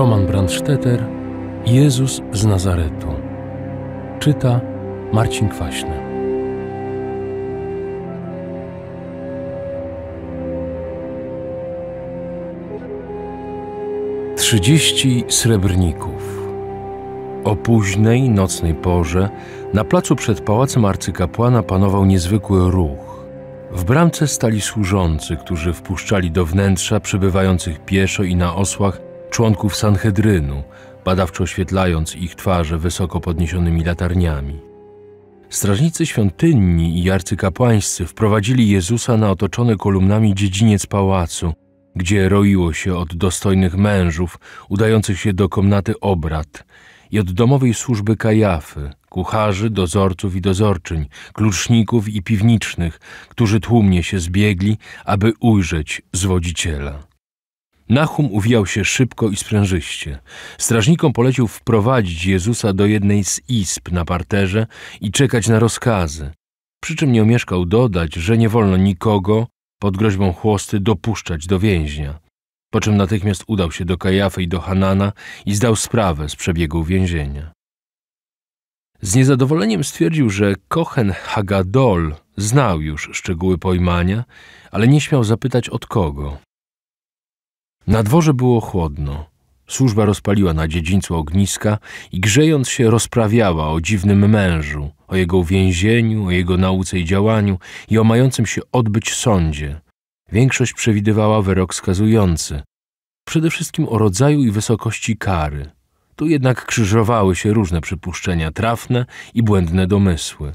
Roman Brandstetter, Jezus z Nazaretu. Czyta Marcin Kwaśny. Trzydzieści srebrników. O późnej nocnej porze na placu przed pałacem arcykapłana panował niezwykły ruch. W bramce stali służący, którzy wpuszczali do wnętrza przebywających pieszo i na osłach członków Sanhedrynu, badawczo oświetlając ich twarze wysoko podniesionymi latarniami. Strażnicy świątynni i arcykapłańscy wprowadzili Jezusa na otoczony kolumnami dziedziniec pałacu, gdzie roiło się od dostojnych mężów udających się do komnaty obrad i od domowej służby kajafy, kucharzy, dozorców i dozorczyń, kluczników i piwniczych, którzy tłumnie się zbiegli, aby ujrzeć zwodziciela. Nachum uwijał się szybko i sprężyście. Strażnikom polecił wprowadzić Jezusa do jednej z izb na parterze i czekać na rozkazy. Przy czym nie omieszkał dodać, że nie wolno nikogo pod groźbą chłosty dopuszczać do więźnia. Po czym natychmiast udał się do Kajafy i do Hanana i zdał sprawę z przebiegu więzienia. Z niezadowoleniem stwierdził, że Kochen Hagadol znał już szczegóły pojmania, ale nie śmiał zapytać od kogo. Na dworze było chłodno. Służba rozpaliła na dziedzińcu ogniska i grzejąc się rozprawiała o dziwnym mężu, o jego uwięzieniu, o jego nauce i działaniu i o mającym się odbyć sądzie. Większość przewidywała wyrok skazujący. Przede wszystkim o rodzaju i wysokości kary. Tu jednak krzyżowały się różne przypuszczenia trafne i błędne domysły.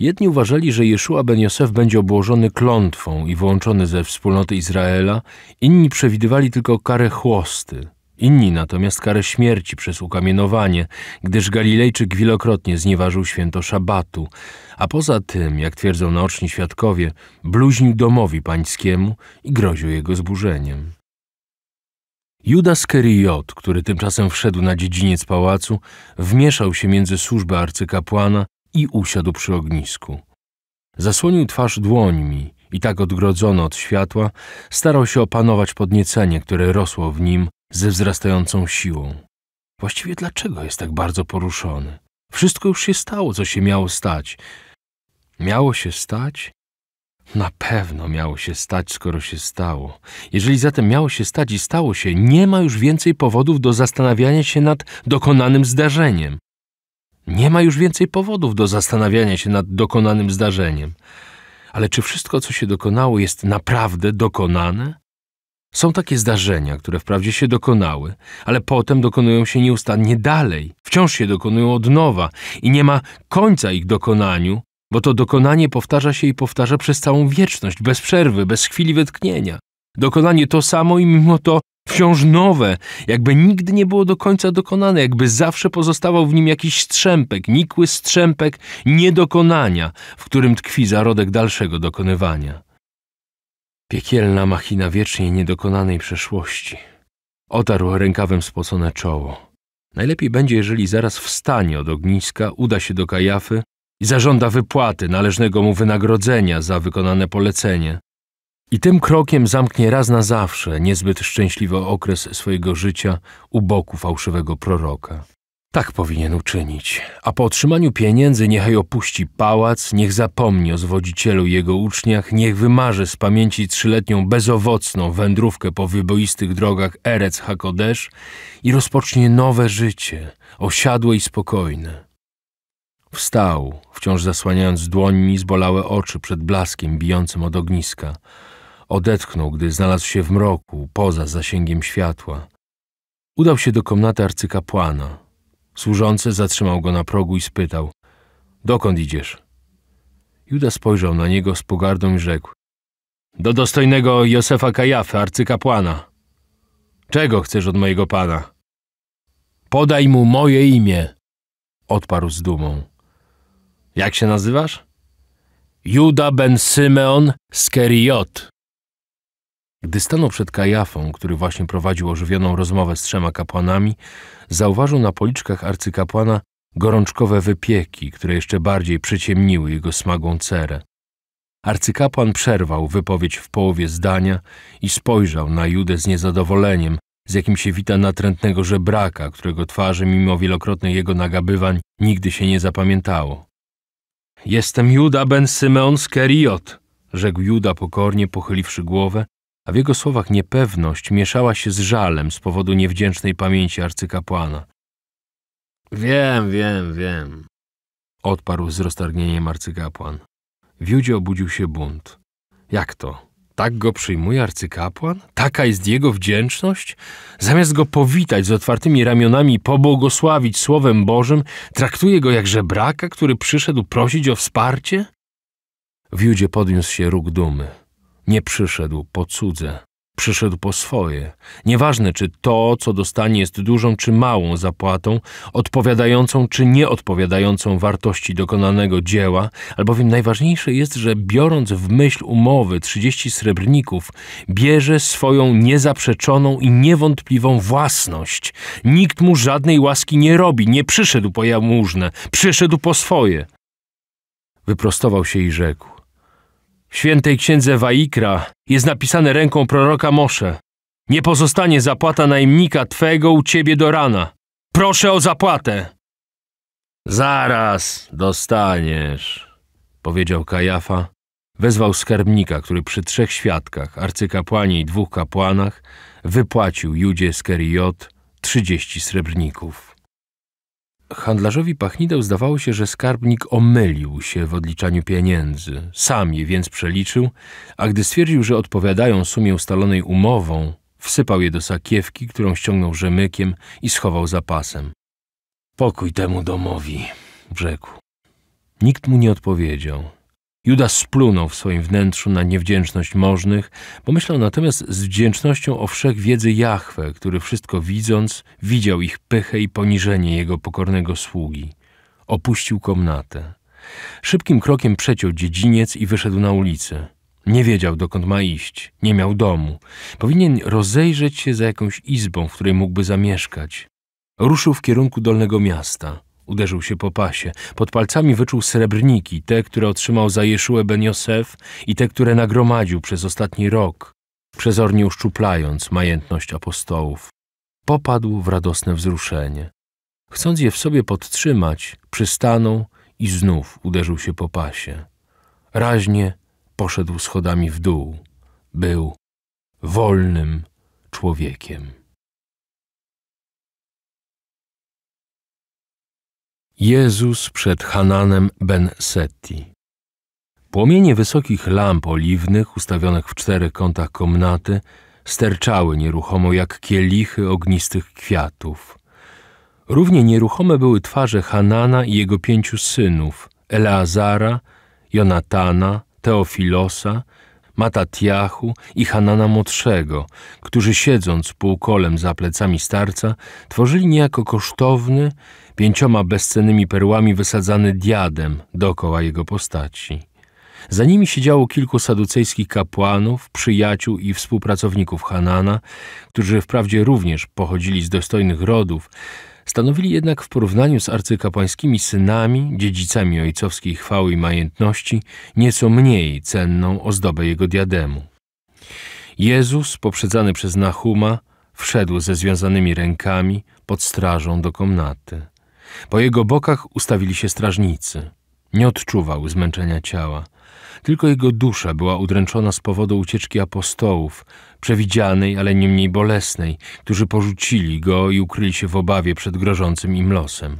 Jedni uważali, że Jeszua ben Josef będzie obłożony klątwą i wyłączony ze wspólnoty Izraela, inni przewidywali tylko karę chłosty, inni natomiast karę śmierci przez ukamienowanie, gdyż Galilejczyk wielokrotnie znieważył święto szabatu, a poza tym, jak twierdzą naoczni świadkowie, bluźnił domowi pańskiemu i groził jego zburzeniem. Judas Keriot, który tymczasem wszedł na dziedziniec pałacu, wmieszał się między służbę arcykapłana i usiadł przy ognisku. Zasłonił twarz dłońmi i tak odgrodzony od światła starał się opanować podniecenie, które rosło w nim ze wzrastającą siłą. Właściwie dlaczego jest tak bardzo poruszony? Wszystko już się stało, co się miało stać. Miało się stać? Na pewno miało się stać, skoro się stało. Jeżeli zatem miało się stać i stało się, nie ma już więcej powodów do zastanawiania się nad dokonanym zdarzeniem. Nie ma już więcej powodów do zastanawiania się nad dokonanym zdarzeniem. Ale czy wszystko, co się dokonało, jest naprawdę dokonane? Są takie zdarzenia, które wprawdzie się dokonały, ale potem dokonują się nieustannie dalej, wciąż się dokonują od nowa i nie ma końca ich dokonaniu, bo to dokonanie powtarza się i powtarza przez całą wieczność, bez przerwy, bez chwili wytknienia. Dokonanie to samo i mimo to wciąż nowe, jakby nigdy nie było do końca dokonane, jakby zawsze pozostawał w nim jakiś strzępek, nikły strzępek niedokonania, w którym tkwi zarodek dalszego dokonywania. Piekielna machina wiecznie niedokonanej przeszłości. Otarł rękawem spocone czoło. Najlepiej będzie, jeżeli zaraz wstanie od ogniska, uda się do kajafy i zażąda wypłaty należnego mu wynagrodzenia za wykonane polecenie. I tym krokiem zamknie raz na zawsze niezbyt szczęśliwy okres swojego życia u boku fałszywego proroka. Tak powinien uczynić, a po otrzymaniu pieniędzy niechaj opuści pałac, niech zapomni o zwodzicielu i jego uczniach, niech wymarzy z pamięci trzyletnią bezowocną wędrówkę po wyboistych drogach Erec Hakodesz i rozpocznie nowe życie, osiadłe i spokojne. Wstał, wciąż zasłaniając dłońmi zbolałe oczy przed blaskiem bijącym od ogniska – Odetchnął, gdy znalazł się w mroku, poza zasięgiem światła. Udał się do komnaty arcykapłana. Służący zatrzymał go na progu i spytał: Dokąd idziesz? Juda spojrzał na niego z pogardą i rzekł: Do dostojnego Józefa Kajafy, arcykapłana. Czego chcesz od mojego pana? Podaj mu moje imię, odparł z dumą. Jak się nazywasz? Juda ben Symeon z Keriot. Gdy stanął przed Kajafą, który właśnie prowadził ożywioną rozmowę z trzema kapłanami, zauważył na policzkach arcykapłana gorączkowe wypieki, które jeszcze bardziej przyciemniły jego smagą cerę. Arcykapłan przerwał wypowiedź w połowie zdania i spojrzał na Judę z niezadowoleniem, z jakim się wita natrętnego żebraka, którego twarzy, mimo wielokrotnych jego nagabywań, nigdy się nie zapamiętało. Jestem Juda ben Symeon z Keriot, rzekł Juda pokornie, pochyliwszy głowę a w jego słowach niepewność mieszała się z żalem z powodu niewdzięcznej pamięci arcykapłana. Wiem, wiem, wiem, odparł z roztargnieniem arcykapłan. W Judzie obudził się bunt. Jak to? Tak go przyjmuje arcykapłan? Taka jest jego wdzięczność? Zamiast go powitać z otwartymi ramionami, pobłogosławić Słowem Bożym, traktuje go jak żebraka, który przyszedł prosić o wsparcie? W Judzie podniósł się róg dumy. Nie przyszedł po cudze, przyszedł po swoje. Nieważne, czy to, co dostanie, jest dużą czy małą zapłatą, odpowiadającą czy nieodpowiadającą wartości dokonanego dzieła, albowiem najważniejsze jest, że biorąc w myśl umowy 30 srebrników, bierze swoją niezaprzeczoną i niewątpliwą własność. Nikt mu żadnej łaski nie robi, nie przyszedł po jałmużnę, przyszedł po swoje. Wyprostował się i rzekł. W świętej księdze Waikra jest napisane ręką proroka Mosze. Nie pozostanie zapłata najemnika Twego u Ciebie do rana. Proszę o zapłatę! Zaraz dostaniesz, powiedział Kajafa. Wezwał skarbnika, który przy trzech świadkach, arcykapłanie i dwóch kapłanach wypłacił Judzie Skeriot trzydzieści srebrników. Handlarzowi pachnideł zdawało się, że skarbnik omylił się w odliczaniu pieniędzy. Sam je więc przeliczył, a gdy stwierdził, że odpowiadają sumie ustalonej umową, wsypał je do sakiewki, którą ściągnął rzemykiem i schował za pasem. Pokój temu domowi, rzekł. Nikt mu nie odpowiedział. Juda splunął w swoim wnętrzu na niewdzięczność możnych, pomyślał natomiast z wdzięcznością o wszechwiedzy Jahwe, który wszystko widząc, widział ich pychę i poniżenie jego pokornego sługi. Opuścił komnatę. Szybkim krokiem przeciął dziedziniec i wyszedł na ulicę. Nie wiedział, dokąd ma iść, nie miał domu. Powinien rozejrzeć się za jakąś izbą, w której mógłby zamieszkać. Ruszył w kierunku dolnego miasta – Uderzył się po pasie. Pod palcami wyczuł srebrniki, te, które otrzymał za Jeszuę Ben Josef i te, które nagromadził przez ostatni rok, przezornie uszczuplając majętność apostołów. Popadł w radosne wzruszenie. Chcąc je w sobie podtrzymać, przystanął i znów uderzył się po pasie. Raźnie poszedł schodami w dół. Był wolnym człowiekiem. Jezus przed Hananem ben Setti. Płomienie wysokich lamp oliwnych ustawionych w czterech kątach komnaty sterczały nieruchomo jak kielichy ognistych kwiatów. Równie nieruchome były twarze Hanana i jego pięciu synów Eleazara, Jonatana, Teofilosa, Matatiachu i Hanana Młodszego, którzy siedząc półkolem za plecami starca, tworzyli niejako kosztowny pięcioma bezcennymi perłami wysadzany diadem dookoła jego postaci. Za nimi siedziało kilku saducejskich kapłanów, przyjaciół i współpracowników Hanana, którzy wprawdzie również pochodzili z dostojnych rodów, stanowili jednak w porównaniu z arcykapłańskimi synami, dziedzicami ojcowskiej chwały i majętności, nieco mniej cenną ozdobę jego diademu. Jezus, poprzedzany przez Nahuma, wszedł ze związanymi rękami pod strażą do komnaty. Po jego bokach ustawili się strażnicy. Nie odczuwał zmęczenia ciała. Tylko jego dusza była udręczona z powodu ucieczki apostołów, przewidzianej, ale nie mniej bolesnej, którzy porzucili go i ukryli się w obawie przed grożącym im losem.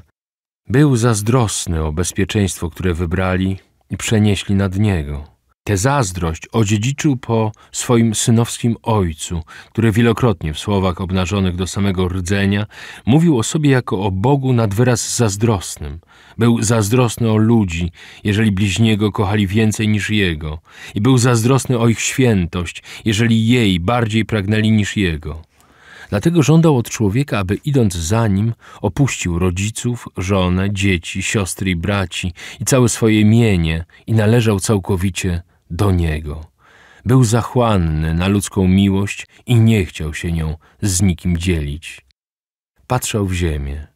Był zazdrosny o bezpieczeństwo, które wybrali i przenieśli nad niego. Tę zazdrość odziedziczył po swoim synowskim ojcu, który wielokrotnie w słowach obnażonych do samego rdzenia mówił o sobie jako o Bogu nad wyraz zazdrosnym. Był zazdrosny o ludzi, jeżeli bliźniego kochali więcej niż jego, i był zazdrosny o ich świętość, jeżeli jej bardziej pragnęli niż jego. Dlatego żądał od człowieka, aby idąc za nim, opuścił rodziców, żonę, dzieci, siostry i braci i całe swoje mienie i należał całkowicie do niego. Był zachłanny na ludzką miłość i nie chciał się nią z nikim dzielić. Patrzał w ziemię.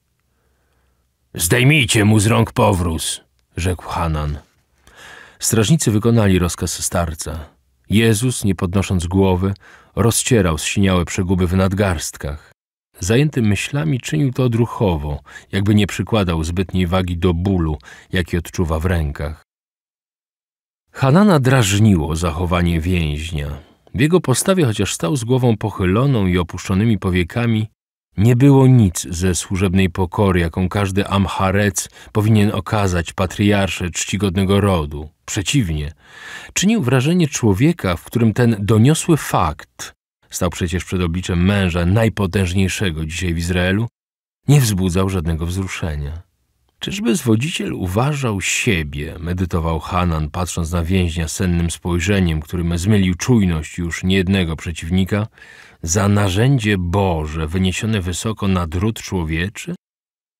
Zdejmijcie mu z rąk powróz, rzekł Hanan. Strażnicy wykonali rozkaz starca. Jezus, nie podnosząc głowy, rozcierał zsiniałe przeguby w nadgarstkach. Zajęty myślami czynił to odruchowo, jakby nie przykładał zbytniej wagi do bólu, jaki odczuwa w rękach. Hanana drażniło zachowanie więźnia. W jego postawie, chociaż stał z głową pochyloną i opuszczonymi powiekami, nie było nic ze służebnej pokory, jaką każdy amharec powinien okazać patriarsze czcigodnego rodu. Przeciwnie, czynił wrażenie człowieka, w którym ten doniosły fakt, stał przecież przed obliczem męża najpotężniejszego dzisiaj w Izraelu, nie wzbudzał żadnego wzruszenia. Czyżby zwodziciel uważał siebie, medytował Hanan, patrząc na więźnia sennym spojrzeniem, którym zmylił czujność już niejednego przeciwnika, za narzędzie Boże wyniesione wysoko na drut człowieczy?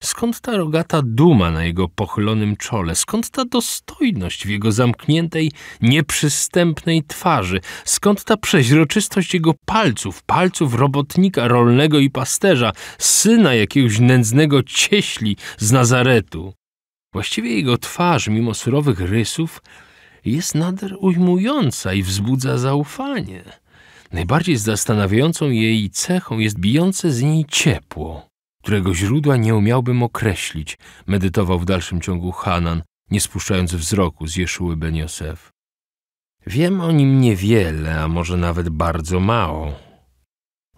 Skąd ta rogata duma na jego pochylonym czole? Skąd ta dostojność w jego zamkniętej, nieprzystępnej twarzy? Skąd ta przeźroczystość jego palców, palców robotnika rolnego i pasterza, syna jakiegoś nędznego cieśli z Nazaretu? Właściwie jego twarz, mimo surowych rysów, jest nader ujmująca i wzbudza zaufanie. Najbardziej zastanawiającą jej cechą jest bijące z niej ciepło którego źródła nie umiałbym określić, medytował w dalszym ciągu Hanan, nie spuszczając wzroku z Jeszuły Ben Wiem o nim niewiele, a może nawet bardzo mało.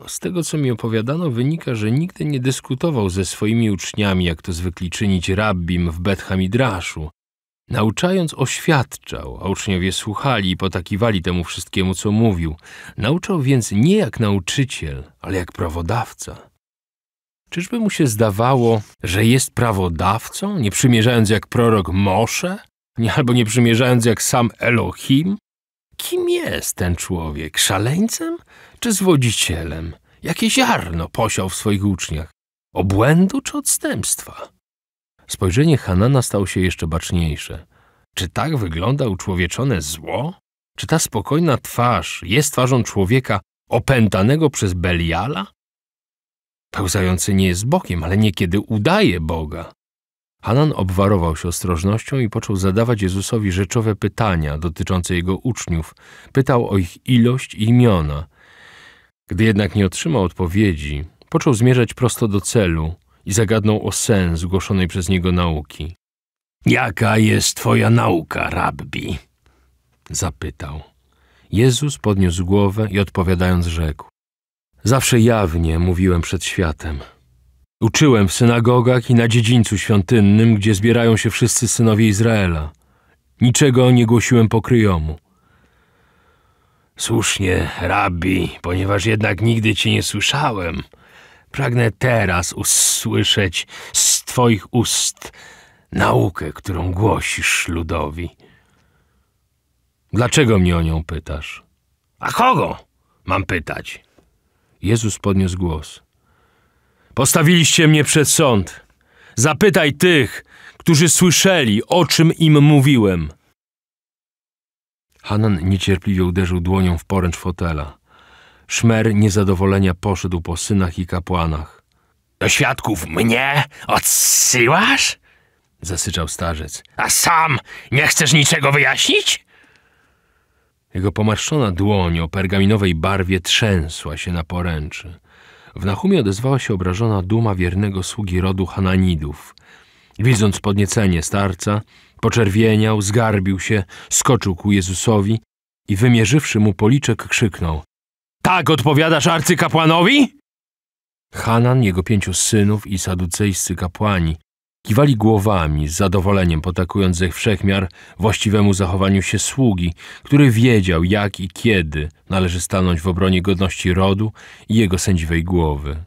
Z tego, co mi opowiadano, wynika, że nigdy nie dyskutował ze swoimi uczniami, jak to zwykli czynić rabbim w Bethamidraszu. Nauczając oświadczał, a uczniowie słuchali i potakiwali temu wszystkiemu, co mówił. Nauczał więc nie jak nauczyciel, ale jak prawodawca. Czyżby mu się zdawało, że jest prawodawcą, nie przymierzając jak prorok Mosze, albo nie przymierzając jak sam Elohim? Kim jest ten człowiek? Szaleńcem czy zwodzicielem? Jakie ziarno posiał w swoich uczniach? Obłędu czy odstępstwa? Spojrzenie Hanana stało się jeszcze baczniejsze. Czy tak wygląda uczłowieczone zło? Czy ta spokojna twarz jest twarzą człowieka opętanego przez Beliala? Pełzający nie jest Bogiem, ale niekiedy udaje Boga. Hanan obwarował się ostrożnością i począł zadawać Jezusowi rzeczowe pytania dotyczące jego uczniów. Pytał o ich ilość i imiona. Gdy jednak nie otrzymał odpowiedzi, począł zmierzać prosto do celu i zagadnął o sens zgłoszonej przez niego nauki. Jaka jest twoja nauka, rabbi? zapytał. Jezus podniósł głowę i odpowiadając rzekł. Zawsze jawnie mówiłem przed światem. Uczyłem w synagogach i na dziedzińcu świątynnym, gdzie zbierają się wszyscy synowie Izraela. Niczego nie głosiłem pokryjomu. Słusznie, rabbi, ponieważ jednak nigdy cię nie słyszałem. Pragnę teraz usłyszeć z twoich ust naukę, którą głosisz ludowi. Dlaczego mnie o nią pytasz? A kogo mam pytać? Jezus podniósł głos. Postawiliście mnie przed sąd. Zapytaj tych, którzy słyszeli, o czym im mówiłem. Hanan niecierpliwie uderzył dłonią w poręcz fotela. Szmer niezadowolenia poszedł po synach i kapłanach. Do świadków mnie odsyłasz? Zasyczał starzec. A sam nie chcesz niczego wyjaśnić? Jego pomarszczona dłoń o pergaminowej barwie trzęsła się na poręczy. W Nachumie odezwała się obrażona duma wiernego sługi rodu Hananidów. Widząc podniecenie starca, poczerwieniał, zgarbił się, skoczył ku Jezusowi i wymierzywszy mu policzek krzyknął – Tak odpowiadasz arcykapłanowi? Hanan, jego pięciu synów i saducejscy kapłani Kiwali głowami, z zadowoleniem potakując ze wszechmiar właściwemu zachowaniu się sługi, który wiedział, jak i kiedy należy stanąć w obronie godności rodu i jego sędziwej głowy.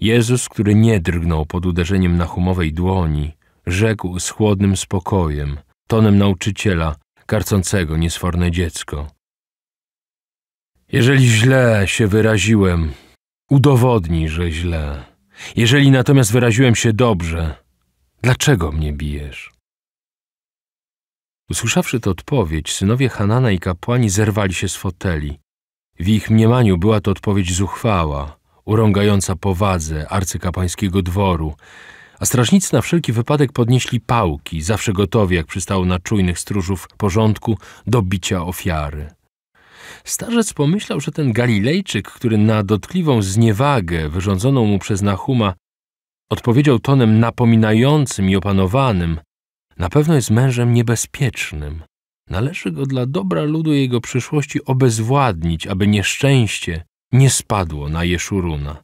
Jezus, który nie drgnął pod uderzeniem nahumowej dłoni, rzekł z chłodnym spokojem, tonem nauczyciela, karcącego niesforne dziecko. Jeżeli źle się wyraziłem, udowodnij, że źle. Jeżeli natomiast wyraziłem się dobrze, Dlaczego mnie bijesz? Usłyszawszy tę odpowiedź, synowie Hanana i kapłani zerwali się z foteli. W ich mniemaniu była to odpowiedź zuchwała, urągająca powadze arcykapańskiego dworu, a strażnicy na wszelki wypadek podnieśli pałki, zawsze gotowi, jak przystało na czujnych stróżów porządku, do bicia ofiary. Starzec pomyślał, że ten Galilejczyk, który na dotkliwą zniewagę wyrządzoną mu przez Nahuma Odpowiedział tonem napominającym i opanowanym. Na pewno jest mężem niebezpiecznym. Należy go dla dobra ludu i jego przyszłości obezwładnić, aby nieszczęście nie spadło na Jeszuruna.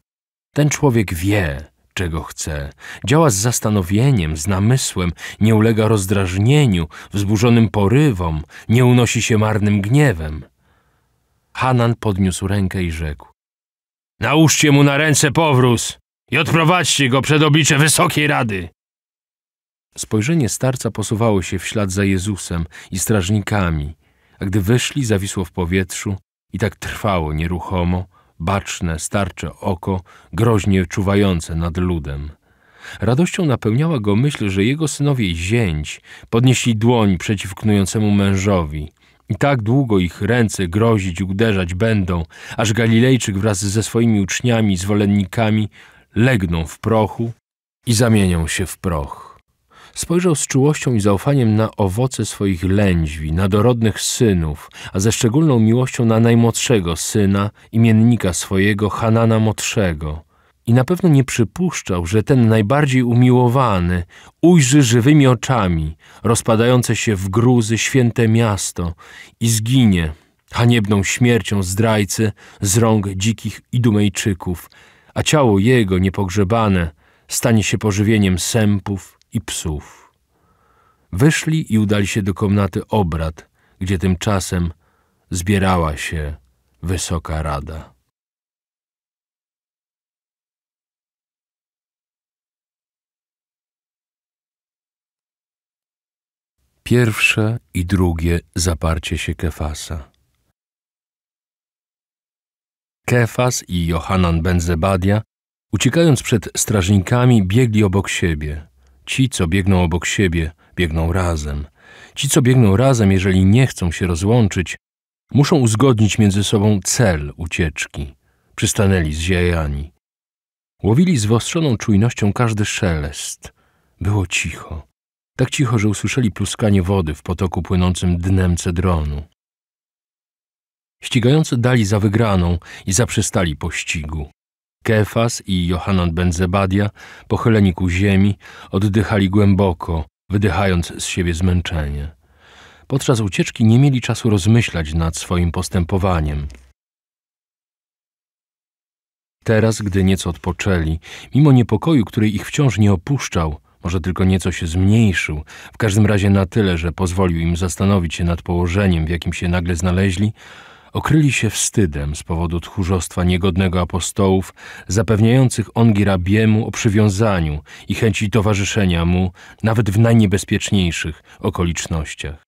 Ten człowiek wie, czego chce, działa z zastanowieniem, z namysłem, nie ulega rozdrażnieniu, wzburzonym porywom, nie unosi się marnym gniewem. Hanan podniósł rękę i rzekł. Nałóżcie mu na ręce powróz! i odprowadźcie go przed oblicze Wysokiej Rady. Spojrzenie starca posuwało się w ślad za Jezusem i strażnikami, a gdy wyszli, zawisło w powietrzu i tak trwało nieruchomo, baczne, starcze oko, groźnie czuwające nad ludem. Radością napełniała go myśl, że jego synowie i zięć podnieśli dłoń przeciw knującemu mężowi. I tak długo ich ręce grozić, uderzać będą, aż Galilejczyk wraz ze swoimi uczniami i zwolennikami legną w prochu i zamienią się w proch. Spojrzał z czułością i zaufaniem na owoce swoich lędźwi, na dorodnych synów, a ze szczególną miłością na najmłodszego syna, imiennika swojego, Hanana Młodszego. I na pewno nie przypuszczał, że ten najbardziej umiłowany ujrzy żywymi oczami rozpadające się w gruzy święte miasto i zginie haniebną śmiercią zdrajcy z rąk dzikich Idumejczyków, a ciało jego niepogrzebane stanie się pożywieniem sępów i psów. Wyszli i udali się do komnaty obrad, gdzie tymczasem zbierała się Wysoka Rada. Pierwsze i drugie zaparcie się Kefasa. Kefas i Johanan Benzebadia, uciekając przed strażnikami, biegli obok siebie. Ci, co biegną obok siebie, biegną razem. Ci, co biegną razem, jeżeli nie chcą się rozłączyć, muszą uzgodnić między sobą cel ucieczki. Przystanęli zziajani. Łowili z wostrzoną czujnością każdy szelest. Było cicho. Tak cicho, że usłyszeli pluskanie wody w potoku płynącym dnem cedronu. Ścigający dali za wygraną i zaprzestali pościgu. Kefas i Johanan Benzebadia, pochyleni ku ziemi, oddychali głęboko, wydychając z siebie zmęczenie. Podczas ucieczki nie mieli czasu rozmyślać nad swoim postępowaniem. Teraz, gdy nieco odpoczęli, mimo niepokoju, który ich wciąż nie opuszczał, może tylko nieco się zmniejszył, w każdym razie na tyle, że pozwolił im zastanowić się nad położeniem, w jakim się nagle znaleźli, okryli się wstydem z powodu tchórzostwa niegodnego apostołów, zapewniających ongi rabiemu o przywiązaniu i chęci towarzyszenia mu nawet w najniebezpieczniejszych okolicznościach.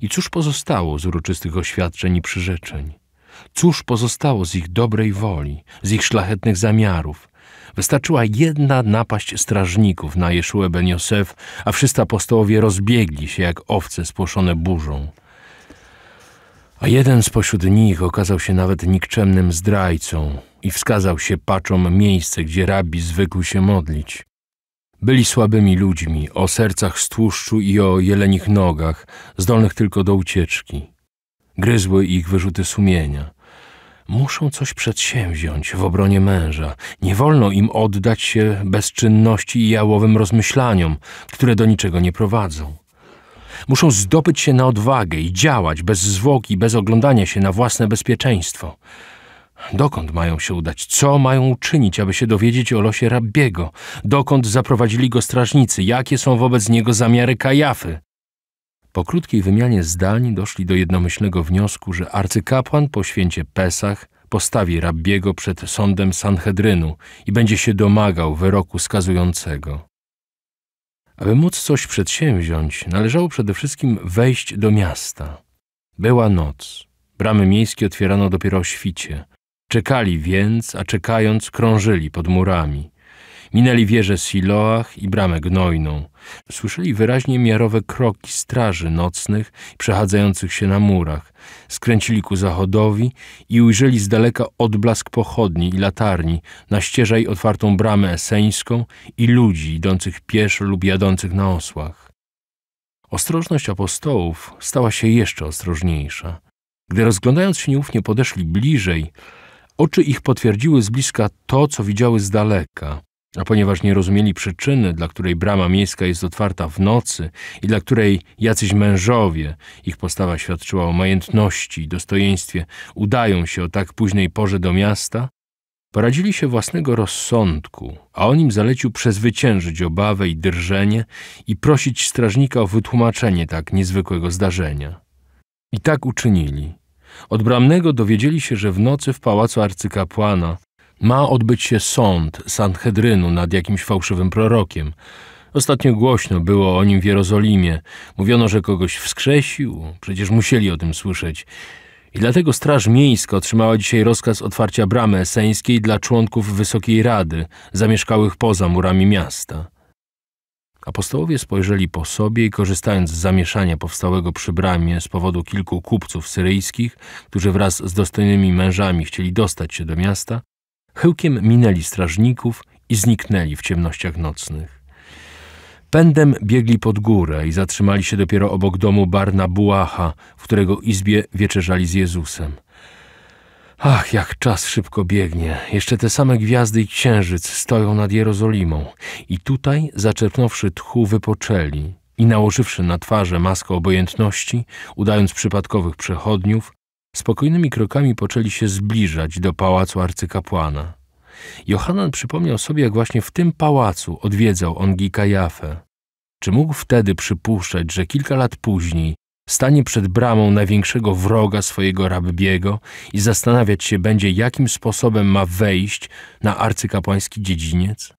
I cóż pozostało z uroczystych oświadczeń i przyrzeczeń? Cóż pozostało z ich dobrej woli, z ich szlachetnych zamiarów? Wystarczyła jedna napaść strażników na Jeszuę Ben Josef, a wszyscy apostołowie rozbiegli się jak owce spłoszone burzą. A jeden spośród nich okazał się nawet nikczemnym zdrajcą i wskazał się paczom miejsce, gdzie rabbi zwykł się modlić. Byli słabymi ludźmi, o sercach z tłuszczu i o jelenich nogach, zdolnych tylko do ucieczki. Gryzły ich wyrzuty sumienia. Muszą coś przedsięwziąć w obronie męża. Nie wolno im oddać się bezczynności i jałowym rozmyślaniom, które do niczego nie prowadzą. Muszą zdobyć się na odwagę i działać bez zwłoki, bez oglądania się na własne bezpieczeństwo. Dokąd mają się udać? Co mają uczynić, aby się dowiedzieć o losie rabbiego? Dokąd zaprowadzili go strażnicy? Jakie są wobec niego zamiary kajafy? Po krótkiej wymianie zdań doszli do jednomyślnego wniosku, że arcykapłan po święcie Pesach postawi rabbiego przed sądem Sanhedrynu i będzie się domagał wyroku skazującego. Aby móc coś przedsięwziąć, należało przede wszystkim wejść do miasta. Była noc. Bramy miejskie otwierano dopiero o świcie. Czekali więc, a czekając krążyli pod murami. Minęli wieże Siloach i bramę gnojną. Słyszeli wyraźnie miarowe kroki straży nocnych przechadzających się na murach. Skręcili ku zachodowi i ujrzeli z daleka odblask pochodni i latarni, na ścieżaj otwartą bramę eseńską i ludzi idących pieszo lub jadących na osłach. Ostrożność apostołów stała się jeszcze ostrożniejsza. Gdy rozglądając się nieufnie podeszli bliżej, oczy ich potwierdziły z bliska to, co widziały z daleka. A ponieważ nie rozumieli przyczyny, dla której brama miejska jest otwarta w nocy i dla której jacyś mężowie, ich postawa świadczyła o majętności i dostojeństwie, udają się o tak późnej porze do miasta, poradzili się własnego rozsądku, a on im zalecił przezwyciężyć obawę i drżenie i prosić strażnika o wytłumaczenie tak niezwykłego zdarzenia. I tak uczynili. Od bramnego dowiedzieli się, że w nocy w pałacu arcykapłana ma odbyć się sąd Sanhedrynu nad jakimś fałszywym prorokiem. Ostatnio głośno było o nim w Jerozolimie. Mówiono, że kogoś wskrzesił. Przecież musieli o tym słyszeć. I dlatego Straż Miejska otrzymała dzisiaj rozkaz otwarcia bramy eseńskiej dla członków Wysokiej Rady, zamieszkałych poza murami miasta. Apostołowie spojrzeli po sobie i korzystając z zamieszania powstałego przy bramie z powodu kilku kupców syryjskich, którzy wraz z dostojnymi mężami chcieli dostać się do miasta, Chyłkiem minęli strażników i zniknęli w ciemnościach nocnych. Pędem biegli pod górę i zatrzymali się dopiero obok domu Barna Bułacha, w którego izbie wieczerzali z Jezusem. Ach, jak czas szybko biegnie. Jeszcze te same gwiazdy i księżyc stoją nad Jerozolimą. I tutaj, zaczerpnąwszy tchu, wypoczęli i nałożywszy na twarze maskę obojętności, udając przypadkowych przechodniów, Spokojnymi krokami poczęli się zbliżać do pałacu arcykapłana. Johanan przypomniał sobie, jak właśnie w tym pałacu odwiedzał Ongi Kajafę. Czy mógł wtedy przypuszczać, że kilka lat później stanie przed bramą największego wroga swojego rabbiego i zastanawiać się będzie, jakim sposobem ma wejść na arcykapłański dziedziniec?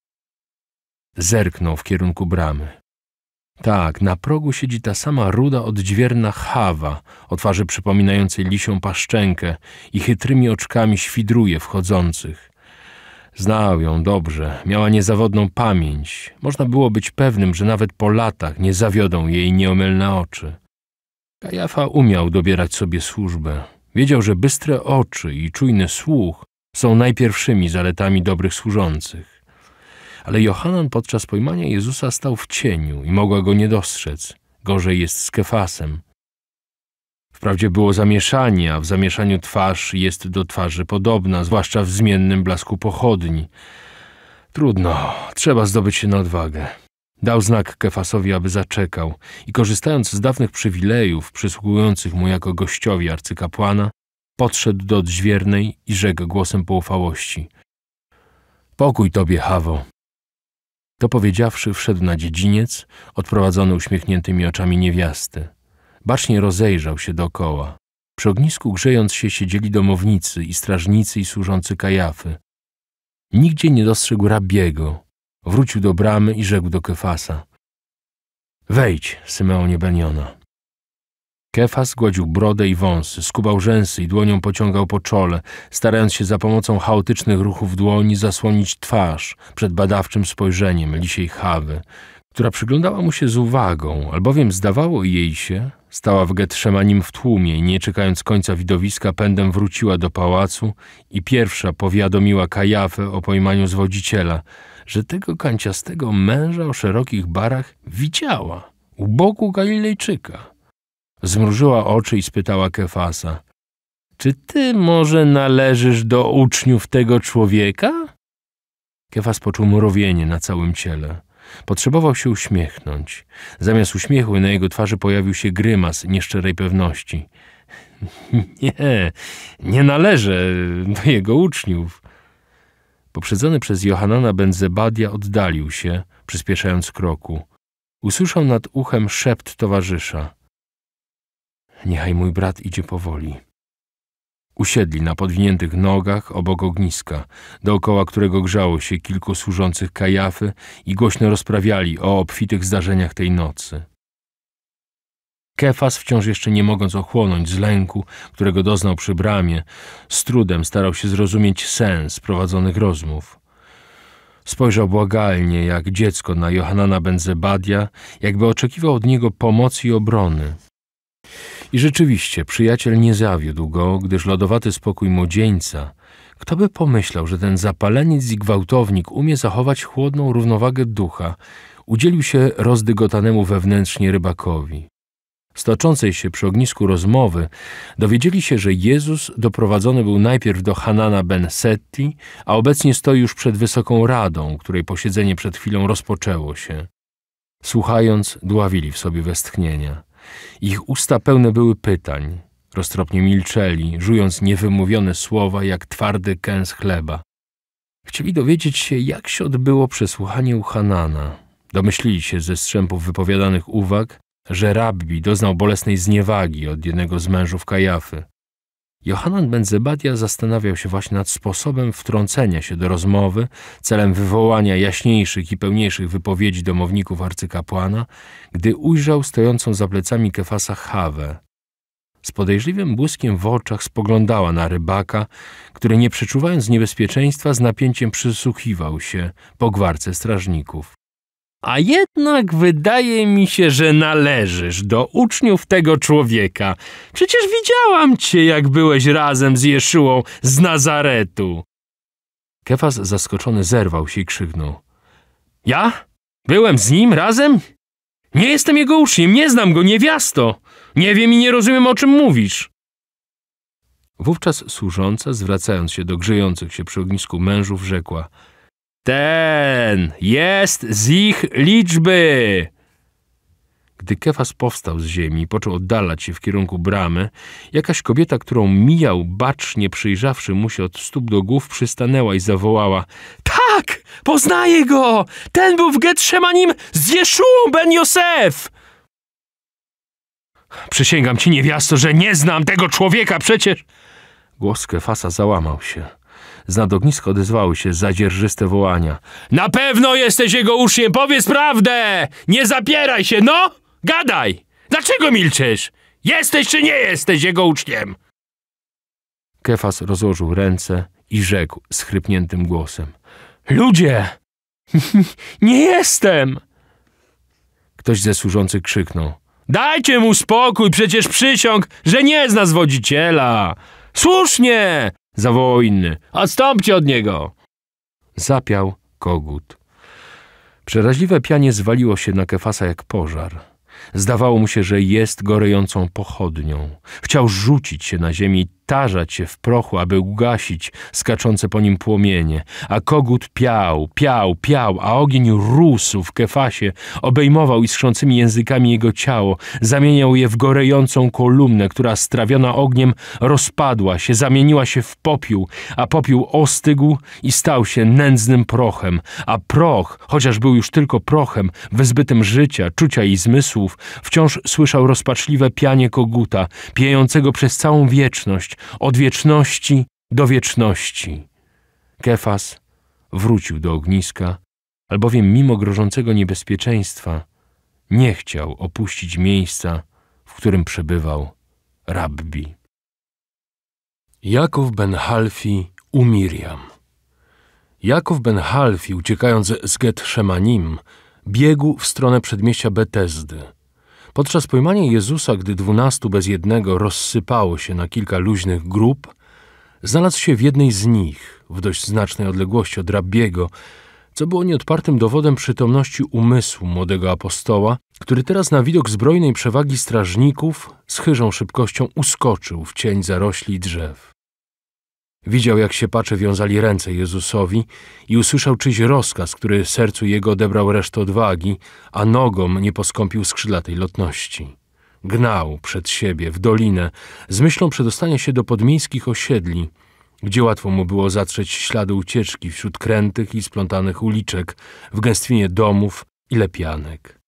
Zerknął w kierunku bramy. Tak, na progu siedzi ta sama ruda oddźwierna chawa, o twarzy przypominającej lisią paszczękę i chytrymi oczkami świdruje wchodzących. Znał ją dobrze, miała niezawodną pamięć. Można było być pewnym, że nawet po latach nie zawiodą jej nieomylne oczy. Kajafa umiał dobierać sobie służbę. Wiedział, że bystre oczy i czujny słuch są najpierwszymi zaletami dobrych służących. Ale Johanan podczas pojmania Jezusa stał w cieniu i mogła go nie dostrzec. Gorzej jest z Kefasem. Wprawdzie było zamieszanie, a w zamieszaniu twarz jest do twarzy podobna, zwłaszcza w zmiennym blasku pochodni. Trudno, trzeba zdobyć się na odwagę. Dał znak Kefasowi, aby zaczekał i korzystając z dawnych przywilejów przysługujących mu jako gościowi arcykapłana, podszedł do odźwiernej i rzekł głosem poufałości. Pokój tobie, Hawo, to powiedziawszy, wszedł na dziedziniec, odprowadzony uśmiechniętymi oczami niewiasty. Bacznie rozejrzał się dokoła. Przy ognisku grzejąc się siedzieli domownicy i strażnicy i służący kajafy. Nigdzie nie dostrzegł rabiego. Wrócił do bramy i rzekł do Kefasa. Wejdź, Symeonie Beniona. Kefas gładził brodę i wąsy, skubał rzęsy i dłonią pociągał po czole, starając się za pomocą chaotycznych ruchów dłoni zasłonić twarz przed badawczym spojrzeniem lisiej Hawy, która przyglądała mu się z uwagą, albowiem zdawało jej się, stała w Getrzemanim w tłumie i nie czekając końca widowiska pędem wróciła do pałacu i pierwsza powiadomiła Kajafę o pojmaniu zwodziciela, że tego kanciastego męża o szerokich barach widziała u boku Galilejczyka. Zmrużyła oczy i spytała Kefasa. Czy ty może należysz do uczniów tego człowieka? Kefas poczuł mrowienie na całym ciele. Potrzebował się uśmiechnąć. Zamiast uśmiechu na jego twarzy pojawił się grymas nieszczerej pewności. Nie, nie należę do jego uczniów. Poprzedzony przez Johanana Benzebadia oddalił się, przyspieszając kroku. Usłyszał nad uchem szept towarzysza. Niechaj mój brat idzie powoli. Usiedli na podwiniętych nogach obok ogniska, dookoła którego grzało się kilku służących kajafy i głośno rozprawiali o obfitych zdarzeniach tej nocy. Kefas, wciąż jeszcze nie mogąc ochłonąć z lęku, którego doznał przy bramie, z trudem starał się zrozumieć sens prowadzonych rozmów. Spojrzał błagalnie, jak dziecko, na Johanana Benzebadia, jakby oczekiwał od niego pomocy i obrony. I rzeczywiście, przyjaciel nie zawiódł go, gdyż lodowaty spokój młodzieńca, kto by pomyślał, że ten zapaleniec i gwałtownik umie zachować chłodną równowagę ducha, udzielił się rozdygotanemu wewnętrznie rybakowi. Stoczącej się przy ognisku rozmowy dowiedzieli się, że Jezus doprowadzony był najpierw do Hanana ben Setti, a obecnie stoi już przed Wysoką Radą, której posiedzenie przed chwilą rozpoczęło się. Słuchając, dławili w sobie westchnienia. Ich usta pełne były pytań. Roztropnie milczeli, żując niewymówione słowa jak twardy kęs chleba. Chcieli dowiedzieć się, jak się odbyło przesłuchanie u Hanana. Domyślili się ze strzępów wypowiadanych uwag, że rabbi doznał bolesnej zniewagi od jednego z mężów Kajafy. Johanan Benzebadia zastanawiał się właśnie nad sposobem wtrącenia się do rozmowy celem wywołania jaśniejszych i pełniejszych wypowiedzi domowników arcykapłana, gdy ujrzał stojącą za plecami Kefasa Hawę. Z podejrzliwym błyskiem w oczach spoglądała na rybaka, który nie przeczuwając niebezpieczeństwa z napięciem przysłuchiwał się pogwarce strażników. A jednak wydaje mi się, że należysz do uczniów tego człowieka. Przecież widziałam cię, jak byłeś razem z Jeszułą z Nazaretu. Kefas zaskoczony zerwał się i krzyknął. Ja? Byłem z nim razem? Nie jestem jego uczniem, nie znam go, niewiasto. Nie wiem i nie rozumiem, o czym mówisz. Wówczas służąca, zwracając się do grzejących się przy ognisku mężów, rzekła – ten jest z ich liczby. Gdy Kefas powstał z ziemi i począł oddalać się w kierunku bramy, jakaś kobieta, którą mijał bacznie przyjrzawszy mu się od stóp do głów, przystanęła i zawołała – Tak! Poznaję go! Ten był w Getrzemanim z Jeszułą ben Josef! Przysięgam ci, niewiasto, że nie znam tego człowieka, przecież… Głos Kefasa załamał się – z nadogniska odezwały się zadzierżyste wołania. Na pewno jesteś jego uczniem, powiedz prawdę! Nie zapieraj się, no! Gadaj! Dlaczego milczysz? Jesteś czy nie jesteś jego uczniem? Kefas rozłożył ręce i rzekł schrypniętym głosem. Ludzie! nie jestem! Ktoś ze służących krzyknął. Dajcie mu spokój, przecież przysiąg, że nie zna zwodziciela. Słusznie! zawołał inny. Odstąpcie od niego! Zapiał kogut. Przeraźliwe pianie zwaliło się na Kefasa jak pożar. Zdawało mu się, że jest gorejącą pochodnią. Chciał rzucić się na ziemi starzać się w prochu, aby ugasić skaczące po nim płomienie, a kogut piał, piał, piał, a ogień rósł w kefasie, obejmował iskrzącymi językami jego ciało, zamieniał je w gorejącą kolumnę, która strawiona ogniem rozpadła się, zamieniła się w popiół, a popiół ostygł i stał się nędznym prochem, a proch, chociaż był już tylko prochem, wyzbytym życia, czucia i zmysłów, wciąż słyszał rozpaczliwe pianie koguta, piejącego przez całą wieczność, od wieczności do wieczności. Kefas wrócił do ogniska, albowiem mimo grożącego niebezpieczeństwa nie chciał opuścić miejsca, w którym przebywał rabbi. Jakow ben Halfi u Miriam. Jakow ben Halfi, uciekając z Get biegł w stronę przedmieścia Betezdy – Podczas pojmania Jezusa, gdy dwunastu bez jednego rozsypało się na kilka luźnych grup, znalazł się w jednej z nich, w dość znacznej odległości od rabiego, co było nieodpartym dowodem przytomności umysłu młodego apostoła, który teraz na widok zbrojnej przewagi strażników z chyżą szybkością uskoczył w cień zarośli drzew. Widział, jak pacze wiązali ręce Jezusowi i usłyszał czyś rozkaz, który sercu jego odebrał resztę odwagi, a nogą nie poskąpił skrzydlatej lotności. Gnał przed siebie, w dolinę, z myślą przedostania się do podmiejskich osiedli, gdzie łatwo mu było zatrzeć ślady ucieczki wśród krętych i splątanych uliczek, w gęstwinie domów i lepianek.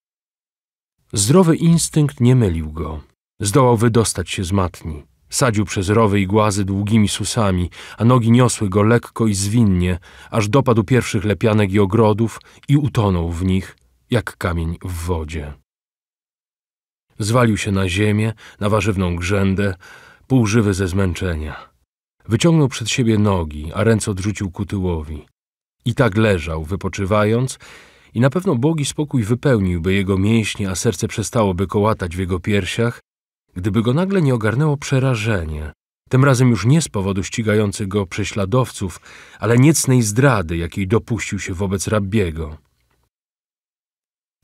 Zdrowy instynkt nie mylił go. Zdołał wydostać się z matni. Sadził przez rowy i głazy długimi susami, a nogi niosły go lekko i zwinnie, aż dopadł pierwszych lepianek i ogrodów i utonął w nich, jak kamień w wodzie. Zwalił się na ziemię, na warzywną grzędę, półżywy ze zmęczenia. Wyciągnął przed siebie nogi, a ręce odrzucił ku tyłowi. I tak leżał, wypoczywając, i na pewno bogi spokój wypełniłby jego mięśnie, a serce przestałoby kołatać w jego piersiach gdyby go nagle nie ogarnęło przerażenie, tym razem już nie z powodu ścigających go prześladowców, ale niecnej zdrady, jakiej dopuścił się wobec rabbiego.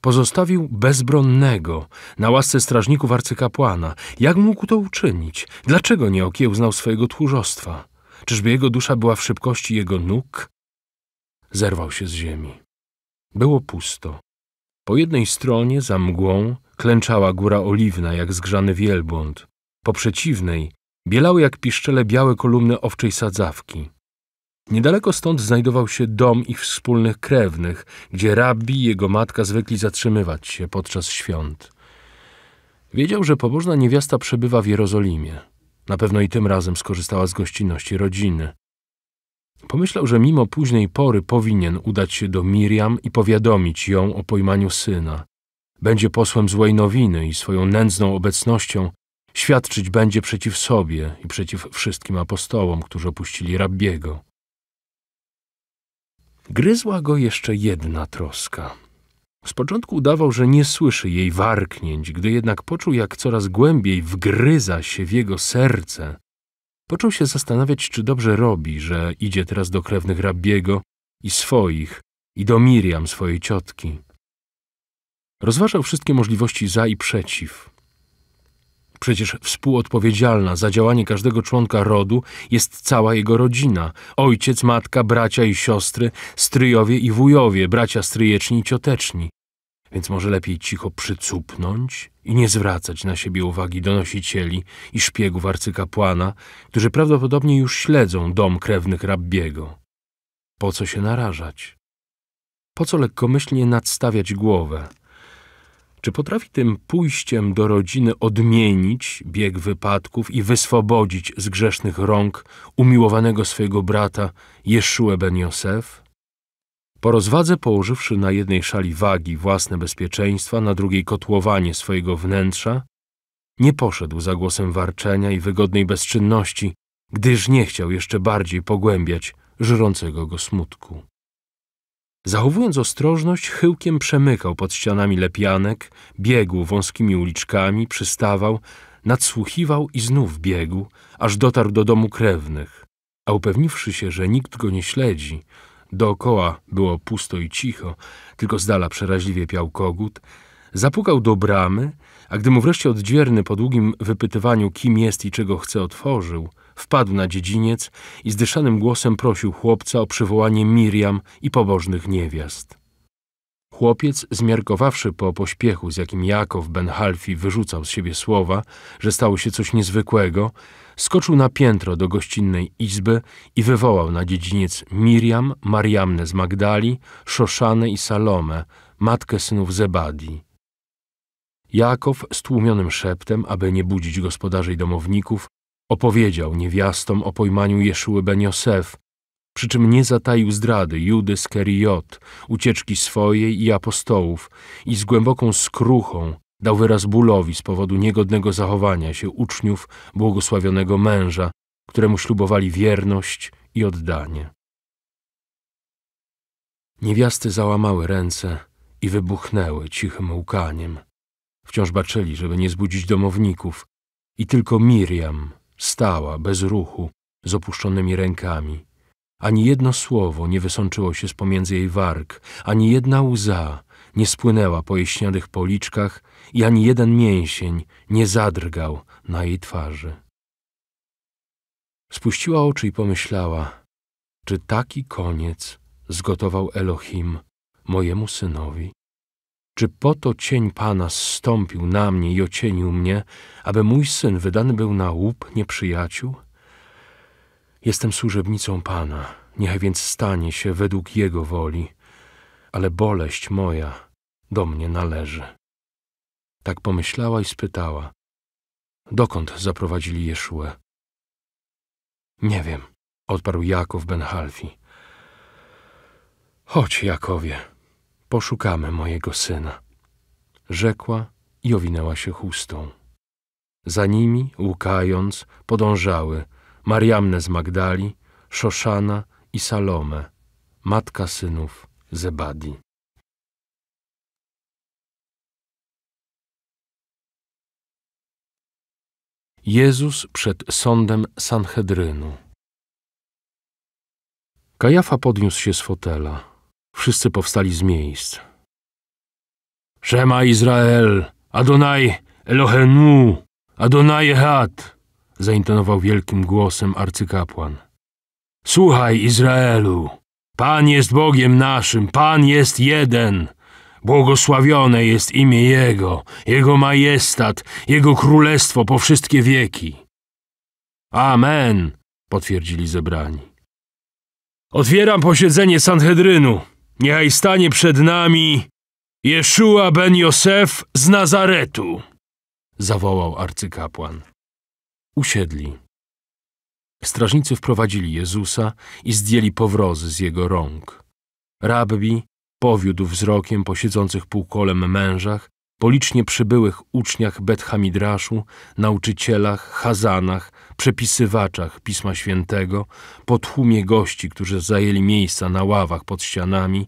Pozostawił bezbronnego na łasce strażników arcykapłana. Jak mógł to uczynić? Dlaczego nie okiełznał swojego tchórzostwa? Czyżby jego dusza była w szybkości jego nóg? Zerwał się z ziemi. Było pusto. Po jednej stronie, za mgłą, klęczała góra oliwna jak zgrzany wielbłąd. Po przeciwnej bielały jak piszczele białe kolumny owczej sadzawki. Niedaleko stąd znajdował się dom ich wspólnych krewnych, gdzie rabbi i jego matka zwykli zatrzymywać się podczas świąt. Wiedział, że pobożna niewiasta przebywa w Jerozolimie. Na pewno i tym razem skorzystała z gościnności rodziny. Pomyślał, że mimo późnej pory powinien udać się do Miriam i powiadomić ją o pojmaniu syna. Będzie posłem złej nowiny i swoją nędzną obecnością świadczyć będzie przeciw sobie i przeciw wszystkim apostołom, którzy opuścili rabbiego. Gryzła go jeszcze jedna troska. Z początku udawał, że nie słyszy jej warknięć, gdy jednak poczuł, jak coraz głębiej wgryza się w jego serce, począł się zastanawiać, czy dobrze robi, że idzie teraz do krewnych rabbiego i swoich, i do Miriam, swojej ciotki. Rozważał wszystkie możliwości za i przeciw. Przecież współodpowiedzialna za działanie każdego członka rodu jest cała jego rodzina: ojciec, matka, bracia i siostry, stryjowie i wujowie, bracia stryjeczni i cioteczni. Więc może lepiej cicho przycupnąć i nie zwracać na siebie uwagi donosicieli i szpiegów arcykapłana, którzy prawdopodobnie już śledzą dom krewnych rabbiego. Po co się narażać? Po co lekkomyślnie nadstawiać głowę? Czy potrafi tym pójściem do rodziny odmienić bieg wypadków i wyswobodzić z grzesznych rąk umiłowanego swojego brata Jeszue ben Josef? Po rozwadze położywszy na jednej szali wagi własne bezpieczeństwa, na drugiej kotłowanie swojego wnętrza, nie poszedł za głosem warczenia i wygodnej bezczynności, gdyż nie chciał jeszcze bardziej pogłębiać żrącego go smutku. Zachowując ostrożność, chyłkiem przemykał pod ścianami lepianek, biegł wąskimi uliczkami, przystawał, nadsłuchiwał i znów biegł, aż dotarł do domu krewnych. A upewniwszy się, że nikt go nie śledzi, dookoła było pusto i cicho, tylko z dala przeraźliwie piał kogut, zapukał do bramy, a gdy mu wreszcie oddzierny po długim wypytywaniu, kim jest i czego chce, otworzył – wpadł na dziedziniec i zdyszanym głosem prosił chłopca o przywołanie Miriam i pobożnych niewiast. Chłopiec, zmiarkowawszy po pośpiechu, z jakim Jakow ben Halfi wyrzucał z siebie słowa, że stało się coś niezwykłego, skoczył na piętro do gościnnej izby i wywołał na dziedziniec Miriam, Mariamne, z Magdali, Szoszanę i Salomę, matkę synów Zebadi. Jakow stłumionym szeptem, aby nie budzić gospodarzy i domowników, Opowiedział niewiastom o pojmaniu Jeszuły ben Josef, przy czym nie zataił zdrady Judy z ucieczki swojej i apostołów i z głęboką skruchą dał wyraz bólowi z powodu niegodnego zachowania się uczniów błogosławionego męża, któremu ślubowali wierność i oddanie. Niewiasty załamały ręce i wybuchnęły cichym łkaniem. Wciąż baczyli, żeby nie zbudzić domowników i tylko Miriam Stała, bez ruchu, z opuszczonymi rękami. Ani jedno słowo nie wysączyło się z pomiędzy jej warg, ani jedna łza nie spłynęła po jej śniadych policzkach i ani jeden mięsień nie zadrgał na jej twarzy. Spuściła oczy i pomyślała, czy taki koniec zgotował Elohim mojemu synowi. Czy po to cień Pana zstąpił na mnie i ocienił mnie, aby mój syn wydany był na łup nieprzyjaciół? Jestem służebnicą Pana, niech więc stanie się według Jego woli, ale boleść moja do mnie należy. Tak pomyślała i spytała, dokąd zaprowadzili Jeszuę? Nie wiem, odparł Jakow ben Halfi. Chodź, Jakowie, Poszukamy mojego syna. Rzekła i owinęła się chustą. Za nimi, łkając, podążały Mariamne z Magdali, Szoszana i Salome, matka synów Zebadi. Jezus przed sądem Sanhedrynu. Kajafa podniósł się z fotela. Wszyscy powstali z miejsc. Szema Izrael, Adonai Elohenu, Adonai Echad, zaintonował wielkim głosem arcykapłan. Słuchaj, Izraelu, Pan jest Bogiem naszym, Pan jest jeden. Błogosławione jest imię Jego, Jego majestat, Jego królestwo po wszystkie wieki. Amen, potwierdzili zebrani. Otwieram posiedzenie Sanhedrynu. Niechaj stanie przed nami Jeszua ben Josef z Nazaretu! zawołał arcykapłan. Usiedli. Strażnicy wprowadzili Jezusa i zdjęli powrozy z jego rąk. Rabbi powiódł wzrokiem po siedzących półkolem mężach, po licznie przybyłych uczniach Bet Hamidraszu, nauczycielach, chazanach, przepisywaczach Pisma Świętego, po tłumie gości, którzy zajęli miejsca na ławach pod ścianami,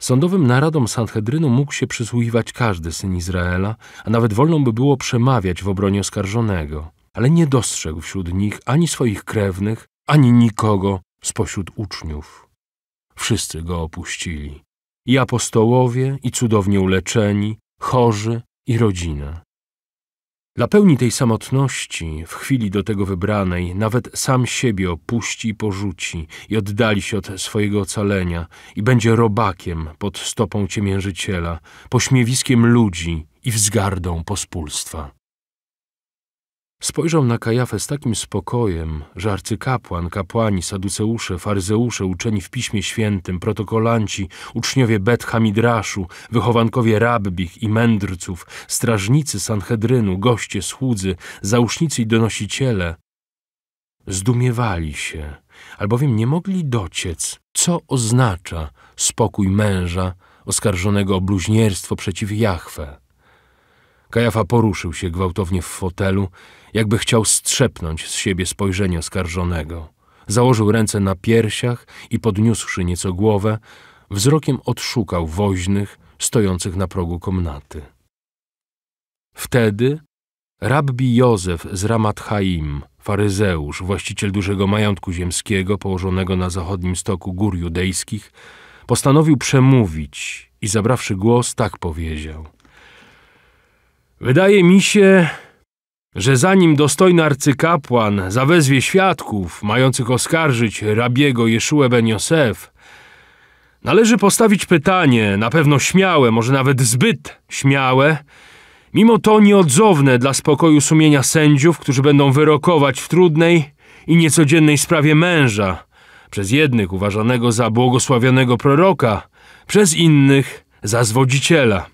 Sądowym naradom Sanhedrynu mógł się przysłuchiwać każdy syn Izraela, a nawet wolno by było przemawiać w obronie oskarżonego, ale nie dostrzegł wśród nich ani swoich krewnych, ani nikogo spośród uczniów. Wszyscy go opuścili. I apostołowie, i cudownie uleczeni, chorzy, i rodzina. Dla pełni tej samotności, w chwili do tego wybranej, nawet sam siebie opuści i porzuci i oddali się od swojego ocalenia i będzie robakiem pod stopą ciemiężyciela, pośmiewiskiem ludzi i wzgardą pospólstwa. Spojrzał na Kajafę z takim spokojem, że arcykapłan, kapłani, saduceusze, faryzeusze, uczeni w Piśmie Świętym, protokolanci, uczniowie Bet Midraszu, wychowankowie rabbich i mędrców, strażnicy Sanhedrynu, goście, słudzy, zausznicy i donosiciele zdumiewali się, albowiem nie mogli dociec, co oznacza spokój męża oskarżonego o bluźnierstwo przeciw Jahwe. Kajafa poruszył się gwałtownie w fotelu, jakby chciał strzepnąć z siebie spojrzenie skarżonego. Założył ręce na piersiach i podniósłszy nieco głowę, wzrokiem odszukał woźnych stojących na progu komnaty. Wtedy rabbi Józef z Ramat Chaim, faryzeusz, właściciel dużego majątku ziemskiego położonego na zachodnim stoku gór judejskich, postanowił przemówić i zabrawszy głos tak powiedział – Wydaje mi się, że zanim dostojny arcykapłan zawezwie świadków mających oskarżyć rabiego Jeszuę Ben Josef, należy postawić pytanie, na pewno śmiałe, może nawet zbyt śmiałe, mimo to nieodzowne dla spokoju sumienia sędziów, którzy będą wyrokować w trudnej i niecodziennej sprawie męża, przez jednych uważanego za błogosławionego proroka, przez innych za zwodziciela.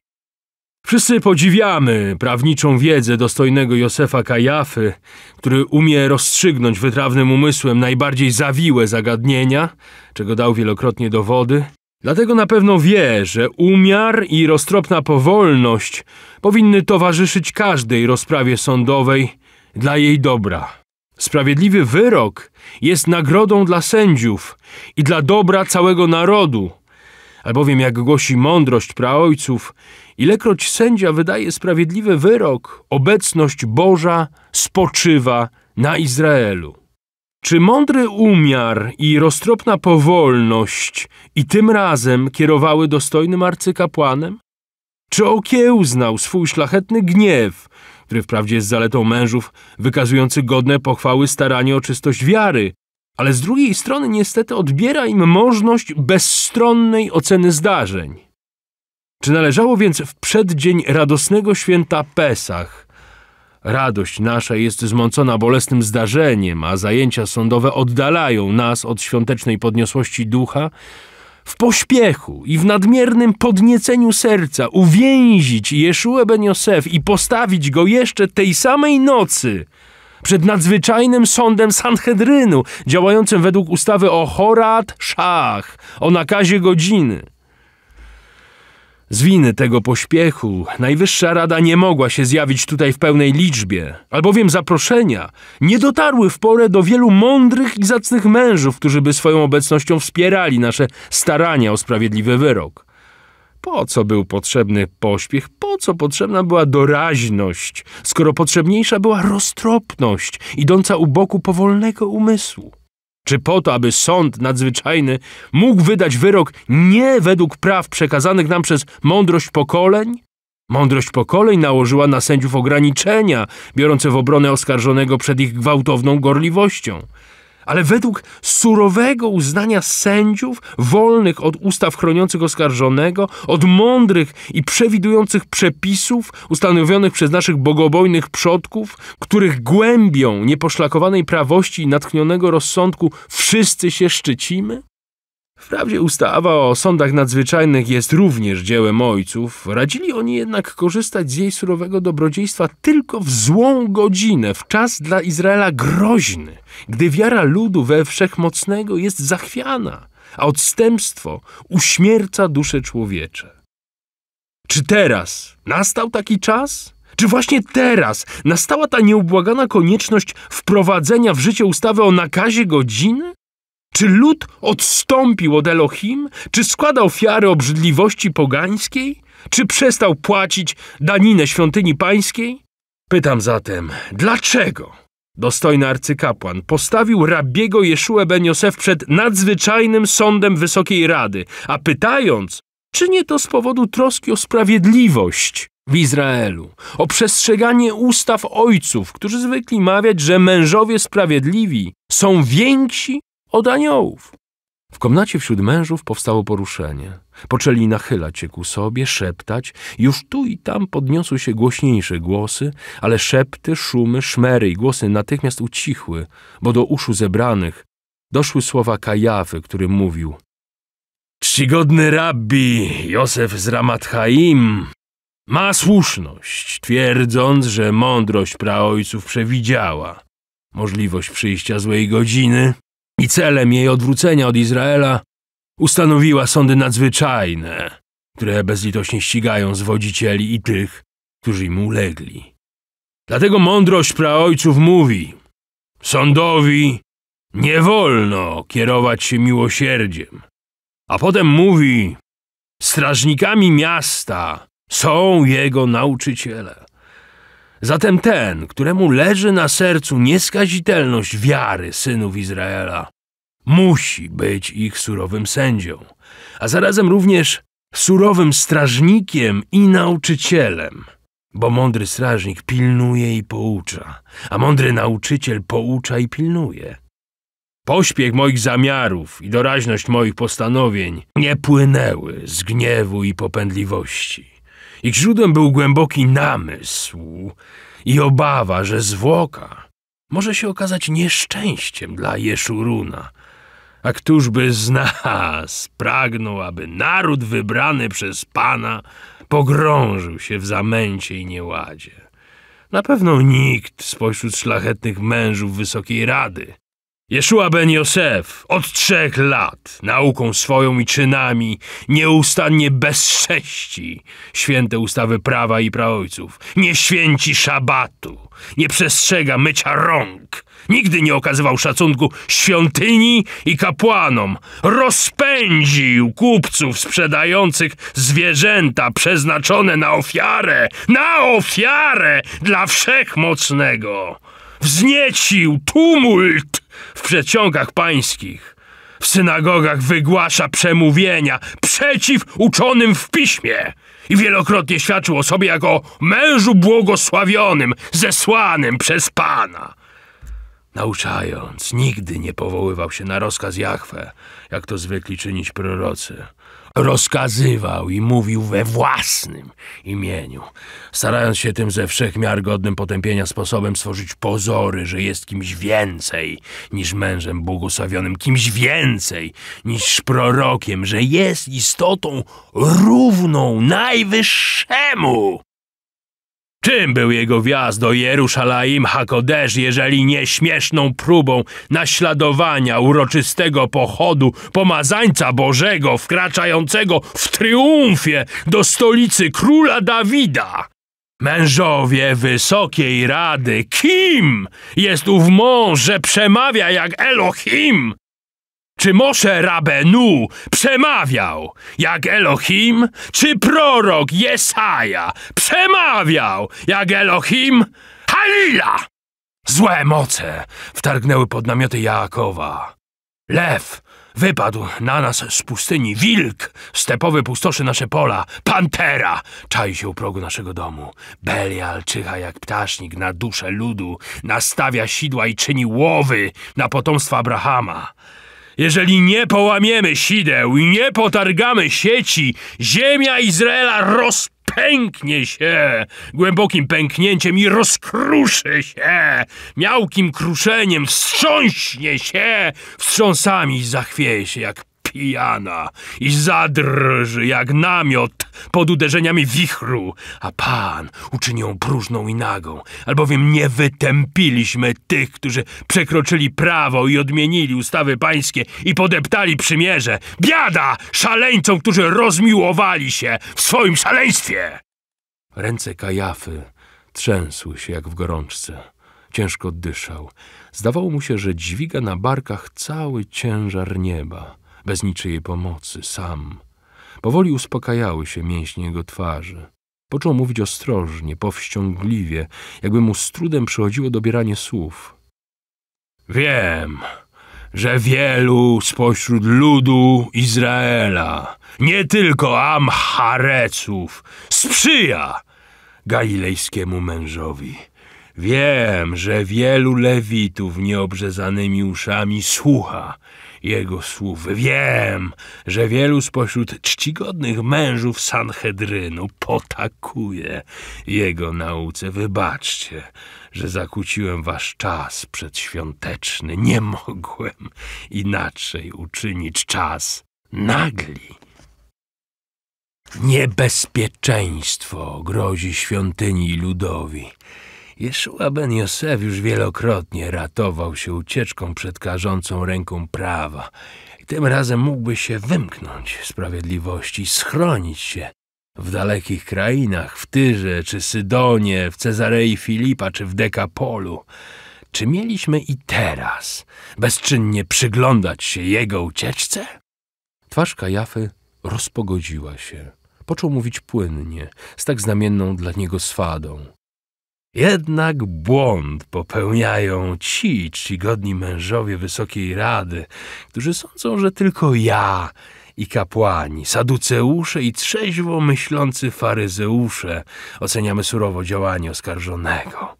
Wszyscy podziwiamy prawniczą wiedzę dostojnego Józefa Kajafy, który umie rozstrzygnąć wytrawnym umysłem najbardziej zawiłe zagadnienia, czego dał wielokrotnie dowody. Dlatego na pewno wie, że umiar i roztropna powolność powinny towarzyszyć każdej rozprawie sądowej dla jej dobra. Sprawiedliwy wyrok jest nagrodą dla sędziów i dla dobra całego narodu, albowiem jak głosi mądrość praojców, Ilekroć sędzia wydaje sprawiedliwy wyrok, obecność Boża spoczywa na Izraelu. Czy mądry umiar i roztropna powolność i tym razem kierowały dostojnym arcykapłanem? Czy okiełznał swój szlachetny gniew, który wprawdzie jest zaletą mężów, wykazujący godne pochwały staranie o czystość wiary, ale z drugiej strony niestety odbiera im możność bezstronnej oceny zdarzeń? Czy należało więc w przeddzień radosnego święta Pesach? Radość nasza jest zmącona bolesnym zdarzeniem, a zajęcia sądowe oddalają nas od świątecznej podniosłości ducha, w pośpiechu i w nadmiernym podnieceniu serca uwięzić Jeszue ben Josef i postawić go jeszcze tej samej nocy przed nadzwyczajnym sądem Sanhedrynu, działającym według ustawy o Horat Szach, o nakazie godziny. Z winy tego pośpiechu Najwyższa Rada nie mogła się zjawić tutaj w pełnej liczbie, albowiem zaproszenia nie dotarły w porę do wielu mądrych i zacnych mężów, którzy by swoją obecnością wspierali nasze starania o sprawiedliwy wyrok. Po co był potrzebny pośpiech? Po co potrzebna była doraźność, skoro potrzebniejsza była roztropność, idąca u boku powolnego umysłu? czy po to, aby sąd nadzwyczajny mógł wydać wyrok nie według praw przekazanych nam przez mądrość pokoleń? Mądrość pokoleń nałożyła na sędziów ograniczenia, biorące w obronę oskarżonego przed ich gwałtowną gorliwością ale według surowego uznania sędziów, wolnych od ustaw chroniących oskarżonego, od mądrych i przewidujących przepisów ustanowionych przez naszych bogobojnych przodków, których głębią nieposzlakowanej prawości i natchnionego rozsądku wszyscy się szczycimy? Wprawdzie ustawa o sądach nadzwyczajnych jest również dziełem ojców, radzili oni jednak korzystać z jej surowego dobrodziejstwa tylko w złą godzinę, w czas dla Izraela groźny, gdy wiara ludu we wszechmocnego jest zachwiana, a odstępstwo uśmierca dusze człowiecze. Czy teraz nastał taki czas? Czy właśnie teraz nastała ta nieubłagana konieczność wprowadzenia w życie ustawy o nakazie godziny? Czy lud odstąpił od Elohim? Czy składał ofiary obrzydliwości pogańskiej? Czy przestał płacić daninę świątyni pańskiej? Pytam zatem, dlaczego dostojny arcykapłan postawił rabiego Jeszue ben Josef przed nadzwyczajnym sądem Wysokiej Rady, a pytając, czy nie to z powodu troski o sprawiedliwość w Izraelu, o przestrzeganie ustaw ojców, którzy zwykli mawiać, że mężowie sprawiedliwi są więksi od aniołów. W komnacie wśród mężów powstało poruszenie. Poczęli nachylać się ku sobie, szeptać. Już tu i tam podniosły się głośniejsze głosy, ale szepty, szumy, szmery i głosy natychmiast ucichły, bo do uszu zebranych doszły słowa Kajawy, który mówił Czcigodny rabbi Józef z Ramat Haim ma słuszność, twierdząc, że mądrość praojców przewidziała możliwość przyjścia złej godziny i celem jej odwrócenia od Izraela ustanowiła sądy nadzwyczajne, które bezlitośnie ścigają zwodzicieli i tych, którzy im ulegli. Dlatego mądrość praojców mówi: Sądowi nie wolno kierować się miłosierdziem. A potem mówi: Strażnikami miasta są jego nauczyciele. Zatem ten, któremu leży na sercu nieskazitelność wiary synów Izraela, musi być ich surowym sędzią, a zarazem również surowym strażnikiem i nauczycielem, bo mądry strażnik pilnuje i poucza, a mądry nauczyciel poucza i pilnuje. Pośpiech moich zamiarów i doraźność moich postanowień nie płynęły z gniewu i popędliwości ich źródłem był głęboki namysł i obawa, że zwłoka może się okazać nieszczęściem dla Jeszuruna. A któżby z nas pragnął, aby naród wybrany przez Pana pogrążył się w zamęcie i nieładzie? Na pewno nikt spośród szlachetnych mężów Wysokiej Rady Jeszua ben Josef od trzech lat nauką swoją i czynami nieustannie bezcześci święte ustawy prawa i praojców, nie święci szabatu, nie przestrzega mycia rąk, nigdy nie okazywał szacunku świątyni i kapłanom, rozpędził kupców sprzedających zwierzęta przeznaczone na ofiarę, na ofiarę dla wszechmocnego. Wzniecił tumult w przeciągach pańskich, w synagogach wygłasza przemówienia przeciw uczonym w piśmie i wielokrotnie świadczył o sobie jako mężu błogosławionym, zesłanym przez Pana. Nauczając, nigdy nie powoływał się na rozkaz Jachwę, jak to zwykli czynić prorocy rozkazywał i mówił we własnym imieniu, starając się tym ze wszechmiargodnym godnym potępienia sposobem stworzyć pozory, że jest kimś więcej niż mężem błogosławionym, kimś więcej niż prorokiem, że jest istotą równą najwyższemu. Czym był jego wjazd do Jerusalem Hakodesz, jeżeli nie śmieszną próbą naśladowania uroczystego pochodu pomazańca Bożego wkraczającego w triumfie do stolicy króla Dawida? Mężowie Wysokiej Rady, kim jest ów mąż, że przemawia jak Elohim, czy Moshe Rabenu przemawiał, jak Elohim? Czy prorok Jesaja przemawiał, jak Elohim? Halila! Złe moce wtargnęły pod namioty Jakowa. Lew wypadł na nas z pustyni, wilk stepowy pustoszy nasze pola, pantera czai się u progu naszego domu. Belial czyha jak ptasznik na duszę ludu, nastawia sidła i czyni łowy na potomstwo Abrahama. Jeżeli nie połamiemy sideł i nie potargamy sieci, ziemia Izraela rozpęknie się głębokim pęknięciem i rozkruszy się, miałkim kruszeniem wstrząśnie się, wstrząsami zachwieje się jak pijana i zadrży jak namiot pod uderzeniami wichru, a Pan uczyni ją próżną i nagą, albowiem nie wytępiliśmy tych, którzy przekroczyli prawo i odmienili ustawy pańskie i podeptali przymierze. Biada szaleńcom, którzy rozmiłowali się w swoim szaleństwie! Ręce Kajafy trzęsły się jak w gorączce. Ciężko dyszał. Zdawało mu się, że dźwiga na barkach cały ciężar nieba bez niczyjej pomocy, sam. Powoli uspokajały się mięśnie jego twarzy. Począł mówić ostrożnie, powściągliwie, jakby mu z trudem przychodziło dobieranie słów. Wiem, że wielu spośród ludu Izraela, nie tylko Amhareców, sprzyja galilejskiemu mężowi. Wiem, że wielu lewitów nieobrzezanymi uszami słucha jego słów. Wiem, że wielu spośród czcigodnych mężów Sanhedrynu potakuje jego nauce. Wybaczcie, że zakłóciłem wasz czas przedświąteczny. Nie mogłem inaczej uczynić czas nagli. Niebezpieczeństwo grozi świątyni i ludowi. Jeszua ben Josef już wielokrotnie ratował się ucieczką przed karzącą ręką prawa. I tym razem mógłby się wymknąć sprawiedliwości, schronić się w dalekich krainach, w Tyrze czy Sydonie, w Cezarei Filipa czy w Dekapolu. Czy mieliśmy i teraz bezczynnie przyglądać się jego ucieczce? Twarz Kajafy rozpogodziła się. Począł mówić płynnie, z tak znamienną dla niego swadą. Jednak błąd popełniają ci czcigodni mężowie Wysokiej Rady, którzy sądzą, że tylko ja i kapłani, saduceusze i trzeźwo myślący faryzeusze oceniamy surowo działanie oskarżonego.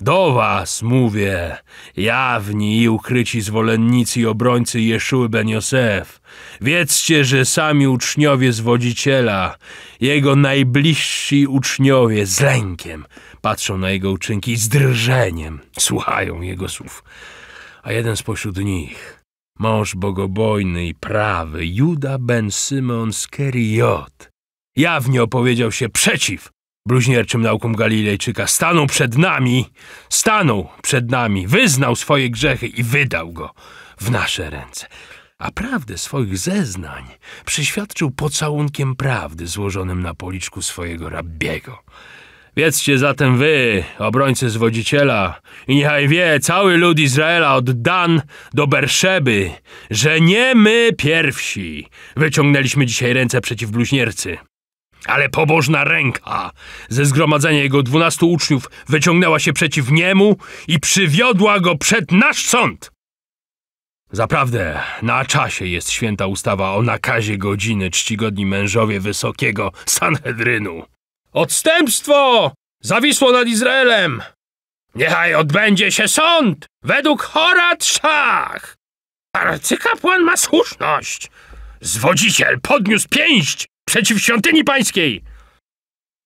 Do was mówię, jawni i ukryci zwolennicy i obrońcy Jeszuły ben Josef. Wiedzcie, że sami uczniowie zwodziciela, jego najbliżsi uczniowie z lękiem – Patrzą na jego uczynki z drżeniem, słuchają jego słów. A jeden spośród nich, mąż bogobojny i prawy, Juda ben Symeon z Keriot, jawnie opowiedział się przeciw bluźnierczym naukom Galilejczyka. Stanął przed nami, stanął przed nami, wyznał swoje grzechy i wydał go w nasze ręce a prawdę swoich zeznań przyświadczył pocałunkiem prawdy złożonym na policzku swojego rabbiego. Wiedzcie zatem wy, obrońcy zwodziciela, i niechaj wie cały lud Izraela od Dan do Berszeby, że nie my pierwsi wyciągnęliśmy dzisiaj ręce przeciw bluźniercy. Ale pobożna ręka ze zgromadzenia jego dwunastu uczniów wyciągnęła się przeciw niemu i przywiodła go przed nasz sąd. Zaprawdę, na czasie jest święta ustawa o nakazie godziny czcigodni mężowie wysokiego Sanhedrynu. Odstępstwo! Zawisło nad Izraelem! Niechaj odbędzie się sąd według Horat Szach! Arcykapłan ma słuszność! Zwodziciel podniósł pięść przeciw świątyni pańskiej!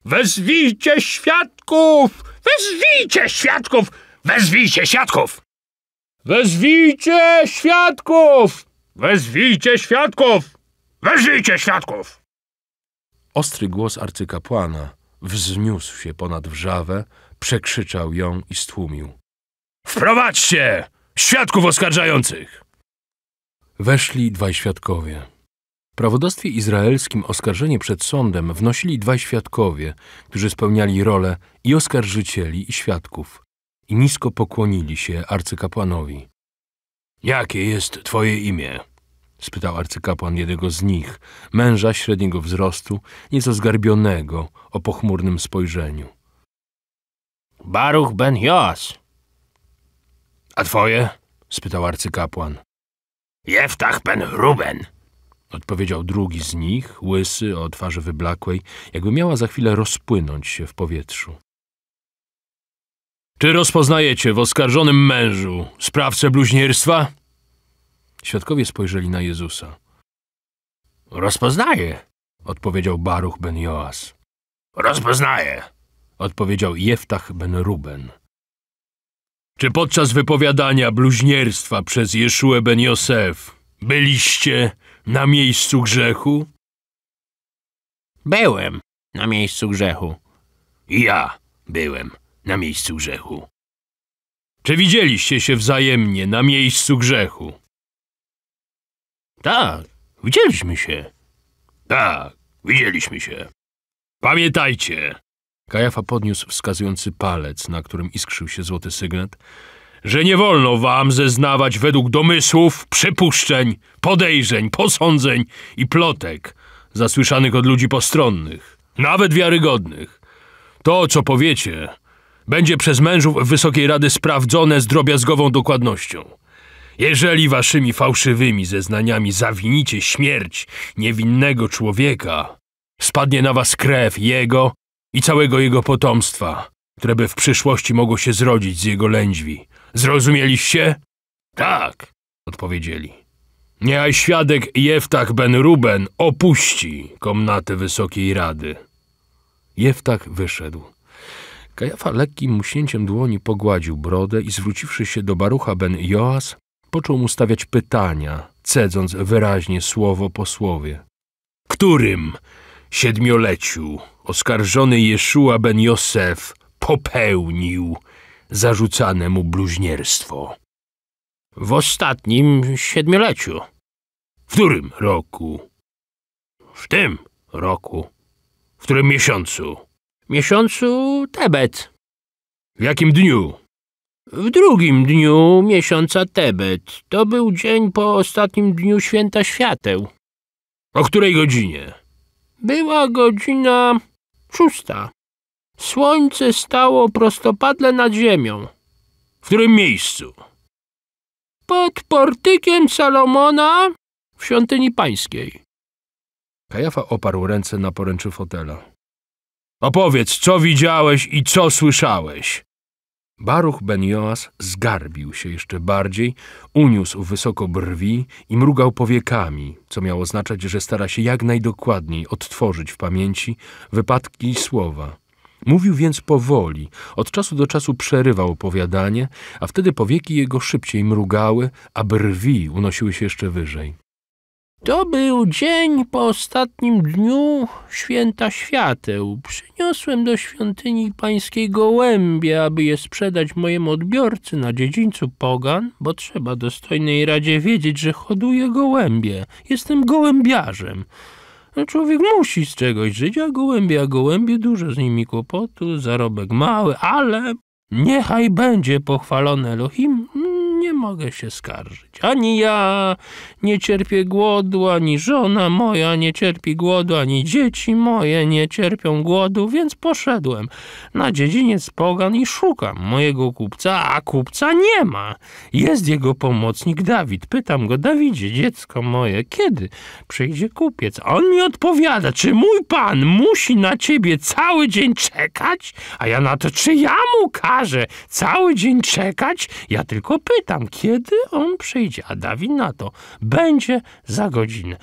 Wezwijcie świadków! Wezwijcie świadków! Wezwijcie świadków! Wezwijcie świadków! Wezwijcie świadków! Wezwijcie świadków! Ostry głos arcykapłana wzniósł się ponad wrzawę, przekrzyczał ją i stłumił. Wprowadźcie! Świadków oskarżających! Weszli dwaj świadkowie. W prawodawstwie izraelskim oskarżenie przed sądem wnosili dwaj świadkowie, którzy spełniali rolę i oskarżycieli, i świadków, i nisko pokłonili się arcykapłanowi. Jakie jest twoje imię? spytał arcykapłan jednego z nich, męża średniego wzrostu, nieco zgarbionego, o pochmurnym spojrzeniu. Baruch ben Jos. A twoje? spytał arcykapłan. Jeftach ben Ruben. Odpowiedział drugi z nich, łysy, o twarzy wyblakłej, jakby miała za chwilę rozpłynąć się w powietrzu. Czy rozpoznajecie w oskarżonym mężu sprawcę bluźnierstwa? Świadkowie spojrzeli na Jezusa. Rozpoznaję, odpowiedział Baruch ben Joas. Rozpoznaję, odpowiedział Jeftach ben Ruben. Czy podczas wypowiadania bluźnierstwa przez Jeszue ben Josef byliście na miejscu grzechu? Byłem na miejscu grzechu. Ja byłem na miejscu grzechu. Czy widzieliście się wzajemnie na miejscu grzechu? Tak, widzieliśmy się. Tak, widzieliśmy się. Pamiętajcie! Kajafa podniósł wskazujący palec, na którym iskrzył się złoty sygnet, że nie wolno wam zeznawać według domysłów, przypuszczeń, podejrzeń, posądzeń i plotek zasłyszanych od ludzi postronnych, nawet wiarygodnych. To, co powiecie, będzie przez mężów Wysokiej Rady sprawdzone z drobiazgową dokładnością. Jeżeli waszymi fałszywymi zeznaniami zawinicie śmierć niewinnego człowieka, spadnie na was krew jego i całego jego potomstwa, które by w przyszłości mogło się zrodzić z jego lędźwi. Zrozumieliście? Tak, odpowiedzieli. Niechaj świadek Jeftach ben Ruben opuści komnatę Wysokiej Rady. Jeftach wyszedł. Kajafa lekkim muśnięciem dłoni pogładził brodę i zwróciwszy się do Barucha ben Joas, począł mu stawiać pytania, cedząc wyraźnie słowo po słowie. Którym siedmioleciu oskarżony Jeszua ben Josef popełnił zarzucane mu bluźnierstwo? W ostatnim siedmioleciu. W którym roku? W tym roku. W którym miesiącu? Miesiącu Tebet. W jakim dniu? W drugim dniu miesiąca Tebet. To był dzień po ostatnim dniu święta świateł. O której godzinie? Była godzina szósta. Słońce stało prostopadle nad ziemią. W którym miejscu? Pod portykiem Salomona w świątyni pańskiej. Kajafa oparł ręce na poręczy fotela. Opowiedz, co widziałeś i co słyszałeś. Baruch ben Joas zgarbił się jeszcze bardziej, uniósł wysoko brwi i mrugał powiekami, co miało oznaczać, że stara się jak najdokładniej odtworzyć w pamięci wypadki i słowa. Mówił więc powoli, od czasu do czasu przerywał opowiadanie, a wtedy powieki jego szybciej mrugały, a brwi unosiły się jeszcze wyżej. To był dzień po ostatnim dniu święta świateł. Przyniosłem do świątyni pańskiej gołębie, aby je sprzedać mojemu odbiorcy na dziedzińcu Pogan, bo trzeba dostojnej radzie wiedzieć, że hoduję gołębie. Jestem gołębiarzem. No, człowiek musi z czegoś żyć, a gołębie, a gołębie, dużo z nimi kłopotu, zarobek mały, ale Niechaj będzie pochwalony Elohim, nie mogę się skarżyć. Ani ja nie cierpię głodu, ani żona moja nie cierpi głodu, ani dzieci moje nie cierpią głodu, więc poszedłem na dziedziniec pogan i szukam mojego kupca, a kupca nie ma. Jest jego pomocnik Dawid. Pytam go, Dawidzie, dziecko moje, kiedy przyjdzie kupiec? on mi odpowiada, czy mój pan musi na ciebie cały dzień czekać? A ja na to, czy ja mu każę? każe cały dzień czekać. Ja tylko pytam, kiedy on przyjdzie, a Dawid na to będzie za godzinę.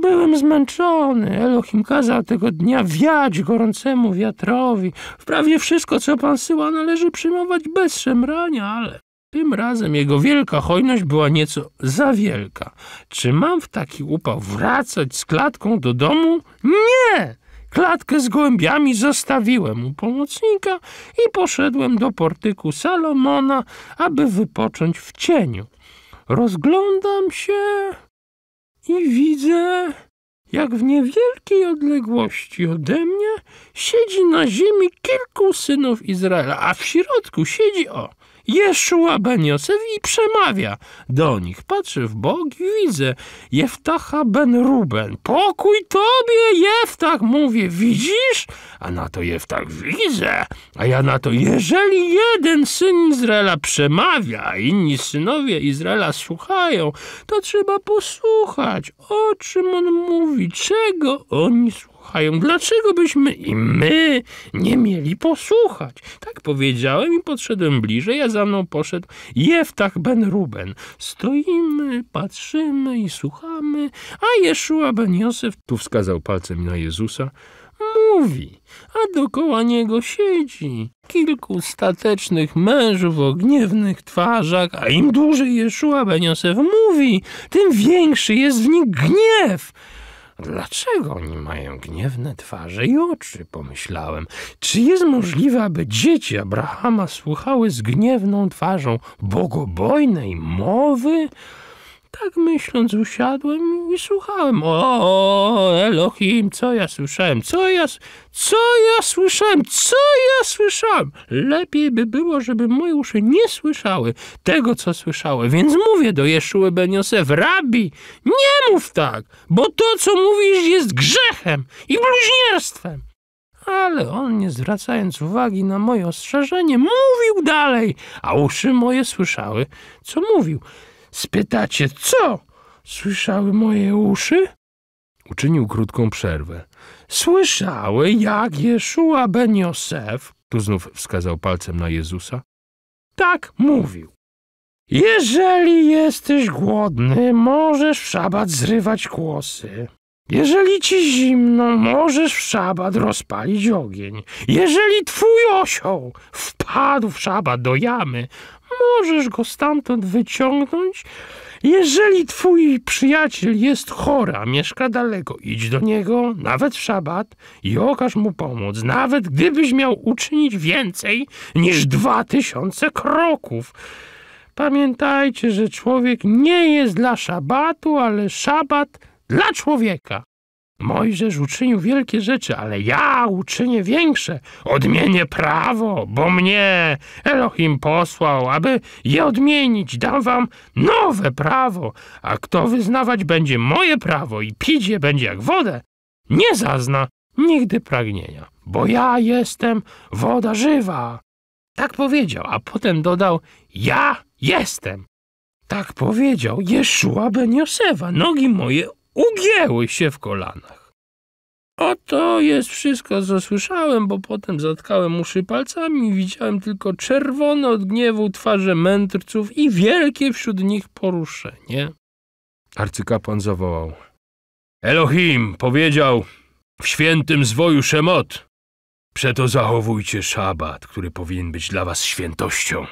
Byłem zmęczony. Elohim kazał tego dnia wiać gorącemu wiatrowi. Wprawie wszystko, co pan syła, należy przyjmować bez szemrania, ale tym razem jego wielka hojność była nieco za wielka. Czy mam w taki upał wracać z klatką do domu? Nie! Klatkę z gołębiami zostawiłem u pomocnika i poszedłem do portyku Salomona, aby wypocząć w cieniu. Rozglądam się i widzę, jak w niewielkiej odległości ode mnie siedzi na ziemi kilku synów Izraela, a w środku siedzi o Jeszua ben Josef i przemawia do nich. Patrzy w bok i widzę Jeftacha ben Ruben. Pokój tobie, Jeftach, mówię, widzisz? A na to Jeftach, widzę. A ja na to, jeżeli jeden syn Izraela przemawia, a inni synowie Izraela słuchają, to trzeba posłuchać, o czym on mówi, czego oni słuchają słuchają, dlaczego byśmy i my nie mieli posłuchać? Tak powiedziałem i podszedłem bliżej, a za mną poszedł Jeftach ben Ruben. Stoimy, patrzymy i słuchamy, a Jeszua ben Józef, tu wskazał palcem na Jezusa, mówi, a dokoła niego siedzi kilku statecznych mężów o gniewnych twarzach, a im dłużej Jeszua ben Józef mówi, tym większy jest w nich gniew. Dlaczego oni mają gniewne twarze i oczy? Pomyślałem. Czy jest możliwe, aby dzieci Abrahama słuchały z gniewną twarzą bogobojnej mowy? Tak myśląc usiadłem i słuchałem. O, Elohim, co ja słyszałem? Co ja, co ja słyszałem? Co ja słyszałem? Lepiej by było, żeby moje uszy nie słyszały tego, co słyszały. Więc mówię do Jeszuły Ben Josef, rabi, nie mów tak, bo to, co mówisz, jest grzechem i bluźnierstwem. Ale on, nie zwracając uwagi na moje ostrzeżenie, mówił dalej, a uszy moje słyszały, co mówił. Spytacie, co? Słyszały moje uszy? Uczynił krótką przerwę. Słyszały, jak Jeszua ben Josef, tu znów wskazał palcem na Jezusa, tak mówił. Jeżeli jesteś głodny, możesz w szabat zrywać kłosy. Jeżeli ci zimno, możesz w szabat rozpalić ogień. Jeżeli twój osioł wpadł w szabat do jamy, możesz go stamtąd wyciągnąć. Jeżeli twój przyjaciel jest chora, mieszka daleko, idź do niego, nawet w szabat, i okaż mu pomoc, nawet gdybyś miał uczynić więcej niż dwa tysiące kroków. Pamiętajcie, że człowiek nie jest dla szabatu, ale szabat dla człowieka. Mojżesz uczynił wielkie rzeczy, ale ja uczynię większe. Odmienię prawo, bo mnie Elohim posłał, aby je odmienić. Dam wam nowe prawo, a kto wyznawać będzie moje prawo i pić je będzie jak wodę, nie zazna nigdy pragnienia, bo ja jestem woda żywa. Tak powiedział, a potem dodał, ja jestem. Tak powiedział Jeszua ben Josefa, nogi moje ugięły się w kolanach. Oto jest wszystko, co słyszałem, bo potem zatkałem uszy palcami i widziałem tylko czerwone od gniewu twarze mędrców i wielkie wśród nich poruszenie. Arcykapłan zawołał. Elohim powiedział w świętym zwoju Szemot. Przeto zachowujcie szabat, który powinien być dla was świętością.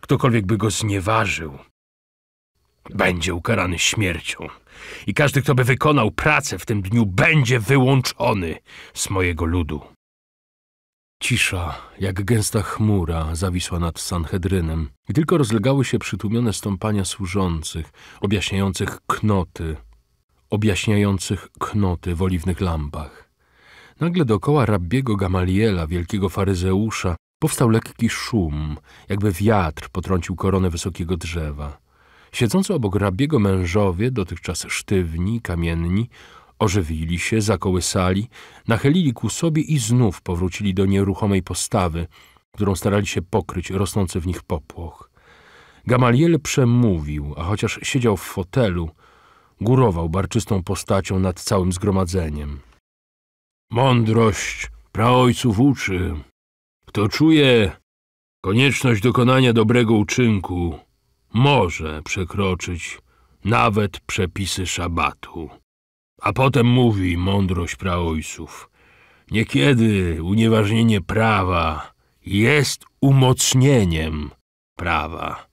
Ktokolwiek by go znieważył, będzie ukarany śmiercią i każdy, kto by wykonał pracę w tym dniu, będzie wyłączony z mojego ludu. Cisza, jak gęsta chmura, zawisła nad Sanhedrynem i tylko rozlegały się przytłumione stąpania służących, objaśniających knoty, objaśniających knoty w oliwnych lampach. Nagle dokoła rabbiego Gamaliela, wielkiego faryzeusza, powstał lekki szum, jakby wiatr potrącił koronę wysokiego drzewa. Siedzący obok rabiego mężowie, dotychczas sztywni, kamienni, ożywili się, zakołysali, nachylili ku sobie i znów powrócili do nieruchomej postawy, którą starali się pokryć rosnący w nich popłoch. Gamaliel przemówił, a chociaż siedział w fotelu, górował barczystą postacią nad całym zgromadzeniem. Mądrość praojców uczy. Kto czuje konieczność dokonania dobrego uczynku, może przekroczyć nawet przepisy szabatu. A potem mówi mądrość praojców. Niekiedy unieważnienie prawa jest umocnieniem prawa.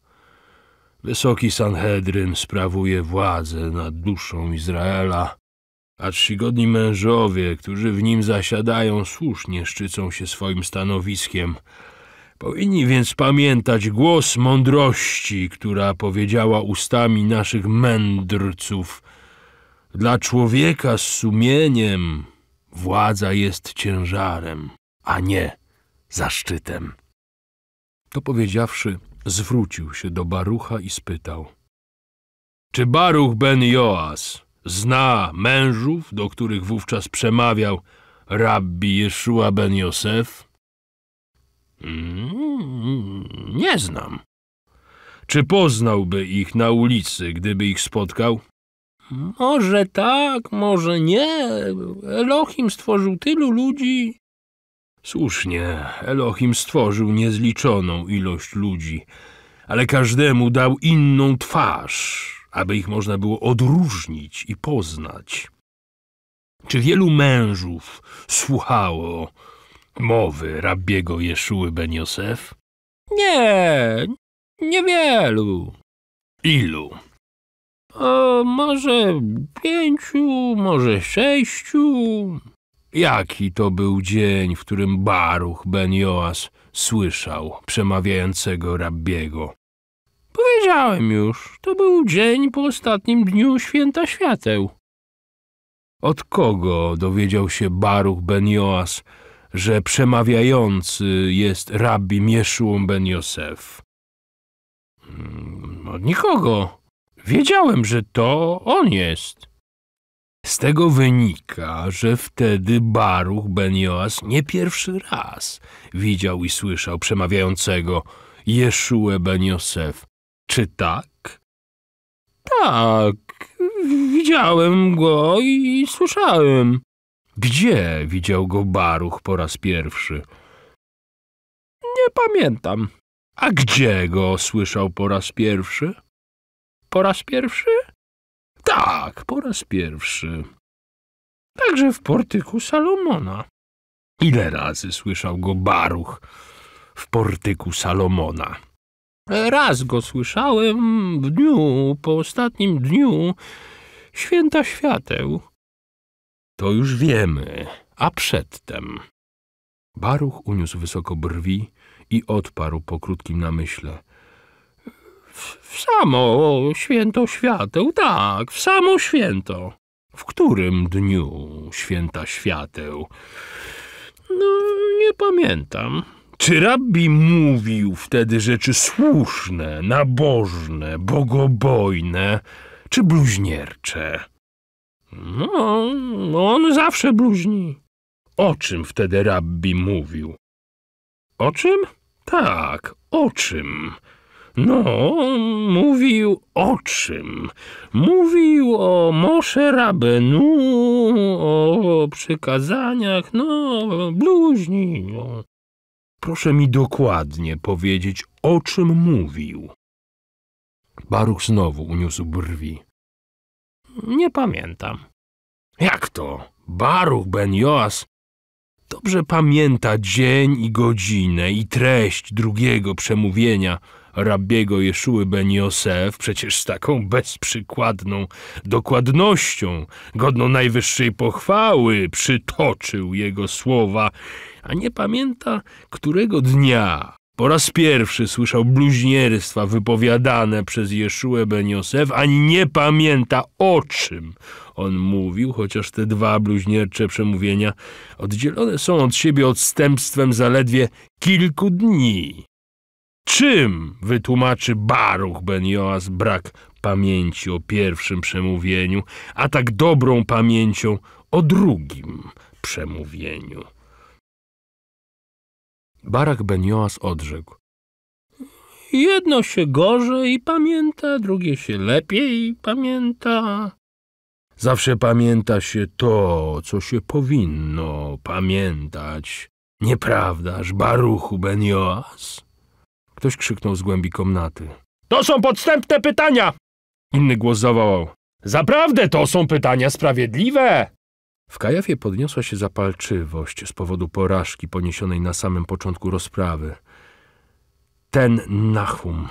Wysoki Sanhedryn sprawuje władzę nad duszą Izraela, a czcigodni mężowie, którzy w nim zasiadają, słusznie szczycą się swoim stanowiskiem – Powinni więc pamiętać głos mądrości, która powiedziała ustami naszych mędrców. Dla człowieka z sumieniem władza jest ciężarem, a nie zaszczytem. To powiedziawszy, zwrócił się do Barucha i spytał. Czy Baruch ben Joas zna mężów, do których wówczas przemawiał rabbi Jeszua ben Josef? Mm, nie znam. Czy poznałby ich na ulicy, gdyby ich spotkał? Może tak, może nie. Elohim stworzył tylu ludzi. Słusznie, Elohim stworzył niezliczoną ilość ludzi, ale każdemu dał inną twarz, aby ich można było odróżnić i poznać. Czy wielu mężów słuchało mowy rabiego Jeszuły Ben Josef? Nie, niewielu. Ilu? O, może pięciu, może sześciu. Jaki to był dzień, w którym Baruch Ben Joas słyszał przemawiającego rabiego? Powiedziałem już, to był dzień po ostatnim dniu święta świateł. Od kogo dowiedział się Baruch Ben Joas, że przemawiający jest rabbi Mieszum ben Josef. Mm, od nikogo. Wiedziałem, że to on jest. Z tego wynika, że wtedy Baruch ben Joas nie pierwszy raz widział i słyszał przemawiającego Jeszue ben Josef. Czy tak? Tak, widziałem go i słyszałem. Gdzie widział go Baruch po raz pierwszy? Nie pamiętam. A gdzie go słyszał po raz pierwszy? Po raz pierwszy? Tak, po raz pierwszy. Także w portyku Salomona. Ile razy słyszał go Baruch w portyku Salomona? Raz go słyszałem w dniu, po ostatnim dniu święta świateł. To już wiemy, a przedtem. Baruch uniósł wysoko brwi i odparł po krótkim namyśle. W, samo święto świateł, tak, w samo święto. W którym dniu święta świateł? No, nie pamiętam. Czy rabbi mówił wtedy rzeczy słuszne, nabożne, bogobojne czy bluźniercze? No, on zawsze bluźni. O czym wtedy rabbi mówił? O czym? Tak, o czym? No, mówił o czym? Mówił o Moshe Rabenu, o przykazaniach, no, bluźni. No. Proszę mi dokładnie powiedzieć, o czym mówił. Baruch znowu uniósł brwi. Nie pamiętam. Jak to? Baruch ben Joas dobrze pamięta dzień i godzinę i treść drugiego przemówienia rabiego Jeszuły ben Josef, przecież z taką bezprzykładną dokładnością, godną najwyższej pochwały, przytoczył jego słowa, a nie pamięta, którego dnia, po raz pierwszy słyszał bluźnierstwa wypowiadane przez Jeszuę Ben Josef, ani nie pamięta o czym on mówił, chociaż te dwa bluźniercze przemówienia oddzielone są od siebie odstępstwem zaledwie kilku dni. Czym wytłumaczy Baruch Ben Joas brak pamięci o pierwszym przemówieniu, a tak dobrą pamięcią o drugim przemówieniu? Barak Benioas odrzekł. Jedno się gorzej pamięta, drugie się lepiej pamięta. Zawsze pamięta się to, co się powinno pamiętać. Nieprawdaż, Baruchu Benioas? Ktoś krzyknął z głębi komnaty. To są podstępne pytania! Inny głos zawołał. Zaprawdę to są pytania sprawiedliwe! W Kajafie podniosła się zapalczywość z powodu porażki poniesionej na samym początku rozprawy. Ten Nachum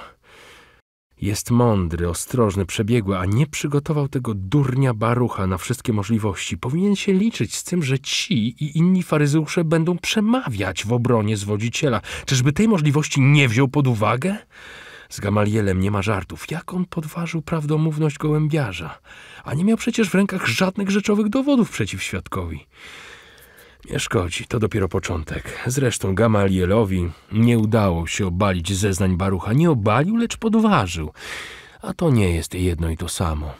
jest mądry, ostrożny, przebiegły, a nie przygotował tego durnia Barucha na wszystkie możliwości. Powinien się liczyć z tym, że ci i inni faryzeusze będą przemawiać w obronie zwodziciela. Czyżby tej możliwości nie wziął pod uwagę? Z Gamalielem nie ma żartów. Jak on podważył prawdomówność gołębiarza? a nie miał przecież w rękach żadnych rzeczowych dowodów przeciw świadkowi. Nie szkodzi, to dopiero początek. Zresztą Gamalielowi nie udało się obalić zeznań Barucha. Nie obalił, lecz podważył. A to nie jest jedno i to samo.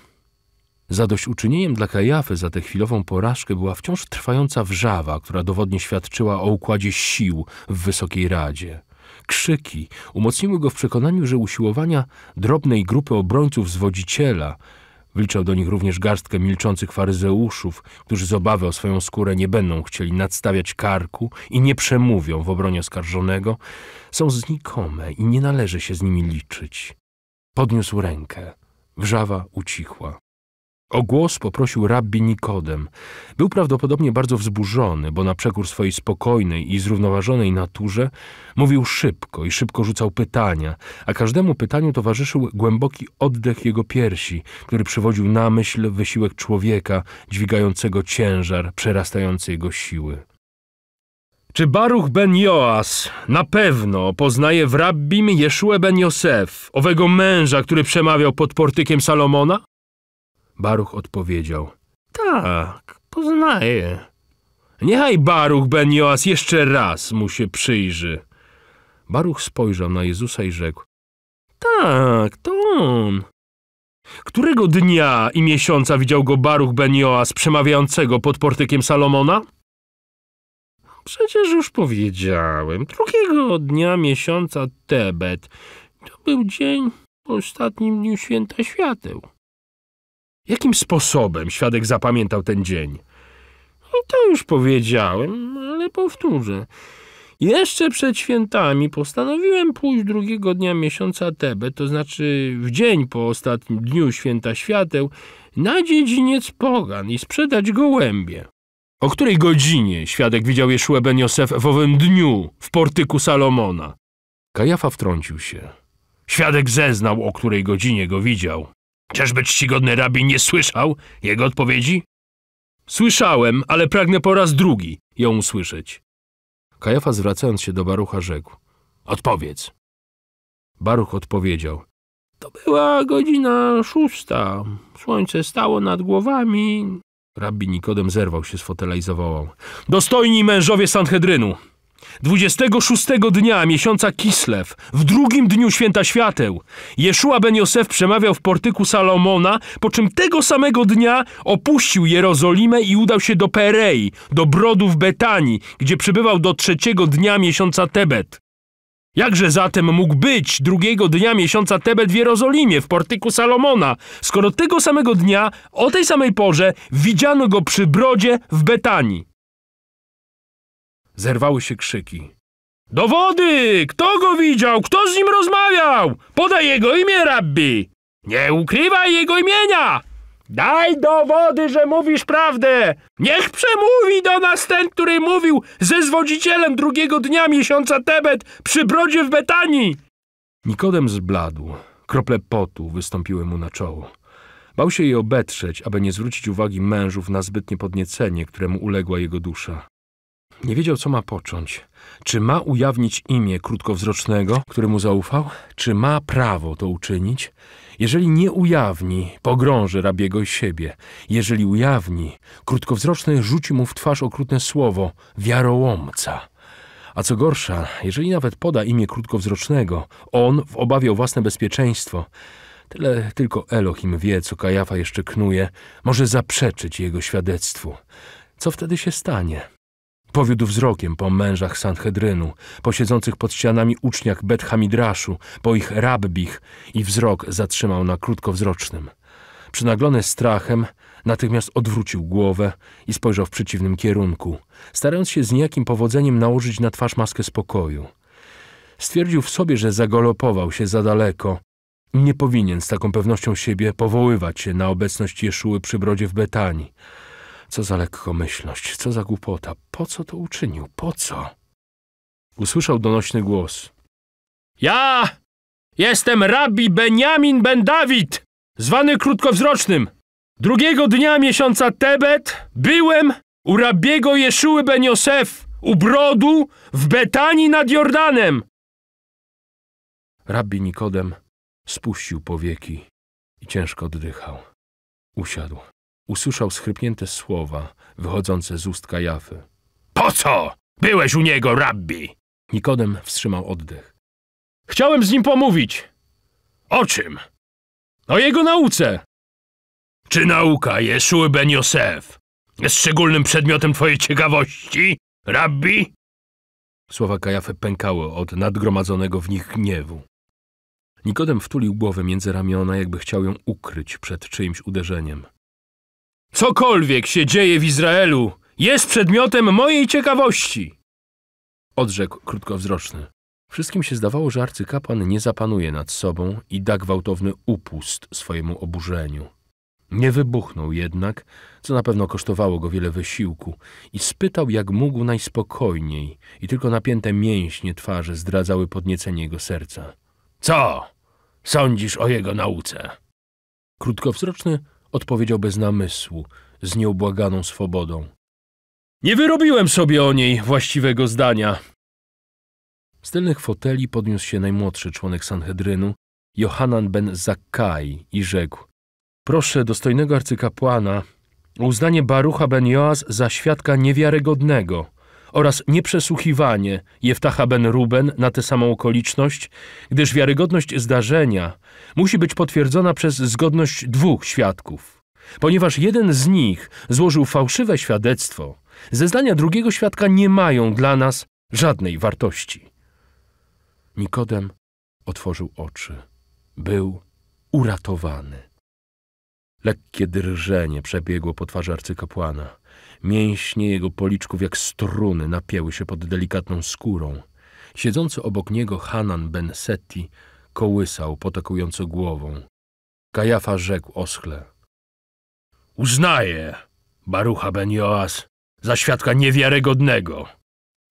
Zadośćuczynieniem dla Kajafy za tę chwilową porażkę była wciąż trwająca wrzawa, która dowodnie świadczyła o układzie sił w Wysokiej Radzie. Krzyki umocniły go w przekonaniu, że usiłowania drobnej grupy obrońców zwodziciela – Wliczał do nich również garstkę milczących faryzeuszów, którzy z obawy o swoją skórę nie będą chcieli nadstawiać karku i nie przemówią w obronie oskarżonego. Są znikome i nie należy się z nimi liczyć. Podniósł rękę. Wrzawa ucichła. O głos poprosił rabbi Nikodem. Był prawdopodobnie bardzo wzburzony, bo na przekór swojej spokojnej i zrównoważonej naturze mówił szybko i szybko rzucał pytania, a każdemu pytaniu towarzyszył głęboki oddech jego piersi, który przywodził na myśl wysiłek człowieka dźwigającego ciężar przerastający jego siły. Czy Baruch ben Joas na pewno poznaje w rabbim Jeszue ben Josef, owego męża, który przemawiał pod portykiem Salomona? Baruch odpowiedział. Tak, poznaję. Niechaj Baruch ben Joas jeszcze raz mu się przyjrzy. Baruch spojrzał na Jezusa i rzekł. Tak, to on. Którego dnia i miesiąca widział go Baruch ben Joas przemawiającego pod portykiem Salomona? Przecież już powiedziałem. Drugiego dnia miesiąca Tebet. To był dzień w ostatnim dniu święta świateł. Jakim sposobem świadek zapamiętał ten dzień? I to już powiedziałem, ale powtórzę. Jeszcze przed świętami postanowiłem pójść drugiego dnia miesiąca Tebe, to znaczy w dzień po ostatnim dniu święta świateł, na dziedziniec Pogan i sprzedać gołębie. O której godzinie świadek widział Jeszue Ben Josef w owym dniu w portyku Salomona? Kajafa wtrącił się. Świadek zeznał, o której godzinie go widział. Czyżby czcigodny rabin nie słyszał jego odpowiedzi? Słyszałem, ale pragnę po raz drugi ją usłyszeć. Kajafa zwracając się do Barucha rzekł. Odpowiedz. Baruch odpowiedział. To była godzina szósta. Słońce stało nad głowami. Rabbi Nikodem zerwał się z fotela i zawołał. Dostojni mężowie Sanhedrynu! 26 dnia miesiąca Kislew, w drugim dniu święta świateł, Jeszua ben Josef przemawiał w portyku Salomona, po czym tego samego dnia opuścił Jerozolimę i udał się do Perei, do brodów Betanii, gdzie przybywał do trzeciego dnia miesiąca Tebet. Jakże zatem mógł być drugiego dnia miesiąca Tebet w Jerozolimie, w portyku Salomona, skoro tego samego dnia, o tej samej porze, widziano go przy brodzie w Betanii? Zerwały się krzyki. Dowody! Kto go widział? Kto z nim rozmawiał? Podaj jego imię, rabbi! Nie ukrywaj jego imienia! Daj dowody, że mówisz prawdę! Niech przemówi do nas ten, który mówił ze zwodzicielem drugiego dnia miesiąca Tebet przy brodzie w Betanii! Nikodem zbladł. Krople potu wystąpiły mu na czoło. Bał się jej obetrzeć, aby nie zwrócić uwagi mężów na zbytnie podniecenie, któremu uległa jego dusza. Nie wiedział, co ma począć. Czy ma ujawnić imię krótkowzrocznego, któremu zaufał? Czy ma prawo to uczynić? Jeżeli nie ujawni, pogrąży rabiego i siebie. Jeżeli ujawni, krótkowzroczny rzuci mu w twarz okrutne słowo wiarołomca. A co gorsza, jeżeli nawet poda imię krótkowzrocznego, on w obawie o własne bezpieczeństwo, tyle tylko Elohim wie, co Kajafa jeszcze knuje, może zaprzeczyć jego świadectwu. Co wtedy się stanie? Powiódł wzrokiem po mężach Sanhedrynu, po siedzących pod ścianami uczniach Bet Hamidraszu, po ich rabbich i wzrok zatrzymał na krótkowzrocznym. Przynaglony strachem, natychmiast odwrócił głowę i spojrzał w przeciwnym kierunku, starając się z niejakim powodzeniem nałożyć na twarz maskę spokoju. Stwierdził w sobie, że zagolopował się za daleko. Nie powinien z taką pewnością siebie powoływać się na obecność Jeszuły przy brodzie w Betanii. Co za lekkomyślność, co za głupota, po co to uczynił, po co? Usłyszał donośny głos. Ja jestem rabbi Benjamin ben Dawid, zwany krótkowzrocznym. Drugiego dnia miesiąca Tebet byłem u rabiego Jeszuły ben Josef u brodu w Betanii nad Jordanem. Rabbi Nikodem spuścił powieki i ciężko oddychał. Usiadł. Usłyszał schrypnięte słowa wychodzące z ust Kajafy. Po co? Byłeś u niego, rabbi! Nikodem wstrzymał oddech. Chciałem z nim pomówić. O czym? O jego nauce. Czy nauka Jeszuły Ben Josef jest szczególnym przedmiotem twojej ciekawości, rabbi? Słowa Kajafy pękały od nadgromadzonego w nich gniewu. Nikodem wtulił głowę między ramiona, jakby chciał ją ukryć przed czyimś uderzeniem. Cokolwiek się dzieje w Izraelu, jest przedmiotem mojej ciekawości! Odrzekł krótkowzroczny. Wszystkim się zdawało, że arcykapłan nie zapanuje nad sobą i da gwałtowny upust swojemu oburzeniu. Nie wybuchnął jednak, co na pewno kosztowało go wiele wysiłku, i spytał, jak mógł najspokojniej, i tylko napięte mięśnie twarzy zdradzały podniecenie jego serca. Co sądzisz o jego nauce? Krótkowzroczny odpowiedział bez namysłu, z nieubłaganą swobodą. Nie wyrobiłem sobie o niej właściwego zdania. Z tylnych foteli podniósł się najmłodszy członek Sanhedrynu, Johanan ben Zakai, i rzekł: Proszę dostojnego arcykapłana o uznanie Barucha ben Joas za świadka niewiarygodnego oraz nieprzesłuchiwanie Jeftacha ben Ruben na tę samą okoliczność, gdyż wiarygodność zdarzenia musi być potwierdzona przez zgodność dwóch świadków. Ponieważ jeden z nich złożył fałszywe świadectwo, zeznania drugiego świadka nie mają dla nas żadnej wartości. Nikodem otworzył oczy. Był uratowany. Lekkie drżenie przebiegło po twarzy arcykapłana. Mięśnie jego policzków jak struny napięły się pod delikatną skórą. Siedzący obok niego Hanan ben Seti kołysał potakująco głową. Kajafa rzekł oschle. Uznaję Barucha ben Joas za świadka niewiarygodnego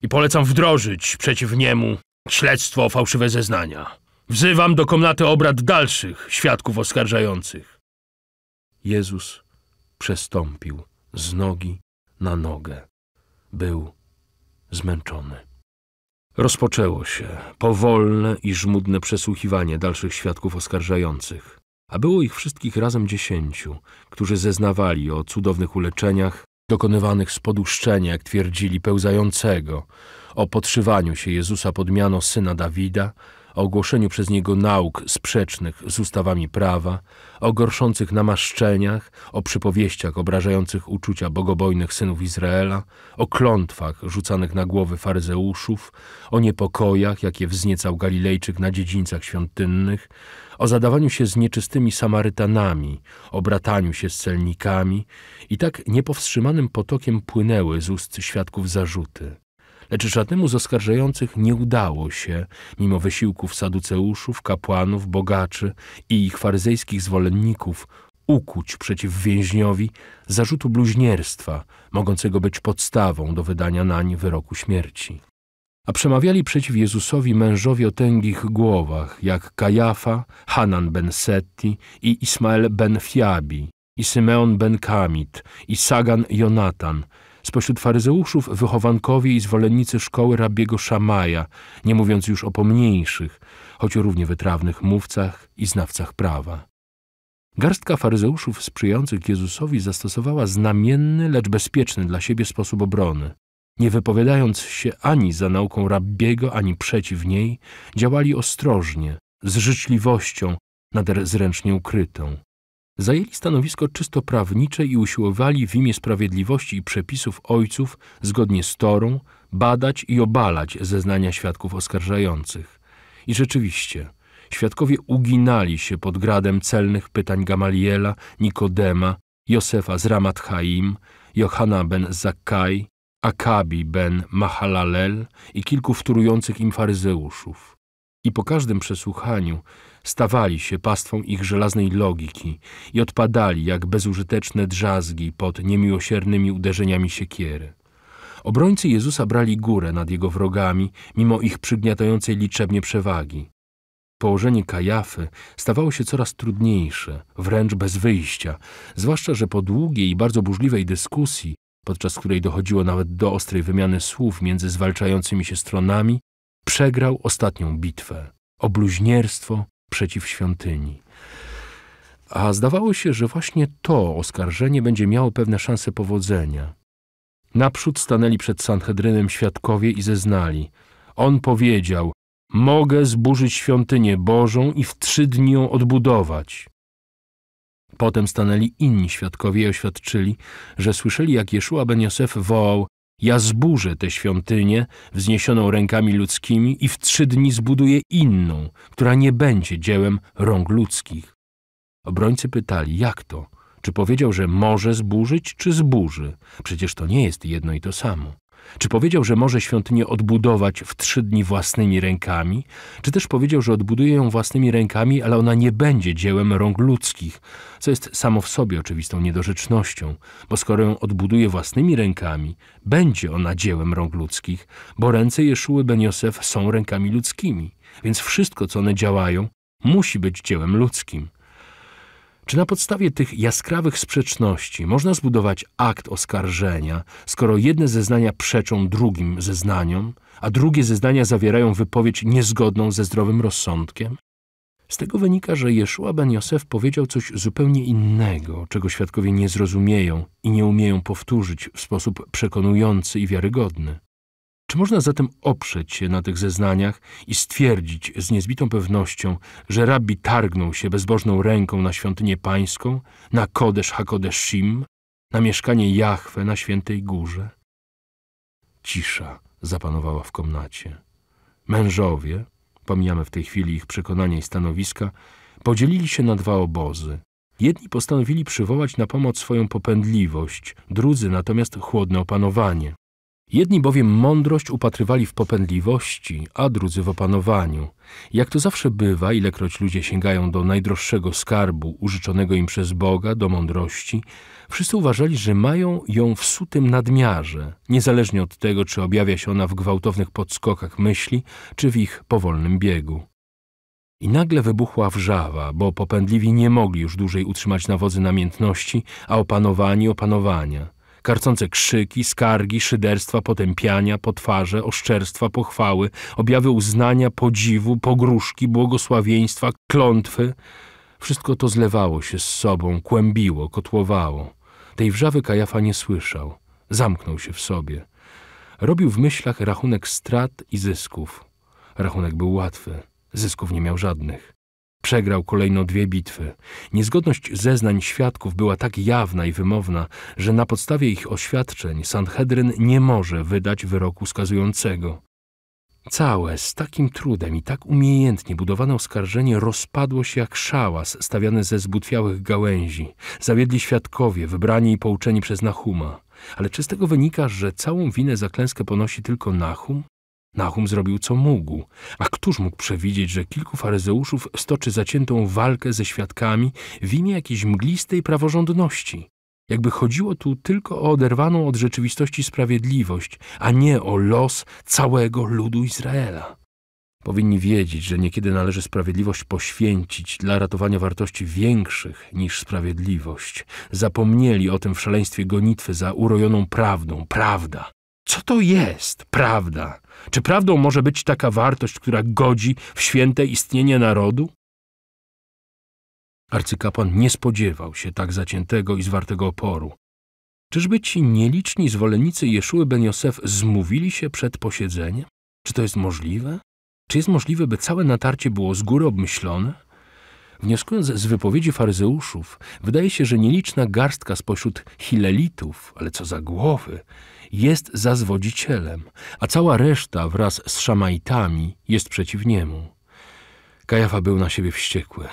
i polecam wdrożyć przeciw niemu śledztwo o fałszywe zeznania. Wzywam do komnaty obrad dalszych świadków oskarżających. Jezus przestąpił z nogi na nogę. Był zmęczony. Rozpoczęło się powolne i żmudne przesłuchiwanie dalszych świadków oskarżających, a było ich wszystkich razem dziesięciu, którzy zeznawali o cudownych uleczeniach dokonywanych z poduszczenia, jak twierdzili, pełzającego, o podszywaniu się Jezusa pod miano syna Dawida, o ogłoszeniu przez niego nauk sprzecznych z ustawami prawa, o gorszących namaszczeniach, o przypowieściach obrażających uczucia bogobojnych synów Izraela, o klątwach rzucanych na głowy faryzeuszów, o niepokojach, jakie wzniecał Galilejczyk na dziedzińcach świątynnych, o zadawaniu się z nieczystymi Samarytanami, o brataniu się z celnikami i tak niepowstrzymanym potokiem płynęły z ust świadków zarzuty. Lecz żadnemu z oskarżających nie udało się, mimo wysiłków saduceuszów, kapłanów, bogaczy i ich faryzejskich zwolenników, ukuć przeciw więźniowi zarzutu bluźnierstwa, mogącego być podstawą do wydania nań wyroku śmierci. A przemawiali przeciw Jezusowi mężowie o tęgich głowach, jak Kajafa, Hanan ben Setti i Ismael ben Fiabi, i Symeon ben Kamit, i Sagan Jonatan, Spośród faryzeuszów wychowankowie i zwolennicy szkoły rabiego Szamaja, nie mówiąc już o pomniejszych, choć równie wytrawnych mówcach i znawcach prawa. Garstka faryzeuszów sprzyjających Jezusowi zastosowała znamienny, lecz bezpieczny dla siebie sposób obrony. Nie wypowiadając się ani za nauką rabbiego, ani przeciw niej, działali ostrożnie, z życzliwością, nader zręcznie ukrytą zajęli stanowisko czysto prawnicze i usiłowali w imię sprawiedliwości i przepisów ojców, zgodnie z Torą, badać i obalać zeznania świadków oskarżających. I rzeczywiście, świadkowie uginali się pod gradem celnych pytań Gamaliela, Nikodema, Josefa z Ramat Chaim, Johana ben Zakkaj, Akabi ben Mahalalel i kilku wtórujących im faryzeuszów. I po każdym przesłuchaniu stawali się pastwą ich żelaznej logiki i odpadali jak bezużyteczne drzazgi pod niemiłosiernymi uderzeniami siekiery. Obrońcy Jezusa brali górę nad jego wrogami, mimo ich przygniatającej liczebnie przewagi. Położenie Kajafy stawało się coraz trudniejsze, wręcz bez wyjścia, zwłaszcza, że po długiej i bardzo burzliwej dyskusji, podczas której dochodziło nawet do ostrej wymiany słów między zwalczającymi się stronami, przegrał ostatnią bitwę. Obluźnierstwo przeciw świątyni. A zdawało się, że właśnie to oskarżenie będzie miało pewne szanse powodzenia. Naprzód stanęli przed Sanhedrynem świadkowie i zeznali. On powiedział, mogę zburzyć świątynię Bożą i w trzy dni ją odbudować. Potem stanęli inni świadkowie i oświadczyli, że słyszeli, jak Jeszua ben Josef wołał ja zburzę tę świątynię wzniesioną rękami ludzkimi i w trzy dni zbuduję inną, która nie będzie dziełem rąk ludzkich. Obrońcy pytali, jak to? Czy powiedział, że może zburzyć, czy zburzy? Przecież to nie jest jedno i to samo. Czy powiedział, że może świątynię odbudować w trzy dni własnymi rękami, czy też powiedział, że odbuduje ją własnymi rękami, ale ona nie będzie dziełem rąk ludzkich, co jest samo w sobie oczywistą niedorzecznością, bo skoro ją odbuduje własnymi rękami, będzie ona dziełem rąk ludzkich, bo ręce Jeszuły Ben Josef są rękami ludzkimi, więc wszystko, co one działają, musi być dziełem ludzkim. Czy na podstawie tych jaskrawych sprzeczności można zbudować akt oskarżenia, skoro jedne zeznania przeczą drugim zeznaniom, a drugie zeznania zawierają wypowiedź niezgodną ze zdrowym rozsądkiem? Z tego wynika, że Jeszua ben Josef powiedział coś zupełnie innego, czego świadkowie nie zrozumieją i nie umieją powtórzyć w sposób przekonujący i wiarygodny. Czy można zatem oprzeć się na tych zeznaniach i stwierdzić z niezbitą pewnością, że rabbi targnął się bezbożną ręką na świątynię pańską, na Kodesz Hakodeszim, na mieszkanie Jahwe na Świętej Górze? Cisza zapanowała w komnacie. Mężowie, pomijamy w tej chwili ich przekonania i stanowiska, podzielili się na dwa obozy. Jedni postanowili przywołać na pomoc swoją popędliwość, drudzy natomiast chłodne opanowanie. Jedni bowiem mądrość upatrywali w popędliwości, a drudzy w opanowaniu. Jak to zawsze bywa, ilekroć ludzie sięgają do najdroższego skarbu użyczonego im przez Boga, do mądrości, wszyscy uważali, że mają ją w sutym nadmiarze, niezależnie od tego, czy objawia się ona w gwałtownych podskokach myśli, czy w ich powolnym biegu. I nagle wybuchła wrzawa, bo popędliwi nie mogli już dłużej utrzymać na wodzy namiętności, a opanowani opanowania – karcące krzyki, skargi, szyderstwa, potępiania, potwarze, oszczerstwa, pochwały, objawy uznania, podziwu, pogróżki, błogosławieństwa, klątwy. Wszystko to zlewało się z sobą, kłębiło, kotłowało. Tej wrzawy Kajafa nie słyszał. Zamknął się w sobie. Robił w myślach rachunek strat i zysków. Rachunek był łatwy. Zysków nie miał żadnych. Przegrał kolejno dwie bitwy. Niezgodność zeznań świadków była tak jawna i wymowna, że na podstawie ich oświadczeń Sanhedryn nie może wydać wyroku skazującego. Całe, z takim trudem i tak umiejętnie budowane oskarżenie rozpadło się jak szałas stawiany ze zbutwiałych gałęzi. Zawiedli świadkowie, wybrani i pouczeni przez Nachuma. Ale czy z tego wynika, że całą winę za klęskę ponosi tylko Nahum? Nahum zrobił co mógł, a któż mógł przewidzieć, że kilku faryzeuszów stoczy zaciętą walkę ze świadkami w imię jakiejś mglistej praworządności? Jakby chodziło tu tylko o oderwaną od rzeczywistości sprawiedliwość, a nie o los całego ludu Izraela. Powinni wiedzieć, że niekiedy należy sprawiedliwość poświęcić dla ratowania wartości większych niż sprawiedliwość. Zapomnieli o tym w szaleństwie gonitwy za urojoną prawdą. Prawda co to jest prawda? Czy prawdą może być taka wartość, która godzi w święte istnienie narodu? Arcykapłan nie spodziewał się tak zaciętego i zwartego oporu. Czyżby ci nieliczni zwolennicy Jeszuły Ben Josef zmówili się przed posiedzeniem? Czy to jest możliwe? Czy jest możliwe, by całe natarcie było z góry obmyślone? Wnioskując z wypowiedzi faryzeuszów, wydaje się, że nieliczna garstka spośród hilelitów, ale co za głowy, jest za zwodzicielem, a cała reszta wraz z szamaitami jest przeciw niemu. Kajafa był na siebie wściekły.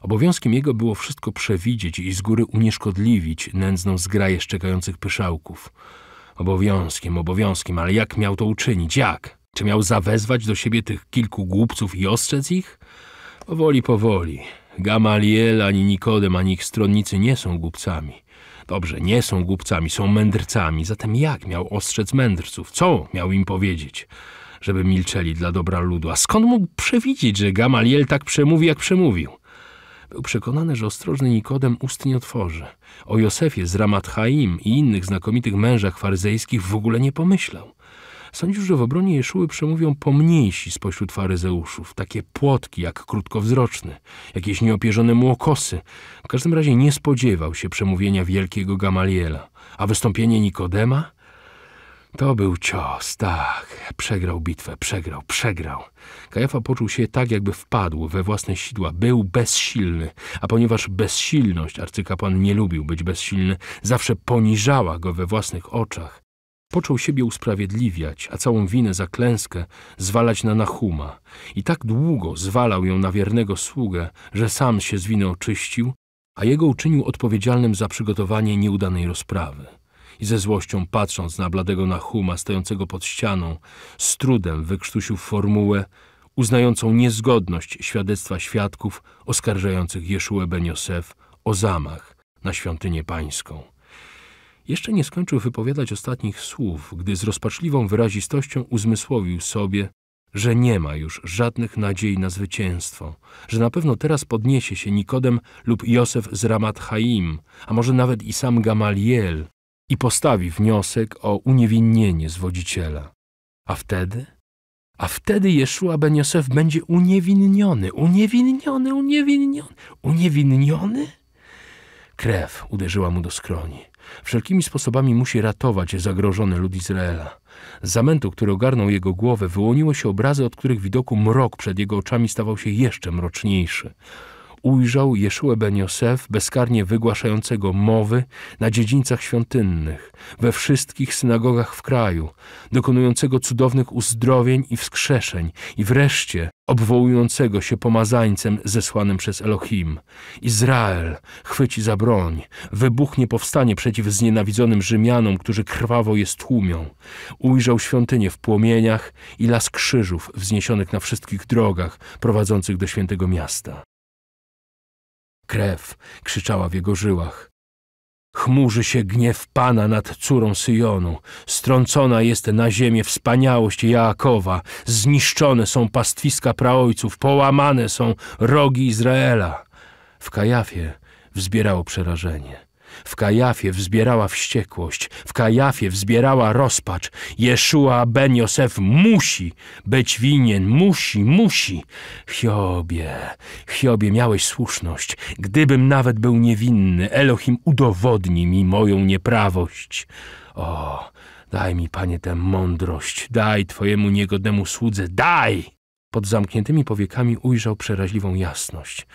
Obowiązkiem jego było wszystko przewidzieć i z góry unieszkodliwić nędzną zgraję szczekających pyszałków. Obowiązkiem, obowiązkiem, ale jak miał to uczynić? Jak? Czy miał zawezwać do siebie tych kilku głupców i ostrzec ich? Powoli, powoli. Gamaliel ani Nikodem, ani ich stronnicy nie są głupcami. Dobrze, nie są głupcami, są mędrcami. Zatem jak miał ostrzec mędrców? Co miał im powiedzieć? Żeby milczeli dla dobra ludu. A skąd mógł przewidzieć, że Gamaliel tak przemówi, jak przemówił? Był przekonany, że ostrożny Nikodem ust nie otworzy. O Józefie z Ramat Haim i innych znakomitych mężach faryzejskich w ogóle nie pomyślał. Sądził, że w obronie Jeszuły przemówią pomniejsi spośród faryzeuszów, takie płotki jak krótkowzroczny, jakieś nieopierzone młokosy. W każdym razie nie spodziewał się przemówienia wielkiego Gamaliela, a wystąpienie Nikodema – to był cios, tak. Przegrał bitwę, przegrał, przegrał. Kajafa poczuł się tak, jakby wpadł we własne sidła. Był bezsilny, a ponieważ bezsilność arcykapłan nie lubił być bezsilny, zawsze poniżała go we własnych oczach. Począł siebie usprawiedliwiać, a całą winę za klęskę zwalać na Nahuma i tak długo zwalał ją na wiernego sługę, że sam się z winy oczyścił, a jego uczynił odpowiedzialnym za przygotowanie nieudanej rozprawy. I ze złością patrząc na bladego Nahuma stojącego pod ścianą, z trudem wykrztusił formułę uznającą niezgodność świadectwa świadków oskarżających Jeszuę Ben Josef o zamach na świątynię pańską. Jeszcze nie skończył wypowiadać ostatnich słów, gdy z rozpaczliwą wyrazistością uzmysłowił sobie, że nie ma już żadnych nadziei na zwycięstwo, że na pewno teraz podniesie się Nikodem lub Józef z Ramat Chaim, a może nawet i sam Gamaliel i postawi wniosek o uniewinnienie zwodziciela. A wtedy? A wtedy Jeszua ben Josef będzie uniewinniony, uniewinniony, uniewinniony, uniewinniony? Krew uderzyła mu do skroni. Wszelkimi sposobami musi ratować zagrożony lud Izraela. Z zamętu, który ogarnął jego głowę, wyłoniły się obrazy, od których widoku mrok przed jego oczami stawał się jeszcze mroczniejszy ujrzał Jeszuę ben Josef bezkarnie wygłaszającego mowy na dziedzińcach świątynnych, we wszystkich synagogach w kraju, dokonującego cudownych uzdrowień i wskrzeszeń i wreszcie obwołującego się pomazańcem zesłanym przez Elohim. Izrael chwyci za broń, wybuchnie powstanie przeciw znienawidzonym Rzymianom, którzy krwawo je stłumią. Ujrzał świątynię w płomieniach i las krzyżów wzniesionych na wszystkich drogach prowadzących do świętego miasta. Krew krzyczała w jego żyłach. Chmurzy się gniew Pana nad córą Syjonu. Strącona jest na ziemię wspaniałość Jaakowa. Zniszczone są pastwiska praojców, połamane są rogi Izraela. W Kajafie wzbierało przerażenie. W Kajafie wzbierała wściekłość, w Kajafie wzbierała rozpacz. Jeszua ben Josef musi być winien, musi, musi. Hiobie, Hiobie, miałeś słuszność. Gdybym nawet był niewinny, Elohim udowodni mi moją nieprawość. O, daj mi, Panie, tę mądrość, daj Twojemu niegodnemu słudze, daj! Pod zamkniętymi powiekami ujrzał przeraźliwą jasność.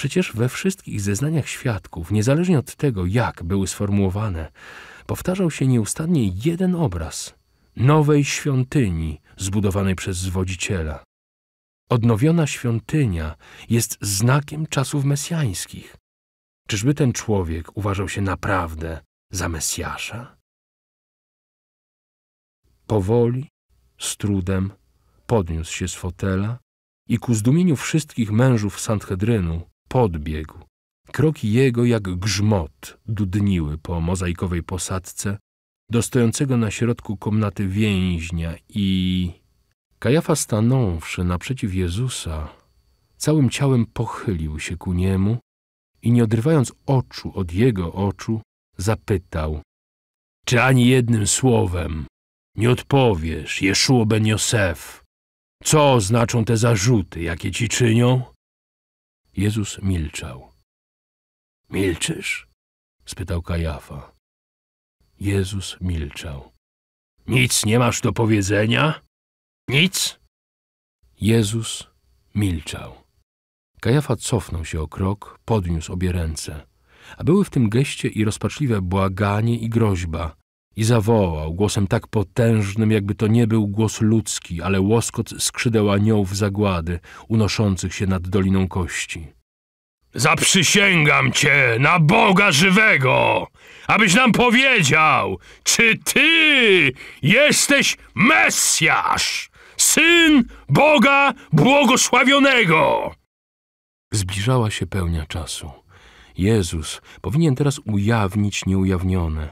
Przecież we wszystkich zeznaniach świadków, niezależnie od tego, jak były sformułowane, powtarzał się nieustannie jeden obraz nowej świątyni zbudowanej przez zwodziciela. Odnowiona świątynia jest znakiem czasów mesjańskich. Czyżby ten człowiek uważał się naprawdę za Mesjasza? Powoli, z trudem, podniósł się z fotela i ku zdumieniu wszystkich mężów Sanhedrynu Podbiegł. Kroki jego jak grzmot dudniły po mozaikowej posadzce do stojącego na środku komnaty więźnia i... Kajafa stanąwszy naprzeciw Jezusa, całym ciałem pochylił się ku niemu i nie odrywając oczu od jego oczu, zapytał – Czy ani jednym słowem nie odpowiesz, Jeszuo ben Josef? Co znaczą te zarzuty, jakie ci czynią? Jezus milczał. Milczysz? spytał Kajafa. Jezus milczał. Nic nie masz do powiedzenia? Nic? Jezus milczał. Kajafa cofnął się o krok, podniósł obie ręce. A były w tym geście i rozpaczliwe błaganie i groźba, i zawołał głosem tak potężnym, jakby to nie był głos ludzki, ale łoskot skrzydeł aniołów zagłady unoszących się nad Doliną Kości. Zaprzysięgam cię na Boga żywego, abyś nam powiedział, czy ty jesteś Mesjasz, syn Boga błogosławionego. Zbliżała się pełnia czasu. Jezus powinien teraz ujawnić nieujawnione.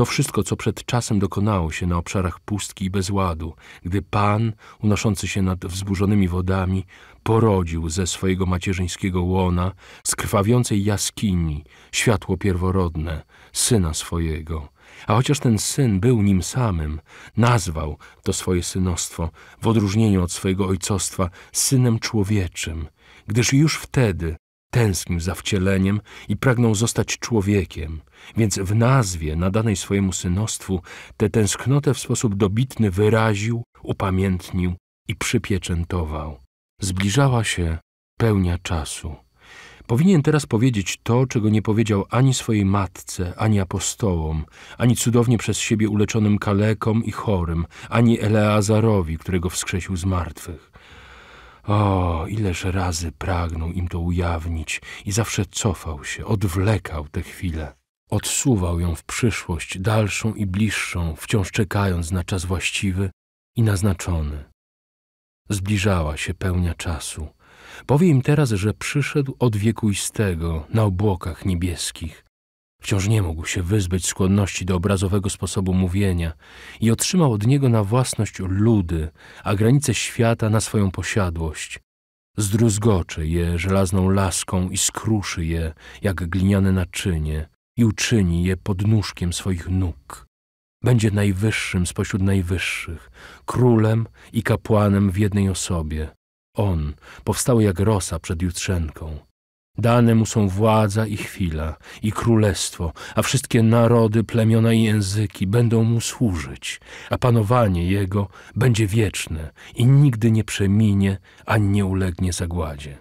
To wszystko, co przed czasem dokonało się na obszarach pustki i bezładu, gdy Pan, unoszący się nad wzburzonymi wodami, porodził ze swojego macierzyńskiego łona, z krwawiącej jaskini, światło pierworodne, syna swojego. A chociaż ten syn był nim samym, nazwał to swoje synostwo, w odróżnieniu od swojego ojcostwa, synem człowieczym, gdyż już wtedy Tęsknił za wcieleniem i pragnął zostać człowiekiem, więc w nazwie nadanej swojemu synostwu tę tęsknotę w sposób dobitny wyraził, upamiętnił i przypieczętował. Zbliżała się pełnia czasu. Powinien teraz powiedzieć to, czego nie powiedział ani swojej matce, ani apostołom, ani cudownie przez siebie uleczonym kalekom i chorym, ani Eleazarowi, którego wskrzesił z martwych. O, ileż razy pragnął im to ujawnić i zawsze cofał się, odwlekał tę chwilę. Odsuwał ją w przyszłość, dalszą i bliższą, wciąż czekając na czas właściwy i naznaczony. Zbliżała się pełnia czasu. Powie im teraz, że przyszedł od wiekuistego, na obłokach niebieskich, Wciąż nie mógł się wyzbyć skłonności do obrazowego sposobu mówienia i otrzymał od niego na własność ludy, a granice świata na swoją posiadłość. Zdruzgoczy je żelazną laską i skruszy je, jak gliniane naczynie, i uczyni je podnóżkiem swoich nóg. Będzie najwyższym spośród najwyższych, królem i kapłanem w jednej osobie. On, powstały jak rosa przed jutrzenką – Dane mu są władza i chwila, i królestwo, a wszystkie narody, plemiona i języki będą mu służyć, a panowanie jego będzie wieczne i nigdy nie przeminie ani nie ulegnie zagładzie.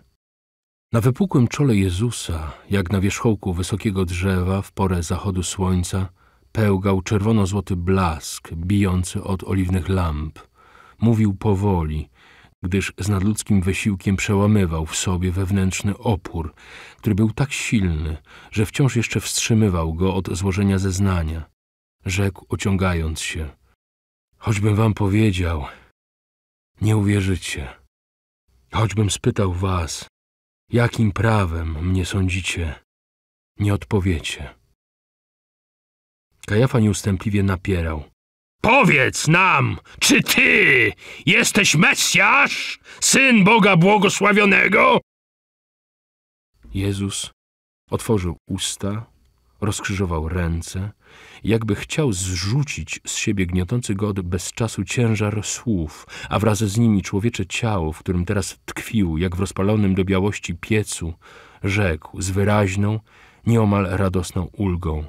Na wypukłym czole Jezusa, jak na wierzchołku wysokiego drzewa w porę zachodu słońca, pełgał czerwono-złoty blask bijący od oliwnych lamp. Mówił powoli, gdyż z nadludzkim wysiłkiem przełamywał w sobie wewnętrzny opór, który był tak silny, że wciąż jeszcze wstrzymywał go od złożenia zeznania. Rzekł, ociągając się. Choćbym wam powiedział, nie uwierzycie. Choćbym spytał was, jakim prawem mnie sądzicie, nie odpowiecie. Kajafa nieustępliwie napierał. Powiedz nam, czy ty jesteś Mesjasz, syn Boga błogosławionego? Jezus otworzył usta, rozkrzyżował ręce, jakby chciał zrzucić z siebie gniotący go od bezczasu ciężar słów, a wraz z nimi człowiecze ciało, w którym teraz tkwił, jak w rozpalonym do białości piecu, rzekł z wyraźną, nieomal radosną ulgą.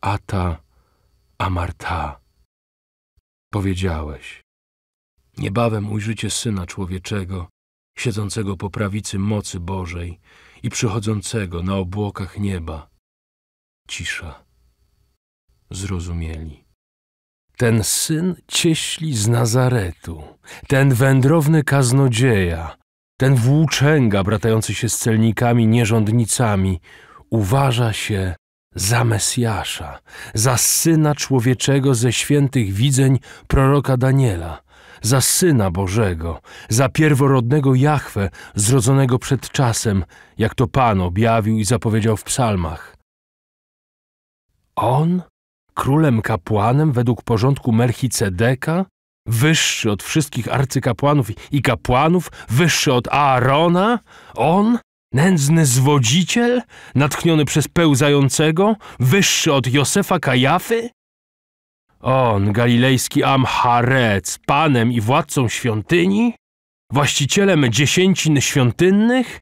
A ta Amarta, powiedziałeś. Niebawem ujrzycie Syna Człowieczego, siedzącego po prawicy mocy Bożej i przychodzącego na obłokach nieba. Cisza. Zrozumieli. Ten syn cieśli z Nazaretu, ten wędrowny kaznodzieja, ten włóczęga bratający się z celnikami, nierządnicami, uważa się za Mesjasza, za Syna Człowieczego ze świętych widzeń proroka Daniela, za Syna Bożego, za pierworodnego Jahwe, zrodzonego przed czasem, jak to Pan objawił i zapowiedział w psalmach. On, królem kapłanem według porządku Melchizedeka, wyższy od wszystkich arcykapłanów i kapłanów, wyższy od Aarona, on Nędzny zwodziciel, natchniony przez pełzającego, wyższy od Józefa Kajafy? On, galilejski Amharec, panem i władcą świątyni? Właścicielem dziesięcin świątynnych?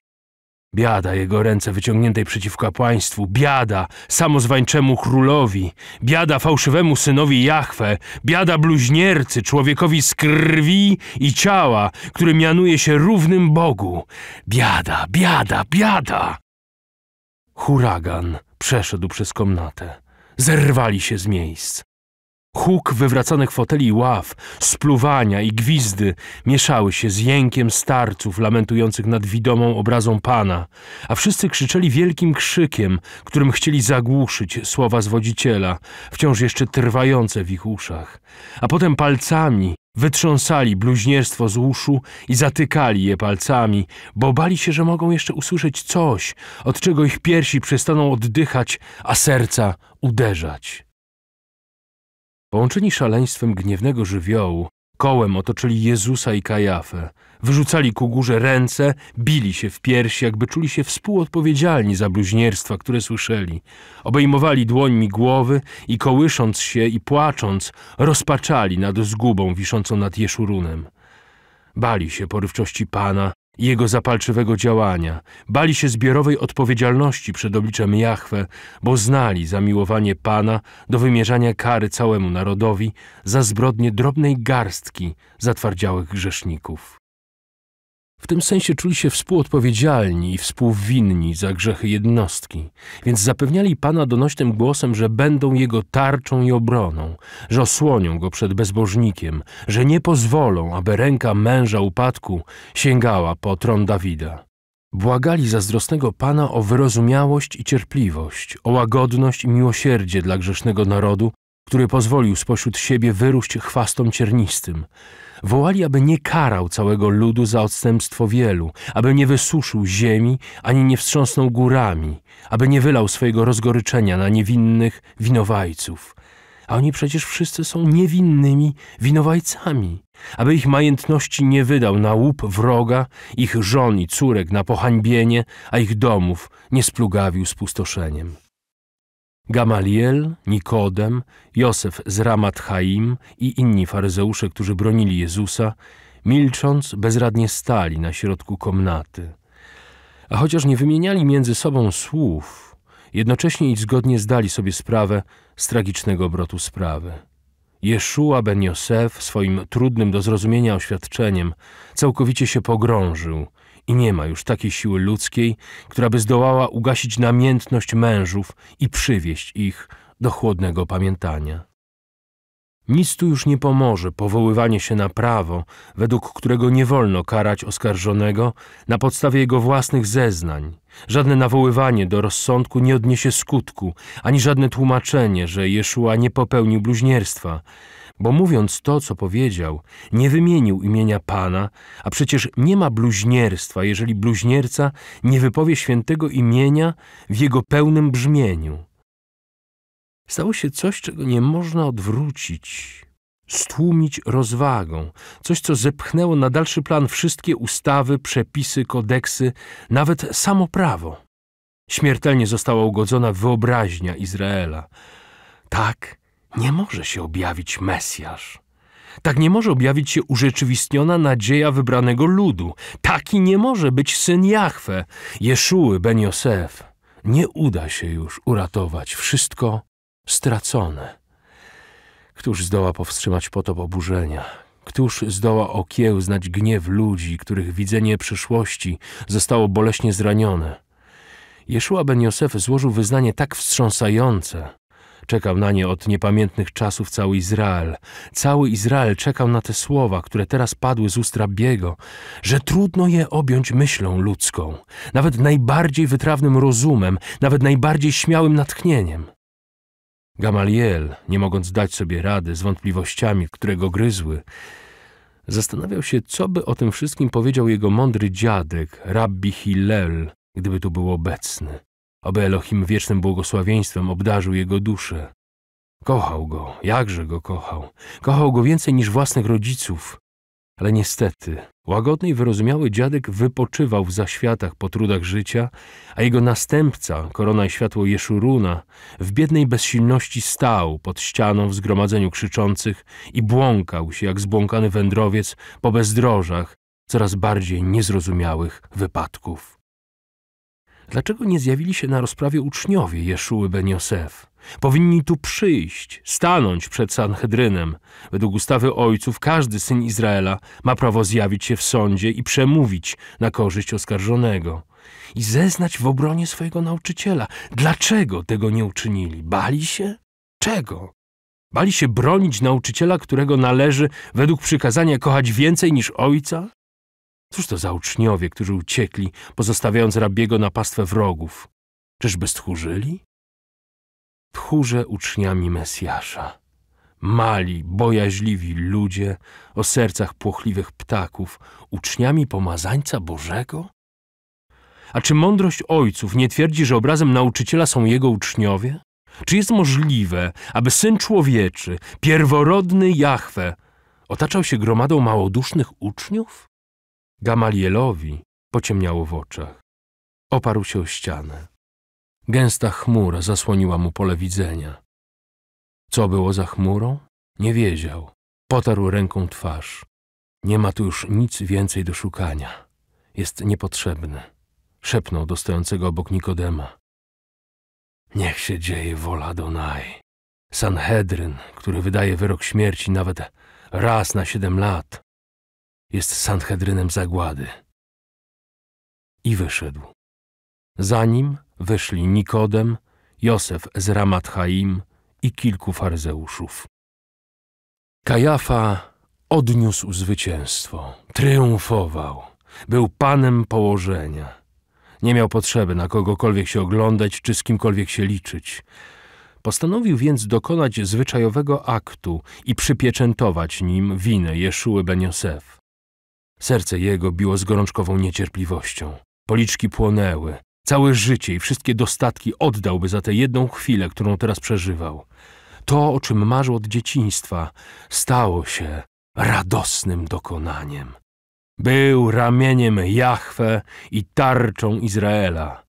Biada jego ręce wyciągniętej przeciwko państwu, biada samozwańczemu królowi, biada fałszywemu synowi Jachwę, biada bluźniercy, człowiekowi z krwi i ciała, który mianuje się równym Bogu. Biada, biada, biada! Huragan przeszedł przez komnatę. Zerwali się z miejsc. Huk wywracanych foteli i ław, spluwania i gwizdy mieszały się z jękiem starców lamentujących nad widomą obrazą Pana, a wszyscy krzyczeli wielkim krzykiem, którym chcieli zagłuszyć słowa zwodziciela, wciąż jeszcze trwające w ich uszach. A potem palcami wytrząsali bluźnierstwo z uszu i zatykali je palcami, bo bali się, że mogą jeszcze usłyszeć coś, od czego ich piersi przestaną oddychać, a serca uderzać. Połączeni szaleństwem gniewnego żywiołu, kołem otoczyli Jezusa i Kajafę. Wyrzucali ku górze ręce, bili się w piersi, jakby czuli się współodpowiedzialni za bluźnierstwa, które słyszeli. Obejmowali dłońmi głowy i kołysząc się i płacząc, rozpaczali nad zgubą wiszącą nad Jeszurunem. Bali się porywczości Pana, jego zapalczywego działania, bali się zbiorowej odpowiedzialności przed obliczem Jahwe, bo znali zamiłowanie Pana do wymierzania kary całemu narodowi za zbrodnie drobnej garstki zatwardziałych grzeszników. W tym sensie czuli się współodpowiedzialni i współwinni za grzechy jednostki, więc zapewniali Pana donośnym głosem, że będą jego tarczą i obroną, że osłonią go przed bezbożnikiem, że nie pozwolą, aby ręka męża upadku sięgała po tron Dawida. Błagali zazdrosnego Pana o wyrozumiałość i cierpliwość, o łagodność i miłosierdzie dla grzesznego narodu, który pozwolił spośród siebie wyróść chwastom ciernistym, Wołali, aby nie karał całego ludu za odstępstwo wielu, aby nie wysuszył ziemi, ani nie wstrząsnął górami, aby nie wylał swojego rozgoryczenia na niewinnych winowajców. A oni przecież wszyscy są niewinnymi winowajcami, aby ich majątności nie wydał na łup wroga, ich żon i córek na pohańbienie, a ich domów nie splugawił spustoszeniem. Gamaliel, Nikodem, Józef z Ramat Chaim i inni faryzeusze, którzy bronili Jezusa, milcząc bezradnie stali na środku komnaty. A chociaż nie wymieniali między sobą słów, jednocześnie i zgodnie zdali sobie sprawę z tragicznego obrotu sprawy. Jeszua ben Josef swoim trudnym do zrozumienia oświadczeniem całkowicie się pogrążył – i nie ma już takiej siły ludzkiej, która by zdołała ugasić namiętność mężów i przywieść ich do chłodnego pamiętania. Nic tu już nie pomoże powoływanie się na prawo, według którego nie wolno karać oskarżonego na podstawie jego własnych zeznań. Żadne nawoływanie do rozsądku nie odniesie skutku, ani żadne tłumaczenie, że Jeszua nie popełnił bluźnierstwa, bo mówiąc to, co powiedział, nie wymienił imienia Pana, a przecież nie ma bluźnierstwa, jeżeli bluźnierca nie wypowie świętego imienia w jego pełnym brzmieniu. Stało się coś, czego nie można odwrócić, stłumić rozwagą, coś, co zepchnęło na dalszy plan wszystkie ustawy, przepisy, kodeksy, nawet samo prawo. Śmiertelnie została ugodzona wyobraźnia Izraela. Tak, nie może się objawić Mesjasz. Tak nie może objawić się urzeczywistniona nadzieja wybranego ludu. Taki nie może być syn Jahwe, Jeszuły ben Josef. Nie uda się już uratować wszystko stracone. Któż zdoła powstrzymać potop oburzenia? Któż zdoła okiełznać gniew ludzi, których widzenie przyszłości zostało boleśnie zranione? Jeszua ben Josef złożył wyznanie tak wstrząsające, Czekał na nie od niepamiętnych czasów cały Izrael. Cały Izrael czekał na te słowa, które teraz padły z ust Rabiego, że trudno je objąć myślą ludzką, nawet najbardziej wytrawnym rozumem, nawet najbardziej śmiałym natchnieniem. Gamaliel, nie mogąc dać sobie rady z wątpliwościami, które go gryzły, zastanawiał się, co by o tym wszystkim powiedział jego mądry dziadek, rabbi Hillel, gdyby tu był obecny aby Elohim wiecznym błogosławieństwem obdarzył jego duszę. Kochał go, jakże go kochał. Kochał go więcej niż własnych rodziców. Ale niestety, łagodny i wyrozumiały dziadek wypoczywał w zaświatach po trudach życia, a jego następca, korona i światło Jeszuruna, w biednej bezsilności stał pod ścianą w zgromadzeniu krzyczących i błąkał się jak zbłąkany wędrowiec po bezdrożach coraz bardziej niezrozumiałych wypadków. Dlaczego nie zjawili się na rozprawie uczniowie Jeszuły ben Josef? Powinni tu przyjść, stanąć przed Sanhedrynem. Według ustawy ojców każdy syn Izraela ma prawo zjawić się w sądzie i przemówić na korzyść oskarżonego i zeznać w obronie swojego nauczyciela. Dlaczego tego nie uczynili? Bali się? Czego? Bali się bronić nauczyciela, którego należy według przykazania kochać więcej niż ojca, Cóż to za uczniowie, którzy uciekli, pozostawiając rabiego na pastwę wrogów? Czyżby stchórzyli? Tchórze uczniami Mesjasza. Mali, bojaźliwi ludzie o sercach płochliwych ptaków, uczniami pomazańca Bożego? A czy mądrość ojców nie twierdzi, że obrazem nauczyciela są jego uczniowie? Czy jest możliwe, aby syn człowieczy, pierworodny Jahwe, otaczał się gromadą małodusznych uczniów? Gamalielowi pociemniało w oczach. Oparł się o ścianę. Gęsta chmura zasłoniła mu pole widzenia. Co było za chmurą? Nie wiedział. Potarł ręką twarz. Nie ma tu już nic więcej do szukania. Jest niepotrzebny. Szepnął do stojącego obok Nikodema. Niech się dzieje wola Donaj. Sanhedryn, który wydaje wyrok śmierci nawet raz na siedem lat, jest Sanhedrynem zagłady. I wyszedł. Za nim wyszli Nikodem, Józef z Ramat Chaim i kilku farzeuszów. Kajafa odniósł zwycięstwo, triumfował, był panem położenia. Nie miał potrzeby na kogokolwiek się oglądać czy z kimkolwiek się liczyć. Postanowił więc dokonać zwyczajowego aktu i przypieczętować nim winę Jeszuły Ben Josef. Serce jego biło z gorączkową niecierpliwością. Policzki płonęły. Całe życie i wszystkie dostatki oddałby za tę jedną chwilę, którą teraz przeżywał. To, o czym marzył od dzieciństwa, stało się radosnym dokonaniem. Był ramieniem Jahwe i tarczą Izraela.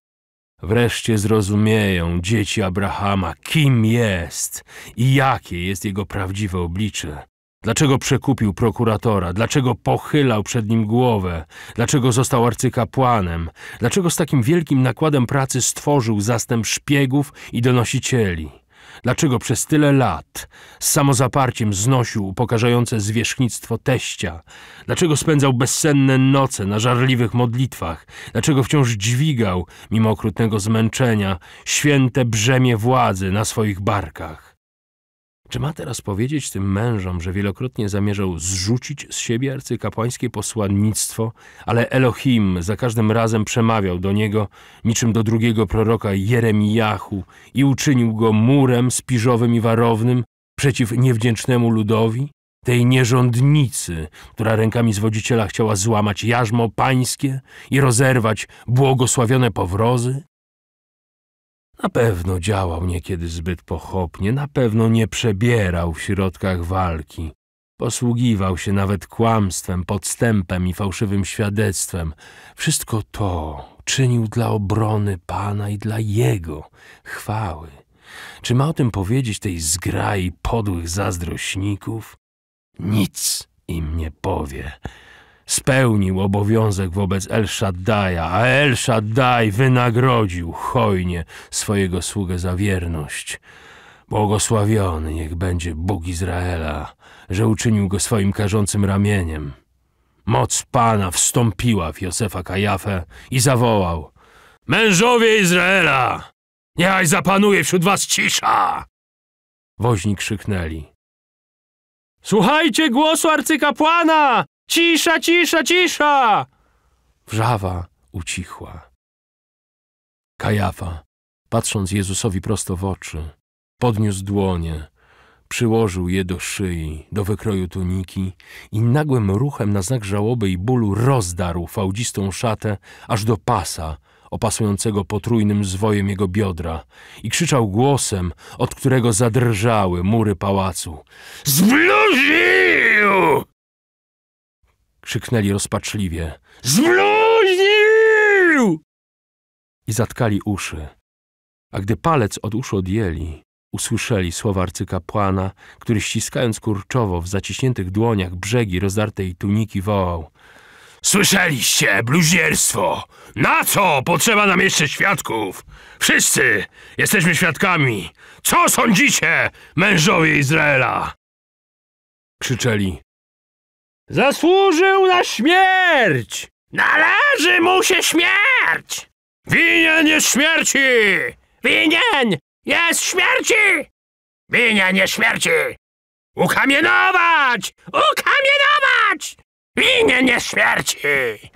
Wreszcie zrozumieją dzieci Abrahama, kim jest i jakie jest jego prawdziwe oblicze. Dlaczego przekupił prokuratora? Dlaczego pochylał przed nim głowę? Dlaczego został arcykapłanem? Dlaczego z takim wielkim nakładem pracy stworzył zastęp szpiegów i donosicieli? Dlaczego przez tyle lat z samozaparciem znosił upokarzające zwierzchnictwo teścia? Dlaczego spędzał bezsenne noce na żarliwych modlitwach? Dlaczego wciąż dźwigał, mimo okrutnego zmęczenia, święte brzemię władzy na swoich barkach? Czy ma teraz powiedzieć tym mężom, że wielokrotnie zamierzał zrzucić z siebie arcykapłańskie posłannictwo, ale Elohim za każdym razem przemawiał do niego niczym do drugiego proroka Jeremiachu i uczynił go murem spiżowym i warownym przeciw niewdzięcznemu ludowi, tej nierządnicy, która rękami zwodziciela chciała złamać jarzmo pańskie i rozerwać błogosławione powrozy? Na pewno działał niekiedy zbyt pochopnie, na pewno nie przebierał w środkach walki. Posługiwał się nawet kłamstwem, podstępem i fałszywym świadectwem. Wszystko to czynił dla obrony Pana i dla Jego chwały. Czy ma o tym powiedzieć tej zgrai podłych zazdrośników? Nic im nie powie spełnił obowiązek wobec El Shaddaja, a El Shaddaj wynagrodził hojnie swojego sługę za wierność. Błogosławiony niech będzie Bóg Izraela, że uczynił go swoim karzącym ramieniem. Moc Pana wstąpiła w Józefa Kajafę i zawołał – Mężowie Izraela, niechaj zapanuje wśród was cisza! Woźni krzyknęli – Słuchajcie głosu arcykapłana! Cisza, cisza, cisza! Wrzawa ucichła. Kajafa, patrząc Jezusowi prosto w oczy, podniósł dłonie, przyłożył je do szyi, do wykroju tuniki i nagłym ruchem na znak żałoby i bólu rozdarł fałdzistą szatę aż do pasa, opasującego potrójnym zwojem jego biodra i krzyczał głosem, od którego zadrżały mury pałacu. Zbluził! krzyknęli rozpaczliwie. Zbluźnił! I zatkali uszy. A gdy palec od uszu odjęli, usłyszeli słowa arcykapłana, który ściskając kurczowo w zaciśniętych dłoniach brzegi rozdartej tuniki wołał Słyszeliście, bluźnierstwo! Na co potrzeba nam jeszcze świadków? Wszyscy jesteśmy świadkami! Co sądzicie, mężowie Izraela? Krzyczeli Zasłużył na śmierć! Należy mu się śmierć! Winien jest śmierci! Winien jest śmierci! Winien jest śmierci! Ukamienować! Ukamienować! Winien jest śmierci!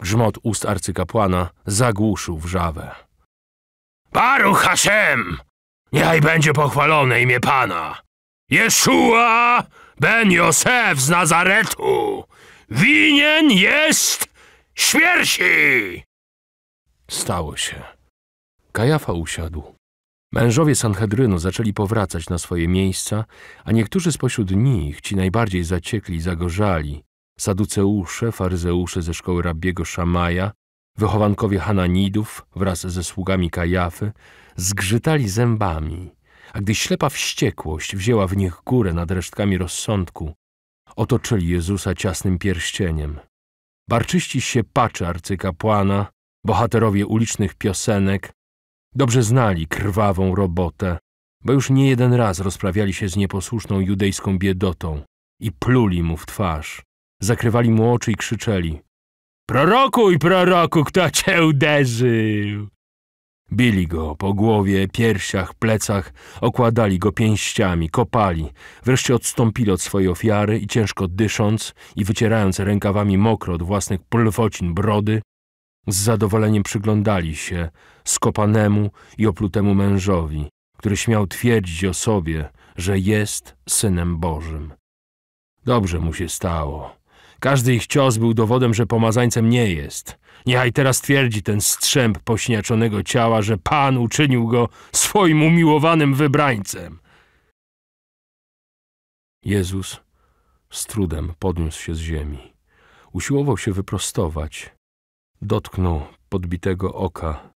Grzmot ust arcykapłana zagłuszył wrzawę. Baruch Haszem! Niechaj będzie pochwalone imię Pana! Jeszua! Ben Josef z Nazaretu winien jest śmierci! Stało się. Kajafa usiadł. Mężowie Sanhedrynu zaczęli powracać na swoje miejsca, a niektórzy spośród nich, ci najbardziej zaciekli i zagorzali, saduceusze, faryzeusze ze szkoły rabbiego Szamaja, wychowankowie Hananidów wraz ze sługami Kajafy, zgrzytali zębami – a gdy ślepa wściekłość wzięła w nich górę nad resztkami rozsądku, otoczyli Jezusa ciasnym pierścieniem. Barczyści siepacze arcykapłana, bohaterowie ulicznych piosenek, dobrze znali krwawą robotę, bo już nie jeden raz rozprawiali się z nieposłuszną judejską biedotą i pluli mu w twarz, zakrywali mu oczy i krzyczeli – Prorokuj, proroku, kto cię uderzył! Bili go po głowie, piersiach, plecach, okładali go pięściami, kopali. Wreszcie odstąpili od swojej ofiary i ciężko dysząc i wycierając rękawami mokro od własnych plwocin brody, z zadowoleniem przyglądali się skopanemu i oplutemu mężowi, który śmiał twierdzić o sobie, że jest Synem Bożym. Dobrze mu się stało. Każdy ich cios był dowodem, że pomazańcem nie jest – Niechaj teraz twierdzi ten strzęp pośniaczonego ciała, że Pan uczynił go swoim umiłowanym wybrańcem. Jezus z trudem podniósł się z ziemi. Usiłował się wyprostować. Dotknął podbitego oka.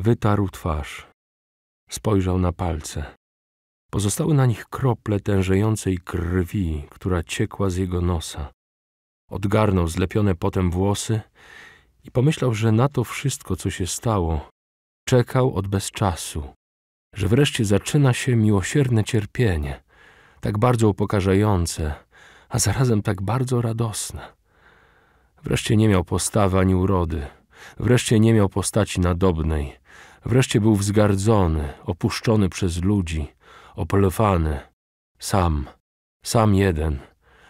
Wytarł twarz. Spojrzał na palce. Pozostały na nich krople tężejącej krwi, która ciekła z jego nosa. Odgarnął zlepione potem włosy – i pomyślał, że na to wszystko, co się stało, czekał od bezczasu, że wreszcie zaczyna się miłosierne cierpienie, tak bardzo upokarzające, a zarazem tak bardzo radosne. Wreszcie nie miał postawy ani urody, wreszcie nie miał postaci nadobnej, wreszcie był wzgardzony, opuszczony przez ludzi, opolowany, sam, sam jeden,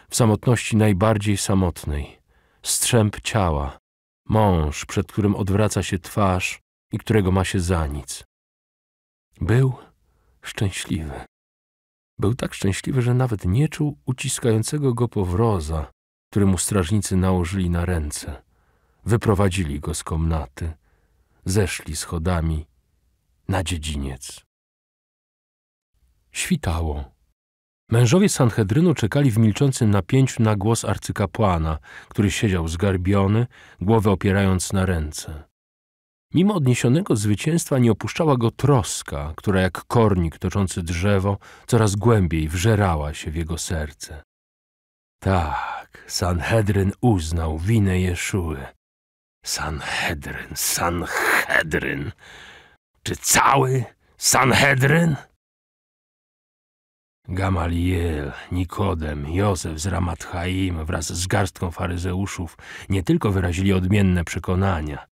w samotności najbardziej samotnej, strzęp ciała, Mąż, przed którym odwraca się twarz i którego ma się za nic. Był szczęśliwy. Był tak szczęśliwy, że nawet nie czuł uciskającego go powroza, który mu strażnicy nałożyli na ręce. Wyprowadzili go z komnaty. Zeszli schodami na dziedziniec. Świtało. Mężowie Sanhedrynu czekali w milczącym napięciu na głos arcykapłana, który siedział zgarbiony, głowę opierając na ręce. Mimo odniesionego zwycięstwa nie opuszczała go troska, która jak kornik toczący drzewo coraz głębiej wżerała się w jego serce. Tak, Sanhedryn uznał winę Jeszuły. Sanhedryn, Sanhedryn. Czy cały Sanhedryn? Gamaliel, Nikodem, Józef z Ramat wraz z garstką faryzeuszów nie tylko wyrazili odmienne przekonania.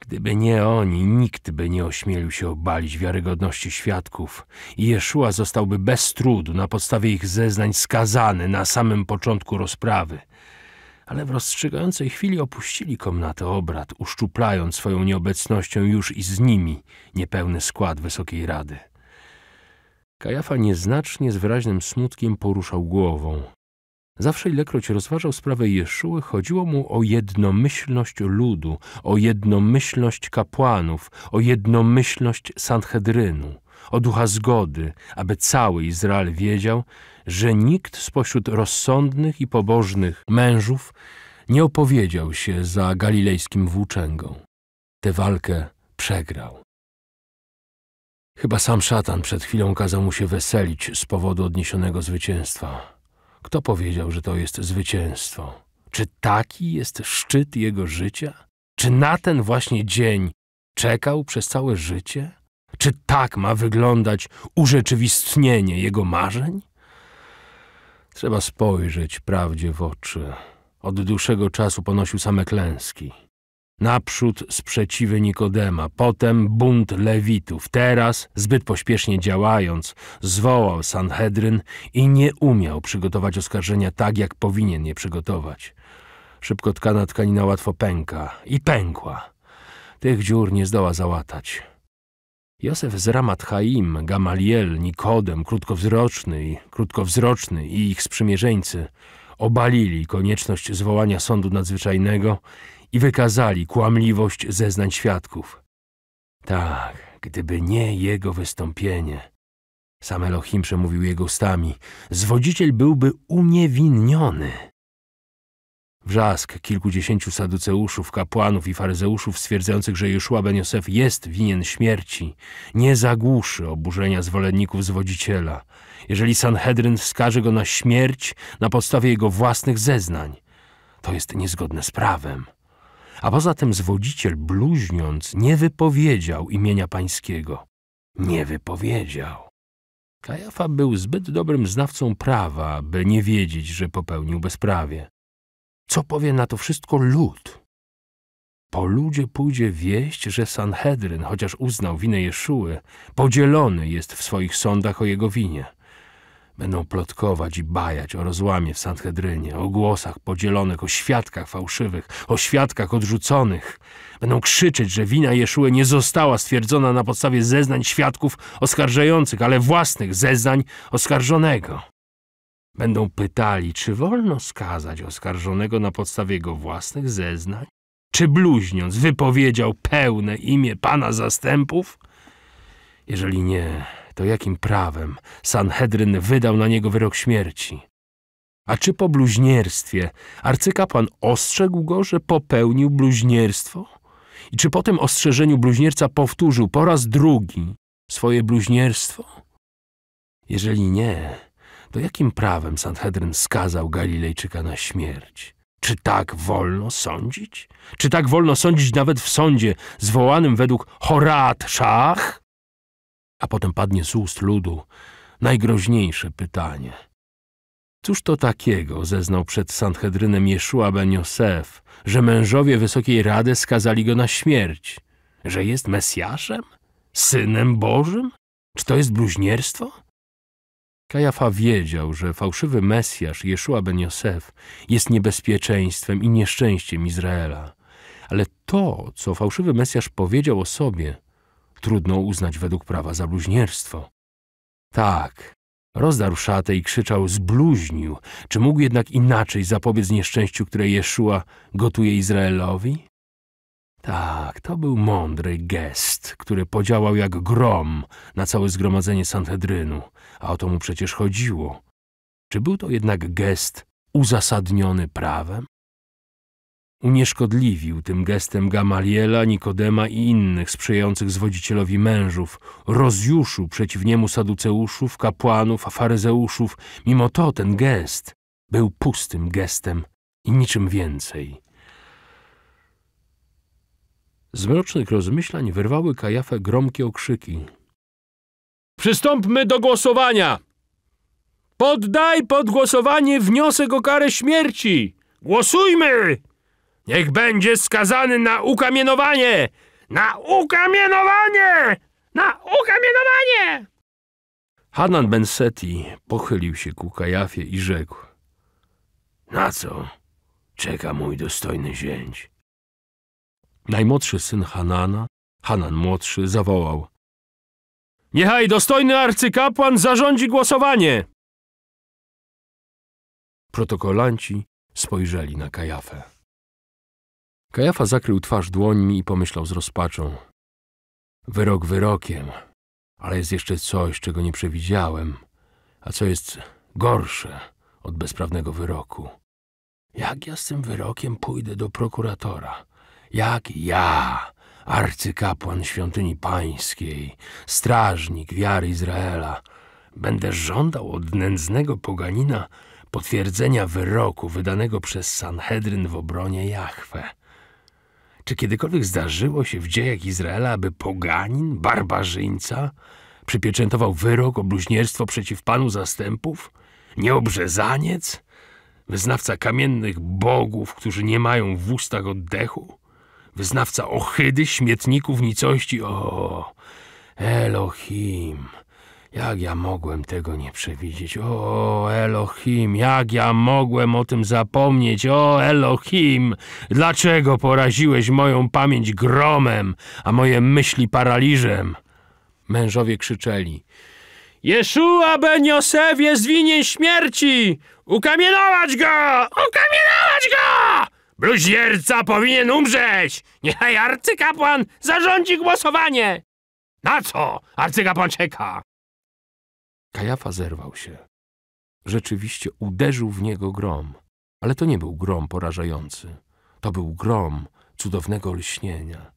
Gdyby nie oni, nikt by nie ośmielił się obalić wiarygodności świadków i Jeszua zostałby bez trudu na podstawie ich zeznań skazany na samym początku rozprawy. Ale w rozstrzygającej chwili opuścili komnatę obrad, uszczuplając swoją nieobecnością już i z nimi niepełny skład Wysokiej Rady. Kajafa nieznacznie, z wyraźnym smutkiem poruszał głową. Zawsze ilekroć rozważał sprawę Jeszuły, chodziło mu o jednomyślność ludu, o jednomyślność kapłanów, o jednomyślność Sanhedrynu, o ducha zgody, aby cały Izrael wiedział, że nikt spośród rozsądnych i pobożnych mężów nie opowiedział się za galilejskim włóczęgą. Tę walkę przegrał. Chyba sam szatan przed chwilą kazał mu się weselić z powodu odniesionego zwycięstwa. Kto powiedział, że to jest zwycięstwo? Czy taki jest szczyt jego życia? Czy na ten właśnie dzień czekał przez całe życie? Czy tak ma wyglądać urzeczywistnienie jego marzeń? Trzeba spojrzeć prawdzie w oczy. Od dłuższego czasu ponosił same klęski. Naprzód sprzeciwy Nikodema, potem bunt Lewitów. Teraz, zbyt pośpiesznie działając, zwołał Sanhedryn i nie umiał przygotować oskarżenia tak, jak powinien je przygotować. Szybko tkana tkanina łatwo pęka i pękła. Tych dziur nie zdoła załatać. Józef z Ramat Chaim, Gamaliel, Nikodem, krótkowzroczny i krótkowzroczny i ich sprzymierzeńcy obalili konieczność zwołania sądu nadzwyczajnego i wykazali kłamliwość zeznań świadków. Tak, gdyby nie jego wystąpienie. Sam Elohim przemówił jego ustami. Zwodziciel byłby uniewinniony. Wrzask kilkudziesięciu saduceuszów, kapłanów i faryzeuszów stwierdzających, że Joszua ben Josef jest winien śmierci, nie zagłuszy oburzenia zwolenników zwodziciela, jeżeli Sanhedryn wskaże go na śmierć na podstawie jego własnych zeznań. To jest niezgodne z prawem a poza tym zwodziciel, bluźniąc, nie wypowiedział imienia pańskiego. Nie wypowiedział. Kajafa był zbyt dobrym znawcą prawa, by nie wiedzieć, że popełnił bezprawie. Co powie na to wszystko lud? Po ludzie pójdzie wieść, że Sanhedryn, chociaż uznał winę Jeszuły, podzielony jest w swoich sądach o jego winie. Będą plotkować i bajać o rozłamie w Sanhedrynie, o głosach podzielonych, o świadkach fałszywych, o świadkach odrzuconych. Będą krzyczeć, że wina Jeszuły nie została stwierdzona na podstawie zeznań świadków oskarżających, ale własnych zeznań oskarżonego. Będą pytali, czy wolno skazać oskarżonego na podstawie jego własnych zeznań? Czy bluźniąc wypowiedział pełne imię Pana zastępów? Jeżeli nie, to jakim prawem Sanhedryn wydał na niego wyrok śmierci? A czy po bluźnierstwie arcykapłan ostrzegł go, że popełnił bluźnierstwo? I czy po tym ostrzeżeniu bluźnierca powtórzył po raz drugi swoje bluźnierstwo? Jeżeli nie, to jakim prawem Sanhedryn skazał Galilejczyka na śmierć? Czy tak wolno sądzić? Czy tak wolno sądzić nawet w sądzie zwołanym według Horat Szach? a potem padnie z ust ludu najgroźniejsze pytanie. Cóż to takiego zeznał przed Sanhedrynem Jeszua ben Josef, że mężowie Wysokiej Rady skazali go na śmierć? Że jest Mesjaszem? Synem Bożym? Czy to jest bluźnierstwo? Kajafa wiedział, że fałszywy Mesjasz Jeszua ben Josef jest niebezpieczeństwem i nieszczęściem Izraela. Ale to, co fałszywy Mesjasz powiedział o sobie, trudno uznać według prawa za bluźnierstwo. Tak, rozdarł szatę i krzyczał zbluźnił. Czy mógł jednak inaczej zapobiec nieszczęściu, które Jeszua gotuje Izraelowi? Tak, to był mądry gest, który podziałał jak grom na całe zgromadzenie Sanhedrynu, a o to mu przecież chodziło. Czy był to jednak gest uzasadniony prawem? Unieszkodliwił tym gestem Gamaliela, Nikodema i innych sprzyjających zwodzicielowi mężów, rozjuszył przeciw niemu saduceuszów, kapłanów, faryzeuszów. Mimo to ten gest był pustym gestem i niczym więcej. Z mrocznych rozmyślań wyrwały Kajafę gromkie okrzyki. Przystąpmy do głosowania! Poddaj pod głosowanie wniosek o karę śmierci! Głosujmy! Niech będzie skazany na ukamienowanie! Na ukamienowanie! Na ukamienowanie! Hanan Ben Seti pochylił się ku Kajafie i rzekł. Na co czeka mój dostojny zięć? Najmłodszy syn Hanana, Hanan młodszy, zawołał. Niechaj dostojny arcykapłan zarządzi głosowanie! Protokolanci spojrzeli na Kajafę. Kajafa zakrył twarz dłońmi i pomyślał z rozpaczą. Wyrok wyrokiem, ale jest jeszcze coś, czego nie przewidziałem, a co jest gorsze od bezprawnego wyroku. Jak ja z tym wyrokiem pójdę do prokuratora? Jak ja, arcykapłan świątyni pańskiej, strażnik wiary Izraela, będę żądał od nędznego poganina potwierdzenia wyroku wydanego przez Sanhedryn w obronie Jahwe? Czy kiedykolwiek zdarzyło się w dziejach Izraela, aby poganin, barbarzyńca, przypieczętował wyrok o bluźnierstwo przeciw panu zastępów? Nieobrzezaniec? Wyznawca kamiennych bogów, którzy nie mają w ustach oddechu? Wyznawca ohydy, śmietników, nicości? O, Elohim! Jak ja mogłem tego nie przewidzieć? O Elohim, jak ja mogłem o tym zapomnieć? O Elohim, dlaczego poraziłeś moją pamięć gromem, a moje myśli paraliżem? Mężowie krzyczeli. Jeszua ben Josef jest winien śmierci! Ukamienować go! Ukamienować go! Bluźnierca powinien umrzeć! Niechaj arcykapłan zarządzi głosowanie! Na co arcykapłan czeka? Kajafa zerwał się. Rzeczywiście uderzył w niego grom, ale to nie był grom porażający. To był grom cudownego lśnienia.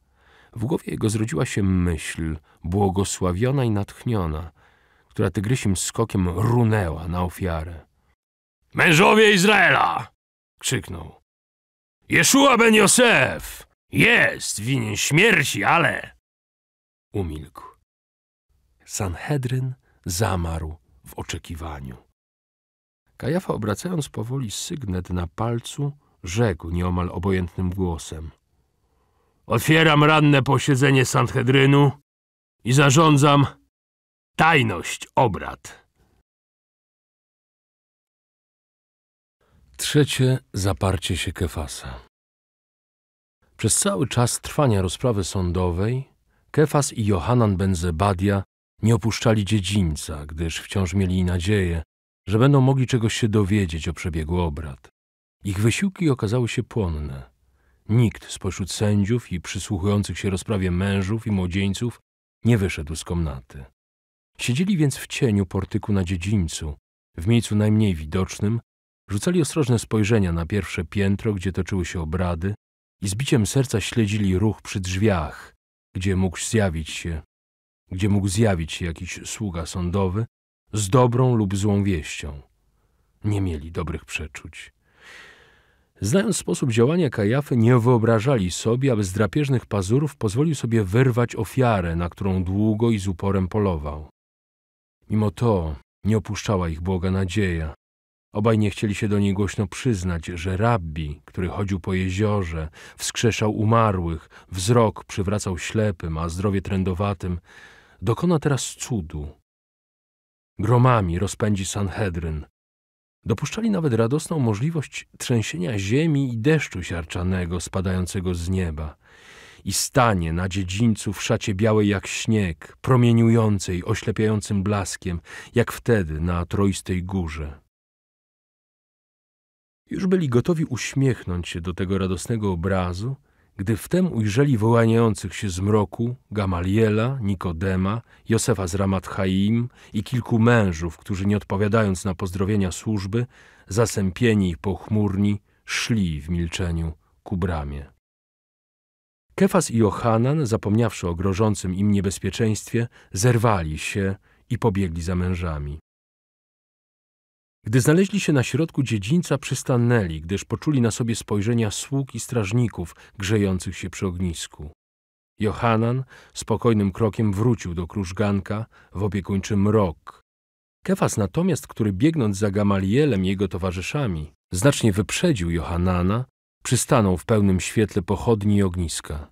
W głowie jego zrodziła się myśl, błogosławiona i natchniona, która tygrysim skokiem runęła na ofiarę. Mężowie Izraela! krzyknął. Jeszua ben Josef jest winien śmierci, ale... Umilkł. Sanhedryn zamarł w oczekiwaniu. Kajafa, obracając powoli sygnet na palcu, rzekł nieomal obojętnym głosem. Otwieram ranne posiedzenie Sanhedrynu i zarządzam tajność obrad. Trzecie zaparcie się Kefasa. Przez cały czas trwania rozprawy sądowej Kefas i Johanan ben Zebadia nie opuszczali dziedzińca, gdyż wciąż mieli nadzieję, że będą mogli czegoś się dowiedzieć o przebiegu obrad. Ich wysiłki okazały się płonne. Nikt spośród sędziów i przysłuchujących się rozprawie mężów i młodzieńców nie wyszedł z komnaty. Siedzieli więc w cieniu portyku na dziedzińcu, w miejscu najmniej widocznym, rzucali ostrożne spojrzenia na pierwsze piętro, gdzie toczyły się obrady i z biciem serca śledzili ruch przy drzwiach, gdzie mógł zjawić się gdzie mógł zjawić się jakiś sługa sądowy z dobrą lub złą wieścią. Nie mieli dobrych przeczuć. Znając sposób działania Kajafy, nie wyobrażali sobie, aby z drapieżnych pazurów pozwolił sobie wyrwać ofiarę, na którą długo i z uporem polował. Mimo to nie opuszczała ich błoga nadzieja. Obaj nie chcieli się do niej głośno przyznać, że rabbi, który chodził po jeziorze, wskrzeszał umarłych, wzrok przywracał ślepym, a zdrowie trędowatym, dokona teraz cudu. Gromami rozpędzi Sanhedryn. Dopuszczali nawet radosną możliwość trzęsienia ziemi i deszczu siarczanego spadającego z nieba i stanie na dziedzińcu w szacie białej jak śnieg, promieniującej oślepiającym blaskiem, jak wtedy na troistej górze. Już byli gotowi uśmiechnąć się do tego radosnego obrazu, gdy wtem ujrzeli wołaniających się z mroku Gamaliela, Nikodema, Josefa z Ramat Chaim i kilku mężów, którzy nie odpowiadając na pozdrowienia służby, zasępieni i pochmurni, szli w milczeniu ku bramie. Kefas i Johanan, zapomniawszy o grożącym im niebezpieczeństwie, zerwali się i pobiegli za mężami. Gdy znaleźli się na środku dziedzińca, przystanęli, gdyż poczuli na sobie spojrzenia sług i strażników grzejących się przy ognisku. Johanan spokojnym krokiem wrócił do krużganka w opiekuńczy mrok. Kefas natomiast, który biegnąc za Gamalielem i jego towarzyszami, znacznie wyprzedził Johanana, przystanął w pełnym świetle pochodni i ogniska.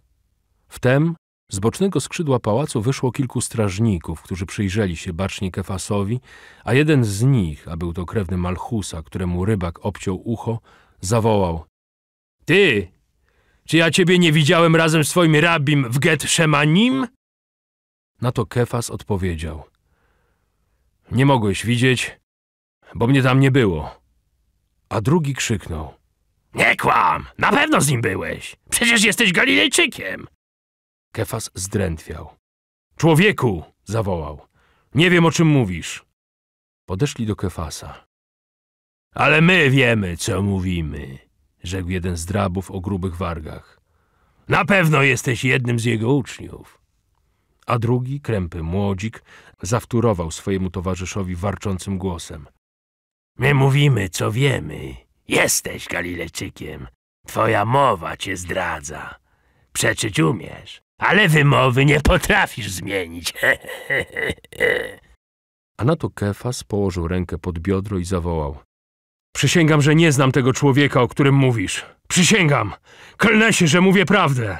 Wtem z bocznego skrzydła pałacu wyszło kilku strażników, którzy przyjrzeli się bacznie Kefasowi, a jeden z nich, a był to krewny Malchusa, któremu rybak obciął ucho, zawołał – Ty! Czy ja ciebie nie widziałem razem z swoim rabim w Get Shemanim? Na to Kefas odpowiedział – Nie mogłeś widzieć, bo mnie tam nie było. A drugi krzyknął – Nie kłam! Na pewno z nim byłeś! Przecież jesteś Galilejczykiem! Kefas zdrętwiał. Człowieku! zawołał. Nie wiem, o czym mówisz. Podeszli do Kefasa. Ale my wiemy, co mówimy, rzekł jeden z drabów o grubych wargach. Na pewno jesteś jednym z jego uczniów. A drugi, krępy młodzik, zawtórował swojemu towarzyszowi warczącym głosem. My mówimy, co wiemy. Jesteś Galilejczykiem. Twoja mowa cię zdradza. Przeczyć umiesz ale wymowy nie potrafisz zmienić. A na to Kefas położył rękę pod biodro i zawołał. Przysięgam, że nie znam tego człowieka, o którym mówisz. Przysięgam! Klnę się, że mówię prawdę!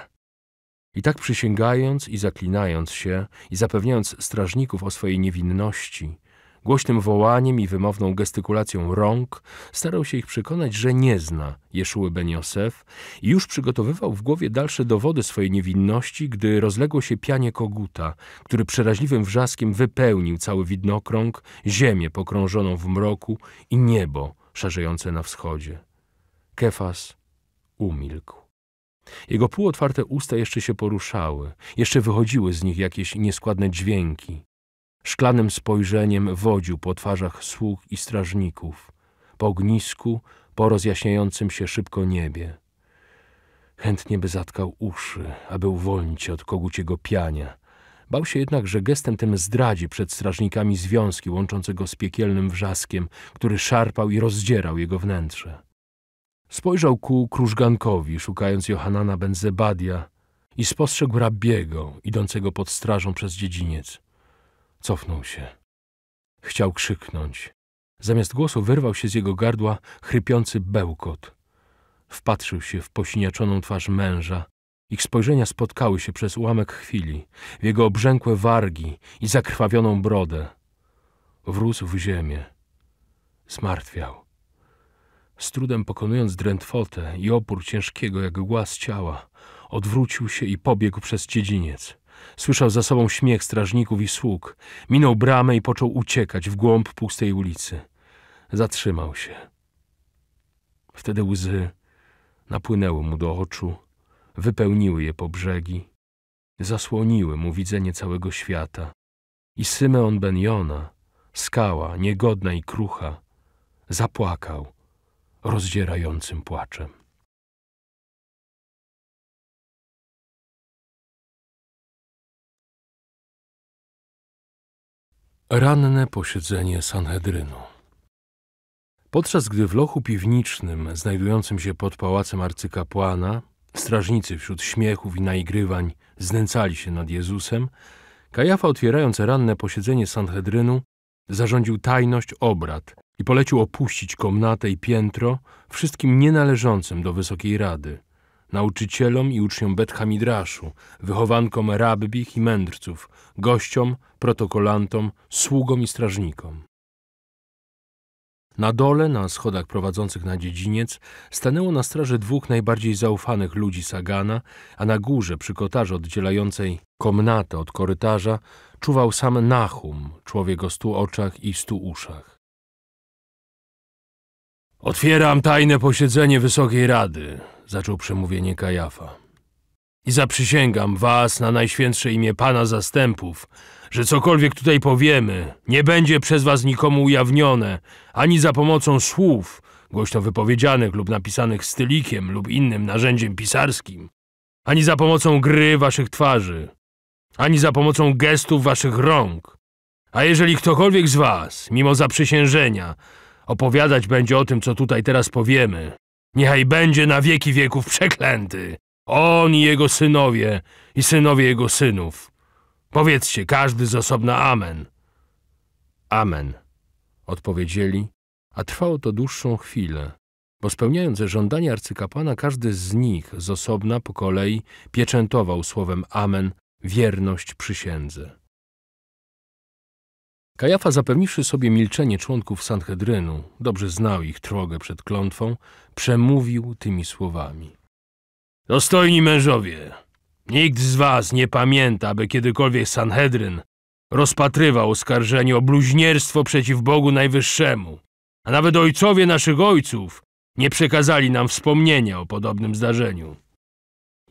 I tak przysięgając i zaklinając się i zapewniając strażników o swojej niewinności, Głośnym wołaniem i wymowną gestykulacją rąk starał się ich przekonać, że nie zna Jeszuły Ben Josef i już przygotowywał w głowie dalsze dowody swojej niewinności, gdy rozległo się pianie koguta, który przeraźliwym wrzaskiem wypełnił cały widnokrąg, ziemię pokrążoną w mroku i niebo szarzejące na wschodzie. Kefas umilkł. Jego półotwarte usta jeszcze się poruszały, jeszcze wychodziły z nich jakieś nieskładne dźwięki. Szklanym spojrzeniem wodził po twarzach sług i strażników, po ognisku, po rozjaśniającym się szybko niebie. Chętnie by zatkał uszy, aby uwolnić się od koguciego piania. Bał się jednak, że gestem tym zdradzi przed strażnikami związki łączącego z piekielnym wrzaskiem, który szarpał i rozdzierał jego wnętrze. Spojrzał ku krużgankowi, szukając Johanana Benzebadia i spostrzegł rabiego, idącego pod strażą przez dziedziniec. Cofnął się. Chciał krzyknąć. Zamiast głosu wyrwał się z jego gardła chrypiący bełkot. Wpatrzył się w posiniaczoną twarz męża. Ich spojrzenia spotkały się przez ułamek chwili, w jego obrzękłe wargi i zakrwawioną brodę. Wrócił w ziemię. Zmartwiał. Z trudem pokonując drętwotę i opór ciężkiego jak głaz ciała, odwrócił się i pobiegł przez dziedziniec. Słyszał za sobą śmiech strażników i sług. Minął bramę i począł uciekać w głąb pustej ulicy. Zatrzymał się. Wtedy łzy napłynęły mu do oczu, wypełniły je po brzegi, zasłoniły mu widzenie całego świata. I Symeon Benjona, skała, niegodna i krucha, zapłakał rozdzierającym płaczem. Ranne posiedzenie Sanhedrynu. Podczas gdy w lochu piwnicznym, znajdującym się pod pałacem arcykapłana, strażnicy wśród śmiechów i naigrywań znęcali się nad Jezusem, Kajafa, otwierając ranne posiedzenie Sanhedrynu, zarządził tajność obrad i polecił opuścić komnatę i piętro wszystkim nienależącym do Wysokiej Rady – nauczycielom i uczniom Midraszu, wychowankom rabbich i mędrców, gościom, protokolantom, sługom i strażnikom. Na dole, na schodach prowadzących na dziedziniec, stanęło na straży dwóch najbardziej zaufanych ludzi Sagana, a na górze, przy kotarze oddzielającej komnatę od korytarza, czuwał sam Nahum, człowiek o stu oczach i stu uszach. Otwieram tajne posiedzenie Wysokiej Rady, zaczął przemówienie Kajafa. I zaprzysięgam was na najświętsze imię Pana zastępów, że cokolwiek tutaj powiemy, nie będzie przez was nikomu ujawnione, ani za pomocą słów, głośno wypowiedzianych lub napisanych stylikiem lub innym narzędziem pisarskim, ani za pomocą gry waszych twarzy, ani za pomocą gestów waszych rąk. A jeżeli ktokolwiek z was, mimo zaprzysiężenia, opowiadać będzie o tym, co tutaj teraz powiemy, Niechaj będzie na wieki wieków przeklęty. On i jego synowie i synowie jego synów. Powiedzcie każdy z osobna amen. Amen, odpowiedzieli, a trwało to dłuższą chwilę, bo spełniając żądania arcykapłana, każdy z nich z osobna po kolei pieczętował słowem amen wierność przysiędze. Kajafa, zapewniwszy sobie milczenie członków Sanhedrynu, dobrze znał ich trwogę przed klątwą, przemówił tymi słowami. Dostojni mężowie, nikt z was nie pamięta, aby kiedykolwiek Sanhedryn rozpatrywał oskarżenie o bluźnierstwo przeciw Bogu Najwyższemu, a nawet ojcowie naszych ojców nie przekazali nam wspomnienia o podobnym zdarzeniu.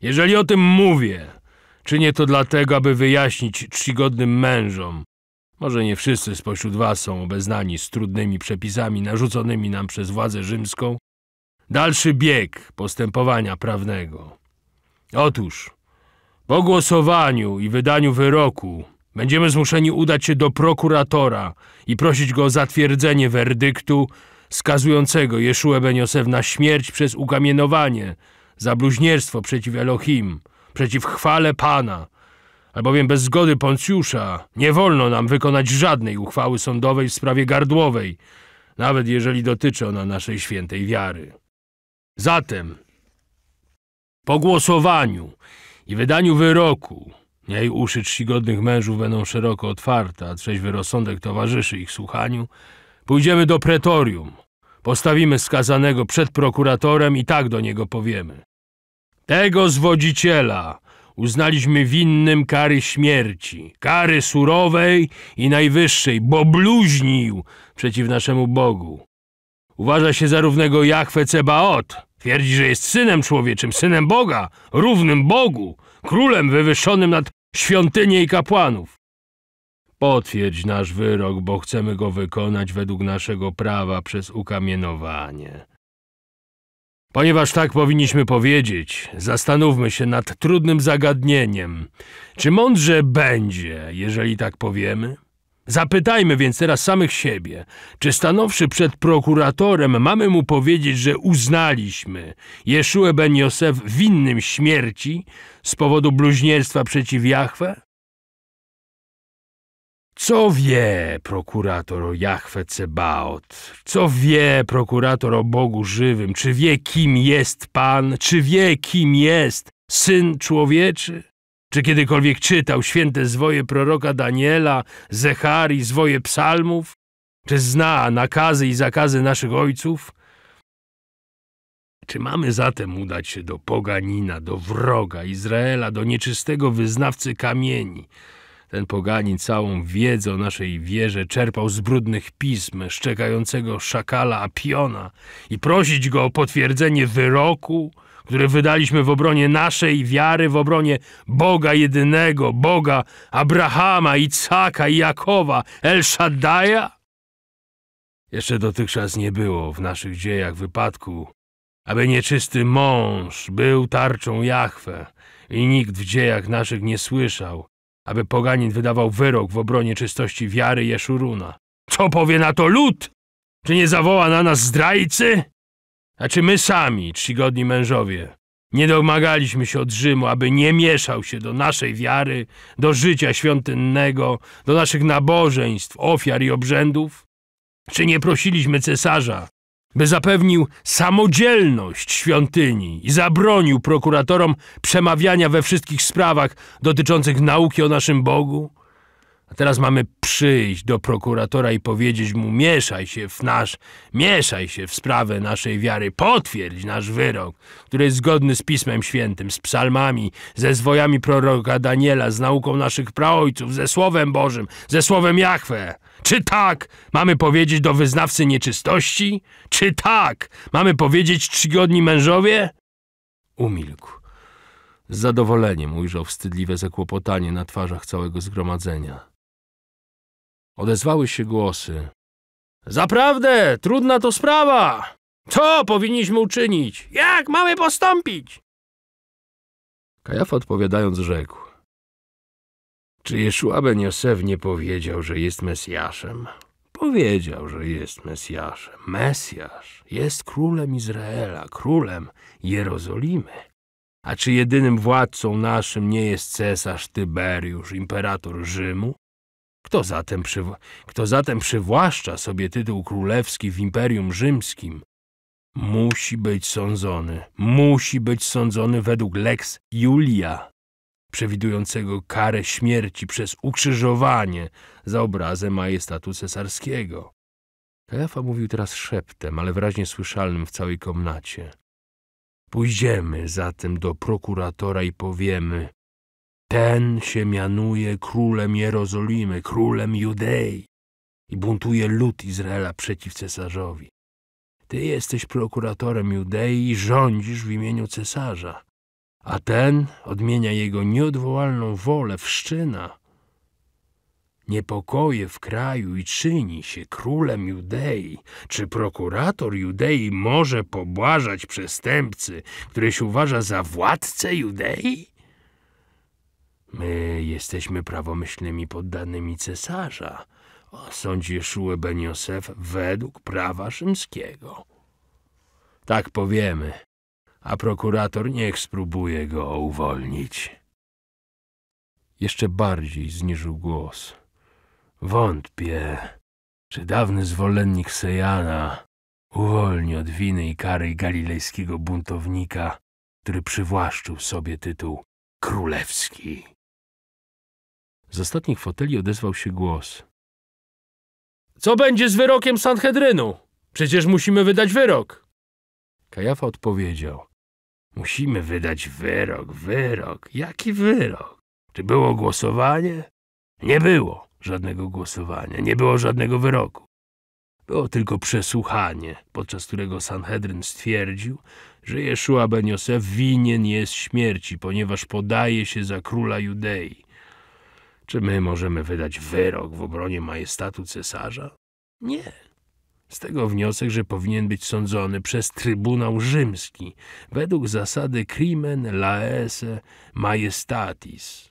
Jeżeli o tym mówię, czynię to dlatego, aby wyjaśnić czcigodnym mężom, może nie wszyscy spośród was są obeznani z trudnymi przepisami narzuconymi nam przez władzę rzymską. Dalszy bieg postępowania prawnego. Otóż, po głosowaniu i wydaniu wyroku będziemy zmuszeni udać się do prokuratora i prosić go o zatwierdzenie werdyktu skazującego Jeszuę Beniosef na śmierć przez ukamienowanie, za bluźnierstwo przeciw Elohim, przeciw chwale Pana – albowiem bez zgody Poncjusza nie wolno nam wykonać żadnej uchwały sądowej w sprawie gardłowej, nawet jeżeli dotyczy ona naszej świętej wiary. Zatem, po głosowaniu i wydaniu wyroku, jej uszy czcigodnych mężów będą szeroko otwarte, a trzeźwy rozsądek towarzyszy ich słuchaniu, pójdziemy do pretorium, postawimy skazanego przed prokuratorem i tak do niego powiemy. Tego zwodziciela uznaliśmy winnym kary śmierci, kary surowej i najwyższej, bo bluźnił przeciw naszemu Bogu. Uważa się za równego Jachwę Cebaot. Twierdzi, że jest synem człowieczym, synem Boga, równym Bogu, królem wywyższonym nad świątynię i kapłanów. Potwierdź nasz wyrok, bo chcemy go wykonać według naszego prawa przez ukamienowanie. Ponieważ tak powinniśmy powiedzieć, zastanówmy się nad trudnym zagadnieniem. Czy mądrze będzie, jeżeli tak powiemy? Zapytajmy więc teraz samych siebie, czy stanąwszy przed prokuratorem mamy mu powiedzieć, że uznaliśmy Jeszue ben Josef winnym śmierci z powodu bluźnierstwa przeciw Jahwe? Co wie prokurator o Jahwe Cebaot? Co wie prokurator o Bogu żywym? Czy wie, kim jest Pan? Czy wie, kim jest Syn Człowieczy? Czy kiedykolwiek czytał święte zwoje proroka Daniela, Zechari, zwoje psalmów? Czy zna nakazy i zakazy naszych ojców? Czy mamy zatem udać się do poganina, do wroga Izraela, do nieczystego wyznawcy kamieni, ten poganin całą wiedzę o naszej wierze czerpał z brudnych pism szczekającego szakala Apiona i prosić go o potwierdzenie wyroku, które wydaliśmy w obronie naszej wiary, w obronie Boga jedynego, Boga Abrahama, Icaka i Jakowa, El Shaddaja? Jeszcze dotychczas nie było w naszych dziejach wypadku, aby nieczysty mąż był tarczą Jachwę i nikt w dziejach naszych nie słyszał, aby poganin wydawał wyrok w obronie czystości wiary Jeszuruna. Co powie na to lud? Czy nie zawoła na nas zdrajcy? A czy my sami, czcigodni mężowie, nie domagaliśmy się od Rzymu, aby nie mieszał się do naszej wiary, do życia świątynnego, do naszych nabożeństw, ofiar i obrzędów? Czy nie prosiliśmy cesarza, by zapewnił samodzielność świątyni i zabronił prokuratorom przemawiania we wszystkich sprawach dotyczących nauki o naszym Bogu? A teraz mamy przyjść do prokuratora i powiedzieć mu mieszaj się w nasz, mieszaj się w sprawę naszej wiary, potwierdź nasz wyrok, który jest zgodny z Pismem Świętym, z psalmami, ze zwojami proroka Daniela, z nauką naszych praojców, ze Słowem Bożym, ze Słowem Jachwę. Czy tak mamy powiedzieć do wyznawcy nieczystości? Czy tak mamy powiedzieć czcigodni mężowie? Umilkł. Z zadowoleniem ujrzał wstydliwe zakłopotanie na twarzach całego zgromadzenia. Odezwały się głosy. Zaprawdę, trudna to sprawa! Co powinniśmy uczynić? Jak mamy postąpić? Kajafa odpowiadając rzekł. Czy Jeszua ben Josef nie powiedział, że jest Mesjaszem? Powiedział, że jest Mesjaszem. Mesjasz jest królem Izraela, królem Jerozolimy. A czy jedynym władcą naszym nie jest cesarz Tyberiusz, imperator Rzymu? Kto zatem, przyw... Kto zatem przywłaszcza sobie tytuł królewski w Imperium Rzymskim, musi być sądzony. Musi być sądzony według Lex Julia, przewidującego karę śmierci przez ukrzyżowanie za obrazę majestatu cesarskiego. Kajafa mówił teraz szeptem, ale wyraźnie słyszalnym w całej komnacie. Pójdziemy zatem do prokuratora i powiemy, ten się mianuje królem Jerozolimy, królem Judei i buntuje lud Izraela przeciw cesarzowi. Ty jesteś prokuratorem Judei i rządzisz w imieniu cesarza, a ten odmienia jego nieodwołalną wolę, wszczyna niepokoje w kraju i czyni się królem Judei. Czy prokurator Judei może pobłażać przestępcy, który się uważa za władcę Judei? My jesteśmy prawomyślnymi poddanymi cesarza. Osądź Jeszue ben Josef według prawa rzymskiego. Tak powiemy, a prokurator niech spróbuje go uwolnić. Jeszcze bardziej zniżył głos. Wątpię, czy dawny zwolennik Sejana uwolni od winy i kary galilejskiego buntownika, który przywłaszczył sobie tytuł królewski. Z ostatnich foteli odezwał się głos. Co będzie z wyrokiem Sanhedrynu? Przecież musimy wydać wyrok. Kajafa odpowiedział. Musimy wydać wyrok, wyrok. Jaki wyrok? Czy było głosowanie? Nie było żadnego głosowania, nie było żadnego wyroku. Było tylko przesłuchanie, podczas którego Sanhedryn stwierdził, że Jeszua ben Josef winien jest śmierci, ponieważ podaje się za króla Judei. Czy my możemy wydać wyrok w obronie majestatu cesarza? Nie. Z tego wniosek, że powinien być sądzony przez Trybunał Rzymski według zasady crimen laese majestatis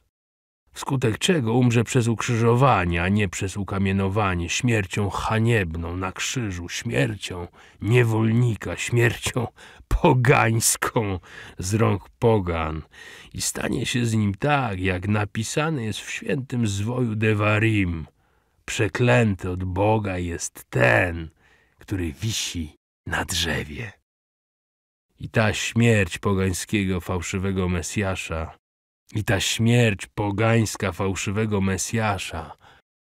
wskutek czego umrze przez ukrzyżowanie, a nie przez ukamienowanie, śmiercią haniebną na krzyżu, śmiercią niewolnika, śmiercią pogańską z rąk pogan. I stanie się z nim tak, jak napisane jest w świętym zwoju Devarim. Przeklęty od Boga jest ten, który wisi na drzewie. I ta śmierć pogańskiego, fałszywego Mesjasza i ta śmierć pogańska fałszywego Mesjasza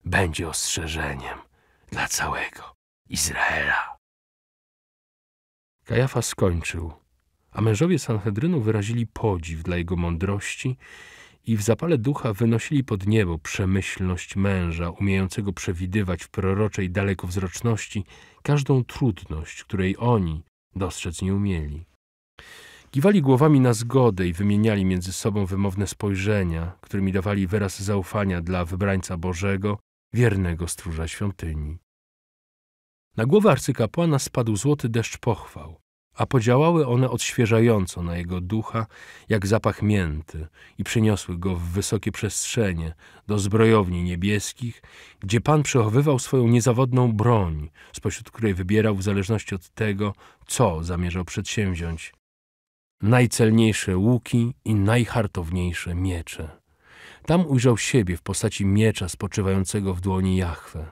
będzie ostrzeżeniem dla całego Izraela. Kajafa skończył, a mężowie Sanhedrynu wyrazili podziw dla jego mądrości i w zapale ducha wynosili pod niebo przemyślność męża, umiejącego przewidywać w proroczej dalekowzroczności każdą trudność, której oni dostrzec nie umieli. Kiwali głowami na zgodę i wymieniali między sobą wymowne spojrzenia, którymi dawali wyraz zaufania dla wybrańca Bożego, wiernego stróża świątyni. Na głowę arcykapłana spadł złoty deszcz pochwał, a podziałały one odświeżająco na jego ducha, jak zapach mięty, i przyniosły go w wysokie przestrzenie, do zbrojowni niebieskich, gdzie Pan przechowywał swoją niezawodną broń, spośród której wybierał w zależności od tego, co zamierzał przedsięwziąć najcelniejsze łuki i najhartowniejsze miecze. Tam ujrzał siebie w postaci miecza spoczywającego w dłoni Jachwę.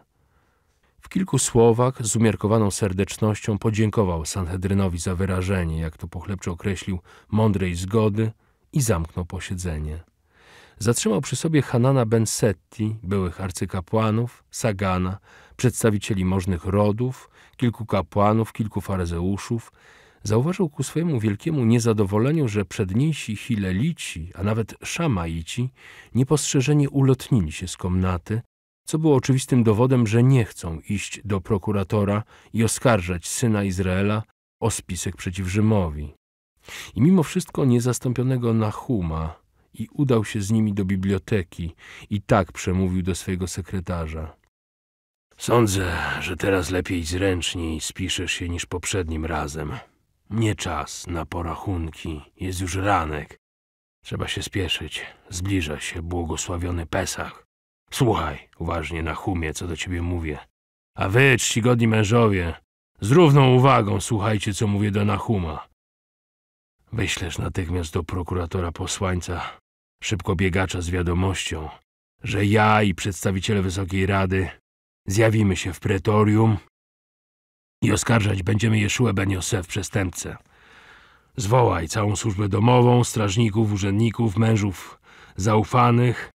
W kilku słowach z umiarkowaną serdecznością podziękował Sanhedrynowi za wyrażenie, jak to pochlebczo określił, mądrej zgody i zamknął posiedzenie. Zatrzymał przy sobie Hanana Ben Setti, byłych arcykapłanów, Sagana, przedstawicieli możnych rodów, kilku kapłanów, kilku faryzeuszów, zauważył ku swojemu wielkiemu niezadowoleniu, że przedniejsi Hilelici, a nawet Szamaici, niepostrzeżenie ulotnili się z komnaty, co było oczywistym dowodem, że nie chcą iść do prokuratora i oskarżać syna Izraela o spisek przeciw Rzymowi. I mimo wszystko niezastąpionego Nahuma i udał się z nimi do biblioteki i tak przemówił do swojego sekretarza. Sądzę, że teraz lepiej zręczniej spiszesz się niż poprzednim razem. Nie czas na porachunki, jest już ranek. Trzeba się spieszyć, zbliża się błogosławiony Pesach. Słuchaj uważnie na humie, co do ciebie mówię. A wy, czcigodni mężowie, z równą uwagą słuchajcie, co mówię do Nahuma. Wyślesz natychmiast do prokuratora posłańca, szybko biegacza z wiadomością, że ja i przedstawiciele Wysokiej Rady zjawimy się w pretorium i oskarżać będziemy Jeszue Ben Josef, przestępcę. Zwołaj całą służbę domową, strażników, urzędników, mężów zaufanych,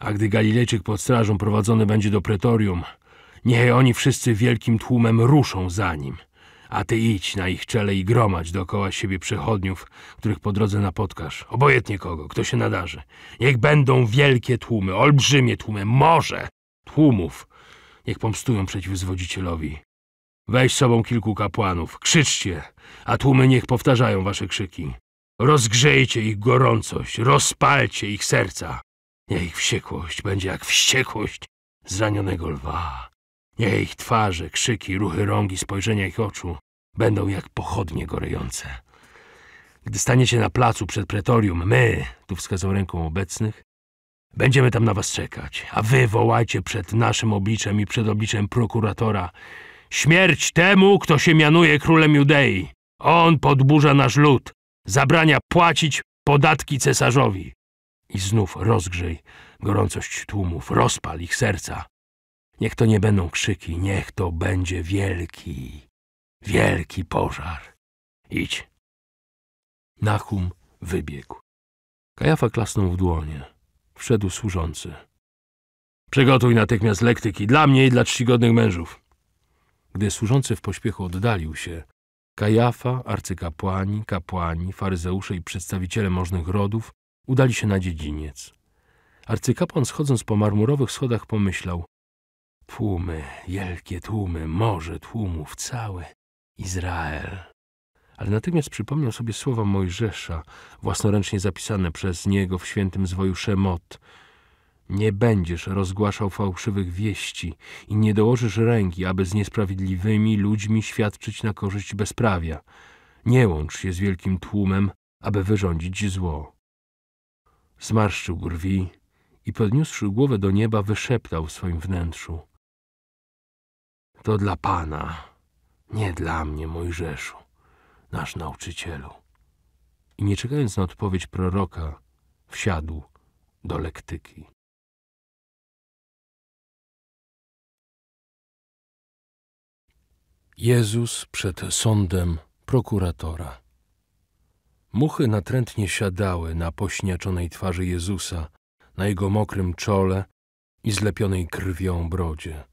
a gdy Galilejczyk pod strażą prowadzony będzie do pretorium, niech oni wszyscy wielkim tłumem ruszą za nim, a ty idź na ich czele i gromadź dookoła siebie przechodniów, których po drodze napotkasz, obojętnie kogo, kto się nadarzy. Niech będą wielkie tłumy, olbrzymie tłumy, morze tłumów. Niech pomstują przeciw zwodzicielowi Weź sobą kilku kapłanów, krzyczcie, a tłumy niech powtarzają wasze krzyki. Rozgrzejcie ich gorącość, rozpalcie ich serca. Niech ich wściekłość będzie jak wściekłość zranionego lwa. Niech ich twarze, krzyki, ruchy rąk i spojrzenia ich oczu będą jak pochodnie gorejące. Gdy staniecie na placu przed pretorium, my, tu wskazał ręką obecnych, będziemy tam na was czekać, a wy wołajcie przed naszym obliczem i przed obliczem prokuratora Śmierć temu, kto się mianuje królem Judei. On podburza nasz lud, zabrania płacić podatki cesarzowi. I znów rozgrzej gorącość tłumów, rozpal ich serca. Niech to nie będą krzyki, niech to będzie wielki, wielki pożar. Idź. Nachum wybiegł. Kajafa klasnął w dłonie. Wszedł służący. Przygotuj natychmiast lektyki dla mnie i dla czcigodnych mężów. Gdy służący w pośpiechu oddalił się, Kajafa, arcykapłani, kapłani, faryzeusze i przedstawiciele możnych rodów udali się na dziedziniec. Arcykapłan schodząc po marmurowych schodach pomyślał Tłumy, wielkie tłumy, morze tłumów, cały Izrael. Ale natychmiast przypomniał sobie słowa Mojżesza, własnoręcznie zapisane przez niego w świętym zwoju Szemot, nie będziesz rozgłaszał fałszywych wieści i nie dołożysz ręki, aby z niesprawiedliwymi ludźmi świadczyć na korzyść bezprawia. Nie łącz się z wielkim tłumem, aby wyrządzić zło. Zmarszczył brwi i podniósłszy głowę do nieba, wyszeptał w swoim wnętrzu. To dla Pana, nie dla mnie, mój rzeszu, nasz nauczycielu. I nie czekając na odpowiedź proroka, wsiadł do lektyki. Jezus przed sądem prokuratora. Muchy natrętnie siadały na pośniaczonej twarzy Jezusa, na jego mokrym czole i zlepionej krwią brodzie.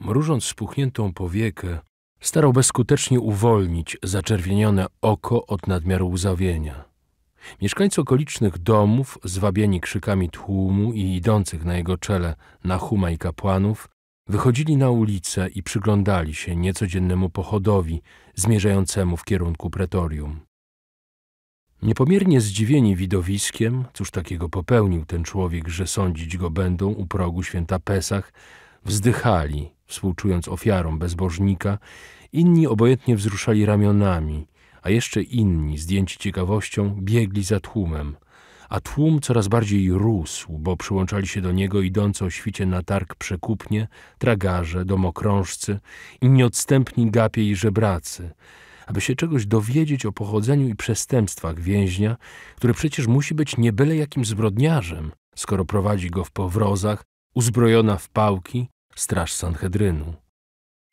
Mrużąc spuchniętą powiekę, starał bezskutecznie uwolnić zaczerwienione oko od nadmiaru łzawienia. Mieszkańcy okolicznych domów, zwabieni krzykami tłumu i idących na jego czele Nahuma i kapłanów, Wychodzili na ulicę i przyglądali się niecodziennemu pochodowi zmierzającemu w kierunku pretorium. Niepomiernie zdziwieni widowiskiem, cóż takiego popełnił ten człowiek, że sądzić go będą u progu święta Pesach, wzdychali, współczując ofiarom bezbożnika, inni obojętnie wzruszali ramionami, a jeszcze inni, zdjęci ciekawością, biegli za tłumem – a tłum coraz bardziej rósł, bo przyłączali się do niego idące o świcie na targ przekupnie, tragarze, domokrążcy i nieodstępni gapie i żebracy, aby się czegoś dowiedzieć o pochodzeniu i przestępstwach więźnia, który przecież musi być nie byle jakim zbrodniarzem, skoro prowadzi go w powrozach, uzbrojona w pałki, straż Sanhedrynu.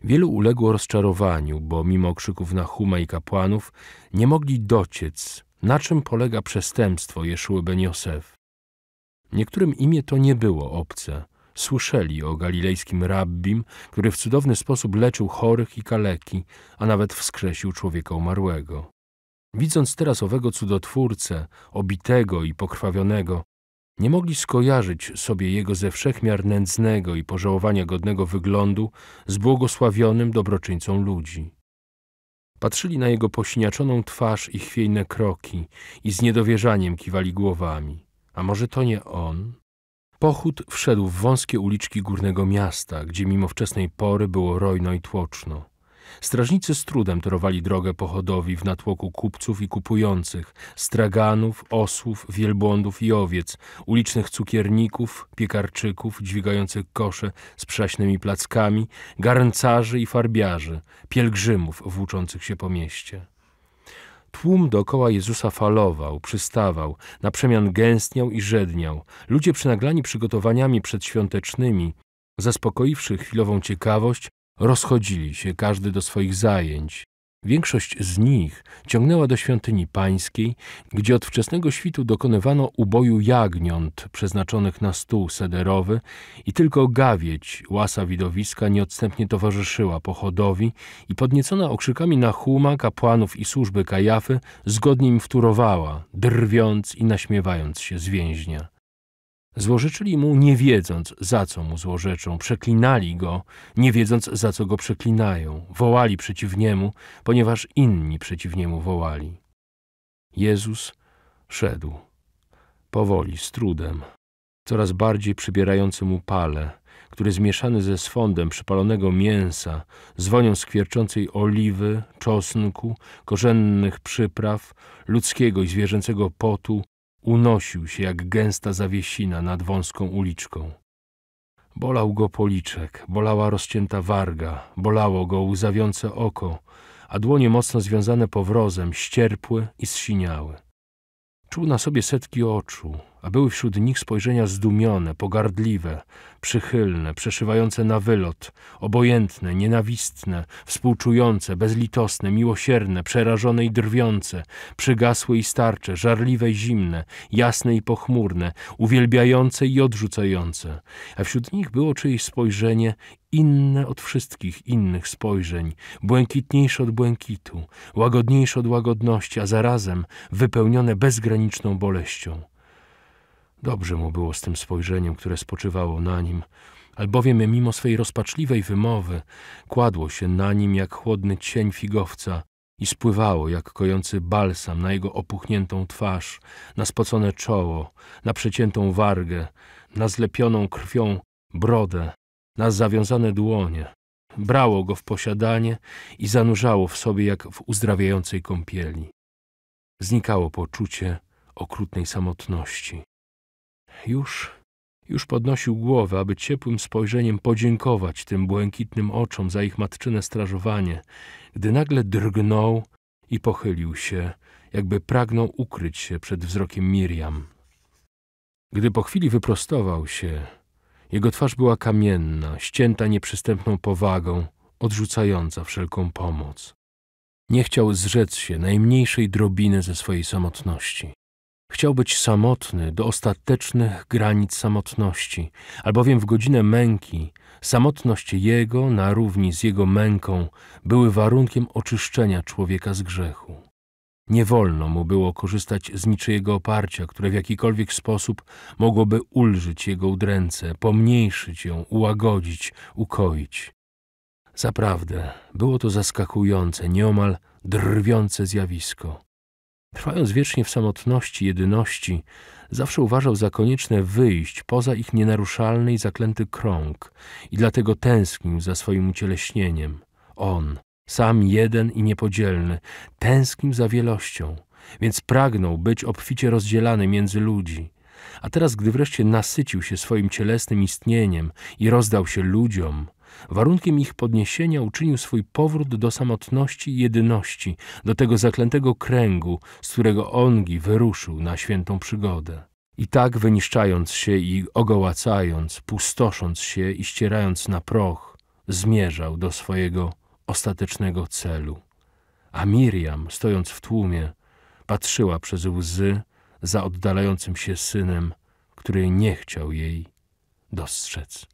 Wielu uległo rozczarowaniu, bo mimo krzyków na huma i kapłanów nie mogli dociec, na czym polega przestępstwo Jeszły Ben Josef? Niektórym imię to nie było obce. Słyszeli o galilejskim rabbim, który w cudowny sposób leczył chorych i kaleki, a nawet wskrzesił człowieka umarłego. Widząc teraz owego cudotwórcę, obitego i pokrwawionego, nie mogli skojarzyć sobie jego ze wszechmiar nędznego i pożałowania godnego wyglądu z błogosławionym dobroczyńcą ludzi. Patrzyli na jego posiniaczoną twarz i chwiejne kroki i z niedowierzaniem kiwali głowami. A może to nie on? Pochód wszedł w wąskie uliczki górnego miasta, gdzie mimo wczesnej pory było rojno i tłoczno. Strażnicy z trudem torowali drogę pochodowi w natłoku kupców i kupujących, straganów, osłów, wielbłądów i owiec, ulicznych cukierników, piekarczyków dźwigających kosze z przaśnymi plackami, garncarzy i farbiarzy, pielgrzymów włóczących się po mieście. Tłum dookoła Jezusa falował, przystawał, na przemian gęstniał i żedniał. Ludzie przynaglani przygotowaniami przedświątecznymi, zaspokoiwszy chwilową ciekawość, Rozchodzili się, każdy do swoich zajęć. Większość z nich ciągnęła do świątyni pańskiej, gdzie od wczesnego świtu dokonywano uboju jagniąt przeznaczonych na stół sederowy i tylko gawieć łasa widowiska nieodstępnie towarzyszyła pochodowi i podniecona okrzykami Nahuma, kapłanów i służby Kajafy zgodnie im wturowała, drwiąc i naśmiewając się z więźnia. Złorzeczyli mu nie wiedząc, za co mu złorzeczą, przeklinali go, nie wiedząc, za co go przeklinają, wołali przeciw niemu, ponieważ inni przeciw niemu wołali. Jezus szedł, powoli, z trudem, coraz bardziej przybierający mu pale, który zmieszany ze swądem przypalonego mięsa, z wonią skwierczącej oliwy, czosnku, korzennych przypraw, ludzkiego i zwierzęcego potu, Unosił się jak gęsta zawiesina nad wąską uliczką. Bolał go policzek, bolała rozcięta warga, bolało go łzawiące oko, a dłonie mocno związane powrozem, ścierpły i zsiniały. Czuł na sobie setki oczu, a były wśród nich spojrzenia zdumione, pogardliwe, przychylne, przeszywające na wylot, obojętne, nienawistne, współczujące, bezlitosne, miłosierne, przerażone i drwiące, przygasłe i starcze, żarliwe i zimne, jasne i pochmurne, uwielbiające i odrzucające. A wśród nich było czyjeś spojrzenie inne od wszystkich innych spojrzeń, błękitniejsze od błękitu, łagodniejsze od łagodności, a zarazem wypełnione bezgraniczną boleścią. Dobrze mu było z tym spojrzeniem, które spoczywało na nim, albowiem mimo swej rozpaczliwej wymowy kładło się na nim jak chłodny cień figowca i spływało jak kojący balsam na jego opuchniętą twarz, na spocone czoło, na przeciętą wargę, na zlepioną krwią brodę, na zawiązane dłonie. Brało go w posiadanie i zanurzało w sobie jak w uzdrawiającej kąpieli. Znikało poczucie okrutnej samotności. Już, już podnosił głowę, aby ciepłym spojrzeniem podziękować tym błękitnym oczom za ich matczyne strażowanie, gdy nagle drgnął i pochylił się, jakby pragnął ukryć się przed wzrokiem Miriam. Gdy po chwili wyprostował się, jego twarz była kamienna, ścięta nieprzystępną powagą, odrzucająca wszelką pomoc. Nie chciał zrzec się najmniejszej drobiny ze swojej samotności. Chciał być samotny do ostatecznych granic samotności, albowiem w godzinę męki samotność jego na równi z jego męką były warunkiem oczyszczenia człowieka z grzechu. Nie wolno mu było korzystać z niczyjego oparcia, które w jakikolwiek sposób mogłoby ulżyć jego udręce, pomniejszyć ją, ułagodzić, ukoić. Zaprawdę było to zaskakujące, nieomal drwiące zjawisko. Trwając wiecznie w samotności, jedyności, zawsze uważał za konieczne wyjść poza ich nienaruszalny i zaklęty krąg i dlatego tęsknił za swoim ucieleśnieniem. On, sam jeden i niepodzielny, tęsknił za wielością, więc pragnął być obficie rozdzielany między ludzi. A teraz, gdy wreszcie nasycił się swoim cielesnym istnieniem i rozdał się ludziom, Warunkiem ich podniesienia uczynił swój powrót do samotności i jedności, do tego zaklętego kręgu, z którego Ongi wyruszył na świętą przygodę. I tak wyniszczając się i ogołacając, pustosząc się i ścierając na proch, zmierzał do swojego ostatecznego celu. A Miriam, stojąc w tłumie, patrzyła przez łzy za oddalającym się synem, który nie chciał jej dostrzec.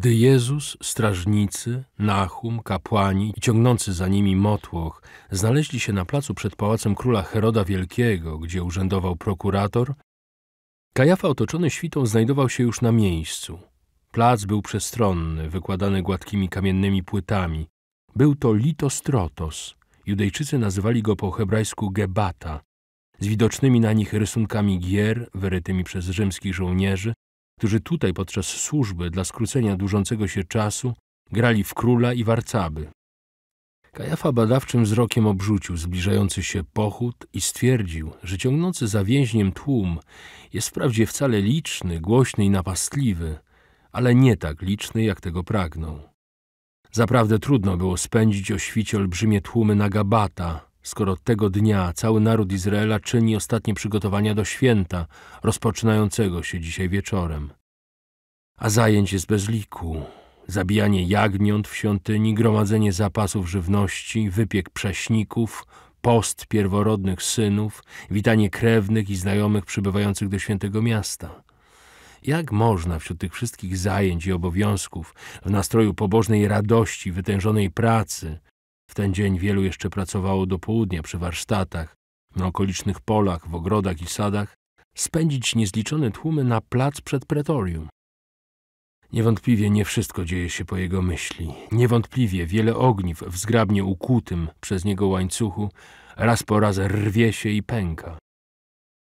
Gdy Jezus, strażnicy, Nachum, kapłani i ciągnący za nimi motłoch znaleźli się na placu przed pałacem króla Heroda Wielkiego, gdzie urzędował prokurator, Kajafa otoczony świtą znajdował się już na miejscu. Plac był przestronny, wykładany gładkimi kamiennymi płytami. Był to litostrotos. Judejczycy nazywali go po hebrajsku gebata, z widocznymi na nich rysunkami gier, wyrytymi przez rzymskich żołnierzy, którzy tutaj podczas służby dla skrócenia dłużącego się czasu grali w króla i warcaby. Kajafa badawczym wzrokiem obrzucił zbliżający się pochód i stwierdził, że ciągnący za więźniem tłum jest wprawdzie wcale liczny, głośny i napastliwy, ale nie tak liczny, jak tego pragnął. Zaprawdę trudno było spędzić o świcie olbrzymie tłumy na Gabata, skoro tego dnia cały naród Izraela czyni ostatnie przygotowania do święta, rozpoczynającego się dzisiaj wieczorem. A zajęć jest bez liku. Zabijanie jagniąt w świątyni, gromadzenie zapasów żywności, wypiek prześników, post pierworodnych synów, witanie krewnych i znajomych przybywających do świętego miasta. Jak można wśród tych wszystkich zajęć i obowiązków, w nastroju pobożnej radości, wytężonej pracy, w ten dzień wielu jeszcze pracowało do południa przy warsztatach, na okolicznych polach, w ogrodach i sadach, spędzić niezliczone tłumy na plac przed pretorium. Niewątpliwie nie wszystko dzieje się po jego myśli. Niewątpliwie wiele ogniw w zgrabnie ukutym przez niego łańcuchu raz po raz rwie się i pęka.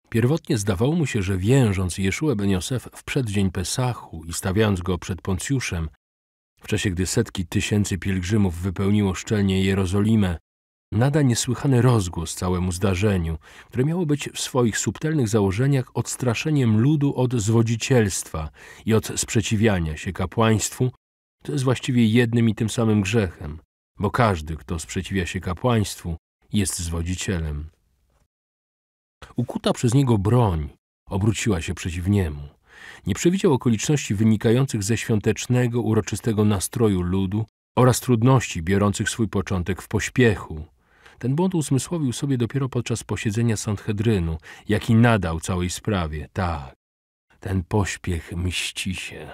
Pierwotnie zdawało mu się, że więżąc Jeszua Ben Josef w przeddzień Pesachu i stawiając go przed Poncjuszem, w czasie gdy setki tysięcy pielgrzymów wypełniło szczelnie Jerozolimę, nada niesłychany rozgłos całemu zdarzeniu, które miało być w swoich subtelnych założeniach odstraszeniem ludu od zwodzicielstwa i od sprzeciwiania się kapłaństwu, to jest właściwie jednym i tym samym grzechem, bo każdy, kto sprzeciwia się kapłaństwu, jest zwodzicielem. Ukuta przez niego broń obróciła się przeciw niemu – nie przewidział okoliczności wynikających ze świątecznego, uroczystego nastroju ludu oraz trudności biorących swój początek w pośpiechu. Ten błąd usmysłowił sobie dopiero podczas posiedzenia Sanhedrynu, jaki nadał całej sprawie. Tak, ten pośpiech mści się.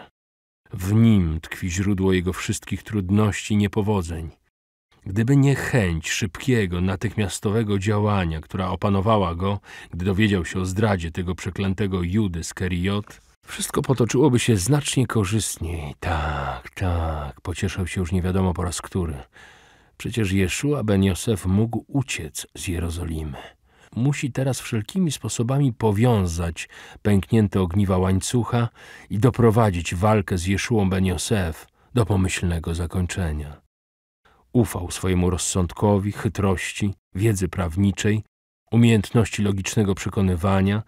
W nim tkwi źródło jego wszystkich trudności i niepowodzeń. Gdyby nie chęć szybkiego, natychmiastowego działania, która opanowała go, gdy dowiedział się o zdradzie tego przeklętego Judy z Keriot, wszystko potoczyłoby się znacznie korzystniej. Tak, tak, pocieszał się już nie wiadomo po raz który. Przecież Jeszua ben Josef mógł uciec z Jerozolimy. Musi teraz wszelkimi sposobami powiązać pęknięte ogniwa łańcucha i doprowadzić walkę z Jeszuą ben Josef do pomyślnego zakończenia. Ufał swojemu rozsądkowi, chytrości, wiedzy prawniczej, umiejętności logicznego przekonywania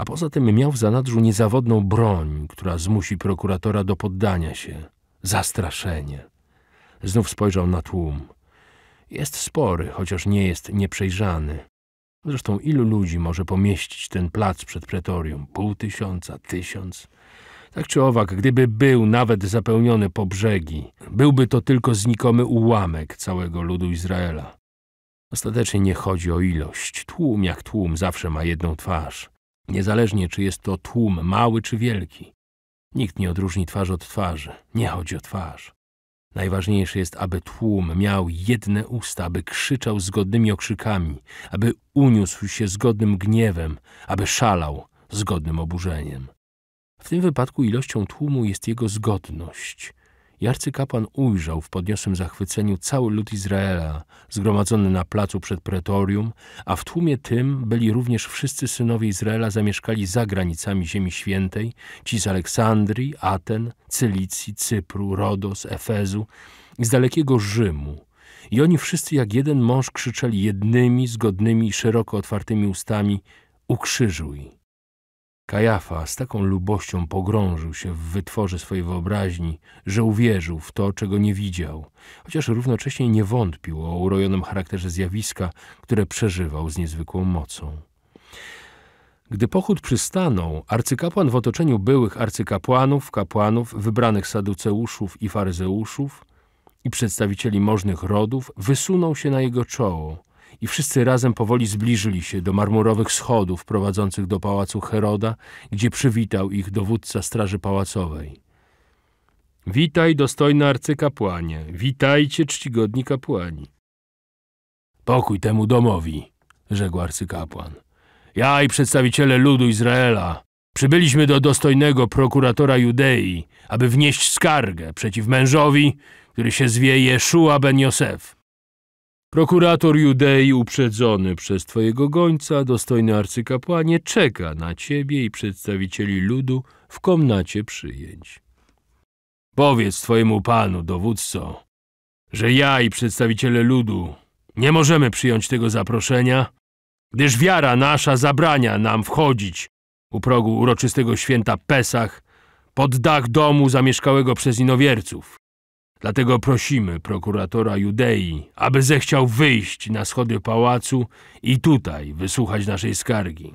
a poza tym miał w zanadrzu niezawodną broń, która zmusi prokuratora do poddania się. Zastraszenie. Znów spojrzał na tłum. Jest spory, chociaż nie jest nieprzejrzany. Zresztą ilu ludzi może pomieścić ten plac przed pretorium? Pół tysiąca, tysiąc? Tak czy owak, gdyby był nawet zapełniony po brzegi, byłby to tylko znikomy ułamek całego ludu Izraela. Ostatecznie nie chodzi o ilość. Tłum jak tłum zawsze ma jedną twarz. Niezależnie, czy jest to tłum mały czy wielki. Nikt nie odróżni twarzy od twarzy. Nie chodzi o twarz. Najważniejsze jest, aby tłum miał jedne usta, aby krzyczał zgodnymi okrzykami, aby uniósł się zgodnym gniewem, aby szalał zgodnym oburzeniem. W tym wypadku ilością tłumu jest jego zgodność. I arcykapłan ujrzał w podniosłym zachwyceniu cały lud Izraela, zgromadzony na placu przed pretorium, a w tłumie tym byli również wszyscy synowie Izraela zamieszkali za granicami Ziemi Świętej, ci z Aleksandrii, Aten, Cylicji, Cypru, Rodos, Efezu i z dalekiego Rzymu. I oni wszyscy jak jeden mąż krzyczeli jednymi, zgodnymi i szeroko otwartymi ustami: Ukrzyżuj! Kajafa z taką lubością pogrążył się w wytworze swojej wyobraźni, że uwierzył w to, czego nie widział, chociaż równocześnie nie wątpił o urojonym charakterze zjawiska, które przeżywał z niezwykłą mocą. Gdy pochód przystanął, arcykapłan w otoczeniu byłych arcykapłanów, kapłanów, wybranych saduceuszów i faryzeuszów i przedstawicieli możnych rodów wysunął się na jego czoło – i wszyscy razem powoli zbliżyli się do marmurowych schodów prowadzących do pałacu Heroda, gdzie przywitał ich dowódca Straży Pałacowej. Witaj, dostojny arcykapłanie, witajcie, czcigodni kapłani. Pokój temu domowi, rzekł arcykapłan. Ja i przedstawiciele ludu Izraela przybyliśmy do dostojnego prokuratora Judei, aby wnieść skargę przeciw mężowi, który się zwie Jeszua ben Josef Prokurator Judei, uprzedzony przez twojego gońca, dostojny arcykapłanie, czeka na ciebie i przedstawicieli ludu w komnacie przyjęć. Powiedz twojemu panu, dowódco, że ja i przedstawiciele ludu nie możemy przyjąć tego zaproszenia, gdyż wiara nasza zabrania nam wchodzić u progu uroczystego święta Pesach pod dach domu zamieszkałego przez inowierców. Dlatego prosimy prokuratora Judei, aby zechciał wyjść na schody pałacu i tutaj wysłuchać naszej skargi.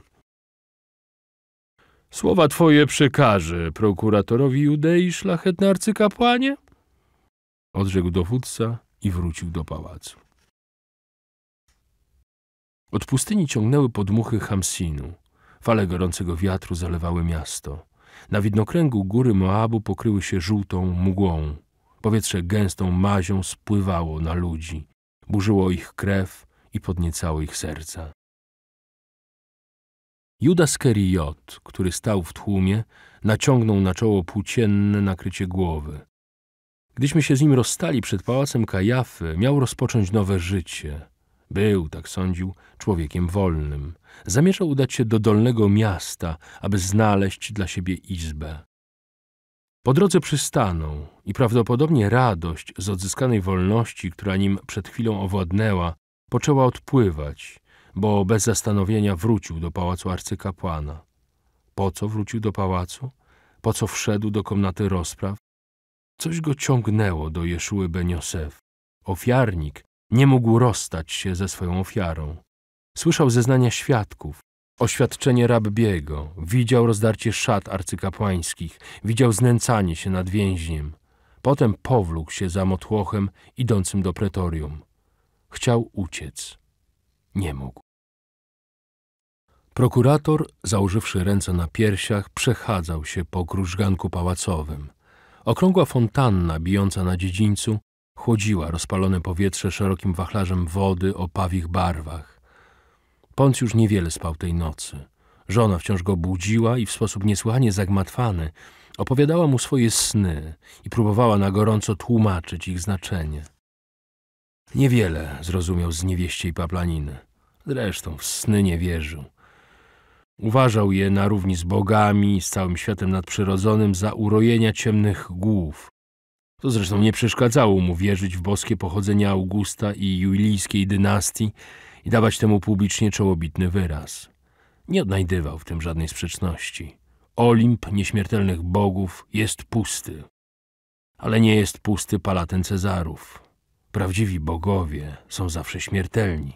Słowa twoje przekaże prokuratorowi Judei, szlachetny arcykapłanie? Odrzekł dowódca i wrócił do pałacu. Od pustyni ciągnęły podmuchy Hamsinu. Fale gorącego wiatru zalewały miasto. Na widnokręgu góry Moabu pokryły się żółtą mgłą. Powietrze gęstą mazią spływało na ludzi, burzyło ich krew i podniecało ich serca. Judas Keriot, który stał w tłumie, naciągnął na czoło płócienne nakrycie głowy. Gdyśmy się z nim rozstali przed pałacem Kajafy, miał rozpocząć nowe życie. Był, tak sądził, człowiekiem wolnym. Zamierzał udać się do dolnego miasta, aby znaleźć dla siebie izbę. Po drodze przystaną i prawdopodobnie radość z odzyskanej wolności, która nim przed chwilą owładnęła, poczęła odpływać, bo bez zastanowienia wrócił do pałacu arcykapłana. Po co wrócił do pałacu? Po co wszedł do komnaty rozpraw? Coś go ciągnęło do Jeszuły Beniosef. Ofiarnik nie mógł rozstać się ze swoją ofiarą. Słyszał zeznania świadków, Oświadczenie Rabbiego. Widział rozdarcie szat arcykapłańskich, widział znęcanie się nad więźniem. Potem powlókł się za motłochem idącym do pretorium. Chciał uciec. Nie mógł. Prokurator, założywszy ręce na piersiach, przechadzał się po krużganku pałacowym. Okrągła fontanna bijąca na dziedzińcu chłodziła rozpalone powietrze szerokim wachlarzem wody o pawich barwach już niewiele spał tej nocy. Żona wciąż go budziła i w sposób niesłychanie zagmatwany opowiadała mu swoje sny i próbowała na gorąco tłumaczyć ich znaczenie. Niewiele zrozumiał z niewieściej paplaniny. Zresztą w sny nie wierzył. Uważał je na równi z bogami, z całym światem nadprzyrodzonym za urojenia ciemnych głów. To zresztą nie przeszkadzało mu wierzyć w boskie pochodzenie Augusta i julijskiej dynastii, i dawać temu publicznie czołobitny wyraz. Nie odnajdywał w tym żadnej sprzeczności. Olimp nieśmiertelnych bogów jest pusty. Ale nie jest pusty Palaten Cezarów. Prawdziwi bogowie są zawsze śmiertelni.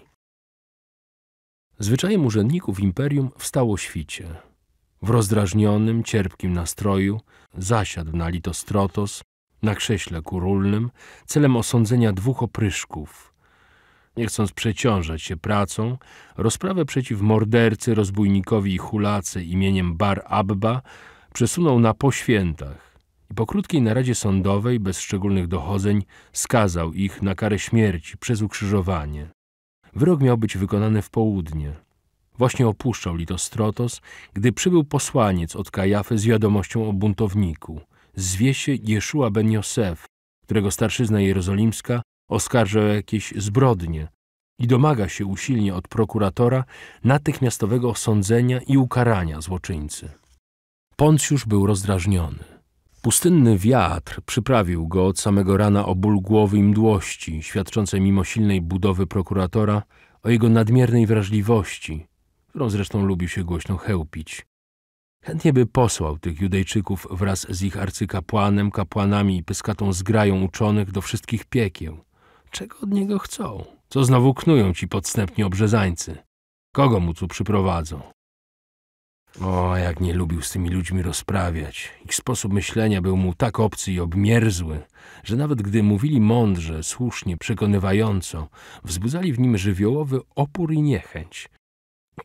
Zwyczajem urzędników imperium wstało świcie. W rozdrażnionym, cierpkim nastroju zasiadł na litostrotos, na krześle kurulnym, celem osądzenia dwóch opryszków – nie chcąc przeciążać się pracą, rozprawę przeciw mordercy, rozbójnikowi i hulacy imieniem Bar Abba przesunął na poświętach i po krótkiej naradzie sądowej, bez szczególnych dochodzeń, skazał ich na karę śmierci przez ukrzyżowanie. Wyrok miał być wykonany w południe. Właśnie opuszczał Litostrotos, gdy przybył posłaniec od Kajafy z wiadomością o buntowniku, zwiesie Jeszua ben Josef, którego starszyzna jerozolimska oskarża o jakieś zbrodnie i domaga się usilnie od prokuratora natychmiastowego osądzenia i ukarania złoczyńcy. Poncjusz był rozdrażniony. Pustynny wiatr przyprawił go od samego rana o ból głowy i mdłości, świadczące mimo silnej budowy prokuratora o jego nadmiernej wrażliwości, którą zresztą lubił się głośno chełpić. Chętnie by posłał tych Judejczyków wraz z ich arcykapłanem, kapłanami i pyskatą zgrają uczonych do wszystkich piekieł. Czego od niego chcą? Co znowu knują ci podstępni obrzezańcy? Kogo mu tu przyprowadzą? O, jak nie lubił z tymi ludźmi rozprawiać. Ich sposób myślenia był mu tak obcy i obmierzły, że nawet gdy mówili mądrze, słusznie, przekonywająco, wzbudzali w nim żywiołowy opór i niechęć.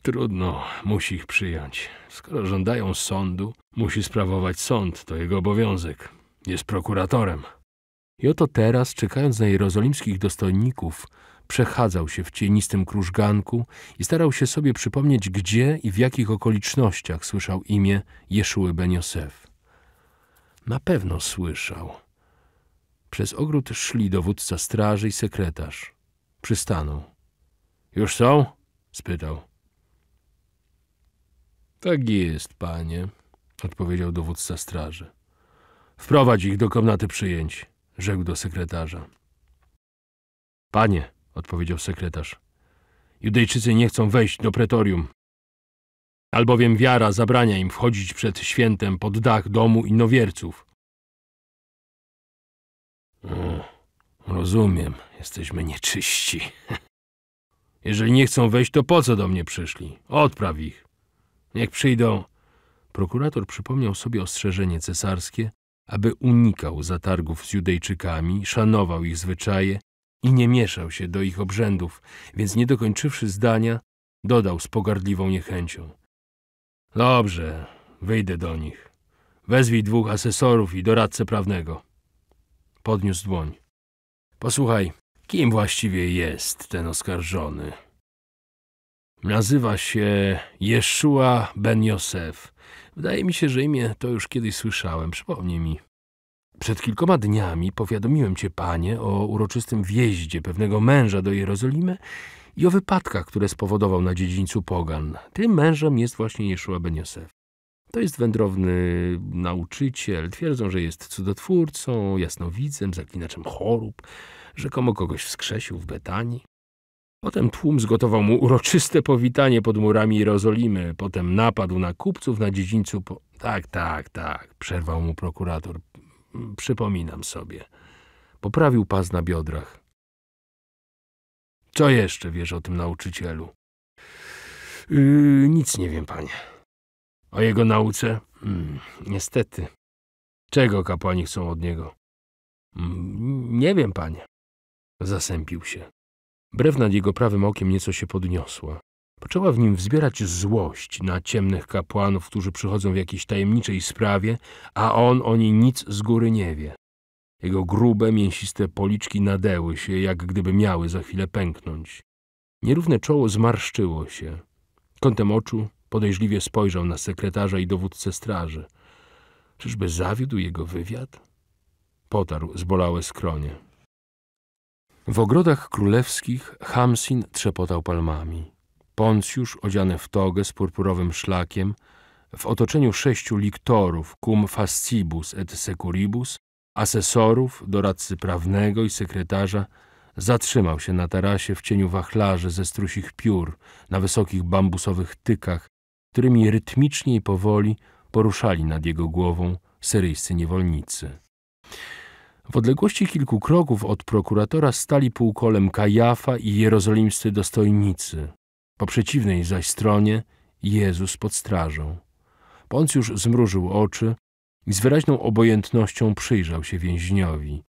Trudno, musi ich przyjąć. Skoro żądają sądu, musi sprawować sąd, to jego obowiązek. Jest prokuratorem. I oto teraz, czekając na jerozolimskich dostojników, przechadzał się w cienistym krużganku i starał się sobie przypomnieć, gdzie i w jakich okolicznościach słyszał imię Jeszuły Ben Josef. Na pewno słyszał. Przez ogród szli dowódca straży i sekretarz. Przystanął. — Już są? — spytał. — Tak jest, panie — odpowiedział dowódca straży. — Wprowadź ich do komnaty przyjęć rzekł do sekretarza. Panie, odpowiedział sekretarz, Judejczycy nie chcą wejść do pretorium, albowiem wiara zabrania im wchodzić przed świętem pod dach domu innowierców. rozumiem, jesteśmy nieczyści. Jeżeli nie chcą wejść, to po co do mnie przyszli? Odpraw ich. Niech przyjdą. Prokurator przypomniał sobie ostrzeżenie cesarskie, aby unikał zatargów z Judejczykami, szanował ich zwyczaje i nie mieszał się do ich obrzędów, więc nie dokończywszy zdania, dodał z pogardliwą niechęcią. Dobrze, wyjdę do nich. Wezwij dwóch asesorów i doradcę prawnego. Podniósł dłoń. Posłuchaj, kim właściwie jest ten oskarżony? Nazywa się Jeszua Ben Josef. Wydaje mi się, że imię to już kiedyś słyszałem. Przypomnij mi. Przed kilkoma dniami powiadomiłem cię, panie, o uroczystym wjeździe pewnego męża do Jerozolimy i o wypadkach, które spowodował na dziedzińcu Pogan. Tym mężem jest właśnie Jeszua Ben Josef. To jest wędrowny nauczyciel. Twierdzą, że jest cudotwórcą, jasnowidzem, zaklinaczem chorób. Rzekomo kogoś wskrzesił w Betanii. Potem tłum zgotował mu uroczyste powitanie pod murami Jerozolimy. Potem napadł na kupców na dziedzińcu... Po... Tak, tak, tak, przerwał mu prokurator. Przypominam sobie. Poprawił pas na biodrach. Co jeszcze wiesz o tym nauczycielu? Yy, nic nie wiem, panie. O jego nauce? Hmm, niestety. Czego kapłani chcą od niego? Hmm, nie wiem, panie. Zasępił się. Brew nad jego prawym okiem nieco się podniosła. Poczęła w nim wzbierać złość na ciemnych kapłanów, którzy przychodzą w jakiejś tajemniczej sprawie, a on o niej nic z góry nie wie. Jego grube, mięsiste policzki nadeły się, jak gdyby miały za chwilę pęknąć. Nierówne czoło zmarszczyło się. Kątem oczu podejrzliwie spojrzał na sekretarza i dowódcę straży. Czyżby zawiódł jego wywiad? Potarł zbolałe skronie. W ogrodach królewskich Hamsin trzepotał palmami. Poncjusz, odziany w togę z purpurowym szlakiem, w otoczeniu sześciu liktorów, cum fascibus et securibus, asesorów, doradcy prawnego i sekretarza, zatrzymał się na tarasie w cieniu wachlarzy ze strusich piór na wysokich bambusowych tykach, którymi rytmicznie i powoli poruszali nad jego głową syryjscy niewolnicy. W odległości kilku kroków od prokuratora stali półkolem Kajafa i jerozolimscy dostojnicy. Po przeciwnej zaś stronie Jezus pod strażą. Poncjusz zmrużył oczy i z wyraźną obojętnością przyjrzał się więźniowi,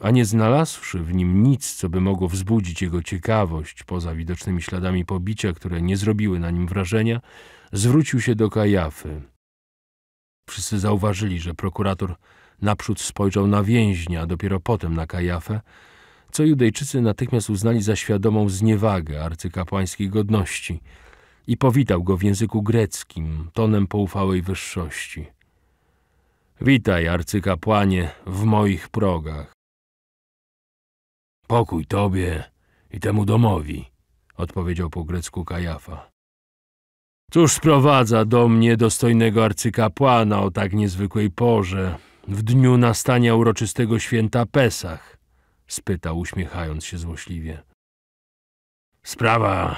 a nie znalazłszy w nim nic, co by mogło wzbudzić jego ciekawość, poza widocznymi śladami pobicia, które nie zrobiły na nim wrażenia, zwrócił się do Kajafy. Wszyscy zauważyli, że prokurator Naprzód spojrzał na więźnia, a dopiero potem na Kajafę, co Judejczycy natychmiast uznali za świadomą zniewagę arcykapłańskiej godności i powitał go w języku greckim, tonem poufałej wyższości. Witaj, arcykapłanie, w moich progach. Pokój tobie i temu domowi, odpowiedział po grecku Kajafa. Cóż sprowadza do mnie dostojnego arcykapłana o tak niezwykłej porze, w dniu nastania uroczystego święta Pesach? spytał, uśmiechając się złośliwie. Sprawa,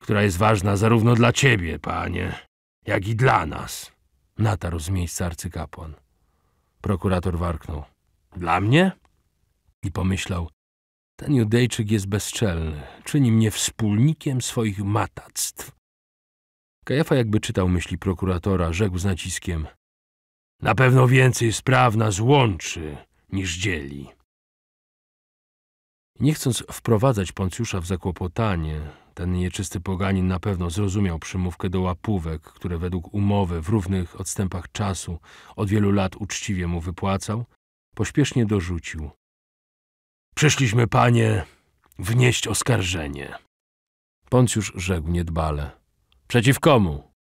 która jest ważna zarówno dla ciebie, panie, jak i dla nas, natarł z miejsca arcykapłan. Prokurator warknął. Dla mnie? I pomyślał, ten Judejczyk jest bezczelny, czyni mnie wspólnikiem swoich matactw. Kajafa jakby czytał myśli prokuratora, rzekł z naciskiem. Na pewno więcej spraw nas łączy niż dzieli. Nie chcąc wprowadzać Poncjusza w zakłopotanie, ten nieczysty poganin na pewno zrozumiał przymówkę do łapówek, które według umowy w równych odstępach czasu od wielu lat uczciwie mu wypłacał, pośpiesznie dorzucił. Przyszliśmy, panie, wnieść oskarżenie. Poncjusz rzekł niedbale. Przeciw komu?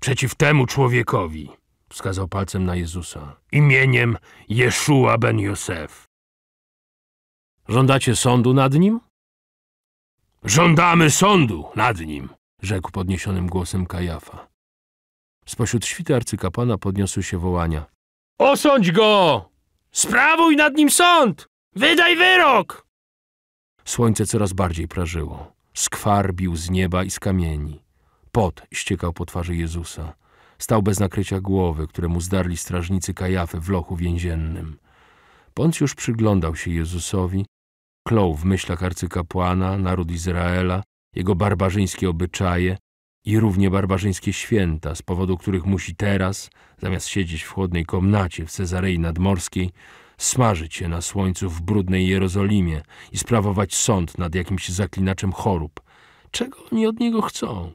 Przeciw temu człowiekowi wskazał palcem na Jezusa, imieniem Jeszua ben Josef. Żądacie sądu nad nim? Żądamy sądu nad nim, rzekł podniesionym głosem Kajafa. Spośród świty arcykapłana podniosły się wołania. Osądź go! Sprawuj nad nim sąd! Wydaj wyrok! Słońce coraz bardziej prażyło. Skwar bił z nieba i z kamieni. Pot ściekał po twarzy Jezusa. Stał bez nakrycia głowy, któremu zdarli strażnicy kajafy w lochu więziennym. Poncjusz przyglądał się Jezusowi, klął w myślach arcykapłana, naród Izraela, jego barbarzyńskie obyczaje i równie barbarzyńskie święta, z powodu których musi teraz, zamiast siedzieć w chłodnej komnacie w Cezarei Nadmorskiej, smażyć się na słońcu w brudnej Jerozolimie i sprawować sąd nad jakimś zaklinaczem chorób. Czego oni od niego chcą?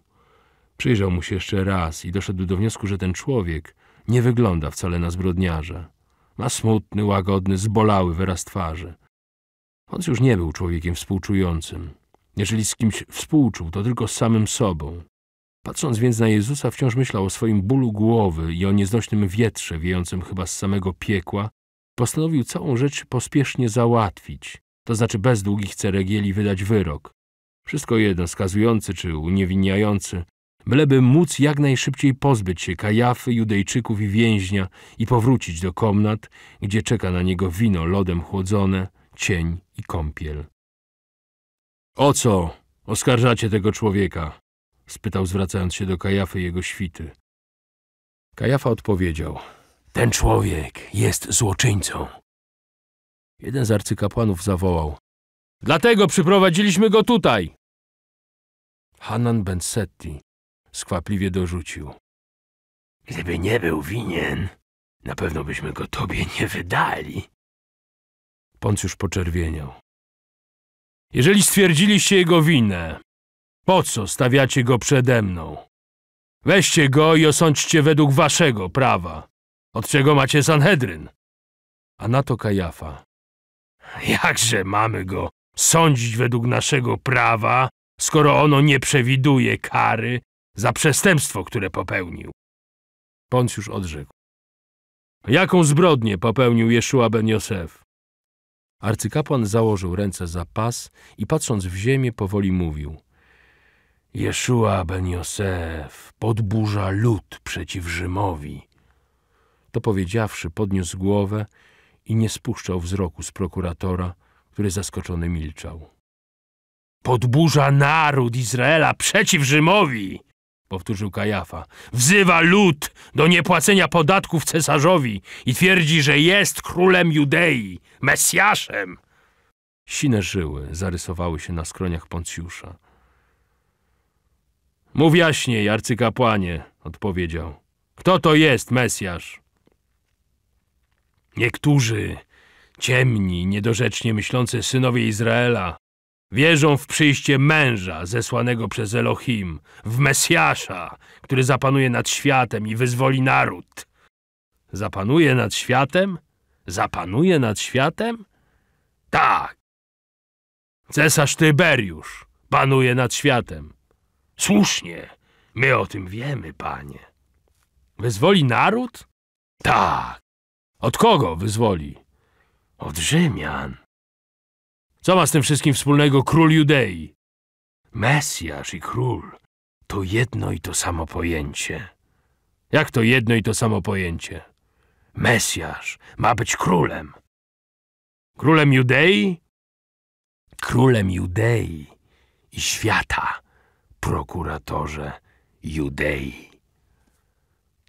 Przyjrzał mu się jeszcze raz i doszedł do wniosku, że ten człowiek nie wygląda wcale na zbrodniarza. Ma smutny, łagodny, zbolały wyraz twarzy. On już nie był człowiekiem współczującym. Jeżeli z kimś współczuł, to tylko z samym sobą. Patrząc więc na Jezusa, wciąż myślał o swoim bólu głowy i o nieznośnym wietrze wiejącym chyba z samego piekła. Postanowił całą rzecz pospiesznie załatwić, to znaczy bez długich ceregieli wydać wyrok. Wszystko jedno, skazujący czy uniewinniający, byleby móc jak najszybciej pozbyć się Kajafy, Judejczyków i więźnia i powrócić do komnat, gdzie czeka na niego wino lodem chłodzone, cień i kąpiel. — O co oskarżacie tego człowieka? — spytał zwracając się do Kajafy jego świty. Kajafa odpowiedział — Ten człowiek jest złoczyńcą. Jeden z arcykapłanów zawołał — Dlatego przyprowadziliśmy go tutaj! Hanan Bensetti skwapliwie dorzucił. Gdyby nie był winien, na pewno byśmy go tobie nie wydali. Poncjusz poczerwieniał. Jeżeli stwierdziliście jego winę, po co stawiacie go przede mną? Weźcie go i osądźcie według waszego prawa, od czego macie Sanhedryn. A na to Kajafa. Jakże mamy go sądzić według naszego prawa, skoro ono nie przewiduje kary, za przestępstwo, które popełnił. Poncjusz odrzekł. Jaką zbrodnię popełnił Jeszua ben Josef? Arcykapłan założył ręce za pas i patrząc w ziemię powoli mówił. Jeszua ben Josef podburza lud przeciw Rzymowi. To powiedziawszy podniósł głowę i nie spuszczał wzroku z prokuratora, który zaskoczony milczał. Podburza naród Izraela przeciw Rzymowi! powtórzył Kajafa. Wzywa lud do niepłacenia podatków cesarzowi i twierdzi, że jest królem Judei, Mesjaszem. Sine żyły zarysowały się na skroniach Poncjusza. Mów jaśniej, arcykapłanie, odpowiedział. Kto to jest Mesjasz? Niektórzy, ciemni, niedorzecznie myślący synowie Izraela, Wierzą w przyjście męża zesłanego przez Elohim, w Mesjasza, który zapanuje nad światem i wyzwoli naród. Zapanuje nad światem? Zapanuje nad światem? Tak. Cesarz Tyberiusz panuje nad światem. Słusznie. My o tym wiemy, panie. Wyzwoli naród? Tak. Od kogo wyzwoli? Od Rzymian. Co ma z tym wszystkim wspólnego król Judei? Mesjasz i król to jedno i to samo pojęcie. Jak to jedno i to samo pojęcie? Mesjasz ma być królem. Królem Judei? Królem Judei i świata, prokuratorze Judei.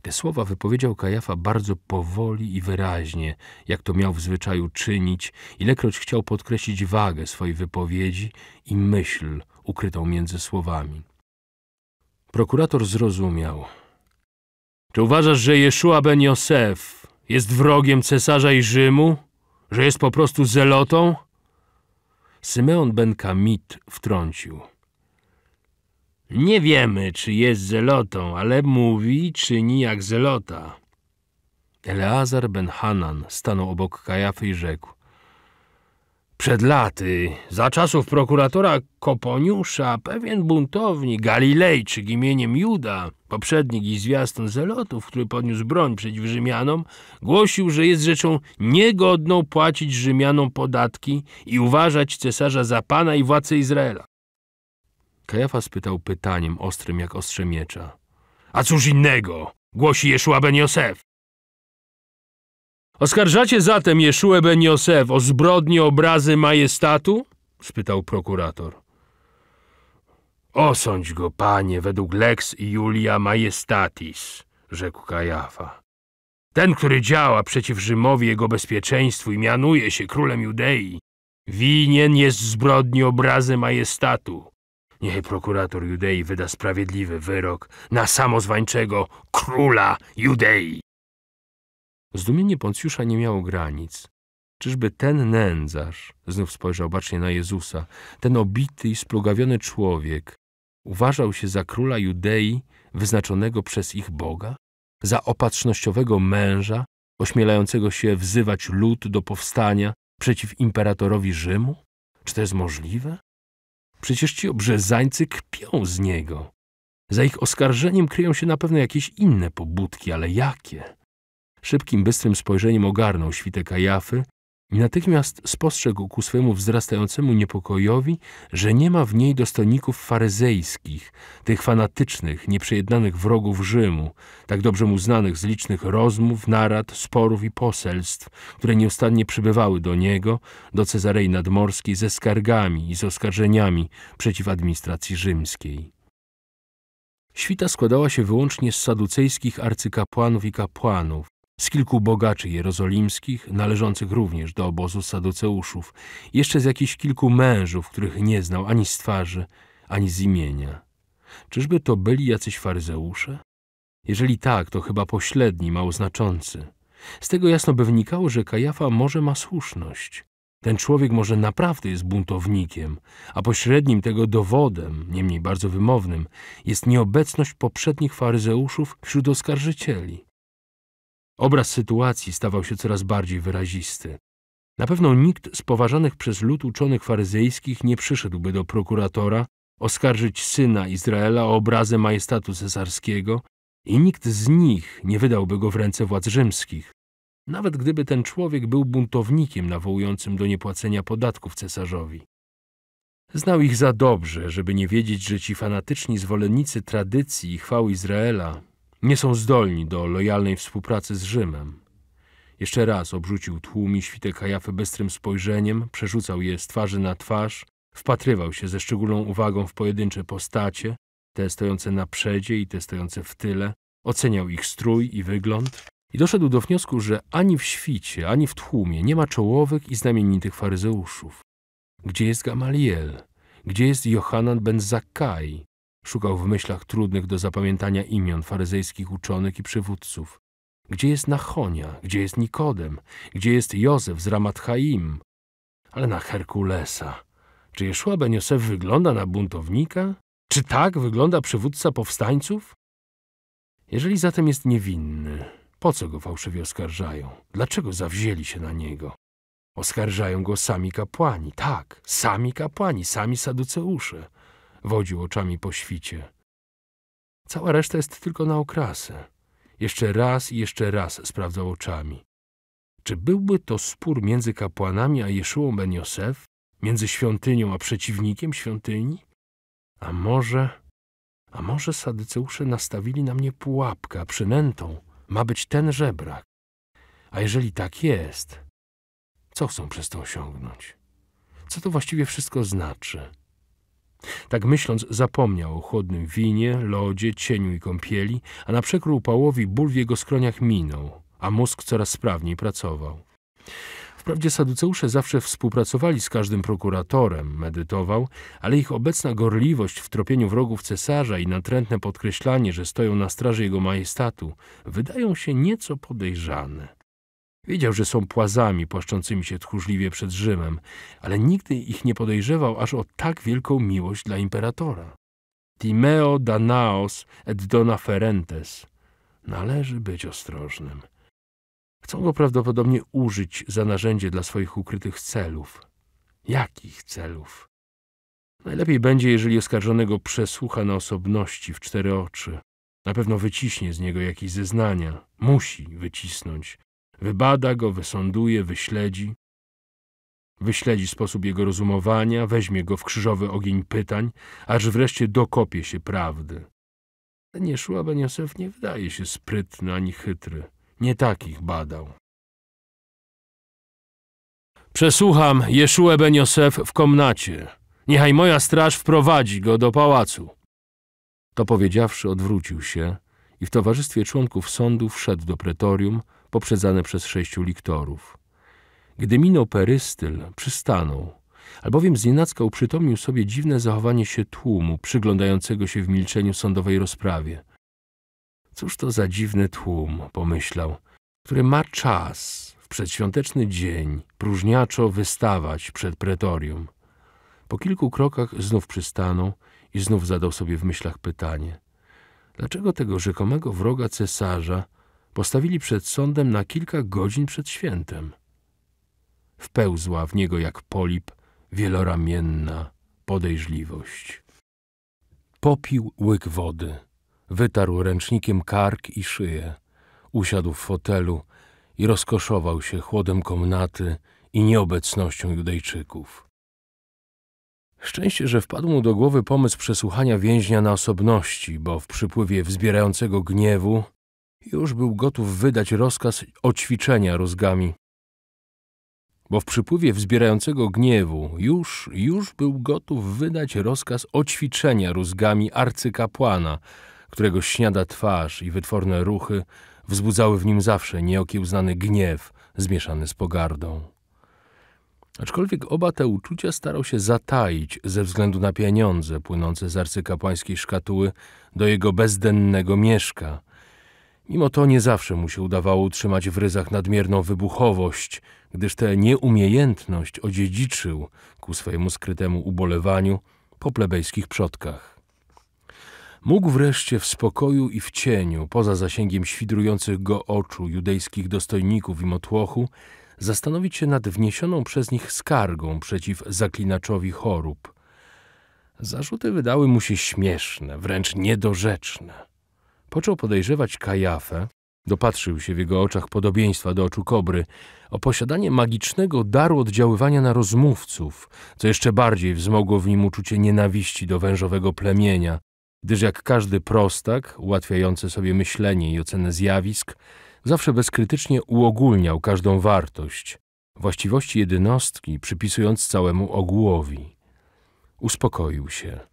Te słowa wypowiedział Kajafa bardzo powoli i wyraźnie, jak to miał w zwyczaju czynić, ilekroć chciał podkreślić wagę swojej wypowiedzi i myśl ukrytą między słowami. Prokurator zrozumiał. Czy uważasz, że Jeszua ben Josef jest wrogiem cesarza i Rzymu? Że jest po prostu zelotą? Symeon ben Kamit wtrącił – nie wiemy, czy jest zelotą, ale mówi i czyni jak zelota. Eleazar ben Hanan stanął obok Kajafy i rzekł. Przed laty, za czasów prokuratora Koponiusza, pewien buntownik, Galilejczyk imieniem Juda, poprzednik i zwiastun zelotów, który podniósł broń przeciw Rzymianom, głosił, że jest rzeczą niegodną płacić Rzymianom podatki i uważać cesarza za pana i władcę Izraela. Kajafa spytał pytaniem ostrym jak ostrze miecza. A cóż innego? Głosi Jeszua ben Josef. Oskarżacie zatem Jeszuę ben Josef o zbrodnie obrazy majestatu? spytał prokurator. Osądź go, panie, według lex Julia majestatis, rzekł Kajafa. Ten, który działa przeciw Rzymowi, jego bezpieczeństwu i mianuje się królem Judei, winien jest zbrodni obrazy majestatu. Niech prokurator Judei wyda sprawiedliwy wyrok na samozwańczego króla Judei. Zdumienie Poncjusza nie miało granic. Czyżby ten nędzarz, znów spojrzał bacznie na Jezusa, ten obity i splugawiony człowiek, uważał się za króla Judei wyznaczonego przez ich Boga? Za opatrznościowego męża, ośmielającego się wzywać lud do powstania przeciw imperatorowi Rzymu? Czy to jest możliwe? Przecież ci obrzezańcy kpią z niego. Za ich oskarżeniem kryją się na pewno jakieś inne pobudki, ale jakie? Szybkim, bystrym spojrzeniem ogarnął świtę Kajafy i natychmiast spostrzegł ku swemu wzrastającemu niepokojowi, że nie ma w niej dostojników faryzejskich, tych fanatycznych, nieprzejednanych wrogów Rzymu, tak dobrze mu znanych z licznych rozmów, narad, sporów i poselstw, które nieustannie przybywały do niego, do Cezarei Nadmorskiej ze skargami i z oskarżeniami przeciw administracji rzymskiej. Świta składała się wyłącznie z saducejskich arcykapłanów i kapłanów, z kilku bogaczy jerozolimskich, należących również do obozu saduceuszów, jeszcze z jakichś kilku mężów, których nie znał ani z twarzy, ani z imienia. Czyżby to byli jacyś faryzeusze? Jeżeli tak, to chyba pośredni, mało znaczący. Z tego jasno by wnikało, że Kajafa może ma słuszność. Ten człowiek może naprawdę jest buntownikiem, a pośrednim tego dowodem, niemniej bardzo wymownym, jest nieobecność poprzednich faryzeuszów wśród oskarżycieli. Obraz sytuacji stawał się coraz bardziej wyrazisty. Na pewno nikt z poważanych przez lud uczonych faryzyjskich nie przyszedłby do prokuratora oskarżyć syna Izraela o obrazę majestatu cesarskiego i nikt z nich nie wydałby go w ręce władz rzymskich, nawet gdyby ten człowiek był buntownikiem nawołującym do niepłacenia podatków cesarzowi. Znał ich za dobrze, żeby nie wiedzieć, że ci fanatyczni zwolennicy tradycji i chwały Izraela nie są zdolni do lojalnej współpracy z Rzymem. Jeszcze raz obrzucił tłum i świtek Kajafy bystrym spojrzeniem, przerzucał je z twarzy na twarz, wpatrywał się ze szczególną uwagą w pojedyncze postacie, te stojące na przedzie i te stojące w tyle, oceniał ich strój i wygląd i doszedł do wniosku, że ani w świcie, ani w tłumie nie ma czołowych i znamienitych faryzeuszów. Gdzie jest Gamaliel? Gdzie jest Johanan ben Zakai? Szukał w myślach trudnych do zapamiętania imion faryzejskich uczonych i przywódców. Gdzie jest Nachonia? Gdzie jest Nikodem? Gdzie jest Józef z Ramat Chaim? Ale na Herkulesa. Czy Jeszła Ben Josef wygląda na buntownika? Czy tak wygląda przywódca powstańców? Jeżeli zatem jest niewinny, po co go fałszywie oskarżają? Dlaczego zawzięli się na niego? Oskarżają go sami kapłani, tak, sami kapłani, sami saduceusze wodził oczami po świcie. Cała reszta jest tylko na okrasę. Jeszcze raz i jeszcze raz sprawdzał oczami. Czy byłby to spór między kapłanami a Jeszułą Ben Josef? Między świątynią a przeciwnikiem świątyni? A może... A może sadyceusze nastawili na mnie pułapkę, przynętą ma być ten żebrak? A jeżeli tak jest, co chcą przez to osiągnąć? Co to właściwie wszystko znaczy? Tak myśląc, zapomniał o chłodnym winie, lodzie, cieniu i kąpieli, a na przekrój upałowi ból w jego skroniach minął, a mózg coraz sprawniej pracował. Wprawdzie saduceusze zawsze współpracowali z każdym prokuratorem, medytował, ale ich obecna gorliwość w tropieniu wrogów cesarza i natrętne podkreślanie, że stoją na straży jego majestatu, wydają się nieco podejrzane. Wiedział, że są płazami płaszczącymi się tchórzliwie przed Rzymem, ale nigdy ich nie podejrzewał aż o tak wielką miłość dla imperatora. Timeo danaos et dona ferentes. Należy być ostrożnym. Chcą go prawdopodobnie użyć za narzędzie dla swoich ukrytych celów. Jakich celów? Najlepiej będzie, jeżeli oskarżonego przesłucha na osobności w cztery oczy. Na pewno wyciśnie z niego jakieś zeznania. Musi wycisnąć. Wybada go, wysąduje, wyśledzi. Wyśledzi sposób jego rozumowania, weźmie go w krzyżowy ogień pytań, aż wreszcie dokopie się prawdy. Nie Beniosew Josef nie wydaje się sprytny ani chytry. Nie takich badał. Przesłucham Jeszue Ben Josef w komnacie. Niechaj moja straż wprowadzi go do pałacu. To powiedziawszy, odwrócił się i w towarzystwie członków sądu wszedł do pretorium, poprzedzane przez sześciu liktorów. Gdy minął perystyl, przystanął, albowiem znienacka uprzytomnił sobie dziwne zachowanie się tłumu, przyglądającego się w milczeniu sądowej rozprawie. Cóż to za dziwny tłum, pomyślał, który ma czas w przedświąteczny dzień próżniaczo wystawać przed pretorium. Po kilku krokach znów przystanął i znów zadał sobie w myślach pytanie. Dlaczego tego rzekomego wroga cesarza postawili przed sądem na kilka godzin przed świętem. Wpełzła w niego jak polip wieloramienna podejrzliwość. Popił łyk wody, wytarł ręcznikiem kark i szyję, usiadł w fotelu i rozkoszował się chłodem komnaty i nieobecnością Judejczyków. Szczęście, że wpadł mu do głowy pomysł przesłuchania więźnia na osobności, bo w przypływie wzbierającego gniewu już był gotów wydać rozkaz o ćwiczenia rozgami. Bo w przypływie wzbierającego gniewu już, już był gotów wydać rozkaz o ćwiczenia rózgami arcykapłana, którego śniada twarz i wytworne ruchy wzbudzały w nim zawsze nieokiełznany gniew zmieszany z pogardą. Aczkolwiek oba te uczucia starał się zataić ze względu na pieniądze płynące z arcykapłańskiej szkatuły do jego bezdennego mieszka – Mimo to nie zawsze mu się udawało utrzymać w ryzach nadmierną wybuchowość, gdyż tę nieumiejętność odziedziczył ku swojemu skrytemu ubolewaniu po plebejskich przodkach. Mógł wreszcie w spokoju i w cieniu, poza zasięgiem świdrujących go oczu judejskich dostojników i motłochu, zastanowić się nad wniesioną przez nich skargą przeciw zaklinaczowi chorób. Zarzuty wydały mu się śmieszne, wręcz niedorzeczne. Począł podejrzewać Kajafę, dopatrzył się w jego oczach podobieństwa do oczu kobry, o posiadanie magicznego daru oddziaływania na rozmówców, co jeszcze bardziej wzmogło w nim uczucie nienawiści do wężowego plemienia, gdyż jak każdy prostak, ułatwiający sobie myślenie i ocenę zjawisk, zawsze bezkrytycznie uogólniał każdą wartość, właściwości jednostki, przypisując całemu ogółowi. Uspokoił się –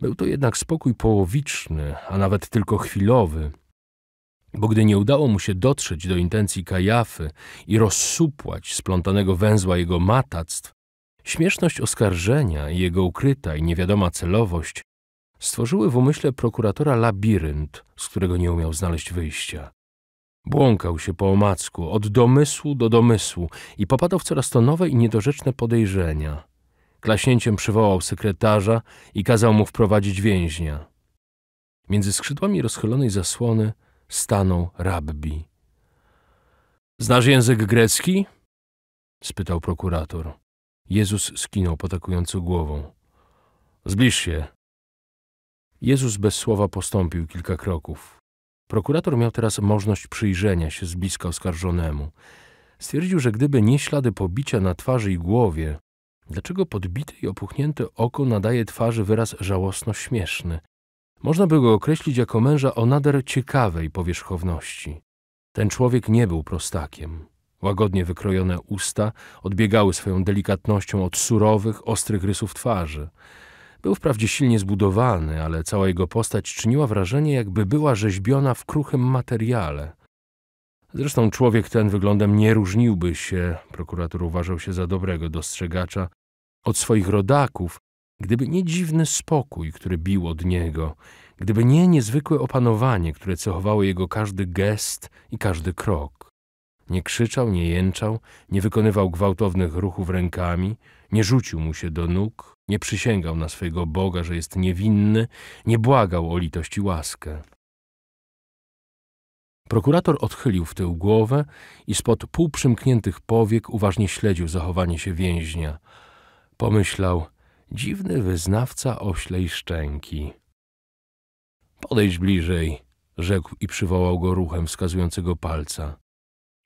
był to jednak spokój połowiczny, a nawet tylko chwilowy, bo gdy nie udało mu się dotrzeć do intencji Kajafy i rozsupłać splątanego węzła jego matactw, śmieszność oskarżenia i jego ukryta i niewiadoma celowość stworzyły w umyśle prokuratora labirynt, z którego nie umiał znaleźć wyjścia. Błąkał się po omacku, od domysłu do domysłu i popadał w coraz to nowe i niedorzeczne podejrzenia – Klaśnięciem przywołał sekretarza i kazał mu wprowadzić więźnia. Między skrzydłami rozchylonej zasłony stanął rabbi. Znasz język grecki? spytał prokurator. Jezus skinął potakującą głową. Zbliż się. Jezus bez słowa postąpił kilka kroków. Prokurator miał teraz możliwość przyjrzenia się z bliska oskarżonemu. Stwierdził, że gdyby nie ślady pobicia na twarzy i głowie, Dlaczego podbite i opuchnięte oko nadaje twarzy wyraz żałosno śmieszny? Można by go określić jako męża o nader ciekawej powierzchowności. Ten człowiek nie był prostakiem. Łagodnie wykrojone usta odbiegały swoją delikatnością od surowych, ostrych rysów twarzy. Był wprawdzie silnie zbudowany, ale cała jego postać czyniła wrażenie, jakby była rzeźbiona w kruchym materiale. Zresztą człowiek ten wyglądem nie różniłby się, prokurator uważał się za dobrego dostrzegacza, od swoich rodaków, gdyby nie dziwny spokój, który bił od niego, gdyby nie niezwykłe opanowanie, które cechowało jego każdy gest i każdy krok. Nie krzyczał, nie jęczał, nie wykonywał gwałtownych ruchów rękami, nie rzucił mu się do nóg, nie przysięgał na swojego Boga, że jest niewinny, nie błagał o litość i łaskę. Prokurator odchylił w tył głowę i spod półprzymkniętych powiek uważnie śledził zachowanie się więźnia. Pomyślał, dziwny wyznawca oślej szczęki. Podejdź bliżej, rzekł i przywołał go ruchem wskazującego palca.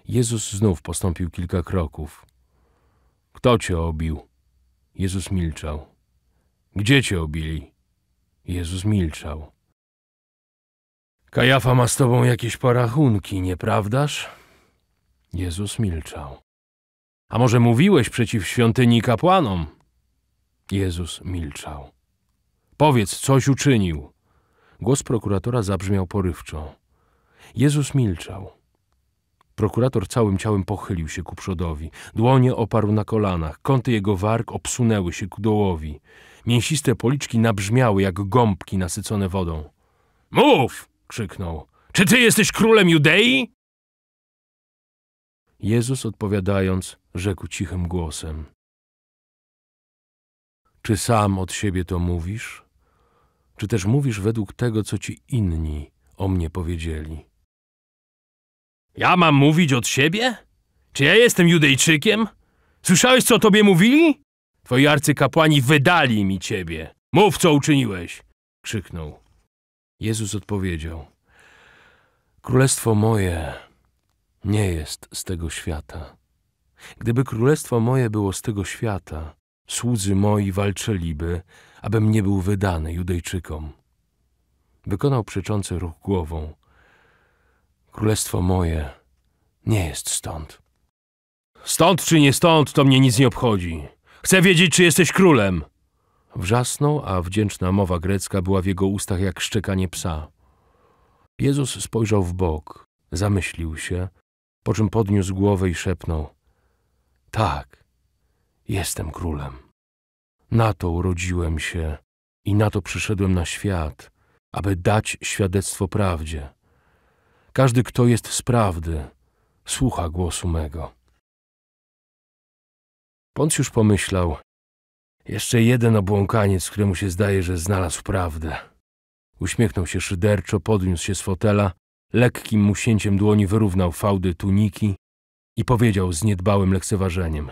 Jezus znów postąpił kilka kroków. Kto cię obił? Jezus milczał. Gdzie cię obili? Jezus milczał. Kajafa ma z tobą jakieś porachunki, nieprawdaż? Jezus milczał. A może mówiłeś przeciw świątyni kapłanom? Jezus milczał. Powiedz, coś uczynił. Głos prokuratora zabrzmiał porywczo. Jezus milczał. Prokurator całym ciałem pochylił się ku przodowi. Dłonie oparł na kolanach. Kąty jego warg obsunęły się ku dołowi. Mięsiste policzki nabrzmiały jak gąbki nasycone wodą. Mów! krzyknął. Czy ty jesteś królem Judei? Jezus odpowiadając, rzekł cichym głosem. Czy sam od siebie to mówisz? Czy też mówisz według tego, co ci inni o mnie powiedzieli? Ja mam mówić od siebie? Czy ja jestem Judejczykiem? Słyszałeś, co o tobie mówili? Twoi arcykapłani wydali mi ciebie. Mów, co uczyniłeś! krzyknął. Jezus odpowiedział: Królestwo moje nie jest z tego świata. Gdyby królestwo moje było z tego świata, słudzy moi walczyliby, abym nie był wydany Judejczykom. Wykonał przeczący ruch głową. Królestwo moje nie jest stąd. Stąd czy nie stąd, to mnie nic nie obchodzi. Chcę wiedzieć, czy jesteś królem. Wrzasnął, a wdzięczna mowa grecka była w jego ustach jak szczekanie psa. Jezus spojrzał w bok, zamyślił się, po czym podniósł głowę i szepnął: Tak, jestem królem. Na to urodziłem się i na to przyszedłem na świat, aby dać świadectwo prawdzie. Każdy, kto jest z prawdy, słucha głosu mego. Poncjusz pomyślał, jeszcze jeden obłąkaniec, któremu się zdaje, że znalazł prawdę. Uśmiechnął się szyderczo, podniósł się z fotela, lekkim musięciem dłoni wyrównał fałdy tuniki i powiedział z niedbałym lekceważeniem.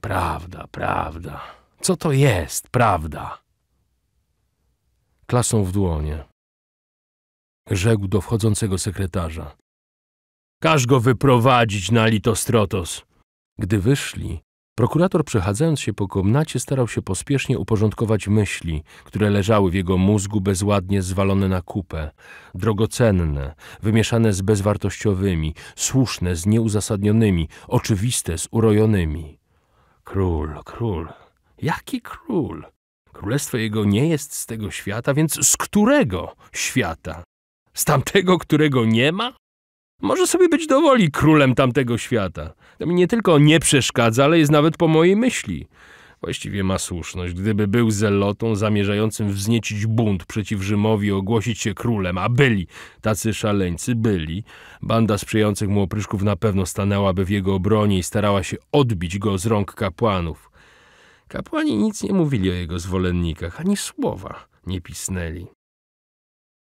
Prawda, prawda. Co to jest prawda? Klasą w dłonie. Rzekł do wchodzącego sekretarza. Każ go wyprowadzić na litostrotos. Gdy wyszli, Prokurator, przechadzając się po komnacie, starał się pospiesznie uporządkować myśli, które leżały w jego mózgu bezładnie zwalone na kupę, drogocenne, wymieszane z bezwartościowymi, słuszne z nieuzasadnionymi, oczywiste z urojonymi. Król, król, jaki król? Królestwo jego nie jest z tego świata, więc z którego świata? Z tamtego, którego nie ma? Może sobie być dowoli królem tamtego świata. To mi nie tylko nie przeszkadza, ale jest nawet po mojej myśli. Właściwie ma słuszność. Gdyby był zelotą zamierzającym wzniecić bunt przeciw Rzymowi, i ogłosić się królem, a byli tacy szaleńcy, byli, banda sprzyjających mu opryszków na pewno stanęłaby w jego obronie i starała się odbić go z rąk kapłanów. Kapłani nic nie mówili o jego zwolennikach, ani słowa nie pisnęli.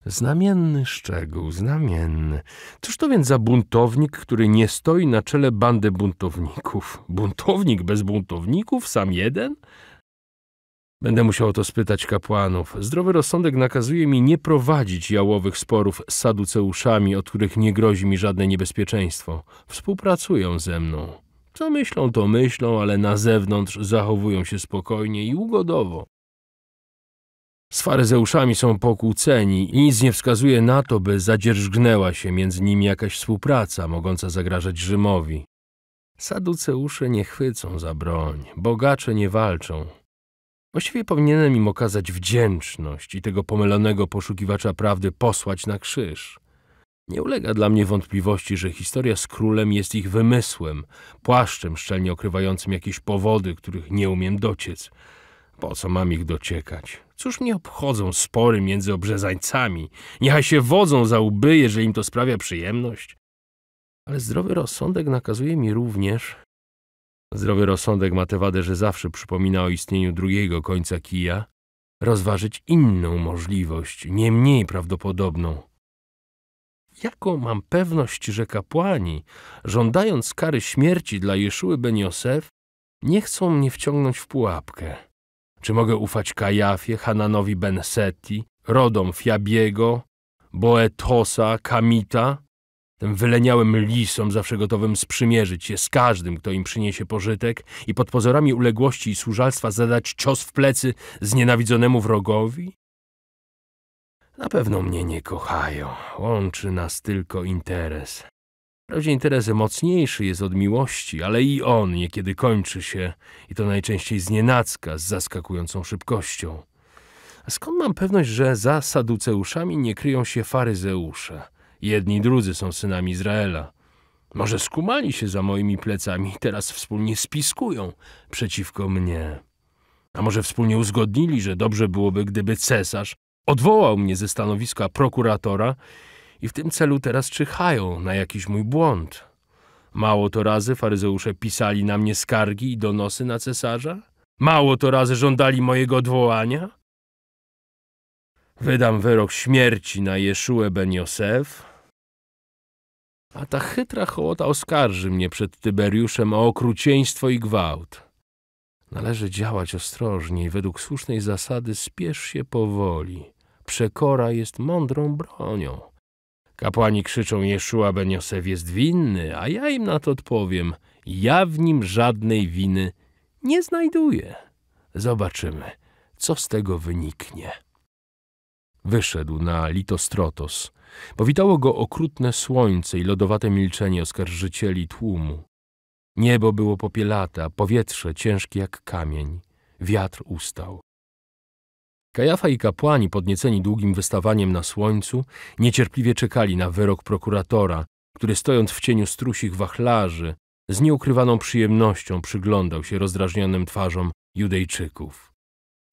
Znamienny szczegół, znamienny. Cóż to więc za buntownik, który nie stoi na czele bandy buntowników? Buntownik bez buntowników? Sam jeden? Będę musiał o to spytać kapłanów. Zdrowy rozsądek nakazuje mi nie prowadzić jałowych sporów z saduceuszami, od których nie grozi mi żadne niebezpieczeństwo. Współpracują ze mną. Co myślą, to myślą, ale na zewnątrz zachowują się spokojnie i ugodowo. Z faryzeuszami są pokłóceni i nic nie wskazuje na to, by zadzierżgnęła się między nimi jakaś współpraca mogąca zagrażać Rzymowi. Saduceusze nie chwycą za broń, bogacze nie walczą. Właściwie powinienem im okazać wdzięczność i tego pomylonego poszukiwacza prawdy posłać na krzyż. Nie ulega dla mnie wątpliwości, że historia z królem jest ich wymysłem, płaszczem szczelnie okrywającym jakieś powody, których nie umiem dociec. Po co mam ich dociekać? Cóż mnie obchodzą spory między obrzezańcami? Niechaj się wodzą za łby, jeżeli im to sprawia przyjemność. Ale zdrowy rozsądek nakazuje mi również... Zdrowy rozsądek ma tę wadę, że zawsze przypomina o istnieniu drugiego końca kija. Rozważyć inną możliwość, nie mniej prawdopodobną. Jaką mam pewność, że kapłani, żądając kary śmierci dla Jeszuły Ben Josef, nie chcą mnie wciągnąć w pułapkę? Czy mogę ufać Kajafie, Hananowi Benseti, rodom Fiabiego, Boetosa, Kamita? Tym wyleniałym lisom zawsze gotowym sprzymierzyć się z każdym, kto im przyniesie pożytek i pod pozorami uległości i służalstwa zadać cios w plecy znienawidzonemu wrogowi? Na pewno mnie nie kochają. Łączy nas tylko interes. Rodzień Terezy mocniejszy jest od miłości, ale i on niekiedy kończy się, i to najczęściej znienacka, z zaskakującą szybkością. A skąd mam pewność, że za saduceuszami nie kryją się faryzeusze? Jedni drudzy są synami Izraela. Może skumali się za moimi plecami i teraz wspólnie spiskują przeciwko mnie. A może wspólnie uzgodnili, że dobrze byłoby, gdyby cesarz odwołał mnie ze stanowiska prokuratora i w tym celu teraz czyhają na jakiś mój błąd. Mało to razy faryzeusze pisali na mnie skargi i donosy na cesarza? Mało to razy żądali mojego odwołania? Wydam wyrok śmierci na Jeszuę ben Josef, a ta chytra hołota oskarży mnie przed Tyberiuszem o okrucieństwo i gwałt. Należy działać i według słusznej zasady spiesz się powoli. Przekora jest mądrą bronią. Kapłani krzyczą, Jeszua ben Josef jest winny, a ja im na to odpowiem, ja w nim żadnej winy nie znajduję. Zobaczymy, co z tego wyniknie. Wyszedł na Litostrotos. Powitało go okrutne słońce i lodowate milczenie oskarżycieli tłumu. Niebo było popielate, powietrze ciężkie jak kamień. Wiatr ustał. Kajafa i kapłani, podnieceni długim wystawaniem na słońcu, niecierpliwie czekali na wyrok prokuratora, który stojąc w cieniu strusich wachlarzy, z nieukrywaną przyjemnością przyglądał się rozdrażnionym twarzom Judejczyków.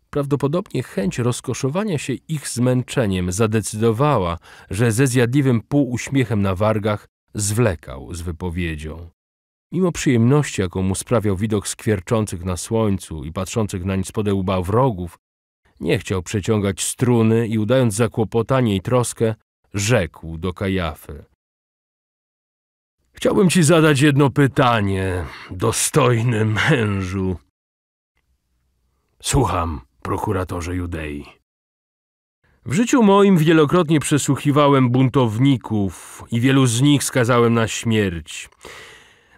Prawdopodobnie chęć rozkoszowania się ich zmęczeniem zadecydowała, że ze zjadliwym półuśmiechem na wargach zwlekał z wypowiedzią. Mimo przyjemności, jaką mu sprawiał widok skwierczących na słońcu i patrzących nań spode wrogów, nie chciał przeciągać struny i udając zakłopotanie i troskę, rzekł do Kajafy. Chciałbym ci zadać jedno pytanie, dostojny mężu. Słucham, prokuratorze Judei. W życiu moim wielokrotnie przesłuchiwałem buntowników i wielu z nich skazałem na śmierć.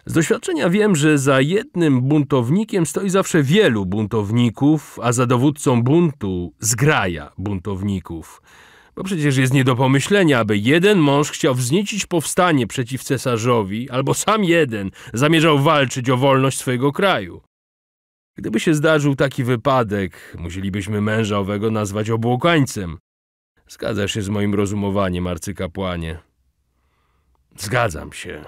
Z doświadczenia wiem, że za jednym buntownikiem stoi zawsze wielu buntowników, a za dowódcą buntu zgraja buntowników. Bo przecież jest nie do pomyślenia, aby jeden mąż chciał wzniecić powstanie przeciw cesarzowi, albo sam jeden zamierzał walczyć o wolność swojego kraju. Gdyby się zdarzył taki wypadek, musielibyśmy męża owego nazwać obłokańcem. Zgadzasz się z moim rozumowaniem, arcykapłanie? Zgadzam się.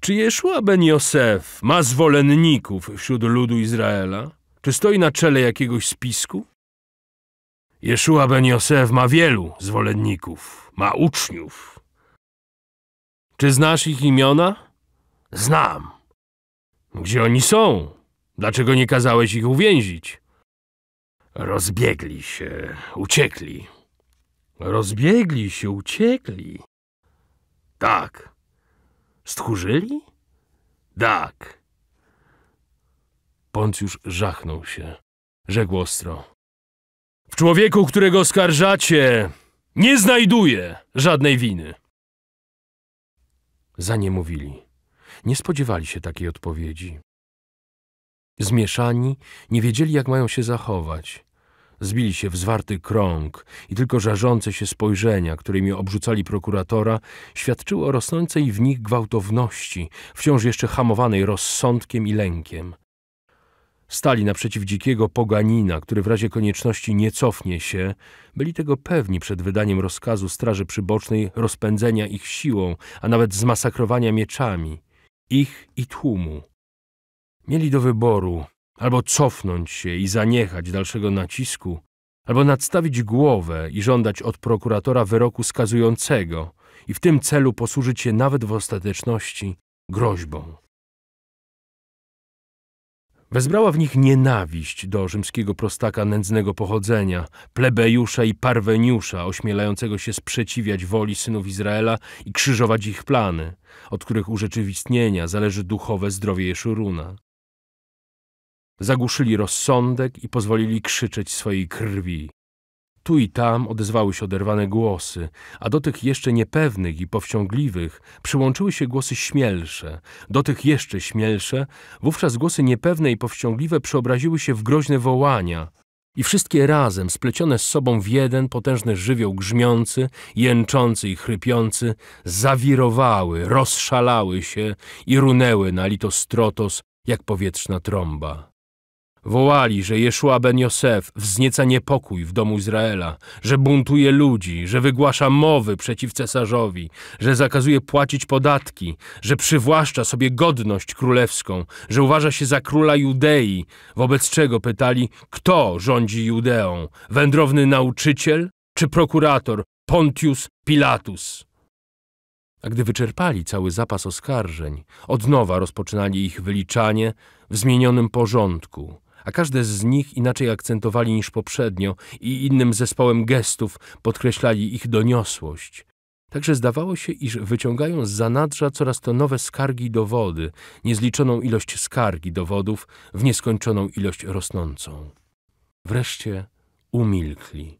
Czy Jeszua ben Josef ma zwolenników wśród ludu Izraela? Czy stoi na czele jakiegoś spisku? Jeszua ben Josef ma wielu zwolenników, ma uczniów. Czy znasz ich imiona? Znam. Gdzie oni są? Dlaczego nie kazałeś ich uwięzić? Rozbiegli się, uciekli. Rozbiegli się, uciekli. Tak. Stchórzyli? Tak. Poncjusz żachnął się. Rzekł ostro. W człowieku, którego oskarżacie, nie znajduję żadnej winy. Za nie mówili. Nie spodziewali się takiej odpowiedzi. Zmieszani, nie wiedzieli, jak mają się zachować. Zbili się w zwarty krąg i tylko żarzące się spojrzenia, którymi obrzucali prokuratora, świadczyły o rosnącej w nich gwałtowności, wciąż jeszcze hamowanej rozsądkiem i lękiem. Stali naprzeciw dzikiego poganina, który w razie konieczności nie cofnie się, byli tego pewni przed wydaniem rozkazu Straży Przybocznej rozpędzenia ich siłą, a nawet zmasakrowania mieczami, ich i tłumu. Mieli do wyboru Albo cofnąć się i zaniechać dalszego nacisku, albo nadstawić głowę i żądać od prokuratora wyroku skazującego i w tym celu posłużyć się nawet w ostateczności groźbą. Wezbrała w nich nienawiść do rzymskiego prostaka nędznego pochodzenia, plebejusza i parweniusza, ośmielającego się sprzeciwiać woli synów Izraela i krzyżować ich plany, od których urzeczywistnienia zależy duchowe zdrowie Jeszuruna. Zagłuszyli rozsądek i pozwolili krzyczeć swojej krwi. Tu i tam odezwały się oderwane głosy, a do tych jeszcze niepewnych i powściągliwych przyłączyły się głosy śmielsze, do tych jeszcze śmielsze, wówczas głosy niepewne i powściągliwe przeobraziły się w groźne wołania i wszystkie razem, splecione z sobą w jeden potężny żywioł grzmiący, jęczący i chrypiący, zawirowały, rozszalały się i runęły na litostrotos jak powietrzna trąba. Wołali, że Jeszua ben Josef wznieca niepokój w domu Izraela, że buntuje ludzi, że wygłasza mowy przeciw cesarzowi, że zakazuje płacić podatki, że przywłaszcza sobie godność królewską, że uważa się za króla Judei, wobec czego pytali, kto rządzi Judeą, wędrowny nauczyciel czy prokurator Pontius Pilatus. A gdy wyczerpali cały zapas oskarżeń, od nowa rozpoczynali ich wyliczanie w zmienionym porządku, a każde z nich inaczej akcentowali niż poprzednio i innym zespołem gestów podkreślali ich doniosłość. Także zdawało się, iż wyciągają z zanadrza coraz to nowe skargi dowody, niezliczoną ilość skargi dowodów w nieskończoną ilość rosnącą. Wreszcie umilkli.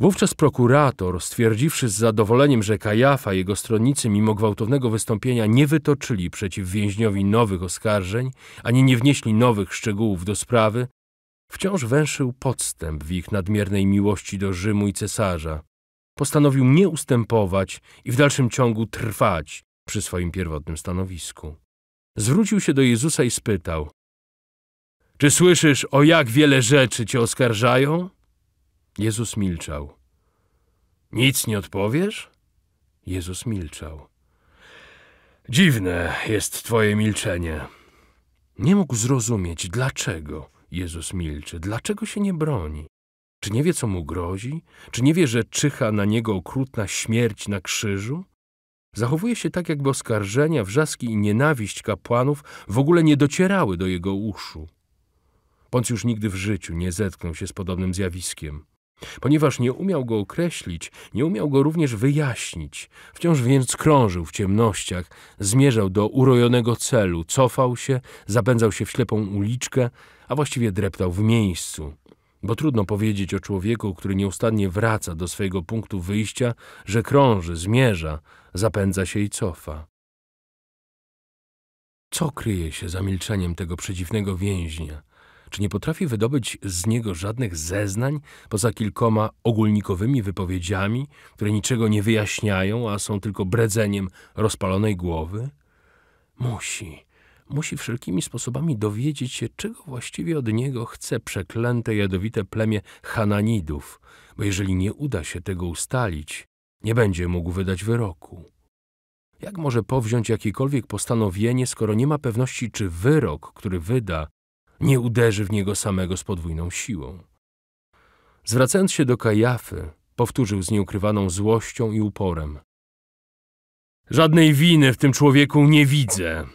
Wówczas prokurator, stwierdziwszy z zadowoleniem, że Kajafa i jego stronnicy mimo gwałtownego wystąpienia nie wytoczyli przeciw więźniowi nowych oskarżeń, ani nie wnieśli nowych szczegółów do sprawy, wciąż węszył podstęp w ich nadmiernej miłości do Rzymu i cesarza. Postanowił nie ustępować i w dalszym ciągu trwać przy swoim pierwotnym stanowisku. Zwrócił się do Jezusa i spytał: Czy słyszysz, o jak wiele rzeczy cię oskarżają? Jezus milczał. Nic nie odpowiesz? Jezus milczał. Dziwne jest twoje milczenie. Nie mógł zrozumieć, dlaczego Jezus milczy, dlaczego się nie broni. Czy nie wie, co mu grozi? Czy nie wie, że czyha na niego okrutna śmierć na krzyżu? Zachowuje się tak, jakby oskarżenia, wrzaski i nienawiść kapłanów w ogóle nie docierały do jego uszu. już nigdy w życiu nie zetknął się z podobnym zjawiskiem. Ponieważ nie umiał go określić, nie umiał go również wyjaśnić, wciąż więc krążył w ciemnościach, zmierzał do urojonego celu, cofał się, zapędzał się w ślepą uliczkę, a właściwie dreptał w miejscu. Bo trudno powiedzieć o człowieku, który nieustannie wraca do swojego punktu wyjścia, że krąży, zmierza, zapędza się i cofa. Co kryje się za milczeniem tego przedziwnego więźnia? Czy nie potrafi wydobyć z niego żadnych zeznań, poza kilkoma ogólnikowymi wypowiedziami, które niczego nie wyjaśniają, a są tylko bredzeniem rozpalonej głowy? Musi, musi wszelkimi sposobami dowiedzieć się, czego właściwie od niego chce przeklęte jadowite plemię Hananidów, bo jeżeli nie uda się tego ustalić, nie będzie mógł wydać wyroku. Jak może powziąć jakiekolwiek postanowienie, skoro nie ma pewności, czy wyrok, który wyda, nie uderzy w niego samego z podwójną siłą. Zwracając się do Kajafy, powtórzył z nieukrywaną złością i uporem. Żadnej winy w tym człowieku nie widzę.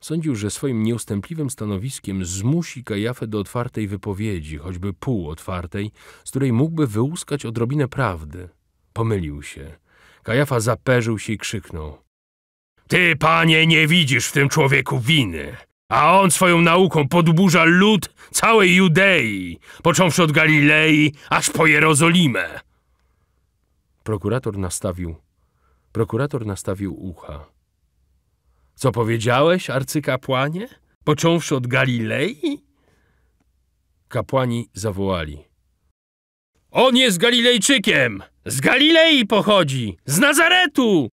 Sądził, że swoim nieustępliwym stanowiskiem zmusi Kajafę do otwartej wypowiedzi, choćby półotwartej, z której mógłby wyłuskać odrobinę prawdy. Pomylił się. Kajafa zaperzył się i krzyknął. Ty, panie, nie widzisz w tym człowieku winy. A on swoją nauką podburza lud całej Judei, począwszy od Galilei aż po Jerozolimę. Prokurator nastawił. Prokurator nastawił ucha. Co powiedziałeś, arcykapłanie? Począwszy od Galilei? Kapłani zawołali. On jest Galilejczykiem! Z Galilei pochodzi! Z Nazaretu!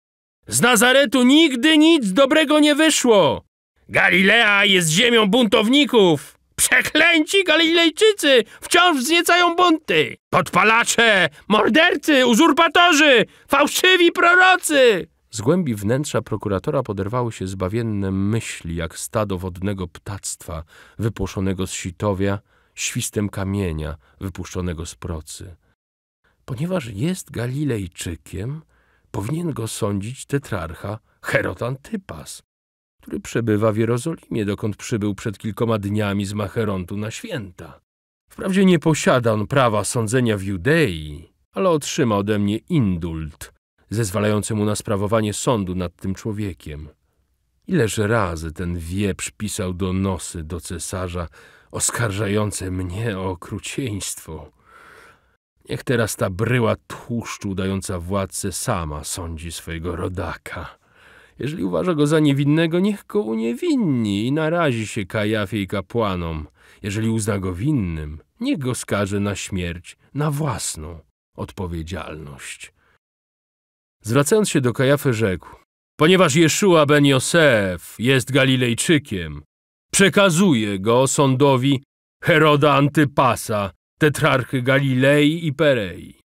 Z Nazaretu nigdy nic dobrego nie wyszło! Galilea jest ziemią buntowników! Przeklęci Galilejczycy wciąż wzniecają bunty! Podpalacze, mordercy, uzurpatorzy, fałszywi prorocy! Z głębi wnętrza prokuratora poderwały się zbawienne myśli, jak stado wodnego ptactwa wypłoszonego z sitowia, świstem kamienia wypuszczonego z procy. Ponieważ jest Galilejczykiem, powinien go sądzić tetrarcha Herod Antypas, który przebywa w Jerozolimie, dokąd przybył przed kilkoma dniami z Macherontu na święta. Wprawdzie nie posiada on prawa sądzenia w Judei, ale otrzyma ode mnie indult, zezwalający mu na sprawowanie sądu nad tym człowiekiem. Ileż razy ten wieprz pisał do nosy do cesarza, oskarżające mnie o okrucieństwo. Niech teraz ta bryła tłuszczu dająca władcę sama sądzi swojego rodaka. Jeżeli uważa go za niewinnego, niech go uniewinni i narazi się Kajafie i kapłanom. Jeżeli uzna go winnym, niech go skaże na śmierć, na własną odpowiedzialność. Zwracając się do Kajafy rzekł, ponieważ Jeszua ben Josef jest Galilejczykiem, przekazuje go sądowi Heroda Antypasa, tetrarchy Galilei i Perei.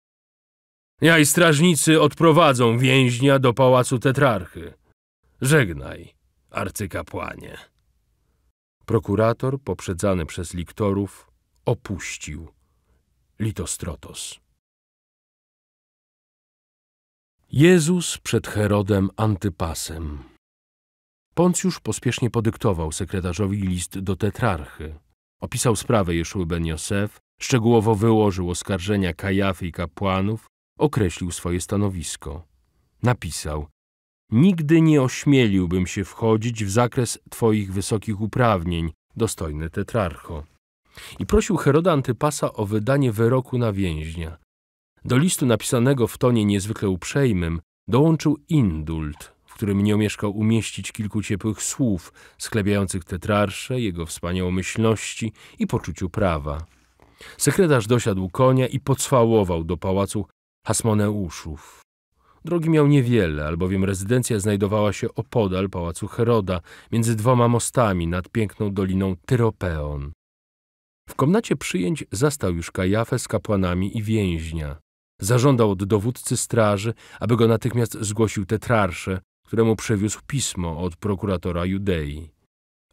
Ja i strażnicy odprowadzą więźnia do pałacu tetrarchy. Żegnaj, arcykapłanie. Prokurator, poprzedzany przez liktorów, opuścił Litostrotos. Jezus przed Herodem Antypasem Poncjusz pospiesznie podyktował sekretarzowi list do tetrarchy. Opisał sprawę Jeszły Ben Josef, szczegółowo wyłożył oskarżenia kajafy i kapłanów, określił swoje stanowisko. Napisał, Nigdy nie ośmieliłbym się wchodzić w zakres Twoich wysokich uprawnień, dostojny tetrarcho. I prosił Heroda Antypasa o wydanie wyroku na więźnia. Do listu napisanego w tonie niezwykle uprzejmym dołączył indult, w którym nie omieszkał umieścić kilku ciepłych słów sklebiających tetrarsze, jego wspaniałomyślności i poczuciu prawa. Sekretarz dosiadł konia i pocwałował do pałacu Hasmoneuszów. Drogi miał niewiele, albowiem rezydencja znajdowała się opodal pałacu Heroda, między dwoma mostami nad piękną doliną Tyropeon. W komnacie przyjęć zastał już Kajafę z kapłanami i więźnia. Zażądał od dowódcy straży, aby go natychmiast zgłosił tetrarsze, któremu przewiózł pismo od prokuratora Judei.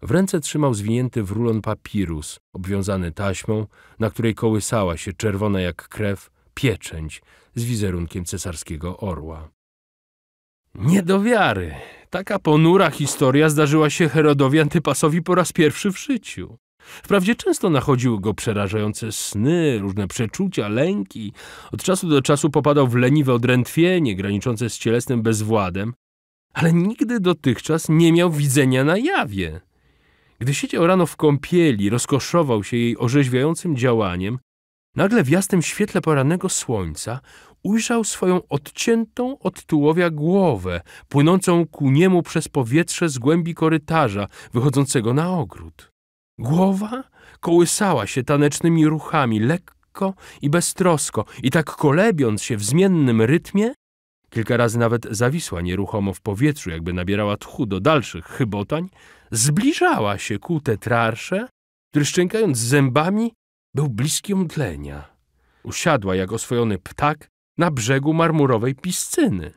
W ręce trzymał zwinięty w rulon papirus, obwiązany taśmą, na której kołysała się czerwona jak krew pieczęć z wizerunkiem cesarskiego orła. Nie do wiary! Taka ponura historia zdarzyła się Herodowi Antypasowi po raz pierwszy w życiu. Wprawdzie często nachodziły go przerażające sny, różne przeczucia, lęki. Od czasu do czasu popadał w leniwe odrętwienie, graniczące z cielesnym bezwładem, ale nigdy dotychczas nie miał widzenia na jawie. Gdy siedział rano w kąpieli, rozkoszował się jej orzeźwiającym działaniem, Nagle w jasnym świetle porannego słońca ujrzał swoją odciętą od tułowia głowę, płynącą ku niemu przez powietrze z głębi korytarza wychodzącego na ogród. Głowa kołysała się tanecznymi ruchami, lekko i beztrosko, i tak kolebiąc się w zmiennym rytmie, kilka razy nawet zawisła nieruchomo w powietrzu, jakby nabierała tchu do dalszych chybotań, zbliżała się ku tetrarsze, który szczękając zębami był bliski omdlenia. Usiadła jak oswojony ptak na brzegu marmurowej piscyny.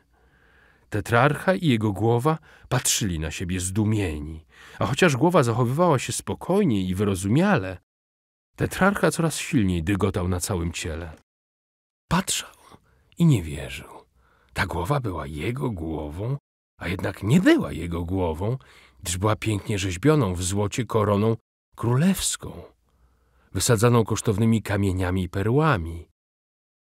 Tetrarcha i jego głowa patrzyli na siebie zdumieni, a chociaż głowa zachowywała się spokojnie i wyrozumiale, tetrarcha coraz silniej dygotał na całym ciele. Patrzał i nie wierzył. Ta głowa była jego głową, a jednak nie była jego głową, gdyż była pięknie rzeźbioną w złocie koroną królewską wysadzaną kosztownymi kamieniami i perłami,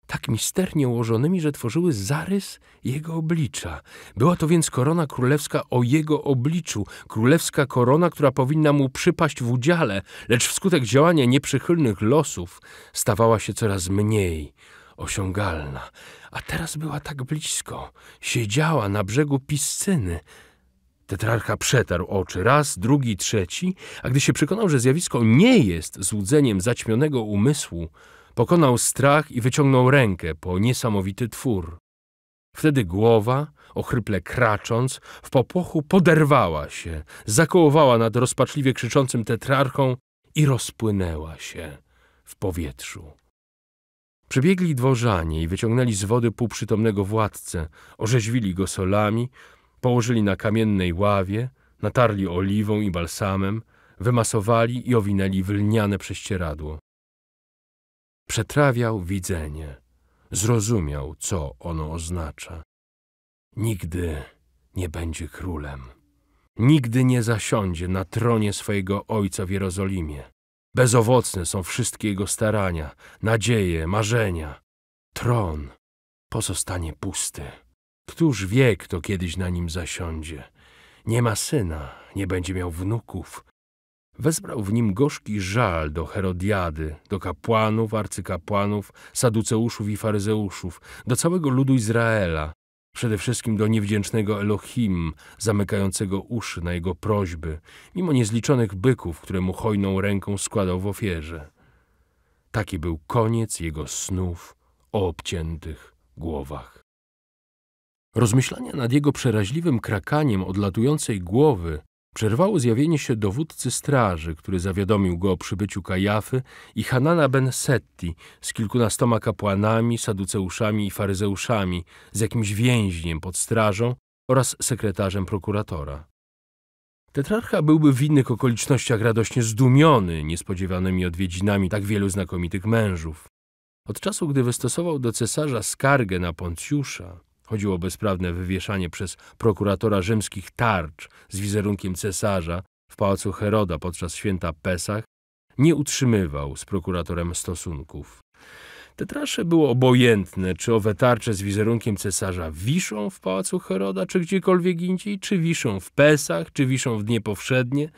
tak misternie ułożonymi, że tworzyły zarys jego oblicza. Była to więc korona królewska o jego obliczu, królewska korona, która powinna mu przypaść w udziale, lecz wskutek działania nieprzychylnych losów stawała się coraz mniej osiągalna. A teraz była tak blisko, siedziała na brzegu piscyny, Tetrarcha przetarł oczy raz, drugi, trzeci, a gdy się przekonał, że zjawisko nie jest złudzeniem zaćmionego umysłu, pokonał strach i wyciągnął rękę po niesamowity twór. Wtedy głowa, ochryple kracząc, w popłochu poderwała się, zakołowała nad rozpaczliwie krzyczącym tetrarchą i rozpłynęła się w powietrzu. Przybiegli dworzanie i wyciągnęli z wody półprzytomnego władcę, orzeźwili go solami, Położyli na kamiennej ławie, natarli oliwą i balsamem, wymasowali i owinęli w lniane prześcieradło. Przetrawiał widzenie, zrozumiał, co ono oznacza. Nigdy nie będzie królem. Nigdy nie zasiądzie na tronie swojego ojca w Jerozolimie. Bezowocne są wszystkie jego starania, nadzieje, marzenia. Tron pozostanie pusty. Któż wie, kto kiedyś na nim zasiądzie? Nie ma syna, nie będzie miał wnuków. Wezbrał w nim gorzki żal do Herodiady, do kapłanów, arcykapłanów, saduceuszów i faryzeuszów, do całego ludu Izraela, przede wszystkim do niewdzięcznego Elohim, zamykającego uszy na jego prośby, mimo niezliczonych byków, które mu hojną ręką składał w ofierze. Taki był koniec jego snów o obciętych głowach. Rozmyślania nad jego przeraźliwym krakaniem odlatującej głowy przerwało zjawienie się dowódcy straży, który zawiadomił go o przybyciu Kajafy i Hanana ben Setti z kilkunastoma kapłanami, saduceuszami i faryzeuszami, z jakimś więźniem pod strażą oraz sekretarzem prokuratora. Tetrarcha byłby w innych okolicznościach radośnie zdumiony niespodziewanymi odwiedzinami tak wielu znakomitych mężów. Od czasu, gdy wystosował do cesarza skargę na Poncjusza, Chodziło o bezprawne wywieszanie przez prokuratora rzymskich tarcz z wizerunkiem cesarza w pałacu Heroda podczas święta Pesach, nie utrzymywał z prokuratorem stosunków. Te trasze było obojętne, czy owe tarcze z wizerunkiem cesarza wiszą w pałacu Heroda, czy gdziekolwiek indziej, czy wiszą w Pesach, czy wiszą w dnie powszednie.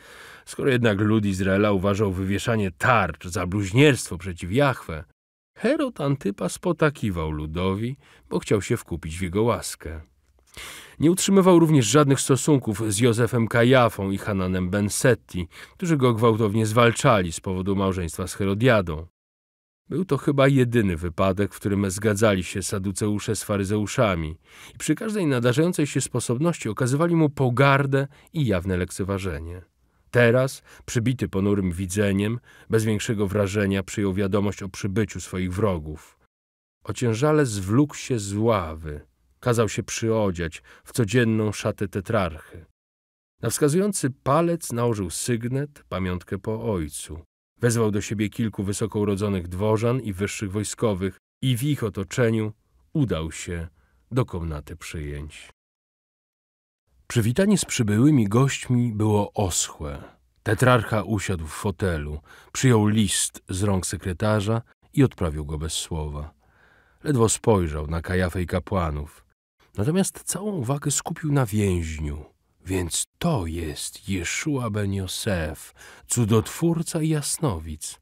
Skoro jednak lud Izraela uważał wywieszanie tarcz za bluźnierstwo przeciw Jahwe, Herod Antypas potakiwał ludowi, bo chciał się wkupić w jego łaskę. Nie utrzymywał również żadnych stosunków z Józefem Kajafą i Hananem Bensetti, którzy go gwałtownie zwalczali z powodu małżeństwa z Herodiadą. Był to chyba jedyny wypadek, w którym zgadzali się saduceusze z faryzeuszami i przy każdej nadarzającej się sposobności okazywali mu pogardę i jawne lekceważenie. Teraz, przybity ponurym widzeniem, bez większego wrażenia przyjął wiadomość o przybyciu swoich wrogów. Ociężale zwlókł się z ławy, kazał się przyodziać w codzienną szatę tetrarchy. Na wskazujący palec nałożył sygnet, pamiątkę po ojcu. Wezwał do siebie kilku wysoko urodzonych dworzan i wyższych wojskowych i w ich otoczeniu udał się do komnaty przyjęć. Przywitanie z przybyłymi gośćmi było oschłe. Tetrarcha usiadł w fotelu, przyjął list z rąk sekretarza i odprawił go bez słowa. Ledwo spojrzał na kajafę i kapłanów. Natomiast całą uwagę skupił na więźniu. Więc to jest Jeszua ben Josef, cudotwórca i jasnowic.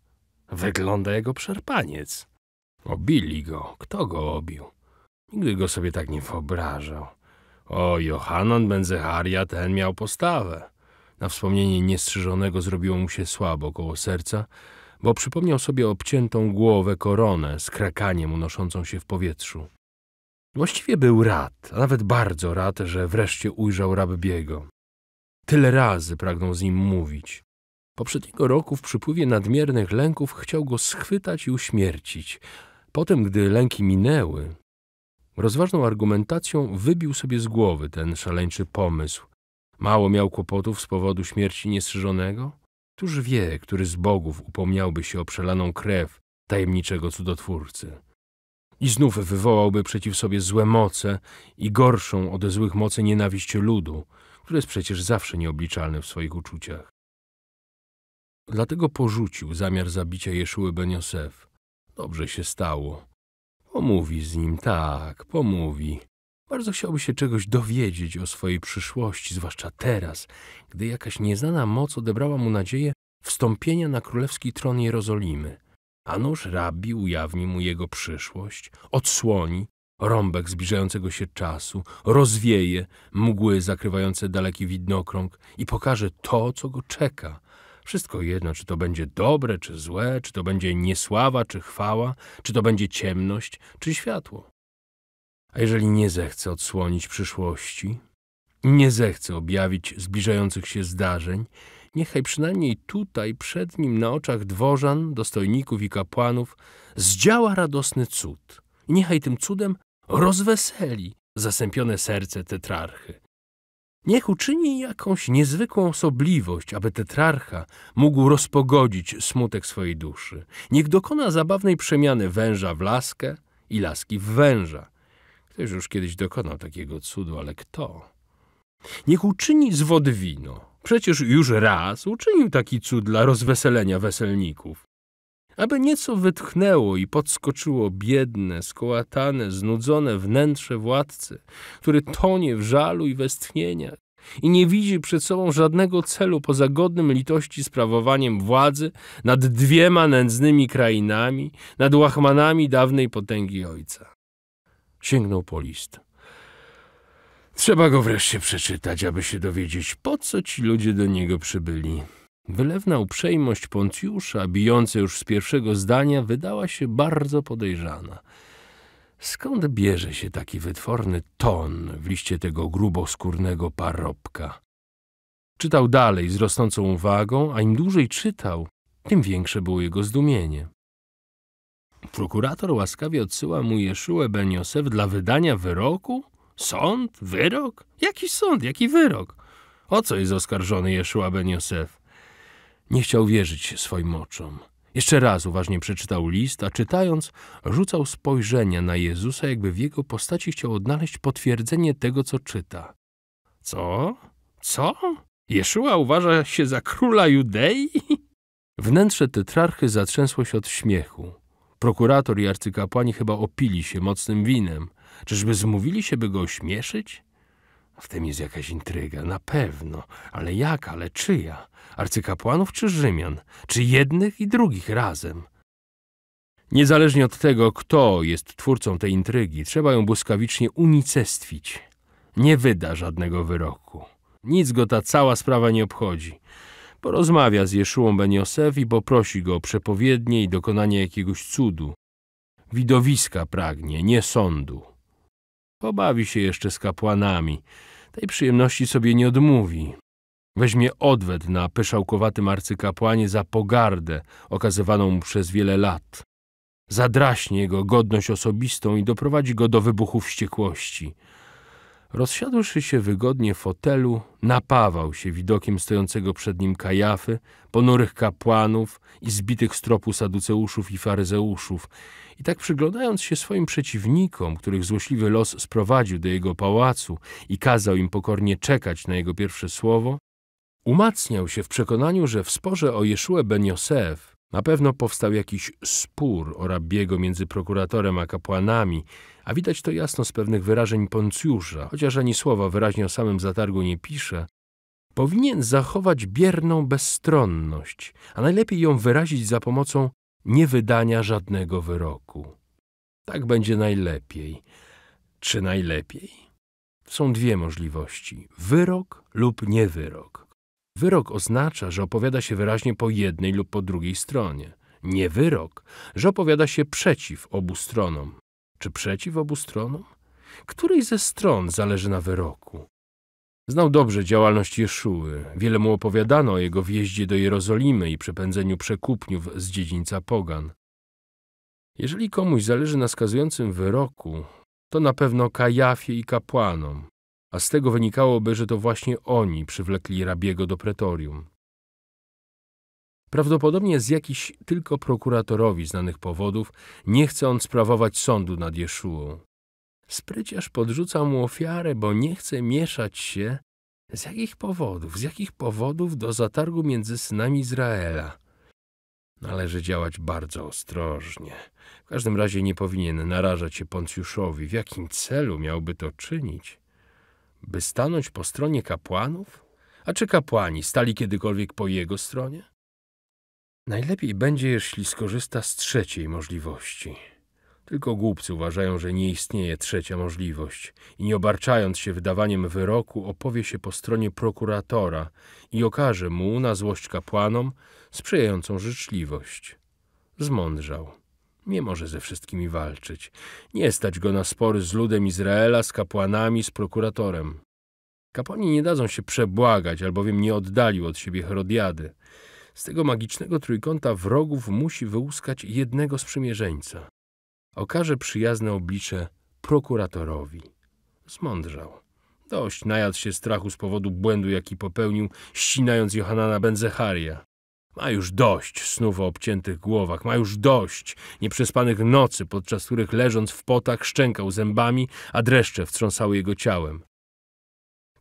Wygląda jego przerpaniec. Obili go. Kto go obił? Nigdy go sobie tak nie wyobrażał. O, Johanan Benzecharia ten miał postawę. Na wspomnienie niestrzyżonego zrobiło mu się słabo koło serca, bo przypomniał sobie obciętą głowę koronę z krakaniem unoszącą się w powietrzu. Właściwie był rad, a nawet bardzo rad, że wreszcie ujrzał Rabbiego. Tyle razy pragnął z nim mówić. Poprzedniego roku w przypływie nadmiernych lęków chciał go schwytać i uśmiercić. Potem, gdy lęki minęły, Rozważną argumentacją wybił sobie z głowy ten szaleńczy pomysł. Mało miał kłopotów z powodu śmierci niestrzyżonego? Któż wie, który z bogów upomniałby się o przelaną krew tajemniczego cudotwórcy? I znów wywołałby przeciw sobie złe moce i gorszą od złych mocy nienawiść ludu, który jest przecież zawsze nieobliczalny w swoich uczuciach. Dlatego porzucił zamiar zabicia Jeszuły Ben Josef. Dobrze się stało Pomówi z nim, tak, pomówi. Bardzo chciałby się czegoś dowiedzieć o swojej przyszłości, zwłaszcza teraz, gdy jakaś nieznana moc odebrała mu nadzieję wstąpienia na królewski tron Jerozolimy. A nuż rabbi ujawni mu jego przyszłość, odsłoni rąbek zbliżającego się czasu, rozwieje mgły zakrywające daleki widnokrąg i pokaże to, co go czeka. Wszystko jedno, czy to będzie dobre, czy złe, czy to będzie niesława, czy chwała, czy to będzie ciemność, czy światło. A jeżeli nie zechce odsłonić przyszłości, nie zechce objawić zbliżających się zdarzeń, niechaj przynajmniej tutaj przed nim na oczach dworzan, dostojników i kapłanów zdziała radosny cud. I niechaj tym cudem rozweseli zasępione serce tetrarchy, Niech uczyni jakąś niezwykłą osobliwość, aby tetrarcha mógł rozpogodzić smutek swojej duszy. Niech dokona zabawnej przemiany węża w laskę i laski w węża. Ktoś już kiedyś dokonał takiego cudu, ale kto? Niech uczyni z wodwino. Przecież już raz uczynił taki cud dla rozweselenia weselników aby nieco wytchnęło i podskoczyło biedne, skołatane, znudzone wnętrze władcy, który tonie w żalu i westchnieniach i nie widzi przed sobą żadnego celu poza godnym litości sprawowaniem władzy nad dwiema nędznymi krainami, nad łachmanami dawnej potęgi ojca. Sięgnął po list. Trzeba go wreszcie przeczytać, aby się dowiedzieć, po co ci ludzie do niego przybyli. Wylewna uprzejmość Poncjusza, bijąca już z pierwszego zdania, wydała się bardzo podejrzana. Skąd bierze się taki wytworny ton w liście tego gruboskórnego parobka? Czytał dalej z rosnącą uwagą, a im dłużej czytał, tym większe było jego zdumienie. Prokurator łaskawie odsyła mu Jeszuę Ben Josef dla wydania wyroku? Sąd? Wyrok? Jaki sąd? Jaki wyrok? O co jest oskarżony Jeszua Ben Josef? Nie chciał wierzyć swoim oczom. Jeszcze raz uważnie przeczytał list, a czytając, rzucał spojrzenia na Jezusa, jakby w jego postaci chciał odnaleźć potwierdzenie tego, co czyta. Co? Co? Jeszua uważa się za króla Judei? Wnętrze tetrarchy zatrzęsło się od śmiechu. Prokurator i arcykapłani chyba opili się mocnym winem. Czyżby zmówili się, by go ośmieszyć? W tym jest jakaś intryga, na pewno. Ale jaka, ale czyja? arcykapłanów czy Rzymian, czy jednych i drugich razem. Niezależnie od tego, kto jest twórcą tej intrygi, trzeba ją błyskawicznie unicestwić. Nie wyda żadnego wyroku. Nic go ta cała sprawa nie obchodzi. Porozmawia z Jeszułą Ben Josef i poprosi go o przepowiednie i dokonanie jakiegoś cudu. Widowiska pragnie, nie sądu. Pobawi się jeszcze z kapłanami. Tej przyjemności sobie nie odmówi. Weźmie odwet na pyszałkowatym arcykapłanie za pogardę okazywaną mu przez wiele lat. Zadraśnie jego godność osobistą i doprowadzi go do wybuchu wściekłości. Rozsiadłszy się wygodnie w fotelu, napawał się widokiem stojącego przed nim kajafy, ponurych kapłanów i zbitych stropu saduceuszów i faryzeuszów. I tak przyglądając się swoim przeciwnikom, których złośliwy los sprowadził do jego pałacu i kazał im pokornie czekać na jego pierwsze słowo, Umacniał się w przekonaniu, że w sporze o Jeszue ben Josef na pewno powstał jakiś spór o rabiego między prokuratorem a kapłanami, a widać to jasno z pewnych wyrażeń Poncjusza, chociaż ani słowa wyraźnie o samym zatargu nie pisze, powinien zachować bierną bezstronność, a najlepiej ją wyrazić za pomocą niewydania żadnego wyroku. Tak będzie najlepiej. Czy najlepiej? Są dwie możliwości: wyrok lub niewyrok. Wyrok oznacza, że opowiada się wyraźnie po jednej lub po drugiej stronie. Nie wyrok, że opowiada się przeciw obu stronom. Czy przeciw obu stronom? Której ze stron zależy na wyroku? Znał dobrze działalność Jeszuły. Wiele mu opowiadano o jego wjeździe do Jerozolimy i przepędzeniu przekupniów z dziedzińca Pogan. Jeżeli komuś zależy na skazującym wyroku, to na pewno Kajafie i kapłanom a z tego wynikałoby, że to właśnie oni przywlekli rabiego do pretorium. Prawdopodobnie z jakichś tylko prokuratorowi znanych powodów nie chce on sprawować sądu nad Jeszułą. Spryciarz podrzuca mu ofiarę, bo nie chce mieszać się z jakich powodów, z jakich powodów do zatargu między synami Izraela. Należy działać bardzo ostrożnie. W każdym razie nie powinien narażać się Poncjuszowi. W jakim celu miałby to czynić? by stanąć po stronie kapłanów? A czy kapłani stali kiedykolwiek po jego stronie? Najlepiej będzie, jeśli skorzysta z trzeciej możliwości. Tylko głupcy uważają, że nie istnieje trzecia możliwość i nie obarczając się wydawaniem wyroku, opowie się po stronie prokuratora i okaże mu, na złość kapłanom, sprzyjającą życzliwość. Zmądrzał. Nie może ze wszystkimi walczyć. Nie stać go na spory z ludem Izraela, z kapłanami, z prokuratorem. Kapłani nie dadzą się przebłagać, albowiem nie oddalił od siebie Herodiady. Z tego magicznego trójkąta wrogów musi wyłuskać jednego sprzymierzeńca. Okaże przyjazne oblicze prokuratorowi. Zmądrzał. Dość najadł się strachu z powodu błędu, jaki popełnił, ścinając Johanana Benzecharia. Ma już dość snów o obciętych głowach, ma już dość nieprzespanych nocy, podczas których leżąc w potach szczękał zębami, a dreszcze wtrząsały jego ciałem.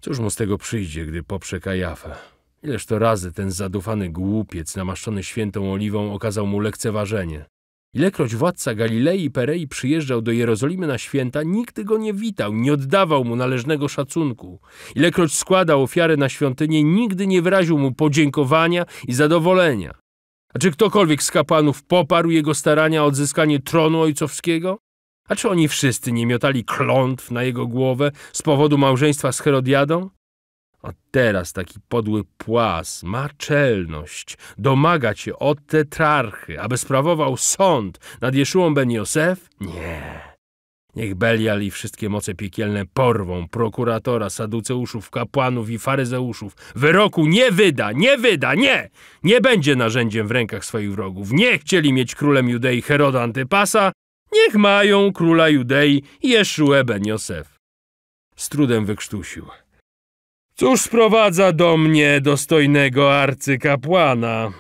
Cóż mu z tego przyjdzie, gdy poprze Kajafę? Ileż to razy ten zadufany głupiec, namaszczony świętą oliwą, okazał mu lekceważenie. Ilekroć władca Galilei i Perei przyjeżdżał do Jerozolimy na święta, nikt go nie witał, nie oddawał mu należnego szacunku. Ilekroć składał ofiarę na świątynię, nigdy nie wyraził mu podziękowania i zadowolenia. A czy ktokolwiek z kapłanów poparł jego starania o odzyskanie tronu ojcowskiego? A czy oni wszyscy nie miotali klątw na jego głowę z powodu małżeństwa z Herodiadą? A teraz taki podły płas ma czelność domagać się od tetrarchy, aby sprawował sąd nad Jeszułą ben Josef? Nie. Niech Belial i wszystkie moce piekielne porwą prokuratora, saduceuszów, kapłanów i faryzeuszów. Wyroku nie wyda, nie wyda, nie! Nie będzie narzędziem w rękach swoich wrogów. Nie chcieli mieć królem Judei Heroda Antypasa, niech mają króla Judei Jeszułę ben Josef. Z trudem wykrztusił. Cóż sprowadza do mnie dostojnego arcykapłana?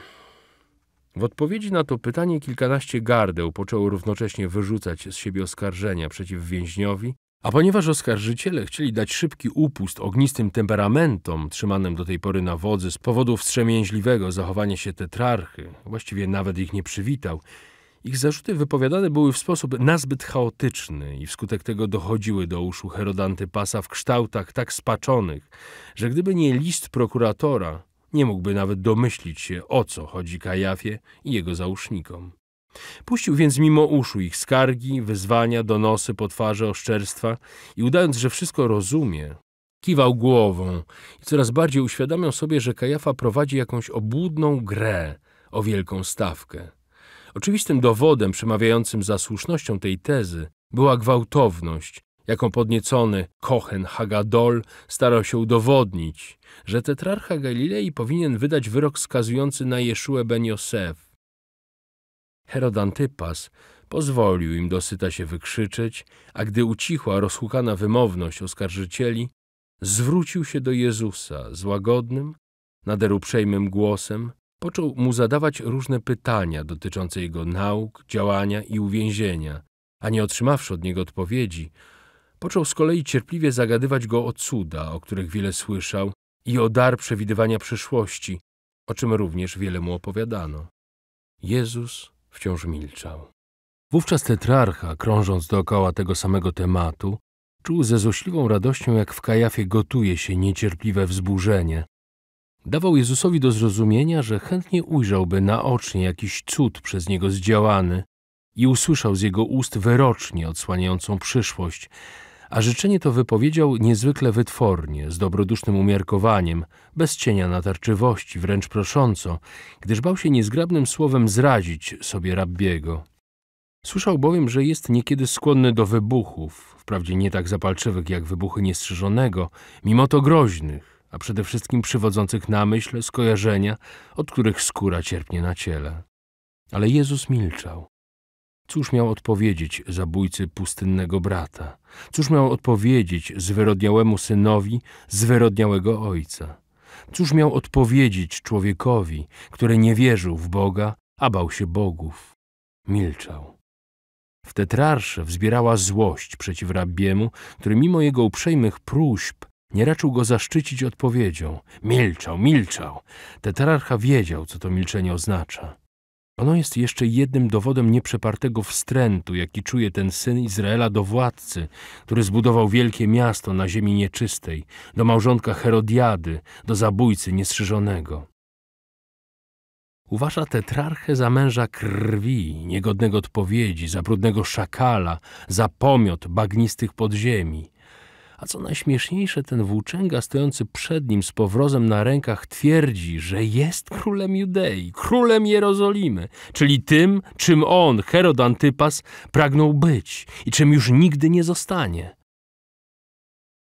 W odpowiedzi na to pytanie kilkanaście gardeł poczęło równocześnie wyrzucać z siebie oskarżenia przeciw więźniowi, a ponieważ oskarżyciele chcieli dać szybki upust ognistym temperamentom trzymanym do tej pory na wodzy z powodu wstrzemięźliwego zachowania się tetrarchy, właściwie nawet ich nie przywitał, ich zarzuty wypowiadane były w sposób nazbyt chaotyczny i wskutek tego dochodziły do uszu Herodanty Pasa w kształtach tak spaczonych, że gdyby nie list prokuratora, nie mógłby nawet domyślić się, o co chodzi Kajafie i jego załóżnikom. Puścił więc mimo uszu ich skargi, wyzwania, donosy, potwarze, oszczerstwa i udając, że wszystko rozumie, kiwał głową i coraz bardziej uświadamiał sobie, że Kajafa prowadzi jakąś obłudną grę o wielką stawkę – Oczywistym dowodem przemawiającym za słusznością tej tezy była gwałtowność, jaką podniecony Kochen Hagadol starał się udowodnić, że tetrarcha Galilei powinien wydać wyrok skazujący na Jeszuę ben Josef. Herod Antypas pozwolił im dosyta się wykrzyczeć, a gdy ucichła rozhukana wymowność oskarżycieli, zwrócił się do Jezusa z łagodnym, nader uprzejmym głosem, Począł mu zadawać różne pytania dotyczące jego nauk, działania i uwięzienia, a nie otrzymawszy od niego odpowiedzi, począł z kolei cierpliwie zagadywać go o cuda, o których wiele słyszał, i o dar przewidywania przyszłości, o czym również wiele mu opowiadano. Jezus wciąż milczał. Wówczas tetrarcha, krążąc dookoła tego samego tematu, czuł ze złośliwą radością, jak w kajafie gotuje się niecierpliwe wzburzenie, Dawał Jezusowi do zrozumienia, że chętnie ujrzałby naocznie jakiś cud przez niego zdziałany i usłyszał z jego ust wyrocznie odsłaniającą przyszłość, a życzenie to wypowiedział niezwykle wytwornie, z dobrodusznym umiarkowaniem, bez cienia natarczywości, wręcz prosząco, gdyż bał się niezgrabnym słowem zrazić sobie rabbiego. Słyszał bowiem, że jest niekiedy skłonny do wybuchów, wprawdzie nie tak zapalczywych jak wybuchy niestrzyżonego, mimo to groźnych, a przede wszystkim przywodzących na myśl skojarzenia, od których skóra cierpnie na ciele. Ale Jezus milczał. Cóż miał odpowiedzieć zabójcy pustynnego brata? Cóż miał odpowiedzieć zwyrodniałemu synowi zwyrodniałego ojca? Cóż miał odpowiedzieć człowiekowi, który nie wierzył w Boga, a bał się bogów? Milczał. W tetrarsze wzbierała złość przeciw rabiemu, który mimo jego uprzejmych próśb nie raczył go zaszczycić odpowiedzią. Milczał, milczał. Tetrarcha wiedział, co to milczenie oznacza. Ono jest jeszcze jednym dowodem nieprzepartego wstrętu, jaki czuje ten syn Izraela do władcy, który zbudował wielkie miasto na ziemi nieczystej, do małżonka Herodiady, do zabójcy niestrzyżonego. Uważa tetrarchę za męża krwi, niegodnego odpowiedzi, za brudnego szakala, za pomiot bagnistych podziemi. A co najśmieszniejsze, ten włóczęga stojący przed nim z powrozem na rękach twierdzi, że jest królem Judei, królem Jerozolimy, czyli tym, czym on, Herod Antypas, pragnął być i czym już nigdy nie zostanie.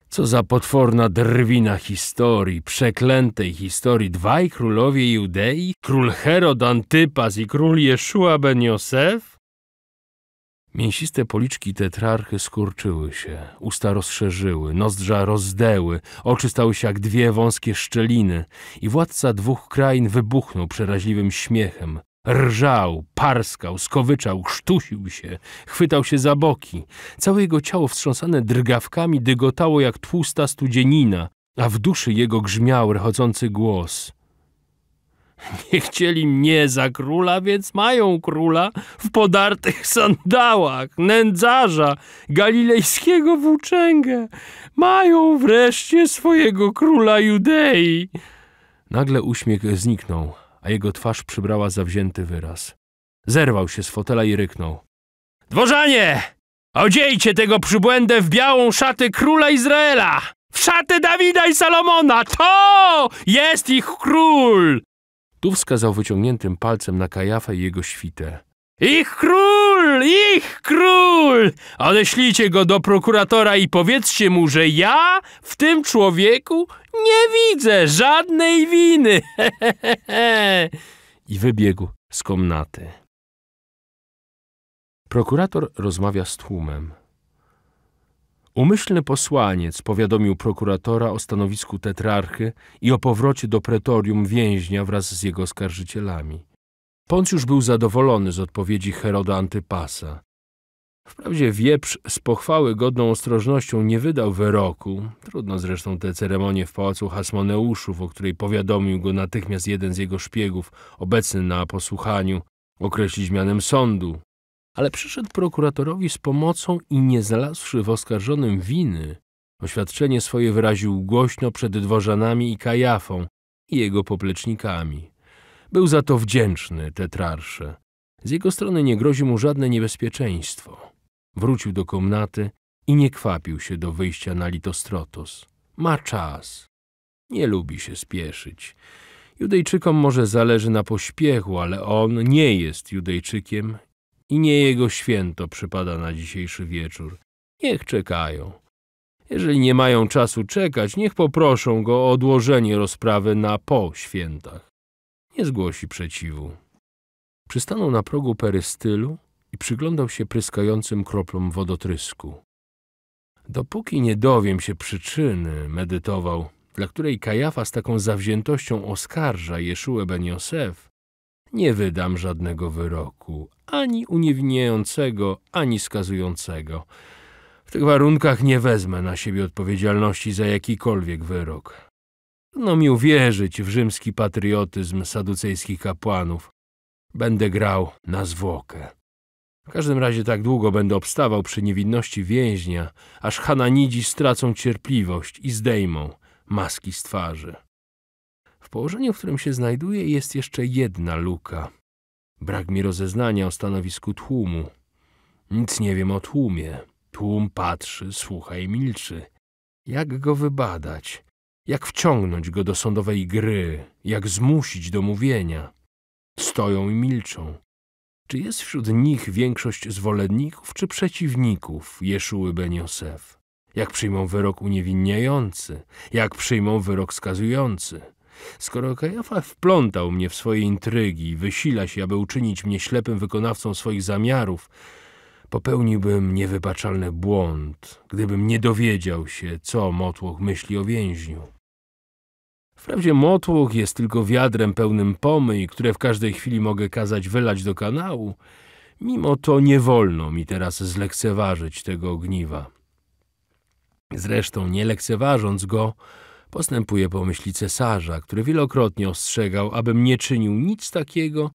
Co za potworna drwina historii, przeklętej historii. Dwaj królowie Judei, król Herod Antypas i król Jeszua ben Josef? Mięsiste policzki tetrarchy skurczyły się, usta rozszerzyły, nozdrza rozdeły, oczy stały się jak dwie wąskie szczeliny i władca dwóch krain wybuchnął przeraźliwym śmiechem. Rżał, parskał, skowyczał, sztusił się, chwytał się za boki. Całe jego ciało wstrząsane drgawkami dygotało jak tłusta studzienina, a w duszy jego grzmiał rechodzący głos – Nie chcieli mnie za króla, więc mają króla w podartych sandałach, nędzarza, galilejskiego włóczęgę. Mają wreszcie swojego króla Judei. Nagle uśmiech zniknął, a jego twarz przybrała zawzięty wyraz. Zerwał się z fotela i ryknął. Dworzanie! Odziejcie tego przybłędę w białą szatę króla Izraela! W szatę Dawida i Salomona! To jest ich król! Tu wskazał wyciągniętym palcem na Kajafę i jego świtę. Ich król! Ich król! Odeślijcie go do prokuratora i powiedzcie mu, że ja w tym człowieku nie widzę żadnej winy. I wybiegł z komnaty. Prokurator rozmawia z tłumem. Umyślny posłaniec powiadomił prokuratora o stanowisku tetrarchy i o powrocie do pretorium więźnia wraz z jego skarżycielami. Poncjusz był zadowolony z odpowiedzi Heroda Antypasa. Wprawdzie wieprz z pochwały godną ostrożnością nie wydał wyroku, trudno zresztą tę ceremonię w pałacu Hasmoneuszów, o której powiadomił go natychmiast jeden z jego szpiegów, obecny na posłuchaniu, określić mianem sądu, ale przyszedł prokuratorowi z pomocą i nie znalazłszy w oskarżonym winy, oświadczenie swoje wyraził głośno przed dworzanami i Kajafą i jego poplecznikami. Był za to wdzięczny tetrarsze. Z jego strony nie grozi mu żadne niebezpieczeństwo. Wrócił do komnaty i nie kwapił się do wyjścia na Litostrotos. Ma czas. Nie lubi się spieszyć. Judejczykom może zależy na pośpiechu, ale on nie jest Judejczykiem i nie jego święto przypada na dzisiejszy wieczór. Niech czekają. Jeżeli nie mają czasu czekać, niech poproszą go o odłożenie rozprawy na po świętach. Nie zgłosi przeciwu. Przystanął na progu perystylu i przyglądał się pryskającym kroplom wodotrysku. Dopóki nie dowiem się przyczyny, medytował, dla której Kajafa z taką zawziętością oskarża Jeszułę Ben Josef, nie wydam żadnego wyroku, ani uniewinniającego, ani skazującego. W tych warunkach nie wezmę na siebie odpowiedzialności za jakikolwiek wyrok. No mi uwierzyć w rzymski patriotyzm saducejskich kapłanów. Będę grał na zwłokę. W każdym razie tak długo będę obstawał przy niewinności więźnia, aż Hananidzi stracą cierpliwość i zdejmą maski z twarzy. W położeniu, w którym się znajduję, jest jeszcze jedna luka, Brak mi rozeznania o stanowisku tłumu. Nic nie wiem o tłumie. Tłum patrzy, słucha i milczy. Jak go wybadać? Jak wciągnąć go do sądowej gry? Jak zmusić do mówienia? Stoją i milczą. Czy jest wśród nich większość zwolenników czy przeciwników Jeszuły Ben Josef? Jak przyjmą wyrok uniewinniający? Jak przyjmą wyrok skazujący? Skoro Kajafa wplątał mnie w swoje intrygi i wysila się, aby uczynić mnie ślepym wykonawcą swoich zamiarów, popełniłbym niewybaczalny błąd, gdybym nie dowiedział się, co Motłoch myśli o więźniu. Wprawdzie Motłoch jest tylko wiadrem pełnym pomy, które w każdej chwili mogę kazać wylać do kanału, mimo to nie wolno mi teraz zlekceważyć tego ogniwa. Zresztą, nie lekceważąc go, Postępuje po myśli cesarza, który wielokrotnie ostrzegał, abym nie czynił nic takiego,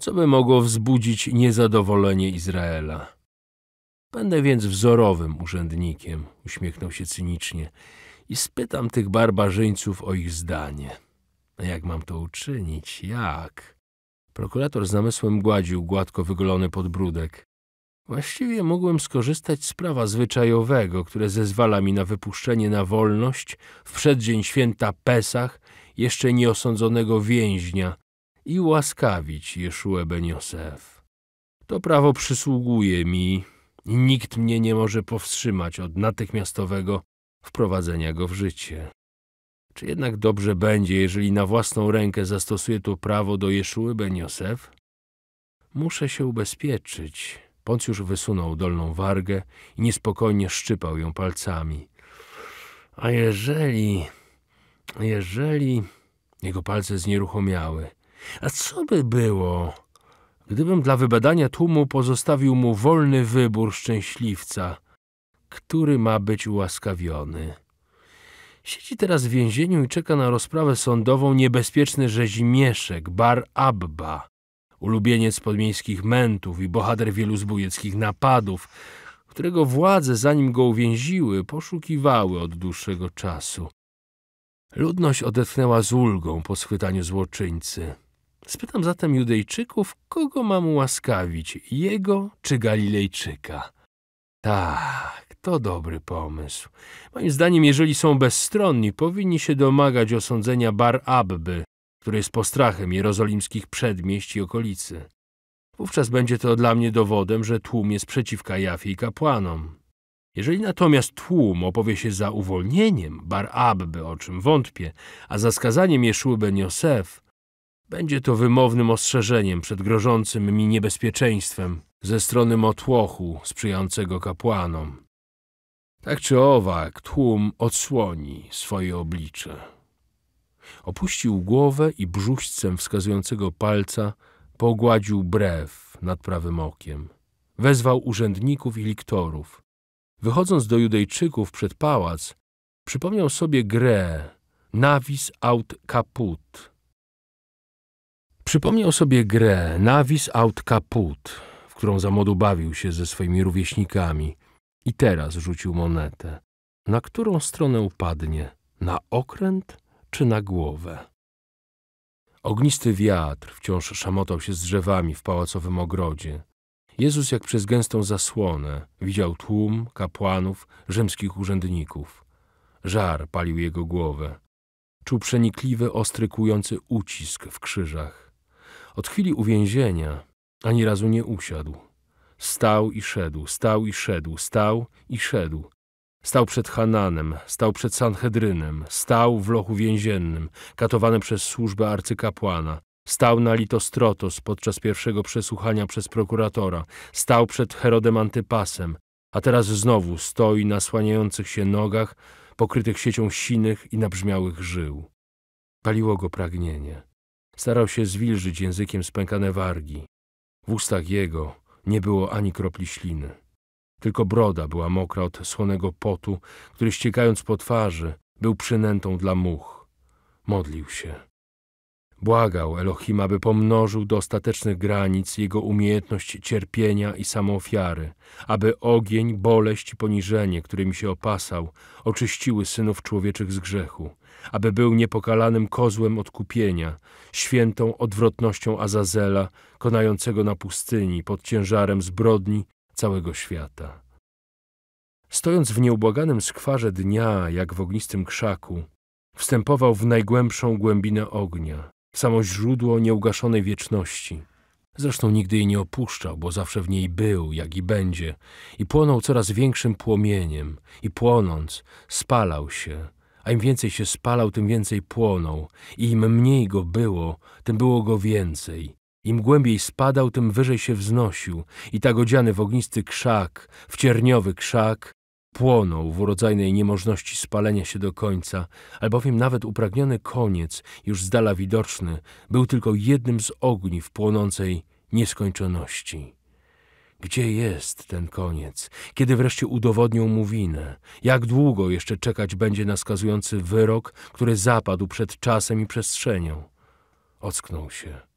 co by mogło wzbudzić niezadowolenie Izraela. Będę więc wzorowym urzędnikiem, uśmiechnął się cynicznie, i spytam tych barbarzyńców o ich zdanie. A jak mam to uczynić? Jak? Prokurator z namysłem gładził gładko wygolony podbródek. Właściwie mogłem skorzystać z prawa zwyczajowego, które zezwala mi na wypuszczenie na wolność w przeddzień święta Pesach jeszcze nieosądzonego więźnia i ułaskawić Jeszue Ben Josef. To prawo przysługuje mi i nikt mnie nie może powstrzymać od natychmiastowego wprowadzenia go w życie. Czy jednak dobrze będzie, jeżeli na własną rękę zastosuję to prawo do Jeszuły Ben Josef? Muszę się ubezpieczyć Poncjusz wysunął dolną wargę i niespokojnie szczypał ją palcami. A jeżeli... jeżeli... Jego palce znieruchomiały. A co by było, gdybym dla wybadania tłumu pozostawił mu wolny wybór szczęśliwca, który ma być ułaskawiony? Siedzi teraz w więzieniu i czeka na rozprawę sądową niebezpieczny rzezimieszek Bar Abba, ulubieniec podmiejskich mętów i bohater wielu zbójeckich napadów, którego władze, zanim go uwięziły, poszukiwały od dłuższego czasu. Ludność odetchnęła z ulgą po schwytaniu złoczyńcy. Spytam zatem Judejczyków, kogo mam ułaskawić, jego czy Galilejczyka? Tak, to dobry pomysł. Moim zdaniem, jeżeli są bezstronni, powinni się domagać osądzenia Bar Abby, który jest postrachem jerozolimskich przedmieść i okolicy. Wówczas będzie to dla mnie dowodem, że tłum jest przeciwka Jafie i kapłanom. Jeżeli natomiast tłum opowie się za uwolnieniem Barabby, o czym wątpię, a za skazaniem Jeszuły ben Josef, będzie to wymownym ostrzeżeniem przed grożącym mi niebezpieczeństwem ze strony motłochu sprzyjającego kapłanom. Tak czy owak, tłum odsłoni swoje oblicze. Opuścił głowę i brzuścem wskazującego palca pogładził brew nad prawym okiem. Wezwał urzędników i liktorów. Wychodząc do Judejczyków przed pałac, przypomniał sobie grę Navis aut caput. Przypomniał sobie grę Navis aut caput, w którą za bawił się ze swoimi rówieśnikami i teraz rzucił monetę. Na którą stronę upadnie? Na okręt czy na głowę. Ognisty wiatr wciąż szamotał się z drzewami w pałacowym ogrodzie. Jezus, jak przez gęstą zasłonę, widział tłum, kapłanów, rzymskich urzędników. Żar palił jego głowę. Czuł przenikliwy, ostry, kujący ucisk w krzyżach. Od chwili uwięzienia ani razu nie usiadł. Stał i szedł, stał i szedł, stał i szedł, Stał przed Hananem, stał przed Sanhedrynem, stał w lochu więziennym, katowany przez służbę arcykapłana, stał na Litostrotos podczas pierwszego przesłuchania przez prokuratora, stał przed Herodem Antypasem, a teraz znowu stoi na słaniających się nogach, pokrytych siecią sinych i nabrzmiałych żył. Paliło go pragnienie. Starał się zwilżyć językiem spękane wargi. W ustach jego nie było ani kropli śliny. Tylko broda była mokra od słonego potu, który ściekając po twarzy był przynętą dla much. Modlił się. Błagał Elohim, aby pomnożył do ostatecznych granic jego umiejętność cierpienia i samoofiary, aby ogień, boleść i poniżenie, którymi się opasał, oczyściły synów człowieczych z grzechu, aby był niepokalanym kozłem odkupienia, świętą odwrotnością Azazela, konającego na pustyni pod ciężarem zbrodni całego świata. Stojąc w nieubłaganym skwarze dnia, jak w ognistym krzaku, wstępował w najgłębszą głębinę ognia, w samo źródło nieugaszonej wieczności. Zresztą nigdy jej nie opuszczał, bo zawsze w niej był, jak i będzie, i płonął coraz większym płomieniem, i płonąc, spalał się, a im więcej się spalał, tym więcej płonął, i im mniej go było, tym było go więcej, im głębiej spadał, tym wyżej się wznosił i tak odziany w ognisty krzak, w cierniowy krzak, płonął w urodzajnej niemożności spalenia się do końca, albowiem nawet upragniony koniec, już z dala widoczny, był tylko jednym z ogni w płonącej nieskończoności. Gdzie jest ten koniec? Kiedy wreszcie udowodnią mu winę? Jak długo jeszcze czekać będzie na skazujący wyrok, który zapadł przed czasem i przestrzenią? Ocknął się.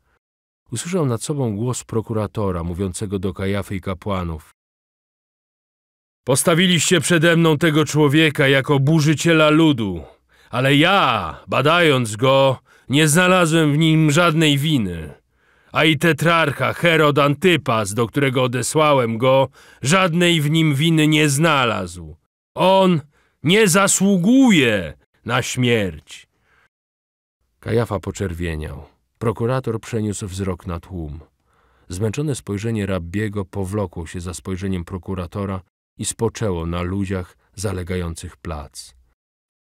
Usłyszał nad sobą głos prokuratora mówiącego do Kajafy i kapłanów. Postawiliście przede mną tego człowieka jako burzyciela ludu, ale ja, badając go, nie znalazłem w nim żadnej winy. A i tetrarcha Herod Antypas, do którego odesłałem go, żadnej w nim winy nie znalazł. On nie zasługuje na śmierć. Kajafa poczerwieniał. Prokurator przeniósł wzrok na tłum. Zmęczone spojrzenie rabbiego powlokło się za spojrzeniem prokuratora i spoczęło na ludziach zalegających plac.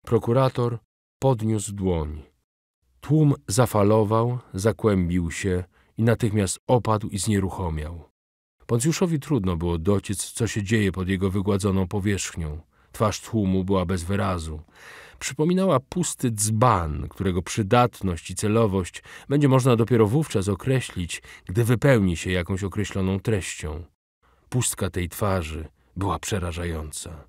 Prokurator podniósł dłoń. Tłum zafalował, zakłębił się i natychmiast opadł i znieruchomiał. Poncjuszowi trudno było dociec, co się dzieje pod jego wygładzoną powierzchnią. Twarz tłumu była bez wyrazu przypominała pusty dzban, którego przydatność i celowość będzie można dopiero wówczas określić, gdy wypełni się jakąś określoną treścią. Pustka tej twarzy była przerażająca.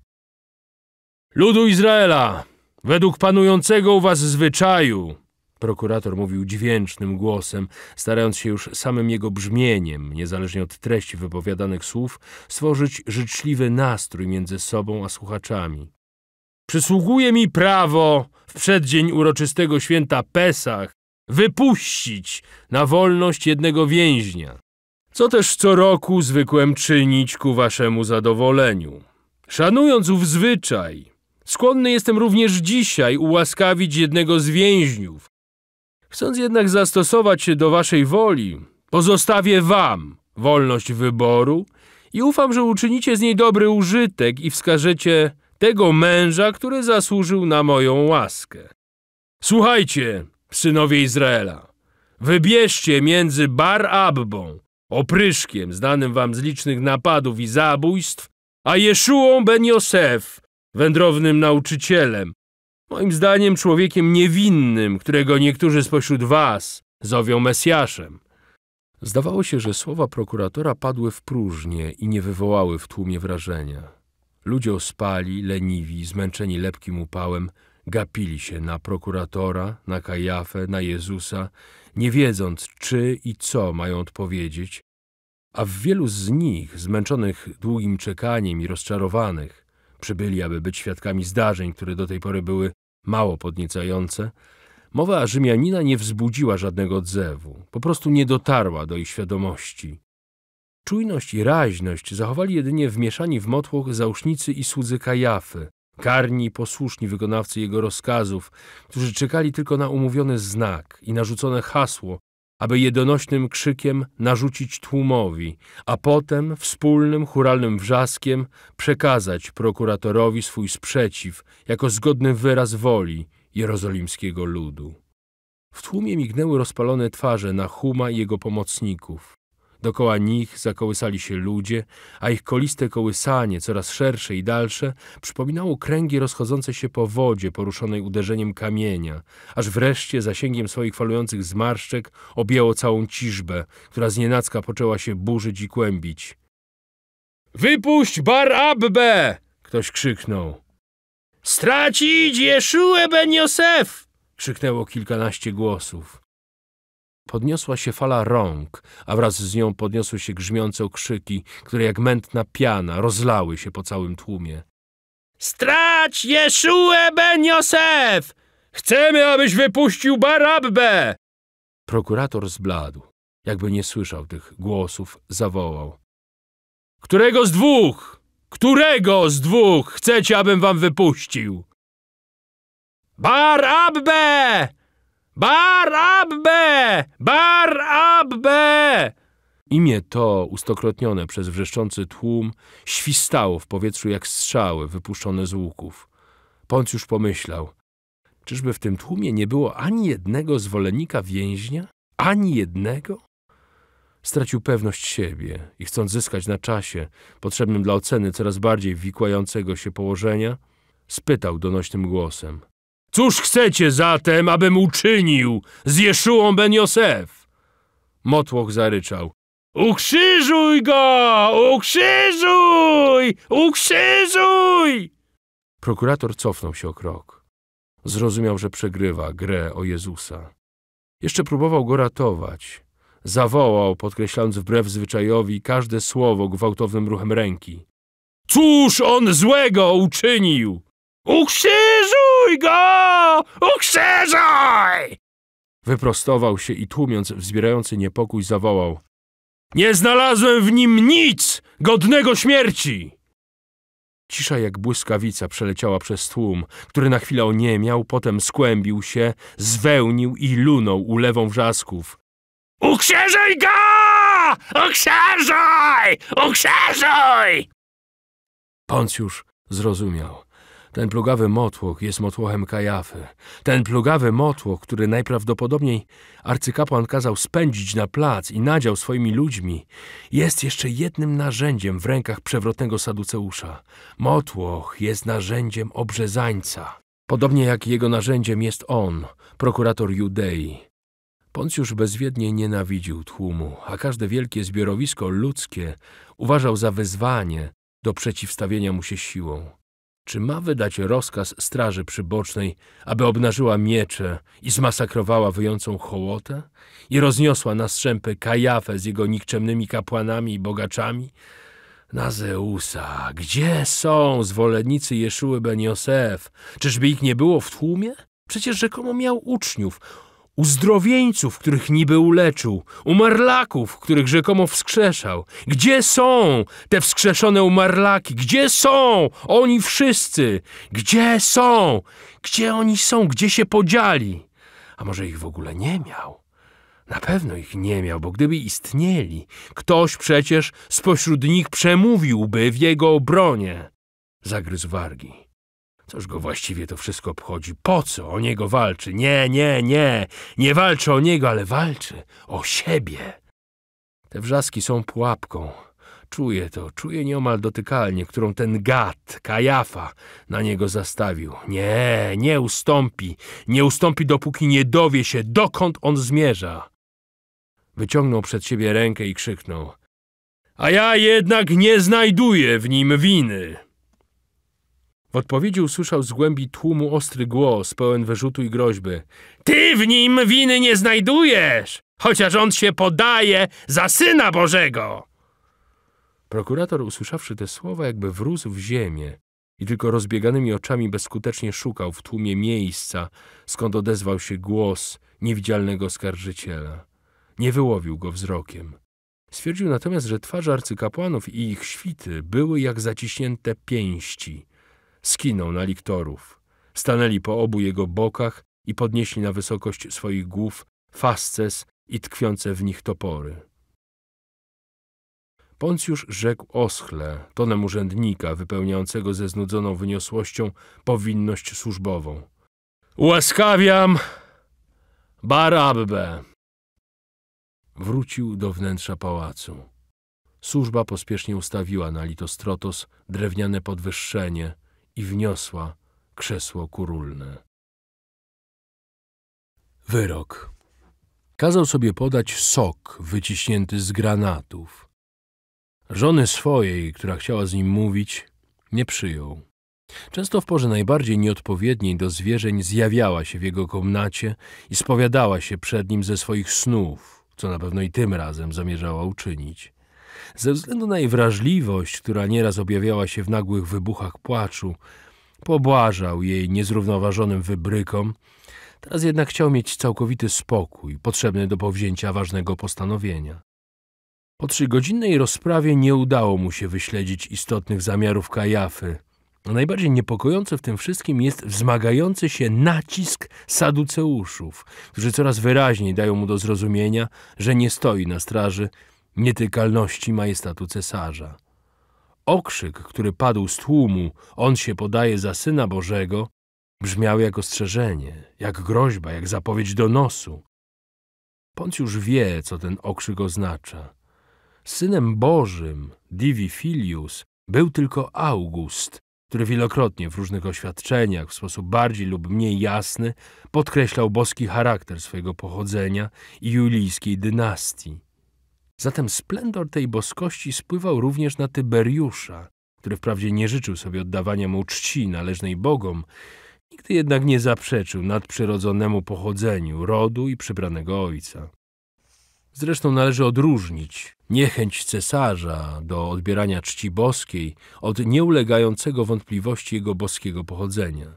Ludu Izraela, według panującego u was zwyczaju, prokurator mówił dźwięcznym głosem, starając się już samym jego brzmieniem, niezależnie od treści wypowiadanych słów, stworzyć życzliwy nastrój między sobą a słuchaczami przysługuje mi prawo w przeddzień uroczystego święta Pesach wypuścić na wolność jednego więźnia, co też co roku zwykłem czynić ku waszemu zadowoleniu. Szanując ów zwyczaj, skłonny jestem również dzisiaj ułaskawić jednego z więźniów. Chcąc jednak zastosować się do waszej woli, pozostawię wam wolność wyboru i ufam, że uczynicie z niej dobry użytek i wskażecie tego męża, który zasłużył na moją łaskę. Słuchajcie, synowie Izraela, wybierzcie między Bar Abbą, opryszkiem znanym wam z licznych napadów i zabójstw, a Jeszuą Ben Josef, wędrownym nauczycielem, moim zdaniem człowiekiem niewinnym, którego niektórzy spośród was zowią Mesjaszem. Zdawało się, że słowa prokuratora padły w próżnię i nie wywołały w tłumie wrażenia. Ludzie ospali, leniwi, zmęczeni lepkim upałem, gapili się na prokuratora, na Kajafę, na Jezusa, nie wiedząc czy i co mają odpowiedzieć, a w wielu z nich, zmęczonych długim czekaniem i rozczarowanych, przybyli, aby być świadkami zdarzeń, które do tej pory były mało podniecające, mowa Rzymianina nie wzbudziła żadnego odzewu, po prostu nie dotarła do ich świadomości. Czujność i raźność zachowali jedynie wmieszani w motłoch zausznicy i słudzy Kajafy, karni i posłuszni wykonawcy jego rozkazów, którzy czekali tylko na umówiony znak i narzucone hasło, aby jedonośnym krzykiem narzucić tłumowi, a potem wspólnym churalnym wrzaskiem przekazać prokuratorowi swój sprzeciw jako zgodny wyraz woli jerozolimskiego ludu. W tłumie mignęły rozpalone twarze na Huma i jego pomocników. Dokoła nich zakołysali się ludzie, a ich koliste kołysanie, coraz szersze i dalsze, przypominało kręgi rozchodzące się po wodzie poruszonej uderzeniem kamienia, aż wreszcie zasięgiem swoich falujących zmarszczek objęło całą ciżbę, która znienacka poczęła się burzyć i kłębić. Wypuść Barabbe! Ktoś krzyknął. Stracić Jeszuę Ben Josef! Krzyknęło kilkanaście głosów. Podniosła się fala rąk, a wraz z nią podniosły się grzmiące okrzyki, które jak mętna piana rozlały się po całym tłumie. Strać Jeszue Ben Josef! Chcemy, abyś wypuścił Barabbę! Prokurator zbladł. Jakby nie słyszał tych głosów, zawołał. Którego z dwóch? Którego z dwóch chcecie, abym wam wypuścił? Barabbę! Barabbe! Barabbe! Imię to, ustokrotnione przez wrzeszczący tłum, świstało w powietrzu jak strzały wypuszczone z łuków. już pomyślał, czyżby w tym tłumie nie było ani jednego zwolennika więźnia? Ani jednego? Stracił pewność siebie i chcąc zyskać na czasie, potrzebnym dla oceny coraz bardziej wikłającego się położenia, spytał donośnym głosem. Cóż chcecie zatem, abym uczynił z Jeszułą ben Josef? Motłoch zaryczał. Ukrzyżuj go! Ukrzyżuj! Ukrzyżuj! Prokurator cofnął się o krok. Zrozumiał, że przegrywa grę o Jezusa. Jeszcze próbował go ratować. Zawołał, podkreślając wbrew zwyczajowi każde słowo gwałtownym ruchem ręki. Cóż on złego uczynił? Ukrzyżuj go! Ukrzyżuj! Wyprostował się i tłumiąc wzbierający niepokój zawołał. Nie znalazłem w nim nic godnego śmierci! Cisza jak błyskawica przeleciała przez tłum, który na chwilę oniemiał, potem skłębił się, zwełnił i lunął ulewą wrzasków. Ukrzyżuj go! Ukrzyżuj! Ukrzyżuj! Poncjusz zrozumiał. Ten plugawy motłoch jest motłochem Kajafy. Ten plugawy motłoch, który najprawdopodobniej arcykapłan kazał spędzić na plac i nadział swoimi ludźmi, jest jeszcze jednym narzędziem w rękach przewrotnego Saduceusza. Motłoch jest narzędziem obrzezańca. Podobnie jak jego narzędziem jest on, prokurator Judei. Poncjusz bezwiednie nienawidził tłumu, a każde wielkie zbiorowisko ludzkie uważał za wezwanie do przeciwstawienia mu się siłą. Czy ma wydać rozkaz straży przybocznej, aby obnażyła miecze i zmasakrowała wyjącą hołotę i rozniosła na strzępy kajafę z jego nikczemnymi kapłanami i bogaczami? Na Zeusa, gdzie są zwolennicy Jeszuły Ben Josef? Czyżby ich nie było w tłumie? Przecież rzekomo miał uczniów uzdrowieńców, których niby uleczył, umarlaków, których rzekomo wskrzeszał. Gdzie są te wskrzeszone umarlaki? Gdzie są oni wszyscy? Gdzie są? Gdzie oni są? Gdzie się podzieli? A może ich w ogóle nie miał? Na pewno ich nie miał, bo gdyby istnieli, ktoś przecież spośród nich przemówiłby w jego obronie. Zagryzł wargi. Coż go właściwie to wszystko obchodzi? Po co o niego walczy? Nie, nie, nie. Nie walczy o niego, ale walczy o siebie. Te wrzaski są pułapką. Czuję to, czuję nieomal dotykalnie, którą ten gad, kajafa, na niego zastawił. Nie, nie ustąpi. Nie ustąpi, dopóki nie dowie się, dokąd on zmierza. Wyciągnął przed siebie rękę i krzyknął. A ja jednak nie znajduję w nim winy. W odpowiedzi usłyszał z głębi tłumu ostry głos, pełen wyrzutu i groźby. Ty w nim winy nie znajdujesz, chociaż on się podaje za Syna Bożego! Prokurator, usłyszawszy te słowa, jakby wrósł w ziemię i tylko rozbieganymi oczami bezskutecznie szukał w tłumie miejsca, skąd odezwał się głos niewidzialnego skarżyciela. Nie wyłowił go wzrokiem. Stwierdził natomiast, że twarze arcykapłanów i ich świty były jak zaciśnięte pięści – skinął na liktorów. Stanęli po obu jego bokach i podnieśli na wysokość swoich głów fasces i tkwiące w nich topory. Poncjusz rzekł oschle, tonem urzędnika wypełniającego ze znudzoną wyniosłością powinność służbową. Ułaskawiam Barabbe! Wrócił do wnętrza pałacu. Służba pospiesznie ustawiła na litostrotos drewniane podwyższenie – i wniosła krzesło kurulne. Wyrok. Kazał sobie podać sok wyciśnięty z granatów. Żony swojej, która chciała z nim mówić, nie przyjął. Często w porze najbardziej nieodpowiedniej do zwierzeń zjawiała się w jego komnacie i spowiadała się przed nim ze swoich snów, co na pewno i tym razem zamierzała uczynić. Ze względu na jej wrażliwość, która nieraz objawiała się w nagłych wybuchach płaczu, pobłażał jej niezrównoważonym wybrykom, teraz jednak chciał mieć całkowity spokój, potrzebny do powzięcia ważnego postanowienia. Po trzygodzinnej rozprawie nie udało mu się wyśledzić istotnych zamiarów Kajafy. Najbardziej niepokojący w tym wszystkim jest wzmagający się nacisk saduceuszów, którzy coraz wyraźniej dają mu do zrozumienia, że nie stoi na straży nietykalności majestatu cesarza. Okrzyk, który padł z tłumu, on się podaje za Syna Bożego, brzmiał jak ostrzeżenie, jak groźba, jak zapowiedź donosu. już wie, co ten okrzyk oznacza. Synem Bożym, Divi Filius, był tylko August, który wielokrotnie w różnych oświadczeniach, w sposób bardziej lub mniej jasny, podkreślał boski charakter swojego pochodzenia i julijskiej dynastii. Zatem splendor tej boskości spływał również na Tyberiusza, który wprawdzie nie życzył sobie oddawania mu czci należnej bogom, nigdy jednak nie zaprzeczył nadprzyrodzonemu pochodzeniu, rodu i przybranego ojca. Zresztą należy odróżnić niechęć cesarza do odbierania czci boskiej od nieulegającego wątpliwości jego boskiego pochodzenia.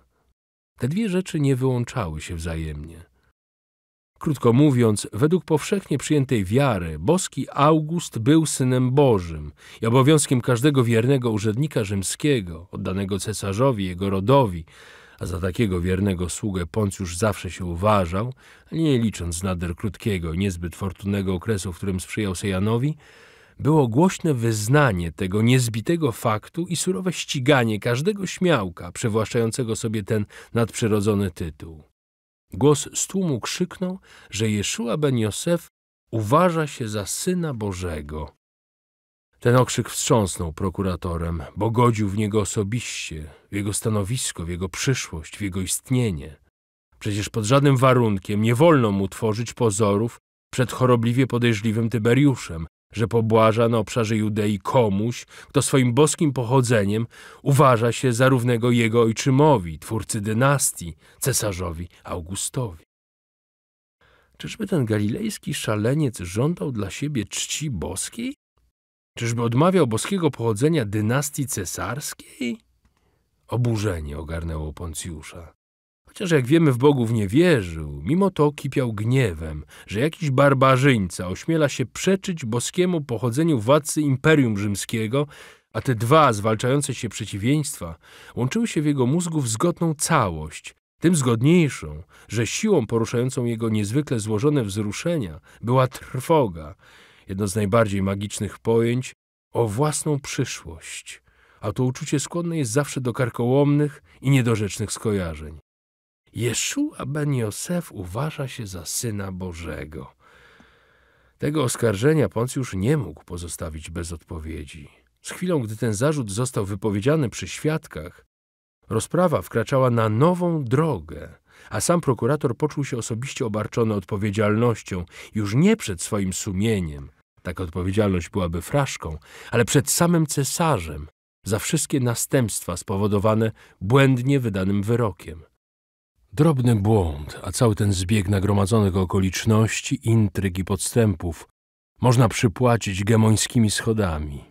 Te dwie rzeczy nie wyłączały się wzajemnie. Krótko mówiąc, według powszechnie przyjętej wiary, boski August był synem Bożym i obowiązkiem każdego wiernego urzędnika rzymskiego, oddanego cesarzowi, jego rodowi, a za takiego wiernego sługę Poncjusz zawsze się uważał, nie licząc nader krótkiego niezbyt fortunnego okresu, w którym sprzyjał Sejanowi, było głośne wyznanie tego niezbitego faktu i surowe ściganie każdego śmiałka przywłaszczającego sobie ten nadprzyrodzony tytuł. Głos z tłumu krzyknął, że Jeszua ben Josef uważa się za Syna Bożego. Ten okrzyk wstrząsnął prokuratorem, bo godził w niego osobiście, w jego stanowisko, w jego przyszłość, w jego istnienie. Przecież pod żadnym warunkiem nie wolno mu tworzyć pozorów przed chorobliwie podejrzliwym Tyberiuszem, że pobłaża na no, obszarze Judei komuś, kto swoim boskim pochodzeniem uważa się za równego jego ojczymowi, twórcy dynastii, cesarzowi Augustowi. Czyżby ten galilejski szaleniec żądał dla siebie czci boskiej? Czyżby odmawiał boskiego pochodzenia dynastii cesarskiej? Oburzenie ogarnęło Poncjusza. Chociaż jak wiemy w bogów nie wierzył, mimo to kipiał gniewem, że jakiś barbarzyńca ośmiela się przeczyć boskiemu pochodzeniu władcy Imperium Rzymskiego, a te dwa zwalczające się przeciwieństwa łączyły się w jego mózgu w zgodną całość, tym zgodniejszą, że siłą poruszającą jego niezwykle złożone wzruszenia była trwoga, jedno z najbardziej magicznych pojęć o własną przyszłość, a to uczucie skłonne jest zawsze do karkołomnych i niedorzecznych skojarzeń. Jeszua ben Josef uważa się za Syna Bożego. Tego oskarżenia Poncjusz nie mógł pozostawić bez odpowiedzi. Z chwilą, gdy ten zarzut został wypowiedziany przy świadkach, rozprawa wkraczała na nową drogę, a sam prokurator poczuł się osobiście obarczony odpowiedzialnością, już nie przed swoim sumieniem, taka odpowiedzialność byłaby fraszką, ale przed samym cesarzem za wszystkie następstwa spowodowane błędnie wydanym wyrokiem. Drobny błąd, a cały ten zbieg nagromadzonych okoliczności, intryg i podstępów można przypłacić gemońskimi schodami.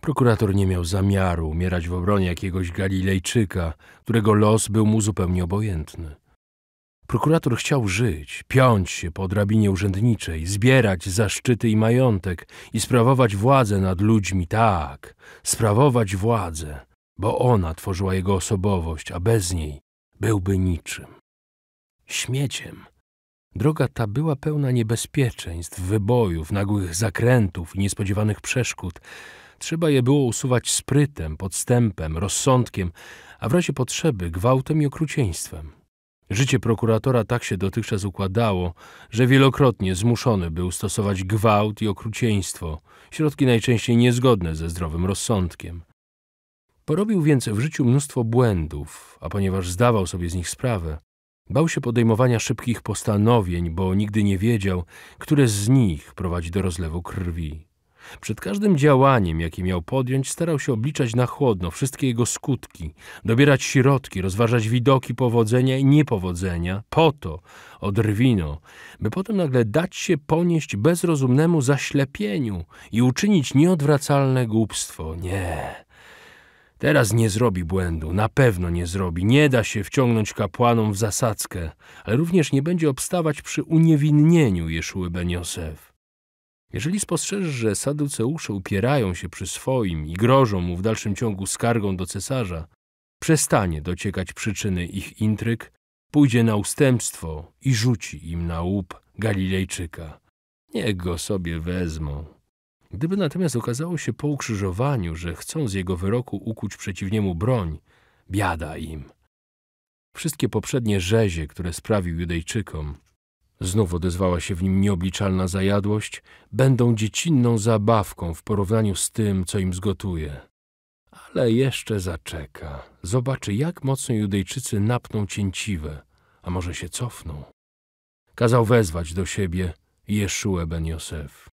Prokurator nie miał zamiaru umierać w obronie jakiegoś Galilejczyka, którego los był mu zupełnie obojętny. Prokurator chciał żyć, piąć się po drabinie urzędniczej, zbierać zaszczyty i majątek i sprawować władzę nad ludźmi, tak, sprawować władzę, bo ona tworzyła jego osobowość, a bez niej byłby niczym. Śmieciem. Droga ta była pełna niebezpieczeństw, wybojów, nagłych zakrętów i niespodziewanych przeszkód. Trzeba je było usuwać sprytem, podstępem, rozsądkiem, a w razie potrzeby gwałtem i okrucieństwem. Życie prokuratora tak się dotychczas układało, że wielokrotnie zmuszony był stosować gwałt i okrucieństwo, środki najczęściej niezgodne ze zdrowym rozsądkiem. Porobił więc w życiu mnóstwo błędów, a ponieważ zdawał sobie z nich sprawę, bał się podejmowania szybkich postanowień, bo nigdy nie wiedział, które z nich prowadzi do rozlewu krwi. Przed każdym działaniem, jakie miał podjąć, starał się obliczać na chłodno wszystkie jego skutki, dobierać środki, rozważać widoki powodzenia i niepowodzenia, po to, odrwino, by potem nagle dać się ponieść bezrozumnemu zaślepieniu i uczynić nieodwracalne głupstwo. Nie, Teraz nie zrobi błędu, na pewno nie zrobi. Nie da się wciągnąć kapłanom w zasadzkę, ale również nie będzie obstawać przy uniewinnieniu Jeszuły Ben Josef. Jeżeli spostrzeżesz, że saduceusze upierają się przy swoim i grożą mu w dalszym ciągu skargą do cesarza, przestanie dociekać przyczyny ich intryg, pójdzie na ustępstwo i rzuci im na łup Galilejczyka. Niech go sobie wezmą. Gdyby natomiast okazało się po ukrzyżowaniu, że chcą z jego wyroku ukuć przeciwniemu broń, biada im. Wszystkie poprzednie rzezie, które sprawił Judejczykom, znów odezwała się w nim nieobliczalna zajadłość, będą dziecinną zabawką w porównaniu z tym, co im zgotuje. Ale jeszcze zaczeka. Zobaczy, jak mocno Judejczycy napną cięciwe, a może się cofną. Kazał wezwać do siebie Jeszue ben Josef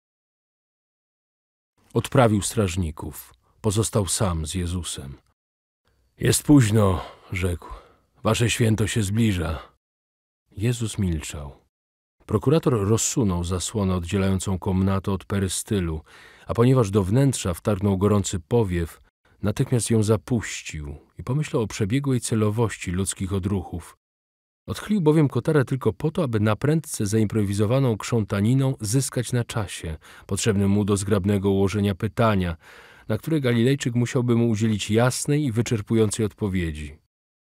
odprawił strażników. Pozostał sam z Jezusem. Jest późno, rzekł. Wasze święto się zbliża. Jezus milczał. Prokurator rozsunął zasłonę oddzielającą komnatę od perystylu, a ponieważ do wnętrza wtargnął gorący powiew, natychmiast ją zapuścił i pomyślał o przebiegłej celowości ludzkich odruchów, Odchylił bowiem kotarę tylko po to, aby na prędce zaimprowizowaną krzątaniną zyskać na czasie, potrzebnym mu do zgrabnego ułożenia pytania, na które Galilejczyk musiałby mu udzielić jasnej i wyczerpującej odpowiedzi.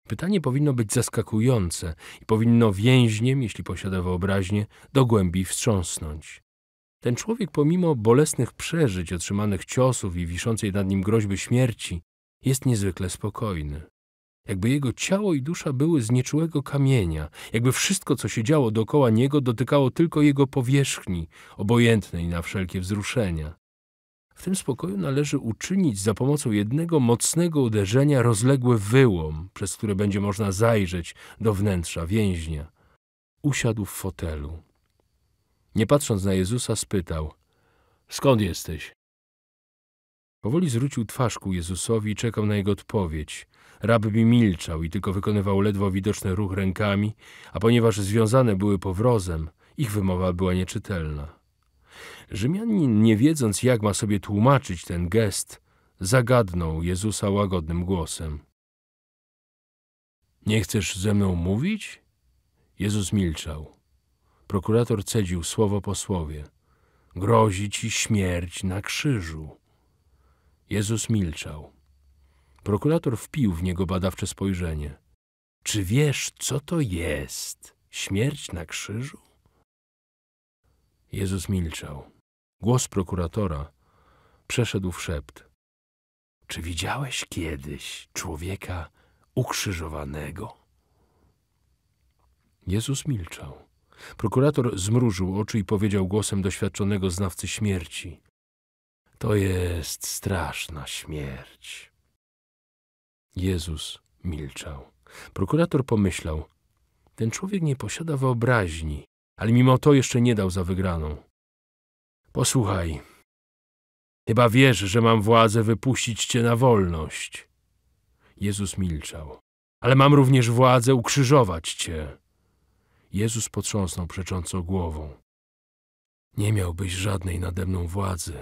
Pytanie powinno być zaskakujące i powinno więźniem, jeśli posiada wyobraźnię, do głębi wstrząsnąć. Ten człowiek pomimo bolesnych przeżyć, otrzymanych ciosów i wiszącej nad nim groźby śmierci, jest niezwykle spokojny. Jakby jego ciało i dusza były z nieczułego kamienia, jakby wszystko, co się działo dookoła niego, dotykało tylko jego powierzchni, obojętnej na wszelkie wzruszenia. W tym spokoju należy uczynić za pomocą jednego mocnego uderzenia rozległy wyłom, przez który będzie można zajrzeć do wnętrza więźnia. Usiadł w fotelu. Nie patrząc na Jezusa, spytał: Skąd jesteś? Powoli zwrócił twarz ku Jezusowi i czekał na jego odpowiedź. Rabbi milczał i tylko wykonywał ledwo widoczny ruch rękami, a ponieważ związane były powrozem, ich wymowa była nieczytelna. Rzymianin, nie wiedząc jak ma sobie tłumaczyć ten gest, zagadnął Jezusa łagodnym głosem. Nie chcesz ze mną mówić? Jezus milczał. Prokurator cedził słowo po słowie. Grozi ci śmierć na krzyżu. Jezus milczał. Prokurator wpił w niego badawcze spojrzenie. Czy wiesz, co to jest? Śmierć na krzyżu? Jezus milczał. Głos prokuratora przeszedł w szept. Czy widziałeś kiedyś człowieka ukrzyżowanego? Jezus milczał. Prokurator zmrużył oczy i powiedział głosem doświadczonego znawcy śmierci. To jest straszna śmierć. Jezus milczał. Prokurator pomyślał, ten człowiek nie posiada wyobraźni, ale mimo to jeszcze nie dał za wygraną. Posłuchaj, chyba wiesz, że mam władzę wypuścić cię na wolność. Jezus milczał, ale mam również władzę ukrzyżować cię. Jezus potrząsnął przecząco głową. Nie miałbyś żadnej nade mną władzy,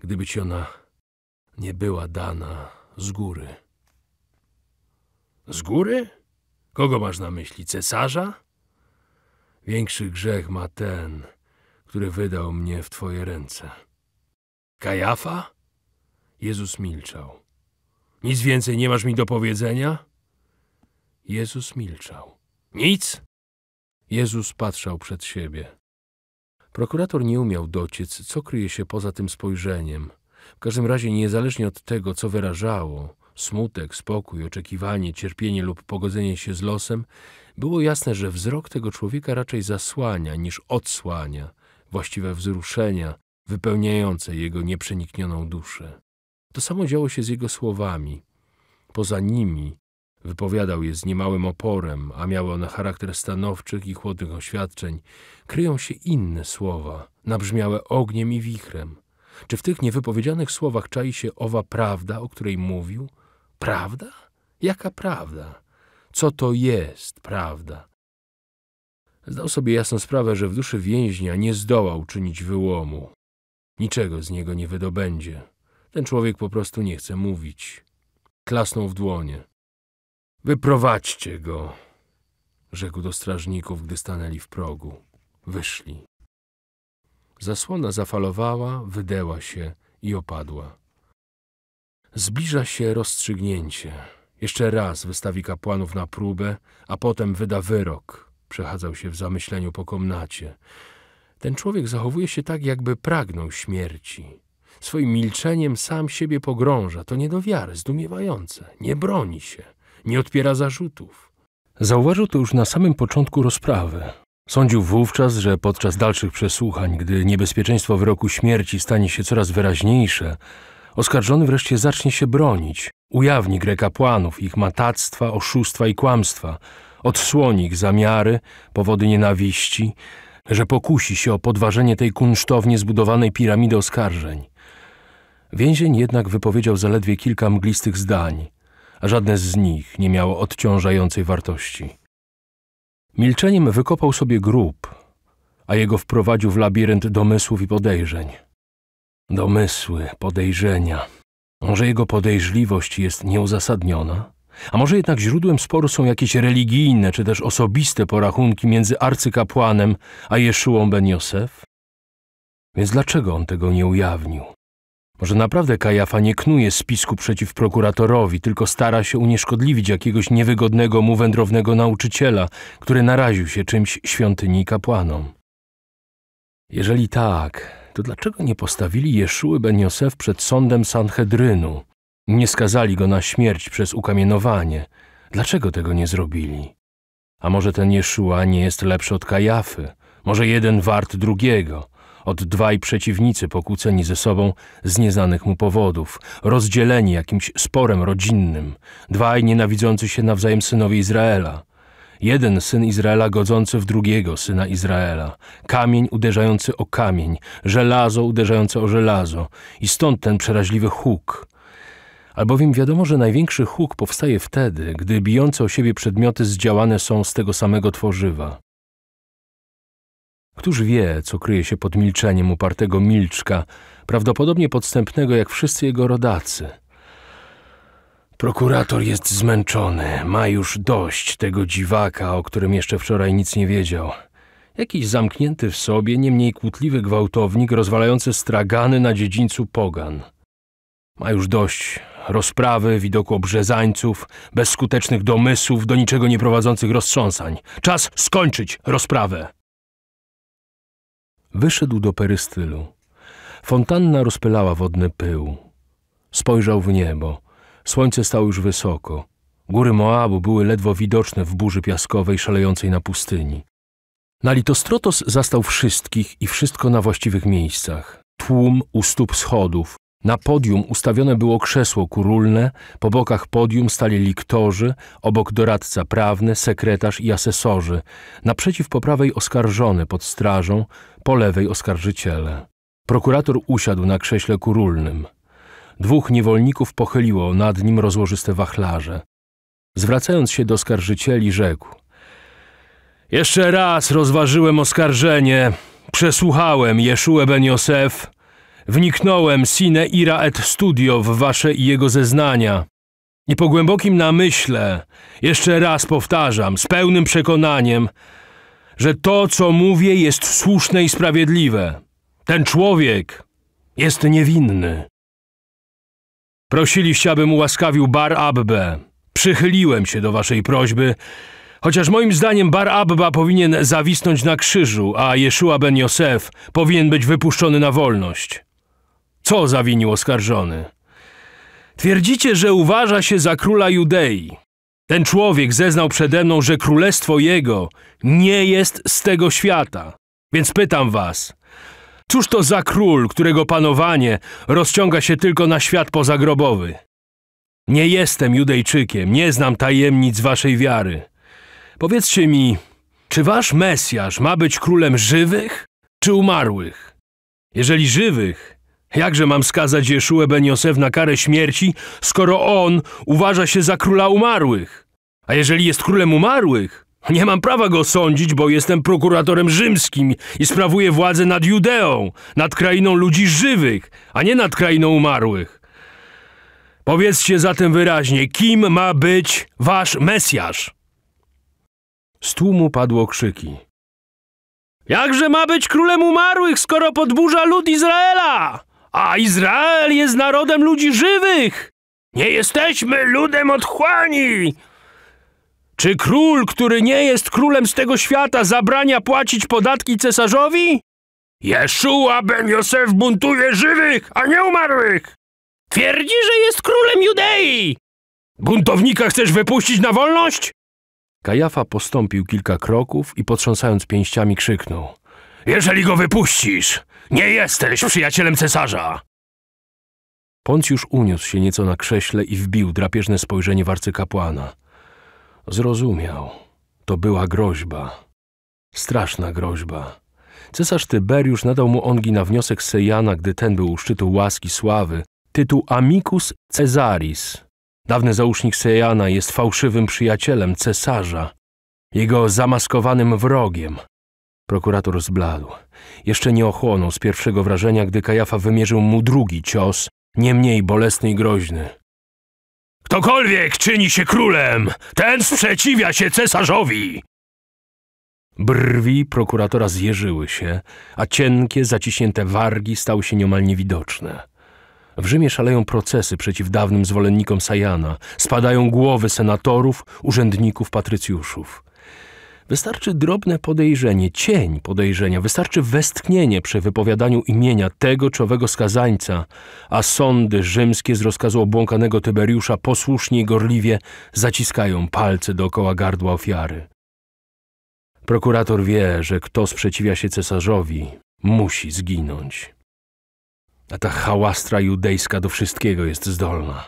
gdyby ci ona nie była dana z góry. Z góry? Kogo masz na myśli? Cesarza? Większy grzech ma ten, który wydał mnie w twoje ręce. Kajafa? Jezus milczał. Nic więcej nie masz mi do powiedzenia? Jezus milczał. Nic? Jezus patrzał przed siebie. Prokurator nie umiał dociec, co kryje się poza tym spojrzeniem. W każdym razie, niezależnie od tego, co wyrażało, smutek, spokój, oczekiwanie, cierpienie lub pogodzenie się z losem, było jasne, że wzrok tego człowieka raczej zasłania niż odsłania właściwe wzruszenia wypełniające jego nieprzeniknioną duszę. To samo działo się z jego słowami. Poza nimi wypowiadał je z niemałym oporem, a miały one charakter stanowczych i chłodnych oświadczeń, kryją się inne słowa, nabrzmiałe ogniem i wichrem. Czy w tych niewypowiedzianych słowach czai się owa prawda, o której mówił? Prawda? Jaka prawda? Co to jest prawda? Zdał sobie jasno sprawę, że w duszy więźnia nie zdołał czynić wyłomu. Niczego z niego nie wydobędzie. Ten człowiek po prostu nie chce mówić. Klasnął w dłonie. Wyprowadźcie go, rzekł do strażników, gdy stanęli w progu. Wyszli. Zasłona zafalowała, wydeła się i opadła. Zbliża się rozstrzygnięcie. Jeszcze raz wystawi kapłanów na próbę, a potem wyda wyrok. Przechadzał się w zamyśleniu po komnacie. Ten człowiek zachowuje się tak, jakby pragnął śmierci. Swoim milczeniem sam siebie pogrąża. To nie do wiary, zdumiewające. Nie broni się, nie odpiera zarzutów. Zauważył to już na samym początku rozprawy. Sądził wówczas, że podczas dalszych przesłuchań, gdy niebezpieczeństwo wyroku śmierci stanie się coraz wyraźniejsze, Oskarżony wreszcie zacznie się bronić, ujawni grę kapłanów, ich matactwa, oszustwa i kłamstwa, odsłoni ich zamiary, powody nienawiści, że pokusi się o podważenie tej kunsztownie zbudowanej piramidy oskarżeń. Więzień jednak wypowiedział zaledwie kilka mglistych zdań, a żadne z nich nie miało odciążającej wartości. Milczeniem wykopał sobie grób, a jego wprowadził w labirynt domysłów i podejrzeń. Domysły, podejrzenia. Może jego podejrzliwość jest nieuzasadniona? A może jednak źródłem sporu są jakieś religijne czy też osobiste porachunki między arcykapłanem a Jeszułą Ben Josef? Więc dlaczego on tego nie ujawnił? Może naprawdę Kajafa nie knuje spisku przeciw prokuratorowi, tylko stara się unieszkodliwić jakiegoś niewygodnego mu wędrownego nauczyciela, który naraził się czymś świątyni i kapłanom. Jeżeli tak, to dlaczego nie postawili Jeszuły Ben Josef przed sądem Sanhedrynu? Nie skazali go na śmierć przez ukamienowanie. Dlaczego tego nie zrobili? A może ten Jeszua nie jest lepszy od Kajafy? Może jeden wart drugiego? Od dwaj przeciwnicy pokłóceni ze sobą z nieznanych mu powodów, rozdzieleni jakimś sporem rodzinnym, dwaj nienawidzący się nawzajem synowie Izraela – Jeden syn Izraela godzący w drugiego syna Izraela, kamień uderzający o kamień, żelazo uderzające o żelazo i stąd ten przeraźliwy huk. Albowiem wiadomo, że największy huk powstaje wtedy, gdy bijące o siebie przedmioty zdziałane są z tego samego tworzywa. Któż wie, co kryje się pod milczeniem upartego milczka, prawdopodobnie podstępnego jak wszyscy jego rodacy – Prokurator jest zmęczony, ma już dość tego dziwaka, o którym jeszcze wczoraj nic nie wiedział. Jakiś zamknięty w sobie, niemniej kłótliwy gwałtownik rozwalający stragany na dziedzińcu pogan. Ma już dość rozprawy, widoku obrzezańców, bezskutecznych domysłów, do niczego nie prowadzących roztrząsań. Czas skończyć rozprawę! Wyszedł do perystylu. Fontanna rozpylała wodny pył. Spojrzał w niebo. Słońce stało już wysoko. Góry Moabu były ledwo widoczne w burzy piaskowej szalejącej na pustyni. Nalitostrotos zastał wszystkich i wszystko na właściwych miejscach. Tłum u stóp schodów. Na podium ustawione było krzesło kurulne, po bokach podium stali liktorzy, obok doradca prawny, sekretarz i asesorzy, naprzeciw po prawej oskarżony pod strażą, po lewej oskarżyciele. Prokurator usiadł na krześle kurulnym. Dwóch niewolników pochyliło nad nim rozłożyste wachlarze. Zwracając się do skarżycieli, rzekł – Jeszcze raz rozważyłem oskarżenie, przesłuchałem Jeszue ben Josef, wniknąłem sine ira et studio w wasze i jego zeznania. I po głębokim namyśle, jeszcze raz powtarzam, z pełnym przekonaniem, że to, co mówię, jest słuszne i sprawiedliwe. Ten człowiek jest niewinny. Prosiliście, abym ułaskawił Bar Abbe. Przychyliłem się do waszej prośby, chociaż moim zdaniem Bar Abba powinien zawisnąć na krzyżu, a Jeszua ben Josef powinien być wypuszczony na wolność. Co zawinił oskarżony? Twierdzicie, że uważa się za króla Judei. Ten człowiek zeznał przede mną, że królestwo jego nie jest z tego świata. Więc pytam was, Cóż to za król, którego panowanie rozciąga się tylko na świat pozagrobowy? Nie jestem Judejczykiem, nie znam tajemnic waszej wiary. Powiedzcie mi, czy wasz Mesjasz ma być królem żywych czy umarłych? Jeżeli żywych, jakże mam skazać ben Josef na karę śmierci, skoro on uważa się za króla umarłych? A jeżeli jest królem umarłych, nie mam prawa go sądzić, bo jestem prokuratorem rzymskim i sprawuję władzę nad Judeą, nad krainą ludzi żywych, a nie nad krainą umarłych. Powiedzcie zatem wyraźnie, kim ma być wasz Mesjasz? Z tłumu padło krzyki. Jakże ma być królem umarłych, skoro podburza lud Izraela? A Izrael jest narodem ludzi żywych! Nie jesteśmy ludem otchłani! Czy król, który nie jest królem z tego świata, zabrania płacić podatki cesarzowi? Jeszua ben Josef buntuje żywych, a nie umarłych! Twierdzi, że jest królem Judei! Buntownika chcesz wypuścić na wolność? Kajafa postąpił kilka kroków i potrząsając pięściami krzyknął. Jeżeli go wypuścisz, nie jesteś przyjacielem cesarza! Poncjusz uniósł się nieco na krześle i wbił drapieżne spojrzenie w arcykapłana. Zrozumiał. To była groźba. Straszna groźba. Cesarz Tyberiusz nadał mu ongi na wniosek Sejana, gdy ten był u szczytu łaski sławy, tytuł Amicus Cesaris. Dawny załóżnik Sejana jest fałszywym przyjacielem cesarza, jego zamaskowanym wrogiem. Prokurator zbladł. Jeszcze nie ochłonął z pierwszego wrażenia, gdy Kajafa wymierzył mu drugi cios, nie mniej bolesny i groźny. Ktokolwiek czyni się królem, ten sprzeciwia się cesarzowi. Brwi prokuratora zjeżyły się, a cienkie, zaciśnięte wargi stały się niemal niewidoczne. W Rzymie szaleją procesy przeciw dawnym zwolennikom Sajana, spadają głowy senatorów, urzędników, patrycjuszów. Wystarczy drobne podejrzenie, cień podejrzenia, wystarczy westchnienie przy wypowiadaniu imienia tego czy owego skazańca, a sądy rzymskie z rozkazu obłąkanego Tyberiusza posłusznie i gorliwie zaciskają palce dookoła gardła ofiary. Prokurator wie, że kto sprzeciwia się cesarzowi, musi zginąć. A ta hałastra judejska do wszystkiego jest zdolna.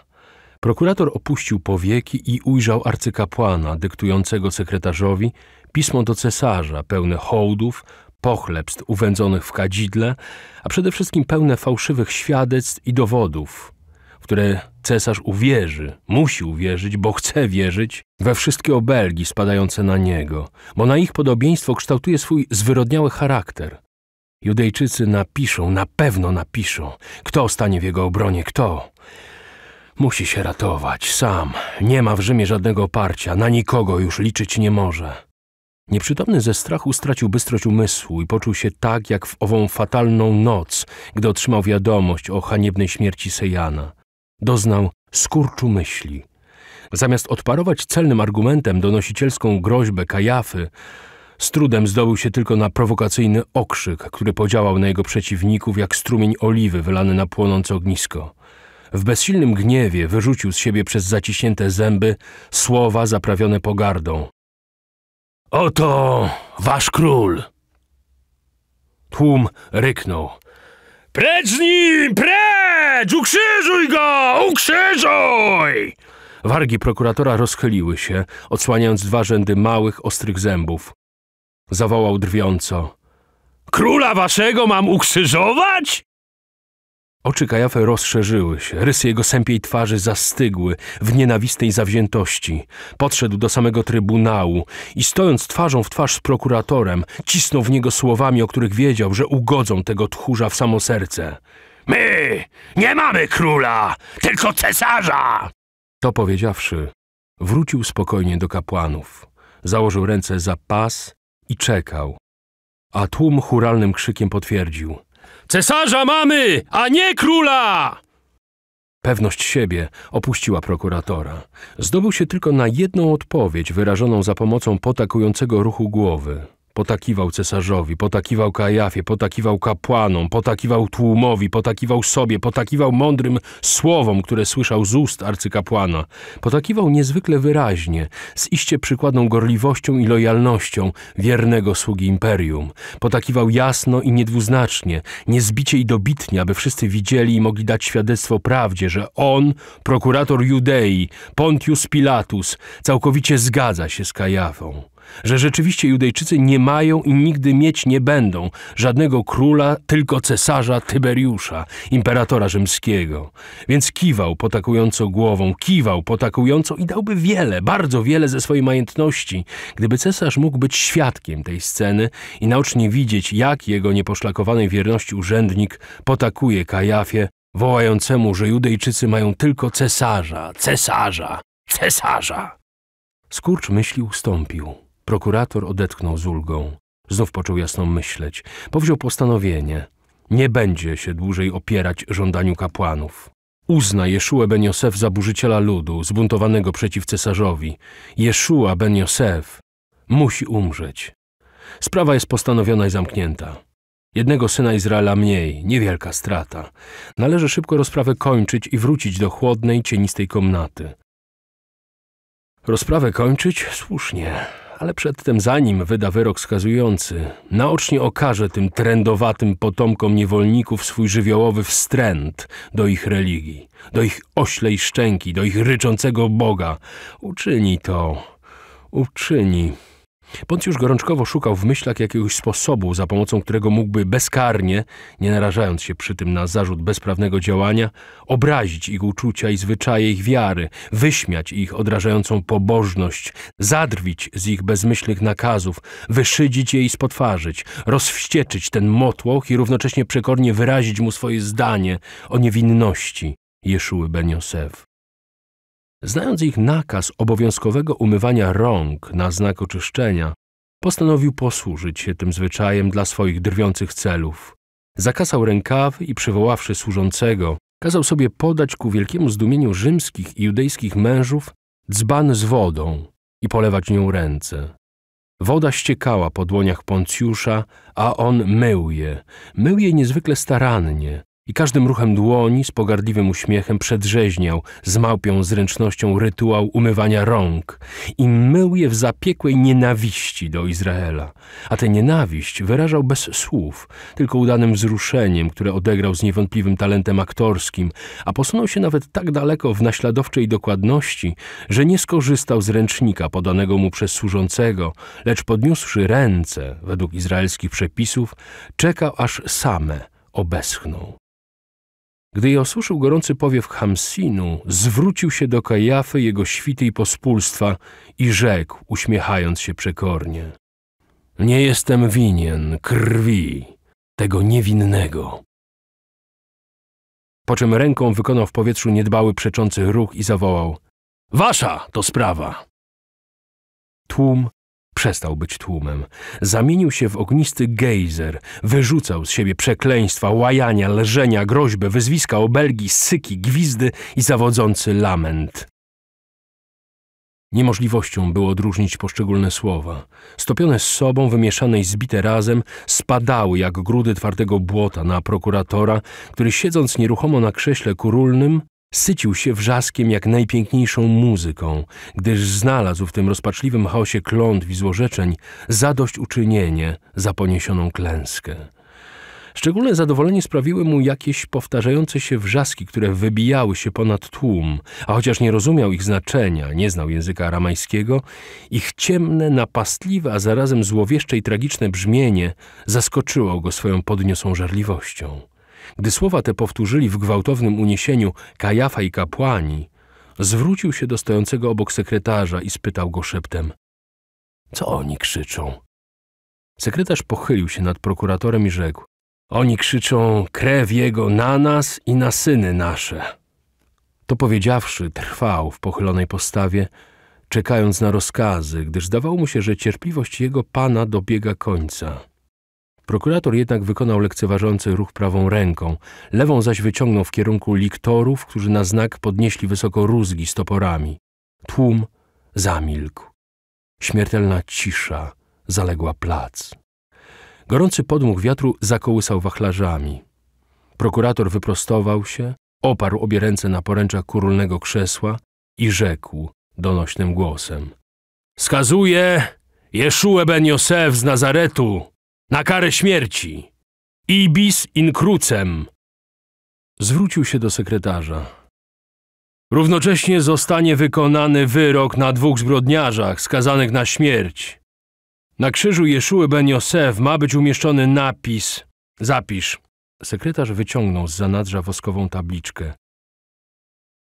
Prokurator opuścił powieki i ujrzał arcykapłana, dyktującego sekretarzowi, pismo do cesarza, pełne hołdów, pochlebstw uwędzonych w kadzidle, a przede wszystkim pełne fałszywych świadectw i dowodów, w które cesarz uwierzy, musi uwierzyć, bo chce wierzyć we wszystkie obelgi spadające na niego, bo na ich podobieństwo kształtuje swój zwyrodniały charakter. Judejczycy napiszą, na pewno napiszą, kto stanie w jego obronie, kto. Musi się ratować, sam. Nie ma w Rzymie żadnego oparcia, na nikogo już liczyć nie może. Nieprzytomny ze strachu stracił bystrość umysłu i poczuł się tak, jak w ową fatalną noc, gdy otrzymał wiadomość o haniebnej śmierci Sejana. Doznał skurczu myśli. Zamiast odparować celnym argumentem donosicielską groźbę Kajafy, z trudem zdobył się tylko na prowokacyjny okrzyk, który podziałał na jego przeciwników jak strumień oliwy wylany na płonące ognisko. W bezsilnym gniewie wyrzucił z siebie przez zaciśnięte zęby słowa zaprawione pogardą, Oto wasz król. Tłum ryknął. Precz z nim, precz! Ukrzyżuj go! Ukrzyżuj! Wargi prokuratora rozchyliły się, odsłaniając dwa rzędy małych, ostrych zębów. Zawołał drwiąco. Króla waszego mam ukrzyżować? Oczy Kajafy rozszerzyły się, rysy jego sępiej twarzy zastygły w nienawistnej zawziętości. Podszedł do samego trybunału i stojąc twarzą w twarz z prokuratorem, cisnął w niego słowami, o których wiedział, że ugodzą tego tchórza w samo serce. My nie mamy króla, tylko cesarza! To powiedziawszy, wrócił spokojnie do kapłanów. Założył ręce za pas i czekał. A tłum churalnym krzykiem potwierdził – Cesarza mamy, a nie króla! Pewność siebie opuściła prokuratora. Zdobył się tylko na jedną odpowiedź wyrażoną za pomocą potakującego ruchu głowy. Potakiwał cesarzowi, potakiwał Kajafie, potakiwał kapłanom, potakiwał tłumowi, potakiwał sobie, potakiwał mądrym słowom, które słyszał z ust arcykapłana. Potakiwał niezwykle wyraźnie, z iście przykładną gorliwością i lojalnością wiernego sługi imperium. Potakiwał jasno i niedwuznacznie, niezbicie i dobitnie, aby wszyscy widzieli i mogli dać świadectwo prawdzie, że on, prokurator Judei, Pontius Pilatus, całkowicie zgadza się z Kajafą że rzeczywiście Judejczycy nie mają i nigdy mieć nie będą żadnego króla, tylko cesarza Tyberiusza, imperatora rzymskiego. Więc kiwał potakująco głową, kiwał potakująco i dałby wiele, bardzo wiele ze swojej majątności, gdyby cesarz mógł być świadkiem tej sceny i naocznie widzieć, jak jego nieposzlakowanej wierności urzędnik potakuje Kajafie, wołającemu, że Judejczycy mają tylko cesarza, cesarza, cesarza. Skurcz myśli ustąpił. Prokurator odetchnął z ulgą. Znów począł jasno myśleć. Powziął postanowienie. Nie będzie się dłużej opierać żądaniu kapłanów. Uzna Jeszua ben Josef za burzyciela ludu, zbuntowanego przeciw cesarzowi. Jeszua ben Josef musi umrzeć. Sprawa jest postanowiona i zamknięta. Jednego syna Izraela mniej, niewielka strata. Należy szybko rozprawę kończyć i wrócić do chłodnej, cienistej komnaty. Rozprawę kończyć? Słusznie. Ale przedtem, zanim wyda wyrok skazujący, naocznie okaże tym trendowatym potomkom niewolników swój żywiołowy wstręt do ich religii, do ich oślej szczęki, do ich ryczącego Boga. Uczyni to, uczyni. Poncjusz gorączkowo szukał w myślach jakiegoś sposobu, za pomocą którego mógłby bezkarnie, nie narażając się przy tym na zarzut bezprawnego działania, obrazić ich uczucia i zwyczaje ich wiary, wyśmiać ich odrażającą pobożność, zadrwić z ich bezmyślnych nakazów, wyszydzić je i spotwarzyć, rozwścieczyć ten motłoch i równocześnie przekornie wyrazić mu swoje zdanie o niewinności Jeszuły Ben Josef. Znając ich nakaz obowiązkowego umywania rąk na znak oczyszczenia, postanowił posłużyć się tym zwyczajem dla swoich drwiących celów. Zakasał rękawy i przywoławszy służącego, kazał sobie podać ku wielkiemu zdumieniu rzymskich i judejskich mężów dzban z wodą i polewać nią ręce. Woda ściekała po dłoniach Poncjusza, a on mył je. Mył je niezwykle starannie, i każdym ruchem dłoni z pogardliwym uśmiechem przedrzeźniał z małpią zręcznością rytuał umywania rąk i mył je w zapiekłej nienawiści do Izraela. A tę nienawiść wyrażał bez słów, tylko udanym wzruszeniem, które odegrał z niewątpliwym talentem aktorskim, a posunął się nawet tak daleko w naśladowczej dokładności, że nie skorzystał z ręcznika podanego mu przez służącego, lecz podniósłszy ręce, według izraelskich przepisów, czekał aż same obeschną. Gdy je osuszył gorący powiew Hamsinu, zwrócił się do Kajafy, jego świty i pospólstwa i rzekł, uśmiechając się przekornie. Nie jestem winien krwi tego niewinnego. Po czym ręką wykonał w powietrzu niedbały przeczący ruch i zawołał – Wasza to sprawa! Tłum Przestał być tłumem. Zamienił się w ognisty gejzer. Wyrzucał z siebie przekleństwa, łajania, lżenia, groźby, wyzwiska, obelgi, syki, gwizdy i zawodzący lament. Niemożliwością było odróżnić poszczególne słowa. Stopione z sobą, wymieszane i zbite razem, spadały jak grudy twardego błota na prokuratora, który siedząc nieruchomo na krześle kurulnym, Sycił się wrzaskiem jak najpiękniejszą muzyką, gdyż znalazł w tym rozpaczliwym chaosie klątw i złorzeczeń zadośćuczynienie za poniesioną klęskę. Szczególne zadowolenie sprawiły mu jakieś powtarzające się wrzaski, które wybijały się ponad tłum, a chociaż nie rozumiał ich znaczenia, nie znał języka aramajskiego, ich ciemne, napastliwe, a zarazem złowieszcze i tragiczne brzmienie zaskoczyło go swoją podniosą żarliwością. Gdy słowa te powtórzyli w gwałtownym uniesieniu Kajafa i kapłani, zwrócił się do stojącego obok sekretarza i spytał go szeptem. Co oni krzyczą? Sekretarz pochylił się nad prokuratorem i rzekł. Oni krzyczą krew jego na nas i na syny nasze. To powiedziawszy, trwał w pochylonej postawie, czekając na rozkazy, gdyż zdawało mu się, że cierpliwość jego pana dobiega końca. Prokurator jednak wykonał lekceważący ruch prawą ręką, lewą zaś wyciągnął w kierunku liktorów, którzy na znak podnieśli wysoko rózgi z toporami. Tłum zamilkł. Śmiertelna cisza zaległa plac. Gorący podmuch wiatru zakołysał wachlarzami. Prokurator wyprostował się, oparł obie ręce na poręczach kurulnego krzesła i rzekł donośnym głosem. Skazuje Jeszuę ben Josef z Nazaretu! Na karę śmierci. Ibis in crucem. Zwrócił się do sekretarza. Równocześnie zostanie wykonany wyrok na dwóch zbrodniarzach skazanych na śmierć. Na krzyżu Jeszuły Ben Josef ma być umieszczony napis. Zapisz. Sekretarz wyciągnął z zanadrza woskową tabliczkę.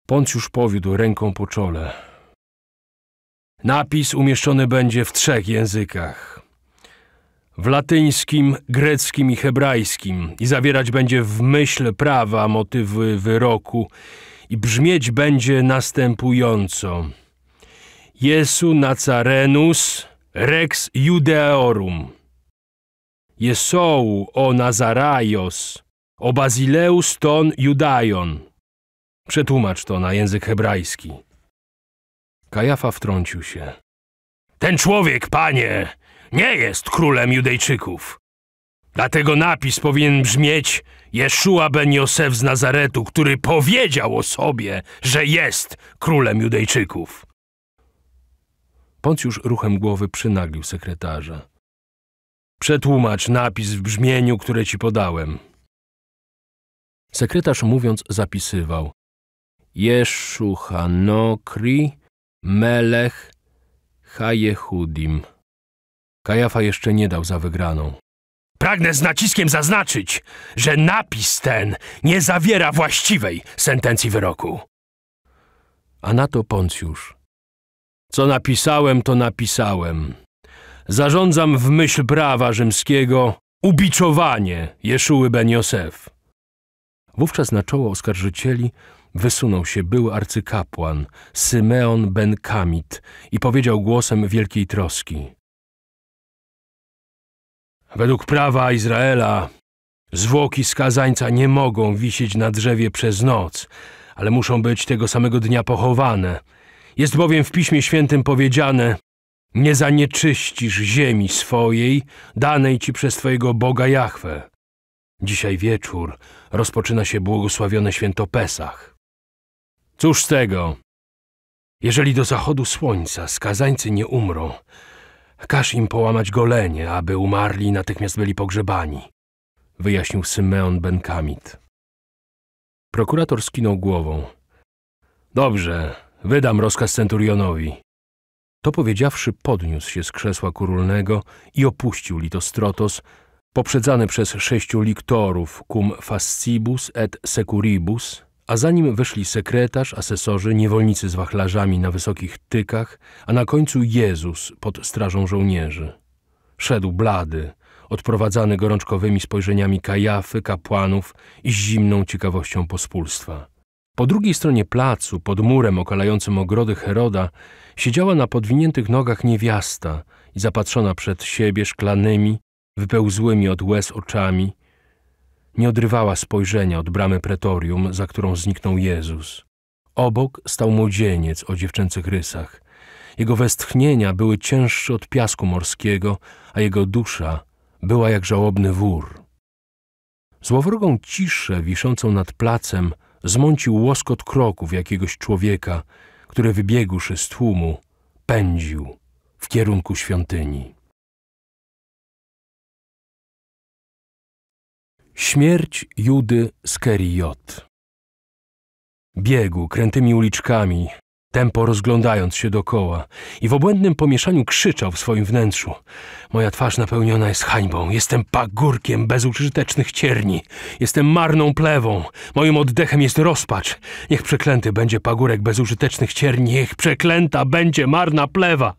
Poncjusz powiódł ręką po czole. Napis umieszczony będzie w trzech językach w latyńskim, greckim i hebrajskim i zawierać będzie w myśl prawa motywy wyroku i brzmieć będzie następująco. Jesu Nazarenus Rex Judeorum. Jesou o Nazarajos, o Bazileus ton Judaion. Przetłumacz to na język hebrajski. Kajafa wtrącił się. Ten człowiek, panie, nie jest królem Judejczyków. Dlatego napis powinien brzmieć Jeszua ben Josef z Nazaretu, który powiedział o sobie, że jest królem Judejczyków. już ruchem głowy przynaglił sekretarza. Przetłumacz napis w brzmieniu, które ci podałem. Sekretarz mówiąc zapisywał Jeszu Hanokri Melech Hajehudim. Kajafa jeszcze nie dał za wygraną. Pragnę z naciskiem zaznaczyć, że napis ten nie zawiera właściwej sentencji wyroku. A na to Poncjusz. Co napisałem, to napisałem. Zarządzam w myśl prawa rzymskiego ubiczowanie Jeszuły ben Josef. Wówczas na czoło oskarżycieli wysunął się był arcykapłan Symeon ben Kamit i powiedział głosem wielkiej troski. Według prawa Izraela zwłoki skazańca nie mogą wisieć na drzewie przez noc, ale muszą być tego samego dnia pochowane. Jest bowiem w Piśmie Świętym powiedziane Nie zanieczyścisz ziemi swojej, danej ci przez twojego Boga Jahwe. Dzisiaj wieczór rozpoczyna się błogosławione święto Pesach. Cóż z tego? Jeżeli do zachodu słońca skazańcy nie umrą, Każ im połamać golenie, aby umarli i natychmiast byli pogrzebani, wyjaśnił Symeon Benkamit. Prokurator skinął głową. Dobrze, wydam rozkaz centurionowi. To powiedziawszy, podniósł się z krzesła kurulnego i opuścił litostrotos, poprzedzany przez sześciu liktorów cum fascibus et securibus, a zanim weszli sekretarz, asesorzy, niewolnicy z wachlarzami na wysokich tykach, a na końcu Jezus pod strażą żołnierzy. Szedł blady, odprowadzany gorączkowymi spojrzeniami kajafy, kapłanów i zimną ciekawością pospólstwa. Po drugiej stronie placu, pod murem okalającym ogrody Heroda, siedziała na podwiniętych nogach niewiasta i zapatrzona przed siebie szklanymi, wypełzłymi od łez oczami, nie odrywała spojrzenia od bramy pretorium, za którą zniknął Jezus. Obok stał młodzieniec o dziewczęcych rysach. Jego westchnienia były cięższe od piasku morskiego, a jego dusza była jak żałobny wór. Złowrogą ciszę wiszącą nad placem zmącił łoskot kroków jakiegoś człowieka, który wybiegłszy z tłumu, pędził w kierunku świątyni. Śmierć Judy Skeriot. Biegł krętymi uliczkami, tempo rozglądając się dokoła i w obłędnym pomieszaniu krzyczał w swoim wnętrzu. Moja twarz napełniona jest hańbą, jestem pagórkiem bezużytecznych cierni, jestem marną plewą, moim oddechem jest rozpacz. Niech przeklęty będzie pagórek bezużytecznych cierni, niech przeklęta będzie marna plewa,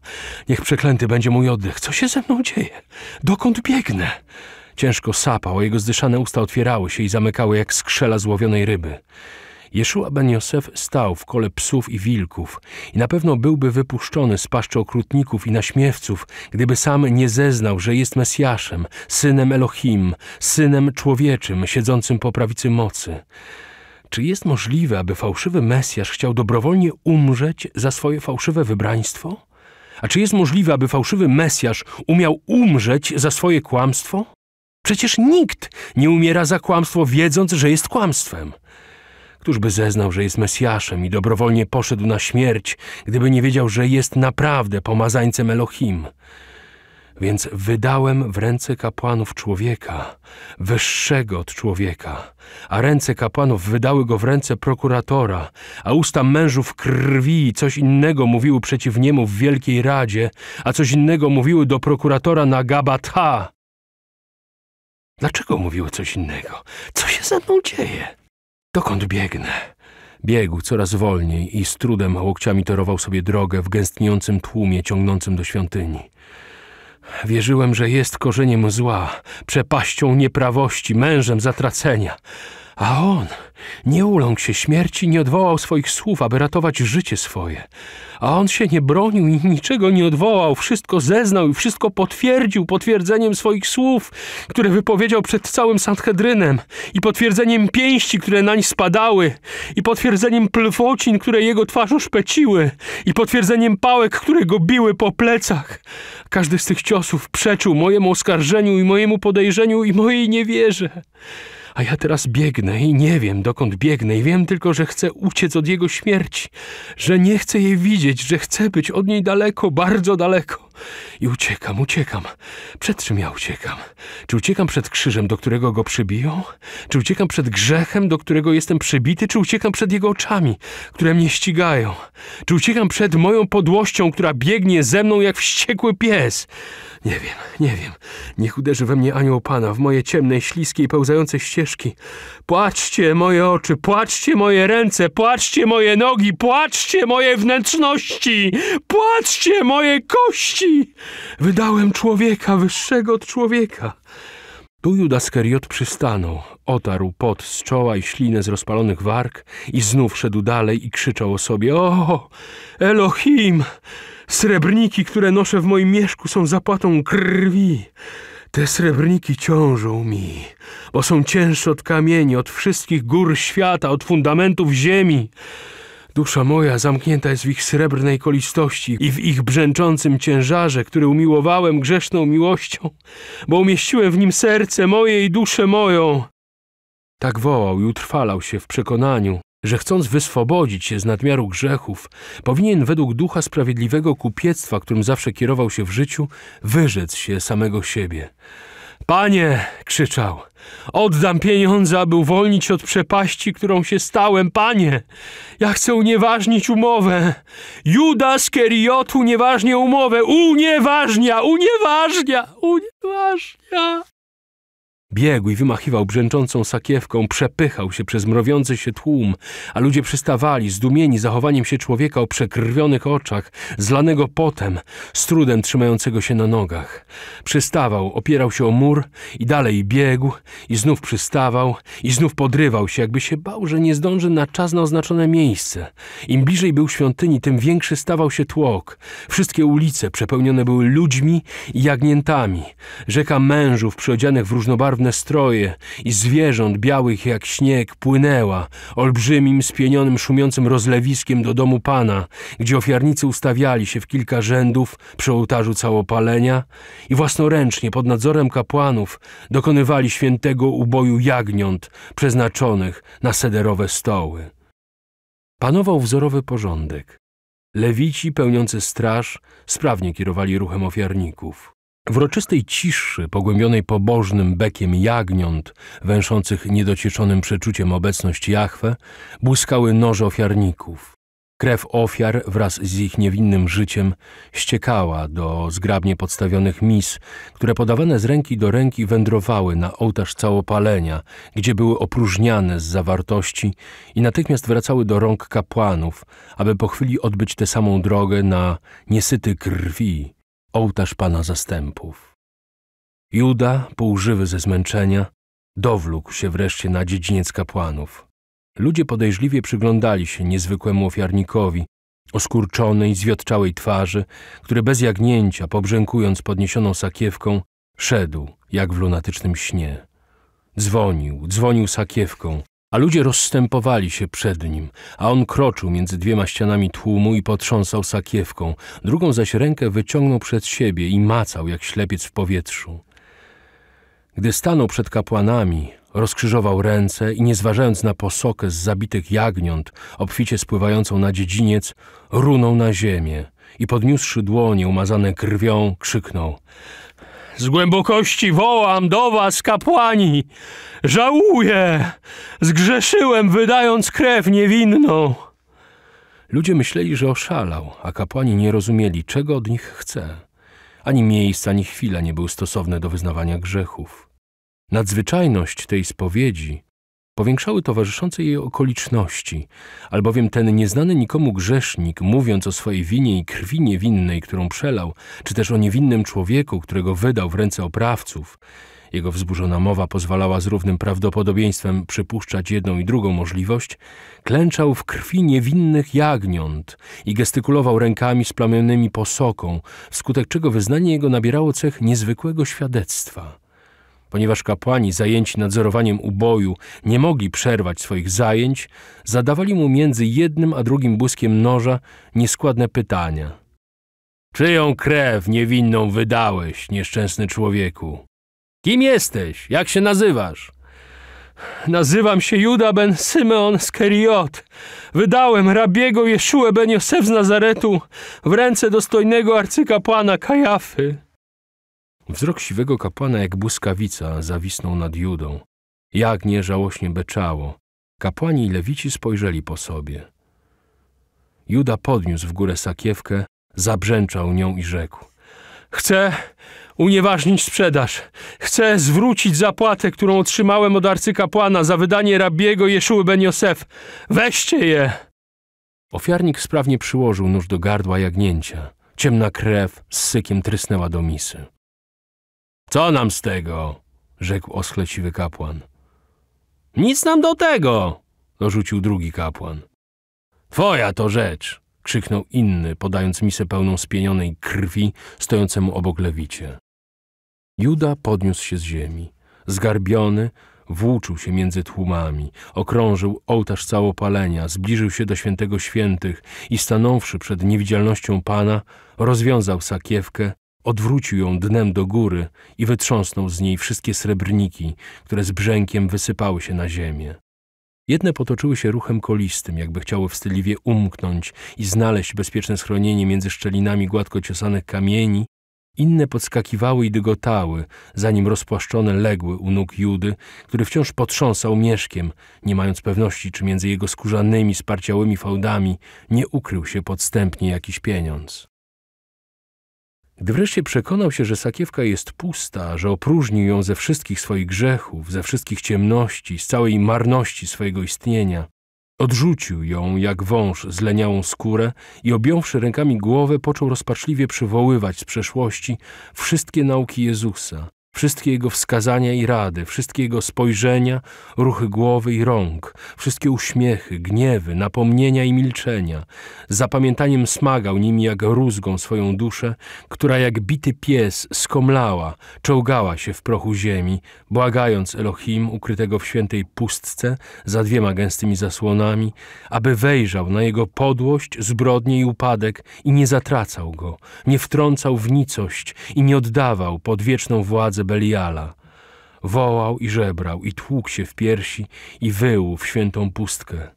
niech przeklęty będzie mój oddech. Co się ze mną dzieje? Dokąd biegnę? Ciężko sapał, a jego zdyszane usta otwierały się i zamykały jak skrzela złowionej ryby. Jeszua ben Josef stał w kole psów i wilków i na pewno byłby wypuszczony z paszczy okrutników i naśmiewców, gdyby sam nie zeznał, że jest Mesjaszem, synem Elohim, synem człowieczym, siedzącym po prawicy mocy. Czy jest możliwe, aby fałszywy Mesjasz chciał dobrowolnie umrzeć za swoje fałszywe wybraństwo? A czy jest możliwe, aby fałszywy Mesjasz umiał umrzeć za swoje kłamstwo? Przecież nikt nie umiera za kłamstwo, wiedząc, że jest kłamstwem. Któż by zeznał, że jest Mesjaszem i dobrowolnie poszedł na śmierć, gdyby nie wiedział, że jest naprawdę pomazańcem Elohim? Więc wydałem w ręce kapłanów człowieka, wyższego od człowieka, a ręce kapłanów wydały go w ręce prokuratora, a usta mężów krwi coś innego mówiły przeciw niemu w Wielkiej Radzie, a coś innego mówiły do prokuratora na Gabatha. Dlaczego mówiły coś innego? Co się ze mną dzieje? Dokąd biegnę? Biegł coraz wolniej i z trudem łokciami torował sobie drogę w gęstniącym tłumie ciągnącym do świątyni. Wierzyłem, że jest korzeniem zła, przepaścią nieprawości, mężem zatracenia. A on nie uląkł się śmierci, nie odwołał swoich słów, aby ratować życie swoje. A on się nie bronił i niczego nie odwołał, wszystko zeznał i wszystko potwierdził potwierdzeniem swoich słów, które wypowiedział przed całym Sanhedrynem i potwierdzeniem pięści, które nań spadały i potwierdzeniem plwocin, które jego twarz szpeciły i potwierdzeniem pałek, które go biły po plecach. Każdy z tych ciosów przeczył mojemu oskarżeniu i mojemu podejrzeniu i mojej niewierze a ja teraz biegnę i nie wiem, dokąd biegnę i wiem tylko, że chcę uciec od jego śmierci, że nie chcę jej widzieć, że chcę być od niej daleko, bardzo daleko. I uciekam, uciekam. Przed czym ja uciekam? Czy uciekam przed krzyżem, do którego go przybiją? Czy uciekam przed grzechem, do którego jestem przybity? Czy uciekam przed jego oczami, które mnie ścigają? Czy uciekam przed moją podłością, która biegnie ze mną jak wściekły pies? Nie wiem, nie wiem. Niech uderzy we mnie anioł Pana, w moje ciemne, śliskie i pełzające ścieżki. Płaczcie moje oczy, płaczcie moje ręce, płaczcie moje nogi, płaczcie moje wnętrzności, płaczcie moje kości. Wydałem człowieka wyższego od człowieka. Tu Judas Keriot przystanął, otarł pot z czoła i ślinę z rozpalonych warg i znów szedł dalej i krzyczał o sobie O, Elohim! Srebrniki, które noszę w moim mieszku są zapłatą krwi. Te srebrniki ciążą mi, bo są cięższe od kamieni, od wszystkich gór świata, od fundamentów ziemi. Dusza moja zamknięta jest w ich srebrnej kolistości i w ich brzęczącym ciężarze, który umiłowałem grzeszną miłością, bo umieściłem w nim serce moje i duszę moją. Tak wołał i utrwalał się w przekonaniu, że chcąc wyswobodzić się z nadmiaru grzechów, powinien według ducha sprawiedliwego kupiectwa, którym zawsze kierował się w życiu, wyrzec się samego siebie. Panie, krzyczał, oddam pieniądze, aby uwolnić od przepaści, którą się stałem. Panie, ja chcę unieważnić umowę. Judas Keriot unieważnia umowę. Unieważnia, unieważnia, unieważnia. Biegł i wymachiwał brzęczącą sakiewką, przepychał się przez mrowiący się tłum, a ludzie przystawali, zdumieni zachowaniem się człowieka o przekrwionych oczach, zlanego potem, z trudem trzymającego się na nogach. Przystawał, opierał się o mur i dalej biegł, i znów przystawał, i znów podrywał się, jakby się bał, że nie zdąży na czas na oznaczone miejsce. Im bliżej był świątyni, tym większy stawał się tłok. Wszystkie ulice przepełnione były ludźmi i jagniętami. Rzeka mężów przyodzianych w różnobarwne szlachetne stroje i zwierząt białych jak śnieg płynęła olbrzymim, spienionym, szumiącym rozlewiskiem do domu Pana, gdzie ofiarnicy ustawiali się w kilka rzędów przy ołtarzu całopalenia i własnoręcznie pod nadzorem kapłanów dokonywali świętego uboju jagniąt przeznaczonych na sederowe stoły. Panował wzorowy porządek. Lewici pełniący straż sprawnie kierowali ruchem ofiarników. W uroczystej ciszy, pogłębionej pobożnym bekiem jagniąt, węszących niedocieczonym przeczuciem obecność Jachwę, błyskały noże ofiarników. Krew ofiar wraz z ich niewinnym życiem ściekała do zgrabnie podstawionych mis, które podawane z ręki do ręki wędrowały na ołtarz całopalenia, gdzie były opróżniane z zawartości i natychmiast wracały do rąk kapłanów, aby po chwili odbyć tę samą drogę na niesyty krwi ołtarz Pana zastępów. Juda, półżywy ze zmęczenia, dowlókł się wreszcie na dziedziniec kapłanów. Ludzie podejrzliwie przyglądali się niezwykłemu ofiarnikowi, o skurczonej, zwiotczałej twarzy, który bez jagnięcia, pobrzękując podniesioną sakiewką, szedł, jak w lunatycznym śnie. Dzwonił, dzwonił sakiewką, a ludzie rozstępowali się przed nim, a on kroczył między dwiema ścianami tłumu i potrząsał sakiewką, drugą zaś rękę wyciągnął przed siebie i macał jak ślepiec w powietrzu. Gdy stanął przed kapłanami, rozkrzyżował ręce i nie zważając na posokę z zabitych jagniąt, obficie spływającą na dziedziniec, runął na ziemię i podniósłszy dłonie umazane krwią, krzyknął – z głębokości wołam do was, kapłani. Żałuję! Zgrzeszyłem, wydając krew niewinną. Ludzie myśleli, że oszalał, a kapłani nie rozumieli, czego od nich chce. Ani miejsca, ani chwila nie były stosowne do wyznawania grzechów. Nadzwyczajność tej spowiedzi powiększały towarzyszące jej okoliczności, albowiem ten nieznany nikomu grzesznik, mówiąc o swojej winie i krwi niewinnej, którą przelał, czy też o niewinnym człowieku, którego wydał w ręce oprawców, jego wzburzona mowa pozwalała z równym prawdopodobieństwem przypuszczać jedną i drugą możliwość, klęczał w krwi niewinnych jagniąt i gestykulował rękami splamionymi posoką, wskutek czego wyznanie jego nabierało cech niezwykłego świadectwa. Ponieważ kapłani zajęci nadzorowaniem uboju nie mogli przerwać swoich zajęć, zadawali mu między jednym a drugim błyskiem noża nieskładne pytania. Czyją krew niewinną wydałeś, nieszczęsny człowieku? Kim jesteś? Jak się nazywasz? Nazywam się Juda ben Symeon z Keriot. Wydałem rabiego Jeszuę ben Josef z Nazaretu w ręce dostojnego arcykapłana Kajafy. Wzrok siwego kapłana jak błyskawica zawisnął nad Judą. Jagnie żałośnie beczało. Kapłani i lewici spojrzeli po sobie. Juda podniósł w górę sakiewkę, zabrzęczał nią i rzekł. Chcę unieważnić sprzedaż. Chcę zwrócić zapłatę, którą otrzymałem od arcykapłana za wydanie rabiego Jeszuły Ben Josef. Weźcie je! Ofiarnik sprawnie przyłożył nóż do gardła jagnięcia. Ciemna krew z sykiem trysnęła do misy. Co nam z tego? rzekł oschleciwy kapłan. Nic nam do tego! dorzucił drugi kapłan. Twoja to rzecz! krzyknął inny, podając misę pełną spienionej krwi stojącemu obok lewicie. Juda podniósł się z ziemi. Zgarbiony, włóczył się między tłumami, okrążył ołtarz całopalenia, zbliżył się do świętego świętych i stanąwszy przed niewidzialnością Pana, rozwiązał sakiewkę Odwrócił ją dnem do góry i wytrząsnął z niej wszystkie srebrniki, które z brzękiem wysypały się na ziemię. Jedne potoczyły się ruchem kolistym, jakby chciały wstydliwie umknąć i znaleźć bezpieczne schronienie między szczelinami gładko ciosanych kamieni, inne podskakiwały i dygotały, zanim rozpłaszczone legły u nóg Judy, który wciąż potrząsał mieszkiem, nie mając pewności, czy między jego skórzanymi, sparciałymi fałdami nie ukrył się podstępnie jakiś pieniądz. Gdy wreszcie przekonał się, że sakiewka jest pusta, że opróżnił ją ze wszystkich swoich grzechów, ze wszystkich ciemności, z całej marności swojego istnienia, odrzucił ją jak wąż zleniałą skórę i objąwszy rękami głowę, począł rozpaczliwie przywoływać z przeszłości wszystkie nauki Jezusa, Wszystkie jego wskazania i rady, wszystkie jego spojrzenia, ruchy głowy i rąk, wszystkie uśmiechy, gniewy, napomnienia i milczenia. Zapamiętaniem smagał nimi jak rózgą swoją duszę, która jak bity pies skomlała, czołgała się w prochu ziemi, błagając Elohim ukrytego w świętej pustce za dwiema gęstymi zasłonami, aby wejrzał na jego podłość, zbrodnie i upadek i nie zatracał go, nie wtrącał w nicość i nie oddawał pod wieczną władzę Beliala. Wołał i żebrał, i tłukł się w piersi, i wył w świętą pustkę.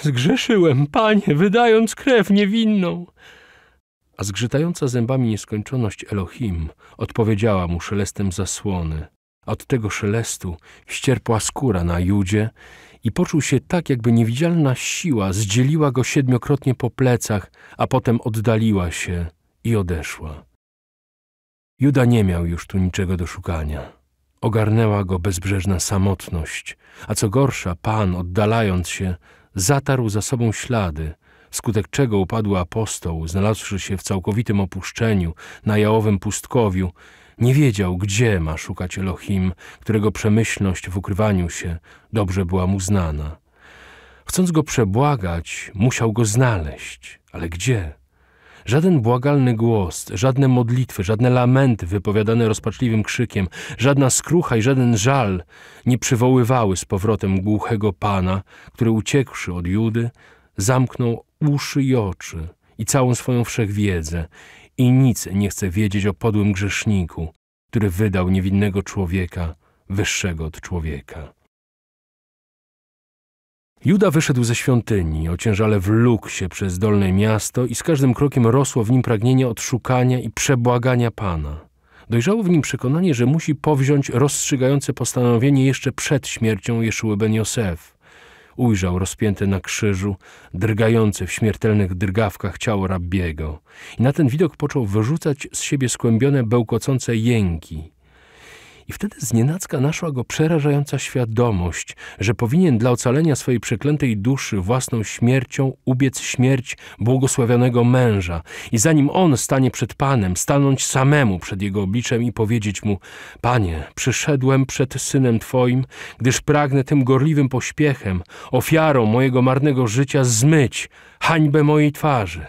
Zgrzeszyłem, panie, wydając krew niewinną. A zgrzytająca zębami nieskończoność Elohim odpowiedziała mu szelestem zasłony. Od tego szelestu ścierpła skóra na Judzie i poczuł się tak, jakby niewidzialna siła zdzieliła go siedmiokrotnie po plecach, a potem oddaliła się i odeszła. Juda nie miał już tu niczego do szukania. Ogarnęła go bezbrzeżna samotność, a co gorsza, Pan, oddalając się, zatarł za sobą ślady, wskutek czego upadły apostoł, znalazłszy się w całkowitym opuszczeniu, na jałowym pustkowiu, nie wiedział, gdzie ma szukać Elohim, którego przemyślność w ukrywaniu się dobrze była mu znana. Chcąc go przebłagać, musiał go znaleźć, ale gdzie? Żaden błagalny głos, żadne modlitwy, żadne lamenty wypowiadane rozpaczliwym krzykiem, żadna skrucha i żaden żal nie przywoływały z powrotem głuchego pana, który uciekłszy od Judy, zamknął uszy i oczy i całą swoją wszechwiedzę i nic nie chce wiedzieć o podłym grzeszniku, który wydał niewinnego człowieka wyższego od człowieka. Juda wyszedł ze świątyni, ociężale wlókł się przez dolne miasto i z każdym krokiem rosło w nim pragnienie odszukania i przebłagania Pana. Dojrzało w nim przekonanie, że musi powziąć rozstrzygające postanowienie jeszcze przed śmiercią Jeszuły ben Josef. Ujrzał rozpięte na krzyżu, drgające w śmiertelnych drgawkach ciało rabbiego i na ten widok począł wyrzucać z siebie skłębione, bełkocące jęki – i wtedy znienacka naszła go przerażająca świadomość, że powinien dla ocalenia swojej przeklętej duszy własną śmiercią ubiec śmierć błogosławionego męża i zanim on stanie przed Panem, stanąć samemu przed jego obliczem i powiedzieć mu Panie, przyszedłem przed Synem Twoim, gdyż pragnę tym gorliwym pośpiechem, ofiarą mojego marnego życia zmyć hańbę mojej twarzy.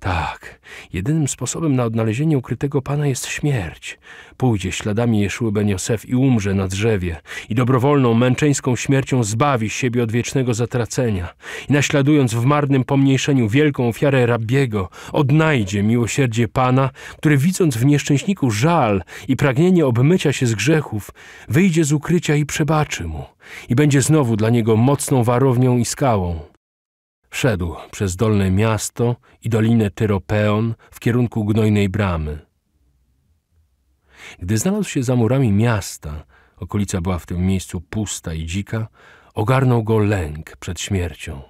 Tak, jedynym sposobem na odnalezienie ukrytego Pana jest śmierć. Pójdzie śladami Jeszły Ben Josef i umrze na drzewie i dobrowolną, męczeńską śmiercią zbawi siebie od wiecznego zatracenia i naśladując w marnym pomniejszeniu wielką ofiarę rabiego, odnajdzie miłosierdzie Pana, który widząc w nieszczęśniku żal i pragnienie obmycia się z grzechów, wyjdzie z ukrycia i przebaczy mu i będzie znowu dla niego mocną warownią i skałą. Szedł przez dolne miasto i dolinę Tyropeon w kierunku gnojnej bramy. Gdy znalazł się za murami miasta, okolica była w tym miejscu pusta i dzika, ogarnął go lęk przed śmiercią.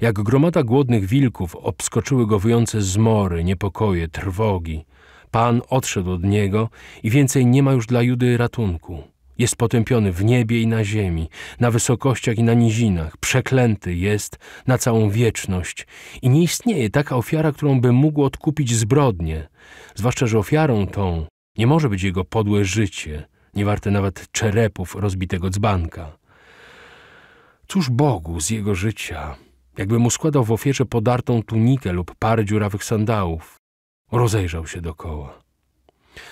Jak gromada głodnych wilków obskoczyły go wyjące zmory, niepokoje, trwogi. Pan odszedł od niego i więcej nie ma już dla Judy ratunku. Jest potępiony w niebie i na ziemi, na wysokościach i na nizinach. Przeklęty jest na całą wieczność. I nie istnieje taka ofiara, którą by mógł odkupić zbrodnie. Zwłaszcza, że ofiarą tą nie może być jego podłe życie, nie nawet czerepów rozbitego dzbanka. Cóż Bogu z jego życia, jakby mu składał w ofierze podartą tunikę lub parę dziurawych sandałów. Rozejrzał się dokoła.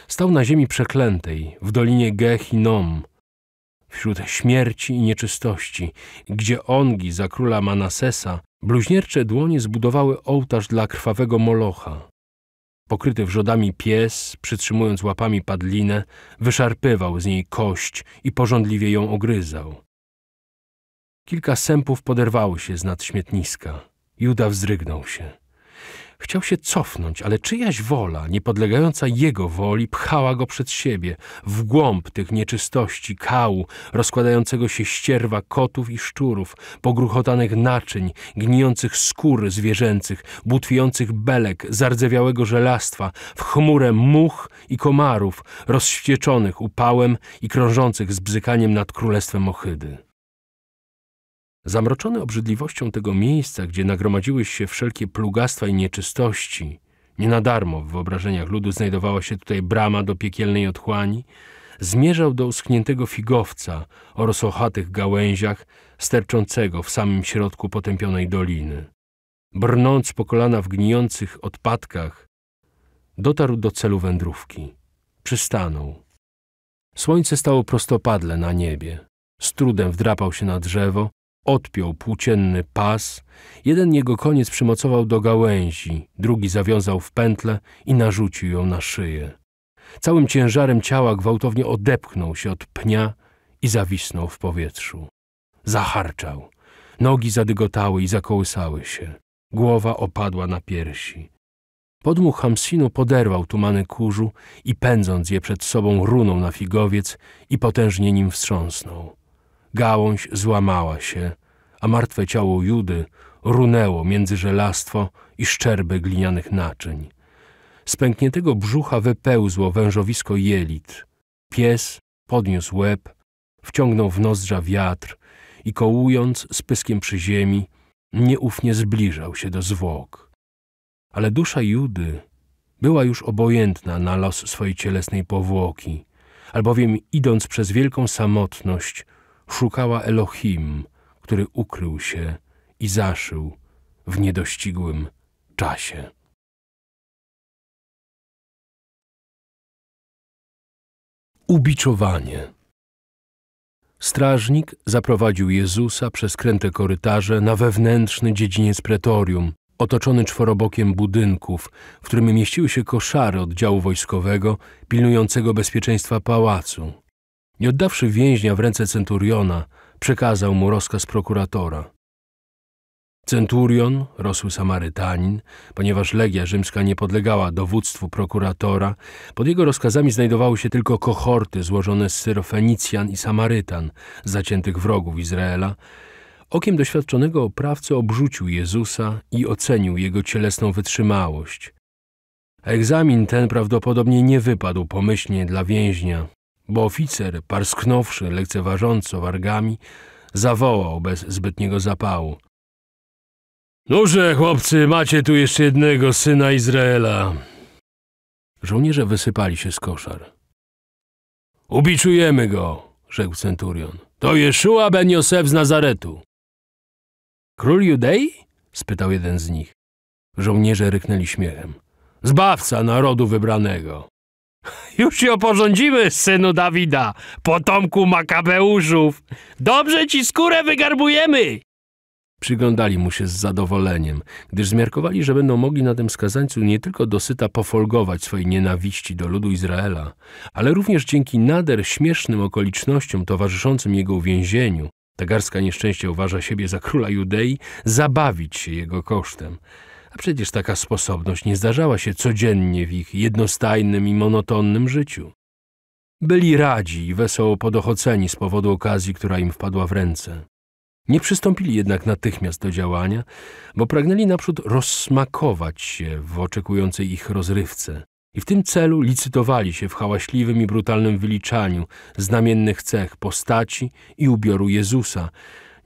Stał na ziemi przeklętej, w dolinie Gehinom, wśród śmierci i nieczystości, gdzie Ongi za króla Manasesa bluźniercze dłonie zbudowały ołtarz dla krwawego Molocha. Pokryty wrzodami pies, przytrzymując łapami padlinę, wyszarpywał z niej kość i pożądliwie ją ogryzał. Kilka sępów poderwało się z nad śmietniska. Juda wzdrygnął się. Chciał się cofnąć, ale czyjaś wola, niepodlegająca jego woli, pchała go przed siebie, w głąb tych nieczystości, kału, rozkładającego się ścierwa kotów i szczurów, pogruchotanych naczyń, gnijących skór zwierzęcych, butwiejących belek, zardzewiałego żelastwa, w chmurę much i komarów, rozścieczonych upałem i krążących z bzykaniem nad królestwem Ochydy. Zamroczony obrzydliwością tego miejsca, gdzie nagromadziły się wszelkie plugastwa i nieczystości, nie na darmo w wyobrażeniach ludu znajdowała się tutaj brama do piekielnej otchłani, zmierzał do uschniętego figowca o rosochatych gałęziach, sterczącego w samym środku potępionej doliny. Brnąc po kolana w gnijących odpadkach, dotarł do celu wędrówki. Przystanął. Słońce stało prostopadle na niebie. Z trudem wdrapał się na drzewo, odpiął płócienny pas, jeden jego koniec przymocował do gałęzi, drugi zawiązał w pętlę i narzucił ją na szyję. Całym ciężarem ciała gwałtownie odepchnął się od pnia i zawisnął w powietrzu. Zaharczał. Nogi zadygotały i zakołysały się. Głowa opadła na piersi. Podmuch Hamsinu poderwał tumany kurzu i pędząc je przed sobą runął na figowiec i potężnie nim wstrząsnął gałąź złamała się, a martwe ciało Judy runęło między żelastwo i szczerbe glinianych naczyń. Z pękniętego brzucha wypełzło wężowisko jelit. Pies podniósł łeb, wciągnął w nozdrza wiatr i kołując z pyskiem przy ziemi, nieufnie zbliżał się do zwłok. Ale dusza Judy była już obojętna na los swojej cielesnej powłoki, albowiem idąc przez wielką samotność, szukała Elohim, który ukrył się i zaszył w niedościgłym czasie. Ubiczowanie. Strażnik zaprowadził Jezusa przez kręte korytarze na wewnętrzny dziedziniec pretorium, otoczony czworobokiem budynków, w którym mieściły się koszary oddziału wojskowego pilnującego bezpieczeństwa pałacu. Nie oddawszy więźnia w ręce centuriona, przekazał mu rozkaz prokuratora. Centurion, rosły Samarytanin, ponieważ legia rzymska nie podlegała dowództwu prokuratora, pod jego rozkazami znajdowały się tylko kohorty złożone z Syrofenicjan i Samarytan, zaciętych wrogów Izraela. Okiem doświadczonego oprawcy obrzucił Jezusa i ocenił jego cielesną wytrzymałość. Egzamin ten prawdopodobnie nie wypadł pomyślnie dla więźnia, bo oficer, parsknąwszy lekceważąco wargami, zawołał bez zbytniego zapału. Noże, chłopcy, macie tu jeszcze jednego syna Izraela. Żołnierze wysypali się z koszar. Ubiczujemy go, rzekł centurion. To Jeszua ben Josef z Nazaretu. Król Judei? spytał jeden z nich. Żołnierze ryknęli śmiechem. Zbawca narodu wybranego. Już się oporządzimy, synu Dawida, potomku Makabeuszów. Dobrze ci skórę wygarbujemy! Przyglądali mu się z zadowoleniem, gdyż zmiarkowali, że będą mogli na tym skazańcu nie tylko dosyta pofolgować swojej nienawiści do ludu Izraela, ale również dzięki nader śmiesznym okolicznościom towarzyszącym jego uwięzieniu, ta garstka nieszczęścia uważa siebie za króla Judei, zabawić się jego kosztem przecież taka sposobność nie zdarzała się codziennie w ich jednostajnym i monotonnym życiu. Byli radzi i wesoło podochoceni z powodu okazji, która im wpadła w ręce. Nie przystąpili jednak natychmiast do działania, bo pragnęli naprzód rozsmakować się w oczekującej ich rozrywce i w tym celu licytowali się w hałaśliwym i brutalnym wyliczaniu znamiennych cech postaci i ubioru Jezusa,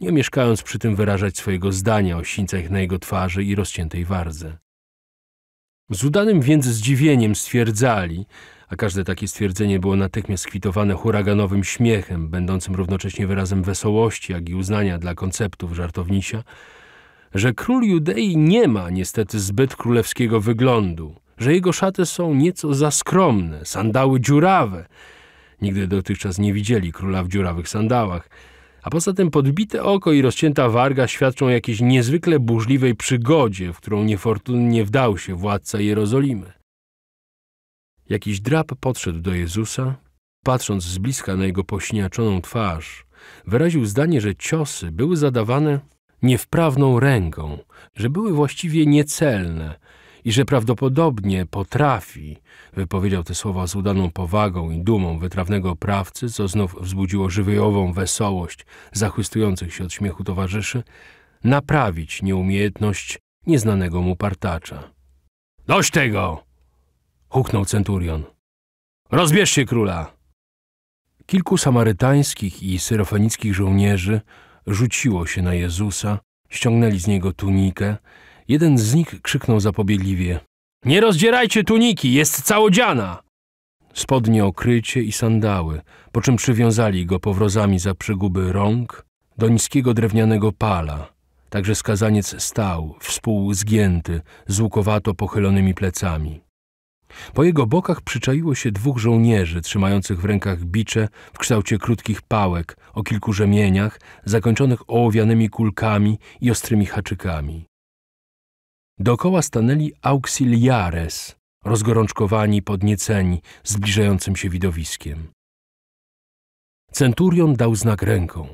nie mieszkając przy tym wyrażać swojego zdania o sińcach na jego twarzy i rozciętej wardze. Z udanym więc zdziwieniem stwierdzali, a każde takie stwierdzenie było natychmiast kwitowane huraganowym śmiechem, będącym równocześnie wyrazem wesołości, jak i uznania dla konceptów żartownisia, że król Judei nie ma niestety zbyt królewskiego wyglądu, że jego szaty są nieco za skromne, sandały dziurawe. Nigdy dotychczas nie widzieli króla w dziurawych sandałach – a poza tym podbite oko i rozcięta warga świadczą o jakiejś niezwykle burzliwej przygodzie, w którą niefortunnie wdał się władca Jerozolimy. Jakiś drab podszedł do Jezusa, patrząc z bliska na jego pośniaczoną twarz, wyraził zdanie, że ciosy były zadawane niewprawną ręką, że były właściwie niecelne, i że prawdopodobnie potrafi, wypowiedział te słowa z udaną powagą i dumą wytrawnego prawcy, co znów wzbudziło żywiołową wesołość zachwystujących się od śmiechu towarzyszy, naprawić nieumiejętność nieznanego mu partacza. — Dość tego! — huknął centurion. — Rozbierzcie króla! Kilku samarytańskich i syrofenickich żołnierzy rzuciło się na Jezusa, ściągnęli z niego tunikę Jeden z nich krzyknął zapobiegliwie. Nie rozdzierajcie tuniki, jest całodziana! Spodnie okrycie i sandały, po czym przywiązali go powrozami za przyguby rąk do niskiego drewnianego pala. Także skazaniec stał, współzgięty, z łukowato pochylonymi plecami. Po jego bokach przyczaiło się dwóch żołnierzy trzymających w rękach bicze w kształcie krótkich pałek o kilku rzemieniach zakończonych ołowianymi kulkami i ostrymi haczykami. Dokoła stanęli auxiliares, rozgorączkowani, podnieceni, zbliżającym się widowiskiem. Centurion dał znak ręką.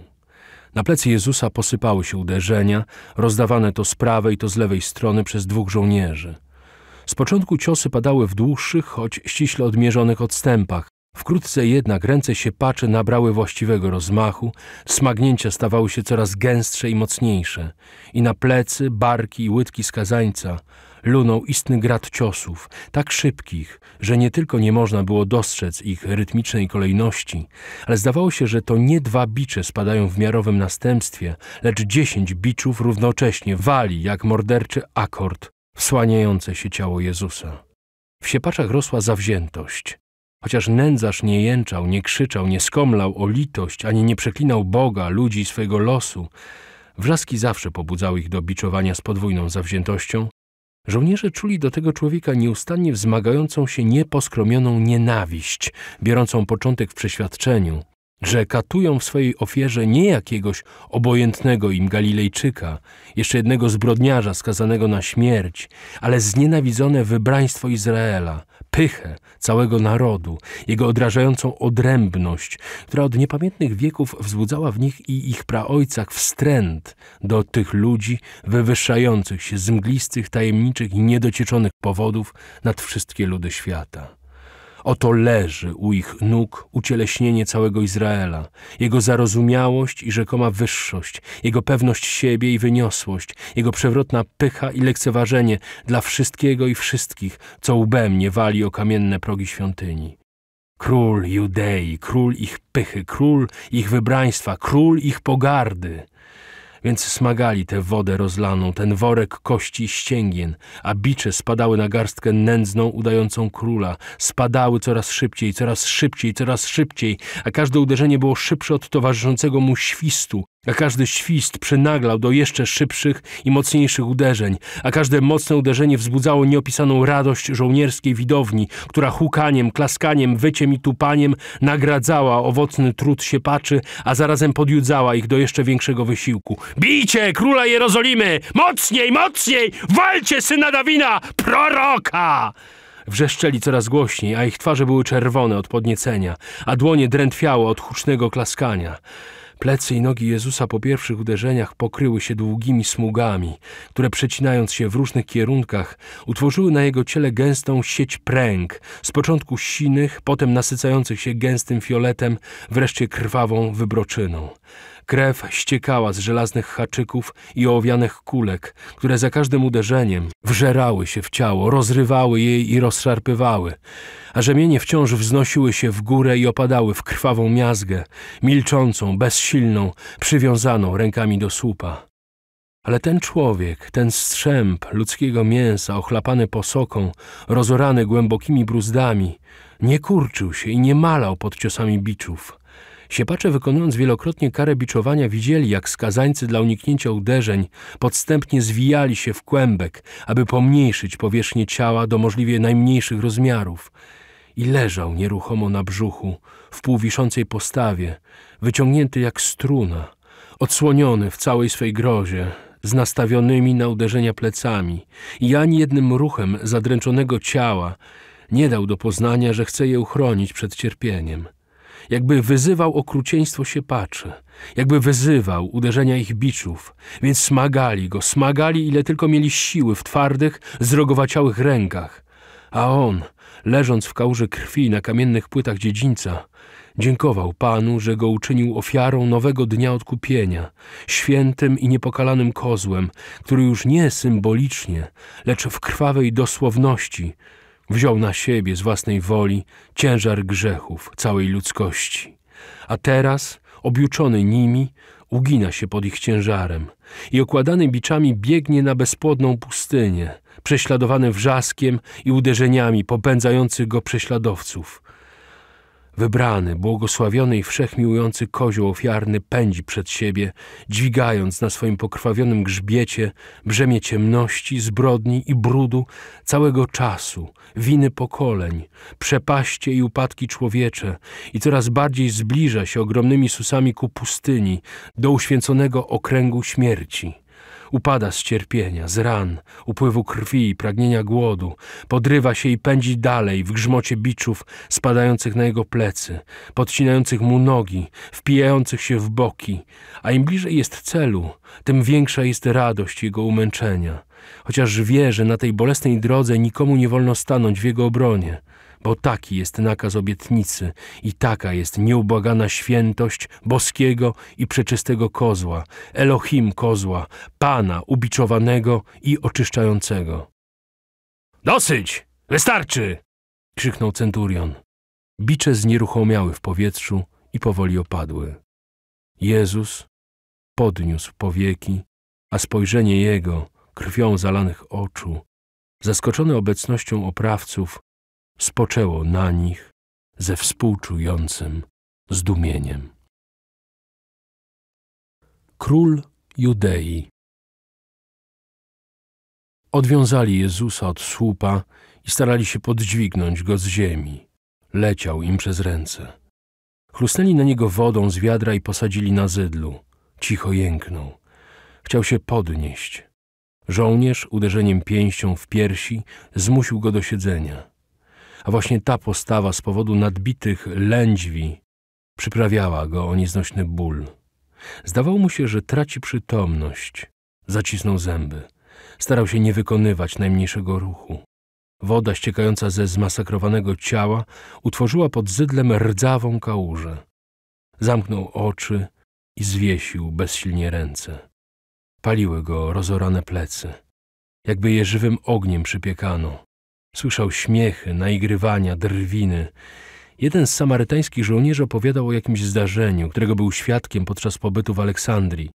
Na plecy Jezusa posypały się uderzenia, rozdawane to z prawej, to z lewej strony przez dwóch żołnierzy. Z początku ciosy padały w dłuższych, choć ściśle odmierzonych odstępach, Wkrótce jednak ręce siepaczy nabrały właściwego rozmachu, smagnięcia stawały się coraz gęstsze i mocniejsze i na plecy, barki i łydki skazańca lunął istny grad ciosów, tak szybkich, że nie tylko nie można było dostrzec ich rytmicznej kolejności, ale zdawało się, że to nie dwa bicze spadają w miarowym następstwie, lecz dziesięć biczów równocześnie wali jak morderczy akord wsłaniające się ciało Jezusa. W siepaczach rosła zawziętość. Chociaż nędzarz nie jęczał, nie krzyczał, nie skomlał o litość, ani nie przeklinał Boga, ludzi, swojego losu, wrzaski zawsze pobudzały ich do biczowania z podwójną zawziętością, żołnierze czuli do tego człowieka nieustannie wzmagającą się nieposkromioną nienawiść, biorącą początek w przeświadczeniu, że katują w swojej ofierze nie jakiegoś obojętnego im Galilejczyka, jeszcze jednego zbrodniarza skazanego na śmierć, ale znienawidzone wybraństwo Izraela, pychę całego narodu, jego odrażającą odrębność, która od niepamiętnych wieków wzbudzała w nich i ich praojcach wstręt do tych ludzi wywyższających się z mglistych, tajemniczych i niedocieczonych powodów nad wszystkie ludy świata. Oto leży u ich nóg ucieleśnienie całego Izraela, jego zarozumiałość i rzekoma wyższość, jego pewność siebie i wyniosłość, jego przewrotna pycha i lekceważenie dla wszystkiego i wszystkich, co łbemnie wali o kamienne progi świątyni. Król Judei, król ich pychy, król ich wybraństwa, król ich pogardy – więc smagali tę wodę rozlaną, ten worek kości i ścięgien, a bicze spadały na garstkę nędzną, udającą króla. Spadały coraz szybciej, coraz szybciej, coraz szybciej, a każde uderzenie było szybsze od towarzyszącego mu świstu, a każdy świst przynaglał do jeszcze szybszych i mocniejszych uderzeń, a każde mocne uderzenie wzbudzało nieopisaną radość żołnierskiej widowni, która hukaniem, klaskaniem, wyciem i tupaniem nagradzała owocny trud siepaczy, a zarazem podjudzała ich do jeszcze większego wysiłku. Bijcie króla Jerozolimy! Mocniej, mocniej! Walcie syna Dawina, proroka! Wrzeszczeli coraz głośniej, a ich twarze były czerwone od podniecenia, a dłonie drętwiały od hucznego klaskania. Plecy i nogi Jezusa po pierwszych uderzeniach pokryły się długimi smugami, które przecinając się w różnych kierunkach, utworzyły na jego ciele gęstą sieć pręg, z początku sinych, potem nasycających się gęstym fioletem, wreszcie krwawą wybroczyną. Krew ściekała z żelaznych haczyków i ołowianych kulek, które za każdym uderzeniem wżerały się w ciało, rozrywały jej i rozszarpywały, a rzemienie wciąż wznosiły się w górę i opadały w krwawą miazgę, milczącą, bezsilną, przywiązaną rękami do słupa. Ale ten człowiek, ten strzęp ludzkiego mięsa, ochlapany posoką, rozorany głębokimi bruzdami, nie kurczył się i nie malał pod ciosami biczów – Siepacze wykonując wielokrotnie karę biczowania widzieli, jak skazańcy dla uniknięcia uderzeń podstępnie zwijali się w kłębek, aby pomniejszyć powierzchnię ciała do możliwie najmniejszych rozmiarów. I leżał nieruchomo na brzuchu, w półwiszącej postawie, wyciągnięty jak struna, odsłoniony w całej swej grozie, z nastawionymi na uderzenia plecami i ani jednym ruchem zadręczonego ciała nie dał do poznania, że chce je uchronić przed cierpieniem – jakby wyzywał okrucieństwo siępaczy, jakby wyzywał uderzenia ich biczów, więc smagali go, smagali ile tylko mieli siły w twardych, zrogowaciałych rękach. A on, leżąc w kałuży krwi na kamiennych płytach dziedzińca, dziękował Panu, że go uczynił ofiarą nowego dnia odkupienia, świętym i niepokalanym kozłem, który już nie symbolicznie, lecz w krwawej dosłowności – Wziął na siebie z własnej woli ciężar grzechów całej ludzkości, a teraz, objuczony nimi, ugina się pod ich ciężarem i okładany biczami biegnie na bezpłodną pustynię, prześladowany wrzaskiem i uderzeniami popędzających go prześladowców, Wybrany, błogosławiony i wszechmiłujący kozioł ofiarny pędzi przed siebie, dźwigając na swoim pokrwawionym grzbiecie brzemię ciemności, zbrodni i brudu całego czasu, winy pokoleń, przepaście i upadki człowiecze i coraz bardziej zbliża się ogromnymi susami ku pustyni, do uświęconego okręgu śmierci. Upada z cierpienia, z ran, upływu krwi, i pragnienia głodu. Podrywa się i pędzi dalej w grzmocie biczów spadających na jego plecy, podcinających mu nogi, wpijających się w boki. A im bliżej jest celu, tym większa jest radość jego umęczenia. Chociaż wie, że na tej bolesnej drodze nikomu nie wolno stanąć w jego obronie bo taki jest nakaz obietnicy i taka jest nieubłagana świętość boskiego i przeczystego kozła, Elohim kozła, Pana ubiczowanego i oczyszczającego. Dosyć! Wystarczy! krzyknął centurion. Bicze znieruchomiały w powietrzu i powoli opadły. Jezus podniósł powieki, a spojrzenie jego, krwią zalanych oczu, zaskoczone obecnością oprawców, spoczęło na nich ze współczującym zdumieniem. Król Judei Odwiązali Jezusa od słupa i starali się podźwignąć go z ziemi. Leciał im przez ręce. Chlusnęli na niego wodą z wiadra i posadzili na zydlu. Cicho jęknął. Chciał się podnieść. Żołnierz uderzeniem pięścią w piersi zmusił go do siedzenia a właśnie ta postawa z powodu nadbitych lędźwi przyprawiała go o nieznośny ból. Zdawało mu się, że traci przytomność. Zacisnął zęby. Starał się nie wykonywać najmniejszego ruchu. Woda ściekająca ze zmasakrowanego ciała utworzyła pod zydlem rdzawą kałużę. Zamknął oczy i zwiesił bezsilnie ręce. Paliły go rozorane plecy. Jakby je żywym ogniem przypiekano. Słyszał śmiechy, naigrywania, drwiny. Jeden z samarytańskich żołnierzy opowiadał o jakimś zdarzeniu, którego był świadkiem podczas pobytu w Aleksandrii.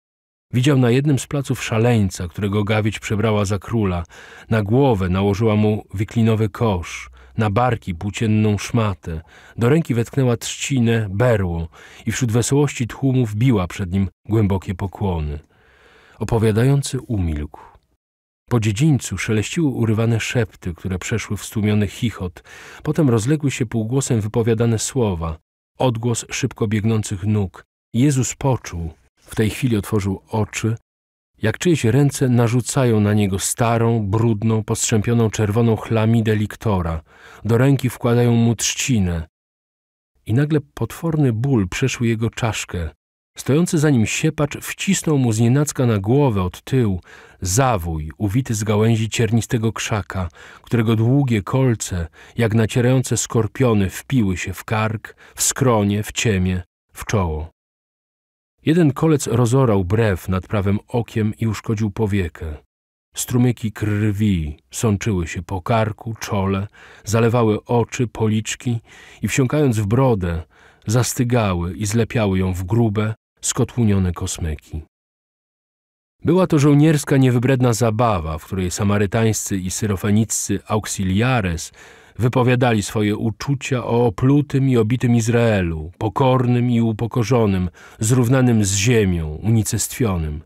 Widział na jednym z placów szaleńca, którego gawić przebrała za króla. Na głowę nałożyła mu wiklinowy kosz, na barki płócienną szmatę, do ręki wetknęła trzcinę, berło i wśród wesołości tłumów biła przed nim głębokie pokłony. Opowiadający umilkł. Po dziedzińcu szeleściły urywane szepty, które przeszły w stłumiony chichot. Potem rozległy się półgłosem wypowiadane słowa, odgłos szybko biegnących nóg. Jezus poczuł, w tej chwili otworzył oczy, jak czyjeś ręce narzucają na niego starą, brudną, postrzępioną czerwoną chlamidę liktora. Do ręki wkładają mu trzcinę. I nagle potworny ból przeszły jego czaszkę. Stojący za nim siepacz wcisnął mu znienacka na głowę od tyłu, zawój uwity z gałęzi ciernistego krzaka, którego długie kolce, jak nacierające skorpiony, wpiły się w kark, w skronie, w ciemię, w czoło. Jeden kolec rozorał brew nad prawym okiem i uszkodził powiekę. Strumyki krwi sączyły się po karku, czole, zalewały oczy, policzki i wsiąkając w brodę, zastygały i zlepiały ją w grube, skotłunione kosmyki. Była to żołnierska niewybredna zabawa, w której samarytańscy i syrofeniccy auxiliares wypowiadali swoje uczucia o oplutym i obitym Izraelu, pokornym i upokorzonym, zrównanym z ziemią, unicestwionym.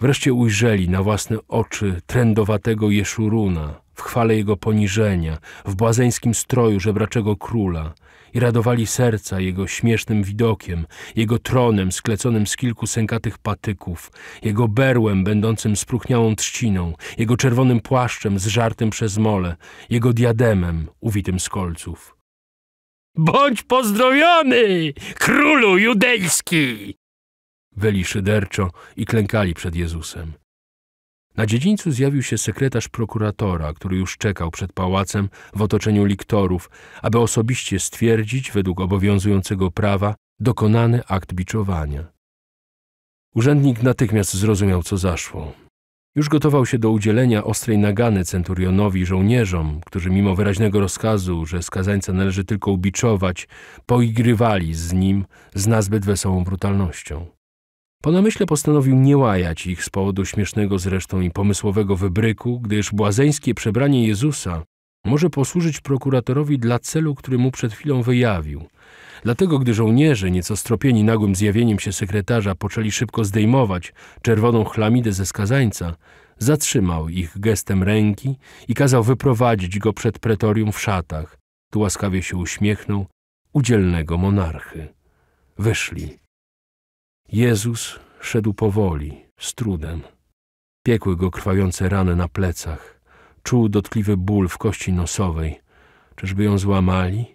Wreszcie ujrzeli na własne oczy trędowatego Jeszuruna, w chwale jego poniżenia, w błazeńskim stroju żebraczego króla – i radowali serca jego śmiesznym widokiem, jego tronem skleconym z kilku sękatych patyków, jego berłem będącym spróchniałą trzciną, jego czerwonym płaszczem zżartym przez mole, jego diademem uwitym z kolców. Bądź pozdrowiony, królu judejski! Weli szyderczo i klękali przed Jezusem. Na dziedzińcu zjawił się sekretarz prokuratora, który już czekał przed pałacem w otoczeniu liktorów, aby osobiście stwierdzić, według obowiązującego prawa, dokonany akt biczowania. Urzędnik natychmiast zrozumiał, co zaszło. Już gotował się do udzielenia ostrej nagany centurionowi żołnierzom, którzy mimo wyraźnego rozkazu, że skazańca należy tylko ubiczować, poigrywali z nim z nazbyt wesołą brutalnością. Po namyśle postanowił nie łajać ich z powodu śmiesznego zresztą i pomysłowego wybryku, gdyż błazeńskie przebranie Jezusa może posłużyć prokuratorowi dla celu, który mu przed chwilą wyjawił. Dlatego, gdy żołnierze, nieco stropieni nagłym zjawieniem się sekretarza, poczęli szybko zdejmować czerwoną chlamidę ze skazańca, zatrzymał ich gestem ręki i kazał wyprowadzić go przed pretorium w szatach. Tu łaskawie się uśmiechnął udzielnego monarchy. Wyszli. Jezus szedł powoli, z trudem. Piekły go krwawiące rany na plecach. Czuł dotkliwy ból w kości nosowej. Czyżby ją złamali?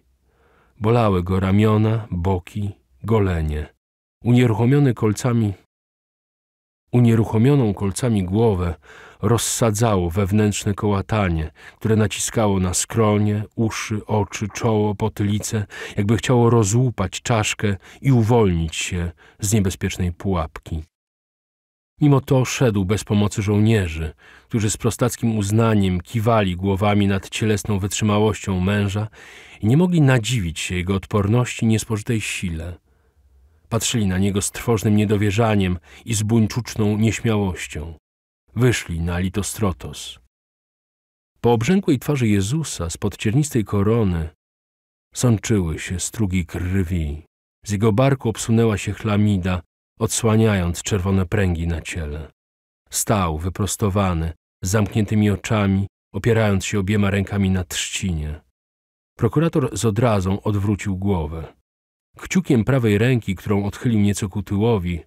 Bolały go ramiona, boki, golenie. Unieruchomiony kolcami... Unieruchomioną kolcami głowę rozsadzało wewnętrzne kołatanie, które naciskało na skronie, uszy, oczy, czoło, potylice, jakby chciało rozłupać czaszkę i uwolnić się z niebezpiecznej pułapki. Mimo to szedł bez pomocy żołnierzy, którzy z prostackim uznaniem kiwali głowami nad cielesną wytrzymałością męża i nie mogli nadziwić się jego odporności i niespożytej sile. Patrzyli na niego z trwożnym niedowierzaniem i z buńczuczną nieśmiałością wyszli na Litostrotos. Po obrzękłej twarzy Jezusa spod ciernistej korony sączyły się strugi krwi. Z jego barku obsunęła się chlamida, odsłaniając czerwone pręgi na ciele. Stał wyprostowany, z zamkniętymi oczami, opierając się obiema rękami na trzcinie. Prokurator z odrazą odwrócił głowę. Kciukiem prawej ręki, którą odchylił nieco ku tyłowi,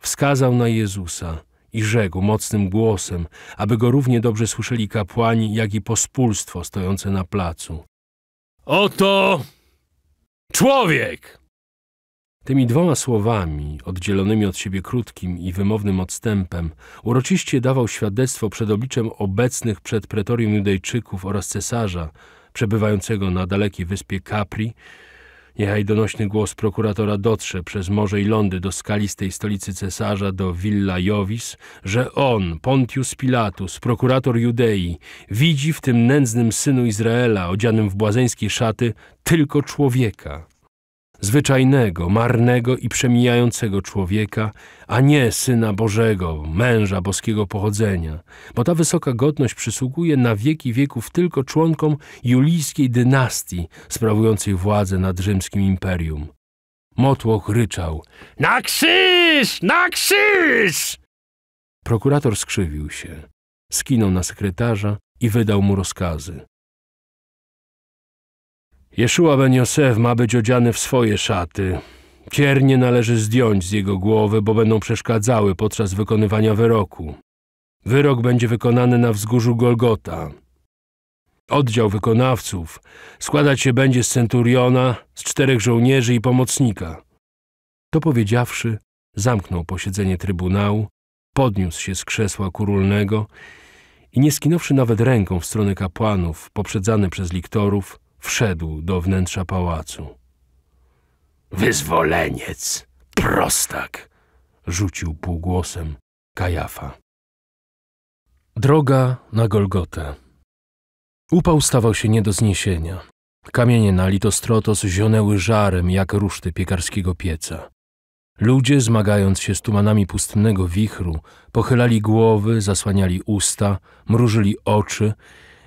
wskazał na Jezusa – i rzekł mocnym głosem, aby go równie dobrze słyszeli kapłani, jak i pospólstwo stojące na placu. Oto człowiek! Tymi dwoma słowami, oddzielonymi od siebie krótkim i wymownym odstępem, uroczyście dawał świadectwo przed obliczem obecnych przed pretorium Judejczyków oraz cesarza, przebywającego na dalekiej wyspie Capri, Niechaj donośny głos prokuratora dotrze przez morze i lądy do skalistej stolicy cesarza, do Villa Jovis, że on, Pontius Pilatus, prokurator Judei, widzi w tym nędznym synu Izraela, odzianym w błazeńskie szaty, tylko człowieka, zwyczajnego, marnego i przemijającego człowieka, a nie Syna Bożego, męża boskiego pochodzenia, bo ta wysoka godność przysługuje na wieki wieków tylko członkom julijskiej dynastii sprawującej władzę nad rzymskim imperium. Motłoch ryczał – na krzyż! Na krzyż! Prokurator skrzywił się, skinął na sekretarza i wydał mu rozkazy. Jeszua ben Josef ma być odziany w swoje szaty. Ciernie należy zdjąć z jego głowy, bo będą przeszkadzały podczas wykonywania wyroku. Wyrok będzie wykonany na wzgórzu Golgota. Oddział wykonawców składać się będzie z centuriona, z czterech żołnierzy i pomocnika. To powiedziawszy, zamknął posiedzenie trybunału, podniósł się z krzesła kurulnego i nie skinąwszy nawet ręką w stronę kapłanów, poprzedzany przez liktorów, wszedł do wnętrza pałacu. Wyzwoleniec, prostak, rzucił półgłosem Kajafa. Droga na Golgotę. Upał stawał się nie do zniesienia. Kamienie na litostrotos zionęły żarem jak ruszty piekarskiego pieca. Ludzie, zmagając się z tumanami pustynnego wichru, pochylali głowy, zasłaniali usta, mrużyli oczy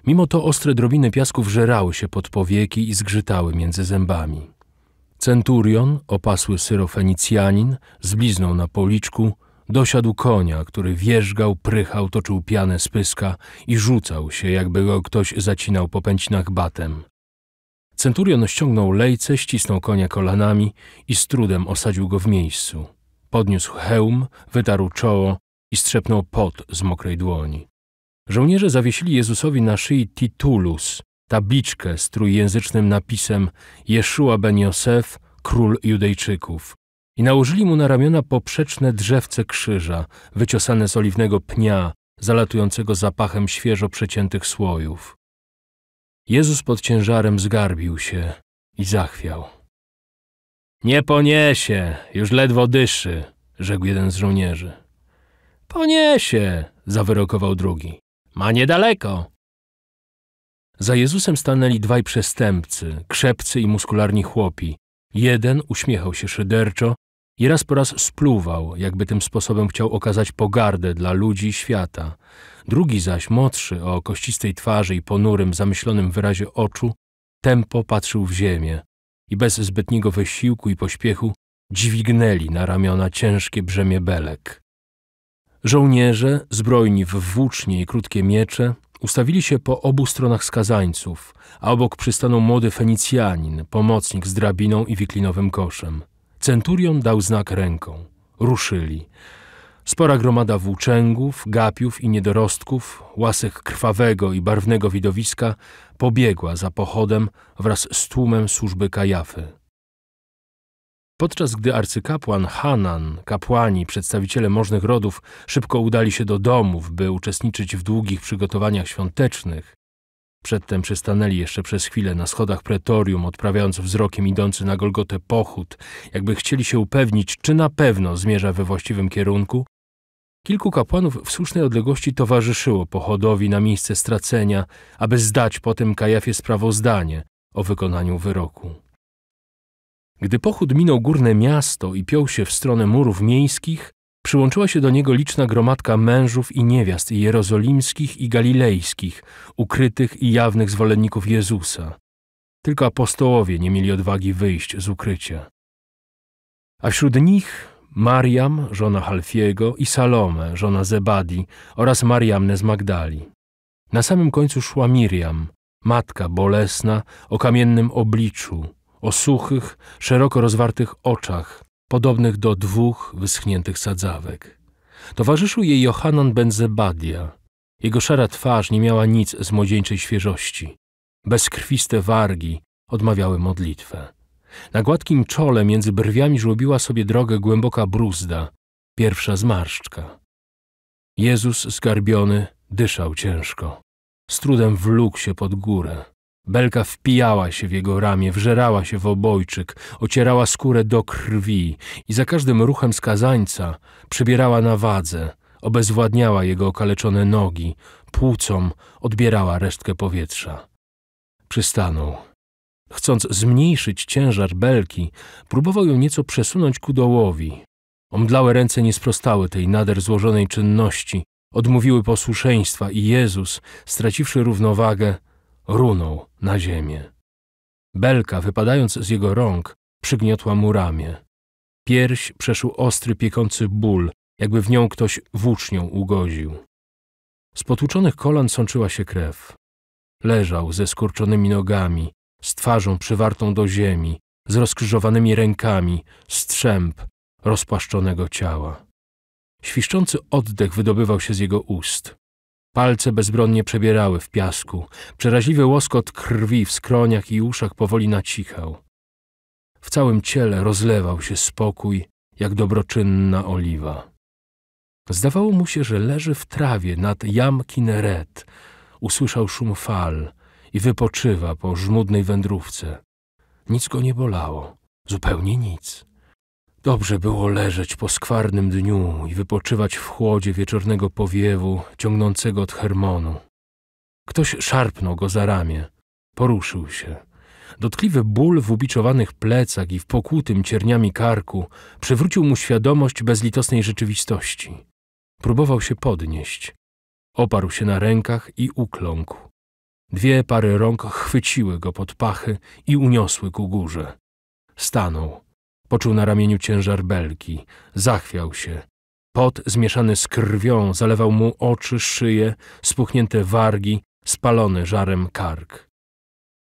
Mimo to ostre drobiny piasku wżerały się pod powieki i zgrzytały między zębami. Centurion, opasły syrofenicjanin, zbliznął na policzku, dosiadł konia, który wierzgał, prychał, toczył pianę z pyska i rzucał się, jakby go ktoś zacinał po pęcinach batem. Centurion ściągnął lejce, ścisnął konia kolanami i z trudem osadził go w miejscu. Podniósł hełm, wytarł czoło i strzepnął pot z mokrej dłoni. Żołnierze zawiesili Jezusowi na szyi titulus, tabliczkę z trójjęzycznym napisem Jeszua ben Josef, król Judejczyków i nałożyli mu na ramiona poprzeczne drzewce krzyża, wyciosane z oliwnego pnia, zalatującego zapachem świeżo przeciętych słojów. Jezus pod ciężarem zgarbił się i zachwiał. Nie poniesie, już ledwo dyszy, rzekł jeden z żołnierzy. Poniesie, zawyrokował drugi. Ma niedaleko. Za Jezusem stanęli dwaj przestępcy, krzepcy i muskularni chłopi. Jeden uśmiechał się szyderczo i raz po raz spluwał, jakby tym sposobem chciał okazać pogardę dla ludzi świata. Drugi zaś, młodszy, o kościstej twarzy i ponurym, zamyślonym wyrazie oczu, tempo patrzył w ziemię i bez zbytniego wysiłku i pośpiechu dźwignęli na ramiona ciężkie brzemię belek. Żołnierze, zbrojni w włócznie i krótkie miecze, ustawili się po obu stronach skazańców, a obok przystanął młody Fenicjanin, pomocnik z drabiną i wiklinowym koszem. Centurion dał znak ręką. Ruszyli. Spora gromada włóczęgów, gapiów i niedorostków, łasek krwawego i barwnego widowiska, pobiegła za pochodem wraz z tłumem służby kajafy. Podczas gdy arcykapłan Hanan, kapłani, przedstawiciele możnych rodów szybko udali się do domów, by uczestniczyć w długich przygotowaniach świątecznych, przedtem przystanęli jeszcze przez chwilę na schodach pretorium, odprawiając wzrokiem idący na Golgotę pochód, jakby chcieli się upewnić, czy na pewno zmierza we właściwym kierunku, Kilku kapłanów w słusznej odległości towarzyszyło pochodowi na miejsce stracenia, aby zdać potem Kajafie sprawozdanie o wykonaniu wyroku. Gdy pochód minął górne miasto i piął się w stronę murów miejskich, przyłączyła się do niego liczna gromadka mężów i niewiast jerozolimskich i galilejskich, ukrytych i jawnych zwolenników Jezusa. Tylko apostołowie nie mieli odwagi wyjść z ukrycia. A wśród nich Mariam, żona Halfiego i Salome, żona Zebadi oraz Mariamne z Magdali. Na samym końcu szła Miriam, matka bolesna o kamiennym obliczu, o suchych, szeroko rozwartych oczach, podobnych do dwóch wyschniętych sadzawek. Towarzyszył jej Johanan Benzebadia. Jego szara twarz nie miała nic z młodzieńczej świeżości. Bezkrwiste wargi odmawiały modlitwę. Na gładkim czole między brwiami żłobiła sobie drogę głęboka bruzda, pierwsza zmarszczka. Jezus zgarbiony dyszał ciężko. Z trudem wlókł się pod górę. Belka wpijała się w jego ramię, wżerała się w obojczyk, ocierała skórę do krwi i za każdym ruchem skazańca przybierała na wadze, obezwładniała jego okaleczone nogi, płucom odbierała resztkę powietrza. Przystanął. Chcąc zmniejszyć ciężar belki, próbował ją nieco przesunąć ku dołowi. Omdlałe ręce nie sprostały tej nader złożonej czynności, odmówiły posłuszeństwa i Jezus, straciwszy równowagę, runął na ziemię. Belka, wypadając z jego rąk, przygniotła mu ramię. Pierś przeszł ostry, piekący ból, jakby w nią ktoś włócznią ugoził. Z potłuczonych kolan sączyła się krew. Leżał ze skurczonymi nogami, z twarzą przywartą do ziemi, z rozkrzyżowanymi rękami, strzęp rozpłaszczonego ciała. Świszczący oddech wydobywał się z jego ust. Palce bezbronnie przebierały w piasku. Przeraźliwy łoskot krwi w skroniach i uszach powoli nacichał. W całym ciele rozlewał się spokój, jak dobroczynna oliwa. Zdawało mu się, że leży w trawie nad Jam Kineret. Usłyszał szum fal i wypoczywa po żmudnej wędrówce. Nic go nie bolało, zupełnie nic. Dobrze było leżeć po skwarnym dniu i wypoczywać w chłodzie wieczornego powiewu ciągnącego od Hermonu. Ktoś szarpnął go za ramię. Poruszył się. Dotkliwy ból w ubiczowanych plecach i w pokutym cierniami karku przywrócił mu świadomość bezlitosnej rzeczywistości. Próbował się podnieść. Oparł się na rękach i ukląkł. Dwie pary rąk chwyciły go pod pachy i uniosły ku górze. Stanął Poczuł na ramieniu ciężar belki. Zachwiał się. Pot zmieszany z krwią zalewał mu oczy, szyję, spuchnięte wargi, spalony żarem kark.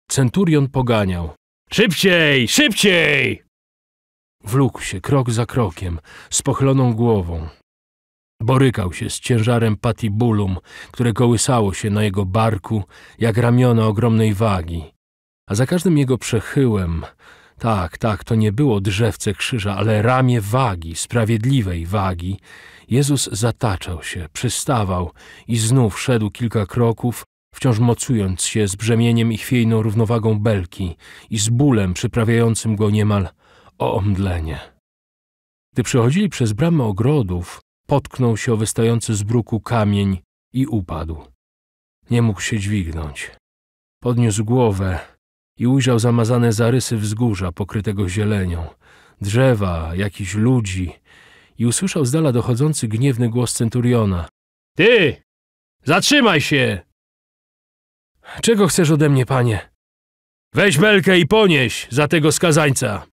Centurion poganiał. Szybciej! Szybciej! Wlókł się krok za krokiem, z pochyloną głową. Borykał się z ciężarem patibulum, które kołysało się na jego barku jak ramiona ogromnej wagi. A za każdym jego przechyłem tak, tak, to nie było drzewce krzyża, ale ramię wagi, sprawiedliwej wagi. Jezus zataczał się, przystawał i znów szedł kilka kroków, wciąż mocując się z brzemieniem i chwiejną równowagą belki i z bólem przyprawiającym go niemal o omdlenie. Gdy przechodzili przez bramę ogrodów, potknął się o wystający z bruku kamień i upadł. Nie mógł się dźwignąć. Podniósł głowę, i ujrzał zamazane zarysy wzgórza pokrytego zielenią, drzewa, jakichś ludzi i usłyszał z dala dochodzący gniewny głos centuriona. Ty! Zatrzymaj się! Czego chcesz ode mnie, panie? Weź belkę i ponieś za tego skazańca.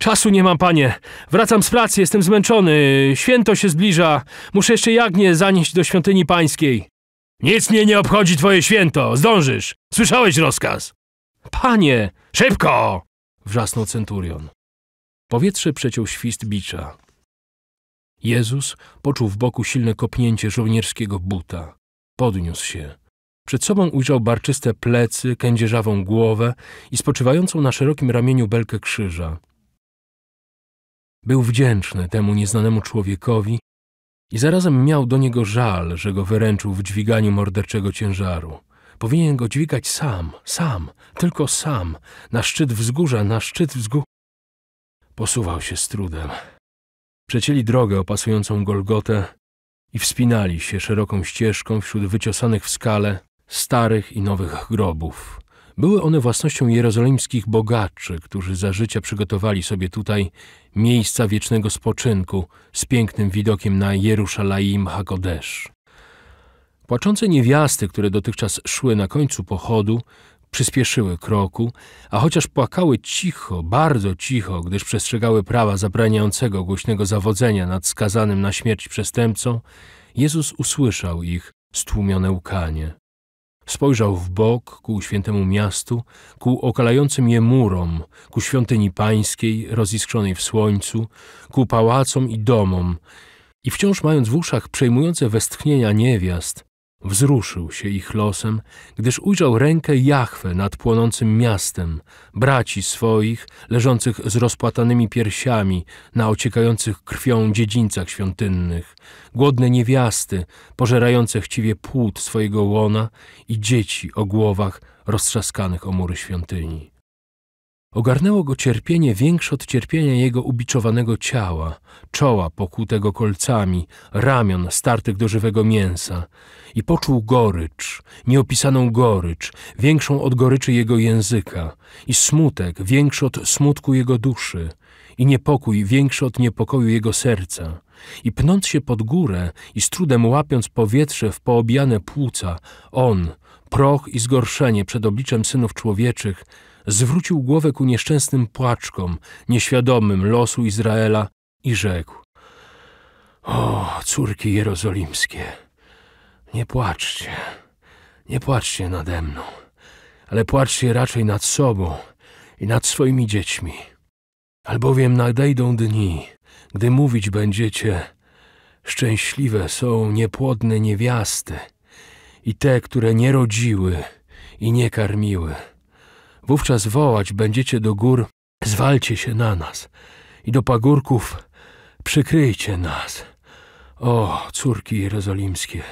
Czasu nie mam, panie. Wracam z pracy, jestem zmęczony. Święto się zbliża. Muszę jeszcze jagnię zanieść do świątyni pańskiej. Nic mnie nie obchodzi twoje święto, zdążysz. Słyszałeś rozkaz. Panie! Szybko! Wrzasnął centurion. Powietrze przeciął świst bicza. Jezus poczuł w boku silne kopnięcie żołnierskiego buta. Podniósł się. Przed sobą ujrzał barczyste plecy, kędzierzawą głowę i spoczywającą na szerokim ramieniu belkę krzyża. Był wdzięczny temu nieznanemu człowiekowi i zarazem miał do niego żal, że go wyręczył w dźwiganiu morderczego ciężaru. Powinien go dźwigać sam, sam, tylko sam, na szczyt wzgórza, na szczyt wzgórza. Posuwał się z trudem. Przecięli drogę opasującą Golgotę i wspinali się szeroką ścieżką wśród wyciosanych w skale starych i nowych grobów. Były one własnością jerozolimskich bogaczy, którzy za życia przygotowali sobie tutaj miejsca wiecznego spoczynku z pięknym widokiem na Jerusalem Hakodesz. Płaczące niewiasty, które dotychczas szły na końcu pochodu, przyspieszyły kroku, a chociaż płakały cicho, bardzo cicho, gdyż przestrzegały prawa zabraniającego głośnego zawodzenia nad skazanym na śmierć przestępcą, Jezus usłyszał ich stłumione łkanie. Spojrzał w bok ku świętemu miastu, ku okalającym je murom, ku świątyni pańskiej roziskrzonej w słońcu, ku pałacom i domom i wciąż mając w uszach przejmujące westchnienia niewiast, Wzruszył się ich losem, gdyż ujrzał rękę Jachwę nad płonącym miastem, braci swoich, leżących z rozpłatanymi piersiami na ociekających krwią dziedzińcach świątynnych, głodne niewiasty, pożerające chciwie płód swojego łona i dzieci o głowach roztrzaskanych o mury świątyni. Ogarnęło go cierpienie większe od cierpienia jego ubiczowanego ciała, czoła pokutego kolcami, ramion startych do żywego mięsa. I poczuł gorycz, nieopisaną gorycz, większą od goryczy jego języka, i smutek większy od smutku jego duszy, i niepokój większy od niepokoju jego serca. I pnąc się pod górę i z trudem łapiąc powietrze w poobijane płuca, on, proch i zgorszenie przed obliczem synów człowieczych, zwrócił głowę ku nieszczęsnym płaczkom, nieświadomym losu Izraela i rzekł: O, córki jerozolimskie, nie płaczcie, nie płaczcie nade mną, ale płaczcie raczej nad sobą i nad swoimi dziećmi. Albowiem nadejdą dni, gdy mówić będziecie: Szczęśliwe są niepłodne niewiasty i te, które nie rodziły i nie karmiły. Wówczas wołać będziecie do gór, zwalcie się na nas i do pagórków przykryjcie nas. O, córki jerozolimskie,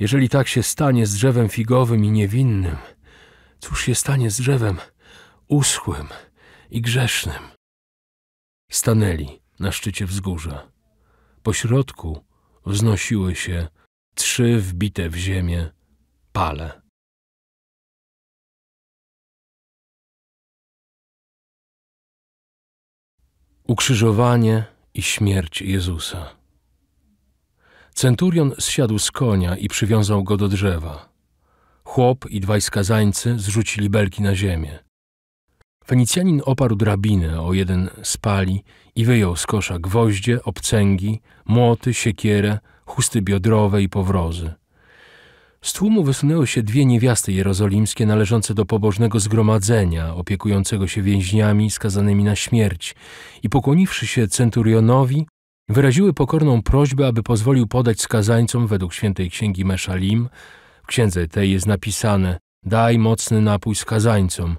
jeżeli tak się stanie z drzewem figowym i niewinnym, cóż się stanie z drzewem uschłym i grzesznym? Stanęli na szczycie wzgórza. Po środku wznosiły się trzy wbite w ziemię pale. Ukrzyżowanie i śmierć Jezusa. Centurion zsiadł z konia i przywiązał go do drzewa. Chłop i dwaj skazańcy zrzucili belki na ziemię. Fenicjanin oparł drabinę o jeden z pali i wyjął z kosza gwoździe, obcęgi, młoty, siekierę, chusty biodrowe i powrozy. Z tłumu wysunęły się dwie niewiasty jerozolimskie należące do pobożnego zgromadzenia, opiekującego się więźniami skazanymi na śmierć i pokłoniwszy się centurionowi, wyraziły pokorną prośbę, aby pozwolił podać skazańcom według świętej księgi Meszalim, w księdze tej jest napisane daj mocny napój skazańcom,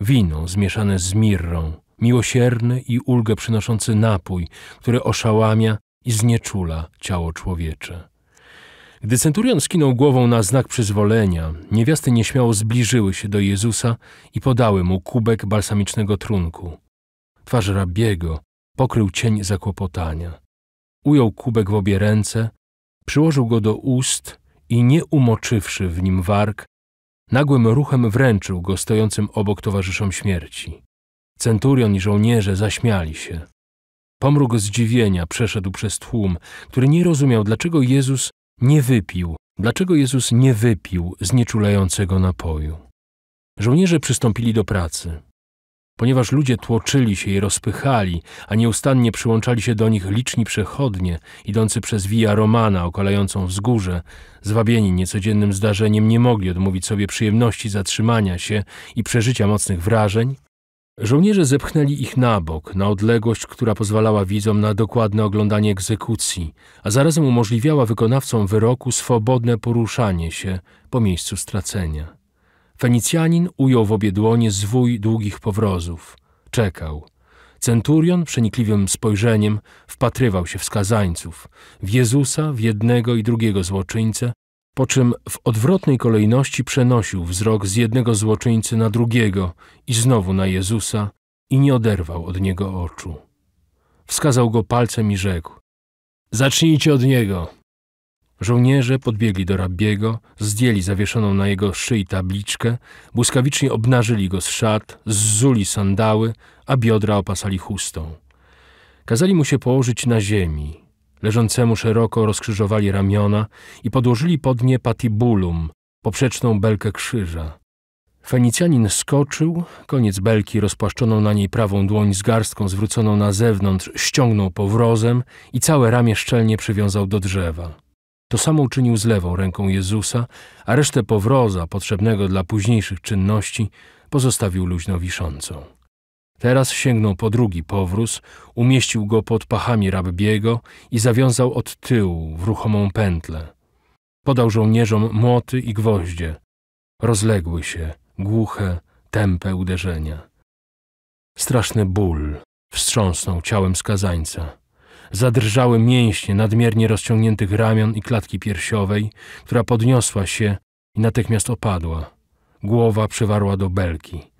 wino zmieszane z mirrą, miłosierny i ulgę przynoszący napój, który oszałamia i znieczula ciało człowiecze. Gdy centurion skinął głową na znak przyzwolenia, niewiasty nieśmiało zbliżyły się do Jezusa i podały mu kubek balsamicznego trunku. Twarz rabiego pokrył cień zakłopotania. Ujął kubek w obie ręce, przyłożył go do ust i nie umoczywszy w nim warg, nagłym ruchem wręczył go stojącym obok towarzyszom śmierci. Centurion i żołnierze zaśmiali się. Pomruk zdziwienia przeszedł przez tłum, który nie rozumiał, dlaczego Jezus nie wypił. Dlaczego Jezus nie wypił znieczulającego napoju? Żołnierze przystąpili do pracy. Ponieważ ludzie tłoczyli się i rozpychali, a nieustannie przyłączali się do nich liczni przechodnie, idący przez Via Romana okalającą wzgórze, zwabieni niecodziennym zdarzeniem nie mogli odmówić sobie przyjemności zatrzymania się i przeżycia mocnych wrażeń, Żołnierze zepchnęli ich na bok, na odległość, która pozwalała widzom na dokładne oglądanie egzekucji, a zarazem umożliwiała wykonawcom wyroku swobodne poruszanie się po miejscu stracenia. Fenicjanin ujął w obie dłonie zwój długich powrozów. Czekał. Centurion przenikliwym spojrzeniem wpatrywał się w skazańców, w Jezusa, w jednego i drugiego złoczyńcę, po czym w odwrotnej kolejności przenosił wzrok z jednego złoczyńcy na drugiego i znowu na Jezusa i nie oderwał od niego oczu. Wskazał go palcem i rzekł: Zacznijcie od niego. Żołnierze podbiegli do rabiego, zdjęli zawieszoną na jego szyi tabliczkę, błyskawicznie obnażyli go z szat, zzuli sandały, a biodra opasali chustą. Kazali mu się położyć na ziemi, Leżącemu szeroko rozkrzyżowali ramiona i podłożyli pod nie patibulum, poprzeczną belkę krzyża. Fenicjanin skoczył, koniec belki rozpłaszczoną na niej prawą dłoń z garstką zwróconą na zewnątrz ściągnął powrozem i całe ramię szczelnie przywiązał do drzewa. To samo uczynił z lewą ręką Jezusa, a resztę powroza, potrzebnego dla późniejszych czynności, pozostawił luźno wiszącą. Teraz sięgnął po drugi powróz, umieścił go pod pachami rabbiego i zawiązał od tyłu w ruchomą pętlę. Podał żołnierzom młoty i gwoździe. Rozległy się głuche, tępe uderzenia. Straszny ból wstrząsnął ciałem skazańca. Zadrżały mięśnie nadmiernie rozciągniętych ramion i klatki piersiowej, która podniosła się i natychmiast opadła. Głowa przywarła do belki.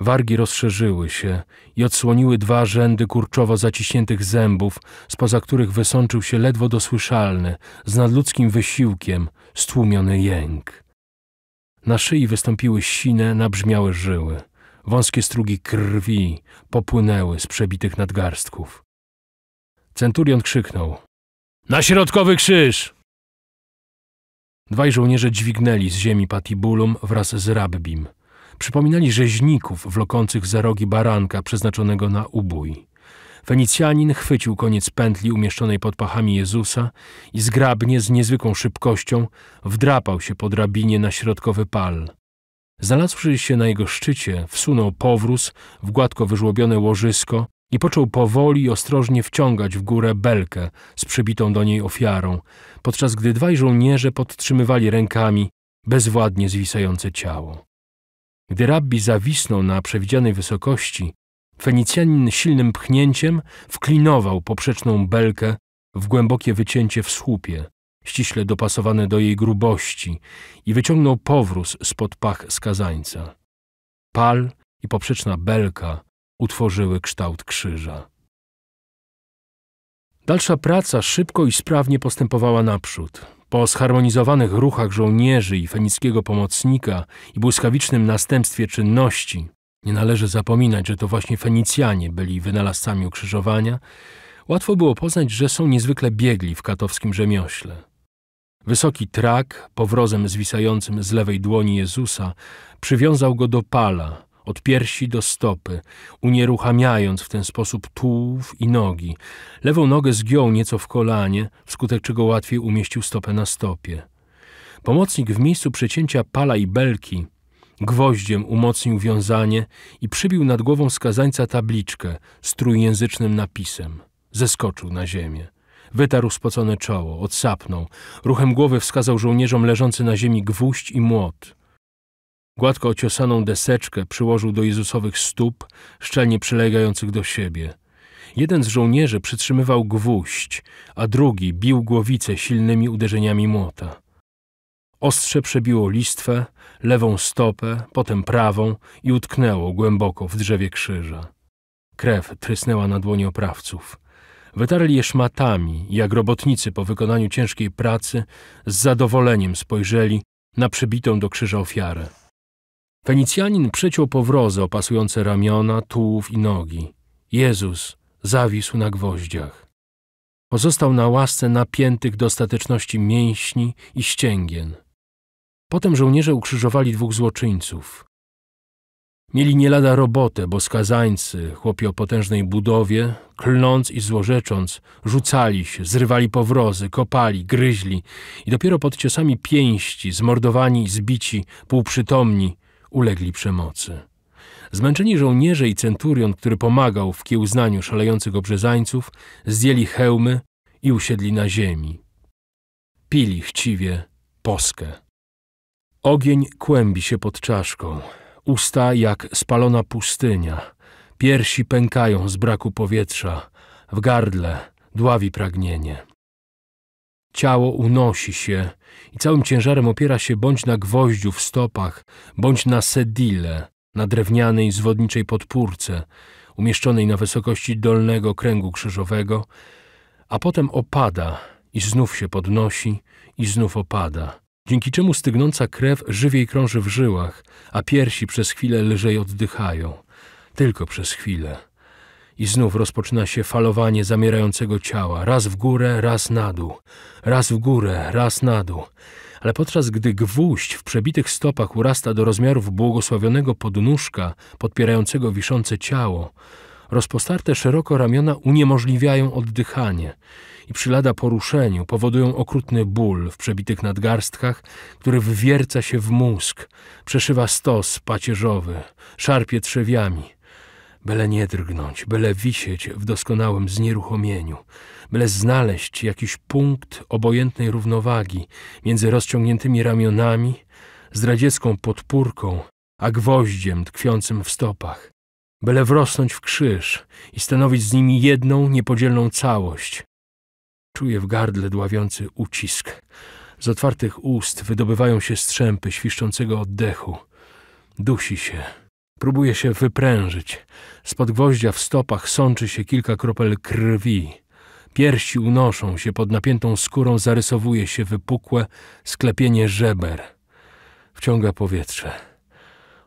Wargi rozszerzyły się i odsłoniły dwa rzędy kurczowo zaciśniętych zębów, spoza których wysączył się ledwo dosłyszalny, z nadludzkim wysiłkiem, stłumiony jęk. Na szyi wystąpiły sine, nabrzmiałe żyły. Wąskie strugi krwi popłynęły z przebitych nadgarstków. Centurion krzyknął. Na środkowy krzyż! Dwaj żołnierze dźwignęli z ziemi Patibulum wraz z Rabbim przypominali rzeźników wlokących za rogi baranka przeznaczonego na ubój. Fenicjanin chwycił koniec pętli umieszczonej pod pachami Jezusa i zgrabnie, z niezwykłą szybkością, wdrapał się po drabinie na środkowy pal. Znalazłszy się na jego szczycie, wsunął powróz w gładko wyżłobione łożysko i począł powoli i ostrożnie wciągać w górę belkę z przybitą do niej ofiarą, podczas gdy dwaj żołnierze podtrzymywali rękami bezwładnie zwisające ciało. Gdy rabbi zawisnął na przewidzianej wysokości, Fenicjanin silnym pchnięciem wklinował poprzeczną belkę w głębokie wycięcie w słupie, ściśle dopasowane do jej grubości i wyciągnął powróz spod pach skazańca. Pal i poprzeczna belka utworzyły kształt krzyża. Dalsza praca szybko i sprawnie postępowała naprzód. Po zharmonizowanych ruchach żołnierzy i fenickiego pomocnika i błyskawicznym następstwie czynności, nie należy zapominać, że to właśnie Fenicjanie byli wynalazcami ukrzyżowania, łatwo było poznać, że są niezwykle biegli w katowskim rzemiośle. Wysoki trak, powrozem zwisającym z lewej dłoni Jezusa, przywiązał go do pala, od piersi do stopy, unieruchamiając w ten sposób tułów i nogi. Lewą nogę zgiął nieco w kolanie, wskutek czego łatwiej umieścił stopę na stopie. Pomocnik w miejscu przecięcia pala i belki gwoździem umocnił wiązanie i przybił nad głową skazańca tabliczkę z trójjęzycznym napisem. Zeskoczył na ziemię. Wytarł spocone czoło, odsapnął. Ruchem głowy wskazał żołnierzom leżący na ziemi gwóźdź i młot – Gładko ociosaną deseczkę przyłożył do Jezusowych stóp, szczelnie przylegających do siebie. Jeden z żołnierzy przytrzymywał gwóźdź, a drugi bił głowicę silnymi uderzeniami młota. Ostrze przebiło listwę, lewą stopę, potem prawą i utknęło głęboko w drzewie krzyża. Krew trysnęła na dłoni oprawców. Wytarli je szmatami, jak robotnicy po wykonaniu ciężkiej pracy z zadowoleniem spojrzeli na przybitą do krzyża ofiarę. Fenicjanin przeciął powrozy opasujące ramiona, tułów i nogi. Jezus zawisł na gwoździach. Pozostał na łasce napiętych do mięśni i ścięgien. Potem żołnierze ukrzyżowali dwóch złoczyńców. Mieli nie lada robotę, bo skazańcy, chłopi o potężnej budowie, klnąc i złorzecząc, rzucali się, zrywali powrozy, kopali, gryźli i dopiero pod ciosami pięści, zmordowani i zbici, półprzytomni, ulegli przemocy. Zmęczeni żołnierze i centurion, który pomagał w kiełznaniu szalejących obrzezańców, zdjęli hełmy i usiedli na ziemi. Pili chciwie poskę. Ogień kłębi się pod czaszką, usta jak spalona pustynia, piersi pękają z braku powietrza, w gardle dławi pragnienie. Ciało unosi się i całym ciężarem opiera się bądź na gwoździu w stopach, bądź na sedile, na drewnianej zwodniczej podpórce, umieszczonej na wysokości dolnego kręgu krzyżowego, a potem opada i znów się podnosi i znów opada, dzięki czemu stygnąca krew żywiej krąży w żyłach, a piersi przez chwilę lżej oddychają. Tylko przez chwilę. I znów rozpoczyna się falowanie zamierającego ciała, raz w górę, raz na dół, raz w górę, raz na dół. Ale podczas gdy gwóźdź w przebitych stopach urasta do rozmiarów błogosławionego podnóżka podpierającego wiszące ciało, rozpostarte szeroko ramiona uniemożliwiają oddychanie i przy lada poruszeniu powodują okrutny ból w przebitych nadgarstkach, który wywierca się w mózg, przeszywa stos pacierzowy, szarpie trzewiami byle nie drgnąć, byle wisieć w doskonałym znieruchomieniu, byle znaleźć jakiś punkt obojętnej równowagi między rozciągniętymi ramionami, zdradziecką podpórką, a gwoździem tkwiącym w stopach, byle wrosnąć w krzyż i stanowić z nimi jedną niepodzielną całość. Czuję w gardle dławiący ucisk. Z otwartych ust wydobywają się strzępy świszczącego oddechu. Dusi się Próbuje się wyprężyć. Spod gwoździa w stopach sączy się kilka kropel krwi. Piersi unoszą się, pod napiętą skórą zarysowuje się wypukłe sklepienie żeber. Wciąga powietrze.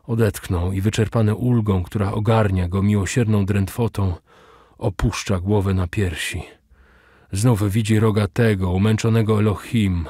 Odetchnął i wyczerpany ulgą, która ogarnia go miłosierną drętwotą, opuszcza głowę na piersi. Znów widzi rogatego, umęczonego Elohim,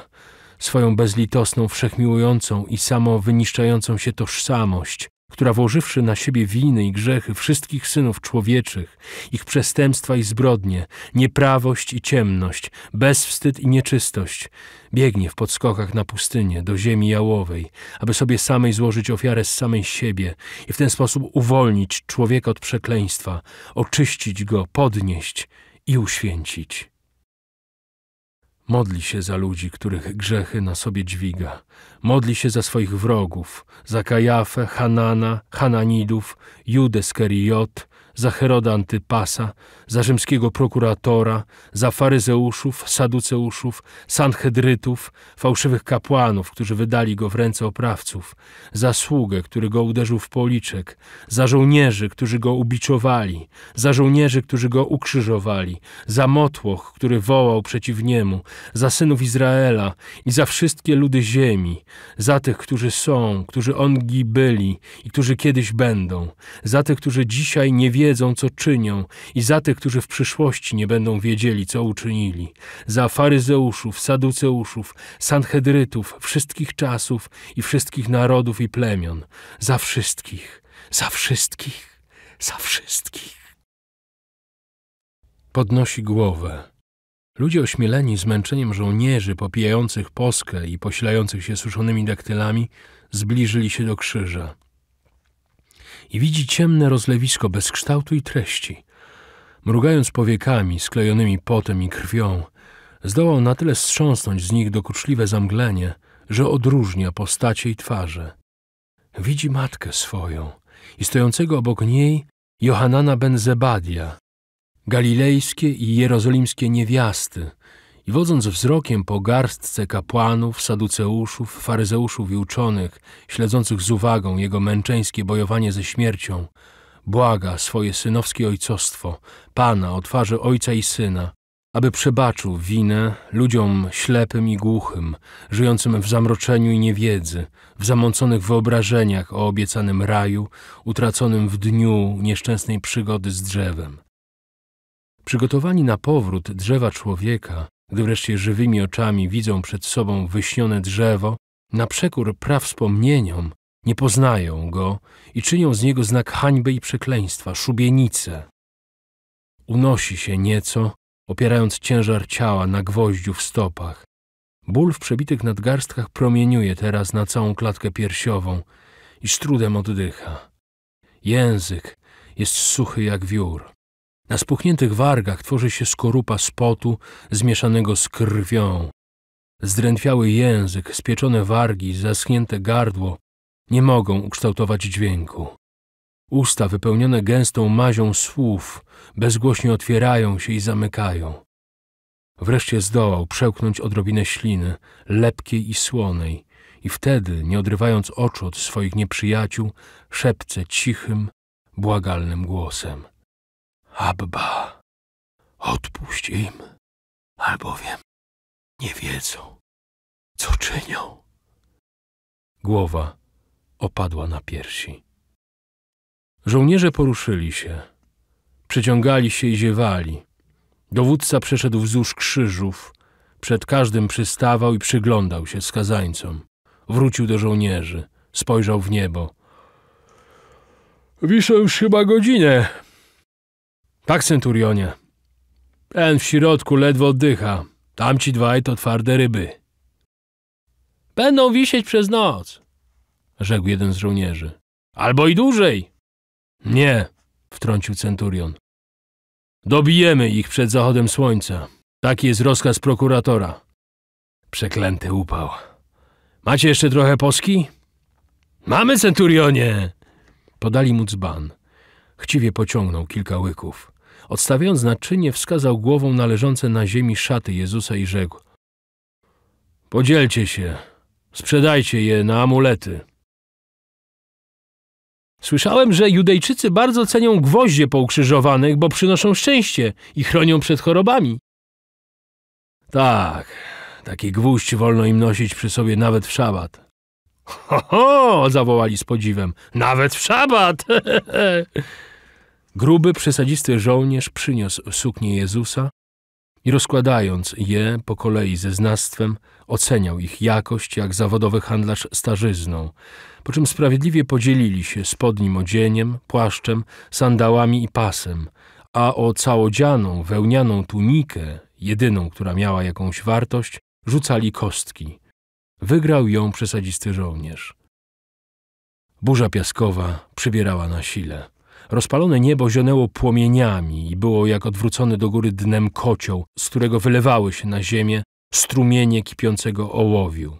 swoją bezlitosną, wszechmiłującą i samo wyniszczającą się tożsamość, która włożywszy na siebie winy i grzechy wszystkich synów człowieczych, ich przestępstwa i zbrodnie, nieprawość i ciemność, bezwstyd i nieczystość, biegnie w podskokach na pustynię, do ziemi jałowej, aby sobie samej złożyć ofiarę z samej siebie i w ten sposób uwolnić człowieka od przekleństwa, oczyścić go, podnieść i uświęcić. Modli się za ludzi, których grzechy na sobie dźwiga. Modli się za swoich wrogów, za Kajafę, Hanana, Hananidów, Judę Skeriot, za Heroda Antypasa, za rzymskiego prokuratora, za faryzeuszów, saduceuszów, sanhedrytów, fałszywych kapłanów, którzy wydali go w ręce oprawców, za sługę, który go uderzył w policzek, za żołnierzy, którzy go ubiczowali, za żołnierzy, którzy go ukrzyżowali, za motłoch, który wołał przeciw niemu, za synów Izraela i za wszystkie ludy ziemi, za tych, którzy są, którzy ongi byli i którzy kiedyś będą, za tych, którzy dzisiaj nie wierzą, wiedzą, co czynią, i za tych, którzy w przyszłości nie będą wiedzieli, co uczynili, za faryzeuszów, saduceuszów, sanhedrytów, wszystkich czasów i wszystkich narodów i plemion, za wszystkich, za wszystkich, za wszystkich. Podnosi głowę. Ludzie ośmieleni zmęczeniem żołnierzy popijających poskę i posilających się suszonymi daktylami zbliżyli się do krzyża i widzi ciemne rozlewisko bez kształtu i treści. Mrugając powiekami sklejonymi potem i krwią, zdołał na tyle strząsnąć z nich dokuczliwe zamglenie, że odróżnia postacie i twarze. Widzi matkę swoją i stojącego obok niej Johanana ben Zebadia, galilejskie i jerozolimskie niewiasty, i wodząc wzrokiem po garstce kapłanów, saduceuszów, faryzeuszów i uczonych, śledzących z uwagą jego męczeńskie bojowanie ze śmiercią, błaga swoje synowskie ojcostwo, Pana o twarzy Ojca i Syna, aby przebaczył winę ludziom ślepym i głuchym, żyjącym w zamroczeniu i niewiedzy, w zamąconych wyobrażeniach o obiecanym raju, utraconym w dniu nieszczęsnej przygody z drzewem. Przygotowani na powrót drzewa człowieka, gdy wreszcie żywymi oczami widzą przed sobą wyśnione drzewo, na przekór praw wspomnieniom, nie poznają go i czynią z niego znak hańby i przekleństwa, szubienicę. Unosi się nieco, opierając ciężar ciała na gwoździu w stopach. Ból w przebitych nadgarstkach promieniuje teraz na całą klatkę piersiową i z trudem oddycha. Język jest suchy jak wiór. Na spuchniętych wargach tworzy się skorupa spotu zmieszanego z krwią. Zdrętwiały język, spieczone wargi, zaschnięte gardło nie mogą ukształtować dźwięku. Usta wypełnione gęstą mazią słów bezgłośnie otwierają się i zamykają. Wreszcie zdołał przełknąć odrobinę śliny, lepkiej i słonej, i wtedy, nie odrywając oczu od swoich nieprzyjaciół, szepce cichym, błagalnym głosem. Abba, odpuść im, albowiem nie wiedzą, co czynią. Głowa opadła na piersi. Żołnierze poruszyli się, przeciągali się i ziewali. Dowódca przeszedł wzdłuż krzyżów, przed każdym przystawał i przyglądał się skazańcom. Wrócił do żołnierzy, spojrzał w niebo. Wiszę już chyba godzinę, tak, centurionie. Ten w środku ledwo oddycha. Tamci dwaj to twarde ryby. Będą wisieć przez noc, rzekł jeden z żołnierzy. Albo i dłużej. Nie, wtrącił centurion. Dobijemy ich przed zachodem słońca. Taki jest rozkaz prokuratora. Przeklęty upał. Macie jeszcze trochę poski? Mamy, centurionie! Podali mu dzban. Chciwie pociągnął kilka łyków. Odstawiając naczynie, wskazał głową na leżące na ziemi szaty Jezusa i rzekł Podzielcie się, sprzedajcie je na amulety. Słyszałem, że Judejczycy bardzo cenią gwoździe poukrzyżowanych, bo przynoszą szczęście i chronią przed chorobami. Tak, taki gwóźdź wolno im nosić przy sobie nawet w szabat. Ho, ho! zawołali z podziwem. Nawet w szabat! Gruby, przesadzisty żołnierz przyniósł suknie Jezusa i rozkładając je po kolei ze znastwem, oceniał ich jakość jak zawodowy handlarz starzyzną, po czym sprawiedliwie podzielili się spodnim odzieniem, płaszczem, sandałami i pasem, a o całodzianą, wełnianą tunikę, jedyną, która miała jakąś wartość, rzucali kostki. Wygrał ją przesadzisty żołnierz. Burza piaskowa przybierała na sile. Rozpalone niebo zionęło płomieniami i było jak odwrócony do góry dnem kocioł, z którego wylewały się na ziemię strumienie kipiącego ołowiu.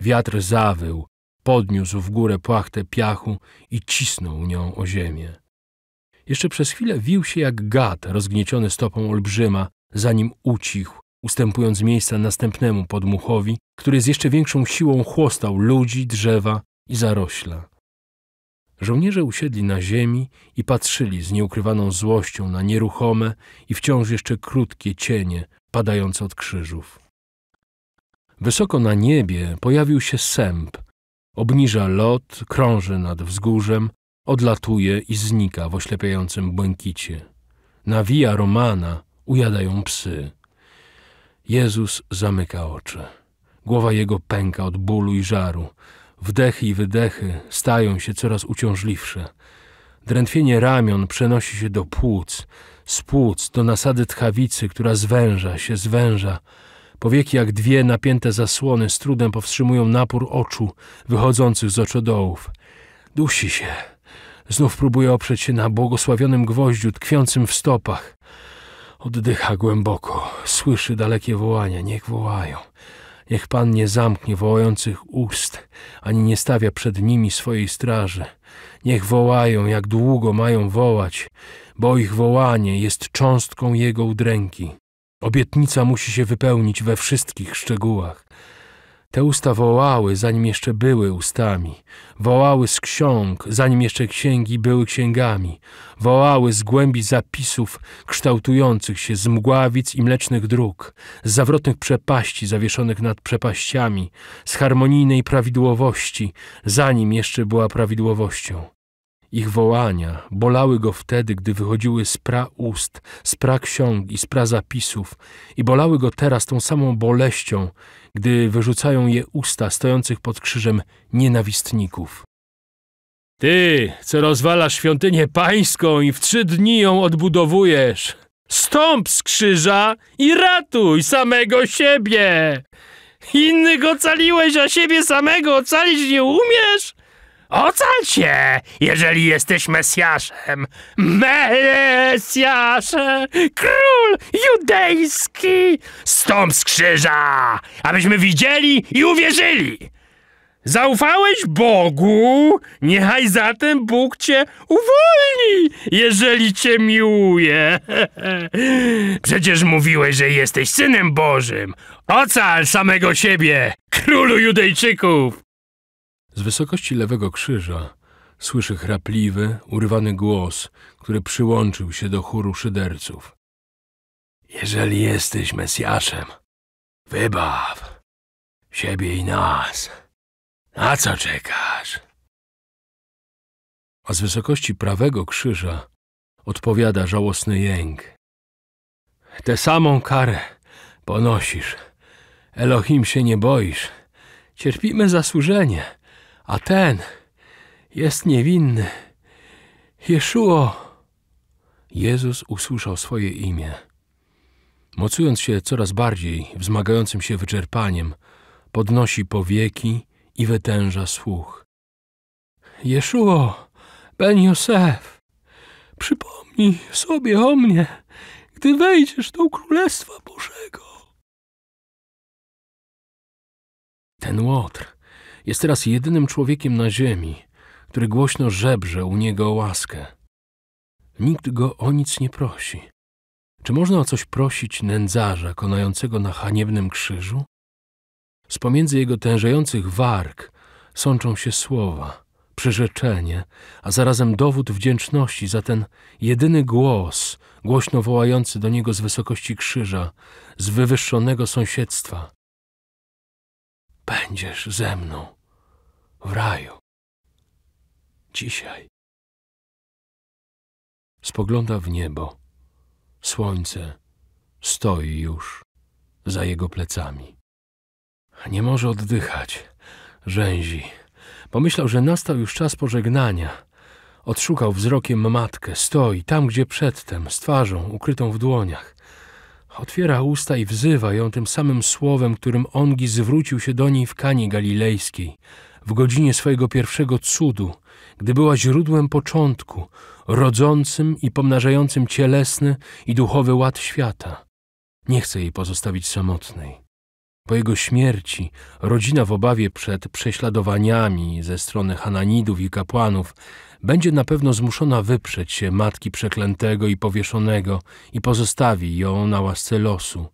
Wiatr zawył, podniósł w górę płachtę piachu i cisnął nią o ziemię. Jeszcze przez chwilę wił się jak gad rozgnieciony stopą olbrzyma, zanim ucichł, ustępując miejsca następnemu podmuchowi, który z jeszcze większą siłą chłostał ludzi, drzewa i zarośla. Żołnierze usiedli na ziemi i patrzyli z nieukrywaną złością na nieruchome i wciąż jeszcze krótkie cienie padające od krzyżów. Wysoko na niebie pojawił się sęp. Obniża lot, krąży nad wzgórzem, odlatuje i znika w oślepiającym błękicie. Na Romana ujadają psy. Jezus zamyka oczy. Głowa jego pęka od bólu i żaru. Wdechy i wydechy stają się coraz uciążliwsze. Drętwienie ramion przenosi się do płuc, z płuc do nasady tchawicy, która zwęża się, zwęża. Powieki jak dwie napięte zasłony z trudem powstrzymują napór oczu wychodzących z oczodołów. Dusi się. Znów próbuje oprzeć się na błogosławionym gwoździu tkwiącym w stopach. Oddycha głęboko, słyszy dalekie wołania, niech wołają. Niech Pan nie zamknie wołających ust, ani nie stawia przed nimi swojej straży. Niech wołają, jak długo mają wołać, bo ich wołanie jest cząstką Jego udręki. Obietnica musi się wypełnić we wszystkich szczegółach. Te usta wołały, zanim jeszcze były ustami, wołały z ksiąg, zanim jeszcze księgi były księgami, wołały z głębi zapisów kształtujących się z mgławic i mlecznych dróg, z zawrotnych przepaści zawieszonych nad przepaściami, z harmonijnej prawidłowości, zanim jeszcze była prawidłowością. Ich wołania bolały go wtedy, gdy wychodziły z pra ust, z pra ksiąg i z pra zapisów i bolały go teraz tą samą boleścią, gdy wyrzucają je usta stojących pod krzyżem nienawistników. Ty, co rozwalasz świątynię pańską i w trzy dni ją odbudowujesz, stąp z krzyża i ratuj samego siebie! Innych ocaliłeś, a siebie samego ocalić nie umiesz? Ocal się, jeżeli jesteś Mesjaszem. Mesjasze, król judejski, stąp z krzyża, abyśmy widzieli i uwierzyli. Zaufałeś Bogu, niechaj zatem Bóg cię uwolni, jeżeli cię miłuje. Przecież mówiłeś, że jesteś synem Bożym. Ocal samego siebie, królu Judejczyków. Z wysokości lewego krzyża słyszy chrapliwy, urwany głos, który przyłączył się do chóru szyderców. Jeżeli jesteś Mesjaszem, wybaw siebie i nas. Na co czekasz? A z wysokości prawego krzyża odpowiada żałosny jęk. Tę samą karę ponosisz. Elohim się nie boisz. Cierpimy zasłużenie a ten jest niewinny. Jeszuo! Jezus usłyszał swoje imię. Mocując się coraz bardziej wzmagającym się wyczerpaniem, podnosi powieki i wytęża słuch. Jeszuo, Ben Josef, przypomnij sobie o mnie, gdy wejdziesz do Królestwa Bożego. Ten łotr jest teraz jedynym człowiekiem na ziemi, który głośno żebrze u niego o łaskę. Nikt go o nic nie prosi. Czy można o coś prosić nędzarza konającego na haniebnym krzyżu? Z pomiędzy jego tężejących warg sączą się słowa, przyrzeczenie, a zarazem dowód wdzięczności za ten jedyny głos, głośno wołający do niego z wysokości krzyża, z wywyższonego sąsiedztwa. Będziesz ze mną w raju. Dzisiaj. Spogląda w niebo. Słońce stoi już za jego plecami. Nie może oddychać, rzęzi. Pomyślał, że nastał już czas pożegnania. Odszukał wzrokiem matkę, stoi tam, gdzie przedtem, z twarzą ukrytą w dłoniach. Otwiera usta i wzywa ją tym samym słowem, którym Ongi zwrócił się do niej w kanie Galilejskiej w godzinie swojego pierwszego cudu, gdy była źródłem początku, rodzącym i pomnażającym cielesny i duchowy ład świata. Nie chce jej pozostawić samotnej. Po jego śmierci rodzina w obawie przed prześladowaniami ze strony Hananidów i kapłanów będzie na pewno zmuszona wyprzeć się matki przeklętego i powieszonego i pozostawi ją na łasce losu.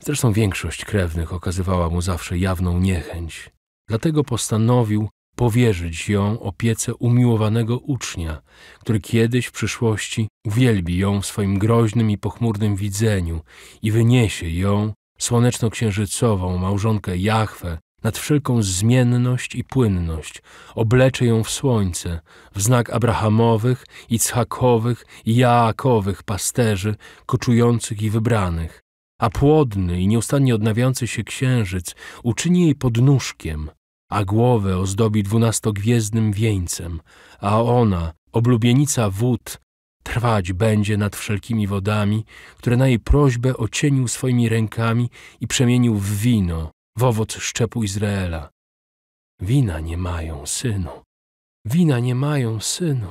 Zresztą większość krewnych okazywała mu zawsze jawną niechęć. Dlatego postanowił powierzyć ją opiece umiłowanego ucznia, który kiedyś w przyszłości uwielbi ją w swoim groźnym i pochmurnym widzeniu i wyniesie ją, słoneczno-księżycową małżonkę Jachwę, nad wszelką zmienność i płynność, oblecze ją w słońce, w znak Abrahamowych, i Ichakowych i Jaakowych pasterzy, koczujących i wybranych, a płodny i nieustannie odnawiający się księżyc uczyni jej podnóżkiem, a głowę ozdobi dwunastogwiezdnym wieńcem, a ona, oblubienica wód, trwać będzie nad wszelkimi wodami, które na jej prośbę ocienił swoimi rękami i przemienił w wino, w owoc szczepu Izraela. Wina nie mają, synu. Wina nie mają, synu.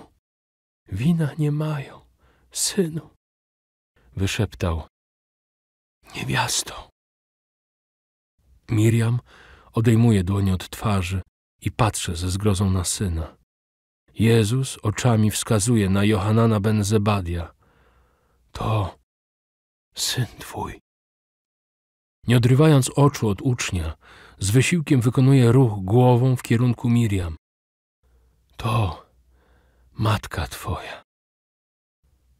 Wina nie mają, synu. Wyszeptał Niewiasto. Miriam odejmuje dłoń od twarzy i patrzy ze zgrozą na syna. Jezus oczami wskazuje na Johanana ben Zebadia. To syn twój. Nie odrywając oczu od ucznia, z wysiłkiem wykonuje ruch głową w kierunku Miriam. To matka twoja.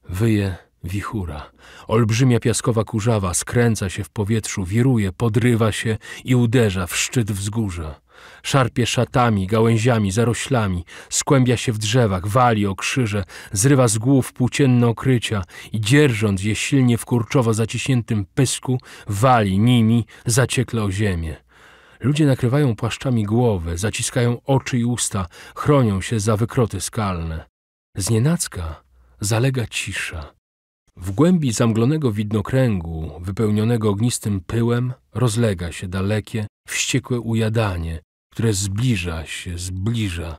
Wyje Wichura, olbrzymia piaskowa kurzawa skręca się w powietrzu, wiruje, podrywa się i uderza w szczyt wzgórza. Szarpie szatami, gałęziami, zaroślami, skłębia się w drzewach, wali o krzyże, zrywa z głów płócienne okrycia i dzierżąc je silnie w kurczowo zaciśniętym pysku, wali nimi zaciekle o ziemię. Ludzie nakrywają płaszczami głowy, zaciskają oczy i usta, chronią się za wykroty skalne. Znienacka zalega cisza. W głębi zamglonego widnokręgu, wypełnionego ognistym pyłem, rozlega się dalekie, wściekłe ujadanie, które zbliża się, zbliża.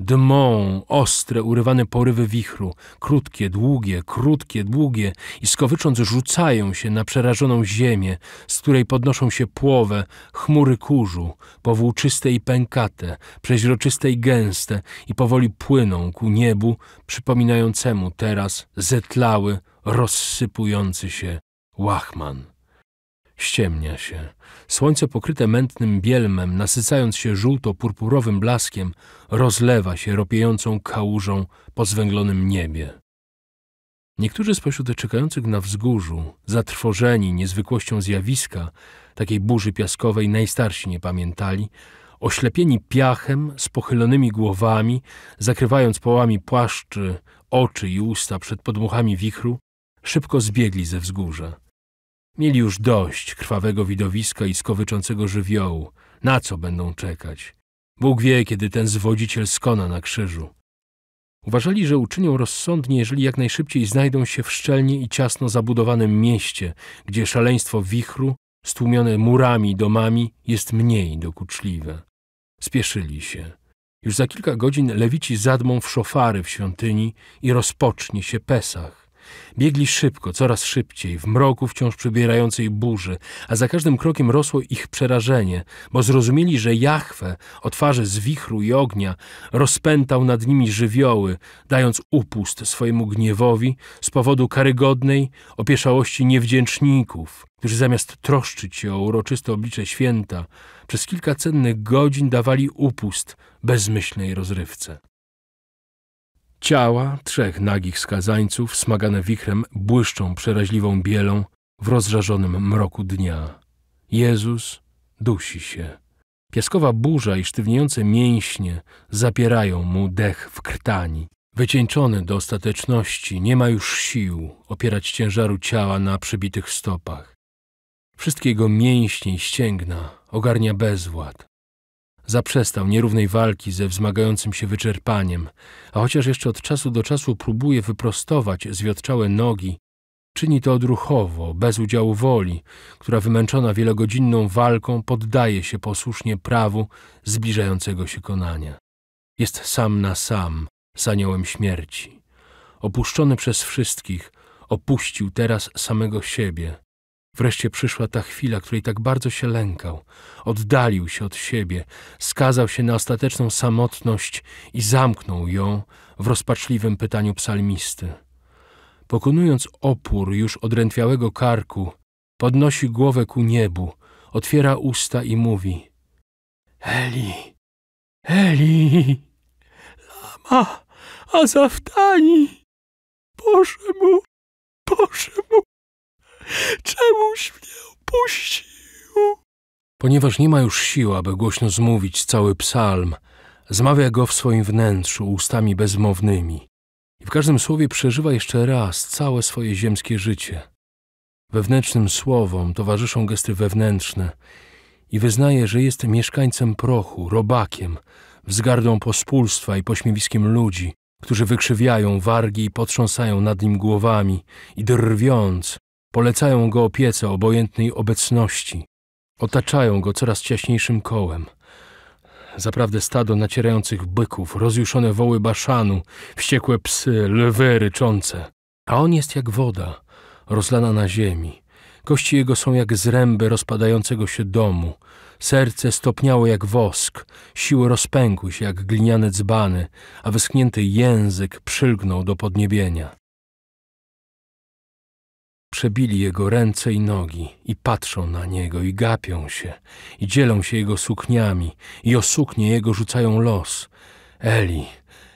Dmą ostre, urywane porywy wichru, krótkie, długie, krótkie, długie i skowycząc rzucają się na przerażoną ziemię, z której podnoszą się płowe, chmury kurzu, powłóczyste i pękate, przeźroczyste i gęste i powoli płyną ku niebu, przypominającemu teraz zetlały, rozsypujący się łachman. Ściemnia się. Słońce pokryte mętnym bielmem, nasycając się żółto-purpurowym blaskiem, rozlewa się ropiejącą kałużą po zwęglonym niebie. Niektórzy spośród czekających na wzgórzu, zatrwożeni niezwykłością zjawiska, takiej burzy piaskowej najstarsi nie pamiętali, oślepieni piachem, z pochylonymi głowami, zakrywając połami płaszczy oczy i usta przed podmuchami wichru, Szybko zbiegli ze wzgórza. Mieli już dość krwawego widowiska i skowyczącego żywiołu. Na co będą czekać? Bóg wie, kiedy ten zwodziciel skona na krzyżu. Uważali, że uczynią rozsądnie, jeżeli jak najszybciej znajdą się w szczelnie i ciasno zabudowanym mieście, gdzie szaleństwo wichru, stłumione murami i domami, jest mniej dokuczliwe. Spieszyli się. Już za kilka godzin lewici zadmą w szofary w świątyni i rozpocznie się Pesach. Biegli szybko, coraz szybciej, w mroku wciąż przybierającej burzy, a za każdym krokiem rosło ich przerażenie, bo zrozumieli, że Jachwę o twarzy z wichru i ognia rozpętał nad nimi żywioły, dając upust swojemu gniewowi z powodu karygodnej opieszałości niewdzięczników, którzy zamiast troszczyć się o uroczyste oblicze święta, przez kilka cennych godzin dawali upust bezmyślnej rozrywce. Ciała trzech nagich skazańców, smagane wichrem, błyszczą przeraźliwą bielą w rozżarzonym mroku dnia. Jezus dusi się. Piaskowa burza i sztywniejące mięśnie zapierają mu dech w krtani. Wycieńczony do ostateczności, nie ma już sił opierać ciężaru ciała na przybitych stopach. Wszystkie jego mięśnie i ścięgna ogarnia bezwład. Zaprzestał nierównej walki ze wzmagającym się wyczerpaniem, a chociaż jeszcze od czasu do czasu próbuje wyprostować zwiotczałe nogi, czyni to odruchowo, bez udziału woli, która wymęczona wielogodzinną walką poddaje się posłusznie prawu zbliżającego się konania. Jest sam na sam z aniołem śmierci. Opuszczony przez wszystkich, opuścił teraz samego siebie, Wreszcie przyszła ta chwila, której tak bardzo się lękał. Oddalił się od siebie, skazał się na ostateczną samotność i zamknął ją w rozpaczliwym pytaniu psalmisty. Pokonując opór już odrętwiałego karku, podnosi głowę ku niebu, otwiera usta i mówi Eli, Eli, lama, azaftani, Boże mu, Boże mu. Czemuś mnie opuścił? Ponieważ nie ma już sił, aby głośno zmówić cały psalm, zmawia go w swoim wnętrzu ustami bezmownymi i w każdym słowie przeżywa jeszcze raz całe swoje ziemskie życie. Wewnętrznym słowom towarzyszą gesty wewnętrzne i wyznaje, że jest mieszkańcem prochu, robakiem, wzgardą pospólstwa i pośmiewiskiem ludzi, którzy wykrzywiają wargi i potrząsają nad nim głowami i drwiąc, Polecają go opiece obojętnej obecności. Otaczają go coraz ciaśniejszym kołem. Zaprawdę stado nacierających byków, rozjuszone woły baszanu, wściekłe psy, lwy ryczące. A on jest jak woda, rozlana na ziemi. Kości jego są jak zręby rozpadającego się domu. Serce stopniało jak wosk, siły rozpękły się jak gliniane dzbany, a wyschnięty język przylgnął do podniebienia. Przebili jego ręce i nogi i patrzą na niego i gapią się i dzielą się jego sukniami i o suknie jego rzucają los. Eli,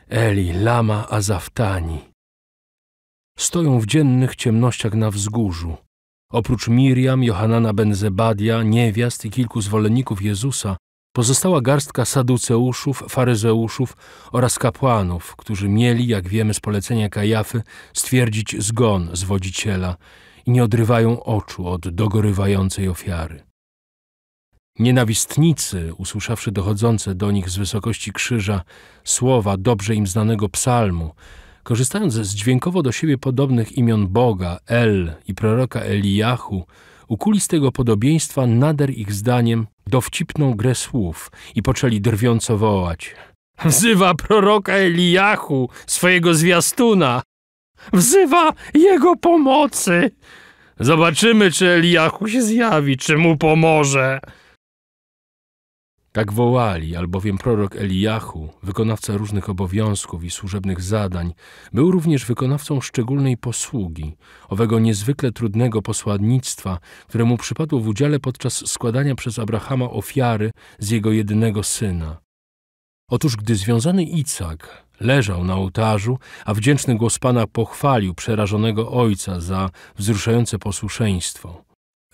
Eli, lama azaftani. Stoją w dziennych ciemnościach na wzgórzu. Oprócz Miriam, Johanana Benzebadia, niewiast i kilku zwolenników Jezusa, pozostała garstka saduceuszów, faryzeuszów oraz kapłanów, którzy mieli, jak wiemy z polecenia Kajafy, stwierdzić zgon zwodziciela i nie odrywają oczu od dogorywającej ofiary. Nienawistnicy, usłyszawszy dochodzące do nich z wysokości krzyża słowa dobrze im znanego psalmu, korzystając z dźwiękowo do siebie podobnych imion Boga, El i proroka Eliahu, ukuli z tego podobieństwa nader ich zdaniem dowcipną grę słów i poczęli drwiąco wołać. Wzywa proroka Eliahu, swojego zwiastuna, Wzywa jego pomocy. Zobaczymy, czy Eliachu się zjawi, czy mu pomoże. Tak wołali, albowiem prorok Eliachu, wykonawca różnych obowiązków i służebnych zadań, był również wykonawcą szczególnej posługi, owego niezwykle trudnego posłannictwa, któremu przypadło w udziale podczas składania przez Abrahama ofiary z jego jedynego syna. Otóż gdy związany Icak Leżał na ołtarzu, a wdzięczny głos Pana pochwalił przerażonego ojca za wzruszające posłuszeństwo.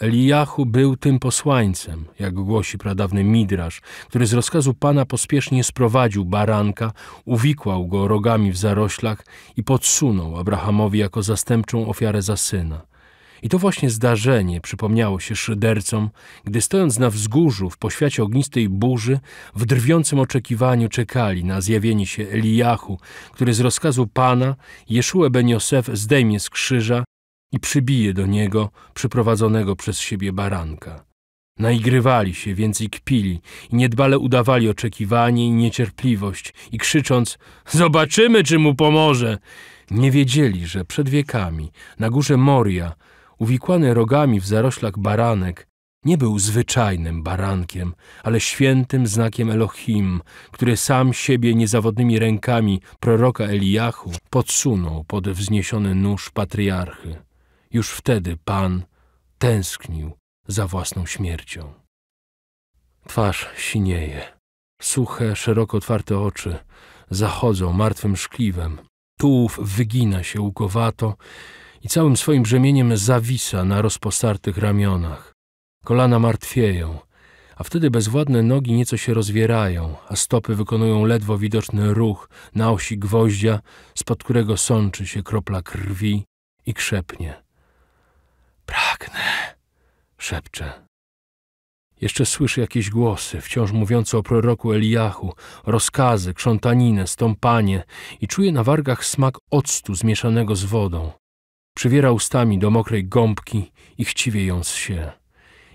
Eliachu był tym posłańcem, jak głosi pradawny Midrasz, który z rozkazu Pana pospiesznie sprowadził baranka, uwikłał go rogami w zaroślach i podsunął Abrahamowi jako zastępczą ofiarę za syna. I to właśnie zdarzenie przypomniało się szydercom, gdy stojąc na wzgórzu w poświacie ognistej burzy, w drwiącym oczekiwaniu czekali na zjawienie się Eliachu, który z rozkazu Pana Jeszue ben Josef zdejmie z krzyża i przybije do niego przyprowadzonego przez siebie baranka. Naigrywali się, więc i kpili, i niedbale udawali oczekiwanie i niecierpliwość, i krzycząc – zobaczymy, czy mu pomoże! Nie wiedzieli, że przed wiekami na górze Moria – uwikłany rogami w zaroślach baranek, nie był zwyczajnym barankiem, ale świętym znakiem Elohim, który sam siebie niezawodnymi rękami proroka Eliachu podsunął pod wzniesiony nóż patriarchy. Już wtedy Pan tęsknił za własną śmiercią. Twarz sinieje, suche, szeroko otwarte oczy zachodzą martwym szkliwem, tułów wygina się łukowato i całym swoim brzemieniem zawisa na rozpostartych ramionach. Kolana martwieją, a wtedy bezwładne nogi nieco się rozwierają, a stopy wykonują ledwo widoczny ruch na osi gwoździa, spod którego sączy się kropla krwi i krzepnie. Pragnę, szepcze. Jeszcze słyszy jakieś głosy, wciąż mówiące o proroku Eliachu, rozkazy, krzątaninę, stąpanie i czuje na wargach smak octu zmieszanego z wodą. Przywiera ustami do mokrej gąbki i chciwie ją zsie.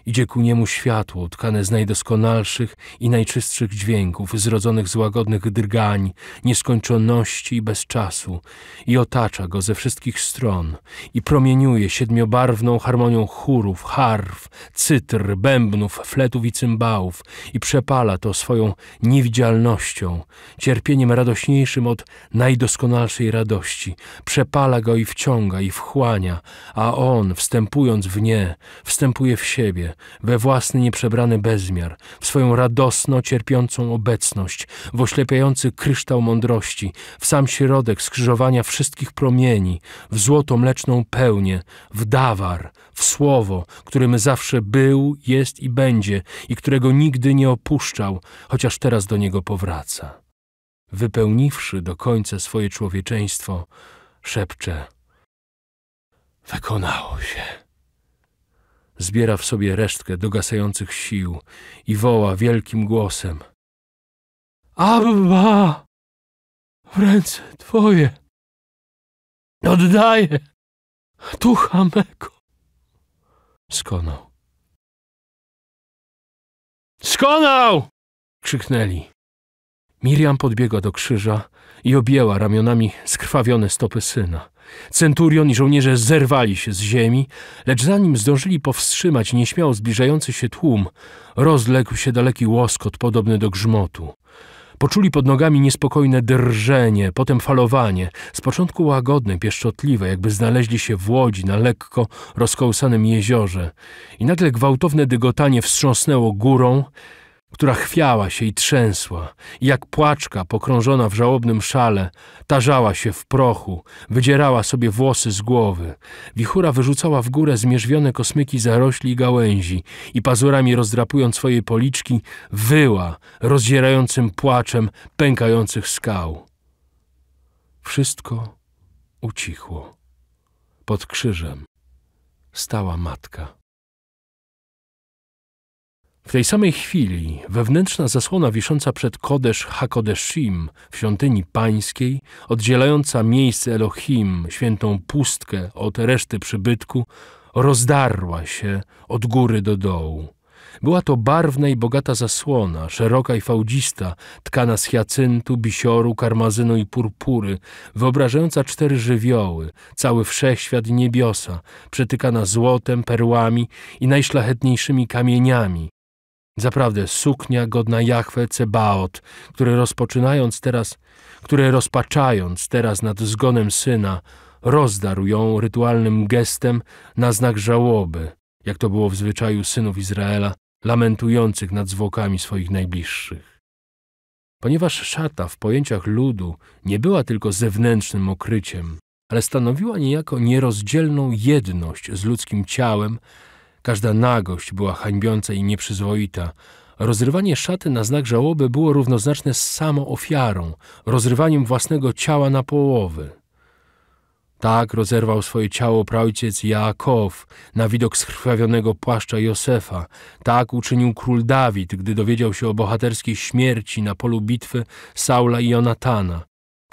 Idzie ku niemu światło, tkane z najdoskonalszych i najczystszych dźwięków, zrodzonych z łagodnych drgań, nieskończoności i bezczasu, i otacza go ze wszystkich stron, i promieniuje siedmiobarwną harmonią chórów, harf, cytr, bębnów, fletów i cymbałów, i przepala to swoją niewidzialnością, cierpieniem radośniejszym od najdoskonalszej radości. Przepala go i wciąga, i wchłania, a on, wstępując w nie, wstępuje w siebie, we własny nieprzebrany bezmiar, w swoją radosno cierpiącą obecność, w oślepiający kryształ mądrości, w sam środek skrzyżowania wszystkich promieni, w złoto mleczną pełnię, w dawar, w słowo, którym zawsze był, jest i będzie i którego nigdy nie opuszczał, chociaż teraz do niego powraca. Wypełniwszy do końca swoje człowieczeństwo, szepcze: Wykonało się zbiera w sobie resztkę dogasających sił i woła wielkim głosem: Abba! W ręce twoje oddaję ducha mego. Skonał. Skonał! krzyknęli. Miriam podbiegła do krzyża i objęła ramionami skrwawione stopy syna. Centurion i żołnierze zerwali się z ziemi, lecz zanim zdążyli powstrzymać nieśmiało zbliżający się tłum, rozległ się daleki łoskot podobny do grzmotu. Poczuli pod nogami niespokojne drżenie, potem falowanie, z początku łagodne, pieszczotliwe, jakby znaleźli się w łodzi na lekko rozkołysanym jeziorze. I nagle gwałtowne dygotanie wstrząsnęło górą, która chwiała się i trzęsła, i jak płaczka pokrążona w żałobnym szale, tarzała się w prochu, wydzierała sobie włosy z głowy. Wichura wyrzucała w górę zmierzwione kosmyki zarośli i gałęzi i pazurami rozdrapując swoje policzki, wyła rozdzierającym płaczem pękających skał. Wszystko ucichło. Pod krzyżem stała matka. W tej samej chwili wewnętrzna zasłona wisząca przed Kodesz Hakodeshim w świątyni pańskiej, oddzielająca miejsce Elohim, świętą pustkę od reszty przybytku, rozdarła się od góry do dołu. Była to barwna i bogata zasłona, szeroka i fałdzista, tkana z hiacyntu, bisioru, karmazynu i purpury, wyobrażająca cztery żywioły, cały wszechświat i niebiosa, przetykana złotem, perłami i najszlachetniejszymi kamieniami, Zaprawdę suknia godna Jachwę Cebaot, który rozpoczynając teraz, które rozpaczając teraz nad zgonem syna, rozdarł ją rytualnym gestem na znak żałoby, jak to było w zwyczaju synów Izraela, lamentujących nad zwłokami swoich najbliższych. Ponieważ szata w pojęciach ludu nie była tylko zewnętrznym okryciem, ale stanowiła niejako nierozdzielną jedność z ludzkim ciałem, Każda nagość była hańbiąca i nieprzyzwoita. Rozrywanie szaty na znak żałoby było równoznaczne z samą ofiarą, rozrywaniem własnego ciała na połowy. Tak rozerwał swoje ciało praojciec Jaakow na widok skrwawionego płaszcza Józefa. Tak uczynił król Dawid, gdy dowiedział się o bohaterskiej śmierci na polu bitwy Saula i Jonatana.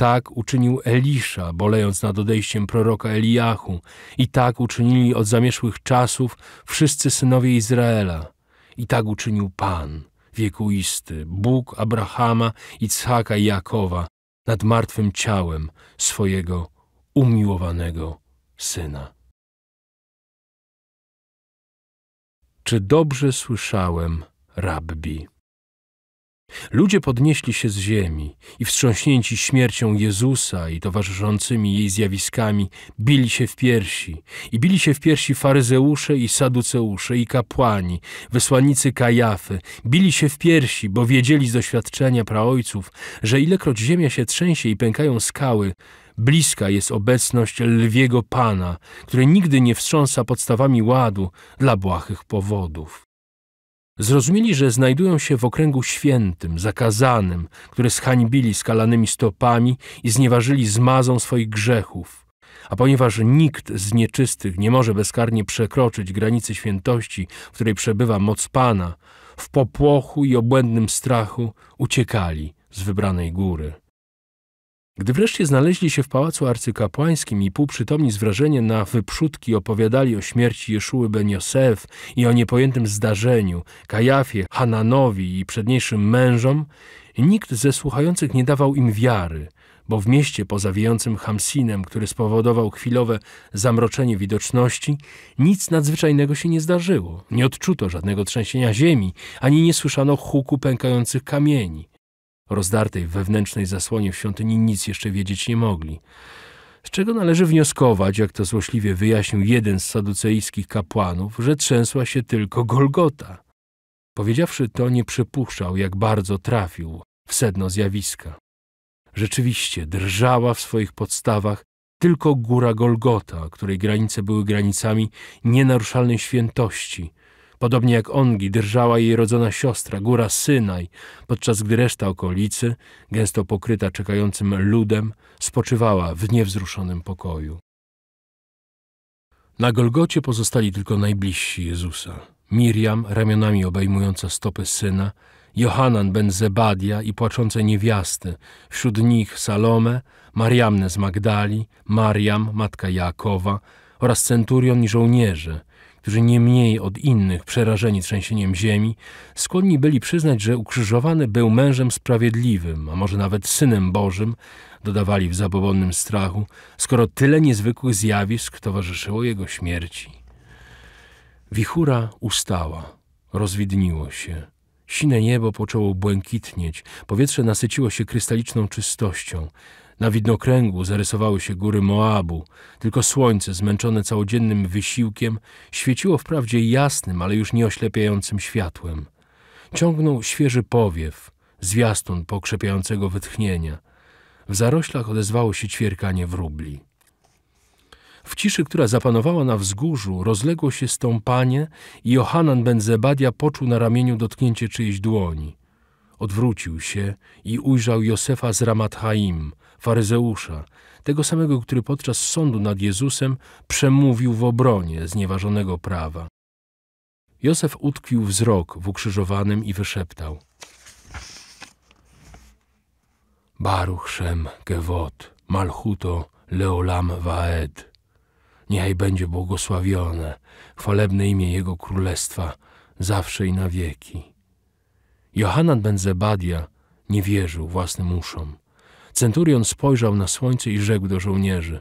Tak uczynił Elisza, bolejąc nad odejściem proroka Eliachu, i tak uczynili od zamieszłych czasów wszyscy synowie Izraela. I tak uczynił Pan, wiekuisty, Bóg Abrahama, i i Jakowa, nad martwym ciałem swojego umiłowanego syna. Czy dobrze słyszałem, rabbi? Ludzie podnieśli się z ziemi i wstrząśnięci śmiercią Jezusa i towarzyszącymi jej zjawiskami, bili się w piersi. I bili się w piersi faryzeusze i saduceusze i kapłani, wysłannicy Kajafy. Bili się w piersi, bo wiedzieli z doświadczenia praojców, że ilekroć ziemia się trzęsie i pękają skały, bliska jest obecność lwiego Pana, który nigdy nie wstrząsa podstawami ładu dla błahych powodów. Zrozumieli, że znajdują się w okręgu świętym, zakazanym, które zhańbili skalanymi stopami i znieważyli zmazą swoich grzechów. A ponieważ nikt z nieczystych nie może bezkarnie przekroczyć granicy świętości, w której przebywa moc Pana, w popłochu i obłędnym strachu uciekali z wybranej góry. Gdy wreszcie znaleźli się w pałacu arcykapłańskim i półprzytomni z wrażenia na wyprzódki opowiadali o śmierci Jeszuły ben Josef i o niepojętym zdarzeniu, Kajafie, Hananowi i przedniejszym mężom, nikt ze słuchających nie dawał im wiary, bo w mieście poza wiejącym Hamsinem, który spowodował chwilowe zamroczenie widoczności, nic nadzwyczajnego się nie zdarzyło. Nie odczuto żadnego trzęsienia ziemi, ani nie słyszano huku pękających kamieni rozdartej wewnętrznej zasłonie w świątyni nic jeszcze wiedzieć nie mogli. Z czego należy wnioskować, jak to złośliwie wyjaśnił jeden z saducejskich kapłanów, że trzęsła się tylko Golgota. Powiedziawszy to, nie przypuszczał, jak bardzo trafił w sedno zjawiska. Rzeczywiście drżała w swoich podstawach tylko góra Golgota, której granice były granicami nienaruszalnej świętości – Podobnie jak Ongi drżała jej rodzona siostra, góra Synaj, podczas gdy reszta okolicy, gęsto pokryta czekającym ludem, spoczywała w niewzruszonym pokoju. Na Golgocie pozostali tylko najbliżsi Jezusa. Miriam, ramionami obejmująca stopy syna, Johanan ben Zebadia i płaczące niewiasty, wśród nich Salome, Mariamne z Magdali, Mariam, matka Jakowa, oraz centurion i żołnierze – którzy nie mniej od innych przerażeni trzęsieniem ziemi, skłonni byli przyznać, że ukrzyżowany był mężem sprawiedliwym, a może nawet synem Bożym, dodawali w zabobonnym strachu, skoro tyle niezwykłych zjawisk towarzyszyło jego śmierci. Wichura ustała, rozwidniło się. Sine niebo poczęło błękitnieć, powietrze nasyciło się krystaliczną czystością, na widnokręgu zarysowały się góry Moabu, tylko słońce, zmęczone całodziennym wysiłkiem, świeciło wprawdzie jasnym, ale już nieoślepiającym światłem. Ciągnął świeży powiew, zwiastun pokrzepiającego wytchnienia. W zaroślach odezwało się ćwierkanie wróbli. W ciszy, która zapanowała na wzgórzu, rozległo się stąpanie i Johanan ben Zebadia poczuł na ramieniu dotknięcie czyjejś dłoni. Odwrócił się i ujrzał Josefa z Ramat Haim, faryzeusza, tego samego, który podczas sądu nad Jezusem przemówił w obronie znieważonego prawa. Józef utkwił wzrok w ukrzyżowanym i wyszeptał Baruch Shem Kewot, Malchuto Leolam Waed. Niechaj będzie błogosławione, chwalebne imię Jego Królestwa, zawsze i na wieki. Johanan ben Zebadia nie wierzył własnym uszom. Centurion spojrzał na słońce i rzekł do żołnierzy.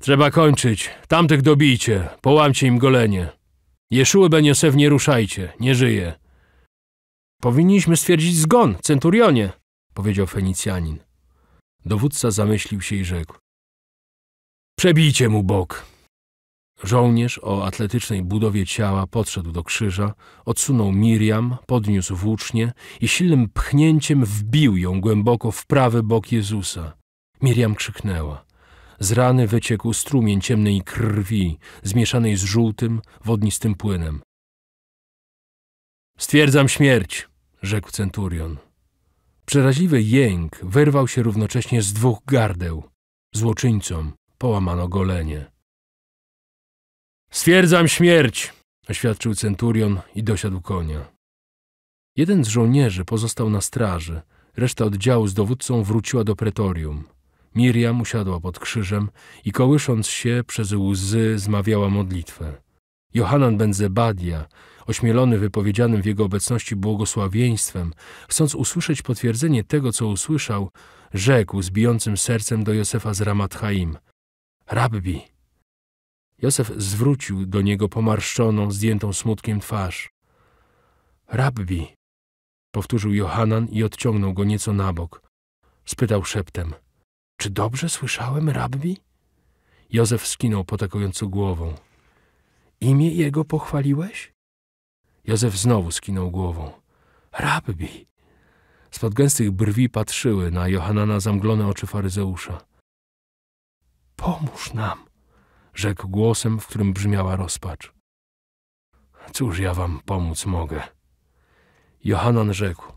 Trzeba kończyć. Tamtych dobijcie. Połamcie im golenie. Jeszuły Beniosew nie ruszajcie. Nie żyje. Powinniśmy stwierdzić zgon, centurionie, powiedział Fenicjanin. Dowódca zamyślił się i rzekł. Przebijcie mu bok. Żołnierz o atletycznej budowie ciała podszedł do krzyża, odsunął Miriam, podniósł włócznie i silnym pchnięciem wbił ją głęboko w prawy bok Jezusa. Miriam krzyknęła. Z rany wyciekł strumień ciemnej krwi, zmieszanej z żółtym, wodnistym płynem. Stwierdzam śmierć, rzekł centurion. Przeraźliwy jęk wyrwał się równocześnie z dwóch gardeł. Złoczyńcom połamano golenie. Stwierdzam śmierć, oświadczył centurion i dosiadł konia. Jeden z żołnierzy pozostał na straży, reszta oddziału z dowódcą wróciła do pretorium. Miriam usiadła pod krzyżem i kołysząc się przez łzy zmawiała modlitwę. Johanan ben Zebadia, ośmielony wypowiedzianym w jego obecności błogosławieństwem, chcąc usłyszeć potwierdzenie tego, co usłyszał, rzekł z bijącym sercem do Józefa z Ramat Haim – Rabbi, Józef zwrócił do niego pomarszczoną, zdjętą smutkiem twarz. Rabbi, powtórzył Johanan i odciągnął go nieco na bok. Spytał szeptem, czy dobrze słyszałem, rabbi? Józef skinął potakująco głową. Imię jego pochwaliłeś? Józef znowu skinął głową. Rabbi! Spod gęstych brwi patrzyły na Johanana zamglone oczy faryzeusza. Pomóż nam! rzekł głosem, w którym brzmiała rozpacz. Cóż ja wam pomóc mogę? Johanan rzekł.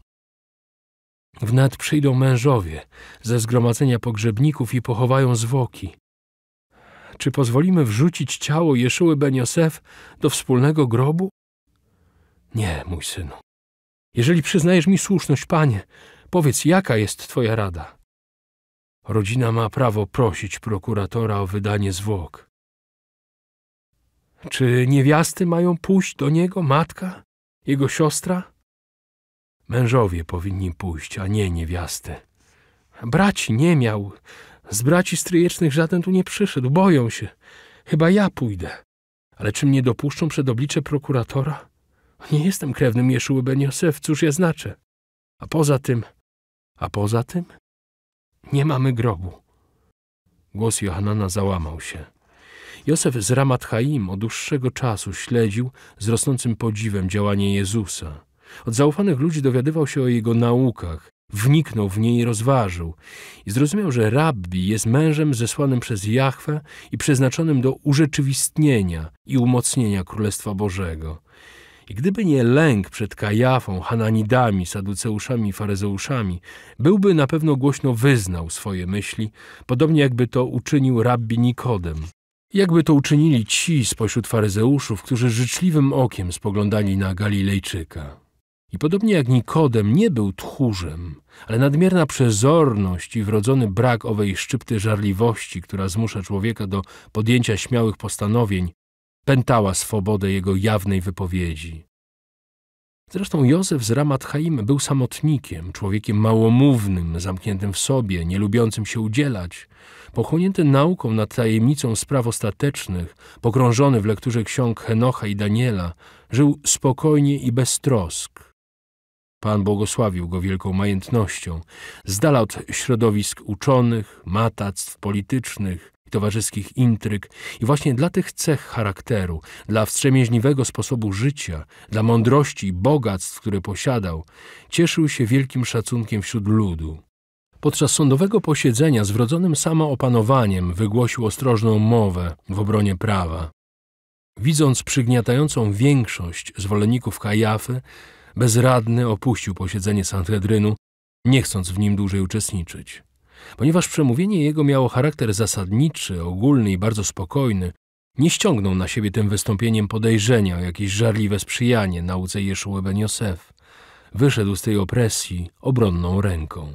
Wnet przyjdą mężowie ze zgromadzenia pogrzebników i pochowają zwłoki. Czy pozwolimy wrzucić ciało Jeszuły Ben Josef do wspólnego grobu? Nie, mój synu. Jeżeli przyznajesz mi słuszność, panie, powiedz, jaka jest twoja rada? Rodzina ma prawo prosić prokuratora o wydanie zwłok. Czy niewiasty mają pójść do niego, matka, jego siostra? Mężowie powinni pójść, a nie niewiasty. Braci nie miał. Z braci stryjecznych żaden tu nie przyszedł. Boją się. Chyba ja pójdę. Ale czy mnie dopuszczą przed oblicze prokuratora? Nie jestem krewnym Jeszuły Beniosew. cóż ja znaczę? A poza tym... A poza tym? Nie mamy grobu. Głos Johanana załamał się. Józef z Ramat Chaim od dłuższego czasu śledził z rosnącym podziwem działanie Jezusa. Od zaufanych ludzi dowiadywał się o jego naukach, wniknął w nie i rozważył. I zrozumiał, że rabbi jest mężem zesłanym przez Jahwe i przeznaczonym do urzeczywistnienia i umocnienia Królestwa Bożego. I gdyby nie lęk przed Kajafą, Hananidami, Saduceuszami i Faryzeuszami, byłby na pewno głośno wyznał swoje myśli, podobnie jakby to uczynił rabbi Nikodem. Jakby to uczynili ci spośród faryzeuszów, którzy życzliwym okiem spoglądali na Galilejczyka. I podobnie jak Nikodem nie był tchórzem, ale nadmierna przezorność i wrodzony brak owej szczypty żarliwości, która zmusza człowieka do podjęcia śmiałych postanowień, pętała swobodę jego jawnej wypowiedzi. Zresztą Józef z Ramat Chaim był samotnikiem, człowiekiem małomównym, zamkniętym w sobie, nie lubiącym się udzielać. Pochłonięty nauką nad tajemnicą spraw ostatecznych, pogrążony w lekturze ksiąg Henocha i Daniela, żył spokojnie i bez trosk. Pan błogosławił go wielką majętnością, zdalał od środowisk uczonych, matactw politycznych, i towarzyskich intryg. I właśnie dla tych cech charakteru, dla wstrzemięźliwego sposobu życia, dla mądrości i bogactw, które posiadał, cieszył się wielkim szacunkiem wśród ludu. Podczas sądowego posiedzenia z wrodzonym samoopanowaniem wygłosił ostrożną mowę w obronie prawa. Widząc przygniatającą większość zwolenników Kajafy, bezradny opuścił posiedzenie Sanhedrynu, nie chcąc w nim dłużej uczestniczyć. Ponieważ przemówienie jego miało charakter zasadniczy, ogólny i bardzo spokojny, nie na siebie tym wystąpieniem podejrzenia o jakieś żarliwe sprzyjanie nauce Jeszuły Ben Josef. Wyszedł z tej opresji obronną ręką.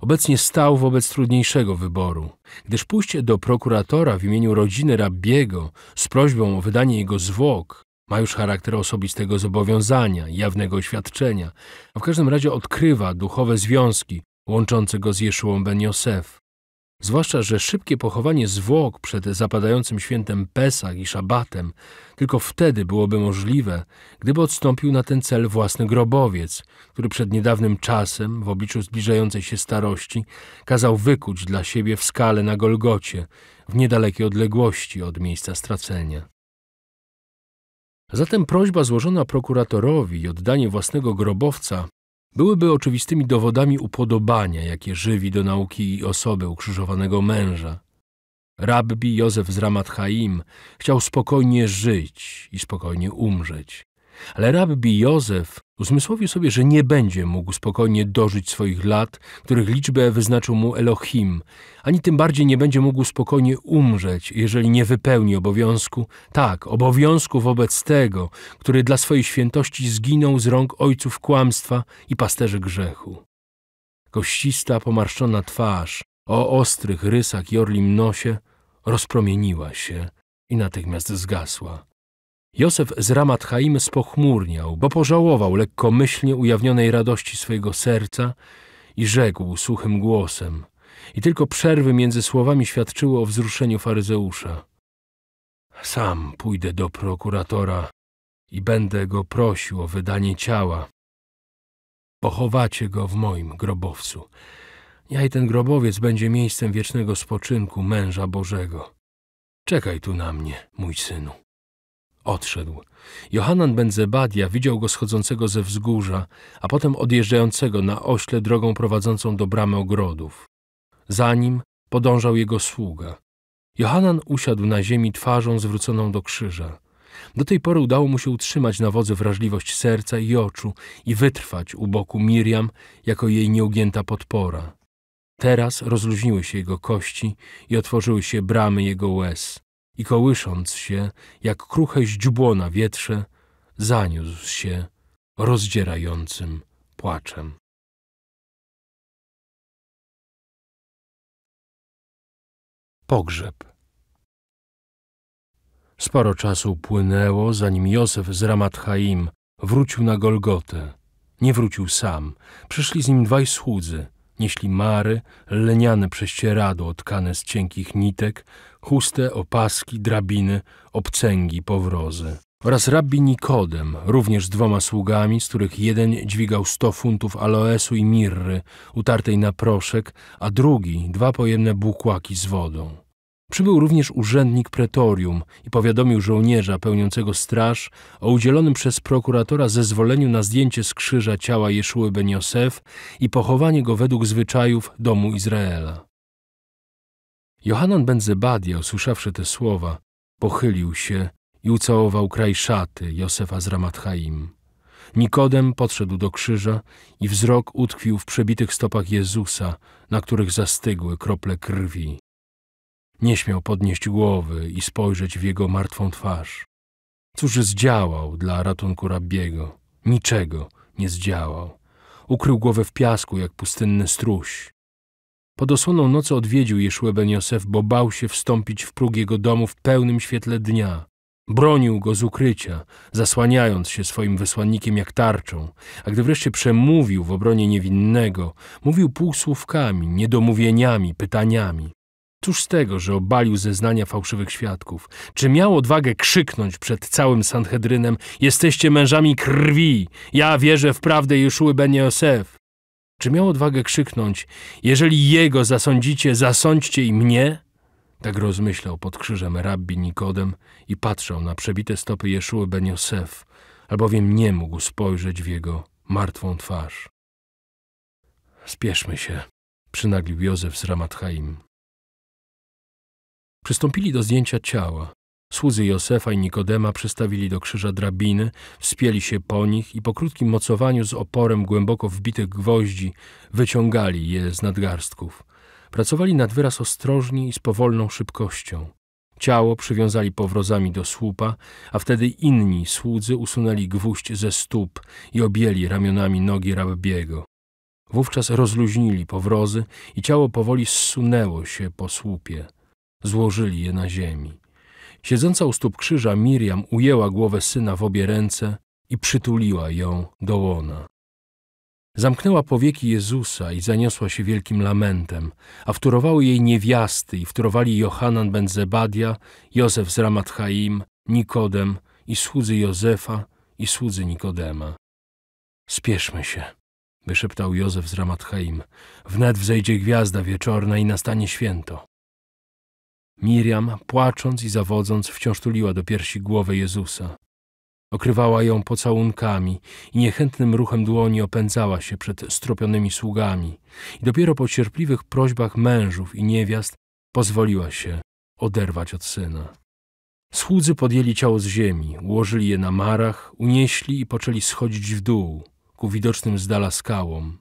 Obecnie stał wobec trudniejszego wyboru, gdyż pójście do prokuratora w imieniu rodziny rabbiego z prośbą o wydanie jego zwłok ma już charakter osobistego zobowiązania, jawnego oświadczenia, a w każdym razie odkrywa duchowe związki łączący go z Jeszuą ben Josef. Zwłaszcza, że szybkie pochowanie zwłok przed zapadającym świętem Pesach i szabatem tylko wtedy byłoby możliwe, gdyby odstąpił na ten cel własny grobowiec, który przed niedawnym czasem, w obliczu zbliżającej się starości, kazał wykuć dla siebie w skale na Golgocie, w niedalekiej odległości od miejsca stracenia. Zatem prośba złożona prokuratorowi i oddanie własnego grobowca byłyby oczywistymi dowodami upodobania, jakie żywi do nauki i osoby ukrzyżowanego męża. Rabbi Józef z Ramat Chaim chciał spokojnie żyć i spokojnie umrzeć. Ale rabbi Józef Uzmysłowił sobie, że nie będzie mógł spokojnie dożyć swoich lat, których liczbę wyznaczył mu Elohim, ani tym bardziej nie będzie mógł spokojnie umrzeć, jeżeli nie wypełni obowiązku, tak, obowiązku wobec tego, który dla swojej świętości zginął z rąk ojców kłamstwa i pasterzy grzechu. Koścista, pomarszczona twarz, o ostrych rysach i orlim nosie, rozpromieniła się i natychmiast zgasła. Józef z Ramat Chaim spochmurniał, bo pożałował lekkomyślnie ujawnionej radości swojego serca i rzekł suchym głosem. I tylko przerwy między słowami świadczyły o wzruszeniu faryzeusza. Sam pójdę do prokuratora i będę go prosił o wydanie ciała. Pochowacie go w moim grobowcu. Niechaj ten grobowiec będzie miejscem wiecznego spoczynku męża Bożego. Czekaj tu na mnie, mój synu. Odszedł. Johanan Ben Zebadia widział go schodzącego ze wzgórza, a potem odjeżdżającego na ośle drogą prowadzącą do bramy ogrodów. Za nim podążał jego sługa. Johanan usiadł na ziemi twarzą zwróconą do krzyża. Do tej pory udało mu się utrzymać na wodze wrażliwość serca i oczu i wytrwać u boku Miriam jako jej nieugięta podpora. Teraz rozluźniły się jego kości i otworzyły się bramy jego łez i kołysząc się, jak kruche źdźbło na wietrze, zaniósł się rozdzierającym płaczem. Pogrzeb Sporo czasu płynęło, zanim Józef z Ramat Chaim wrócił na Golgotę. Nie wrócił sam. Przyszli z nim dwaj słudzy – Nieśli mary, leniane prześcieradło tkane z cienkich nitek, chuste opaski, drabiny, obcęgi, powrozy. Oraz rabbi Nikodem, również z dwoma sługami, z których jeden dźwigał sto funtów aloesu i mirry, utartej na proszek, a drugi dwa pojemne bukłaki z wodą. Przybył również urzędnik pretorium i powiadomił żołnierza pełniącego straż o udzielonym przez prokuratora zezwoleniu na zdjęcie z krzyża ciała Jeszuły Ben Josef i pochowanie go według zwyczajów domu Izraela. Johanan ben Zebadia, usłyszawszy te słowa, pochylił się i ucałował kraj szaty Josefa z Ramat Nikodem podszedł do krzyża i wzrok utkwił w przebitych stopach Jezusa, na których zastygły krople krwi. Nie śmiał podnieść głowy i spojrzeć w jego martwą twarz. Cóż zdziałał dla ratunku rabbiego? Niczego nie zdziałał. Ukrył głowę w piasku jak pustynny struś. Pod osłoną nocy odwiedził Jeszłę Ben Josef, bo bał się wstąpić w próg jego domu w pełnym świetle dnia. Bronił go z ukrycia, zasłaniając się swoim wysłannikiem jak tarczą, a gdy wreszcie przemówił w obronie niewinnego, mówił półsłówkami, niedomówieniami, pytaniami. Cóż z tego, że obalił zeznania fałszywych świadków? Czy miał odwagę krzyknąć przed całym Sanhedrynem Jesteście mężami krwi! Ja wierzę w prawdę Jeszuły ben Josef! Czy miał odwagę krzyknąć Jeżeli jego zasądzicie, zasądźcie i mnie? Tak rozmyślał pod krzyżem rabbi Nikodem i patrzał na przebite stopy Jeszuły ben Josef, albowiem nie mógł spojrzeć w jego martwą twarz. Spieszmy się, przynaglił Józef z Ramat Haim. Przystąpili do zdjęcia ciała. Słudzy Józefa i Nikodema przystawili do krzyża drabiny, wspięli się po nich i po krótkim mocowaniu z oporem głęboko wbitych gwoździ wyciągali je z nadgarstków. Pracowali nad wyraz ostrożnie i z powolną szybkością. Ciało przywiązali powrozami do słupa, a wtedy inni słudzy usunęli gwóźdź ze stóp i objęli ramionami nogi Rabbiego. Wówczas rozluźnili powrozy i ciało powoli zsunęło się po słupie. Złożyli je na ziemi. Siedząca u stóp krzyża Miriam ujęła głowę syna w obie ręce i przytuliła ją do łona. Zamknęła powieki Jezusa i zaniosła się wielkim lamentem, a wtórowały jej niewiasty i wtórowali Johanan ben Zebadia, Józef z Ramat Chaim, Nikodem i słudzy Józefa i słudzy Nikodema. Spieszmy się, wyszeptał Józef z Ramat Chaim. Wnet wzejdzie gwiazda wieczorna i nastanie święto. Miriam, płacząc i zawodząc, wciąż tuliła do piersi głowę Jezusa. Okrywała ją pocałunkami i niechętnym ruchem dłoni opędzała się przed stropionymi sługami i dopiero po cierpliwych prośbach mężów i niewiast pozwoliła się oderwać od syna. Słudzy podjęli ciało z ziemi, ułożyli je na marach, unieśli i poczęli schodzić w dół, ku widocznym z dala skałom.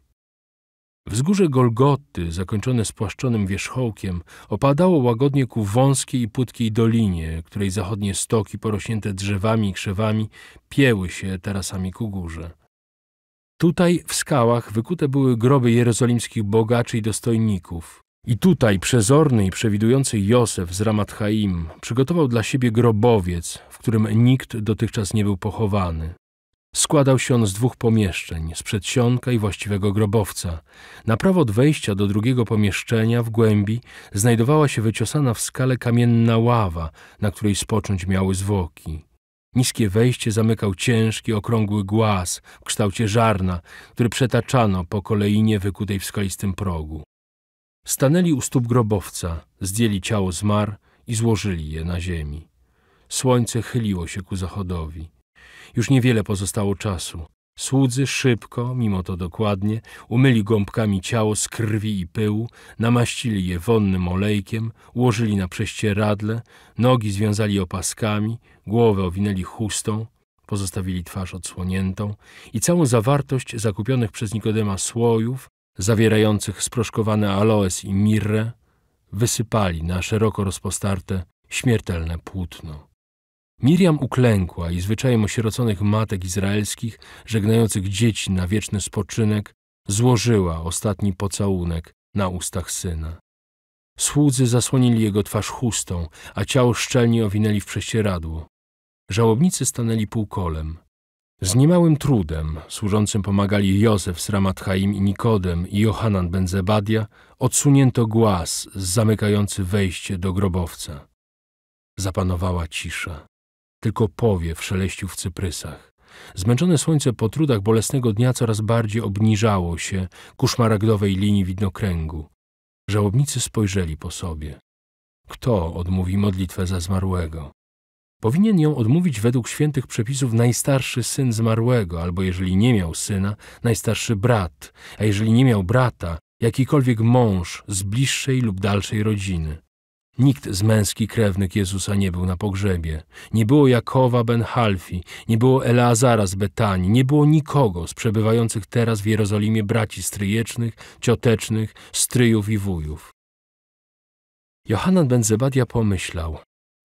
Wzgórze Golgoty, zakończone spłaszczonym wierzchołkiem, opadało łagodnie ku wąskiej i płytkiej dolinie, której zachodnie stoki porośnięte drzewami i krzewami pieły się tarasami ku górze. Tutaj w skałach wykute były groby jerozolimskich bogaczy i dostojników. I tutaj przezorny i przewidujący Józef z Ramat Chaim przygotował dla siebie grobowiec, w którym nikt dotychczas nie był pochowany. Składał się on z dwóch pomieszczeń, z przedsionka i właściwego grobowca. Na prawo od wejścia do drugiego pomieszczenia, w głębi, znajdowała się wyciosana w skale kamienna ława, na której spocząć miały zwłoki. Niskie wejście zamykał ciężki, okrągły głaz w kształcie żarna, który przetaczano po kolejnie wykutej w skalistym progu. Stanęli u stóp grobowca, zdjęli ciało zmar i złożyli je na ziemi. Słońce chyliło się ku zachodowi. Już niewiele pozostało czasu. Słudzy szybko, mimo to dokładnie, umyli gąbkami ciało z krwi i pyłu, namaścili je wonnym olejkiem, ułożyli na prześcieradle, nogi związali opaskami, głowę owinęli chustą, pozostawili twarz odsłoniętą i całą zawartość zakupionych przez Nikodema słojów, zawierających sproszkowane aloes i mirrę, wysypali na szeroko rozpostarte, śmiertelne płótno. Miriam uklękła i zwyczajem osieroconych matek izraelskich, żegnających dzieci na wieczny spoczynek, złożyła ostatni pocałunek na ustach syna. Słudzy zasłonili jego twarz chustą, a ciało szczelnie owinęli w prześcieradło. Żałobnicy stanęli półkolem. Z niemałym trudem służącym pomagali Józef z Ramat Chaim i Nikodem i Johanan ben Zebadia odsunięto głaz zamykający wejście do grobowca. Zapanowała cisza tylko powie w szeleściu w cyprysach. Zmęczone słońce po trudach bolesnego dnia coraz bardziej obniżało się ku szmaragdowej linii widnokręgu. Żałobnicy spojrzeli po sobie. Kto odmówi modlitwę za zmarłego? Powinien ją odmówić według świętych przepisów najstarszy syn zmarłego, albo jeżeli nie miał syna, najstarszy brat, a jeżeli nie miał brata, jakikolwiek mąż z bliższej lub dalszej rodziny. Nikt z męski krewnych Jezusa nie był na pogrzebie. Nie było Jakowa ben Halfi, nie było Eleazara z Betanii, nie było nikogo z przebywających teraz w Jerozolimie braci stryjecznych, ciotecznych, stryjów i wujów. Johanan ben Zebadia pomyślał,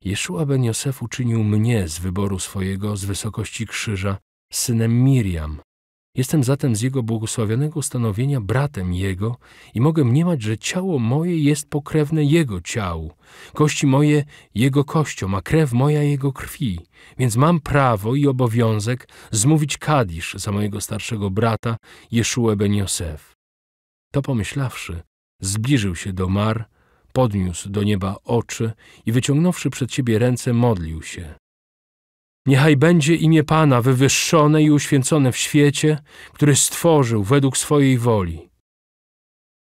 Jeszua ben Josef uczynił mnie z wyboru swojego z wysokości krzyża synem Miriam, Jestem zatem z Jego błogosławionego stanowienia bratem Jego i mogę mniemać, że ciało moje jest pokrewne Jego ciału, kości moje Jego kością, a krew moja Jego krwi. Więc mam prawo i obowiązek zmówić kadisz za mojego starszego brata, Jeszue ben Josef. To pomyślawszy, zbliżył się do Mar, podniósł do nieba oczy i wyciągnąwszy przed siebie ręce, modlił się. Niechaj będzie imię Pana wywyższone i uświęcone w świecie, który stworzył według swojej woli.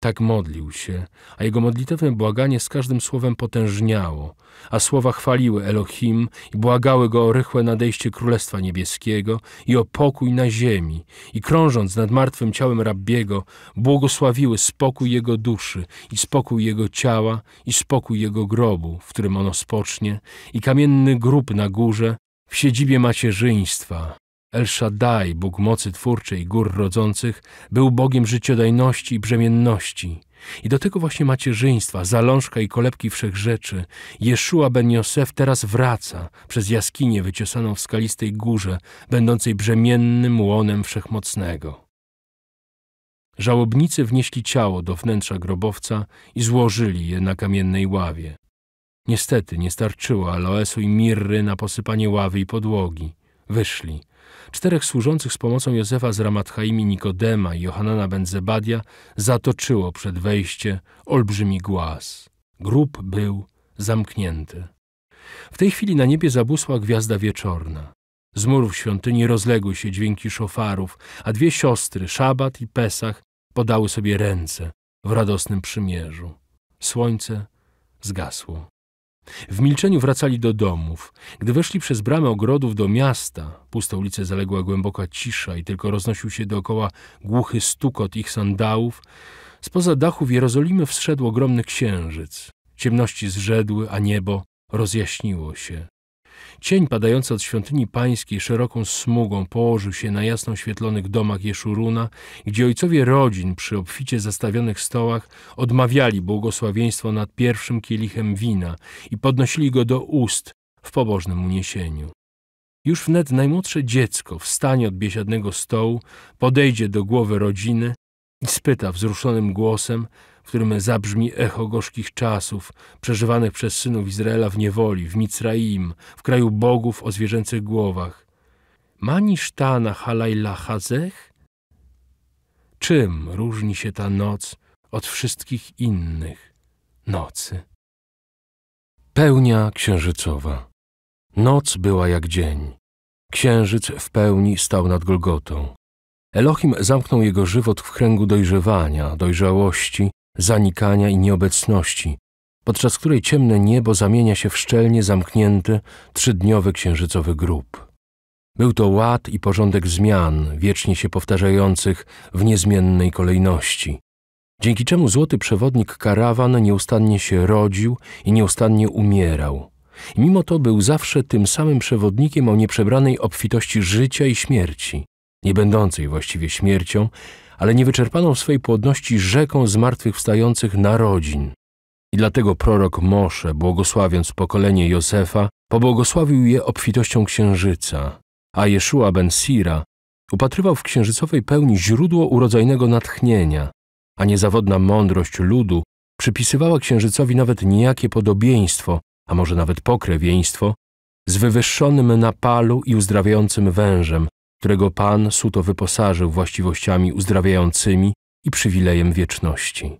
Tak modlił się, a jego modlitewne błaganie z każdym słowem potężniało, a słowa chwaliły Elohim i błagały go o rychłe nadejście Królestwa Niebieskiego i o pokój na ziemi i krążąc nad martwym ciałem Rabbiego błogosławiły spokój jego duszy i spokój jego ciała i spokój jego grobu, w którym ono spocznie i kamienny grób na górze w siedzibie macierzyństwa El Shaddai, Bóg mocy twórczej gór rodzących, był Bogiem życiodajności i brzemienności. I do tego właśnie macierzyństwa, zalążka i kolebki wszechrzeczy, Jeszua ben Josef teraz wraca przez jaskinię wyciosaną w skalistej górze, będącej brzemiennym łonem wszechmocnego. Żałobnicy wnieśli ciało do wnętrza grobowca i złożyli je na kamiennej ławie. Niestety nie starczyło aloesu i mirry na posypanie ławy i podłogi. Wyszli. Czterech służących z pomocą Józefa z Ramathaimi Nikodema i Johanana Benzebadia zatoczyło przed wejście olbrzymi głaz. Grób był zamknięty. W tej chwili na niebie zabłysła gwiazda wieczorna. Z murów świątyni rozległy się dźwięki szofarów, a dwie siostry, Szabat i Pesach, podały sobie ręce w radosnym przymierzu. Słońce zgasło. W milczeniu wracali do domów. Gdy weszli przez bramę ogrodów do miasta, pusta ulica zaległa głęboka cisza i tylko roznosił się dookoła głuchy stukot ich sandałów. Spoza dachów Jerozolimy wszedł ogromny księżyc. Ciemności zrzedły, a niebo rozjaśniło się. Cień padający od świątyni pańskiej szeroką smugą położył się na jasno oświetlonych domach Jeszuruna, gdzie ojcowie rodzin przy obficie zastawionych stołach odmawiali błogosławieństwo nad pierwszym kielichem wina i podnosili go do ust w pobożnym uniesieniu. Już wnet najmłodsze dziecko wstanie od biesiadnego stołu, podejdzie do głowy rodziny i spyta wzruszonym głosem, w którym zabrzmi echo gorzkich czasów, przeżywanych przez synów Izraela w niewoli, w Mitzraim, w kraju bogów o zwierzęcych głowach. ta na halajla hazech? Czym różni się ta noc od wszystkich innych nocy? Pełnia księżycowa. Noc była jak dzień. Księżyc w pełni stał nad Golgotą. Elohim zamknął jego żywot w kręgu dojrzewania, dojrzałości zanikania i nieobecności, podczas której ciemne niebo zamienia się w szczelnie zamknięty, trzydniowy księżycowy grób. Był to ład i porządek zmian, wiecznie się powtarzających w niezmiennej kolejności, dzięki czemu złoty przewodnik karawan nieustannie się rodził i nieustannie umierał. I mimo to był zawsze tym samym przewodnikiem o nieprzebranej obfitości życia i śmierci, nie będącej właściwie śmiercią, ale niewyczerpaną w swej płodności rzeką zmartwychwstających narodzin. I dlatego prorok Mosze, błogosławiąc pokolenie Józefa, pobłogosławił je obfitością księżyca, a Jeszua ben Sira upatrywał w księżycowej pełni źródło urodzajnego natchnienia, a niezawodna mądrość ludu przypisywała księżycowi nawet niejakie podobieństwo, a może nawet pokrewieństwo, z wywyższonym na palu i uzdrawiającym wężem, którego Pan suto wyposażył właściwościami uzdrawiającymi i przywilejem wieczności.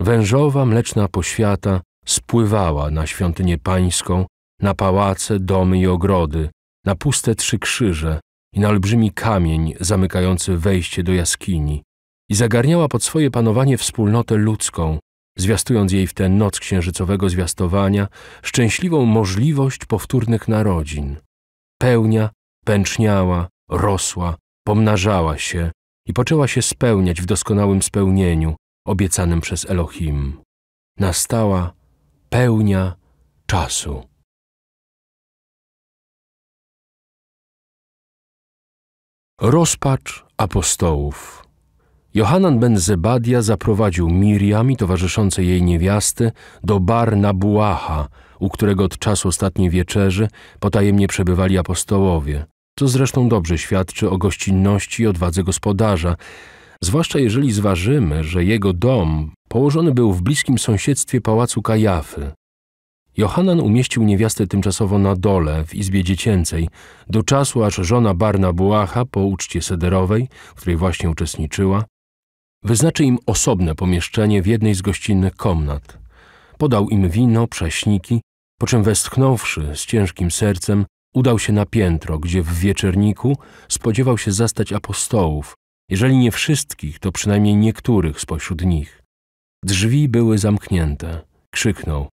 Wężowa mleczna poświata spływała na świątynię pańską, na pałace, domy i ogrody, na puste trzy krzyże i na olbrzymi kamień zamykający wejście do jaskini i zagarniała pod swoje panowanie wspólnotę ludzką, zwiastując jej w tę noc księżycowego zwiastowania szczęśliwą możliwość powtórnych narodzin. Pełnia pęczniała, rosła, pomnażała się i poczęła się spełniać w doskonałym spełnieniu obiecanym przez Elohim. Nastała pełnia czasu. Rozpacz apostołów. Johanan ben Zebadia zaprowadził Miriam i towarzyszące jej niewiasty do bar Nabuaha, u którego od czasu ostatniej wieczerzy potajemnie przebywali apostołowie. To zresztą dobrze świadczy o gościnności i odwadze gospodarza, zwłaszcza jeżeli zważymy, że jego dom położony był w bliskim sąsiedztwie pałacu Kajafy. Johanan umieścił niewiastę tymczasowo na dole, w izbie dziecięcej, do czasu aż żona Barna Bułacha po uczcie sederowej, w której właśnie uczestniczyła, wyznaczy im osobne pomieszczenie w jednej z gościnnych komnat. Podał im wino, prześniki, po czym westchnąwszy z ciężkim sercem, Udał się na piętro, gdzie w wieczerniku spodziewał się zastać apostołów, jeżeli nie wszystkich, to przynajmniej niektórych spośród nich. Drzwi były zamknięte. Krzyknął.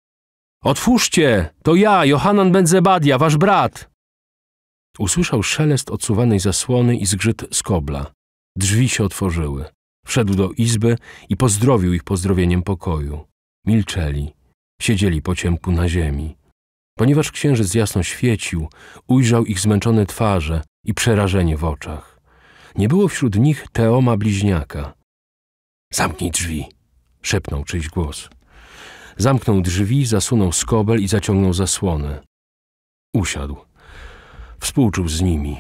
Otwórzcie! To ja, Johanan Benzebadia, wasz brat! Usłyszał szelest odsuwanej zasłony i zgrzyt skobla. Drzwi się otworzyły. Wszedł do izby i pozdrowił ich pozdrowieniem pokoju. Milczeli. Siedzieli po ciemku na ziemi. Ponieważ księżyc jasno świecił, ujrzał ich zmęczone twarze i przerażenie w oczach. Nie było wśród nich Teoma bliźniaka. Zamknij drzwi, szepnął czyjś głos. Zamknął drzwi, zasunął skobel i zaciągnął zasłonę. Usiadł. Współczuł z nimi.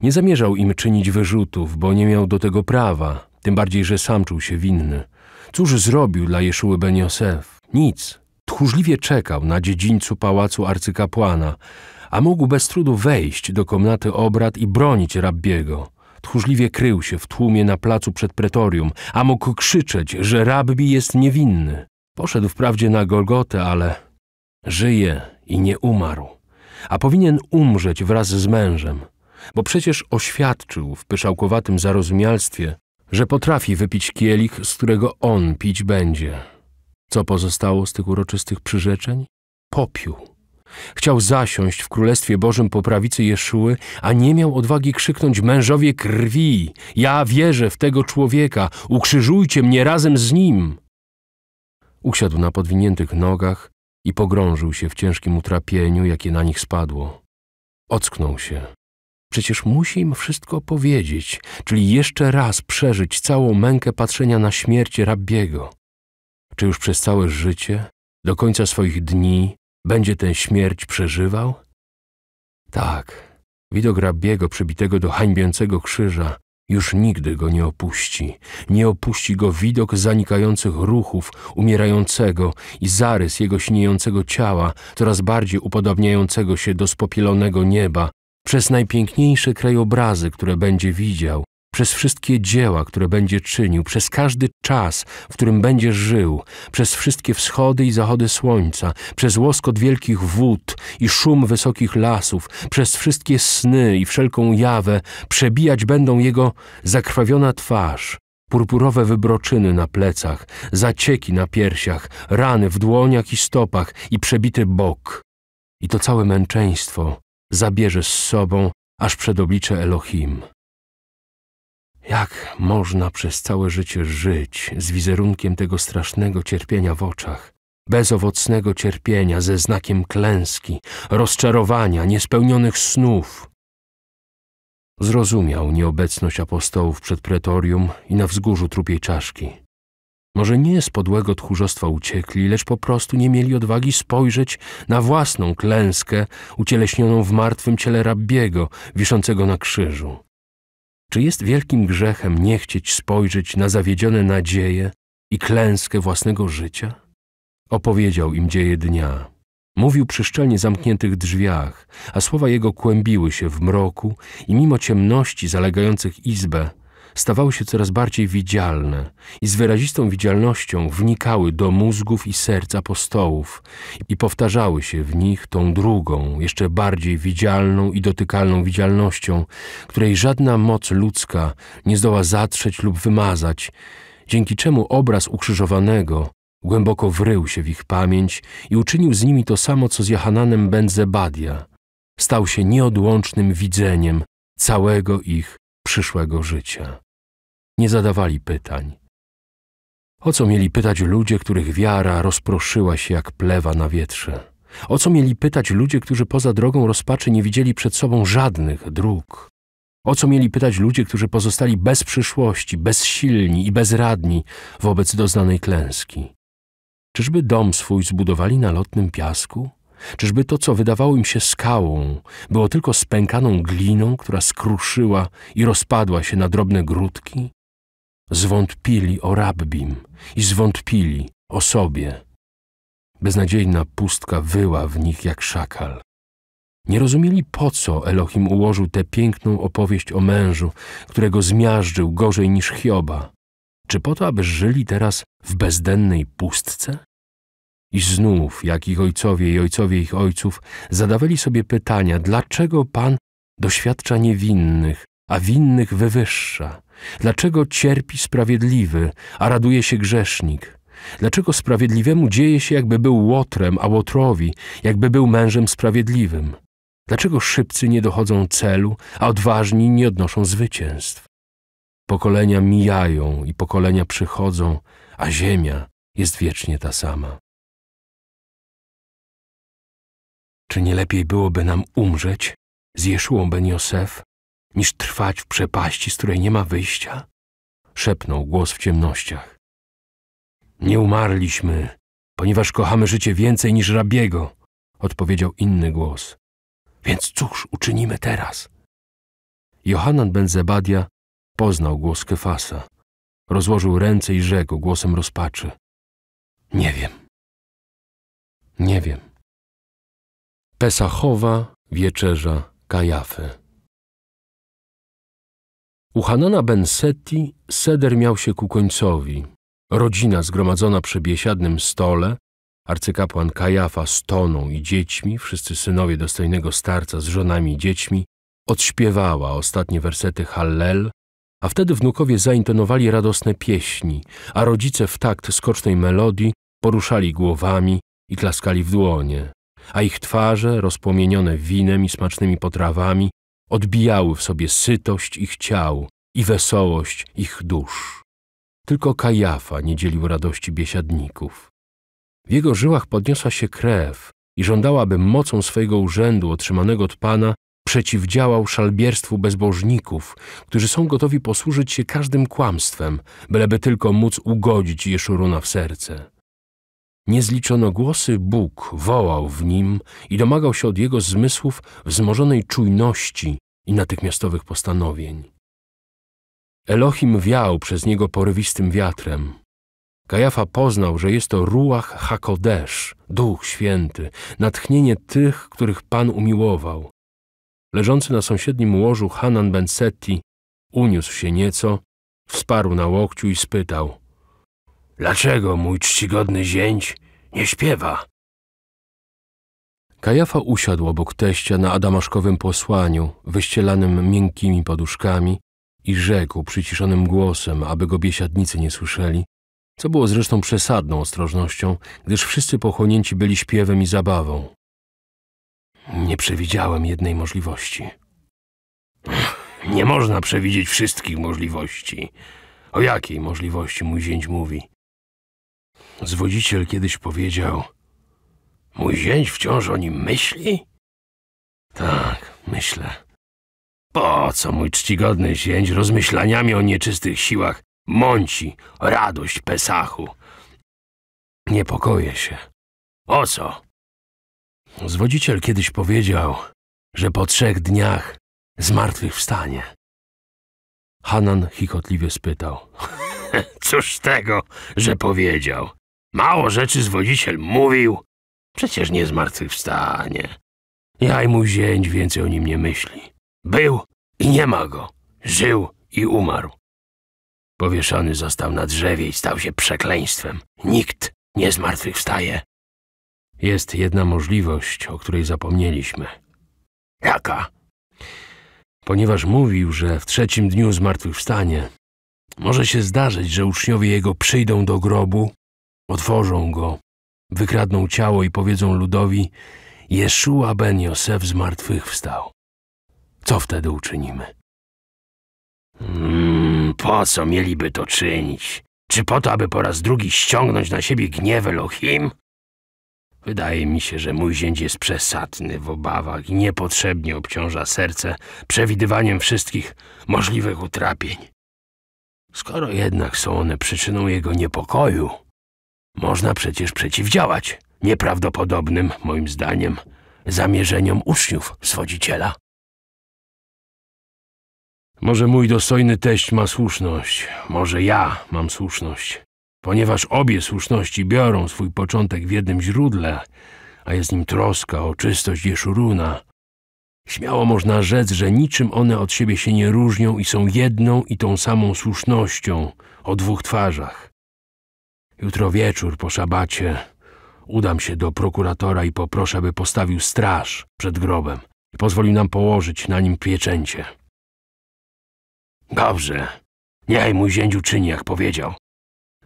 Nie zamierzał im czynić wyrzutów, bo nie miał do tego prawa, tym bardziej, że sam czuł się winny. Cóż zrobił dla Jeszuły Ben Nic. Tchórzliwie czekał na dziedzińcu pałacu arcykapłana, a mógł bez trudu wejść do komnaty obrad i bronić rabbiego. Tchórzliwie krył się w tłumie na placu przed pretorium, a mógł krzyczeć, że rabbi jest niewinny. Poszedł wprawdzie na Golgotę, ale żyje i nie umarł, a powinien umrzeć wraz z mężem, bo przecież oświadczył w pyszałkowatym zarozumialstwie, że potrafi wypić kielich, z którego on pić będzie. Co pozostało z tych uroczystych przyrzeczeń? Popiół. Chciał zasiąść w Królestwie Bożym po prawicy Jeszuły, a nie miał odwagi krzyknąć mężowie krwi. Ja wierzę w tego człowieka, ukrzyżujcie mnie razem z nim. Usiadł na podwiniętych nogach i pogrążył się w ciężkim utrapieniu, jakie na nich spadło. Ocknął się. Przecież musi im wszystko powiedzieć, czyli jeszcze raz przeżyć całą mękę patrzenia na śmierć rabbiego czy już przez całe życie, do końca swoich dni, będzie tę śmierć przeżywał? Tak, widok rabiego przybitego do hańbiącego krzyża już nigdy go nie opuści. Nie opuści go widok zanikających ruchów, umierającego i zarys jego śniejącego ciała, coraz bardziej upodobniającego się do spopielonego nieba, przez najpiękniejsze krajobrazy, które będzie widział, przez wszystkie dzieła, które będzie czynił, przez każdy czas, w którym będzie żył, przez wszystkie wschody i zachody słońca, przez łoskot wielkich wód i szum wysokich lasów, przez wszystkie sny i wszelką jawę przebijać będą jego zakrwawiona twarz, purpurowe wybroczyny na plecach, zacieki na piersiach, rany w dłoniach i stopach i przebity bok. I to całe męczeństwo zabierze z sobą aż przed oblicze Elohim. Jak można przez całe życie żyć z wizerunkiem tego strasznego cierpienia w oczach, bezowocnego cierpienia ze znakiem klęski, rozczarowania, niespełnionych snów? Zrozumiał nieobecność apostołów przed pretorium i na wzgórzu trupiej czaszki. Może nie z podłego tchórzostwa uciekli, lecz po prostu nie mieli odwagi spojrzeć na własną klęskę ucieleśnioną w martwym ciele rabbiego wiszącego na krzyżu. Czy jest wielkim grzechem nie chcieć spojrzeć na zawiedzione nadzieje i klęskę własnego życia? Opowiedział im dzieje dnia. Mówił przy szczelnie zamkniętych drzwiach, a słowa jego kłębiły się w mroku i mimo ciemności zalegających izbę stawały się coraz bardziej widzialne i z wyrazistą widzialnością wnikały do mózgów i serc apostołów i powtarzały się w nich tą drugą, jeszcze bardziej widzialną i dotykalną widzialnością, której żadna moc ludzka nie zdoła zatrzeć lub wymazać, dzięki czemu obraz ukrzyżowanego głęboko wrył się w ich pamięć i uczynił z nimi to samo, co z Jahananem Benzebadia. Stał się nieodłącznym widzeniem całego ich przyszłego życia. Nie zadawali pytań. O co mieli pytać ludzie, których wiara rozproszyła się jak plewa na wietrze? O co mieli pytać ludzie, którzy poza drogą rozpaczy nie widzieli przed sobą żadnych dróg? O co mieli pytać ludzie, którzy pozostali bez przyszłości, bezsilni i bezradni wobec doznanej klęski? Czyżby dom swój zbudowali na lotnym piasku? Czyżby to, co wydawało im się skałą, było tylko spękaną gliną, która skruszyła i rozpadła się na drobne grudki? Zwątpili o Rabbim i zwątpili o sobie. Beznadziejna pustka wyła w nich jak szakal. Nie rozumieli, po co Elohim ułożył tę piękną opowieść o mężu, którego zmiażdżył gorzej niż Hioba. Czy po to, aby żyli teraz w bezdennej pustce? I znów, jak ich ojcowie i ojcowie ich ojców, zadawali sobie pytania, dlaczego Pan doświadcza niewinnych, a winnych wywyższa? Dlaczego cierpi sprawiedliwy, a raduje się grzesznik? Dlaczego sprawiedliwemu dzieje się, jakby był łotrem, a łotrowi, jakby był mężem sprawiedliwym? Dlaczego szybcy nie dochodzą celu, a odważni nie odnoszą zwycięstw? Pokolenia mijają i pokolenia przychodzą, a ziemia jest wiecznie ta sama. Czy nie lepiej byłoby nam umrzeć z Jeszułą Ben Josef, niż trwać w przepaści, z której nie ma wyjścia? Szepnął głos w ciemnościach. Nie umarliśmy, ponieważ kochamy życie więcej niż rabiego, odpowiedział inny głos. Więc cóż uczynimy teraz? Johanan ben Zebadia poznał głos Kefasa. Rozłożył ręce i rzekł głosem rozpaczy. Nie wiem. Nie wiem. Pesachowa wieczerza Kajafy. U Hanana Ben Seti seder miał się ku końcowi. Rodzina zgromadzona przy biesiadnym stole, arcykapłan Kajafa z toną i dziećmi, wszyscy synowie dostojnego starca z żonami i dziećmi, odśpiewała ostatnie wersety Hallel, a wtedy wnukowie zaintonowali radosne pieśni, a rodzice w takt skocznej melodii poruszali głowami i klaskali w dłonie a ich twarze, rozpłomienione winem i smacznymi potrawami, odbijały w sobie sytość ich ciał i wesołość ich dusz. Tylko Kajafa nie dzielił radości biesiadników. W jego żyłach podniosła się krew i żądała, mocą swojego urzędu otrzymanego od Pana przeciwdziałał szalbierstwu bezbożników, którzy są gotowi posłużyć się każdym kłamstwem, byleby tylko móc ugodzić Jeszuruna w serce. Niezliczono głosy Bóg wołał w nim i domagał się od jego zmysłów wzmożonej czujności i natychmiastowych postanowień. Elohim wiał przez niego porywistym wiatrem. Kajafa poznał, że jest to Ruach Hakodesz, Duch Święty, natchnienie tych, których Pan umiłował. Leżący na sąsiednim łożu Hanan Ben Setti uniósł się nieco, wsparł na łokciu i spytał Dlaczego mój czcigodny zięć nie śpiewa? Kajafa usiadł obok teścia na adamaszkowym posłaniu, wyścielanym miękkimi poduszkami i rzekł przyciszonym głosem, aby go biesiadnicy nie słyszeli, co było zresztą przesadną ostrożnością, gdyż wszyscy pochłonięci byli śpiewem i zabawą. Nie przewidziałem jednej możliwości. Nie można przewidzieć wszystkich możliwości. O jakiej możliwości mój zięć mówi? Zwodziciel kiedyś powiedział: Mój zięć wciąż o nim myśli? Tak, myślę. Po co mój czcigodny zięć rozmyślaniami o nieczystych siłach mąci radość Pesachu? Niepokoję się. O co? Zwodziciel kiedyś powiedział, że po trzech dniach zmartwychwstanie. Hanan chichotliwie spytał. Cóż tego, że powiedział? Mało rzeczy zwodziciel mówił. Przecież nie zmartwychwstanie. Jaj mój zięć więcej o nim nie myśli. Był i nie ma go. Żył i umarł. Powieszony został na drzewie i stał się przekleństwem. Nikt nie zmartwychwstaje. Jest jedna możliwość, o której zapomnieliśmy. Jaka? Ponieważ mówił, że w trzecim dniu zmartwychwstanie może się zdarzyć, że uczniowie jego przyjdą do grobu Otworzą go, wykradną ciało i powiedzą ludowi, Jeszua ben Josef z martwych wstał. Co wtedy uczynimy? Mm, po co mieliby to czynić? Czy po to, aby po raz drugi ściągnąć na siebie gniew Elohim? Wydaje mi się, że mój zięć jest przesadny w obawach i niepotrzebnie obciąża serce przewidywaniem wszystkich możliwych utrapień. Skoro jednak są one przyczyną jego niepokoju, można przecież przeciwdziałać nieprawdopodobnym, moim zdaniem, zamierzeniom uczniów swodziciela. Może mój dostojny teść ma słuszność, może ja mam słuszność. Ponieważ obie słuszności biorą swój początek w jednym źródle, a jest nim troska o czystość Jeszuruna, śmiało można rzec, że niczym one od siebie się nie różnią i są jedną i tą samą słusznością o dwóch twarzach. Jutro wieczór po szabacie udam się do prokuratora i poproszę, by postawił straż przed grobem i pozwolił nam położyć na nim pieczęcie. Dobrze. niechaj mój zięciu czyni, jak powiedział.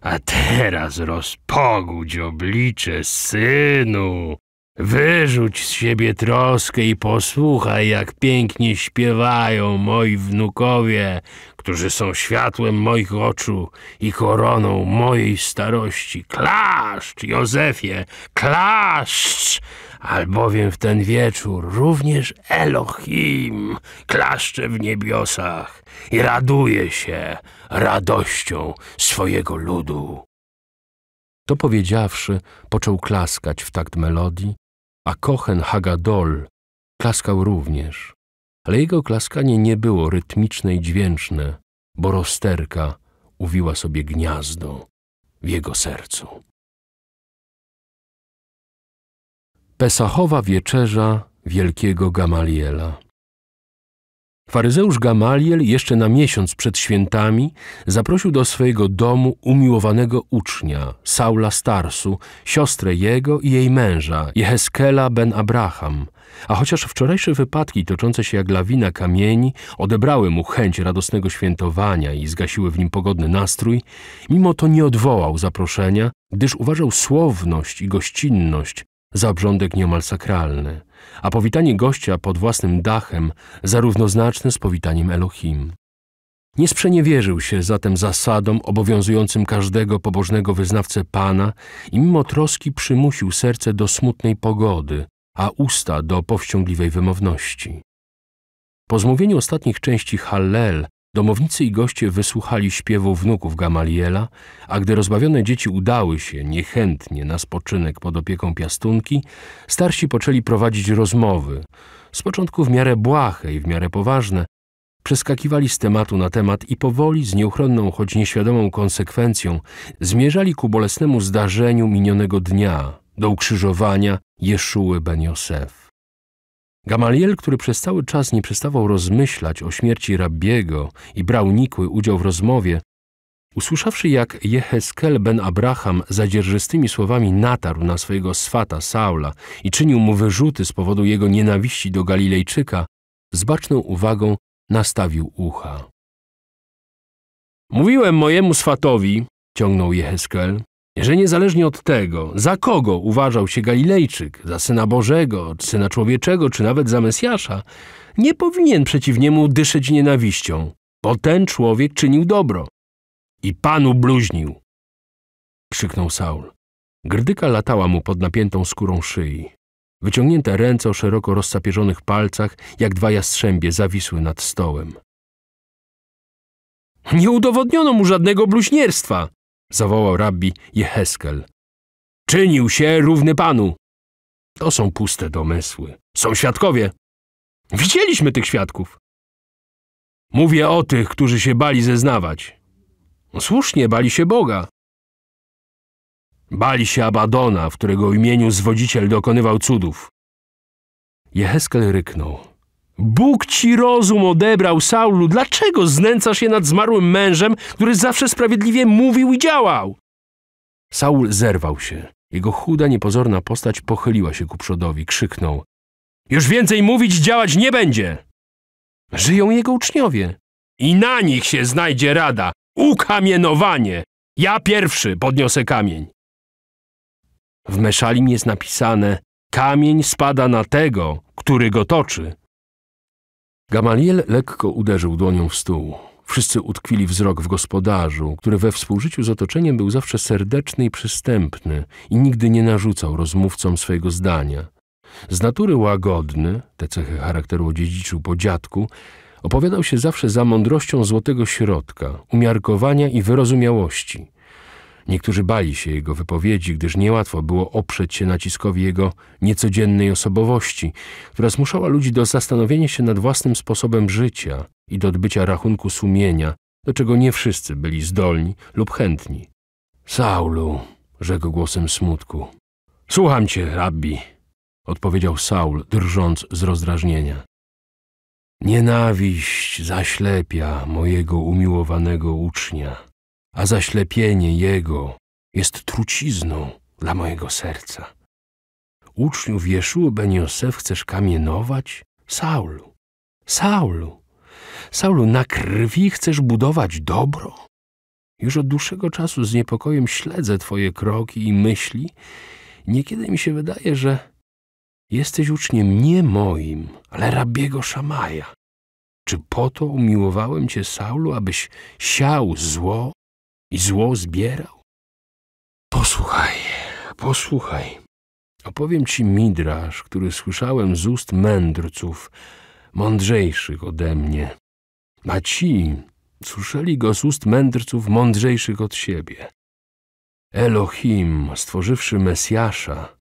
A teraz rozpogódź oblicze synu. Wyrzuć z siebie troskę i posłuchaj, jak pięknie śpiewają moi wnukowie, którzy są światłem moich oczu i koroną mojej starości. Klaszcz, Józefie, klaszcz! Albowiem w ten wieczór również Elohim klaszcze w niebiosach i raduje się radością swojego ludu. To powiedziawszy, począł klaskać w takt melodii, a Kochen Hagadol klaskał również, ale jego klaskanie nie było rytmiczne i dźwięczne, bo rozterka uwiła sobie gniazdo w jego sercu. Pesachowa wieczerza wielkiego Gamaliela. Faryzeusz Gamaliel jeszcze na miesiąc przed świętami zaprosił do swojego domu umiłowanego ucznia, Saula Starsu, siostrę jego i jej męża, Jeheskela ben Abraham. A chociaż wczorajsze wypadki toczące się jak lawina kamieni odebrały mu chęć radosnego świętowania i zgasiły w nim pogodny nastrój, mimo to nie odwołał zaproszenia, gdyż uważał słowność i gościnność za obrządek niemal sakralny a powitanie gościa pod własnym dachem zarównoznaczne z powitaniem Elohim. Nie sprzeniewierzył się zatem zasadom obowiązującym każdego pobożnego wyznawcę Pana i mimo troski przymusił serce do smutnej pogody, a usta do powściągliwej wymowności. Po zmówieniu ostatnich części Hallel Domownicy i goście wysłuchali śpiewu wnuków Gamaliela, a gdy rozbawione dzieci udały się niechętnie na spoczynek pod opieką piastunki, starsi poczęli prowadzić rozmowy, z początku w miarę błahe i w miarę poważne, przeskakiwali z tematu na temat i powoli, z nieuchronną, choć nieświadomą konsekwencją, zmierzali ku bolesnemu zdarzeniu minionego dnia, do ukrzyżowania Jeszuły Ben Josef. Gamaliel, który przez cały czas nie przestawał rozmyślać o śmierci Rabbiego i brał nikły udział w rozmowie, usłyszawszy jak Jeheskel ben Abraham zadzierżystymi słowami natarł na swojego swata Saula i czynił mu wyrzuty z powodu jego nienawiści do Galilejczyka, z baczną uwagą nastawił ucha. Mówiłem mojemu swatowi, ciągnął Jeheskel, że niezależnie od tego, za kogo uważał się Galilejczyk, za Syna Bożego, Syna Człowieczego, czy nawet za Mesjasza, nie powinien przeciw niemu dyszyć nienawiścią, bo ten człowiek czynił dobro. I Panu bluźnił! krzyknął Saul. Grdyka latała mu pod napiętą skórą szyi. Wyciągnięte ręce o szeroko rozsapieżonych palcach, jak dwa jastrzębie, zawisły nad stołem. Nie udowodniono mu żadnego bluźnierstwa, zawołał rabbi Jeheskel. Czynił się równy panu. To są puste domysły. Są świadkowie. Widzieliśmy tych świadków. Mówię o tych, którzy się bali zeznawać. Słusznie bali się Boga. Bali się Abadona, w którego imieniu zwodziciel dokonywał cudów. Jeheskel ryknął. Bóg ci rozum odebrał, Saulu, dlaczego znęcasz się nad zmarłym mężem, który zawsze sprawiedliwie mówił i działał? Saul zerwał się. Jego chuda, niepozorna postać pochyliła się ku przodowi, krzyknął. Już więcej mówić, działać nie będzie! Żyją jego uczniowie. I na nich się znajdzie rada. Ukamienowanie! Ja pierwszy podniosę kamień. W Meszalim jest napisane, kamień spada na tego, który go toczy. Gamaliel lekko uderzył dłonią w stół. Wszyscy utkwili wzrok w gospodarzu, który we współżyciu z otoczeniem był zawsze serdeczny i przystępny i nigdy nie narzucał rozmówcom swojego zdania. Z natury łagodny, te cechy charakteru odziedziczył po dziadku, opowiadał się zawsze za mądrością złotego środka, umiarkowania i wyrozumiałości – Niektórzy bali się jego wypowiedzi, gdyż niełatwo było oprzeć się naciskowi jego niecodziennej osobowości, która zmuszała ludzi do zastanowienia się nad własnym sposobem życia i do odbycia rachunku sumienia, do czego nie wszyscy byli zdolni lub chętni. Saulu, rzekł głosem smutku. Słucham cię, rabbi, odpowiedział Saul, drżąc z rozdrażnienia. Nienawiść zaślepia mojego umiłowanego ucznia a zaślepienie Jego jest trucizną dla mojego serca. Uczniów Jeszu ben Josef chcesz kamienować? Saulu, Saulu, Saulu, na krwi chcesz budować dobro? Już od dłuższego czasu z niepokojem śledzę Twoje kroki i myśli. Niekiedy mi się wydaje, że jesteś uczniem nie moim, ale rabiego Szamaja. Czy po to umiłowałem Cię, Saulu, abyś siał zło i zło zbierał? Posłuchaj, posłuchaj. Opowiem ci midrasz, który słyszałem z ust mędrców, mądrzejszych ode mnie. A ci słyszeli go z ust mędrców mądrzejszych od siebie. Elohim, stworzywszy Mesjasza,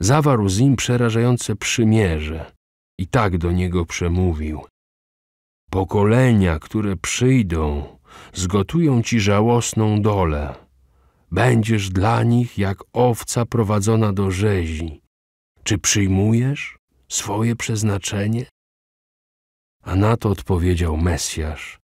zawarł z nim przerażające przymierze i tak do niego przemówił. Pokolenia, które przyjdą, zgotują ci żałosną dolę. Będziesz dla nich jak owca prowadzona do rzezi. Czy przyjmujesz swoje przeznaczenie? A na to odpowiedział Mesjasz.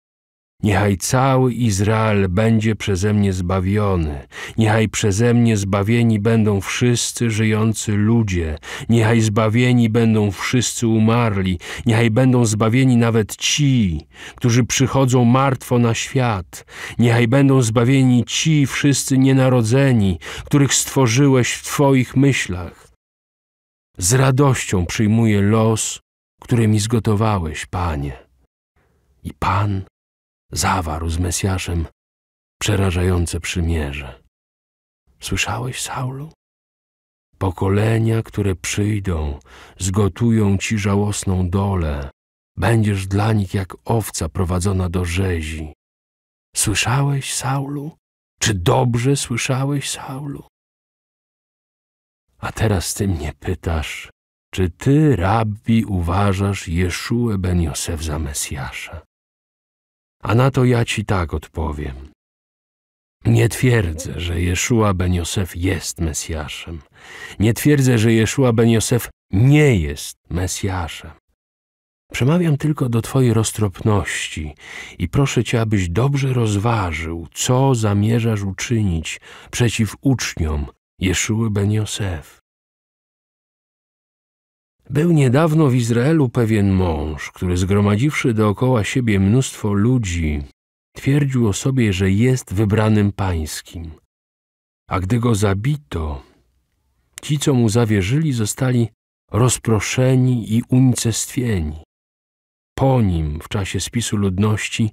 Niechaj cały Izrael będzie przeze mnie zbawiony, niechaj przeze mnie zbawieni będą wszyscy żyjący ludzie, niechaj zbawieni będą wszyscy umarli, niechaj będą zbawieni nawet ci, którzy przychodzą martwo na świat, niechaj będą zbawieni ci wszyscy nienarodzeni, których stworzyłeś w Twoich myślach. Z radością przyjmuję los, który mi zgotowałeś, Panie. I Pan zawarł z Mesjaszem przerażające przymierze. Słyszałeś, Saulu? Pokolenia, które przyjdą, zgotują ci żałosną dolę. Będziesz dla nich jak owca prowadzona do rzezi. Słyszałeś, Saulu? Czy dobrze słyszałeś, Saulu? A teraz ty mnie pytasz, czy ty, rabbi, uważasz Jeszuę ben Josef za Mesjasza? A na to ja ci tak odpowiem. Nie twierdzę, że Jeszua ben Josef jest Mesjaszem. Nie twierdzę, że Jeszua ben Josef nie jest Mesjaszem. Przemawiam tylko do Twojej roztropności i proszę Cię, abyś dobrze rozważył, co zamierzasz uczynić przeciw uczniom Jeszuły ben Josef. Był niedawno w Izraelu pewien mąż, który zgromadziwszy dookoła siebie mnóstwo ludzi, twierdził o sobie, że jest wybranym pańskim. A gdy go zabito, ci, co mu zawierzyli, zostali rozproszeni i unicestwieni. Po nim w czasie spisu ludności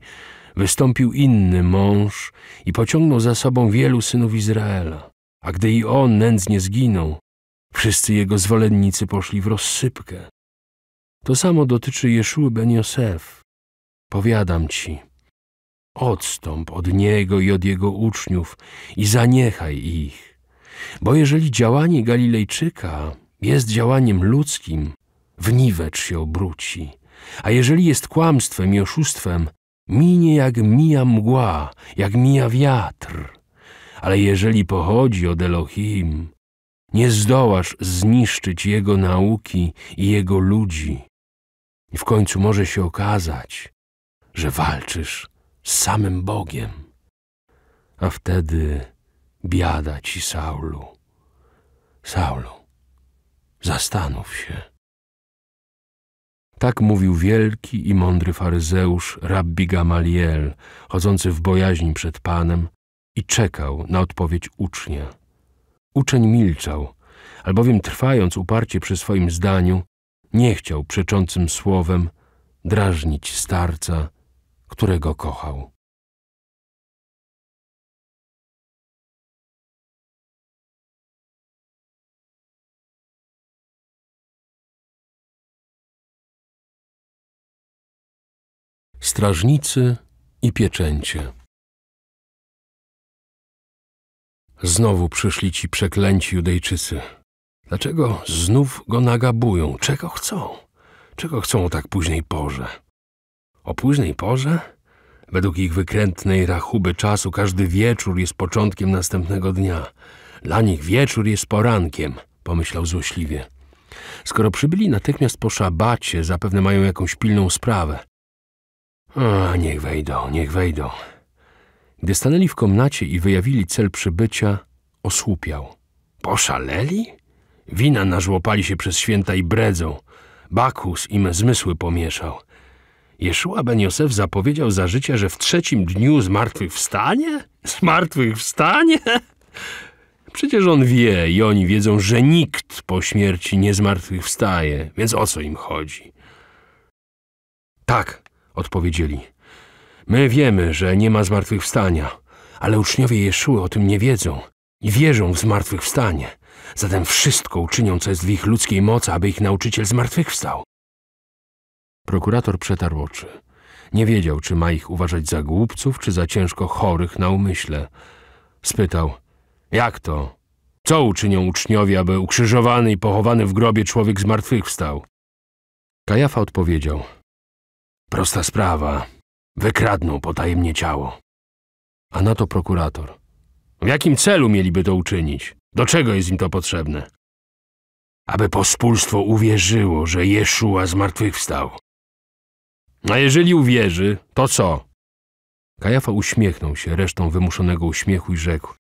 wystąpił inny mąż i pociągnął za sobą wielu synów Izraela. A gdy i on nędznie zginął, Wszyscy jego zwolennicy poszli w rozsypkę. To samo dotyczy Jeszuły ben Josef. Powiadam ci, odstąp od niego i od jego uczniów i zaniechaj ich. Bo jeżeli działanie Galilejczyka jest działaniem ludzkim, w niwecz się obróci. A jeżeli jest kłamstwem i oszustwem, minie jak mija mgła, jak mija wiatr. Ale jeżeli pochodzi od Elohim, nie zdołasz zniszczyć jego nauki i jego ludzi. I w końcu może się okazać, że walczysz z samym Bogiem. A wtedy biada ci Saulu. Saulu, zastanów się. Tak mówił wielki i mądry faryzeusz rabbi Gamaliel, chodzący w bojaźni przed Panem i czekał na odpowiedź ucznia. Uczeń milczał, albowiem trwając uparcie przy swoim zdaniu, nie chciał przeczącym słowem drażnić starca, którego kochał. Strażnicy i pieczęcie. Znowu przyszli ci przeklęci Judejczycy. Dlaczego znów go nagabują? Czego chcą? Czego chcą o tak późnej porze? O późnej porze? Według ich wykrętnej rachuby czasu każdy wieczór jest początkiem następnego dnia. Dla nich wieczór jest porankiem, pomyślał złośliwie. Skoro przybyli natychmiast po szabacie, zapewne mają jakąś pilną sprawę. A, niech wejdą, niech wejdą. Gdy stanęli w komnacie i wyjawili cel przybycia, osłupiał. Poszaleli? Wina nażłopali się przez święta i bredzą. Bakus im zmysły pomieszał. Jeszua ben Josef zapowiedział za życia, że w trzecim dniu zmartwychwstanie? Zmartwychwstanie? Przecież on wie i oni wiedzą, że nikt po śmierci nie zmartwychwstaje, więc o co im chodzi? Tak, odpowiedzieli. My wiemy, że nie ma zmartwychwstania, ale uczniowie Jeszuły o tym nie wiedzą i wierzą w zmartwychwstanie. Zatem wszystko uczynią, co jest w ich ludzkiej mocy, aby ich nauczyciel zmartwychwstał. Prokurator przetarł oczy. Nie wiedział, czy ma ich uważać za głupców, czy za ciężko chorych na umyśle. Spytał, jak to? Co uczynią uczniowie, aby ukrzyżowany i pochowany w grobie człowiek zmartwychwstał? Kajafa odpowiedział, prosta sprawa wykradnął potajemnie ciało. A na to prokurator. W jakim celu mieliby to uczynić? Do czego jest im to potrzebne? Aby pospólstwo uwierzyło, że Jeszua zmartwychwstał. A jeżeli uwierzy, to co? Kajafa uśmiechnął się resztą wymuszonego uśmiechu i rzekł.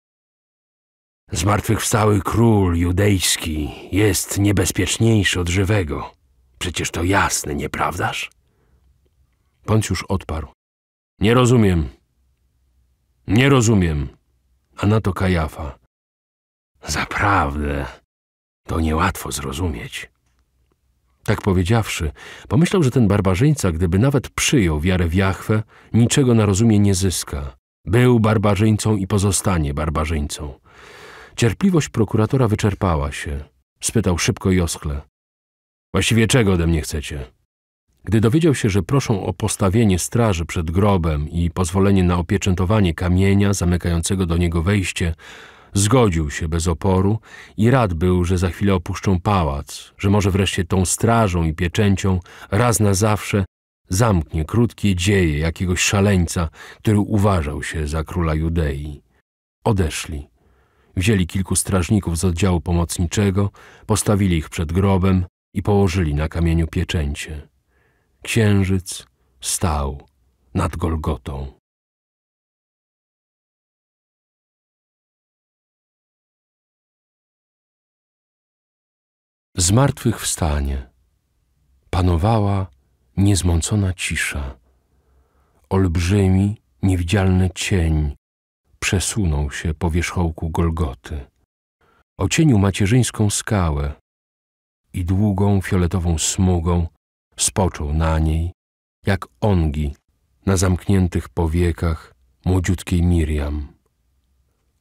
Zmartwychwstały król judejski jest niebezpieczniejszy od żywego. Przecież to jasne, nieprawdaż? Poncjusz odparł. Nie rozumiem. Nie rozumiem. A na to Kajafa. Zaprawdę, to niełatwo zrozumieć. Tak powiedziawszy, pomyślał, że ten barbarzyńca, gdyby nawet przyjął wiarę w Jachwę, niczego na rozumie nie zyska. Był barbarzyńcą i pozostanie barbarzyńcą. Cierpliwość prokuratora wyczerpała się. Spytał szybko i oschle. Właściwie czego ode mnie chcecie? Gdy dowiedział się, że proszą o postawienie straży przed grobem i pozwolenie na opieczętowanie kamienia zamykającego do niego wejście, zgodził się bez oporu i rad był, że za chwilę opuszczą pałac, że może wreszcie tą strażą i pieczęcią raz na zawsze zamknie krótkie dzieje jakiegoś szaleńca, który uważał się za króla Judei. Odeszli. Wzięli kilku strażników z oddziału pomocniczego, postawili ich przed grobem i położyli na kamieniu pieczęcie księżyc stał nad Golgotą. Z martwych wstanie panowała niezmącona cisza. Olbrzymi, niewidzialny cień przesunął się po wierzchołku Golgoty. Ocienił macierzyńską skałę i długą fioletową smugą spoczął na niej, jak ongi na zamkniętych powiekach młodziutkiej Miriam.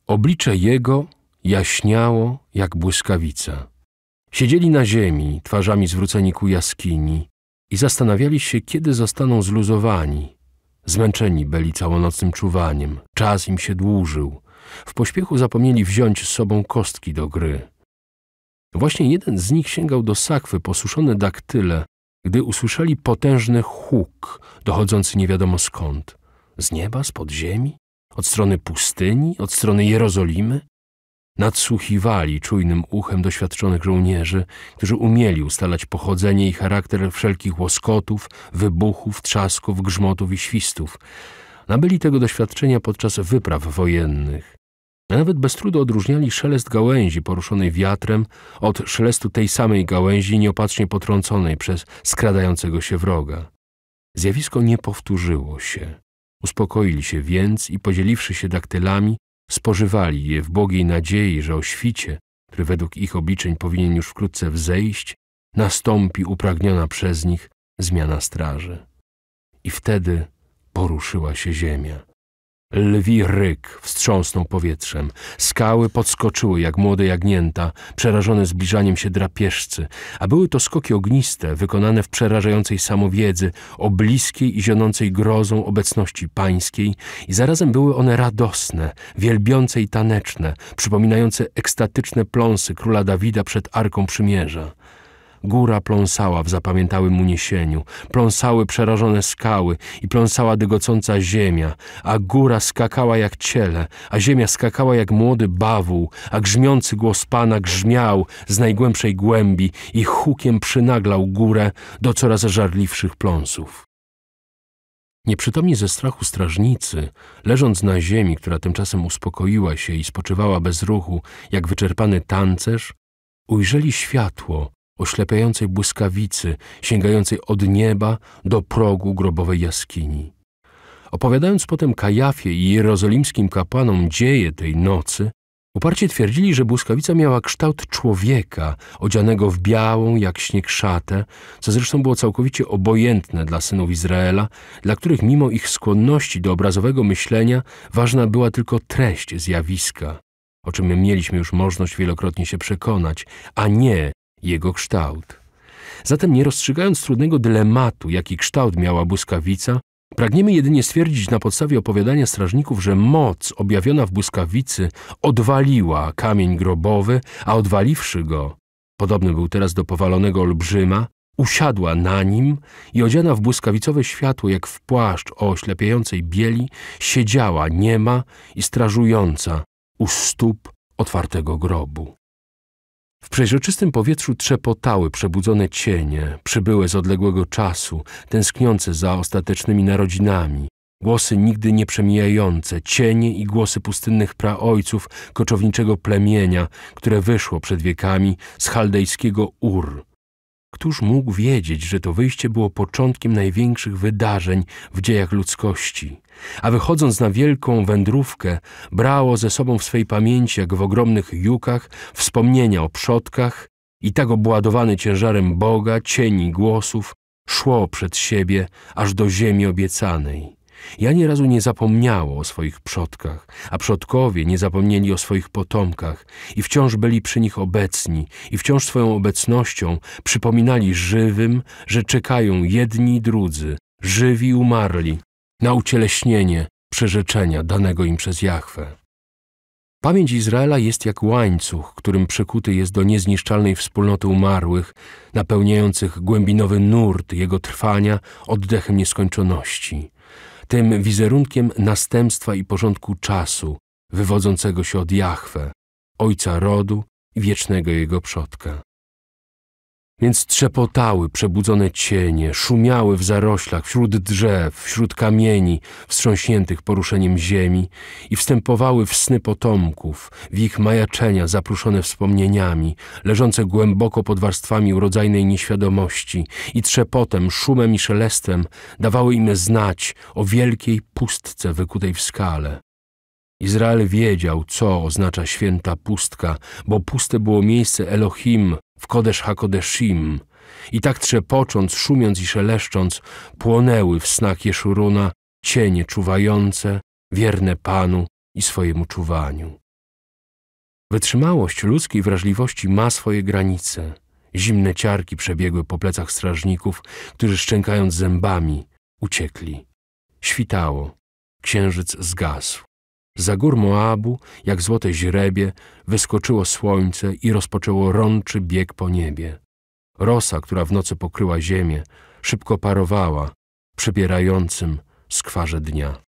Oblicze jego jaśniało jak błyskawica. Siedzieli na ziemi, twarzami zwróceni ku jaskini i zastanawiali się, kiedy zostaną zluzowani. Zmęczeni byli całonocnym czuwaniem, czas im się dłużył. W pośpiechu zapomnieli wziąć z sobą kostki do gry. Właśnie jeden z nich sięgał do sakwy posuszone daktyle, gdy usłyszeli potężny huk dochodzący nie wiadomo skąd. Z nieba, z podziemi, od strony pustyni, od strony Jerozolimy? Nadsłuchiwali czujnym uchem doświadczonych żołnierzy, którzy umieli ustalać pochodzenie i charakter wszelkich łoskotów, wybuchów, trzasków, grzmotów i świstów. Nabyli tego doświadczenia podczas wypraw wojennych nawet bez trudu odróżniali szelest gałęzi poruszonej wiatrem od szelestu tej samej gałęzi nieopatrznie potrąconej przez skradającego się wroga. Zjawisko nie powtórzyło się. Uspokoili się więc i podzieliwszy się daktylami, spożywali je w bogiej nadziei, że o świcie, który według ich obliczeń powinien już wkrótce wzejść, nastąpi upragniona przez nich zmiana straży. I wtedy poruszyła się ziemia. Lwi ryk wstrząsnął powietrzem. Skały podskoczyły jak młode jagnięta, przerażone zbliżaniem się drapieżcy, a były to skoki ogniste, wykonane w przerażającej samowiedzy o bliskiej i zionącej grozą obecności pańskiej i zarazem były one radosne, wielbiące i taneczne, przypominające ekstatyczne pląsy króla Dawida przed Arką Przymierza. Góra pląsała w zapamiętałym uniesieniu, pląsały przerażone skały i pląsała dygocąca ziemia, a góra skakała jak ciele, a ziemia skakała jak młody bawuł, a grzmiący głos Pana grzmiał z najgłębszej głębi i hukiem przynaglał górę do coraz żarliwszych pląsów. Nieprzytomni ze strachu strażnicy, leżąc na ziemi, która tymczasem uspokoiła się i spoczywała bez ruchu, jak wyczerpany tancerz, ujrzeli światło oślepiającej błyskawicy, sięgającej od nieba do progu grobowej jaskini. Opowiadając potem Kajafie i jerozolimskim kapłanom dzieje tej nocy, uparcie twierdzili, że błyskawica miała kształt człowieka odzianego w białą jak śnieg szatę, co zresztą było całkowicie obojętne dla synów Izraela, dla których mimo ich skłonności do obrazowego myślenia ważna była tylko treść zjawiska, o czym mieliśmy już możliwość wielokrotnie się przekonać, a nie jego kształt. Zatem nie rozstrzygając trudnego dylematu, jaki kształt miała błyskawica, pragniemy jedynie stwierdzić na podstawie opowiadania strażników, że moc objawiona w błyskawicy odwaliła kamień grobowy, a odwaliwszy go, podobny był teraz do powalonego olbrzyma, usiadła na nim i odziana w błyskawicowe światło, jak w płaszcz o oślepiającej bieli, siedziała niema i strażująca u stóp otwartego grobu. W przeźroczystym powietrzu trzepotały przebudzone cienie, przybyłe z odległego czasu, tęskniące za ostatecznymi narodzinami, głosy nigdy nie przemijające, cienie i głosy pustynnych praojców koczowniczego plemienia, które wyszło przed wiekami z chaldejskiego Ur, Któż mógł wiedzieć, że to wyjście było początkiem największych wydarzeń w dziejach ludzkości, a wychodząc na wielką wędrówkę, brało ze sobą w swej pamięci, jak w ogromnych jukach, wspomnienia o przodkach i tak obładowany ciężarem Boga, cieni głosów, szło przed siebie aż do ziemi obiecanej. Ja nierazu razu nie zapomniało o swoich przodkach, a przodkowie nie zapomnieli o swoich potomkach i wciąż byli przy nich obecni i wciąż swoją obecnością przypominali żywym, że czekają jedni i drudzy, żywi umarli, na ucieleśnienie przyrzeczenia danego im przez Jahwe. Pamięć Izraela jest jak łańcuch, którym przykuty jest do niezniszczalnej wspólnoty umarłych, napełniających głębinowy nurt jego trwania oddechem nieskończoności tym wizerunkiem następstwa i porządku czasu wywodzącego się od Jahwe, Ojca rodu i wiecznego jego przodka. Więc trzepotały przebudzone cienie, szumiały w zaroślach, wśród drzew, wśród kamieni, wstrząśniętych poruszeniem ziemi i wstępowały w sny potomków, w ich majaczenia zapruszone wspomnieniami, leżące głęboko pod warstwami urodzajnej nieświadomości i trzepotem, szumem i szelestem dawały im znać o wielkiej pustce wykutej w skale. Izrael wiedział, co oznacza święta pustka, bo puste było miejsce Elohim, w Kodesz Hakodeszim i tak trzepocząc, szumiąc i szeleszcząc, płonęły w snach Jeszuruna cienie czuwające, wierne Panu i swojemu czuwaniu. Wytrzymałość ludzkiej wrażliwości ma swoje granice. Zimne ciarki przebiegły po plecach strażników, którzy szczękając zębami uciekli. Świtało. Księżyc zgasł. Za gór Moabu, jak złote źrebie, wyskoczyło słońce i rozpoczęło rączy bieg po niebie. Rosa, która w nocy pokryła ziemię, szybko parowała w przybierającym skwarze dnia.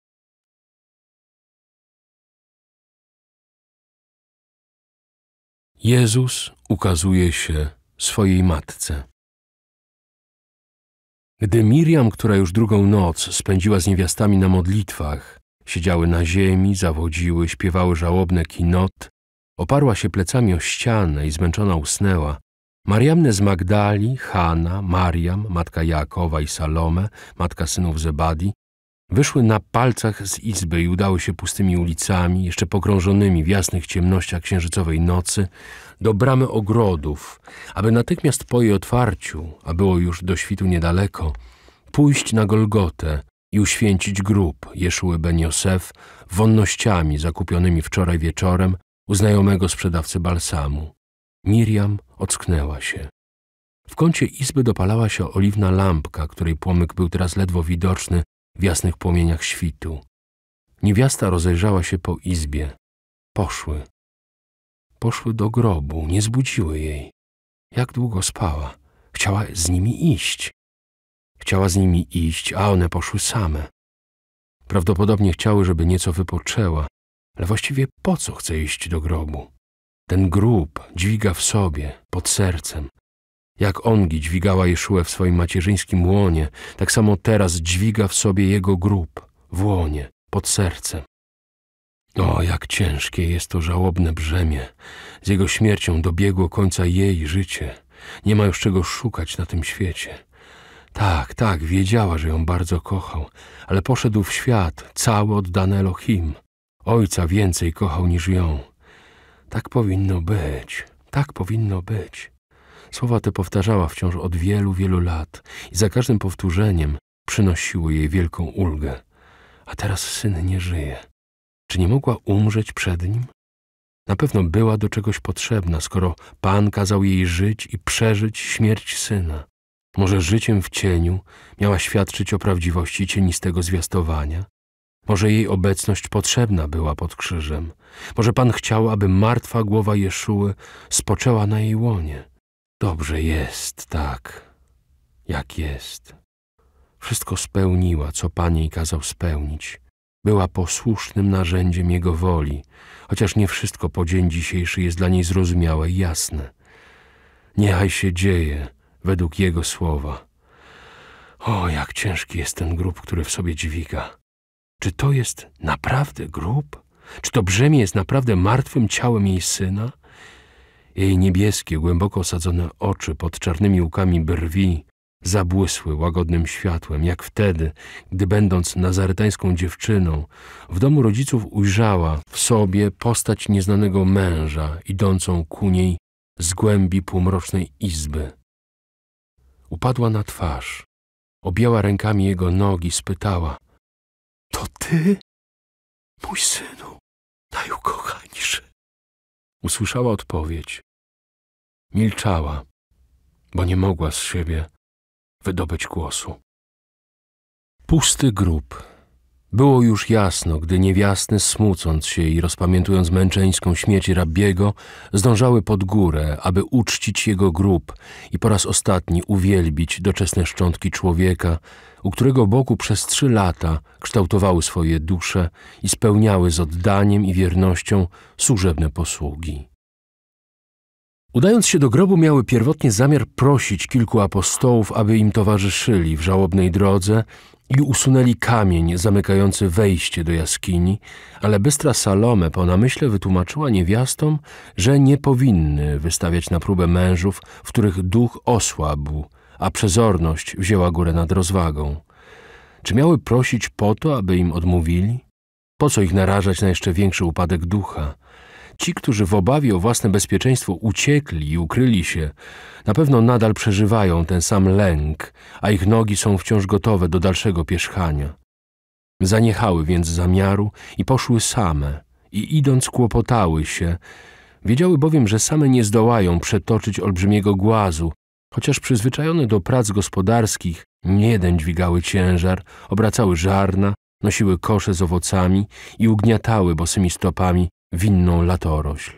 Jezus ukazuje się swojej matce. Gdy Miriam, która już drugą noc spędziła z niewiastami na modlitwach, Siedziały na ziemi, zawodziły, śpiewały żałobne kinot. Oparła się plecami o ścianę i zmęczona usnęła. Mariamne z Magdali, Hanna, Mariam, matka Jakowa i Salome, matka synów Zebadi, wyszły na palcach z izby i udały się pustymi ulicami, jeszcze pogrążonymi w jasnych ciemnościach księżycowej nocy, do bramy ogrodów, aby natychmiast po jej otwarciu, a było już do świtu niedaleko, pójść na Golgotę, i uświęcić grób Jeszuły Ben Josef wonnościami zakupionymi wczoraj wieczorem u znajomego sprzedawcy balsamu. Miriam ocknęła się. W kącie izby dopalała się oliwna lampka, której płomyk był teraz ledwo widoczny w jasnych płomieniach świtu. Niewiasta rozejrzała się po izbie. Poszły. Poszły do grobu, nie zbudziły jej. Jak długo spała? Chciała z nimi iść. Chciała z nimi iść, a one poszły same. Prawdopodobnie chciały, żeby nieco wypoczęła, ale właściwie po co chce iść do grobu? Ten grób dźwiga w sobie, pod sercem. Jak Ongi dźwigała Jeszułę w swoim macierzyńskim łonie, tak samo teraz dźwiga w sobie jego grób, w łonie, pod sercem. O, jak ciężkie jest to żałobne brzemię. Z jego śmiercią dobiegło końca jej życie. Nie ma już czego szukać na tym świecie. Tak, tak, wiedziała, że ją bardzo kochał, ale poszedł w świat, cały oddany Elohim. Ojca więcej kochał niż ją. Tak powinno być, tak powinno być. Słowa te powtarzała wciąż od wielu, wielu lat i za każdym powtórzeniem przynosiło jej wielką ulgę. A teraz syn nie żyje. Czy nie mogła umrzeć przed nim? Na pewno była do czegoś potrzebna, skoro Pan kazał jej żyć i przeżyć śmierć syna. Może życiem w cieniu miała świadczyć o prawdziwości cienistego zwiastowania? Może jej obecność potrzebna była pod krzyżem? Może Pan chciał, aby martwa głowa Jeszuły spoczęła na jej łonie? Dobrze jest tak, jak jest. Wszystko spełniła, co Pan jej kazał spełnić. Była posłusznym narzędziem Jego woli, chociaż nie wszystko po dzień dzisiejszy jest dla niej zrozumiałe i jasne. Niechaj się dzieje, według Jego słowa. O, jak ciężki jest ten grób, który w sobie dźwiga. Czy to jest naprawdę grób? Czy to brzemię jest naprawdę martwym ciałem jej syna? Jej niebieskie, głęboko osadzone oczy pod czarnymi łukami brwi zabłysły łagodnym światłem, jak wtedy, gdy będąc nazaretańską dziewczyną, w domu rodziców ujrzała w sobie postać nieznanego męża idącą ku niej z głębi półmrocznej izby. Upadła na twarz, objęła rękami jego nogi, spytała: To ty, mój synu, najukochańszy? Usłyszała odpowiedź. Milczała, bo nie mogła z siebie wydobyć głosu. Pusty grób. Było już jasno, gdy niewiasny, smucąc się i rozpamiętując męczeńską śmierć rabiego, zdążały pod górę, aby uczcić jego grób i po raz ostatni uwielbić doczesne szczątki człowieka, u którego boku przez trzy lata kształtowały swoje dusze i spełniały z oddaniem i wiernością służebne posługi. Udając się do grobu, miały pierwotnie zamiar prosić kilku apostołów, aby im towarzyszyli w żałobnej drodze i usunęli kamień zamykający wejście do jaskini, ale bystra Salome po namyśle wytłumaczyła niewiastom, że nie powinny wystawiać na próbę mężów, w których duch osłabł, a przezorność wzięła górę nad rozwagą. Czy miały prosić po to, aby im odmówili? Po co ich narażać na jeszcze większy upadek ducha? Ci, którzy w obawie o własne bezpieczeństwo uciekli i ukryli się, na pewno nadal przeżywają ten sam lęk, a ich nogi są wciąż gotowe do dalszego pierzchania. Zaniechały więc zamiaru i poszły same i idąc kłopotały się, wiedziały bowiem, że same nie zdołają przetoczyć olbrzymiego głazu, chociaż przyzwyczajone do prac gospodarskich nie jeden dźwigały ciężar, obracały żarna, nosiły kosze z owocami i ugniatały bosymi stopami winną latorośl.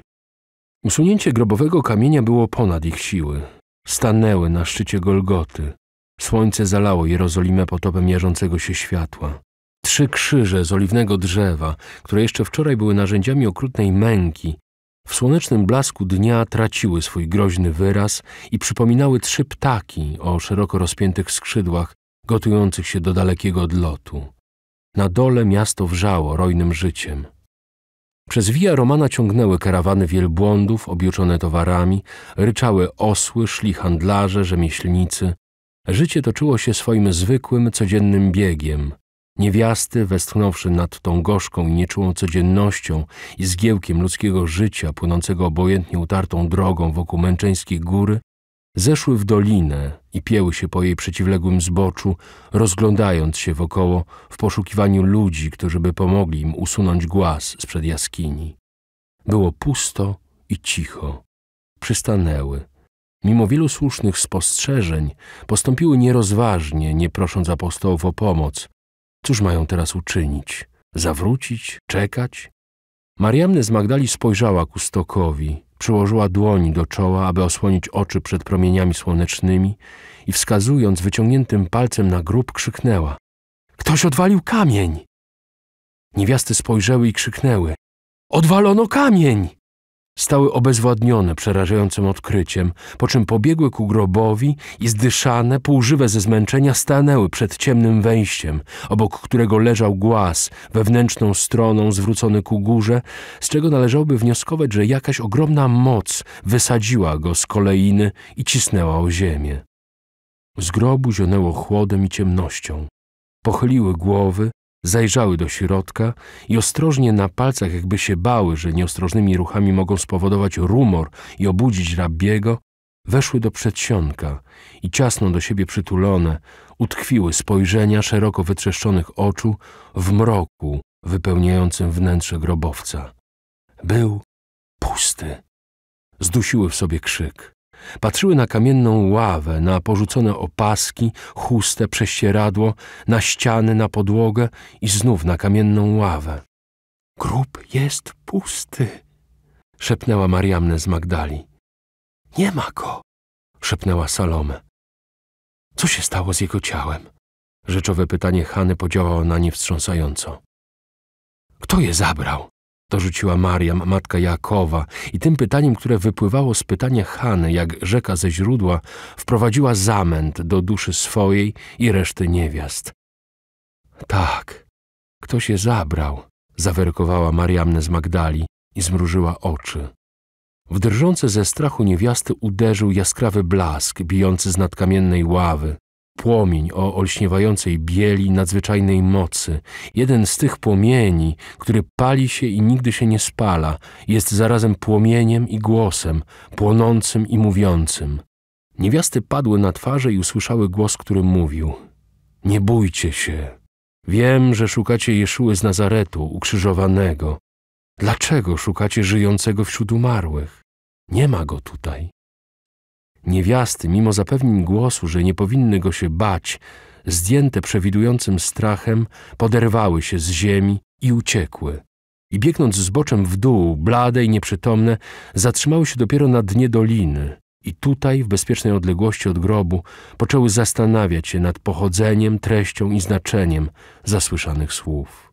Usunięcie grobowego kamienia było ponad ich siły. Stanęły na szczycie Golgoty. Słońce zalało Jerozolimę potopem jarzącego się światła. Trzy krzyże z oliwnego drzewa, które jeszcze wczoraj były narzędziami okrutnej męki, w słonecznym blasku dnia traciły swój groźny wyraz i przypominały trzy ptaki o szeroko rozpiętych skrzydłach, gotujących się do dalekiego odlotu. Na dole miasto wrzało rojnym życiem. Przez Via Romana ciągnęły karawany wielbłądów objuczone towarami, ryczały osły, szli handlarze, rzemieślnicy. Życie toczyło się swoim zwykłym, codziennym biegiem. Niewiasty, westchnąwszy nad tą gorzką i nieczułą codziennością i zgiełkiem ludzkiego życia płynącego obojętnie utartą drogą wokół męczeńskiej góry, zeszły w dolinę i pieły się po jej przeciwległym zboczu, rozglądając się wokoło w poszukiwaniu ludzi, którzy by pomogli im usunąć głaz z jaskini. Było pusto i cicho. Przystanęły. Mimo wielu słusznych spostrzeżeń, postąpiły nierozważnie, nie prosząc apostołów o pomoc. Cóż mają teraz uczynić? Zawrócić? Czekać? Mariamne z Magdali spojrzała ku stokowi – Przyłożyła dłoń do czoła, aby osłonić oczy przed promieniami słonecznymi i wskazując wyciągniętym palcem na grób, krzyknęła. Ktoś odwalił kamień! Niewiasty spojrzały i krzyknęły. Odwalono kamień! Stały obezwładnione przerażającym odkryciem, po czym pobiegły ku grobowi i zdyszane, półżywe ze zmęczenia, stanęły przed ciemnym wejściem, obok którego leżał głaz, wewnętrzną stroną zwrócony ku górze, z czego należałoby wnioskować, że jakaś ogromna moc wysadziła go z koleiny i cisnęła o ziemię. Z grobu zionęło chłodem i ciemnością. Pochyliły głowy, Zajrzały do środka i ostrożnie na palcach, jakby się bały, że nieostrożnymi ruchami mogą spowodować rumor i obudzić rabiego, weszły do przedsionka i ciasno do siebie przytulone, utkwiły spojrzenia szeroko wytrzeszczonych oczu w mroku wypełniającym wnętrze grobowca. Był pusty. Zdusiły w sobie krzyk. Patrzyły na kamienną ławę, na porzucone opaski, chuste prześcieradło, na ściany, na podłogę i znów na kamienną ławę. Grób jest pusty, szepnęła Mariamne z Magdali. Nie ma go, szepnęła Salome. Co się stało z jego ciałem? Rzeczowe pytanie Hany podziałało na nie wstrząsająco. Kto je zabrał? dorzuciła Mariam, matka Jakowa, i tym pytaniem, które wypływało z pytania Hany, jak rzeka ze źródła, wprowadziła zamęt do duszy swojej i reszty niewiast. Tak, kto się zabrał, zawerkowała Mariamne z Magdali i zmrużyła oczy. W drżące ze strachu niewiasty uderzył jaskrawy blask, bijący z nadkamiennej ławy, Płomień o olśniewającej bieli nadzwyczajnej mocy. Jeden z tych płomieni, który pali się i nigdy się nie spala, jest zarazem płomieniem i głosem, płonącym i mówiącym. Niewiasty padły na twarze i usłyszały głos, który mówił – Nie bójcie się. Wiem, że szukacie Jeszuły z Nazaretu, ukrzyżowanego. Dlaczego szukacie żyjącego wśród umarłych? Nie ma go tutaj. Niewiasty, mimo zapewnień głosu, że nie powinny go się bać, zdjęte przewidującym strachem, poderwały się z ziemi i uciekły. I biegnąc z boczem w dół, blade i nieprzytomne, zatrzymały się dopiero na dnie doliny. I tutaj, w bezpiecznej odległości od grobu, poczęły zastanawiać się nad pochodzeniem, treścią i znaczeniem zasłyszanych słów.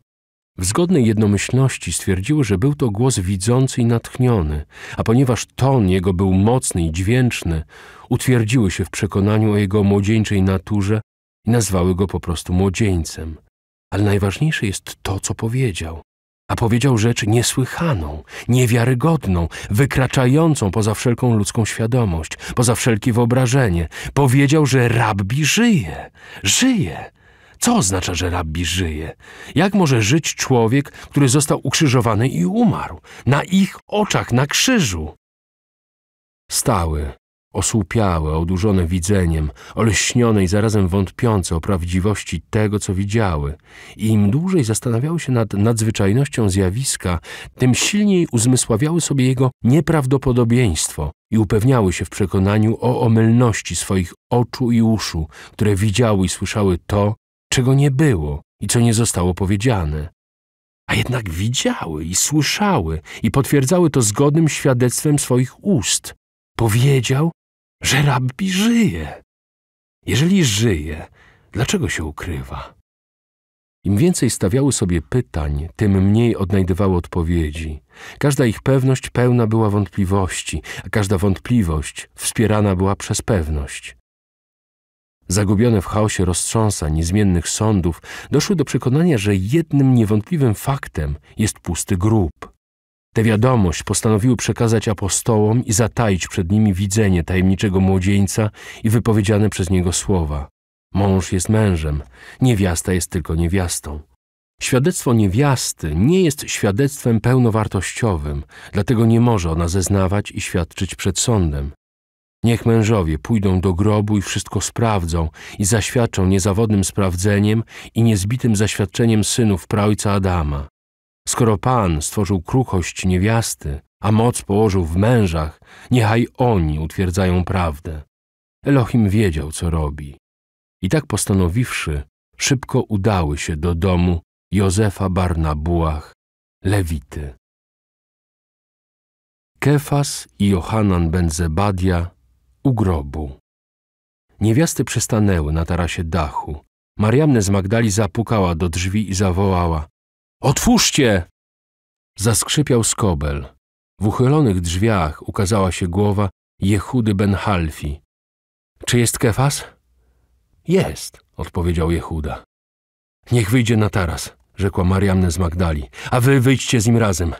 W zgodnej jednomyślności stwierdziły, że był to głos widzący i natchniony, a ponieważ ton jego był mocny i dźwięczny, utwierdziły się w przekonaniu o jego młodzieńczej naturze i nazwały go po prostu młodzieńcem. Ale najważniejsze jest to, co powiedział. A powiedział rzecz niesłychaną, niewiarygodną, wykraczającą poza wszelką ludzką świadomość, poza wszelkie wyobrażenie. Powiedział, że rabbi żyje, żyje, co oznacza, że rabbi żyje? Jak może żyć człowiek, który został ukrzyżowany i umarł? Na ich oczach, na krzyżu! Stały, osłupiałe, odurzone widzeniem, olśnione i zarazem wątpiące o prawdziwości tego, co widziały. I im dłużej zastanawiały się nad nadzwyczajnością zjawiska, tym silniej uzmysławiały sobie jego nieprawdopodobieństwo i upewniały się w przekonaniu o omylności swoich oczu i uszu, które widziały i słyszały to, czego nie było i co nie zostało powiedziane. A jednak widziały i słyszały i potwierdzały to zgodnym świadectwem swoich ust. Powiedział, że rabbi żyje. Jeżeli żyje, dlaczego się ukrywa? Im więcej stawiały sobie pytań, tym mniej odnajdywały odpowiedzi. Każda ich pewność pełna była wątpliwości, a każda wątpliwość wspierana była przez pewność. Zagubione w chaosie roztrząsa niezmiennych sądów, doszły do przekonania, że jednym niewątpliwym faktem jest pusty grób. Tę wiadomość postanowiły przekazać apostołom i zataić przed nimi widzenie tajemniczego młodzieńca i wypowiedziane przez niego słowa. Mąż jest mężem, niewiasta jest tylko niewiastą. Świadectwo niewiasty nie jest świadectwem pełnowartościowym, dlatego nie może ona zeznawać i świadczyć przed sądem. Niech mężowie pójdą do grobu i wszystko sprawdzą i zaświadczą niezawodnym sprawdzeniem i niezbitym zaświadczeniem synów praojca Adama. Skoro Pan stworzył kruchość niewiasty, a moc położył w mężach, niechaj oni utwierdzają prawdę. Elohim wiedział, co robi. I tak postanowiwszy, szybko udały się do domu Józefa Barnabuach, Lewity. Kefas i Johanan ben Zebadia u grobu. Niewiasty przystanęły na tarasie dachu. Mariamne z Magdali zapukała do drzwi i zawołała – Otwórzcie! Zaskrzypiał skobel. W uchylonych drzwiach ukazała się głowa Jehudy ben Halfi. – Czy jest kefas? – Jest – odpowiedział Jehuda. – Niech wyjdzie na taras – rzekła Mariamne z Magdali. – A wy wyjdźcie z nim razem.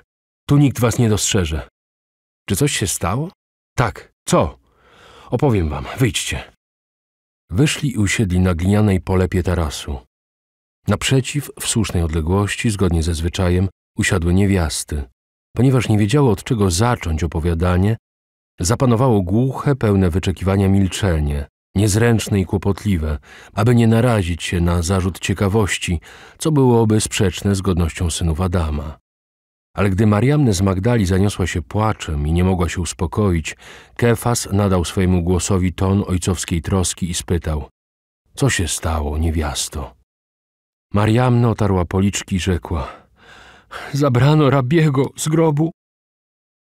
Tu nikt was nie dostrzeże. – Czy coś się stało? – Tak. Co? Opowiem wam, wyjdźcie. Wyszli i usiedli na glinianej polepie tarasu. Naprzeciw, w słusznej odległości, zgodnie ze zwyczajem, usiadły niewiasty. Ponieważ nie wiedziały, od czego zacząć opowiadanie, zapanowało głuche, pełne wyczekiwania milczenie, niezręczne i kłopotliwe, aby nie narazić się na zarzut ciekawości, co byłoby sprzeczne z godnością synów Adama. Ale gdy Mariamne z Magdali zaniosła się płaczem i nie mogła się uspokoić, Kefas nadał swojemu głosowi ton ojcowskiej troski i spytał – Co się stało, niewiasto? Mariamna otarła policzki i rzekła – Zabrano rabiego z grobu.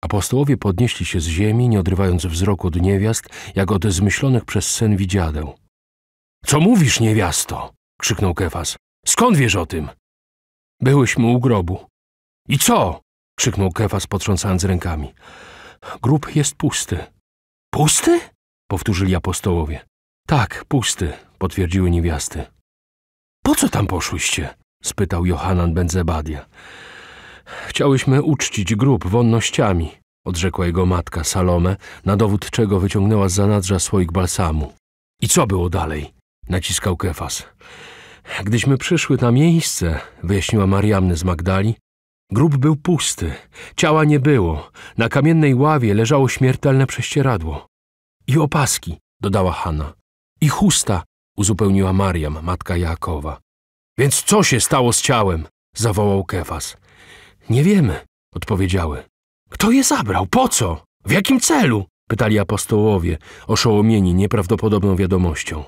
Apostołowie podnieśli się z ziemi, nie odrywając wzroku od niewiast, jak od zmyślonych przez sen widziadeł. – Co mówisz, niewiasto? – krzyknął Kefas. – Skąd wiesz o tym? – Byłyśmy u grobu i co? krzyknął Kefas, potrząsając rękami. Grób jest pusty. Pusty? powtórzyli apostołowie. Tak, pusty, potwierdziły niewiasty. Po co tam poszłyście? spytał Johanan Benzebadia. Chciałyśmy uczcić grób wonnościami, odrzekła jego matka Salome, na dowód czego wyciągnęła z zanadrza słoik balsamu. I co było dalej? naciskał Kefas. Gdyśmy przyszły na miejsce, wyjaśniła Mariamny z Magdali, Grób był pusty, ciała nie było, na kamiennej ławie leżało śmiertelne prześcieradło. I opaski, dodała Hanna. I chusta, uzupełniła Mariam, matka Jakowa. Więc co się stało z ciałem? zawołał Kefas. Nie wiemy, odpowiedziały. Kto je zabrał? Po co? W jakim celu? pytali apostołowie, oszołomieni nieprawdopodobną wiadomością.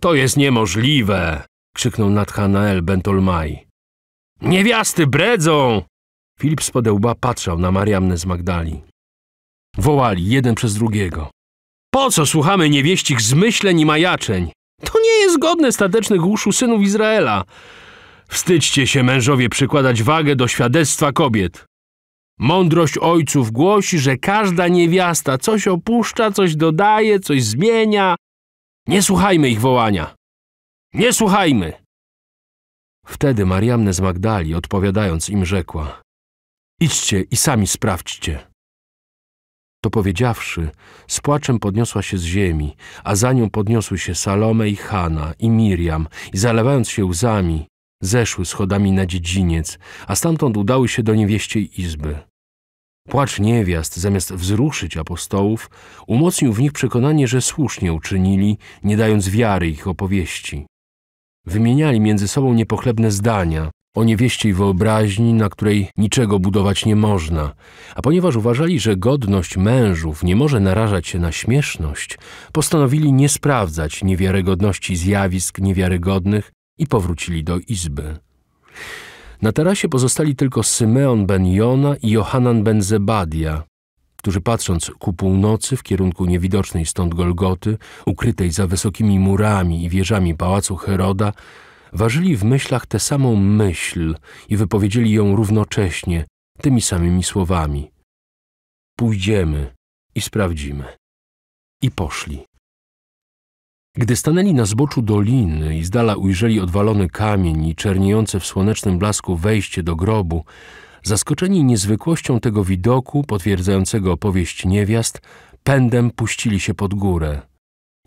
To jest niemożliwe! krzyknął Nathanael Bentolmai. Niewiasty bredzą! Filip z podełba patrzał na Mariamnę z Magdali. Wołali jeden przez drugiego. Po co słuchamy niewieścich zmyśleń i majaczeń? To nie jest godne statecznych uszu synów Izraela. Wstydźcie się, mężowie, przykładać wagę do świadectwa kobiet. Mądrość ojców głosi, że każda niewiasta coś opuszcza, coś dodaje, coś zmienia. Nie słuchajmy ich wołania. Nie słuchajmy! Wtedy Mariamne z Magdali, odpowiadając im, rzekła Idźcie i sami sprawdźcie. To powiedziawszy, z płaczem podniosła się z ziemi, a za nią podniosły się Salome i Hana i Miriam i zalewając się łzami, zeszły schodami na dziedziniec, a stamtąd udały się do niewieściej izby. Płacz niewiast, zamiast wzruszyć apostołów, umocnił w nich przekonanie, że słusznie uczynili, nie dając wiary ich opowieści. Wymieniali między sobą niepochlebne zdania o niewieściej wyobraźni, na której niczego budować nie można, a ponieważ uważali, że godność mężów nie może narażać się na śmieszność, postanowili nie sprawdzać niewiarygodności zjawisk niewiarygodnych i powrócili do izby. Na tarasie pozostali tylko Symeon ben Jona i Johanan ben Zebadia, którzy patrząc ku północy w kierunku niewidocznej stąd Golgoty, ukrytej za wysokimi murami i wieżami pałacu Heroda, ważyli w myślach tę samą myśl i wypowiedzieli ją równocześnie, tymi samymi słowami. Pójdziemy i sprawdzimy. I poszli. Gdy stanęli na zboczu doliny i z dala ujrzeli odwalony kamień i czerniejące w słonecznym blasku wejście do grobu, Zaskoczeni niezwykłością tego widoku, potwierdzającego opowieść niewiast, pędem puścili się pod górę.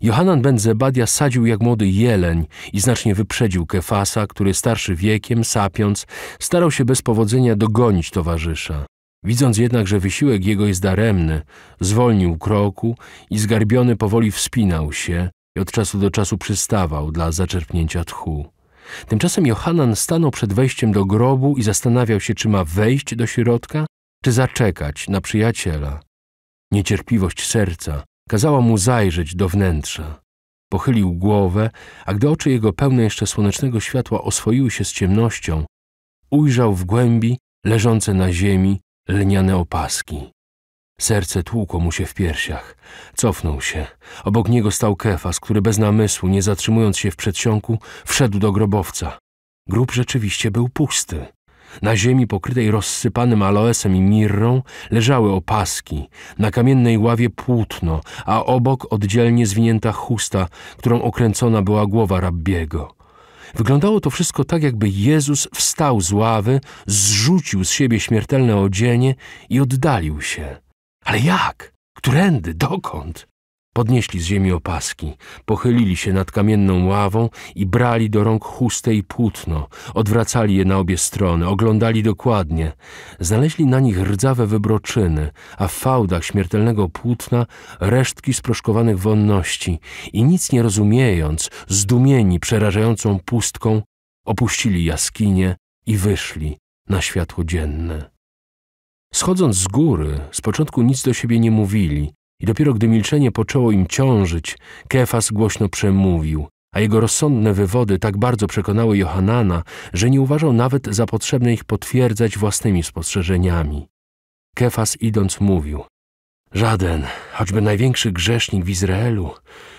Johanan ben Zebadia sadził jak młody jeleń i znacznie wyprzedził Kefasa, który starszy wiekiem, sapiąc, starał się bez powodzenia dogonić towarzysza. Widząc jednak, że wysiłek jego jest daremny, zwolnił kroku i zgarbiony powoli wspinał się i od czasu do czasu przystawał dla zaczerpnięcia tchu. Tymczasem Johanan stanął przed wejściem do grobu i zastanawiał się, czy ma wejść do środka, czy zaczekać na przyjaciela. Niecierpliwość serca kazała mu zajrzeć do wnętrza. Pochylił głowę, a gdy oczy jego pełne jeszcze słonecznego światła oswoiły się z ciemnością, ujrzał w głębi leżące na ziemi lniane opaski. Serce tłukło mu się w piersiach. Cofnął się. Obok niego stał kefas, który bez namysłu, nie zatrzymując się w przedsionku, wszedł do grobowca. Grób rzeczywiście był pusty. Na ziemi pokrytej rozsypanym aloesem i mirrą leżały opaski, na kamiennej ławie płótno, a obok oddzielnie zwinięta chusta, którą okręcona była głowa rabbiego. Wyglądało to wszystko tak, jakby Jezus wstał z ławy, zrzucił z siebie śmiertelne odzienie i oddalił się. Ale jak? Którędy? Dokąd? Podnieśli z ziemi opaski, pochylili się nad kamienną ławą i brali do rąk chustę i płótno, odwracali je na obie strony, oglądali dokładnie. Znaleźli na nich rdzawe wybroczyny, a w fałdach śmiertelnego płótna resztki sproszkowanych wonności i nic nie rozumiejąc, zdumieni przerażającą pustką, opuścili jaskinie i wyszli na światło dzienne. Schodząc z góry, z początku nic do siebie nie mówili i dopiero gdy milczenie poczęło im ciążyć, Kefas głośno przemówił, a jego rozsądne wywody tak bardzo przekonały Johanana, że nie uważał nawet za potrzebne ich potwierdzać własnymi spostrzeżeniami. Kefas idąc mówił – Żaden, choćby największy grzesznik w Izraelu,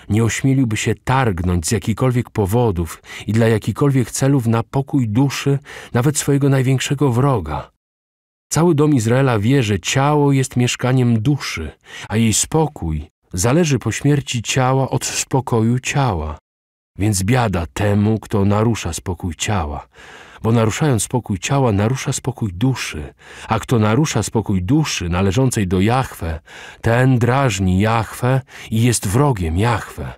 nie ośmieliłby się targnąć z jakichkolwiek powodów i dla jakichkolwiek celów na pokój duszy nawet swojego największego wroga, Cały dom Izraela wie, że ciało jest mieszkaniem duszy, a jej spokój zależy po śmierci ciała od spokoju ciała. Więc biada temu, kto narusza spokój ciała, bo naruszając spokój ciała, narusza spokój duszy, a kto narusza spokój duszy należącej do Jahwe, ten drażni Jahwe i jest wrogiem Jahwe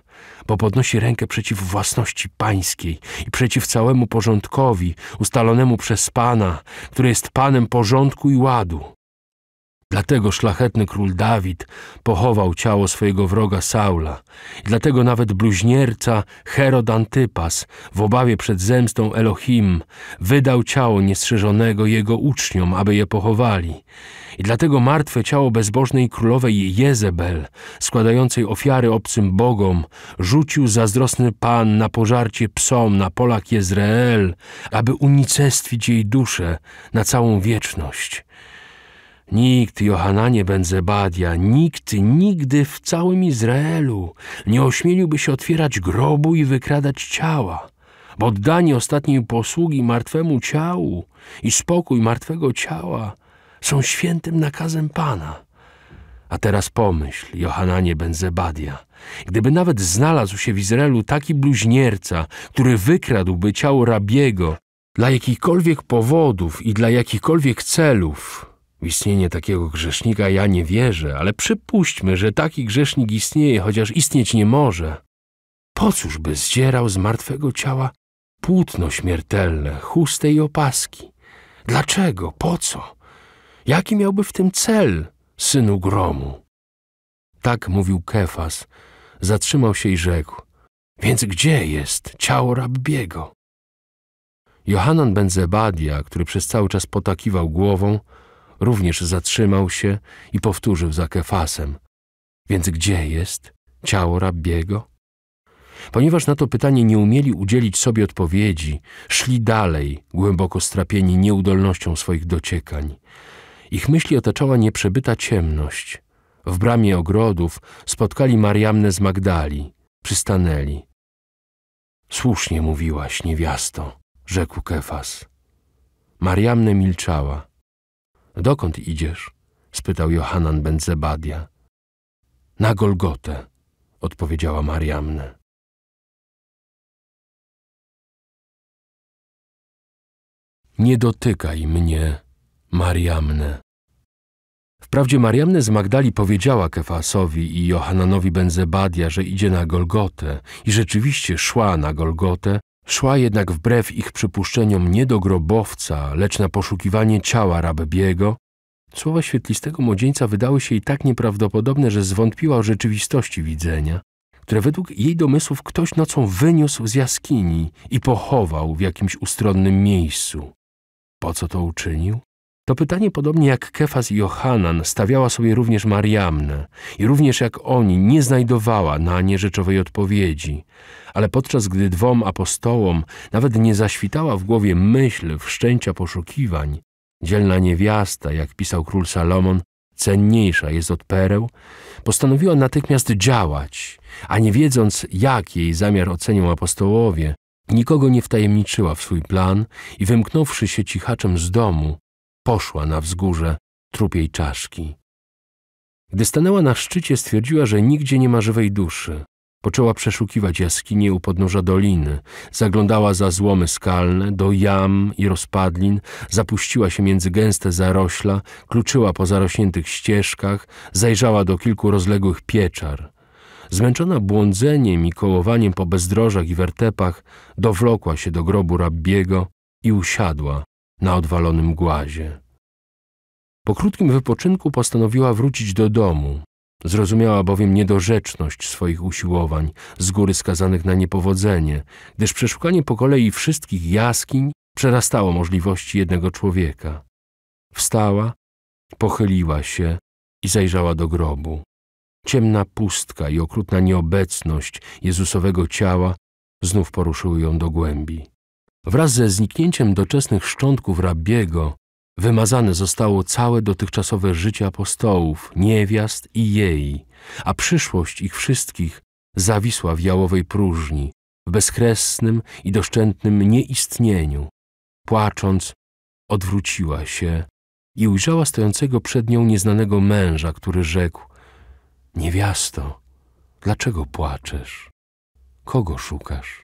bo podnosi rękę przeciw własności pańskiej i przeciw całemu porządkowi ustalonemu przez Pana, który jest Panem porządku i ładu. Dlatego szlachetny król Dawid pochował ciało swojego wroga Saula i dlatego nawet bluźnierca Herod Antypas w obawie przed zemstą Elohim wydał ciało niestrzeżonego jego uczniom, aby je pochowali i dlatego martwe ciało bezbożnej królowej Jezebel, składającej ofiary obcym bogom, rzucił zazdrosny pan na pożarcie psom na polach Jezreel, aby unicestwić jej duszę na całą wieczność. Nikt, Johananie Benzebadia, nikt nigdy w całym Izraelu nie ośmieliłby się otwierać grobu i wykradać ciała, bo oddanie ostatniej posługi martwemu ciału i spokój martwego ciała – są świętym nakazem Pana. A teraz pomyśl, Johananie Benzebadia, gdyby nawet znalazł się w Izraelu taki bluźnierca, który wykradłby ciało rabiego dla jakichkolwiek powodów i dla jakichkolwiek celów, w istnienie takiego grzesznika ja nie wierzę, ale przypuśćmy, że taki grzesznik istnieje, chociaż istnieć nie może. Po cóż by zdzierał z martwego ciała płótno śmiertelne, chustę i opaski? Dlaczego? Po co? Jaki miałby w tym cel, synu gromu? Tak mówił Kefas. Zatrzymał się i rzekł. Więc gdzie jest ciało Rabbiego? Johanan ben Zebadia, który przez cały czas potakiwał głową, również zatrzymał się i powtórzył za Kefasem. Więc gdzie jest ciało Rabbiego? Ponieważ na to pytanie nie umieli udzielić sobie odpowiedzi, szli dalej, głęboko strapieni nieudolnością swoich dociekań. Ich myśli otaczała nieprzebyta ciemność. W bramie ogrodów spotkali Mariamnę z Magdali. Przystanęli. Słusznie mówiłaś, niewiasto, rzekł Kefas. Mariamne milczała. Dokąd idziesz? spytał Johanan ben Zebadia. Na Golgotę, odpowiedziała Mariamne. Nie dotykaj mnie, Mariamne. Wprawdzie Mariamne z Magdali powiedziała Kefasowi i Johananowi Benzebadia, że idzie na Golgotę i rzeczywiście szła na Golgotę, szła jednak wbrew ich przypuszczeniom nie do grobowca, lecz na poszukiwanie ciała Rabbiego, Słowa świetlistego młodzieńca wydały się jej tak nieprawdopodobne, że zwątpiła o rzeczywistości widzenia, które według jej domysłów ktoś nocą wyniósł z jaskini i pochował w jakimś ustronnym miejscu. Po co to uczynił? To pytanie, podobnie jak Kefas i Johanan, stawiała sobie również Mariamne i również jak oni nie znajdowała na nie rzeczowej odpowiedzi. Ale podczas gdy dwom apostołom nawet nie zaświtała w głowie myśl wszczęcia poszukiwań, dzielna niewiasta, jak pisał król Salomon, cenniejsza jest od pereł, postanowiła natychmiast działać, a nie wiedząc, jak jej zamiar ocenią apostołowie, nikogo nie wtajemniczyła w swój plan i wymknąwszy się cichaczem z domu, poszła na wzgórze trupiej czaszki. Gdy stanęła na szczycie, stwierdziła, że nigdzie nie ma żywej duszy. Poczęła przeszukiwać jaskinie u podnóża doliny, zaglądała za złomy skalne, do jam i rozpadlin, zapuściła się między gęste zarośla, kluczyła po zarośniętych ścieżkach, zajrzała do kilku rozległych pieczar. Zmęczona błądzeniem i kołowaniem po bezdrożach i wertepach, dowlokła się do grobu rabbiego i usiadła, na odwalonym głazie. Po krótkim wypoczynku postanowiła wrócić do domu. Zrozumiała bowiem niedorzeczność swoich usiłowań, z góry skazanych na niepowodzenie, gdyż przeszukanie po kolei wszystkich jaskiń przerastało możliwości jednego człowieka. Wstała, pochyliła się i zajrzała do grobu. Ciemna pustka i okrutna nieobecność Jezusowego ciała znów poruszyły ją do głębi. Wraz ze zniknięciem doczesnych szczątków rabiego wymazane zostało całe dotychczasowe życie apostołów, niewiast i jej, a przyszłość ich wszystkich zawisła w jałowej próżni, w bezkresnym i doszczętnym nieistnieniu. Płacząc, odwróciła się i ujrzała stojącego przed nią nieznanego męża, który rzekł – Niewiasto, dlaczego płaczesz? Kogo szukasz?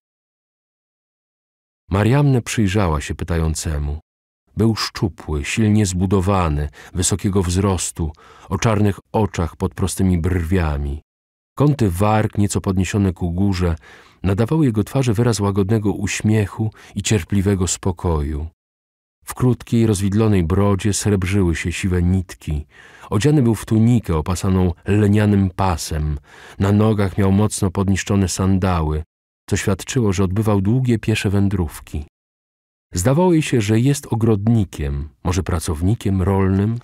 Mariamne przyjrzała się pytającemu. Był szczupły, silnie zbudowany, wysokiego wzrostu, o czarnych oczach pod prostymi brwiami. Kąty warg, nieco podniesione ku górze, nadawały jego twarzy wyraz łagodnego uśmiechu i cierpliwego spokoju. W krótkiej, rozwidlonej brodzie srebrzyły się siwe nitki. Odziany był w tunikę opasaną lenianym pasem. Na nogach miał mocno podniszczone sandały, co świadczyło, że odbywał długie piesze wędrówki. Zdawało jej się, że jest ogrodnikiem, może pracownikiem rolnym,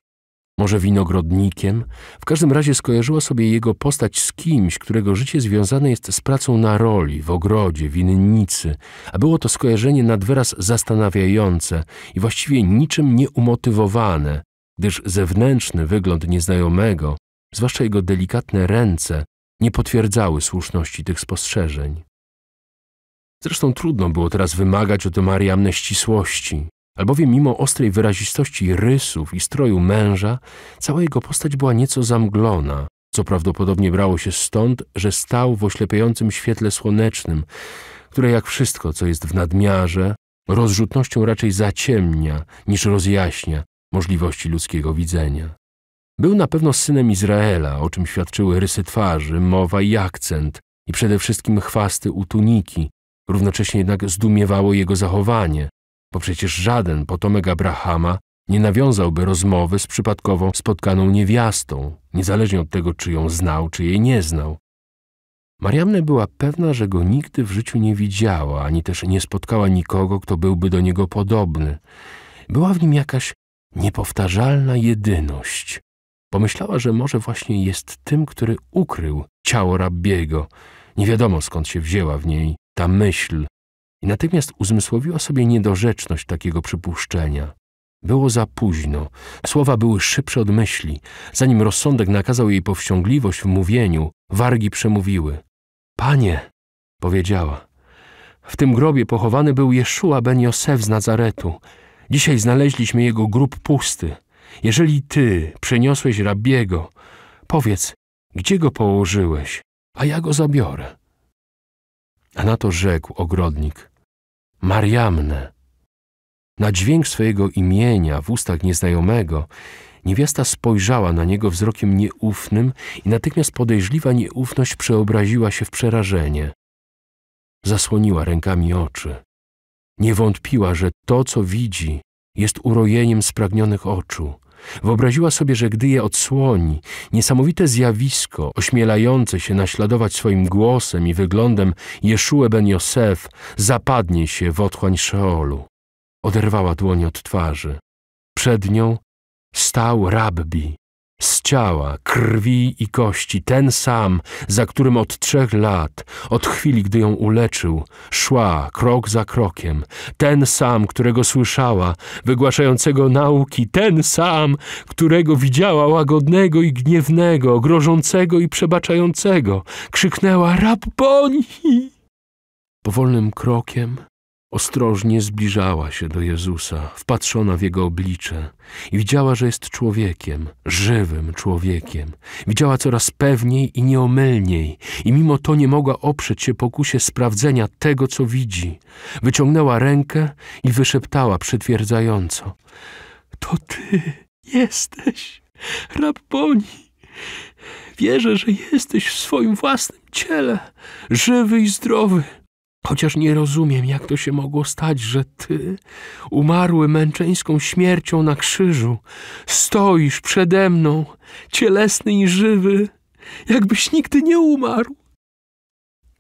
może winogrodnikiem. W każdym razie skojarzyła sobie jego postać z kimś, którego życie związane jest z pracą na roli, w ogrodzie, winnicy, a było to skojarzenie nad wyraz zastanawiające i właściwie niczym nieumotywowane, gdyż zewnętrzny wygląd nieznajomego, zwłaszcza jego delikatne ręce, nie potwierdzały słuszności tych spostrzeżeń. Zresztą trudno było teraz wymagać od Marianny ścisłości, albowiem mimo ostrej wyrazistości rysów i stroju męża, cała jego postać była nieco zamglona, co prawdopodobnie brało się stąd, że stał w oślepiającym świetle słonecznym, które jak wszystko, co jest w nadmiarze, rozrzutnością raczej zaciemnia niż rozjaśnia możliwości ludzkiego widzenia. Był na pewno synem Izraela, o czym świadczyły rysy twarzy, mowa i akcent, i przede wszystkim chwasty u tuniki, Równocześnie jednak zdumiewało jego zachowanie, bo przecież żaden potomek Abrahama nie nawiązałby rozmowy z przypadkowo spotkaną niewiastą, niezależnie od tego, czy ją znał, czy jej nie znał. Mariamne była pewna, że go nigdy w życiu nie widziała, ani też nie spotkała nikogo, kto byłby do niego podobny. Była w nim jakaś niepowtarzalna jedyność. Pomyślała, że może właśnie jest tym, który ukrył ciało rabbiego. Nie wiadomo skąd się wzięła w niej ta myśl i natychmiast uzmysłowiła sobie niedorzeczność takiego przypuszczenia. Było za późno. Słowa były szybsze od myśli. Zanim rozsądek nakazał jej powściągliwość w mówieniu, wargi przemówiły. Panie, powiedziała, w tym grobie pochowany był Jeszua ben Josef z Nazaretu. Dzisiaj znaleźliśmy jego grób pusty. Jeżeli ty przyniosłeś rabiego, powiedz, gdzie go położyłeś, a ja go zabiorę. A na to rzekł ogrodnik: Mariamne! Na dźwięk swojego imienia w ustach nieznajomego, niewiasta spojrzała na niego wzrokiem nieufnym i natychmiast podejrzliwa nieufność przeobraziła się w przerażenie. Zasłoniła rękami oczy. Nie wątpiła, że to, co widzi, jest urojeniem spragnionych oczu, Wyobraziła sobie, że gdy je odsłoni, niesamowite zjawisko, ośmielające się naśladować swoim głosem i wyglądem Jeszue ben Josef, zapadnie się w otchłań Szeolu. Oderwała dłoń od twarzy. Przed nią stał rabbi, z ciała, krwi i kości, ten sam, za którym od trzech lat, od chwili, gdy ją uleczył, szła krok za krokiem, ten sam, którego słyszała, wygłaszającego nauki, ten sam, którego widziała łagodnego i gniewnego, grożącego i przebaczającego, krzyknęła Rabboni! Powolnym krokiem Ostrożnie zbliżała się do Jezusa, wpatrzona w jego oblicze i widziała, że jest człowiekiem, żywym człowiekiem. Widziała coraz pewniej i nieomylniej i mimo to nie mogła oprzeć się pokusie sprawdzenia tego, co widzi. Wyciągnęła rękę i wyszeptała przytwierdzająco: To ty jesteś, rabboni. Wierzę, że jesteś w swoim własnym ciele, żywy i zdrowy. Chociaż nie rozumiem, jak to się mogło stać, że ty, umarły męczeńską śmiercią na krzyżu, stoisz przede mną, cielesny i żywy, jakbyś nigdy nie umarł.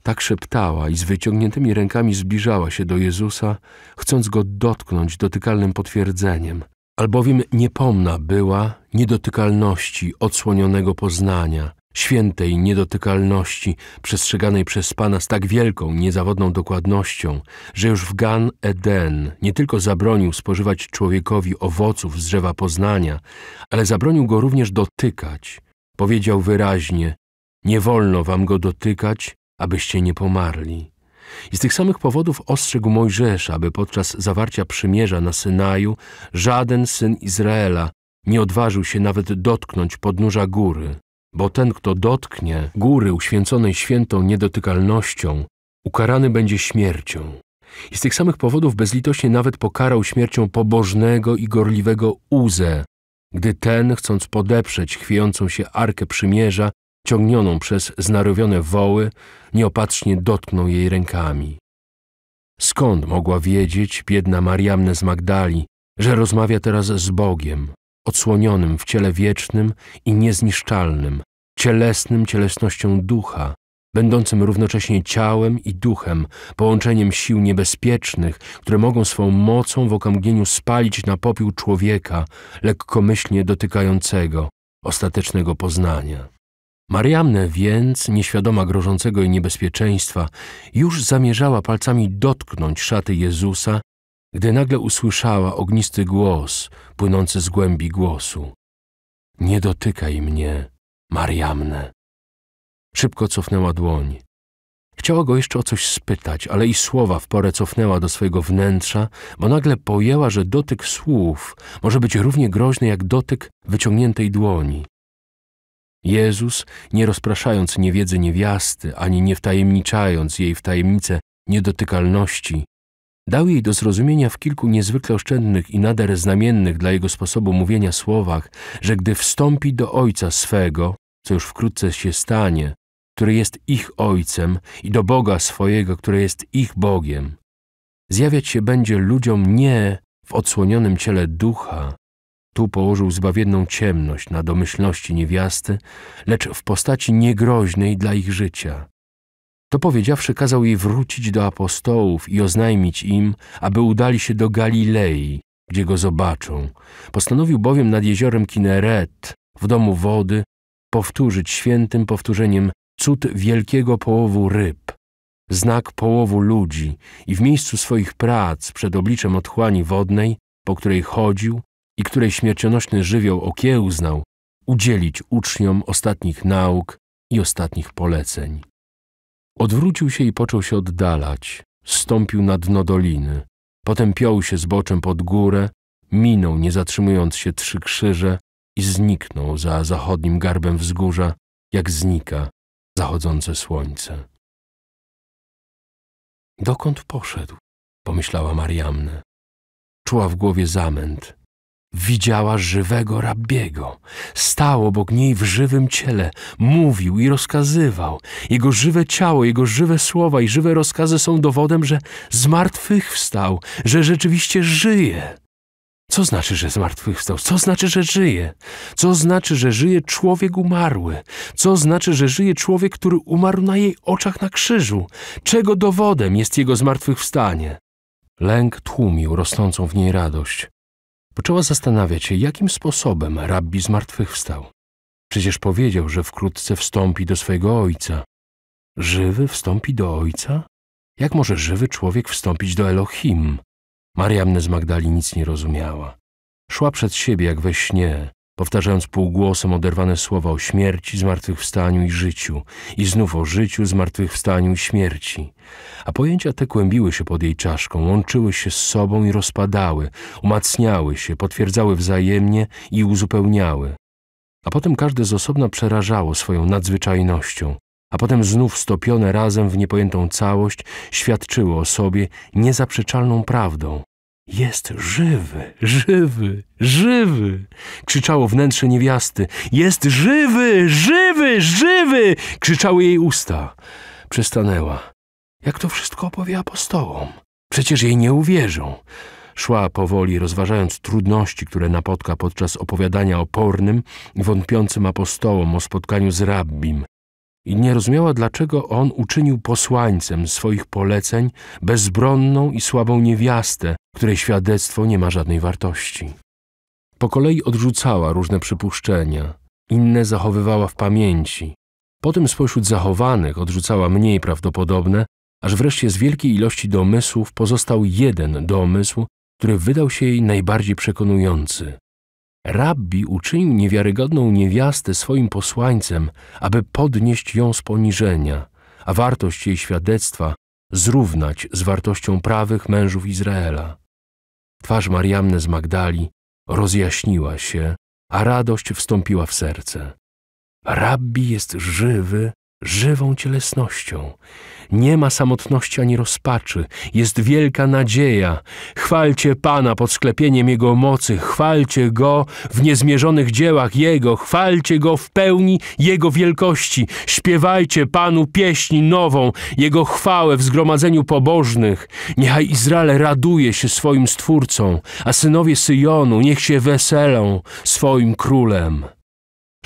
Tak szeptała i z wyciągniętymi rękami zbliżała się do Jezusa, chcąc go dotknąć dotykalnym potwierdzeniem, albowiem niepomna była niedotykalności odsłonionego poznania, świętej niedotykalności, przestrzeganej przez Pana z tak wielką, niezawodną dokładnością, że już w Gan Eden nie tylko zabronił spożywać człowiekowi owoców z drzewa poznania, ale zabronił go również dotykać. Powiedział wyraźnie, nie wolno wam go dotykać, abyście nie pomarli. I z tych samych powodów ostrzegł Mojżesza, aby podczas zawarcia przymierza na Synaju żaden syn Izraela nie odważył się nawet dotknąć podnóża góry bo ten, kto dotknie góry uświęconej świętą niedotykalnością, ukarany będzie śmiercią. I z tych samych powodów bezlitośnie nawet pokarał śmiercią pobożnego i gorliwego Uzę, gdy ten, chcąc podeprzeć chwiejącą się arkę przymierza, ciągnioną przez znarowione woły, nieopatrznie dotknął jej rękami. Skąd mogła wiedzieć biedna Mariamne z Magdali, że rozmawia teraz z Bogiem, odsłonionym w ciele wiecznym i niezniszczalnym, cielesnym cielesnością ducha, będącym równocześnie ciałem i duchem, połączeniem sił niebezpiecznych, które mogą swą mocą w okamgnieniu spalić na popiół człowieka, lekkomyślnie dotykającego ostatecznego poznania. Mariamne więc, nieświadoma grożącego jej niebezpieczeństwa, już zamierzała palcami dotknąć szaty Jezusa gdy nagle usłyszała ognisty głos płynący z głębi głosu. Nie dotykaj mnie, Mariamne. Szybko cofnęła dłoń. Chciała go jeszcze o coś spytać, ale i słowa w porę cofnęła do swojego wnętrza, bo nagle pojęła, że dotyk słów może być równie groźny jak dotyk wyciągniętej dłoni. Jezus, nie rozpraszając niewiedzy niewiasty, ani nie wtajemniczając jej w tajemnicę niedotykalności, Dał jej do zrozumienia w kilku niezwykle oszczędnych i nader znamiennych dla jego sposobu mówienia słowach, że gdy wstąpi do ojca swego, co już wkrótce się stanie, który jest ich ojcem, i do Boga swojego, który jest ich Bogiem, zjawiać się będzie ludziom nie w odsłonionym ciele ducha, tu położył zbawienną ciemność na domyślności niewiasty, lecz w postaci niegroźnej dla ich życia. To powiedziawszy, kazał jej wrócić do apostołów i oznajmić im, aby udali się do Galilei, gdzie go zobaczą. Postanowił bowiem nad jeziorem Kineret, w domu wody, powtórzyć świętym powtórzeniem cud wielkiego połowu ryb, znak połowu ludzi i w miejscu swoich prac przed obliczem otchłani wodnej, po której chodził i której śmiercionośny żywioł okiełznał, udzielić uczniom ostatnich nauk i ostatnich poleceń. Odwrócił się i począł się oddalać. Stąpił na dno doliny. Potem piął się z boczem pod górę, minął, nie zatrzymując się, trzy krzyże i zniknął za zachodnim garbem wzgórza, jak znika zachodzące słońce. Dokąd poszedł? pomyślała Mariamne. Czuła w głowie zamęt, Widziała żywego rabiego. Stał obok niej w żywym ciele, mówił i rozkazywał. Jego żywe ciało, jego żywe słowa i żywe rozkazy są dowodem, że z martwych wstał, że rzeczywiście żyje. Co znaczy, że zmartwychwstał? Co znaczy, że żyje? Co znaczy, że żyje człowiek umarły? Co znaczy, że żyje człowiek, który umarł na jej oczach na krzyżu? Czego dowodem jest jego zmartwychwstanie? Lęk tłumił rosnącą w niej radość. Poczęła zastanawiać się, jakim sposobem rabbi zmartwychwstał. Przecież powiedział, że wkrótce wstąpi do swojego ojca. Żywy wstąpi do ojca? Jak może żywy człowiek wstąpić do Elohim? Mariamne z Magdali nic nie rozumiała. Szła przed siebie jak we śnie, powtarzając półgłosem oderwane słowa o śmierci, zmartwychwstaniu i życiu, i znów o życiu, zmartwychwstaniu i śmierci. A pojęcia te kłębiły się pod jej czaszką, łączyły się z sobą i rozpadały, umacniały się, potwierdzały wzajemnie i uzupełniały. A potem każde z osobna przerażało swoją nadzwyczajnością, a potem znów stopione razem w niepojętą całość świadczyły o sobie niezaprzeczalną prawdą. Jest żywy, żywy, żywy! krzyczało wnętrze niewiasty. Jest żywy, żywy, żywy! krzyczały jej usta. Przestanęła. Jak to wszystko opowie apostołom? Przecież jej nie uwierzą. Szła powoli, rozważając trudności, które napotka podczas opowiadania opornym, wątpiącym apostołom o spotkaniu z rabbim. I nie rozumiała, dlaczego on uczynił posłańcem swoich poleceń bezbronną i słabą niewiastę, której świadectwo nie ma żadnej wartości. Po kolei odrzucała różne przypuszczenia, inne zachowywała w pamięci. Potem spośród zachowanych odrzucała mniej prawdopodobne, aż wreszcie z wielkiej ilości domysłów pozostał jeden domysł, który wydał się jej najbardziej przekonujący. Rabbi uczynił niewiarygodną niewiastę swoim posłańcem, aby podnieść ją z poniżenia, a wartość jej świadectwa zrównać z wartością prawych mężów Izraela. Twarz Mariamny z Magdali rozjaśniła się, a radość wstąpiła w serce. Rabbi jest żywy, żywą cielesnością. Nie ma samotności ani rozpaczy, jest wielka nadzieja. Chwalcie Pana pod sklepieniem Jego mocy, chwalcie Go w niezmierzonych dziełach Jego, chwalcie Go w pełni Jego wielkości. Śpiewajcie Panu pieśni nową, Jego chwałę w zgromadzeniu pobożnych. Niechaj Izrael raduje się swoim Stwórcą, a synowie Syjonu niech się weselą swoim Królem.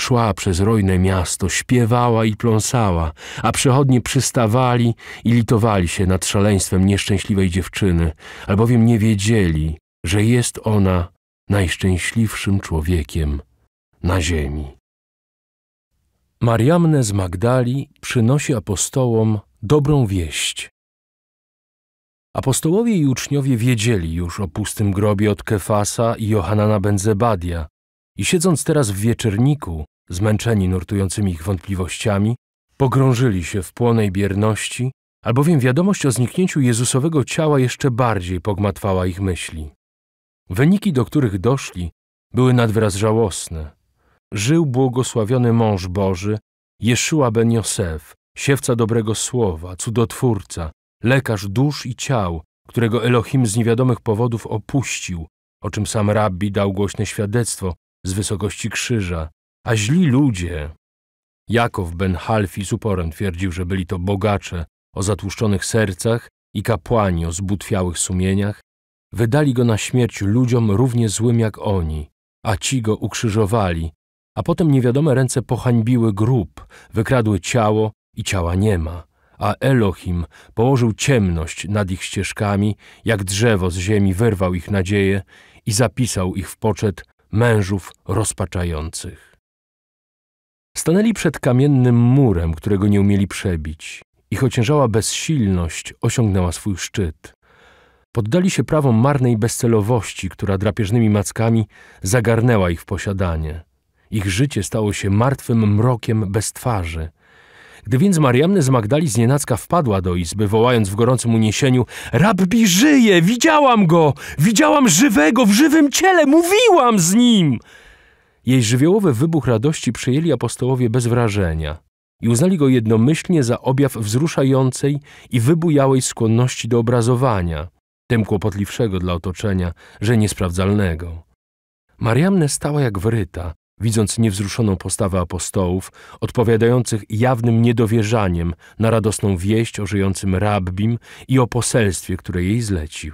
Szła przez rojne miasto, śpiewała i pląsała, a przechodnie przystawali i litowali się nad szaleństwem nieszczęśliwej dziewczyny, albowiem nie wiedzieli, że jest ona najszczęśliwszym człowiekiem na ziemi. Mariamne z Magdali przynosi apostołom dobrą wieść. Apostołowie i uczniowie wiedzieli już o pustym grobie od Kefasa i Johanana Benzebadia, i siedząc teraz w wieczerniku, zmęczeni nurtującymi ich wątpliwościami, pogrążyli się w płonej bierności, albowiem wiadomość o zniknięciu Jezusowego ciała jeszcze bardziej pogmatwała ich myśli. Wyniki, do których doszli, były nadwyraz żałosne. Żył błogosławiony mąż Boży, Jeszyła ben Josef, siewca dobrego słowa, cudotwórca, lekarz dusz i ciał, którego Elohim z niewiadomych powodów opuścił, o czym sam rabbi dał głośne świadectwo, z wysokości krzyża, a źli ludzie. Jakow ben Halfi z uporem twierdził, że byli to bogacze o zatłuszczonych sercach i kapłani o zbutwiałych sumieniach, wydali go na śmierć ludziom równie złym jak oni, a ci go ukrzyżowali, a potem niewiadome ręce pohańbiły grób, wykradły ciało i ciała nie ma, a Elohim położył ciemność nad ich ścieżkami, jak drzewo z ziemi wyrwał ich nadzieję i zapisał ich w poczet mężów rozpaczających. Stanęli przed kamiennym murem, którego nie umieli przebić. Ich ociężała bezsilność osiągnęła swój szczyt. Poddali się prawom marnej bezcelowości, która drapieżnymi mackami zagarnęła ich w posiadanie. Ich życie stało się martwym mrokiem bez twarzy, gdy więc Mariamny z Magdali znienacka wpadła do izby, wołając w gorącym uniesieniu Rabbi żyje! Widziałam go! Widziałam żywego, w żywym ciele! Mówiłam z nim! Jej żywiołowy wybuch radości przyjęli apostołowie bez wrażenia i uznali go jednomyślnie za objaw wzruszającej i wybujałej skłonności do obrazowania, tym kłopotliwszego dla otoczenia, że niesprawdzalnego. Mariamne stała jak wryta, Widząc niewzruszoną postawę apostołów, odpowiadających jawnym niedowierzaniem na radosną wieść o żyjącym rabbim i o poselstwie, które jej zlecił.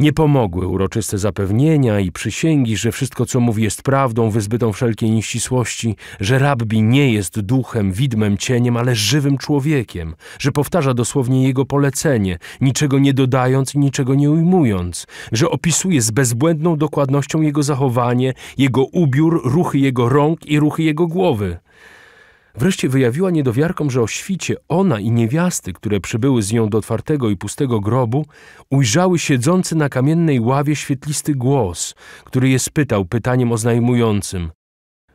Nie pomogły uroczyste zapewnienia i przysięgi, że wszystko, co mówi, jest prawdą, wyzbytą wszelkiej nieścisłości, że rabbi nie jest duchem, widmem, cieniem, ale żywym człowiekiem, że powtarza dosłownie jego polecenie, niczego nie dodając i niczego nie ujmując, że opisuje z bezbłędną dokładnością jego zachowanie, jego ubiór, ruchy jego rąk i ruchy jego głowy Wreszcie wyjawiła niedowiarkom, że o świcie ona i niewiasty, które przybyły z nią do otwartego i pustego grobu, ujrzały siedzący na kamiennej ławie świetlisty głos, który je spytał pytaniem oznajmującym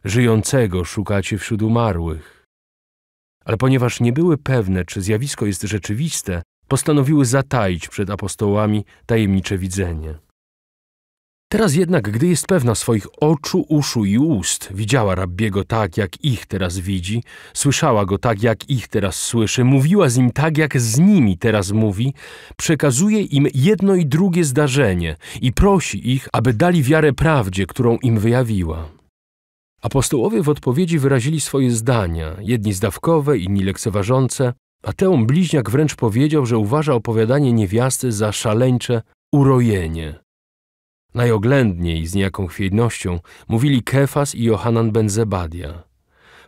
Żyjącego szukacie wśród umarłych. Ale ponieważ nie były pewne, czy zjawisko jest rzeczywiste, postanowiły zataić przed apostołami tajemnicze widzenie. Teraz jednak, gdy jest pewna swoich oczu, uszu i ust, widziała rabbiego tak, jak ich teraz widzi, słyszała go tak, jak ich teraz słyszy, mówiła z nim tak, jak z nimi teraz mówi, przekazuje im jedno i drugie zdarzenie i prosi ich, aby dali wiarę prawdzie, którą im wyjawiła. Apostołowie w odpowiedzi wyrazili swoje zdania, jedni zdawkowe, inni lekceważące, a Teon bliźniak wręcz powiedział, że uważa opowiadanie niewiasty za szaleńcze urojenie. Najoględniej, z niejaką chwiejnością, mówili Kefas i Johanan Benzebadia.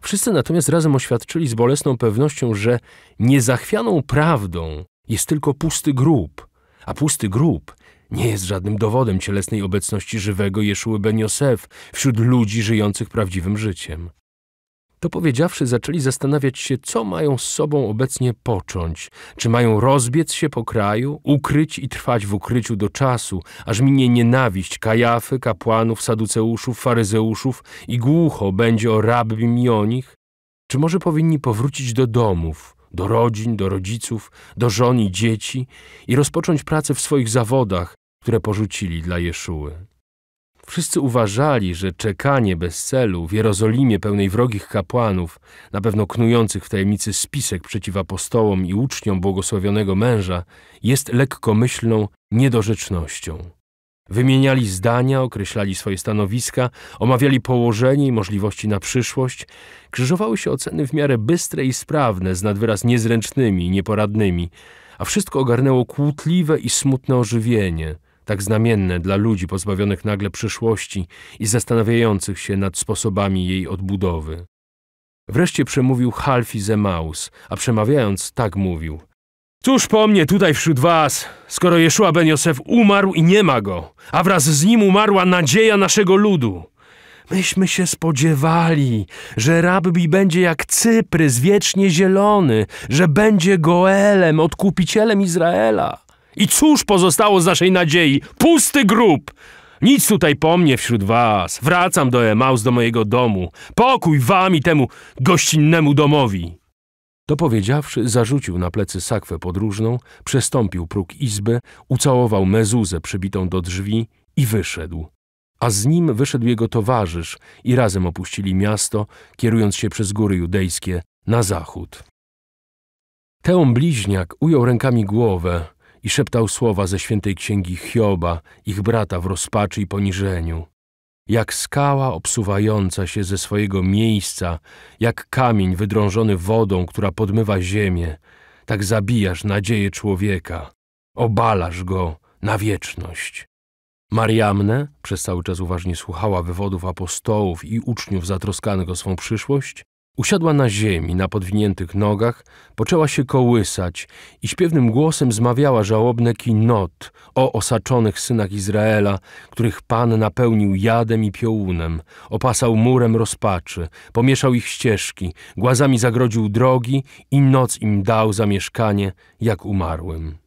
Wszyscy natomiast razem oświadczyli z bolesną pewnością, że niezachwianą prawdą jest tylko pusty grób, a pusty grób nie jest żadnym dowodem cielesnej obecności żywego Jeszuły Ben Josef wśród ludzi żyjących prawdziwym życiem. To powiedziawszy, zaczęli zastanawiać się, co mają z sobą obecnie począć. Czy mają rozbiec się po kraju, ukryć i trwać w ukryciu do czasu, aż minie nienawiść kajafy, kapłanów, saduceuszów, faryzeuszów i głucho będzie o rabbim i o nich? Czy może powinni powrócić do domów, do rodzin, do rodziców, do żon i dzieci i rozpocząć pracę w swoich zawodach, które porzucili dla Jeszuły? Wszyscy uważali, że czekanie bez celu w Jerozolimie pełnej wrogich kapłanów, na pewno knujących w tajemnicy spisek przeciw apostołom i uczniom błogosławionego męża, jest lekkomyślną niedorzecznością. Wymieniali zdania, określali swoje stanowiska, omawiali położenie i możliwości na przyszłość, krzyżowały się oceny w miarę bystre i sprawne, z nadwyraz niezręcznymi i nieporadnymi, a wszystko ogarnęło kłótliwe i smutne ożywienie – tak znamienne dla ludzi pozbawionych nagle przyszłości i zastanawiających się nad sposobami jej odbudowy. Wreszcie przemówił Halfi Zemaus, a przemawiając tak mówił. Cóż po mnie tutaj wśród was, skoro Jeszua ben Josef umarł i nie ma go, a wraz z nim umarła nadzieja naszego ludu. Myśmy się spodziewali, że rabbi będzie jak Cyprys wiecznie zielony, że będzie Goelem, odkupicielem Izraela. I cóż pozostało z naszej nadziei? Pusty grób! Nic tutaj po mnie wśród was. Wracam do Emaus, do mojego domu. Pokój wam i temu gościnnemu domowi. To powiedziawszy, zarzucił na plecy sakwę podróżną, przestąpił próg izby, ucałował mezuzę przybitą do drzwi i wyszedł. A z nim wyszedł jego towarzysz i razem opuścili miasto, kierując się przez góry judejskie na zachód. Teon bliźniak ujął rękami głowę, i szeptał słowa ze świętej księgi Hioba, ich brata w rozpaczy i poniżeniu. Jak skała obsuwająca się ze swojego miejsca, jak kamień wydrążony wodą, która podmywa ziemię, tak zabijasz nadzieję człowieka, obalasz go na wieczność. Mariamne przez cały czas uważnie słuchała wywodów apostołów i uczniów zatroskanych o swą przyszłość Usiadła na ziemi, na podwiniętych nogach, poczęła się kołysać i śpiewnym głosem zmawiała żałobne kinot o osaczonych synach Izraela, których Pan napełnił jadem i piołunem, opasał murem rozpaczy, pomieszał ich ścieżki, głazami zagrodził drogi i noc im dał zamieszkanie, jak umarłym.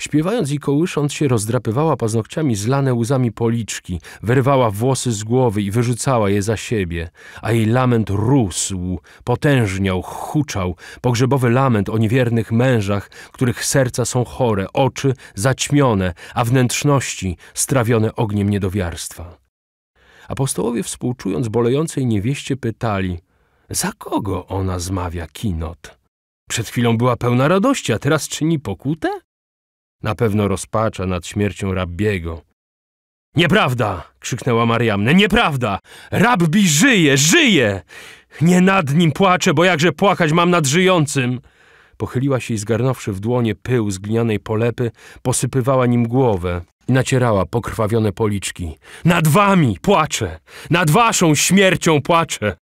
Śpiewając i kołysząc się, rozdrapywała paznokciami zlane łzami policzki, wyrwała włosy z głowy i wyrzucała je za siebie, a jej lament rósł, potężniał, huczał, pogrzebowy lament o niewiernych mężach, których serca są chore, oczy zaćmione, a wnętrzności strawione ogniem niedowiarstwa. Apostołowie współczując bolejącej niewieście pytali, za kogo ona zmawia kinot? Przed chwilą była pełna radości, a teraz czyni pokutę? Na pewno rozpacza nad śmiercią rabbiego. Nieprawda! krzyknęła Mariamne. Nieprawda! Rabbi żyje, żyje! Nie nad nim płaczę, bo jakże płakać mam nad żyjącym! Pochyliła się i zgarnąwszy w dłonie pył z glinianej polepy, posypywała nim głowę i nacierała pokrwawione policzki. Nad wami płaczę! Nad waszą śmiercią płaczę!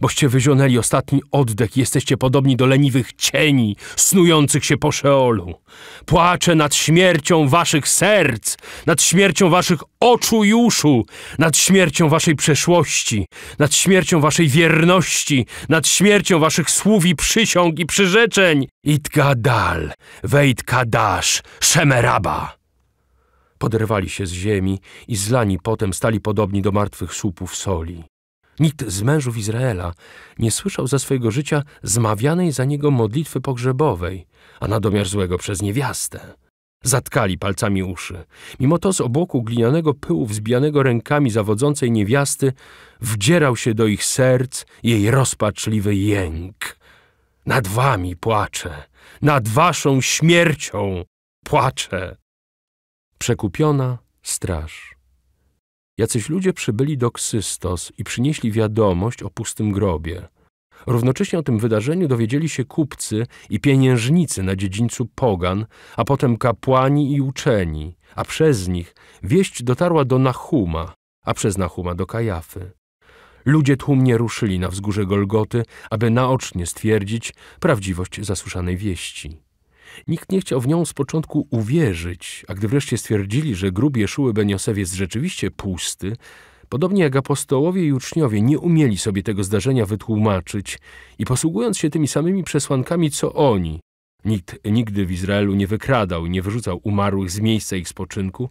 boście wyzionęli ostatni oddech, jesteście podobni do leniwych cieni, snujących się po Szeolu. Płaczę nad śmiercią waszych serc, nad śmiercią waszych oczu i uszu, nad śmiercią waszej przeszłości, nad śmiercią waszej wierności, nad śmiercią waszych słów i przysiąg i przyrzeczeń. Itgadal, wejd Kadasz, Szemeraba. Poderwali się z ziemi i zlani potem stali podobni do martwych słupów soli. Nikt z mężów Izraela nie słyszał za swojego życia zmawianej za niego modlitwy pogrzebowej, a na domiar złego przez niewiastę. Zatkali palcami uszy. Mimo to z obłoku glinianego pyłu wzbijanego rękami zawodzącej niewiasty wdzierał się do ich serc jej rozpaczliwy jęk. Nad wami płaczę, nad waszą śmiercią płaczę. Przekupiona straż jacyś ludzie przybyli do Ksystos i przynieśli wiadomość o pustym grobie. Równocześnie o tym wydarzeniu dowiedzieli się kupcy i pieniężnicy na dziedzińcu Pogan, a potem kapłani i uczeni, a przez nich wieść dotarła do Nahuma, a przez Nahuma do Kajafy. Ludzie tłumnie ruszyli na wzgórze Golgoty, aby naocznie stwierdzić prawdziwość zasłyszanej wieści. Nikt nie chciał w nią z początku uwierzyć, a gdy wreszcie stwierdzili, że grób Jeszuły Beniosew jest rzeczywiście pusty, podobnie jak apostołowie i uczniowie nie umieli sobie tego zdarzenia wytłumaczyć i posługując się tymi samymi przesłankami co oni, nikt nigdy w Izraelu nie wykradał i nie wyrzucał umarłych z miejsca ich spoczynku,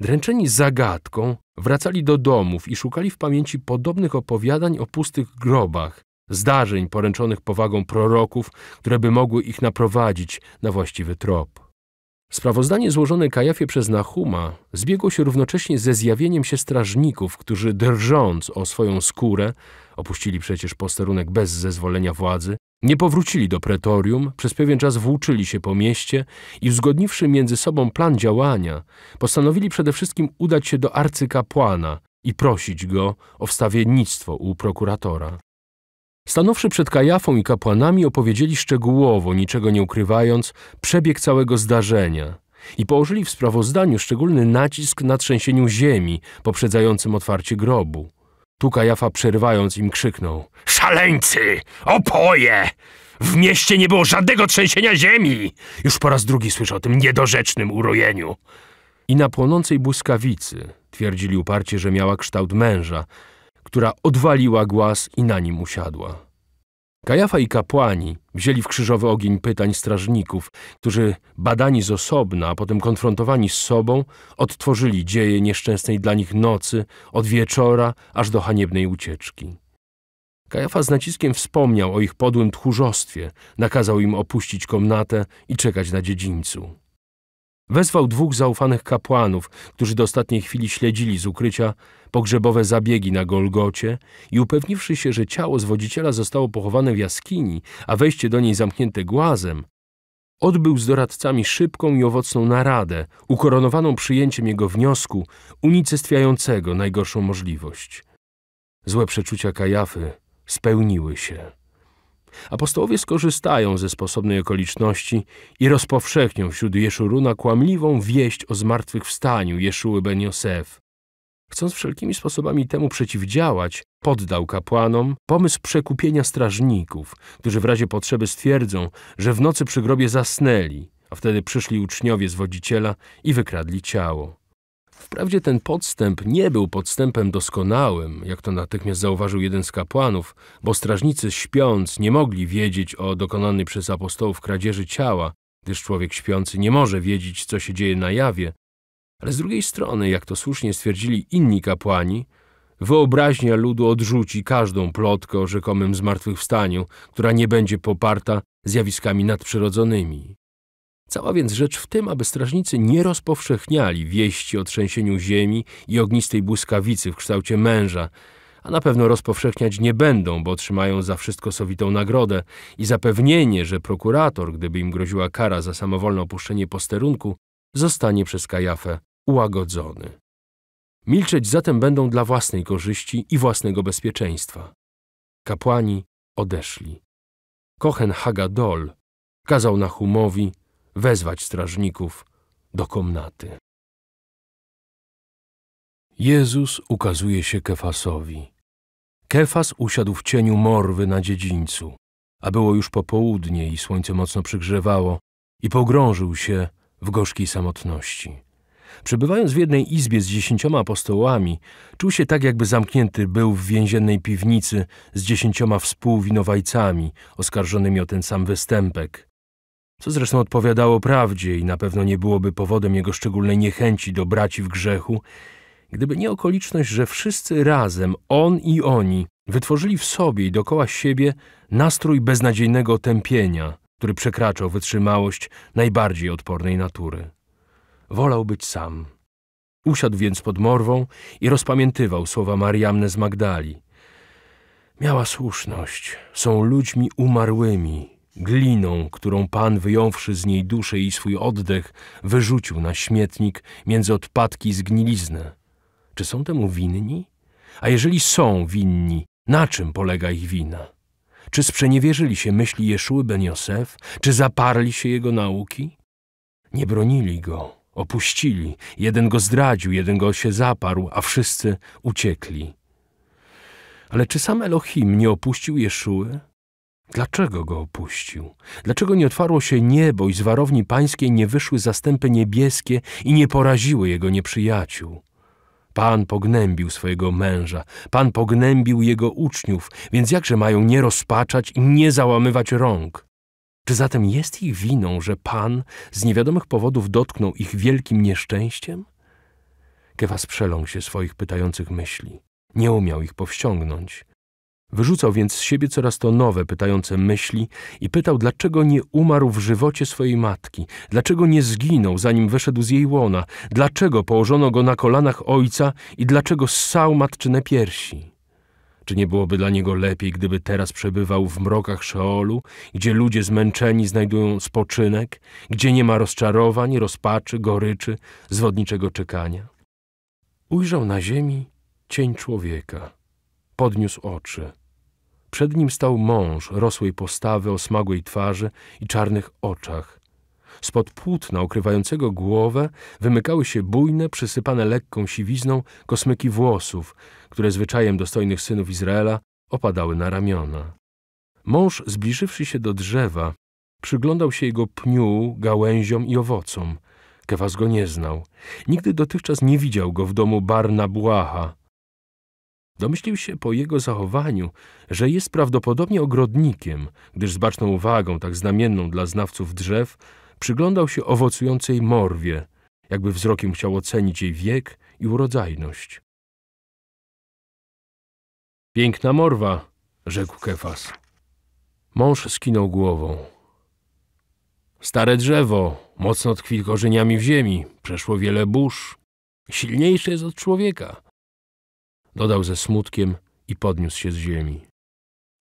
dręczeni zagadką, wracali do domów i szukali w pamięci podobnych opowiadań o pustych grobach, zdarzeń poręczonych powagą proroków, które by mogły ich naprowadzić na właściwy trop. Sprawozdanie złożone Kajafie przez Nahuma zbiegło się równocześnie ze zjawieniem się strażników, którzy drżąc o swoją skórę, opuścili przecież posterunek bez zezwolenia władzy, nie powrócili do pretorium, przez pewien czas włóczyli się po mieście i uzgodniwszy między sobą plan działania, postanowili przede wszystkim udać się do arcykapłana i prosić go o wstawiennictwo u prokuratora. Stanąwszy przed Kajafą i kapłanami opowiedzieli szczegółowo, niczego nie ukrywając, przebieg całego zdarzenia i położyli w sprawozdaniu szczególny nacisk na trzęsieniu ziemi poprzedzającym otwarcie grobu. Tu Kajafa przerywając im krzyknął – Szaleńcy! Opoje! W mieście nie było żadnego trzęsienia ziemi! Już po raz drugi słyszę o tym niedorzecznym urojeniu. I na płonącej błyskawicy twierdzili uparcie, że miała kształt męża – która odwaliła głaz i na nim usiadła. Kajafa i kapłani wzięli w krzyżowy ogień pytań strażników, którzy badani z osobna, a potem konfrontowani z sobą, odtworzyli dzieje nieszczęsnej dla nich nocy, od wieczora aż do haniebnej ucieczki. Kajafa z naciskiem wspomniał o ich podłym tchórzostwie, nakazał im opuścić komnatę i czekać na dziedzińcu. Wezwał dwóch zaufanych kapłanów, którzy do ostatniej chwili śledzili z ukrycia, pogrzebowe zabiegi na Golgocie i upewniwszy się, że ciało zwodziciela zostało pochowane w jaskini, a wejście do niej zamknięte głazem, odbył z doradcami szybką i owocną naradę, ukoronowaną przyjęciem jego wniosku unicestwiającego najgorszą możliwość. Złe przeczucia Kajafy spełniły się. Apostołowie skorzystają ze sposobnej okoliczności i rozpowszechnią wśród Jeszuruna kłamliwą wieść o zmartwychwstaniu Jeszuły Ben Josef, Chcąc wszelkimi sposobami temu przeciwdziałać, poddał kapłanom pomysł przekupienia strażników, którzy w razie potrzeby stwierdzą, że w nocy przy grobie zasnęli, a wtedy przyszli uczniowie z wodziciela i wykradli ciało. Wprawdzie ten podstęp nie był podstępem doskonałym, jak to natychmiast zauważył jeden z kapłanów, bo strażnicy śpiąc nie mogli wiedzieć o dokonanej przez apostołów kradzieży ciała, gdyż człowiek śpiący nie może wiedzieć, co się dzieje na jawie, ale z drugiej strony, jak to słusznie stwierdzili inni kapłani, wyobraźnia ludu odrzuci każdą plotkę o rzekomym zmartwychwstaniu, która nie będzie poparta zjawiskami nadprzyrodzonymi. Cała więc rzecz w tym, aby strażnicy nie rozpowszechniali wieści o trzęsieniu ziemi i ognistej błyskawicy w kształcie męża, a na pewno rozpowszechniać nie będą, bo otrzymają za wszystko sowitą nagrodę i zapewnienie, że prokurator, gdyby im groziła kara za samowolne opuszczenie posterunku, zostanie przez Kajafę ułagodzony. Milczeć zatem będą dla własnej korzyści i własnego bezpieczeństwa. Kapłani odeszli. Kochen Hagadol kazał Nahumowi wezwać strażników do komnaty. Jezus ukazuje się Kefasowi. Kefas usiadł w cieniu morwy na dziedzińcu, a było już popołudnie i słońce mocno przygrzewało i pogrążył się w gorzkiej samotności. Przebywając w jednej izbie z dziesięcioma apostołami, czuł się tak, jakby zamknięty był w więziennej piwnicy z dziesięcioma współwinowajcami oskarżonymi o ten sam występek. Co zresztą odpowiadało prawdzie i na pewno nie byłoby powodem jego szczególnej niechęci do braci w grzechu, gdyby nie okoliczność, że wszyscy razem, on i oni, wytworzyli w sobie i dokoła siebie nastrój beznadziejnego tępienia, który przekraczał wytrzymałość najbardziej odpornej natury wolał być sam. Usiadł więc pod morwą i rozpamiętywał słowa Mariamne z Magdali. Miała słuszność, są ludźmi umarłymi, gliną, którą Pan wyjąwszy z niej duszę i swój oddech, wyrzucił na śmietnik między odpadki zgniliznę. Czy są temu winni? A jeżeli są winni, na czym polega ich wina? Czy sprzeniewierzyli się myśli Jeszuły ben Josef? Czy zaparli się jego nauki? Nie bronili go, opuścili. Jeden go zdradził, jeden go się zaparł, a wszyscy uciekli. Ale czy sam Elohim nie opuścił Jeszuły? Dlaczego go opuścił? Dlaczego nie otwarło się niebo i z warowni pańskiej nie wyszły zastępy niebieskie i nie poraziły jego nieprzyjaciół? Pan pognębił swojego męża, Pan pognębił jego uczniów, więc jakże mają nie rozpaczać i nie załamywać rąk? Czy zatem jest ich winą, że Pan z niewiadomych powodów dotknął ich wielkim nieszczęściem? Kewas przeląkł się swoich pytających myśli. Nie umiał ich powściągnąć. Wyrzucał więc z siebie coraz to nowe, pytające myśli i pytał, dlaczego nie umarł w żywocie swojej matki, dlaczego nie zginął, zanim wyszedł z jej łona, dlaczego położono go na kolanach ojca i dlaczego ssał matczyne piersi. Czy nie byłoby dla niego lepiej, gdyby teraz przebywał w mrokach Szeolu, gdzie ludzie zmęczeni znajdują spoczynek, gdzie nie ma rozczarowań, rozpaczy, goryczy, zwodniczego czekania? Ujrzał na ziemi cień człowieka. Podniósł oczy. Przed nim stał mąż rosłej postawy, osmagłej twarzy i czarnych oczach. Spod płótna okrywającego głowę wymykały się bujne, przysypane lekką siwizną kosmyki włosów, które zwyczajem dostojnych synów Izraela opadały na ramiona. Mąż, zbliżywszy się do drzewa, przyglądał się jego pniu, gałęziom i owocom. Kewas go nie znał. Nigdy dotychczas nie widział go w domu Barna Błaha. Domyślił się po jego zachowaniu, że jest prawdopodobnie ogrodnikiem, gdyż z baczną uwagą, tak znamienną dla znawców drzew, Przyglądał się owocującej morwie, jakby wzrokiem chciał ocenić jej wiek i urodzajność. Piękna morwa, rzekł Kefas. Mąż skinął głową. Stare drzewo, mocno tkwi korzeniami w ziemi, przeszło wiele burz. Silniejsze jest od człowieka. Dodał ze smutkiem i podniósł się z ziemi.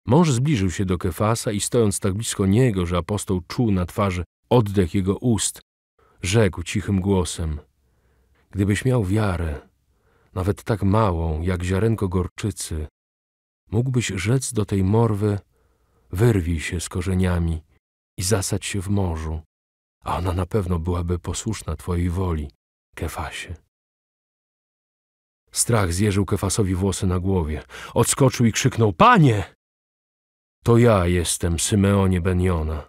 Mąż zbliżył się do Kefasa i stojąc tak blisko niego, że apostoł czuł na twarzy oddech jego ust, rzekł cichym głosem: Gdybyś miał wiarę, nawet tak małą jak ziarenko gorczycy, mógłbyś rzec do tej morwy: Wyrwij się z korzeniami i zasadź się w morzu, a ona na pewno byłaby posłuszna twojej woli, Kefasie. Strach zjeżył Kefasowi włosy na głowie. Odskoczył i krzyknął: Panie! To ja jestem, Symeonie Beniona.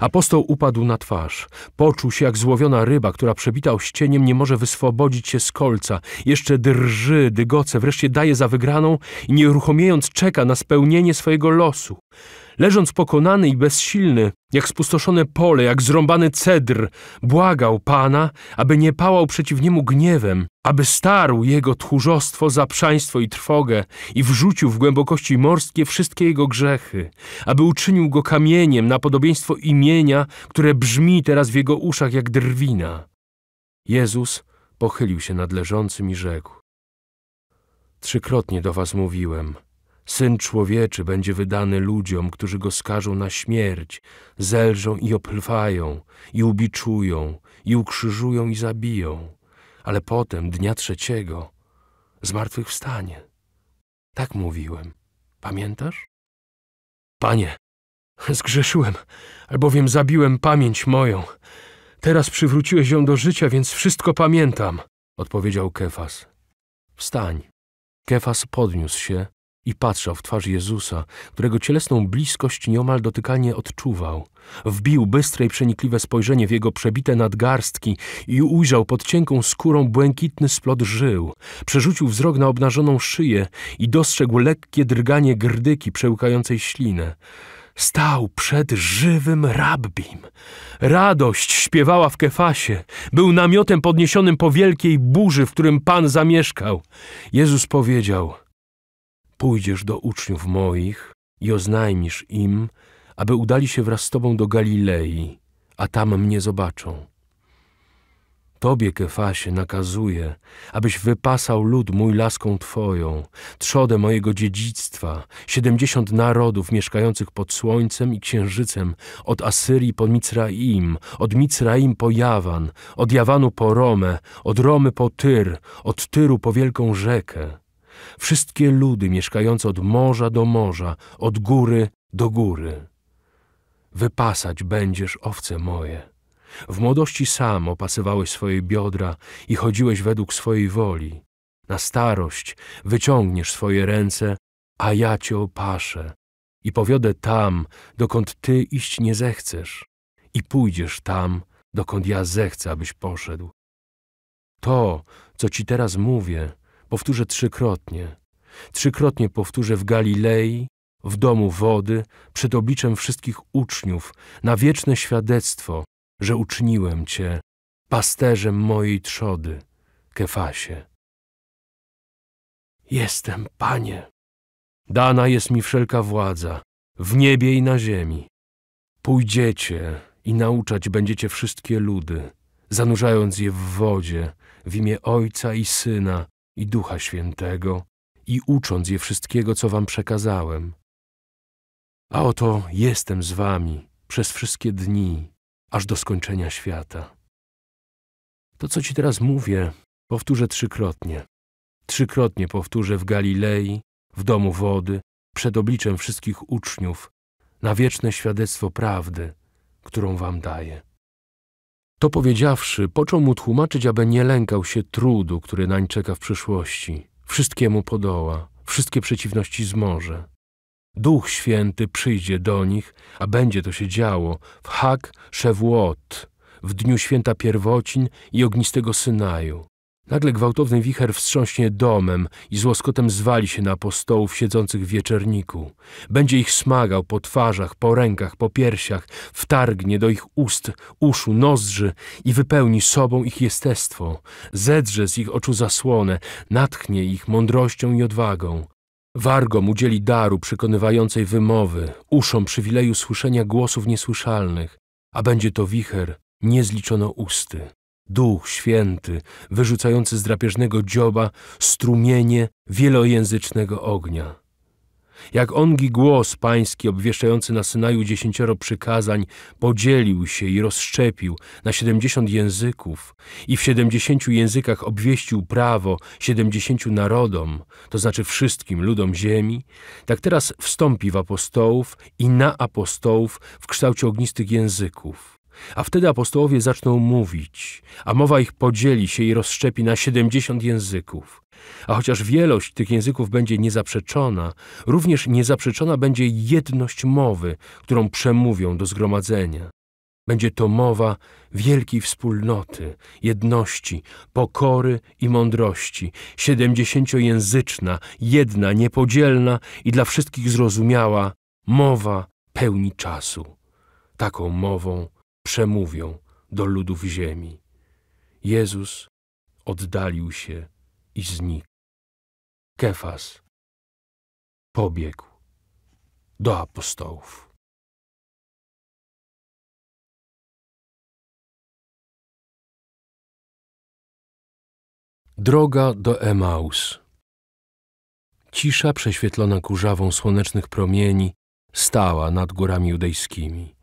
Apostoł upadł na twarz. Poczuł się jak złowiona ryba, która przebita ścieniem nie może wyswobodzić się z kolca. Jeszcze drży, dygoce, wreszcie daje za wygraną i nieruchomiejąc czeka na spełnienie swojego losu. Leżąc pokonany i bezsilny, jak spustoszone pole, jak zrąbany cedr, błagał Pana, aby nie pałał przeciw niemu gniewem, aby starł jego tchórzostwo, zaprzaństwo i trwogę i wrzucił w głębokości morskie wszystkie jego grzechy, aby uczynił go kamieniem na podobieństwo imienia, które brzmi teraz w jego uszach jak drwina. Jezus pochylił się nad leżącym i rzekł. Trzykrotnie do was mówiłem – Syn człowieczy będzie wydany ludziom, którzy go skażą na śmierć, zelżą i oplwają, i ubiczują, i ukrzyżują i zabiją, ale potem, dnia trzeciego, zmartwychwstanie. Tak mówiłem. Pamiętasz? Panie, zgrzeszyłem, albowiem zabiłem pamięć moją. Teraz przywróciłeś ją do życia, więc wszystko pamiętam, odpowiedział Kefas. Wstań. Kefas podniósł się i patrzał w twarz Jezusa, którego cielesną bliskość nieomal dotykalnie odczuwał. Wbił bystre i przenikliwe spojrzenie w jego przebite nadgarstki i ujrzał pod cienką skórą błękitny splot żył. Przerzucił wzrok na obnażoną szyję i dostrzegł lekkie drganie grdyki przełkającej ślinę. Stał przed żywym rabbim. Radość śpiewała w kefasie. Był namiotem podniesionym po wielkiej burzy, w którym Pan zamieszkał. Jezus powiedział – pójdziesz do uczniów moich i oznajmisz im, aby udali się wraz z Tobą do Galilei, a tam mnie zobaczą. Tobie, Kefasie, nakazuję, abyś wypasał lud mój laską Twoją, trzodę mojego dziedzictwa, siedemdziesiąt narodów mieszkających pod słońcem i księżycem, od Asyrii po Micraim, od Micraim po Jawan, od Jawanu po Romę, od Romy po Tyr, od Tyru po Wielką Rzekę wszystkie ludy mieszkające od morza do morza, od góry do góry. Wypasać będziesz owce moje. W młodości sam opasywałeś swoje biodra i chodziłeś według swojej woli. Na starość wyciągniesz swoje ręce, a ja cię opaszę i powiodę tam, dokąd ty iść nie zechcesz i pójdziesz tam, dokąd ja zechcę, abyś poszedł. To, co ci teraz mówię, Powtórzę trzykrotnie. Trzykrotnie powtórzę w Galilei, w domu wody, przed obliczem wszystkich uczniów, na wieczne świadectwo, że uczyniłem Cię pasterzem mojej trzody, Kefasie. Jestem, Panie. Dana jest mi wszelka władza, w niebie i na ziemi. Pójdziecie i nauczać będziecie wszystkie ludy, zanurzając je w wodzie, w imię Ojca i Syna i Ducha Świętego i ucząc je wszystkiego, co wam przekazałem. A oto jestem z wami przez wszystkie dni, aż do skończenia świata. To, co ci teraz mówię, powtórzę trzykrotnie. Trzykrotnie powtórzę w Galilei, w domu wody, przed obliczem wszystkich uczniów, na wieczne świadectwo prawdy, którą wam daję. To powiedziawszy, począł mu tłumaczyć, aby nie lękał się trudu, który nań czeka w przyszłości. Wszystkiemu podoła, wszystkie przeciwności zmoże. Duch Święty przyjdzie do nich, a będzie to się działo w Hak Szewłot, w dniu święta pierwocin i ognistego Synaju. Nagle gwałtowny wicher wstrząśnie domem i łoskotem zwali się na apostołów siedzących w wieczerniku. Będzie ich smagał po twarzach, po rękach, po piersiach, wtargnie do ich ust, uszu, nozdrzy i wypełni sobą ich jestestwo. Zedrze z ich oczu zasłonę, natchnie ich mądrością i odwagą. Wargom udzieli daru przekonywającej wymowy, uszom przywileju słyszenia głosów niesłyszalnych, a będzie to wicher niezliczono usty. Duch Święty, wyrzucający z drapieżnego dzioba strumienie wielojęzycznego ognia. Jak ongi głos pański obwieszczający na Synaju dziesięcioro przykazań podzielił się i rozszczepił na siedemdziesiąt języków i w siedemdziesięciu językach obwieścił prawo siedemdziesięciu narodom, to znaczy wszystkim ludom ziemi, tak teraz wstąpi w apostołów i na apostołów w kształcie ognistych języków. A wtedy apostołowie zaczną mówić, a mowa ich podzieli się i rozszczepi na siedemdziesiąt języków. A chociaż wielość tych języków będzie niezaprzeczona, również niezaprzeczona będzie jedność mowy, którą przemówią do zgromadzenia. Będzie to mowa wielkiej wspólnoty, jedności, pokory i mądrości, siedemdziesięciojęzyczna, jedna, niepodzielna i dla wszystkich zrozumiała, mowa pełni czasu. Taką mową przemówią do ludów ziemi. Jezus oddalił się i znikł. Kefas pobiegł do apostołów. Droga do Emaus. Cisza prześwietlona kurzawą słonecznych promieni stała nad górami judejskimi.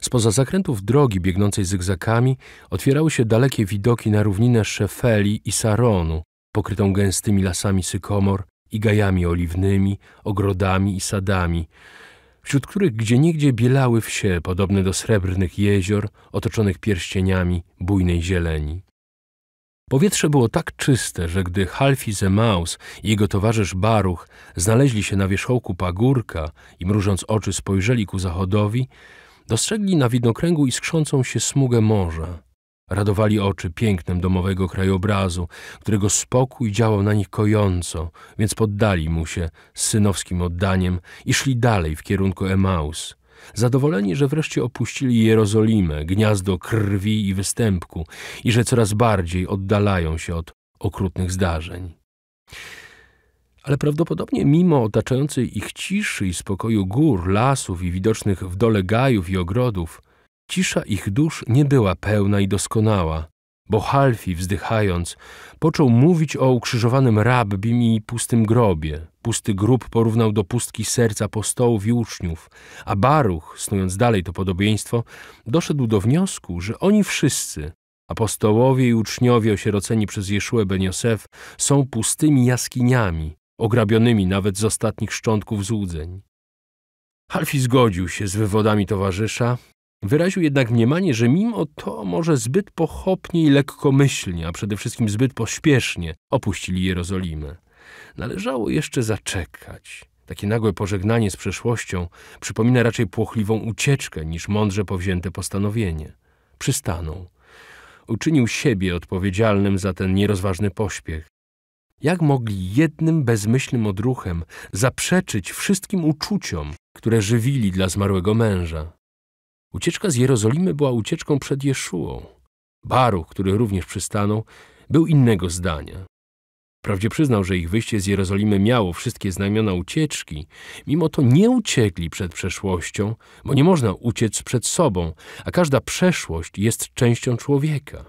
Spoza zakrętów drogi biegnącej zygzakami otwierały się dalekie widoki na równinę Szefeli i Saronu, pokrytą gęstymi lasami sykomor i gajami oliwnymi, ogrodami i sadami, wśród których gdzieniegdzie bielały wsie podobne do srebrnych jezior otoczonych pierścieniami bujnej zieleni. Powietrze było tak czyste, że gdy Halfi Zemaus i jego towarzysz Baruch znaleźli się na wierzchołku pagórka i mrużąc oczy spojrzeli ku zachodowi, Dostrzegli na widnokręgu iskrzącą się smugę morza. Radowali oczy pięknem domowego krajobrazu, którego spokój działał na nich kojąco, więc poddali mu się z synowskim oddaniem i szli dalej w kierunku Emaus. Zadowoleni, że wreszcie opuścili Jerozolimę, gniazdo krwi i występku i że coraz bardziej oddalają się od okrutnych zdarzeń ale prawdopodobnie mimo otaczającej ich ciszy i spokoju gór, lasów i widocznych w dole gajów i ogrodów, cisza ich dusz nie była pełna i doskonała, bo Halfi, wzdychając, począł mówić o ukrzyżowanym rabbim i pustym grobie. Pusty grób porównał do pustki serca apostołów i uczniów, a Baruch, snując dalej to podobieństwo, doszedł do wniosku, że oni wszyscy, apostołowie i uczniowie osieroceni przez Jeszue Ben Josef, są pustymi jaskiniami, ograbionymi nawet z ostatnich szczątków złudzeń. Halfi zgodził się z wywodami towarzysza, wyraził jednak mniemanie, że mimo to może zbyt pochopnie i lekkomyślnie, a przede wszystkim zbyt pośpiesznie opuścili Jerozolimę. Należało jeszcze zaczekać. Takie nagłe pożegnanie z przeszłością przypomina raczej płochliwą ucieczkę niż mądrze powzięte postanowienie. Przystanął. Uczynił siebie odpowiedzialnym za ten nierozważny pośpiech. Jak mogli jednym bezmyślnym odruchem zaprzeczyć wszystkim uczuciom, które żywili dla zmarłego męża? Ucieczka z Jerozolimy była ucieczką przed Jeszułą. Baruch, który również przystanął, był innego zdania. Wprawdzie przyznał, że ich wyjście z Jerozolimy miało wszystkie znamiona ucieczki, mimo to nie uciekli przed przeszłością, bo nie można uciec przed sobą, a każda przeszłość jest częścią człowieka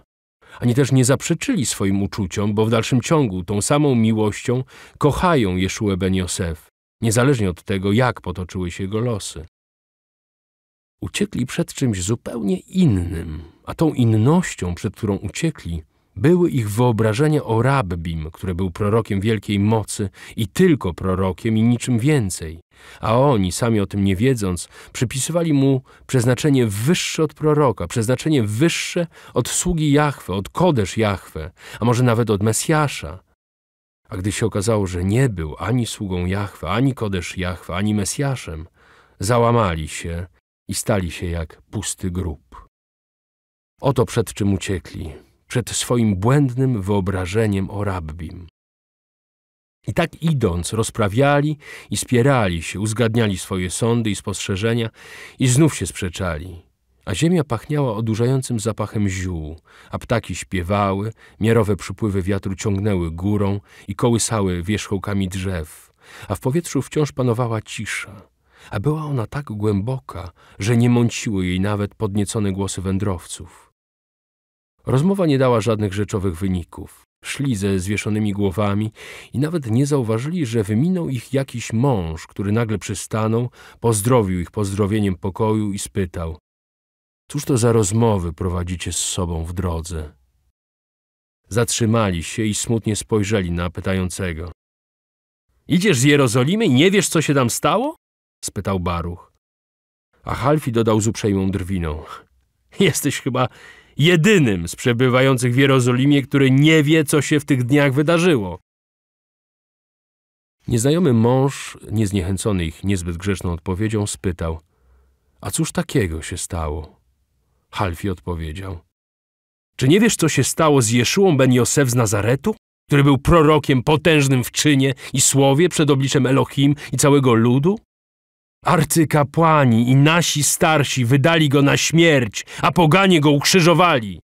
ani też nie zaprzeczyli swoim uczuciom, bo w dalszym ciągu tą samą miłością kochają Jeszuę Ben Josef, niezależnie od tego, jak potoczyły się jego losy. Uciekli przed czymś zupełnie innym, a tą innością, przed którą uciekli, były ich wyobrażenia o Rabbim, który był prorokiem wielkiej mocy i tylko prorokiem i niczym więcej, a oni, sami o tym nie wiedząc, przypisywali mu przeznaczenie wyższe od proroka, przeznaczenie wyższe od sługi Jahwe, od kodesz Jahwe, a może nawet od Mesjasza. A gdy się okazało, że nie był ani sługą Jahwe, ani kodesz Jahwe, ani Mesjaszem, załamali się i stali się jak pusty grób. Oto przed czym uciekli – przed swoim błędnym wyobrażeniem o rabbim. I tak idąc, rozprawiali i spierali się, uzgadniali swoje sądy i spostrzeżenia i znów się sprzeczali. A ziemia pachniała odurzającym zapachem ziół, a ptaki śpiewały, miarowe przypływy wiatru ciągnęły górą i kołysały wierzchołkami drzew, a w powietrzu wciąż panowała cisza. A była ona tak głęboka, że nie mąciły jej nawet podniecone głosy wędrowców. Rozmowa nie dała żadnych rzeczowych wyników. Szli ze zwieszonymi głowami i nawet nie zauważyli, że wyminął ich jakiś mąż, który nagle przystanął, pozdrowił ich pozdrowieniem pokoju i spytał – Cóż to za rozmowy prowadzicie z sobą w drodze? Zatrzymali się i smutnie spojrzeli na pytającego. – Idziesz z Jerozolimy i nie wiesz, co się tam stało? – spytał Baruch. A Halfi dodał z uprzejmą drwiną – Jesteś chyba jedynym z przebywających w Jerozolimie, który nie wie, co się w tych dniach wydarzyło. Nieznajomy mąż, niezniechęcony ich niezbyt grzeczną odpowiedzią, spytał – A cóż takiego się stało? Halfi odpowiedział – Czy nie wiesz, co się stało z Jeszuą ben Josef z Nazaretu, który był prorokiem potężnym w czynie i słowie przed obliczem Elohim i całego ludu? Arcykapłani i nasi starsi wydali go na śmierć, a poganie go ukrzyżowali.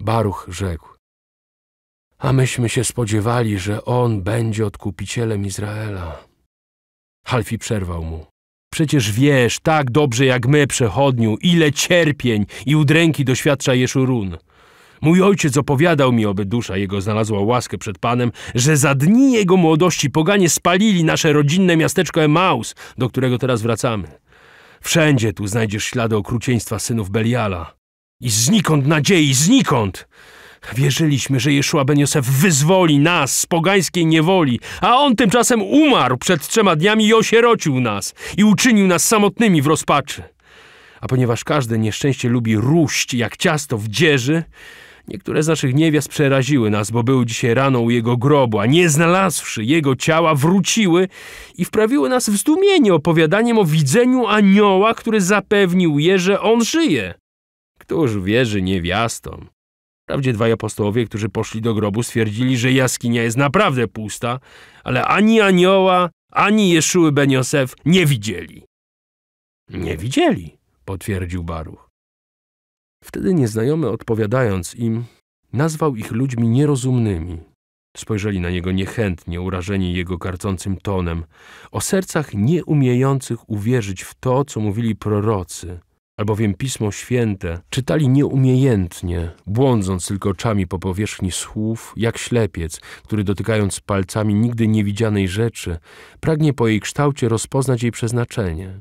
Baruch rzekł. A myśmy się spodziewali, że on będzie odkupicielem Izraela. Halfi przerwał mu. Przecież wiesz tak dobrze jak my, przechodniu, ile cierpień i udręki doświadcza Jeszurun. Mój ojciec opowiadał mi, oby dusza jego znalazła łaskę przed Panem, że za dni jego młodości poganie spalili nasze rodzinne miasteczko Emaus, do którego teraz wracamy. Wszędzie tu znajdziesz ślady okrucieństwa synów Beliala. I znikąd nadziei, znikąd! Wierzyliśmy, że Jeszua Ben Josef wyzwoli nas z pogańskiej niewoli, a on tymczasem umarł przed trzema dniami i osierocił nas i uczynił nas samotnymi w rozpaczy. A ponieważ każde nieszczęście lubi ruść jak ciasto w dzieży, Niektóre z naszych niewiast przeraziły nas, bo były dzisiaj rano u jego grobu, a nie znalazłszy jego ciała, wróciły i wprawiły nas w zdumienie opowiadaniem o widzeniu anioła, który zapewnił je, że on żyje. Któż wierzy niewiastom? Wprawdzie dwaj apostołowie, którzy poszli do grobu, stwierdzili, że jaskinia jest naprawdę pusta, ale ani anioła, ani Jeszuły Ben nie widzieli. Nie widzieli, potwierdził Baruch. Wtedy nieznajomy, odpowiadając im, nazwał ich ludźmi nierozumnymi. Spojrzeli na niego niechętnie, urażeni jego karcącym tonem, o sercach nieumiejących uwierzyć w to, co mówili prorocy, albowiem Pismo Święte czytali nieumiejętnie, błądząc tylko oczami po powierzchni słów, jak ślepiec, który dotykając palcami nigdy niewidzianej rzeczy, pragnie po jej kształcie rozpoznać jej przeznaczenie.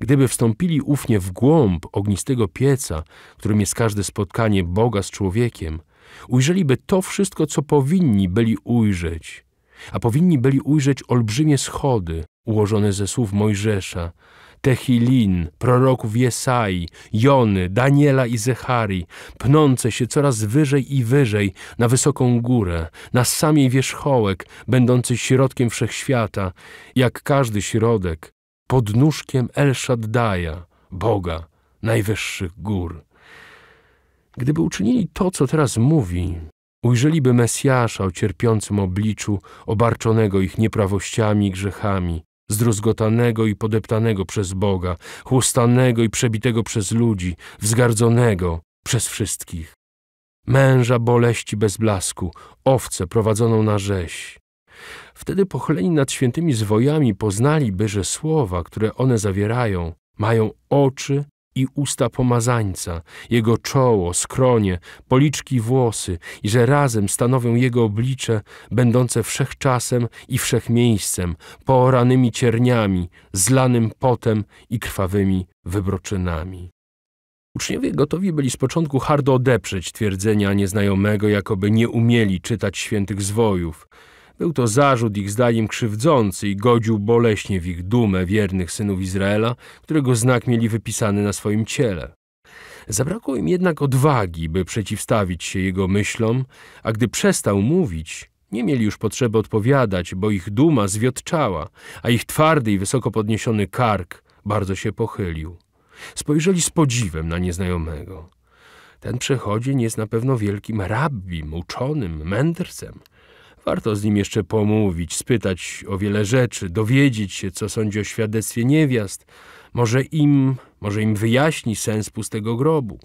Gdyby wstąpili ufnie w głąb ognistego pieca, którym jest każde spotkanie Boga z człowiekiem, ujrzeliby to wszystko, co powinni byli ujrzeć, a powinni byli ujrzeć olbrzymie schody ułożone ze słów Mojżesza, Techilin, proroków Jesai, Jony, Daniela i Zechari, pnące się coraz wyżej i wyżej na wysoką górę, na samiej wierzchołek, będący środkiem wszechświata, jak każdy środek, pod nóżkiem El Shaddaya, Boga, najwyższych gór. Gdyby uczynili to, co teraz mówi, ujrzeliby Mesjasza o cierpiącym obliczu, obarczonego ich nieprawościami i grzechami, zdruzgotanego i podeptanego przez Boga, chłostanego i przebitego przez ludzi, wzgardzonego przez wszystkich. Męża boleści bez blasku, owcę prowadzoną na rzeź, Wtedy pochyleni nad świętymi zwojami poznaliby, że słowa, które one zawierają, mają oczy i usta pomazańca, jego czoło, skronie, policzki, włosy i że razem stanowią jego oblicze, będące wszechczasem i wszechmiejscem, pooranymi cierniami, zlanym potem i krwawymi wybroczynami. Uczniowie gotowi byli z początku hardo odeprzeć twierdzenia nieznajomego, jakoby nie umieli czytać świętych zwojów – był to zarzut ich zdaniem krzywdzący i godził boleśnie w ich dumę wiernych synów Izraela, którego znak mieli wypisany na swoim ciele. Zabrakło im jednak odwagi, by przeciwstawić się jego myślom, a gdy przestał mówić, nie mieli już potrzeby odpowiadać, bo ich duma zwiotczała, a ich twardy i wysoko podniesiony kark bardzo się pochylił. Spojrzeli z podziwem na nieznajomego. Ten przechodzień jest na pewno wielkim rabbim, uczonym, mędrcem – Warto z nim jeszcze pomówić, spytać o wiele rzeczy, dowiedzieć się, co sądzi o świadectwie niewiast. Może im, może im wyjaśni sens pustego grobu.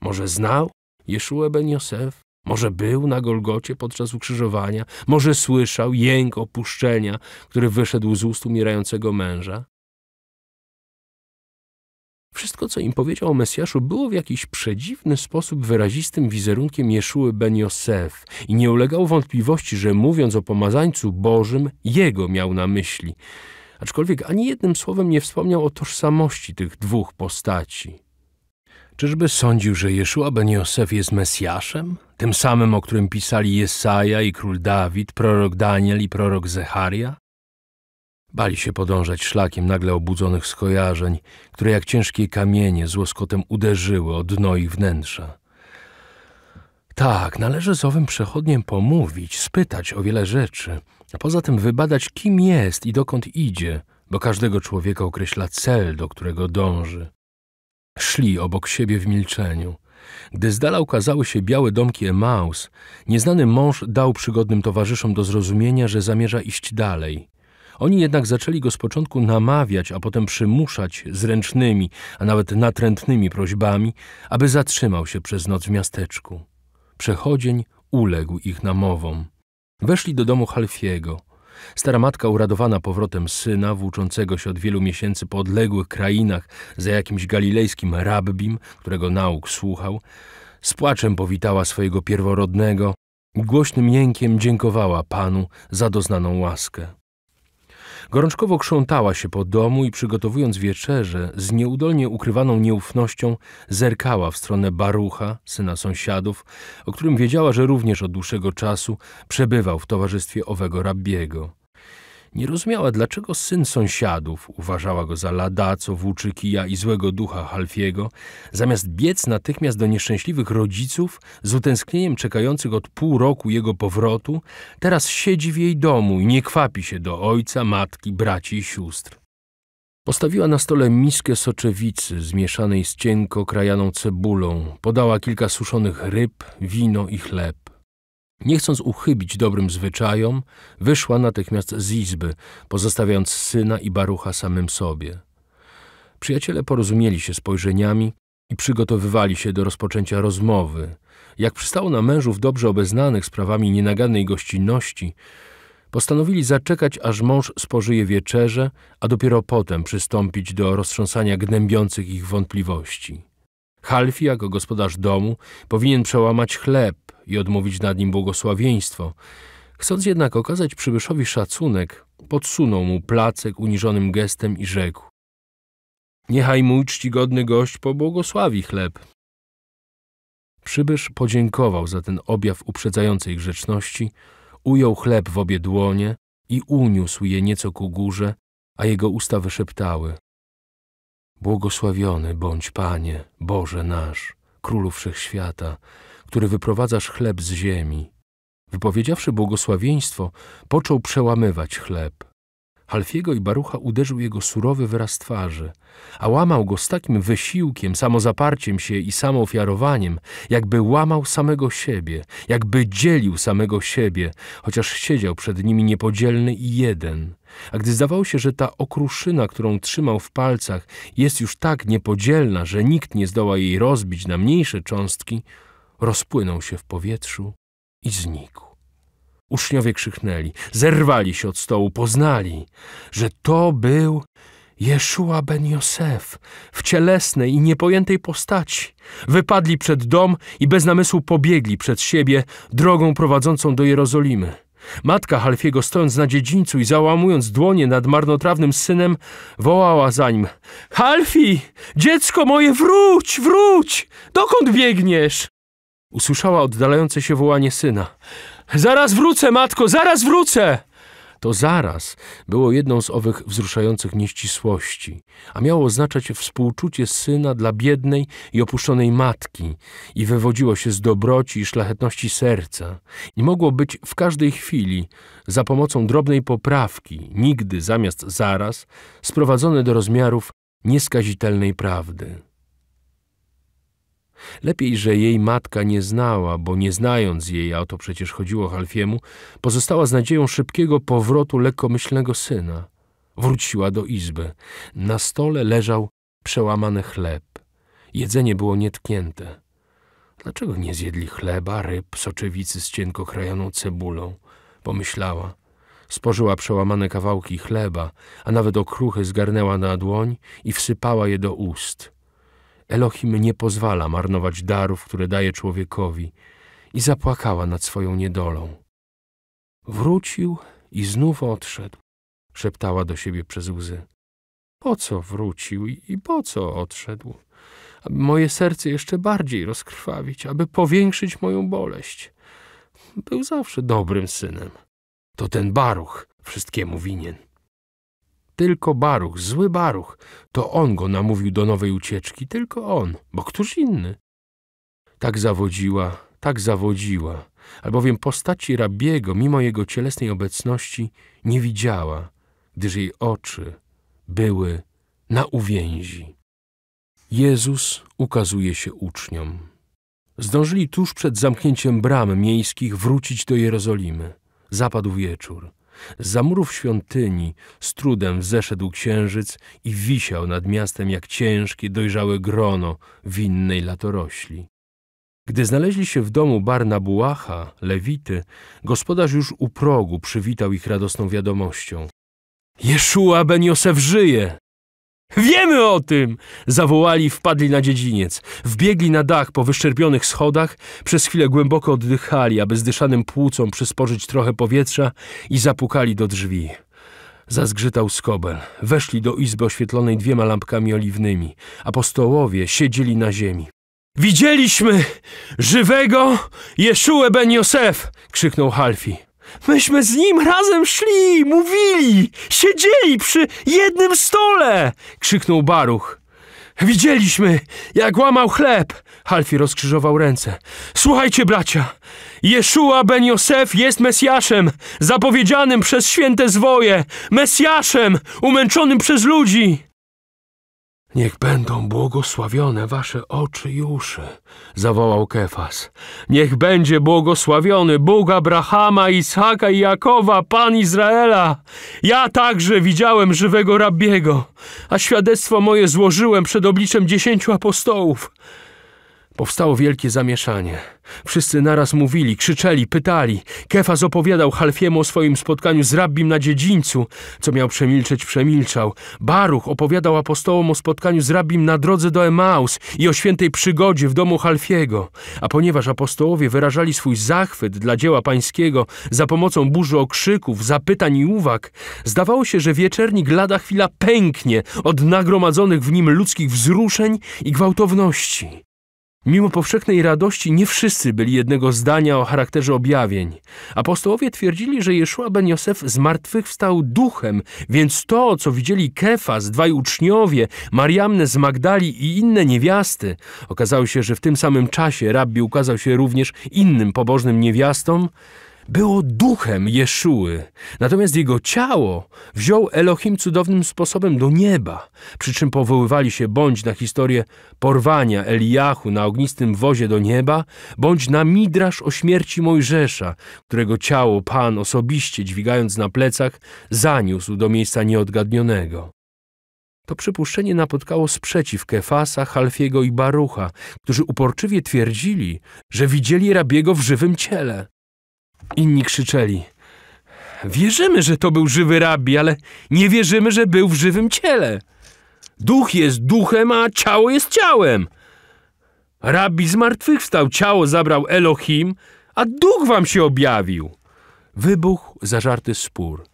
Może znał Jeszue ben Josef? Może był na Golgocie podczas ukrzyżowania? Może słyszał jęk opuszczenia, który wyszedł z ust umierającego męża? Wszystko, co im powiedział o Mesjaszu, było w jakiś przedziwny sposób wyrazistym wizerunkiem Jeszuły ben Josef i nie ulegało wątpliwości, że mówiąc o pomazańcu Bożym, jego miał na myśli. Aczkolwiek ani jednym słowem nie wspomniał o tożsamości tych dwóch postaci. Czyżby sądził, że Jeszua ben Josef jest Mesjaszem? Tym samym, o którym pisali Jesaja i król Dawid, prorok Daniel i prorok Zecharia? Bali się podążać szlakiem nagle obudzonych skojarzeń, które jak ciężkie kamienie z łoskotem uderzyły o dno i wnętrza. Tak, należy z owym przechodniem pomówić, spytać o wiele rzeczy, a poza tym wybadać, kim jest i dokąd idzie, bo każdego człowieka określa cel, do którego dąży. Szli obok siebie w milczeniu. Gdy z dala ukazały się białe domki Emaus, nieznany mąż dał przygodnym towarzyszom do zrozumienia, że zamierza iść dalej. Oni jednak zaczęli go z początku namawiać, a potem przymuszać zręcznymi, a nawet natrętnymi prośbami, aby zatrzymał się przez noc w miasteczku. Przechodzień uległ ich namowom. Weszli do domu Halfiego. Stara matka, uradowana powrotem syna, włóczącego się od wielu miesięcy po odległych krainach za jakimś galilejskim rabbim, którego nauk słuchał, z płaczem powitała swojego pierworodnego, głośnym jękiem dziękowała panu za doznaną łaskę. Gorączkowo krzątała się po domu i przygotowując wieczerze, z nieudolnie ukrywaną nieufnością zerkała w stronę Barucha, syna sąsiadów, o którym wiedziała, że również od dłuższego czasu przebywał w towarzystwie owego rabiego. Nie rozumiała, dlaczego syn sąsiadów uważała go za ladaco, włóczykija i złego ducha Halfiego, zamiast biec natychmiast do nieszczęśliwych rodziców z utęsknieniem czekających od pół roku jego powrotu, teraz siedzi w jej domu i nie kwapi się do ojca, matki, braci i sióstr. Postawiła na stole miskę soczewicy zmieszanej z cienko krajaną cebulą, podała kilka suszonych ryb, wino i chleb. Nie chcąc uchybić dobrym zwyczajom, wyszła natychmiast z izby, pozostawiając syna i Barucha samym sobie. Przyjaciele porozumieli się spojrzeniami i przygotowywali się do rozpoczęcia rozmowy. Jak przystało na mężów dobrze obeznanych sprawami nienagadnej gościnności, postanowili zaczekać, aż mąż spożyje wieczerze, a dopiero potem przystąpić do roztrząsania gnębiących ich wątpliwości. Halfi, jako gospodarz domu, powinien przełamać chleb i odmówić nad nim błogosławieństwo. Chcąc jednak okazać przybyszowi szacunek, podsunął mu placek uniżonym gestem i rzekł. Niechaj mój czcigodny gość pobłogosławi chleb. Przybysz podziękował za ten objaw uprzedzającej grzeczności, ujął chleb w obie dłonie i uniósł je nieco ku górze, a jego usta wyszeptały. Błogosławiony bądź Panie, Boże nasz, Królu Wszechświata, który wyprowadzasz chleb z ziemi. Wypowiedziawszy błogosławieństwo, począł przełamywać chleb. Halfiego i Barucha uderzył jego surowy wyraz twarzy, a łamał go z takim wysiłkiem, samozaparciem się i samoofiarowaniem, jakby łamał samego siebie, jakby dzielił samego siebie, chociaż siedział przed nimi niepodzielny i jeden – a gdy zdawało się, że ta okruszyna, którą trzymał w palcach, jest już tak niepodzielna, że nikt nie zdoła jej rozbić na mniejsze cząstki, rozpłynął się w powietrzu i znikł. Uczniowie krzyknęli, zerwali się od stołu, poznali, że to był Jeszua ben Josef w cielesnej i niepojętej postaci. Wypadli przed dom i bez namysłu pobiegli przed siebie drogą prowadzącą do Jerozolimy. Matka Halfiego, stojąc na dziedzińcu i załamując dłonie nad marnotrawnym synem, wołała za nim: Halfi! Dziecko moje, wróć, wróć! Dokąd biegniesz? Usłyszała oddalające się wołanie syna. Zaraz wrócę, matko, zaraz wrócę! To zaraz było jedną z owych wzruszających nieścisłości, a miało oznaczać współczucie syna dla biednej i opuszczonej matki i wywodziło się z dobroci i szlachetności serca i mogło być w każdej chwili za pomocą drobnej poprawki, nigdy zamiast zaraz, sprowadzone do rozmiarów nieskazitelnej prawdy. Lepiej, że jej matka nie znała, bo nie znając jej, a o to przecież chodziło Halfiemu, pozostała z nadzieją szybkiego powrotu lekkomyślnego syna. Wróciła do izby. Na stole leżał przełamany chleb. Jedzenie było nietknięte. Dlaczego nie zjedli chleba, ryb, soczewicy z cienko krajoną cebulą? Pomyślała. Spożyła przełamane kawałki chleba, a nawet okruchy zgarnęła na dłoń i wsypała je do ust. Elohim nie pozwala marnować darów, które daje człowiekowi i zapłakała nad swoją niedolą. Wrócił i znów odszedł, szeptała do siebie przez łzy. Po co wrócił i po co odszedł? Aby moje serce jeszcze bardziej rozkrwawić, aby powiększyć moją boleść. Był zawsze dobrym synem. To ten baruch wszystkiemu winien. Tylko Baruch, zły Baruch. To on go namówił do nowej ucieczki, tylko on, bo któż inny? Tak zawodziła, tak zawodziła, albowiem postaci rabiego, mimo jego cielesnej obecności, nie widziała, gdyż jej oczy były na uwięzi. Jezus ukazuje się uczniom. Zdążyli tuż przed zamknięciem bram miejskich wrócić do Jerozolimy. Zapadł wieczór. Za murów świątyni z trudem zeszedł księżyc i wisiał nad miastem jak ciężkie, dojrzałe grono winnej latorośli. Gdy znaleźli się w domu Barna Bułacha, Lewity, gospodarz już u progu przywitał ich radosną wiadomością. Jeszua ben Josef żyje! Wiemy o tym! Zawołali wpadli na dziedziniec. Wbiegli na dach po wyszczerbionych schodach, przez chwilę głęboko oddychali, aby zdyszanym płucom przysporzyć trochę powietrza i zapukali do drzwi. Zazgrzytał skobel. Weszli do izby oświetlonej dwiema lampkami oliwnymi. Apostołowie siedzieli na ziemi. Widzieliśmy żywego Jeszue Ben Josef! krzyknął Halfi. Myśmy z nim razem szli, mówili, siedzieli przy jednym stole! krzyknął Baruch. Widzieliśmy, jak łamał chleb. Halfi rozkrzyżował ręce. Słuchajcie, bracia, Jeszua ben Josef jest Mesjaszem, zapowiedzianym przez święte zwoje, Mesjaszem, umęczonym przez ludzi. Niech będą błogosławione wasze oczy i uszy, zawołał Kefas. Niech będzie błogosławiony Bóg Abrahama, Ishaka i Jakowa, Pan Izraela. Ja także widziałem żywego rabiego, a świadectwo moje złożyłem przed obliczem dziesięciu apostołów. Powstało wielkie zamieszanie. Wszyscy naraz mówili, krzyczeli, pytali. Kefas opowiadał Halfiemu o swoim spotkaniu z rabbim na dziedzińcu. Co miał przemilczeć, przemilczał. Baruch opowiadał apostołom o spotkaniu z rabbim na drodze do Emaus i o świętej przygodzie w domu Halfiego. A ponieważ apostołowie wyrażali swój zachwyt dla dzieła pańskiego za pomocą burzy okrzyków, zapytań i uwag, zdawało się, że wieczernik lada chwila pęknie od nagromadzonych w nim ludzkich wzruszeń i gwałtowności. Mimo powszechnej radości nie wszyscy byli jednego zdania o charakterze objawień. Apostołowie twierdzili, że Jeszua ben Josef zmartwychwstał duchem, więc to, co widzieli Kefas, dwaj uczniowie, Mariamne z Magdali i inne niewiasty, okazało się, że w tym samym czasie rabbi ukazał się również innym pobożnym niewiastom, było duchem Jeszuły, natomiast jego ciało wziął Elohim cudownym sposobem do nieba, przy czym powoływali się bądź na historię porwania Eliachu na ognistym wozie do nieba, bądź na midrasz o śmierci Mojżesza, którego ciało Pan osobiście dźwigając na plecach zaniósł do miejsca nieodgadnionego. To przypuszczenie napotkało sprzeciw Kefasa, Halfiego i Barucha, którzy uporczywie twierdzili, że widzieli rabiego w żywym ciele. Inni krzyczeli. Wierzymy, że to był żywy rabbi, ale nie wierzymy, że był w żywym ciele. Duch jest duchem, a ciało jest ciałem. Rabbi zmartwychwstał, ciało zabrał Elohim, a duch wam się objawił. Wybuchł zażarty spór.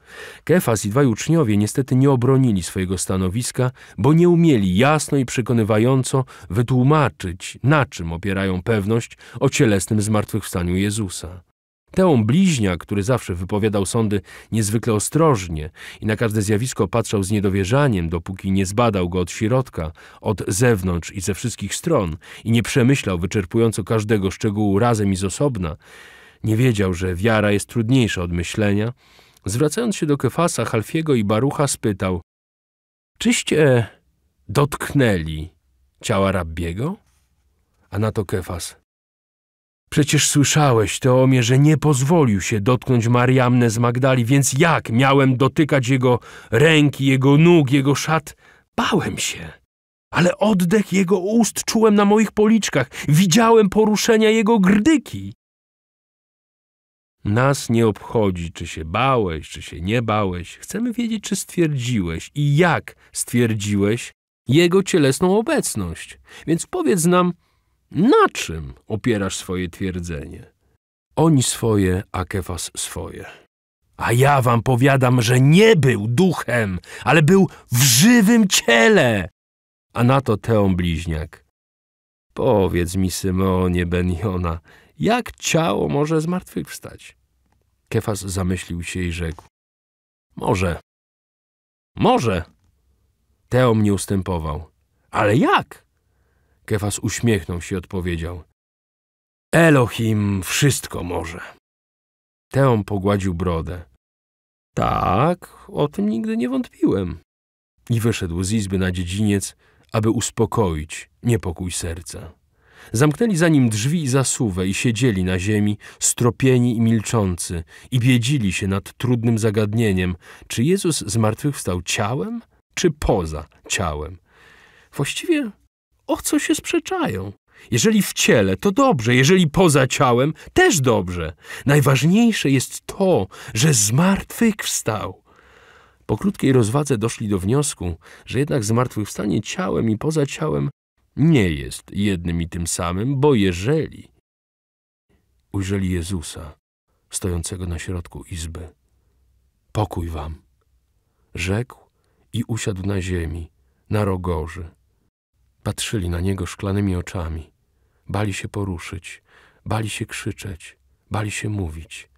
Kefas i dwaj uczniowie niestety nie obronili swojego stanowiska, bo nie umieli jasno i przekonywająco wytłumaczyć, na czym opierają pewność o cielesnym zmartwychwstaniu Jezusa. Teon bliźnia, który zawsze wypowiadał sądy niezwykle ostrożnie i na każde zjawisko patrzał z niedowierzaniem, dopóki nie zbadał go od środka, od zewnątrz i ze wszystkich stron i nie przemyślał wyczerpująco każdego szczegółu razem i z osobna, nie wiedział, że wiara jest trudniejsza od myślenia, zwracając się do Kefasa, Halfiego i Barucha spytał Czyście dotknęli ciała Rabbiego? A na to Kefas Przecież słyszałeś, Teomie, że nie pozwolił się dotknąć Mariamne z Magdali, więc jak miałem dotykać jego ręki, jego nóg, jego szat? Bałem się. Ale oddech jego ust czułem na moich policzkach, widziałem poruszenia jego grdyki. Nas nie obchodzi, czy się bałeś, czy się nie bałeś. Chcemy wiedzieć, czy stwierdziłeś i jak stwierdziłeś jego cielesną obecność. Więc powiedz nam, na czym opierasz swoje twierdzenie? Oni swoje, a Kefas swoje. A ja wam powiadam, że nie był duchem, ale był w żywym ciele. A na to Teon bliźniak. Powiedz mi, Symeonie Beniona, jak ciało może zmartwychwstać? Kefas zamyślił się i rzekł. Może. Może. Teom nie ustępował. Ale jak? Kefas uśmiechnął się i odpowiedział. Elohim wszystko może. Teon pogładził brodę. Tak, o tym nigdy nie wątpiłem. I wyszedł z izby na dziedziniec, aby uspokoić niepokój serca. Zamknęli za nim drzwi i zasuwę i siedzieli na ziemi, stropieni i milczący, i biedzili się nad trudnym zagadnieniem, czy Jezus zmartwychwstał ciałem, czy poza ciałem. Właściwie o co się sprzeczają? Jeżeli w ciele, to dobrze, jeżeli poza ciałem, też dobrze. Najważniejsze jest to, że zmartwychwstał. Po krótkiej rozwadze doszli do wniosku, że jednak zmartwychwstanie ciałem i poza ciałem nie jest jednym i tym samym, bo jeżeli ujrzeli Jezusa stojącego na środku izby, pokój wam, rzekł i usiadł na ziemi, na rogorze Patrzyli na niego szklanymi oczami. Bali się poruszyć, bali się krzyczeć, bali się mówić,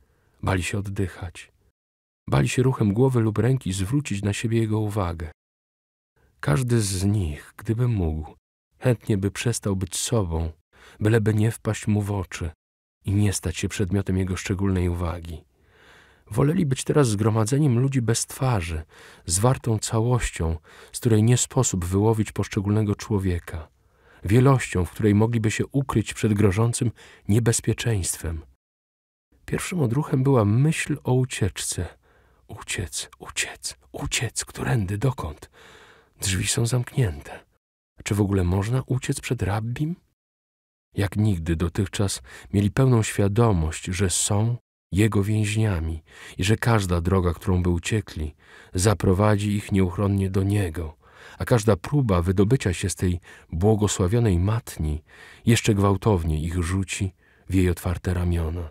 bali się oddychać. Bali się ruchem głowy lub ręki zwrócić na siebie jego uwagę. Każdy z nich, gdyby mógł, chętnie by przestał być sobą, byleby nie wpaść mu w oczy i nie stać się przedmiotem jego szczególnej uwagi. Woleli być teraz zgromadzeniem ludzi bez twarzy, zwartą całością, z której nie sposób wyłowić poszczególnego człowieka, wielością, w której mogliby się ukryć przed grożącym niebezpieczeństwem. Pierwszym odruchem była myśl o ucieczce. Uciec, uciec, uciec, którędy, dokąd? Drzwi są zamknięte. Czy w ogóle można uciec przed rabbim? Jak nigdy dotychczas mieli pełną świadomość, że są jego więźniami i że każda droga, którą by uciekli, zaprowadzi ich nieuchronnie do Niego, a każda próba wydobycia się z tej błogosławionej matni jeszcze gwałtowniej ich rzuci w jej otwarte ramiona.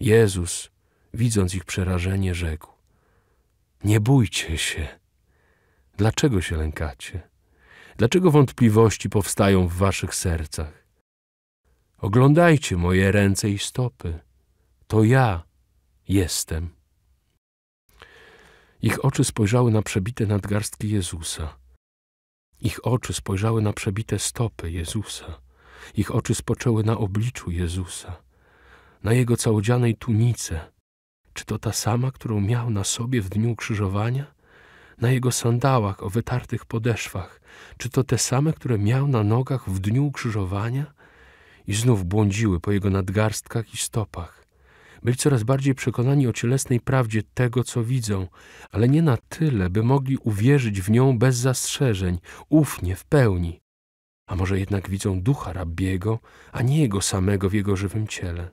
Jezus, widząc ich przerażenie, rzekł: Nie bójcie się. Dlaczego się lękacie? Dlaczego wątpliwości powstają w waszych sercach? Oglądajcie moje ręce i stopy to ja jestem. Ich oczy spojrzały na przebite nadgarstki Jezusa. Ich oczy spojrzały na przebite stopy Jezusa. Ich oczy spoczęły na obliczu Jezusa, na jego całodzianej tunice. Czy to ta sama, którą miał na sobie w dniu krzyżowania? Na jego sandałach o wytartych podeszwach. Czy to te same, które miał na nogach w dniu krzyżowania? I znów błądziły po jego nadgarstkach i stopach byli coraz bardziej przekonani o cielesnej prawdzie tego, co widzą, ale nie na tyle, by mogli uwierzyć w nią bez zastrzeżeń, ufnie, w pełni. A może jednak widzą ducha rabbiego, a nie jego samego w jego żywym ciele.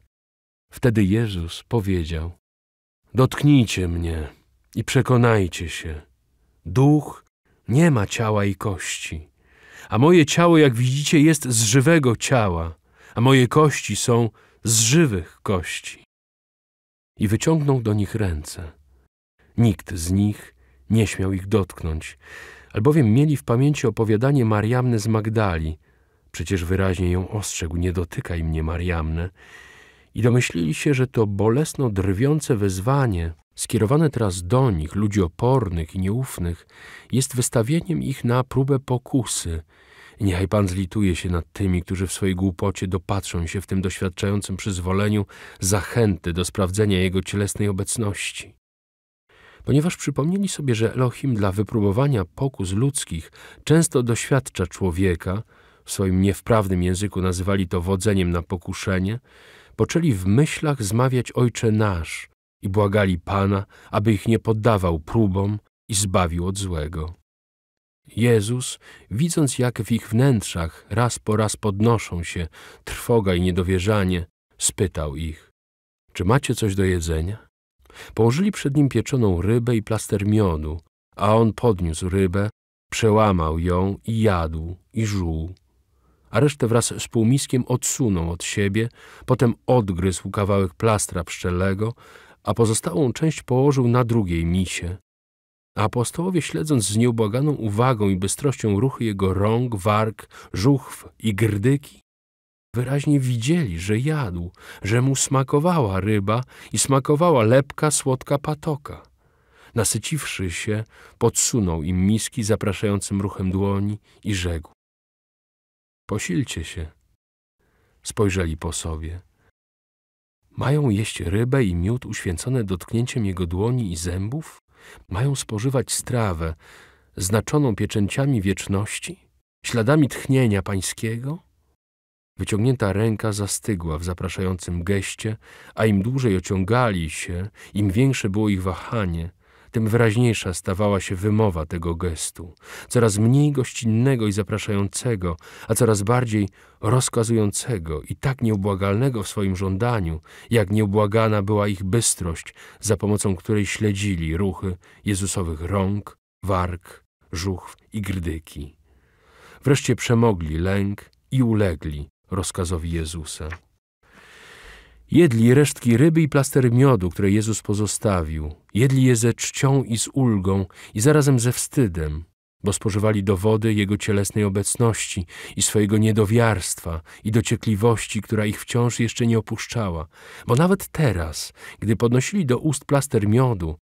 Wtedy Jezus powiedział: Dotknijcie mnie i przekonajcie się. Duch nie ma ciała i kości, a moje ciało, jak widzicie, jest z żywego ciała, a moje kości są z żywych kości i wyciągnął do nich ręce. Nikt z nich nie śmiał ich dotknąć, albowiem mieli w pamięci opowiadanie Mariamne z Magdali. Przecież wyraźnie ją ostrzegł, nie dotykaj mnie, Mariamne. I domyślili się, że to bolesno drwiące wezwanie, skierowane teraz do nich, ludzi opornych i nieufnych, jest wystawieniem ich na próbę pokusy – Niechaj Pan zlituje się nad tymi, którzy w swojej głupocie dopatrzą się w tym doświadczającym przyzwoleniu zachęty do sprawdzenia Jego cielesnej obecności. Ponieważ przypomnieli sobie, że Elohim dla wypróbowania pokus ludzkich często doświadcza człowieka, w swoim niewprawnym języku nazywali to wodzeniem na pokuszenie, poczęli w myślach zmawiać Ojcze Nasz i błagali Pana, aby ich nie poddawał próbom i zbawił od złego. Jezus, widząc jak w ich wnętrzach raz po raz podnoszą się trwoga i niedowierzanie, spytał ich, czy macie coś do jedzenia? Położyli przed nim pieczoną rybę i plaster miodu, a on podniósł rybę, przełamał ją i jadł i żuł. A resztę wraz z półmiskiem odsunął od siebie, potem odgryzł kawałek plastra pszczelego, a pozostałą część położył na drugiej misie, Apostołowie, śledząc z nieubłaganą uwagą i bystrością ruchy jego rąk, warg, żuchw i grdyki, wyraźnie widzieli, że jadł, że mu smakowała ryba i smakowała lepka, słodka patoka. Nasyciwszy się, podsunął im miski zapraszającym ruchem dłoni i rzekł. Posilcie się. Spojrzeli po sobie. Mają jeść rybę i miód uświęcone dotknięciem jego dłoni i zębów? mają spożywać strawę znaczoną pieczęciami wieczności, śladami tchnienia pańskiego? Wyciągnięta ręka zastygła w zapraszającym geście, a im dłużej ociągali się, im większe było ich wahanie – tym wyraźniejsza stawała się wymowa tego gestu, coraz mniej gościnnego i zapraszającego, a coraz bardziej rozkazującego i tak nieubłagalnego w swoim żądaniu, jak nieubłagana była ich bystrość, za pomocą której śledzili ruchy Jezusowych rąk, warg, żuchw i grdyki. Wreszcie przemogli lęk i ulegli rozkazowi Jezusa. Jedli resztki ryby i plaster miodu, które Jezus pozostawił. Jedli je ze czcią i z ulgą i zarazem ze wstydem, bo spożywali dowody Jego cielesnej obecności i swojego niedowiarstwa i dociekliwości, która ich wciąż jeszcze nie opuszczała. Bo nawet teraz, gdy podnosili do ust plaster miodu,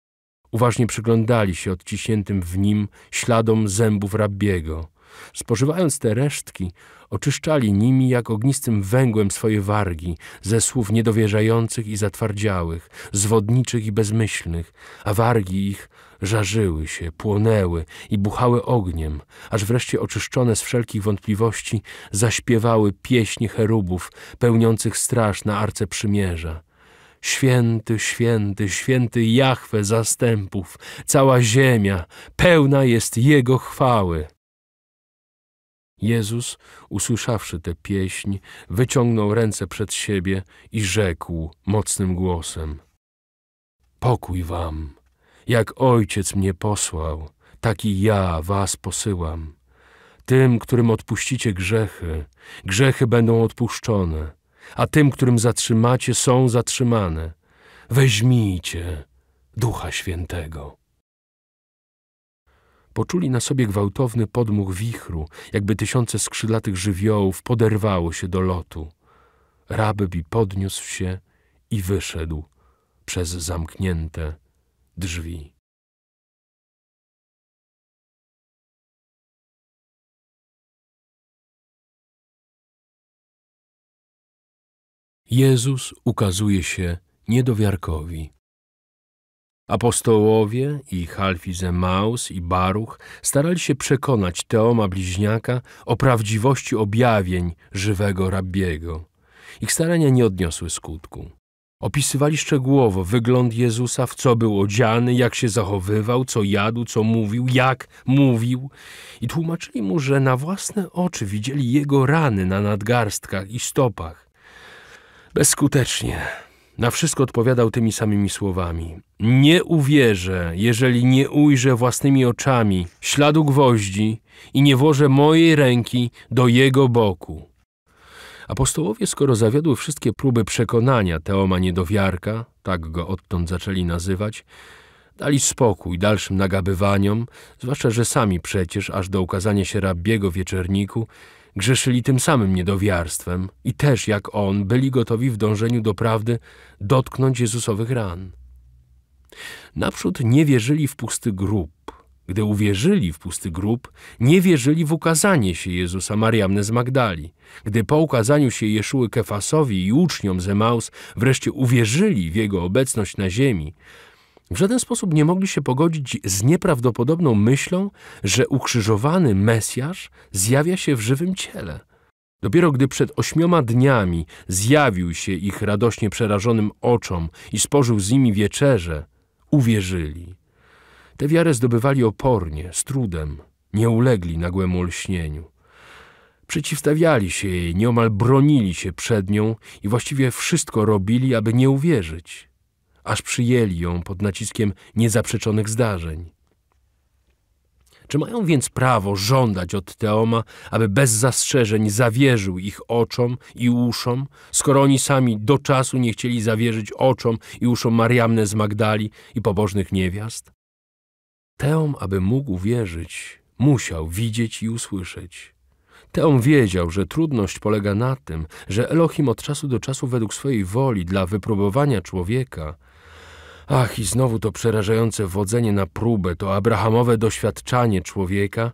uważnie przyglądali się odciśniętym w nim śladom zębów rabbiego. Spożywając te resztki, oczyszczali nimi jak ognistym węgłem swoje wargi ze słów niedowierzających i zatwardziałych, zwodniczych i bezmyślnych, a wargi ich żarzyły się, płonęły i buchały ogniem, aż wreszcie oczyszczone z wszelkich wątpliwości zaśpiewały pieśni cherubów pełniących straż na Arce Przymierza. Święty, święty, święty Jahwe zastępów, cała ziemia pełna jest Jego chwały. Jezus, usłyszawszy tę pieśń, wyciągnął ręce przed siebie i rzekł mocnym głosem: Pokój wam! Jak ojciec mnie posłał, tak i ja was posyłam. Tym, którym odpuścicie grzechy, grzechy będą odpuszczone, a tym, którym zatrzymacie, są zatrzymane. Weźmijcie Ducha Świętego. Poczuli na sobie gwałtowny podmuch wichru, jakby tysiące skrzydlatych żywiołów poderwało się do lotu. Rabbi podniósł się i wyszedł przez zamknięte drzwi. Jezus ukazuje się niedowiarkowi. Apostołowie i Halfi i Baruch starali się przekonać Teoma bliźniaka o prawdziwości objawień żywego rabbiego. Ich starania nie odniosły skutku. Opisywali szczegółowo wygląd Jezusa, w co był odziany, jak się zachowywał, co jadł, co mówił, jak mówił i tłumaczyli mu, że na własne oczy widzieli jego rany na nadgarstkach i stopach. Bezskutecznie. Na wszystko odpowiadał tymi samymi słowami: Nie uwierzę, jeżeli nie ujrzę własnymi oczami śladu gwoździ i nie włożę mojej ręki do jego boku. Apostołowie, skoro zawiodły wszystkie próby przekonania Teoma niedowiarka, tak go odtąd zaczęli nazywać, dali spokój dalszym nagabywaniom, zwłaszcza, że sami przecież, aż do ukazania się rabbiego wieczorniku grzeszyli tym samym niedowiarstwem i też jak on byli gotowi w dążeniu do prawdy dotknąć Jezusowych ran. Naprzód nie wierzyli w pusty grób. Gdy uwierzyli w pusty grób, nie wierzyli w ukazanie się Jezusa Mariamne z Magdali. Gdy po ukazaniu się Jeszuły Kefasowi i uczniom z Emaus wreszcie uwierzyli w jego obecność na ziemi, w żaden sposób nie mogli się pogodzić z nieprawdopodobną myślą, że ukrzyżowany Mesjasz zjawia się w żywym ciele. Dopiero gdy przed ośmioma dniami zjawił się ich radośnie przerażonym oczom i spożył z nimi wieczerze, uwierzyli. Te wiarę zdobywali opornie, z trudem, nie ulegli nagłemu olśnieniu. Przeciwstawiali się jej, nieomal bronili się przed nią i właściwie wszystko robili, aby nie uwierzyć aż przyjęli ją pod naciskiem niezaprzeczonych zdarzeń. Czy mają więc prawo żądać od Teoma, aby bez zastrzeżeń zawierzył ich oczom i uszom, skoro oni sami do czasu nie chcieli zawierzyć oczom i uszom Mariamne z Magdali i pobożnych niewiast? Teom, aby mógł wierzyć, musiał widzieć i usłyszeć. Teom wiedział, że trudność polega na tym, że Elohim od czasu do czasu według swojej woli dla wypróbowania człowieka Ach, i znowu to przerażające wodzenie na próbę, to abrahamowe doświadczanie człowieka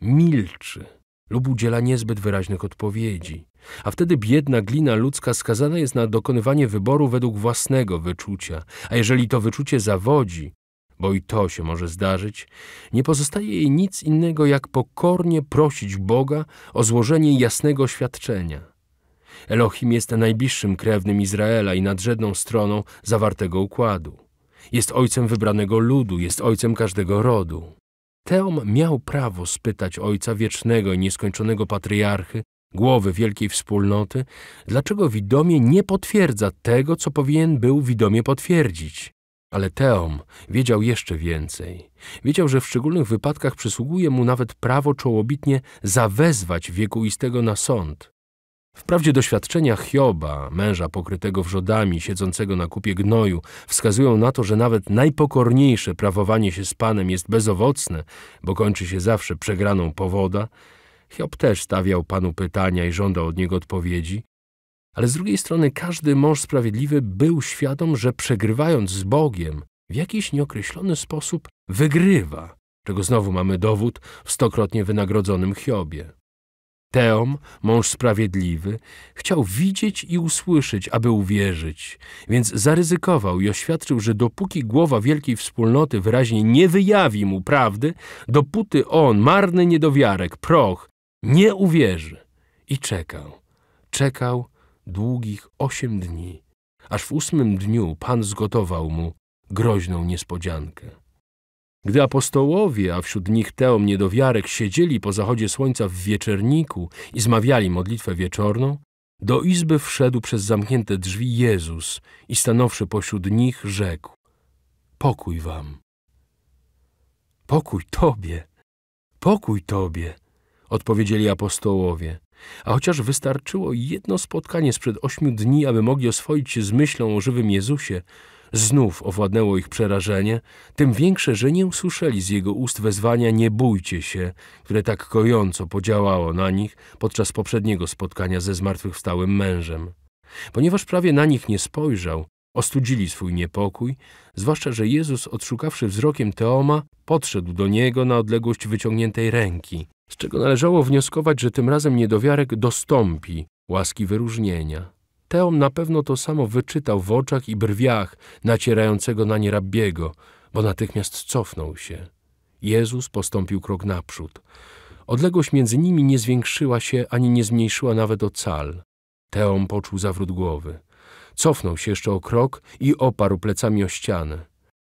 milczy lub udziela niezbyt wyraźnych odpowiedzi, a wtedy biedna glina ludzka skazana jest na dokonywanie wyboru według własnego wyczucia, a jeżeli to wyczucie zawodzi, bo i to się może zdarzyć, nie pozostaje jej nic innego jak pokornie prosić Boga o złożenie jasnego świadczenia. Elohim jest najbliższym krewnym Izraela i nadrzędną stroną zawartego układu. Jest ojcem wybranego ludu, jest ojcem każdego rodu. Teom miał prawo spytać ojca wiecznego i nieskończonego patriarchy, głowy wielkiej wspólnoty, dlaczego widomie nie potwierdza tego, co powinien był widomie potwierdzić. Ale Teom wiedział jeszcze więcej. Wiedział, że w szczególnych wypadkach przysługuje mu nawet prawo czołobitnie zawezwać wiekuistego na sąd. Wprawdzie doświadczenia Hioba, męża pokrytego wrzodami, siedzącego na kupie gnoju, wskazują na to, że nawet najpokorniejsze prawowanie się z Panem jest bezowocne, bo kończy się zawsze przegraną powoda, Hiob też stawiał Panu pytania i żądał od niego odpowiedzi, ale z drugiej strony każdy mąż sprawiedliwy był świadom, że przegrywając z Bogiem, w jakiś nieokreślony sposób wygrywa, czego znowu mamy dowód w stokrotnie wynagrodzonym Hiobie. Teom, mąż sprawiedliwy, chciał widzieć i usłyszeć, aby uwierzyć, więc zaryzykował i oświadczył, że dopóki głowa wielkiej wspólnoty wyraźnie nie wyjawi mu prawdy, dopóty on, marny niedowiarek, proch, nie uwierzy. I czekał, czekał długich osiem dni, aż w ósmym dniu Pan zgotował mu groźną niespodziankę. Gdy apostołowie, a wśród nich Teom niedowiarek, siedzieli po zachodzie słońca w wieczerniku i zmawiali modlitwę wieczorną, do izby wszedł przez zamknięte drzwi Jezus i stanąwszy pośród nich rzekł Pokój wam. Pokój tobie, pokój tobie, odpowiedzieli apostołowie. A chociaż wystarczyło jedno spotkanie sprzed ośmiu dni, aby mogli oswoić się z myślą o żywym Jezusie, Znów owładnęło ich przerażenie, tym większe, że nie usłyszeli z jego ust wezwania nie bójcie się, które tak kojąco podziałało na nich podczas poprzedniego spotkania ze zmartwychwstałym mężem. Ponieważ prawie na nich nie spojrzał, ostudzili swój niepokój, zwłaszcza, że Jezus, odszukawszy wzrokiem Teoma, podszedł do niego na odległość wyciągniętej ręki, z czego należało wnioskować, że tym razem niedowiarek dostąpi łaski wyróżnienia. Teom na pewno to samo wyczytał w oczach i brwiach nacierającego na nie rabbiego, bo natychmiast cofnął się. Jezus postąpił krok naprzód. Odległość między nimi nie zwiększyła się ani nie zmniejszyła nawet o cal. Teom poczuł zawrót głowy. Cofnął się jeszcze o krok i oparł plecami o ścianę.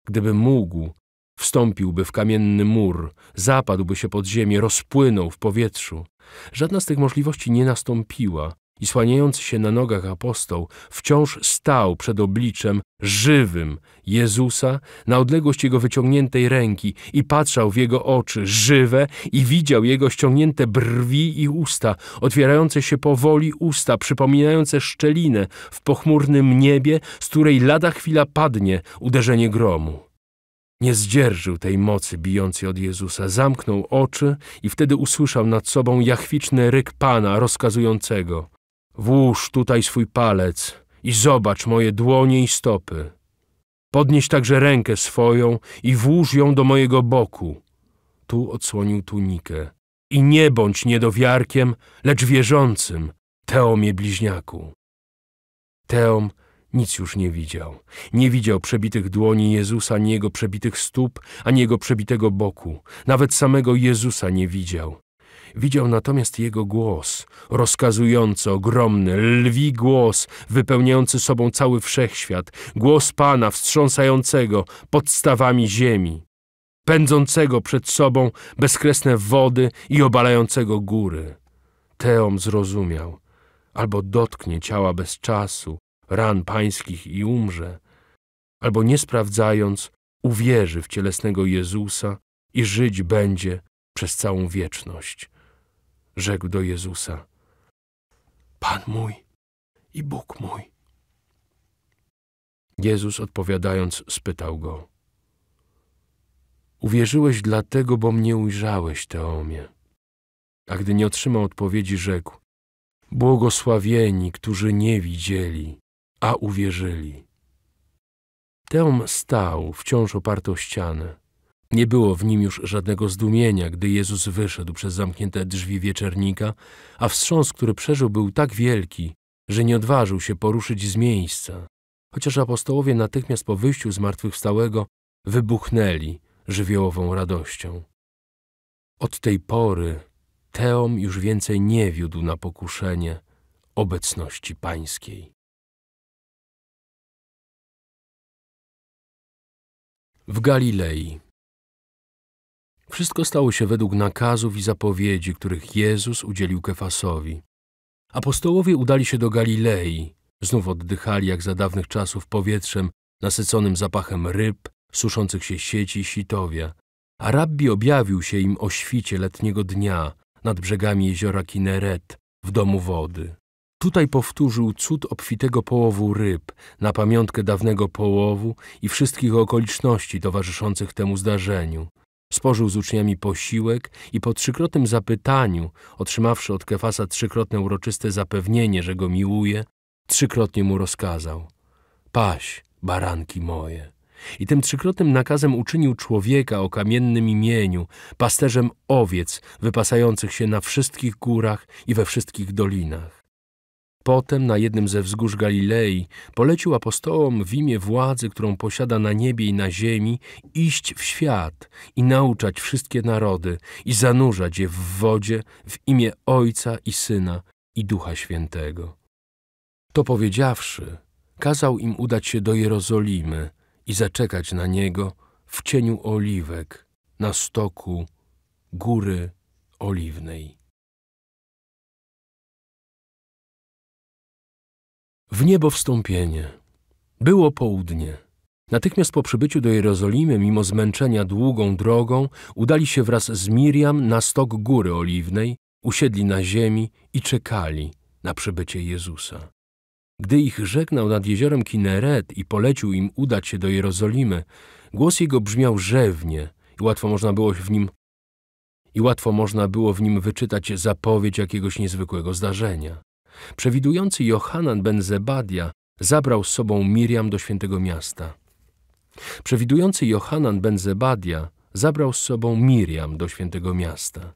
Gdyby mógł, wstąpiłby w kamienny mur, zapadłby się pod ziemię, rozpłynął w powietrzu. Żadna z tych możliwości nie nastąpiła, i słaniający się na nogach apostoł wciąż stał przed obliczem żywym Jezusa na odległość jego wyciągniętej ręki i patrzał w jego oczy żywe i widział jego ściągnięte brwi i usta, otwierające się powoli usta, przypominające szczelinę w pochmurnym niebie, z której lada chwila padnie uderzenie gromu. Nie zdzierżył tej mocy bijącej od Jezusa, zamknął oczy i wtedy usłyszał nad sobą jachwiczny ryk Pana rozkazującego – Włóż tutaj swój palec i zobacz moje dłonie i stopy. Podnieś także rękę swoją i włóż ją do mojego boku. Tu odsłonił tunikę. I nie bądź niedowiarkiem, lecz wierzącym, Teomie bliźniaku. Teom nic już nie widział. Nie widział przebitych dłoni Jezusa, ani jego przebitych stóp, ani jego przebitego boku. Nawet samego Jezusa nie widział. Widział natomiast jego głos, rozkazujący, ogromny, lwi głos, wypełniający sobą cały wszechświat, głos Pana wstrząsającego podstawami ziemi, pędzącego przed sobą bezkresne wody i obalającego góry. Teom zrozumiał, albo dotknie ciała bez czasu, ran pańskich i umrze, albo nie sprawdzając, uwierzy w cielesnego Jezusa i żyć będzie przez całą wieczność rzekł do Jezusa: Pan mój i Bóg mój. Jezus odpowiadając, spytał go: Uwierzyłeś dlatego, bo mnie ujrzałeś, Teomie. A gdy nie otrzymał odpowiedzi, rzekł: Błogosławieni, którzy nie widzieli, a uwierzyli. Teom stał, wciąż oparty o ścianę. Nie było w nim już żadnego zdumienia, gdy Jezus wyszedł przez zamknięte drzwi wieczernika, a wstrząs, który przeżył, był tak wielki, że nie odważył się poruszyć z miejsca. Chociaż apostołowie natychmiast po wyjściu z zmartwychwstałego wybuchnęli żywiołową radością. Od tej pory Teom już więcej nie wiódł na pokuszenie obecności pańskiej. W Galilei wszystko stało się według nakazów i zapowiedzi, których Jezus udzielił Kefasowi. Apostołowie udali się do Galilei, znów oddychali jak za dawnych czasów powietrzem nasyconym zapachem ryb, suszących się sieci i sitowia, a rabbi objawił się im o świcie letniego dnia nad brzegami jeziora Kineret w domu wody. Tutaj powtórzył cud obfitego połowu ryb na pamiątkę dawnego połowu i wszystkich okoliczności towarzyszących temu zdarzeniu – Spożył z uczniami posiłek i po trzykrotnym zapytaniu, otrzymawszy od Kefasa trzykrotne uroczyste zapewnienie, że go miłuje, trzykrotnie mu rozkazał – paś, baranki moje. I tym trzykrotnym nakazem uczynił człowieka o kamiennym imieniu, pasterzem owiec wypasających się na wszystkich górach i we wszystkich dolinach. Potem na jednym ze wzgórz Galilei polecił apostołom w imię władzy, którą posiada na niebie i na ziemi, iść w świat i nauczać wszystkie narody i zanurzać je w wodzie w imię Ojca i Syna i Ducha Świętego. To powiedziawszy, kazał im udać się do Jerozolimy i zaczekać na Niego w cieniu oliwek na stoku Góry Oliwnej. w niebo wstąpienie. Było południe. Natychmiast po przybyciu do Jerozolimy, mimo zmęczenia długą drogą, udali się wraz z Miriam na stok Góry Oliwnej, usiedli na ziemi i czekali na przybycie Jezusa. Gdy ich żegnał nad jeziorem Kineret i polecił im udać się do Jerozolimy, głos jego brzmiał rzewnie i łatwo można było w nim i łatwo można było w nim wyczytać zapowiedź jakiegoś niezwykłego zdarzenia. Przewidujący Johanan ben Zebadia zabrał z sobą Miriam do świętego miasta. Przewidujący Johanan ben Zebadia zabrał z sobą Miriam do świętego miasta.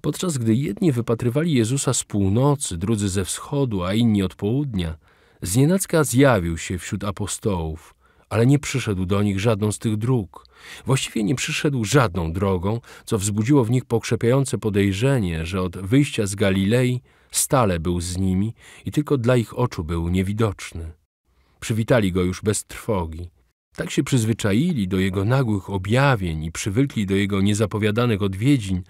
Podczas gdy jedni wypatrywali Jezusa z północy, drudzy ze wschodu, a inni od południa, znienacka zjawił się wśród apostołów, ale nie przyszedł do nich żadną z tych dróg. Właściwie nie przyszedł żadną drogą, co wzbudziło w nich pokrzepiające podejrzenie, że od wyjścia z Galilei Stale był z nimi i tylko dla ich oczu był niewidoczny. Przywitali go już bez trwogi. Tak się przyzwyczaili do jego nagłych objawień i przywykli do jego niezapowiadanych odwiedzin,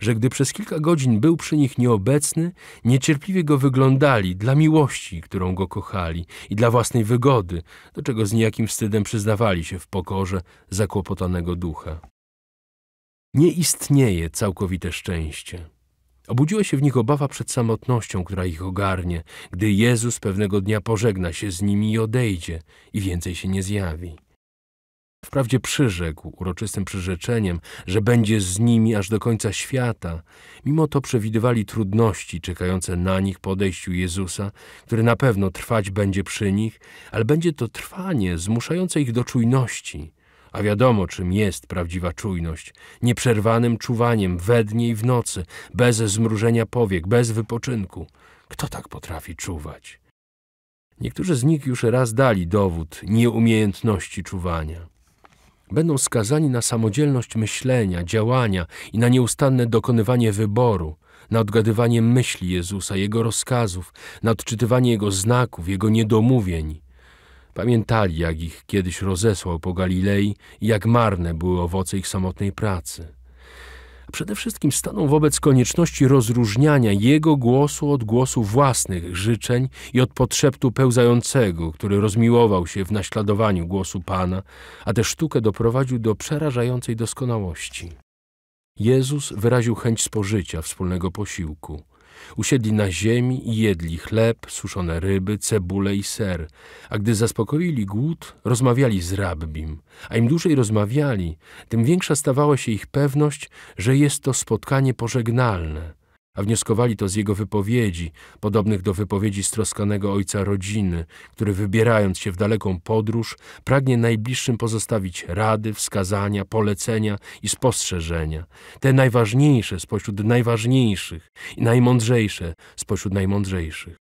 że gdy przez kilka godzin był przy nich nieobecny, niecierpliwie go wyglądali dla miłości, którą go kochali i dla własnej wygody, do czego z niejakim wstydem przyznawali się w pokorze zakłopotanego ducha. Nie istnieje całkowite szczęście. Obudziła się w nich obawa przed samotnością, która ich ogarnie, gdy Jezus pewnego dnia pożegna się z nimi i odejdzie i więcej się nie zjawi. Wprawdzie przyrzekł uroczystym przyrzeczeniem, że będzie z nimi aż do końca świata, mimo to przewidywali trudności czekające na nich po odejściu Jezusa, który na pewno trwać będzie przy nich, ale będzie to trwanie zmuszające ich do czujności – a wiadomo, czym jest prawdziwa czujność. Nieprzerwanym czuwaniem we dnie i w nocy, bez zmrużenia powiek, bez wypoczynku. Kto tak potrafi czuwać? Niektórzy z nich już raz dali dowód nieumiejętności czuwania. Będą skazani na samodzielność myślenia, działania i na nieustanne dokonywanie wyboru, na odgadywanie myśli Jezusa, Jego rozkazów, na odczytywanie Jego znaków, Jego niedomówień. Pamiętali, jak ich kiedyś rozesłał po Galilei i jak marne były owoce ich samotnej pracy. A przede wszystkim stanął wobec konieczności rozróżniania jego głosu od głosu własnych życzeń i od podszeptu pełzającego, który rozmiłował się w naśladowaniu głosu Pana, a tę sztukę doprowadził do przerażającej doskonałości. Jezus wyraził chęć spożycia wspólnego posiłku – Usiedli na ziemi i jedli chleb, suszone ryby, cebule i ser. A gdy zaspokoili głód, rozmawiali z rabbim. A im dłużej rozmawiali, tym większa stawała się ich pewność, że jest to spotkanie pożegnalne – a wnioskowali to z jego wypowiedzi, podobnych do wypowiedzi stroskanego ojca rodziny, który wybierając się w daleką podróż, pragnie najbliższym pozostawić rady, wskazania, polecenia i spostrzeżenia, te najważniejsze spośród najważniejszych i najmądrzejsze spośród najmądrzejszych.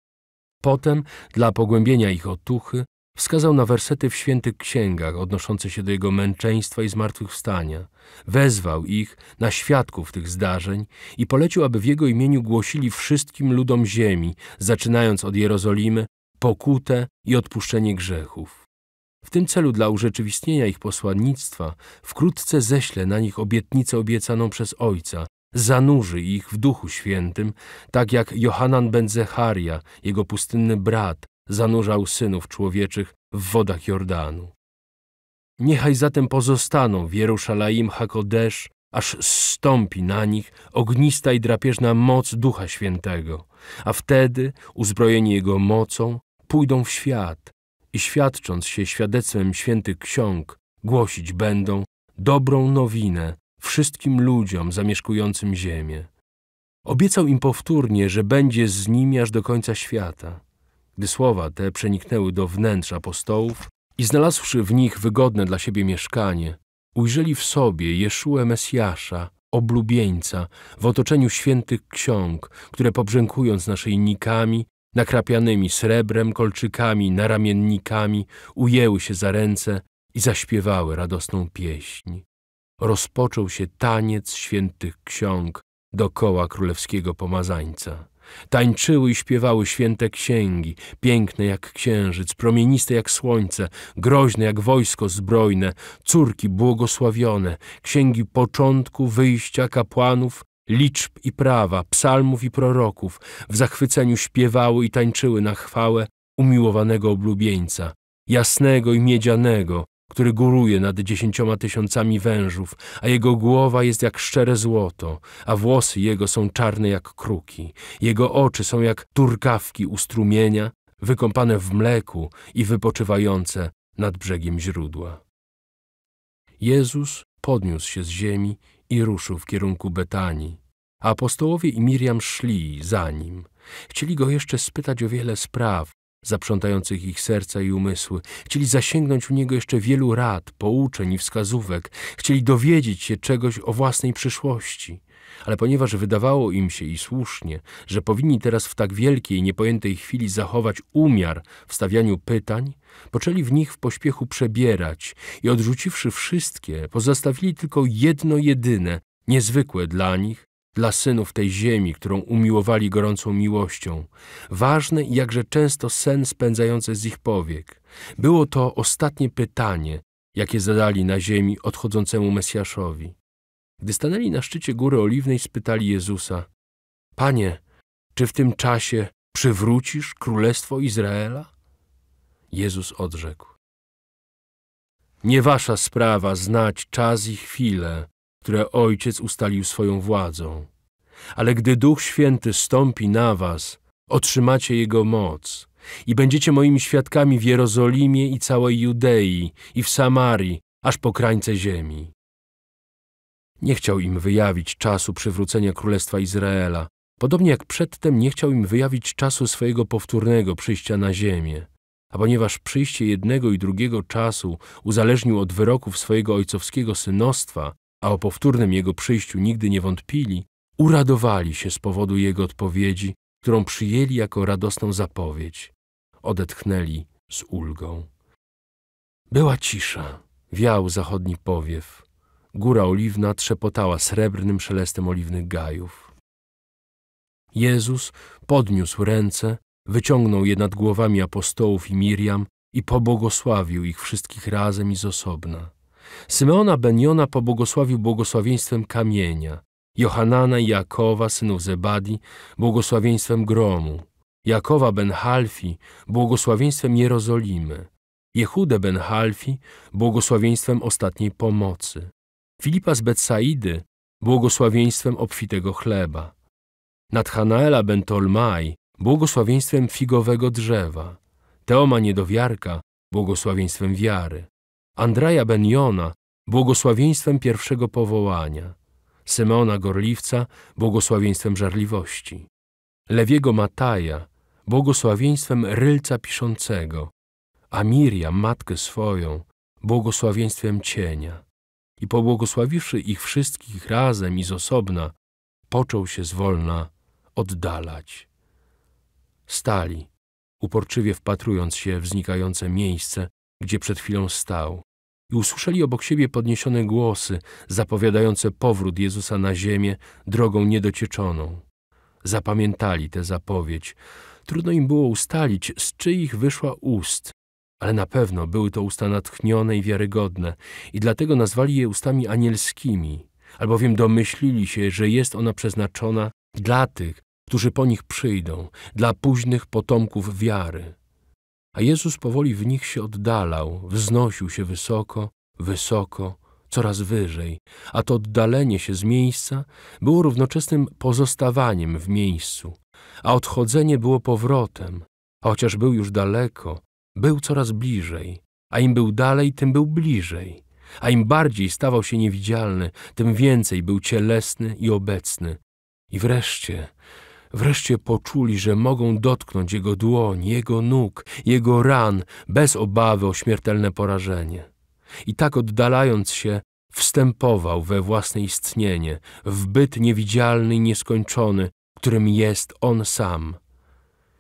Potem, dla pogłębienia ich otuchy, Wskazał na wersety w świętych księgach odnoszące się do jego męczeństwa i zmartwychwstania. Wezwał ich na świadków tych zdarzeń i polecił, aby w jego imieniu głosili wszystkim ludom ziemi, zaczynając od Jerozolimy, pokutę i odpuszczenie grzechów. W tym celu dla urzeczywistnienia ich posłannictwa wkrótce ześlę na nich obietnicę obiecaną przez Ojca, zanurzy ich w Duchu Świętym, tak jak Johanan ben Zecharia, jego pustynny brat, zanurzał synów człowieczych w wodach Jordanu. Niechaj zatem pozostaną w Jeruszalaim Hakodesz, aż zstąpi na nich ognista i drapieżna moc Ducha Świętego, a wtedy, uzbrojeni Jego mocą, pójdą w świat i świadcząc się świadectwem świętych ksiąg, głosić będą dobrą nowinę wszystkim ludziom zamieszkującym ziemię. Obiecał im powtórnie, że będzie z nimi aż do końca świata. Gdy słowa te przeniknęły do wnętrza apostołów i znalazłszy w nich wygodne dla siebie mieszkanie, ujrzeli w sobie Jeszuę Mesjasza, oblubieńca, w otoczeniu świętych ksiąg, które pobrzękując naszyjnikami, nakrapianymi srebrem, kolczykami, naramiennikami, ujęły się za ręce i zaśpiewały radosną pieśń. Rozpoczął się taniec świętych ksiąg dokoła królewskiego pomazańca. Tańczyły i śpiewały święte księgi, piękne jak księżyc, promieniste jak słońce, groźne jak wojsko zbrojne, córki błogosławione, księgi początku, wyjścia, kapłanów, liczb i prawa, psalmów i proroków, w zachwyceniu śpiewały i tańczyły na chwałę umiłowanego oblubieńca, jasnego i miedzianego, który góruje nad dziesięcioma tysiącami wężów, a jego głowa jest jak szczere złoto, a włosy jego są czarne jak kruki, jego oczy są jak turkawki u strumienia, wykąpane w mleku i wypoczywające nad brzegiem źródła. Jezus podniósł się z ziemi i ruszył w kierunku Betanii. Apostołowie i Miriam szli za nim. Chcieli go jeszcze spytać o wiele spraw, zaprzątających ich serca i umysły. Chcieli zasięgnąć u niego jeszcze wielu rad, pouczeń i wskazówek. Chcieli dowiedzieć się czegoś o własnej przyszłości. Ale ponieważ wydawało im się i słusznie, że powinni teraz w tak wielkiej, niepojętej chwili zachować umiar w stawianiu pytań, poczęli w nich w pośpiechu przebierać i odrzuciwszy wszystkie, pozostawili tylko jedno jedyne, niezwykłe dla nich, dla synów tej ziemi, którą umiłowali gorącą miłością, ważny i jakże często sen spędzający z ich powiek. Było to ostatnie pytanie, jakie zadali na ziemi odchodzącemu Mesjaszowi. Gdy stanęli na szczycie Góry Oliwnej, spytali Jezusa – Panie, czy w tym czasie przywrócisz Królestwo Izraela? Jezus odrzekł – Nie wasza sprawa znać czas i chwilę, które Ojciec ustalił swoją władzą. Ale gdy Duch Święty stąpi na was, otrzymacie Jego moc i będziecie moimi świadkami w Jerozolimie i całej Judei i w Samarii, aż po krańce ziemi. Nie chciał im wyjawić czasu przywrócenia Królestwa Izraela, podobnie jak przedtem nie chciał im wyjawić czasu swojego powtórnego przyjścia na ziemię. A ponieważ przyjście jednego i drugiego czasu uzależnił od wyroków swojego ojcowskiego synostwa, a o powtórnym jego przyjściu nigdy nie wątpili, uradowali się z powodu jego odpowiedzi, którą przyjęli jako radosną zapowiedź. Odetchnęli z ulgą. Była cisza, wiał zachodni powiew. Góra oliwna trzepotała srebrnym szelestem oliwnych gajów. Jezus podniósł ręce, wyciągnął je nad głowami apostołów i Miriam i pobłogosławił ich wszystkich razem i z osobna. Symeona Beniona pobłogosławił błogosławieństwem kamienia, Johanana i Jakowa, synów Zebadi, błogosławieństwem gromu, Jakowa ben Halfi, błogosławieństwem Jerozolimy, Jehudę ben Halfi, błogosławieństwem ostatniej pomocy, Filipa z Betsaidy, błogosławieństwem obfitego chleba, Nathanaela ben Tolmai, błogosławieństwem figowego drzewa, Teoma niedowiarka, błogosławieństwem wiary, Andraja Beniona błogosławieństwem pierwszego powołania, Symeona Gorliwca błogosławieństwem żarliwości, Lewiego Mataja błogosławieństwem rylca piszącego, a Miriam, matkę swoją, błogosławieństwem cienia. I pobłogosławiwszy ich wszystkich razem i z osobna, począł się zwolna oddalać. Stali, uporczywie wpatrując się w znikające miejsce, gdzie przed chwilą stał, i usłyszeli obok siebie podniesione głosy zapowiadające powrót Jezusa na ziemię drogą niedocieczoną. Zapamiętali tę zapowiedź. Trudno im było ustalić, z czyich wyszła ust, ale na pewno były to usta natchnione i wiarygodne i dlatego nazwali je ustami anielskimi, albowiem domyślili się, że jest ona przeznaczona dla tych, którzy po nich przyjdą, dla późnych potomków wiary a Jezus powoli w nich się oddalał, wznosił się wysoko, wysoko, coraz wyżej, a to oddalenie się z miejsca było równoczesnym pozostawaniem w miejscu, a odchodzenie było powrotem, a chociaż był już daleko, był coraz bliżej, a im był dalej, tym był bliżej, a im bardziej stawał się niewidzialny, tym więcej był cielesny i obecny. I wreszcie Wreszcie poczuli, że mogą dotknąć jego dłoń, jego nóg, jego ran, bez obawy o śmiertelne porażenie. I tak oddalając się, wstępował we własne istnienie, w byt niewidzialny i nieskończony, którym jest on sam.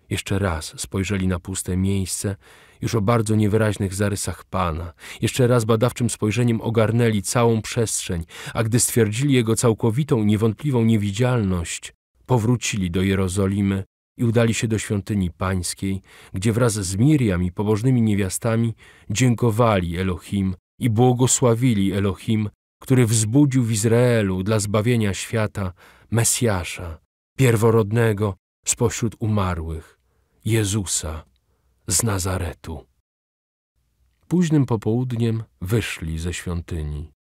Jeszcze raz spojrzeli na puste miejsce, już o bardzo niewyraźnych zarysach Pana. Jeszcze raz badawczym spojrzeniem ogarnęli całą przestrzeń, a gdy stwierdzili jego całkowitą, niewątpliwą niewidzialność, powrócili do Jerozolimy i udali się do świątyni pańskiej, gdzie wraz z Miriam i pobożnymi niewiastami dziękowali Elohim i błogosławili Elohim, który wzbudził w Izraelu dla zbawienia świata Mesjasza, pierworodnego spośród umarłych, Jezusa z Nazaretu. Późnym popołudniem wyszli ze świątyni.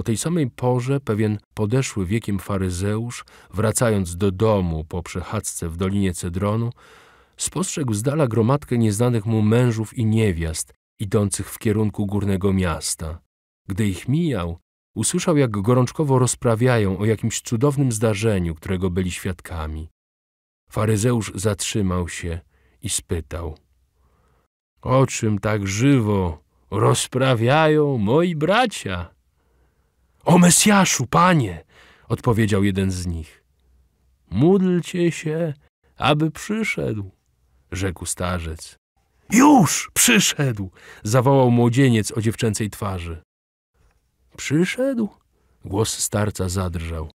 O tej samej porze pewien podeszły wiekiem faryzeusz, wracając do domu po przechadzce w Dolinie Cedronu, spostrzegł z dala gromadkę nieznanych mu mężów i niewiast, idących w kierunku górnego miasta. Gdy ich mijał, usłyszał, jak gorączkowo rozprawiają o jakimś cudownym zdarzeniu, którego byli świadkami. Faryzeusz zatrzymał się i spytał: O czym tak żywo rozprawiają moi bracia? O Mesjaszu, panie! odpowiedział jeden z nich. Módlcie się, aby przyszedł, rzekł starzec. Już przyszedł! zawołał młodzieniec o dziewczęcej twarzy. Przyszedł? Głos starca zadrżał.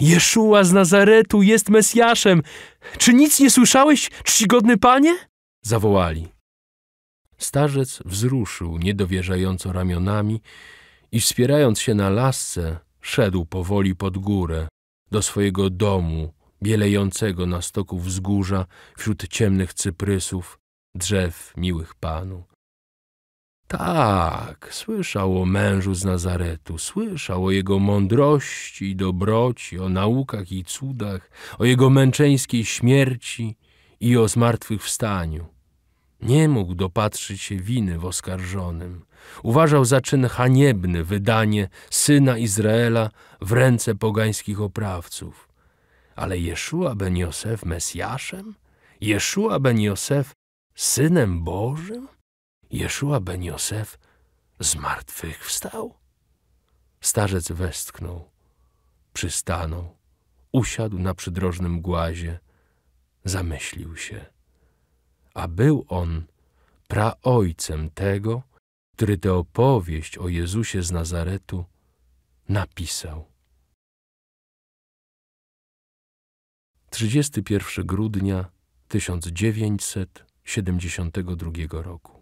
Jeszua z Nazaretu jest Mesjaszem! Czy nic nie słyszałeś, czcigodny panie? zawołali. Starzec wzruszył niedowierzająco ramionami i wspierając się na lasce, szedł powoli pod górę, do swojego domu, bielejącego na stoku wzgórza wśród ciemnych cyprysów, drzew miłych panu. Tak, słyszał o mężu z Nazaretu, słyszał o jego mądrości i dobroci, o naukach i cudach, o jego męczeńskiej śmierci i o zmartwychwstaniu. Nie mógł dopatrzyć się winy w oskarżonym. Uważał za czyn haniebny wydanie syna Izraela w ręce pogańskich oprawców. Ale Jeszua ben Josef Mesjaszem? Jeszua ben Josef Synem Bożym? Jeszua ben Josef wstał? Starzec westchnął, przystanął, usiadł na przydrożnym głazie, zamyślił się. A był on praojcem tego, który tę opowieść o Jezusie z Nazaretu napisał. 31 grudnia 1972 roku.